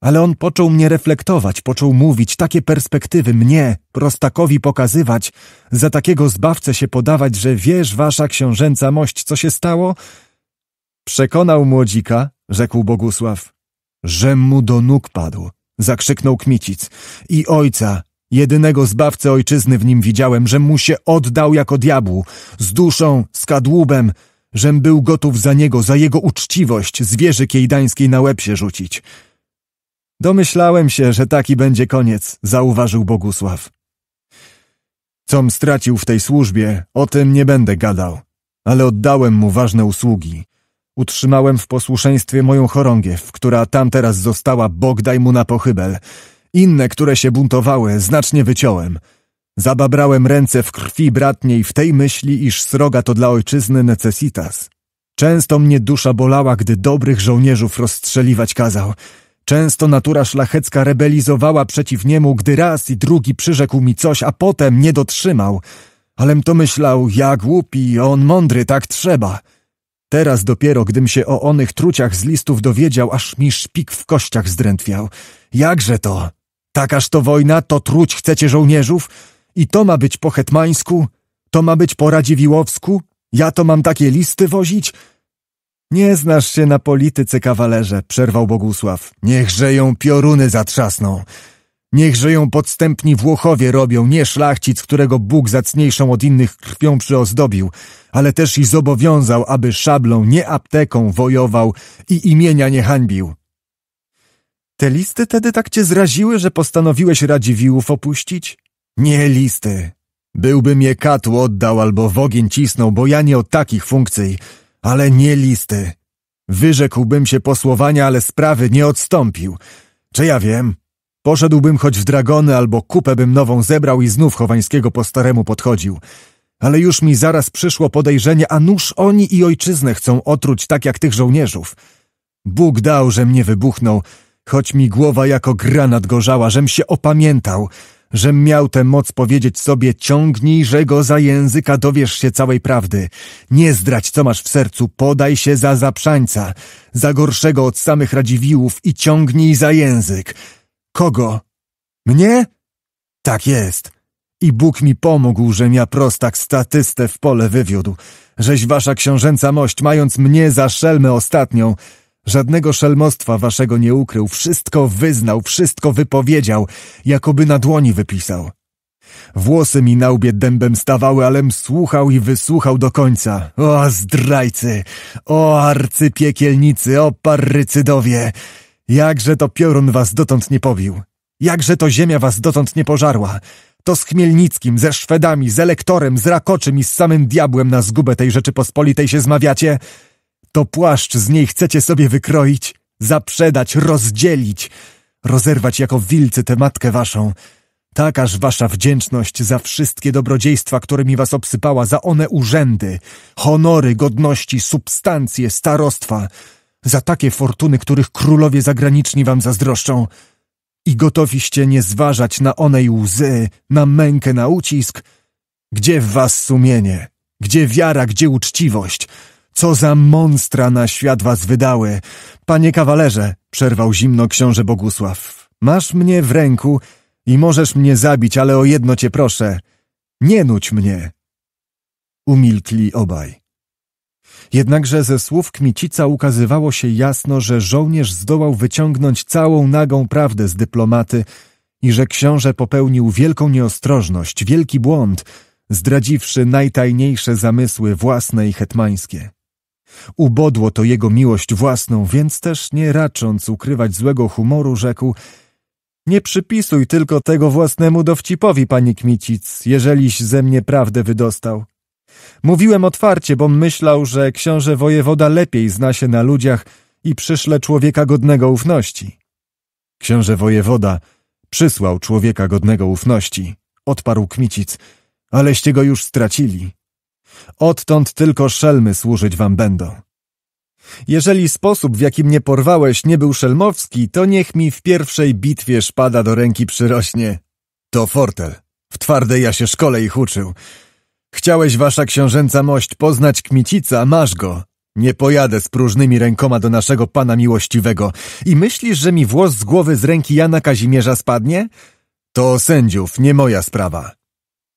Ale on począł mnie reflektować, począł mówić, takie perspektywy mnie, prostakowi pokazywać, za takiego zbawcę się podawać, że wiesz, wasza książęca mość, co się stało? Przekonał młodzika, rzekł Bogusław, że mu do nóg padł, zakrzyknął Kmicic, i ojca, Jedynego zbawcę ojczyzny w nim widziałem, że mu się oddał jako diabłu, z duszą, z kadłubem, żem był gotów za niego, za jego uczciwość, zwierzy kiejdańskiej na łeb się rzucić. Domyślałem się, że taki będzie koniec, zauważył Bogusław. Com stracił w tej służbie, o tym nie będę gadał, ale oddałem mu ważne usługi. Utrzymałem w posłuszeństwie moją chorągiew, która tam teraz została, Bogdaj mu na pochybel – inne, które się buntowały, znacznie wyciąłem. Zababrałem ręce w krwi bratniej w tej myśli, iż sroga to dla ojczyzny necesitas. Często mnie dusza bolała, gdy dobrych żołnierzów rozstrzeliwać kazał. Często natura szlachecka rebelizowała przeciw niemu, gdy raz i drugi przyrzekł mi coś, a potem nie dotrzymał. Alem to myślał, ja głupi, on mądry, tak trzeba. Teraz dopiero, gdym się o onych truciach z listów dowiedział, aż mi szpik w kościach zdrętwiał. Jakże to? Takaż to wojna, to truć chcecie żołnierzów? I to ma być po hetmańsku? To ma być po Radziwiłowsku? Ja to mam takie listy wozić? Nie znasz się na polityce, kawalerze, przerwał Bogusław. Niechże ją pioruny zatrzasną. niechże ją podstępni Włochowie robią, nie szlachcic, którego Bóg zacniejszą od innych krwią przyozdobił, ale też i zobowiązał, aby szablą, nie apteką wojował i imienia nie hańbił. Te listy tedy tak cię zraziły, że postanowiłeś Radziwiłów opuścić? Nie listy. Byłbym je katł oddał albo w ogień cisnął, bo ja nie o takich funkcji, ale nie listy. Wyrzekłbym się posłowania, ale sprawy nie odstąpił. Czy ja wiem? Poszedłbym choć w dragony, albo kupę bym nową zebrał i znów Chowańskiego po staremu podchodził. Ale już mi zaraz przyszło podejrzenie, a nuż oni i ojczyznę chcą otruć tak jak tych żołnierzów. Bóg dał, że mnie wybuchnął, Choć mi głowa jako granat gorzała, żem się opamiętał, żem miał tę moc powiedzieć sobie że go za języka, dowiesz się całej prawdy. Nie zdrać, co masz w sercu, podaj się za zaprzańca, za gorszego od samych radziwiłów i ciągnij za język. Kogo? Mnie? Tak jest. I Bóg mi pomógł, żem ja prostak statystę w pole wywiódł, żeś wasza książęca mość, mając mnie za szelmę ostatnią, Żadnego szelmostwa waszego nie ukrył, wszystko wyznał, wszystko wypowiedział, jakoby na dłoni wypisał. Włosy mi na łbie dębem stawały, alem słuchał i wysłuchał do końca. O zdrajcy, o arcypiekielnicy, o parrycydowie! Jakże to piorun was dotąd nie pobił! Jakże to ziemia was dotąd nie pożarła! To z Chmielnickim, ze Szwedami, z Elektorem, z Rakoczym i z samym diabłem na zgubę tej Rzeczypospolitej się zmawiacie? To płaszcz z niej chcecie sobie wykroić, zaprzedać, rozdzielić, rozerwać jako wilcy tę matkę waszą. Tak aż wasza wdzięczność za wszystkie dobrodziejstwa, którymi was obsypała, za one urzędy, honory, godności, substancje, starostwa, za takie fortuny, których królowie zagraniczni wam zazdroszczą. I gotowiście nie zważać na onej łzy, na mękę, na ucisk. Gdzie w was sumienie? Gdzie wiara, gdzie uczciwość? Co za monstra na świat was wydały! Panie kawalerze, przerwał zimno książę Bogusław. Masz mnie w ręku i możesz mnie zabić, ale o jedno cię proszę. Nie nuć mnie! Umilkli obaj. Jednakże ze słów Kmicica ukazywało się jasno, że żołnierz zdołał wyciągnąć całą nagą prawdę z dyplomaty i że książę popełnił wielką nieostrożność, wielki błąd, zdradziwszy najtajniejsze zamysły własne i hetmańskie. Ubodło to jego miłość własną, więc też nie racząc ukrywać złego humoru, rzekł Nie przypisuj tylko tego własnemu dowcipowi, pani Kmicic, jeżeliś ze mnie prawdę wydostał. Mówiłem otwarcie, bo myślał, że książę wojewoda lepiej zna się na ludziach i przyszle człowieka godnego ufności. Książę wojewoda przysłał człowieka godnego ufności, odparł Kmicic, aleście go już stracili. Odtąd tylko szelmy służyć wam będą. Jeżeli sposób, w jaki mnie porwałeś, nie był szelmowski, to niech mi w pierwszej bitwie szpada do ręki przyrośnie. To fortel. W twardej ja się szkole ich uczył. Chciałeś, wasza książęca mość, poznać kmicica, masz go. Nie pojadę z próżnymi rękoma do naszego pana miłościwego. I myślisz, że mi włos z głowy z ręki Jana Kazimierza spadnie? To sędziów, nie moja sprawa.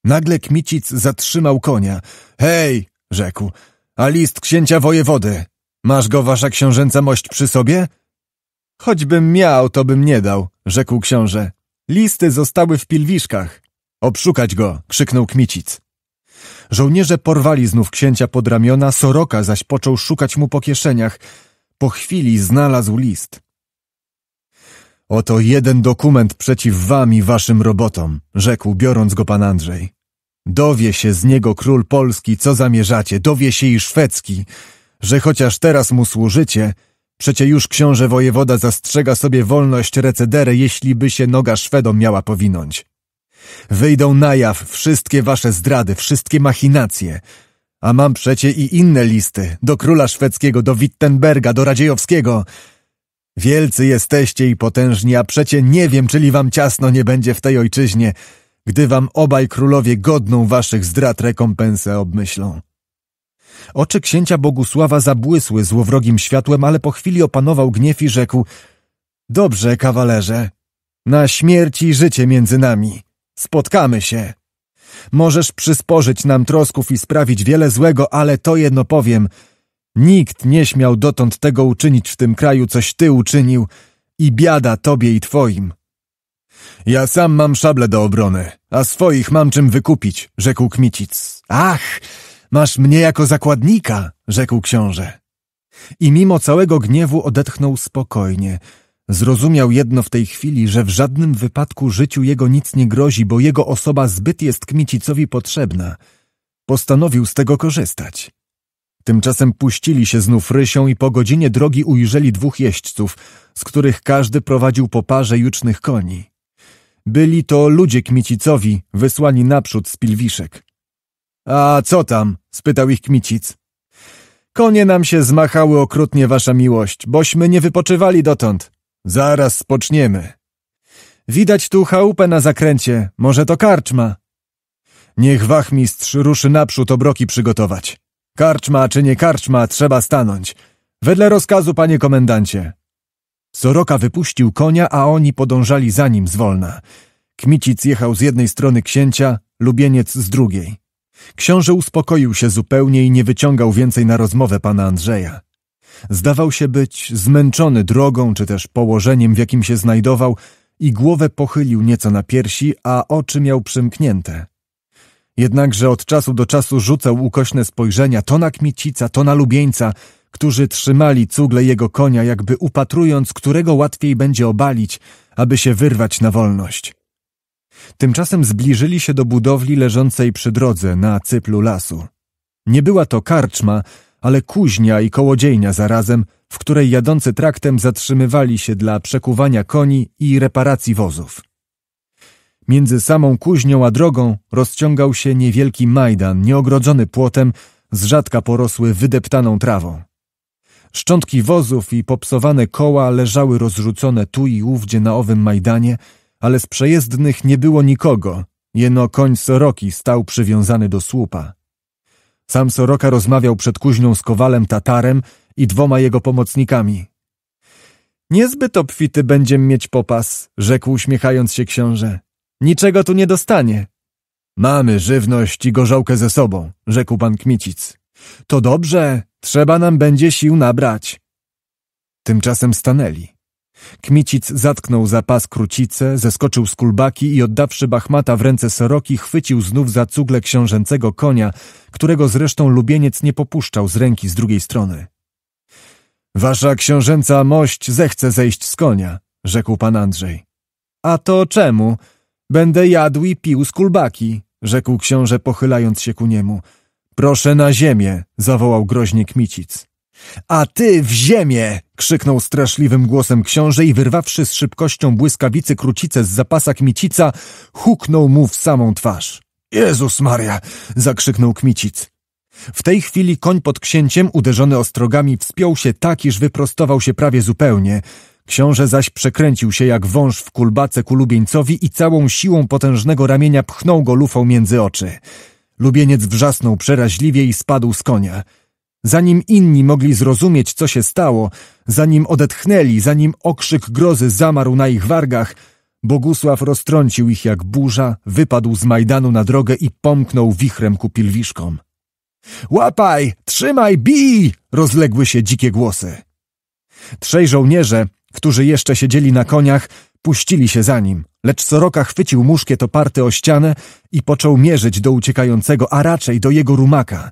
Nagle Kmicic zatrzymał konia. Hej! rzekł. A list księcia wojewody. Masz go, wasza książęca mość, przy sobie? Choćbym miał, to bym nie dał, rzekł książę. Listy zostały w pilwiszkach. Obszukać go, krzyknął Kmicic. Żołnierze porwali znów księcia pod ramiona, Soroka zaś począł szukać mu po kieszeniach. Po chwili znalazł list. Oto jeden dokument przeciw wam i waszym robotom, rzekł biorąc go pan Andrzej. Dowie się z niego król Polski, co zamierzacie, dowie się i szwedzki, że chociaż teraz mu służycie, przecie już książę wojewoda zastrzega sobie wolność recedere, jeśli by się noga Szwedom miała powinąć. Wyjdą na jaw wszystkie wasze zdrady, wszystkie machinacje, a mam przecie i inne listy, do króla szwedzkiego, do Wittenberga, do Radziejowskiego, Wielcy jesteście i potężni, a przecie nie wiem, czyli wam ciasno nie będzie w tej ojczyźnie, gdy wam obaj królowie godną waszych zdrad rekompensę obmyślą. Oczy księcia Bogusława zabłysły złowrogim światłem, ale po chwili opanował gniew i rzekł — Dobrze, kawalerze, na śmierć i życie między nami. Spotkamy się. Możesz przysporzyć nam trosków i sprawić wiele złego, ale to jedno powiem — Nikt nie śmiał dotąd tego uczynić w tym kraju, coś ty uczynił i biada tobie i twoim. Ja sam mam szable do obrony, a swoich mam czym wykupić, rzekł Kmicic. Ach, masz mnie jako zakładnika, rzekł książę. I mimo całego gniewu odetchnął spokojnie. Zrozumiał jedno w tej chwili, że w żadnym wypadku życiu jego nic nie grozi, bo jego osoba zbyt jest Kmicicowi potrzebna. Postanowił z tego korzystać. Tymczasem puścili się znów rysią i po godzinie drogi ujrzeli dwóch jeźdźców, z których każdy prowadził po parze jucznych koni. Byli to ludzie Kmicicowi, wysłani naprzód z Pilwiszek. A co tam? spytał ich Kmicic. Konie nam się zmachały okrutnie, wasza miłość, bośmy nie wypoczywali dotąd. Zaraz spoczniemy. Widać tu chałupę na zakręcie, może to karczma. Niech wachmistrz ruszy naprzód obroki przygotować. Karczma czy nie karczma, trzeba stanąć. Wedle rozkazu, panie komendancie. Soroka wypuścił konia, a oni podążali za nim zwolna. Kmicic jechał z jednej strony księcia, lubieniec z drugiej. Książę uspokoił się zupełnie i nie wyciągał więcej na rozmowę pana Andrzeja. Zdawał się być zmęczony drogą czy też położeniem, w jakim się znajdował i głowę pochylił nieco na piersi, a oczy miał przymknięte. Jednakże od czasu do czasu rzucał ukośne spojrzenia to na Kmicica, to na Lubieńca, którzy trzymali cugle jego konia, jakby upatrując, którego łatwiej będzie obalić, aby się wyrwać na wolność. Tymczasem zbliżyli się do budowli leżącej przy drodze na cyplu lasu. Nie była to karczma, ale kuźnia i kołodziejnia zarazem, w której jadący traktem zatrzymywali się dla przekuwania koni i reparacji wozów. Między samą kuźnią a drogą rozciągał się niewielki majdan, nieogrodzony płotem, z rzadka porosły wydeptaną trawą. Szczątki wozów i popsowane koła leżały rozrzucone tu i ówdzie na owym majdanie, ale z przejezdnych nie było nikogo. Jeno koń Soroki stał przywiązany do słupa. Sam Soroka rozmawiał przed kuźnią z kowalem Tatarem i dwoma jego pomocnikami. Niezbyt obfity będziemy mieć popas, rzekł uśmiechając się książę. Niczego tu nie dostanie. Mamy żywność i gorzałkę ze sobą, rzekł pan Kmicic. To dobrze, trzeba nam będzie sił nabrać. Tymczasem stanęli. Kmicic zatknął za pas krucicę, zeskoczył z kulbaki i oddawszy Bachmata w ręce Soroki, chwycił znów za cugle książęcego konia, którego zresztą lubieniec nie popuszczał z ręki z drugiej strony. Wasza książęca mość zechce zejść z konia, rzekł pan Andrzej. A to czemu? Będę jadł i pił z kulbaki, rzekł książę, pochylając się ku niemu. Proszę na ziemię, zawołał groźnie Kmicic. A ty w ziemię! krzyknął straszliwym głosem książę i wyrwawszy z szybkością błyskawicy krucicę z zapasa Kmicica, huknął mu w samą twarz. Jezus Maria! zakrzyknął Kmicic. W tej chwili koń pod księciem, uderzony ostrogami, wspiął się tak, iż wyprostował się prawie zupełnie – Książę zaś przekręcił się jak wąż w kulbace ku Lubieńcowi i całą siłą potężnego ramienia pchnął go lufą między oczy. Lubieniec wrzasnął przeraźliwie i spadł z konia. Zanim inni mogli zrozumieć, co się stało, zanim odetchnęli, zanim okrzyk grozy zamarł na ich wargach, Bogusław roztrącił ich jak burza, wypadł z Majdanu na drogę i pomknął wichrem ku pilwiszkom. Łapaj, trzymaj, bij! rozległy się dzikie głosy. Trzej żołnierze, którzy jeszcze siedzieli na koniach, puścili się za nim, lecz Soroka chwycił muszkiet oparty o ścianę i począł mierzyć do uciekającego, a raczej do jego rumaka.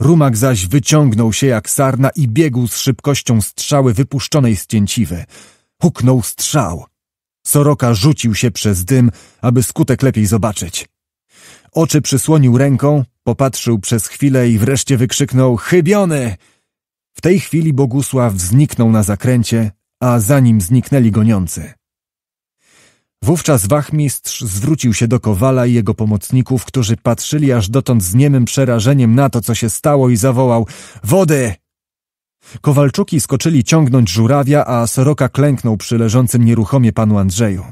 Rumak zaś wyciągnął się jak sarna i biegł z szybkością strzały wypuszczonej z cięciwy. Huknął strzał. Soroka rzucił się przez dym, aby skutek lepiej zobaczyć. Oczy przysłonił ręką, popatrzył przez chwilę i wreszcie wykrzyknął – chybiony! W tej chwili Bogusław zniknął na zakręcie, a za nim zniknęli goniący. Wówczas wachmistrz zwrócił się do Kowala i jego pomocników, którzy patrzyli aż dotąd z niemym przerażeniem na to, co się stało i zawołał – Wody! Kowalczuki skoczyli ciągnąć żurawia, a Soroka klęknął przy leżącym nieruchomie panu Andrzeju.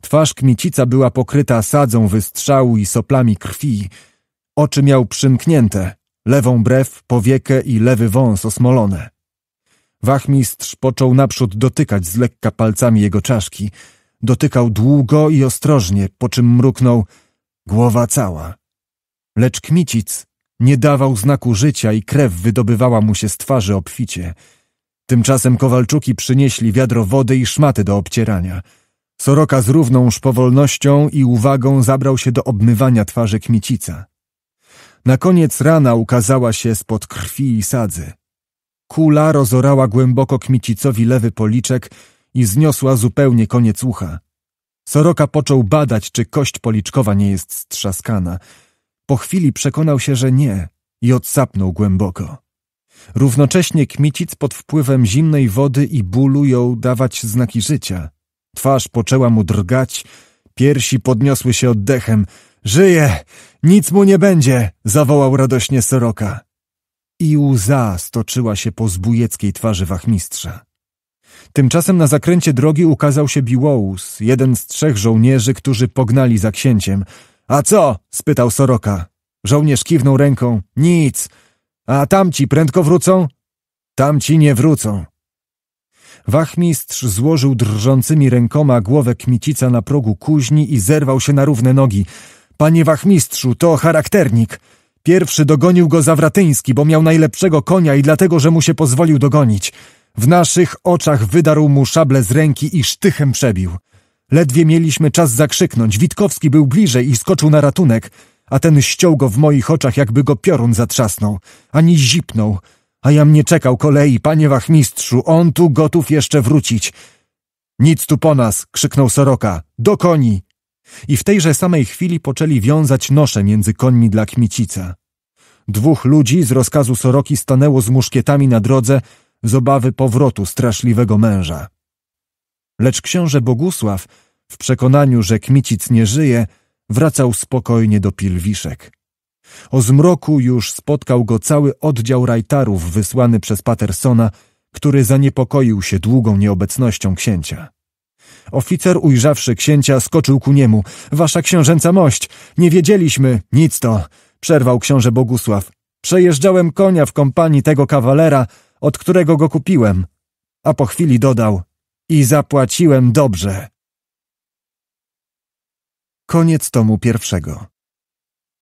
Twarz Kmicica była pokryta sadzą wystrzału i soplami krwi. Oczy miał przymknięte, lewą brew, powiekę i lewy wąs osmolone. Wachmistrz począł naprzód dotykać z lekka palcami jego czaszki. Dotykał długo i ostrożnie, po czym mruknął głowa cała. Lecz Kmicic nie dawał znaku życia i krew wydobywała mu się z twarzy obficie. Tymczasem Kowalczuki przynieśli wiadro wody i szmaty do obcierania. Soroka z równą szpowolnością i uwagą zabrał się do obmywania twarzy Kmicica. Na koniec rana ukazała się spod krwi i sadzy. Kula rozorała głęboko Kmicicowi lewy policzek i zniosła zupełnie koniec ucha. Soroka począł badać, czy kość policzkowa nie jest strzaskana. Po chwili przekonał się, że nie i odsapnął głęboko. Równocześnie Kmicic pod wpływem zimnej wody i bólu jął dawać znaki życia. Twarz poczęła mu drgać, piersi podniosły się oddechem. Żyje! Nic mu nie będzie! zawołał radośnie Soroka i łza stoczyła się po zbójeckiej twarzy wachmistrza. Tymczasem na zakręcie drogi ukazał się Biłous, jeden z trzech żołnierzy, którzy pognali za księciem. A co? spytał Soroka. Żołnierz kiwnął ręką. Nic. A tamci prędko wrócą? Tamci nie wrócą. Wachmistrz złożył drżącymi rękoma głowę kmicica na progu kuźni i zerwał się na równe nogi. Panie wachmistrzu, to charakternik. Pierwszy dogonił go Zawratyński, bo miał najlepszego konia i dlatego, że mu się pozwolił dogonić. W naszych oczach wydarł mu szable z ręki i sztychem przebił. Ledwie mieliśmy czas zakrzyknąć. Witkowski był bliżej i skoczył na ratunek, a ten ściął go w moich oczach, jakby go piorun zatrzasnął. Ani zipnął. A ja mnie czekał kolei, panie wachmistrzu, on tu gotów jeszcze wrócić. Nic tu po nas, krzyknął Soroka. Do koni! I w tejże samej chwili poczęli wiązać nosze między końmi dla kmicica. Dwóch ludzi z rozkazu Soroki stanęło z muszkietami na drodze z obawy powrotu straszliwego męża. Lecz książę Bogusław, w przekonaniu, że kmicic nie żyje, wracał spokojnie do pilwiszek. O zmroku już spotkał go cały oddział rajtarów wysłany przez Patersona, który zaniepokoił się długą nieobecnością księcia. Oficer, ujrzawszy księcia, skoczył ku niemu. Wasza książęca mość! Nie wiedzieliśmy! Nic to! Przerwał książę Bogusław. Przejeżdżałem konia w kompanii tego kawalera, od którego go kupiłem. A po chwili dodał. I zapłaciłem dobrze. Koniec tomu pierwszego.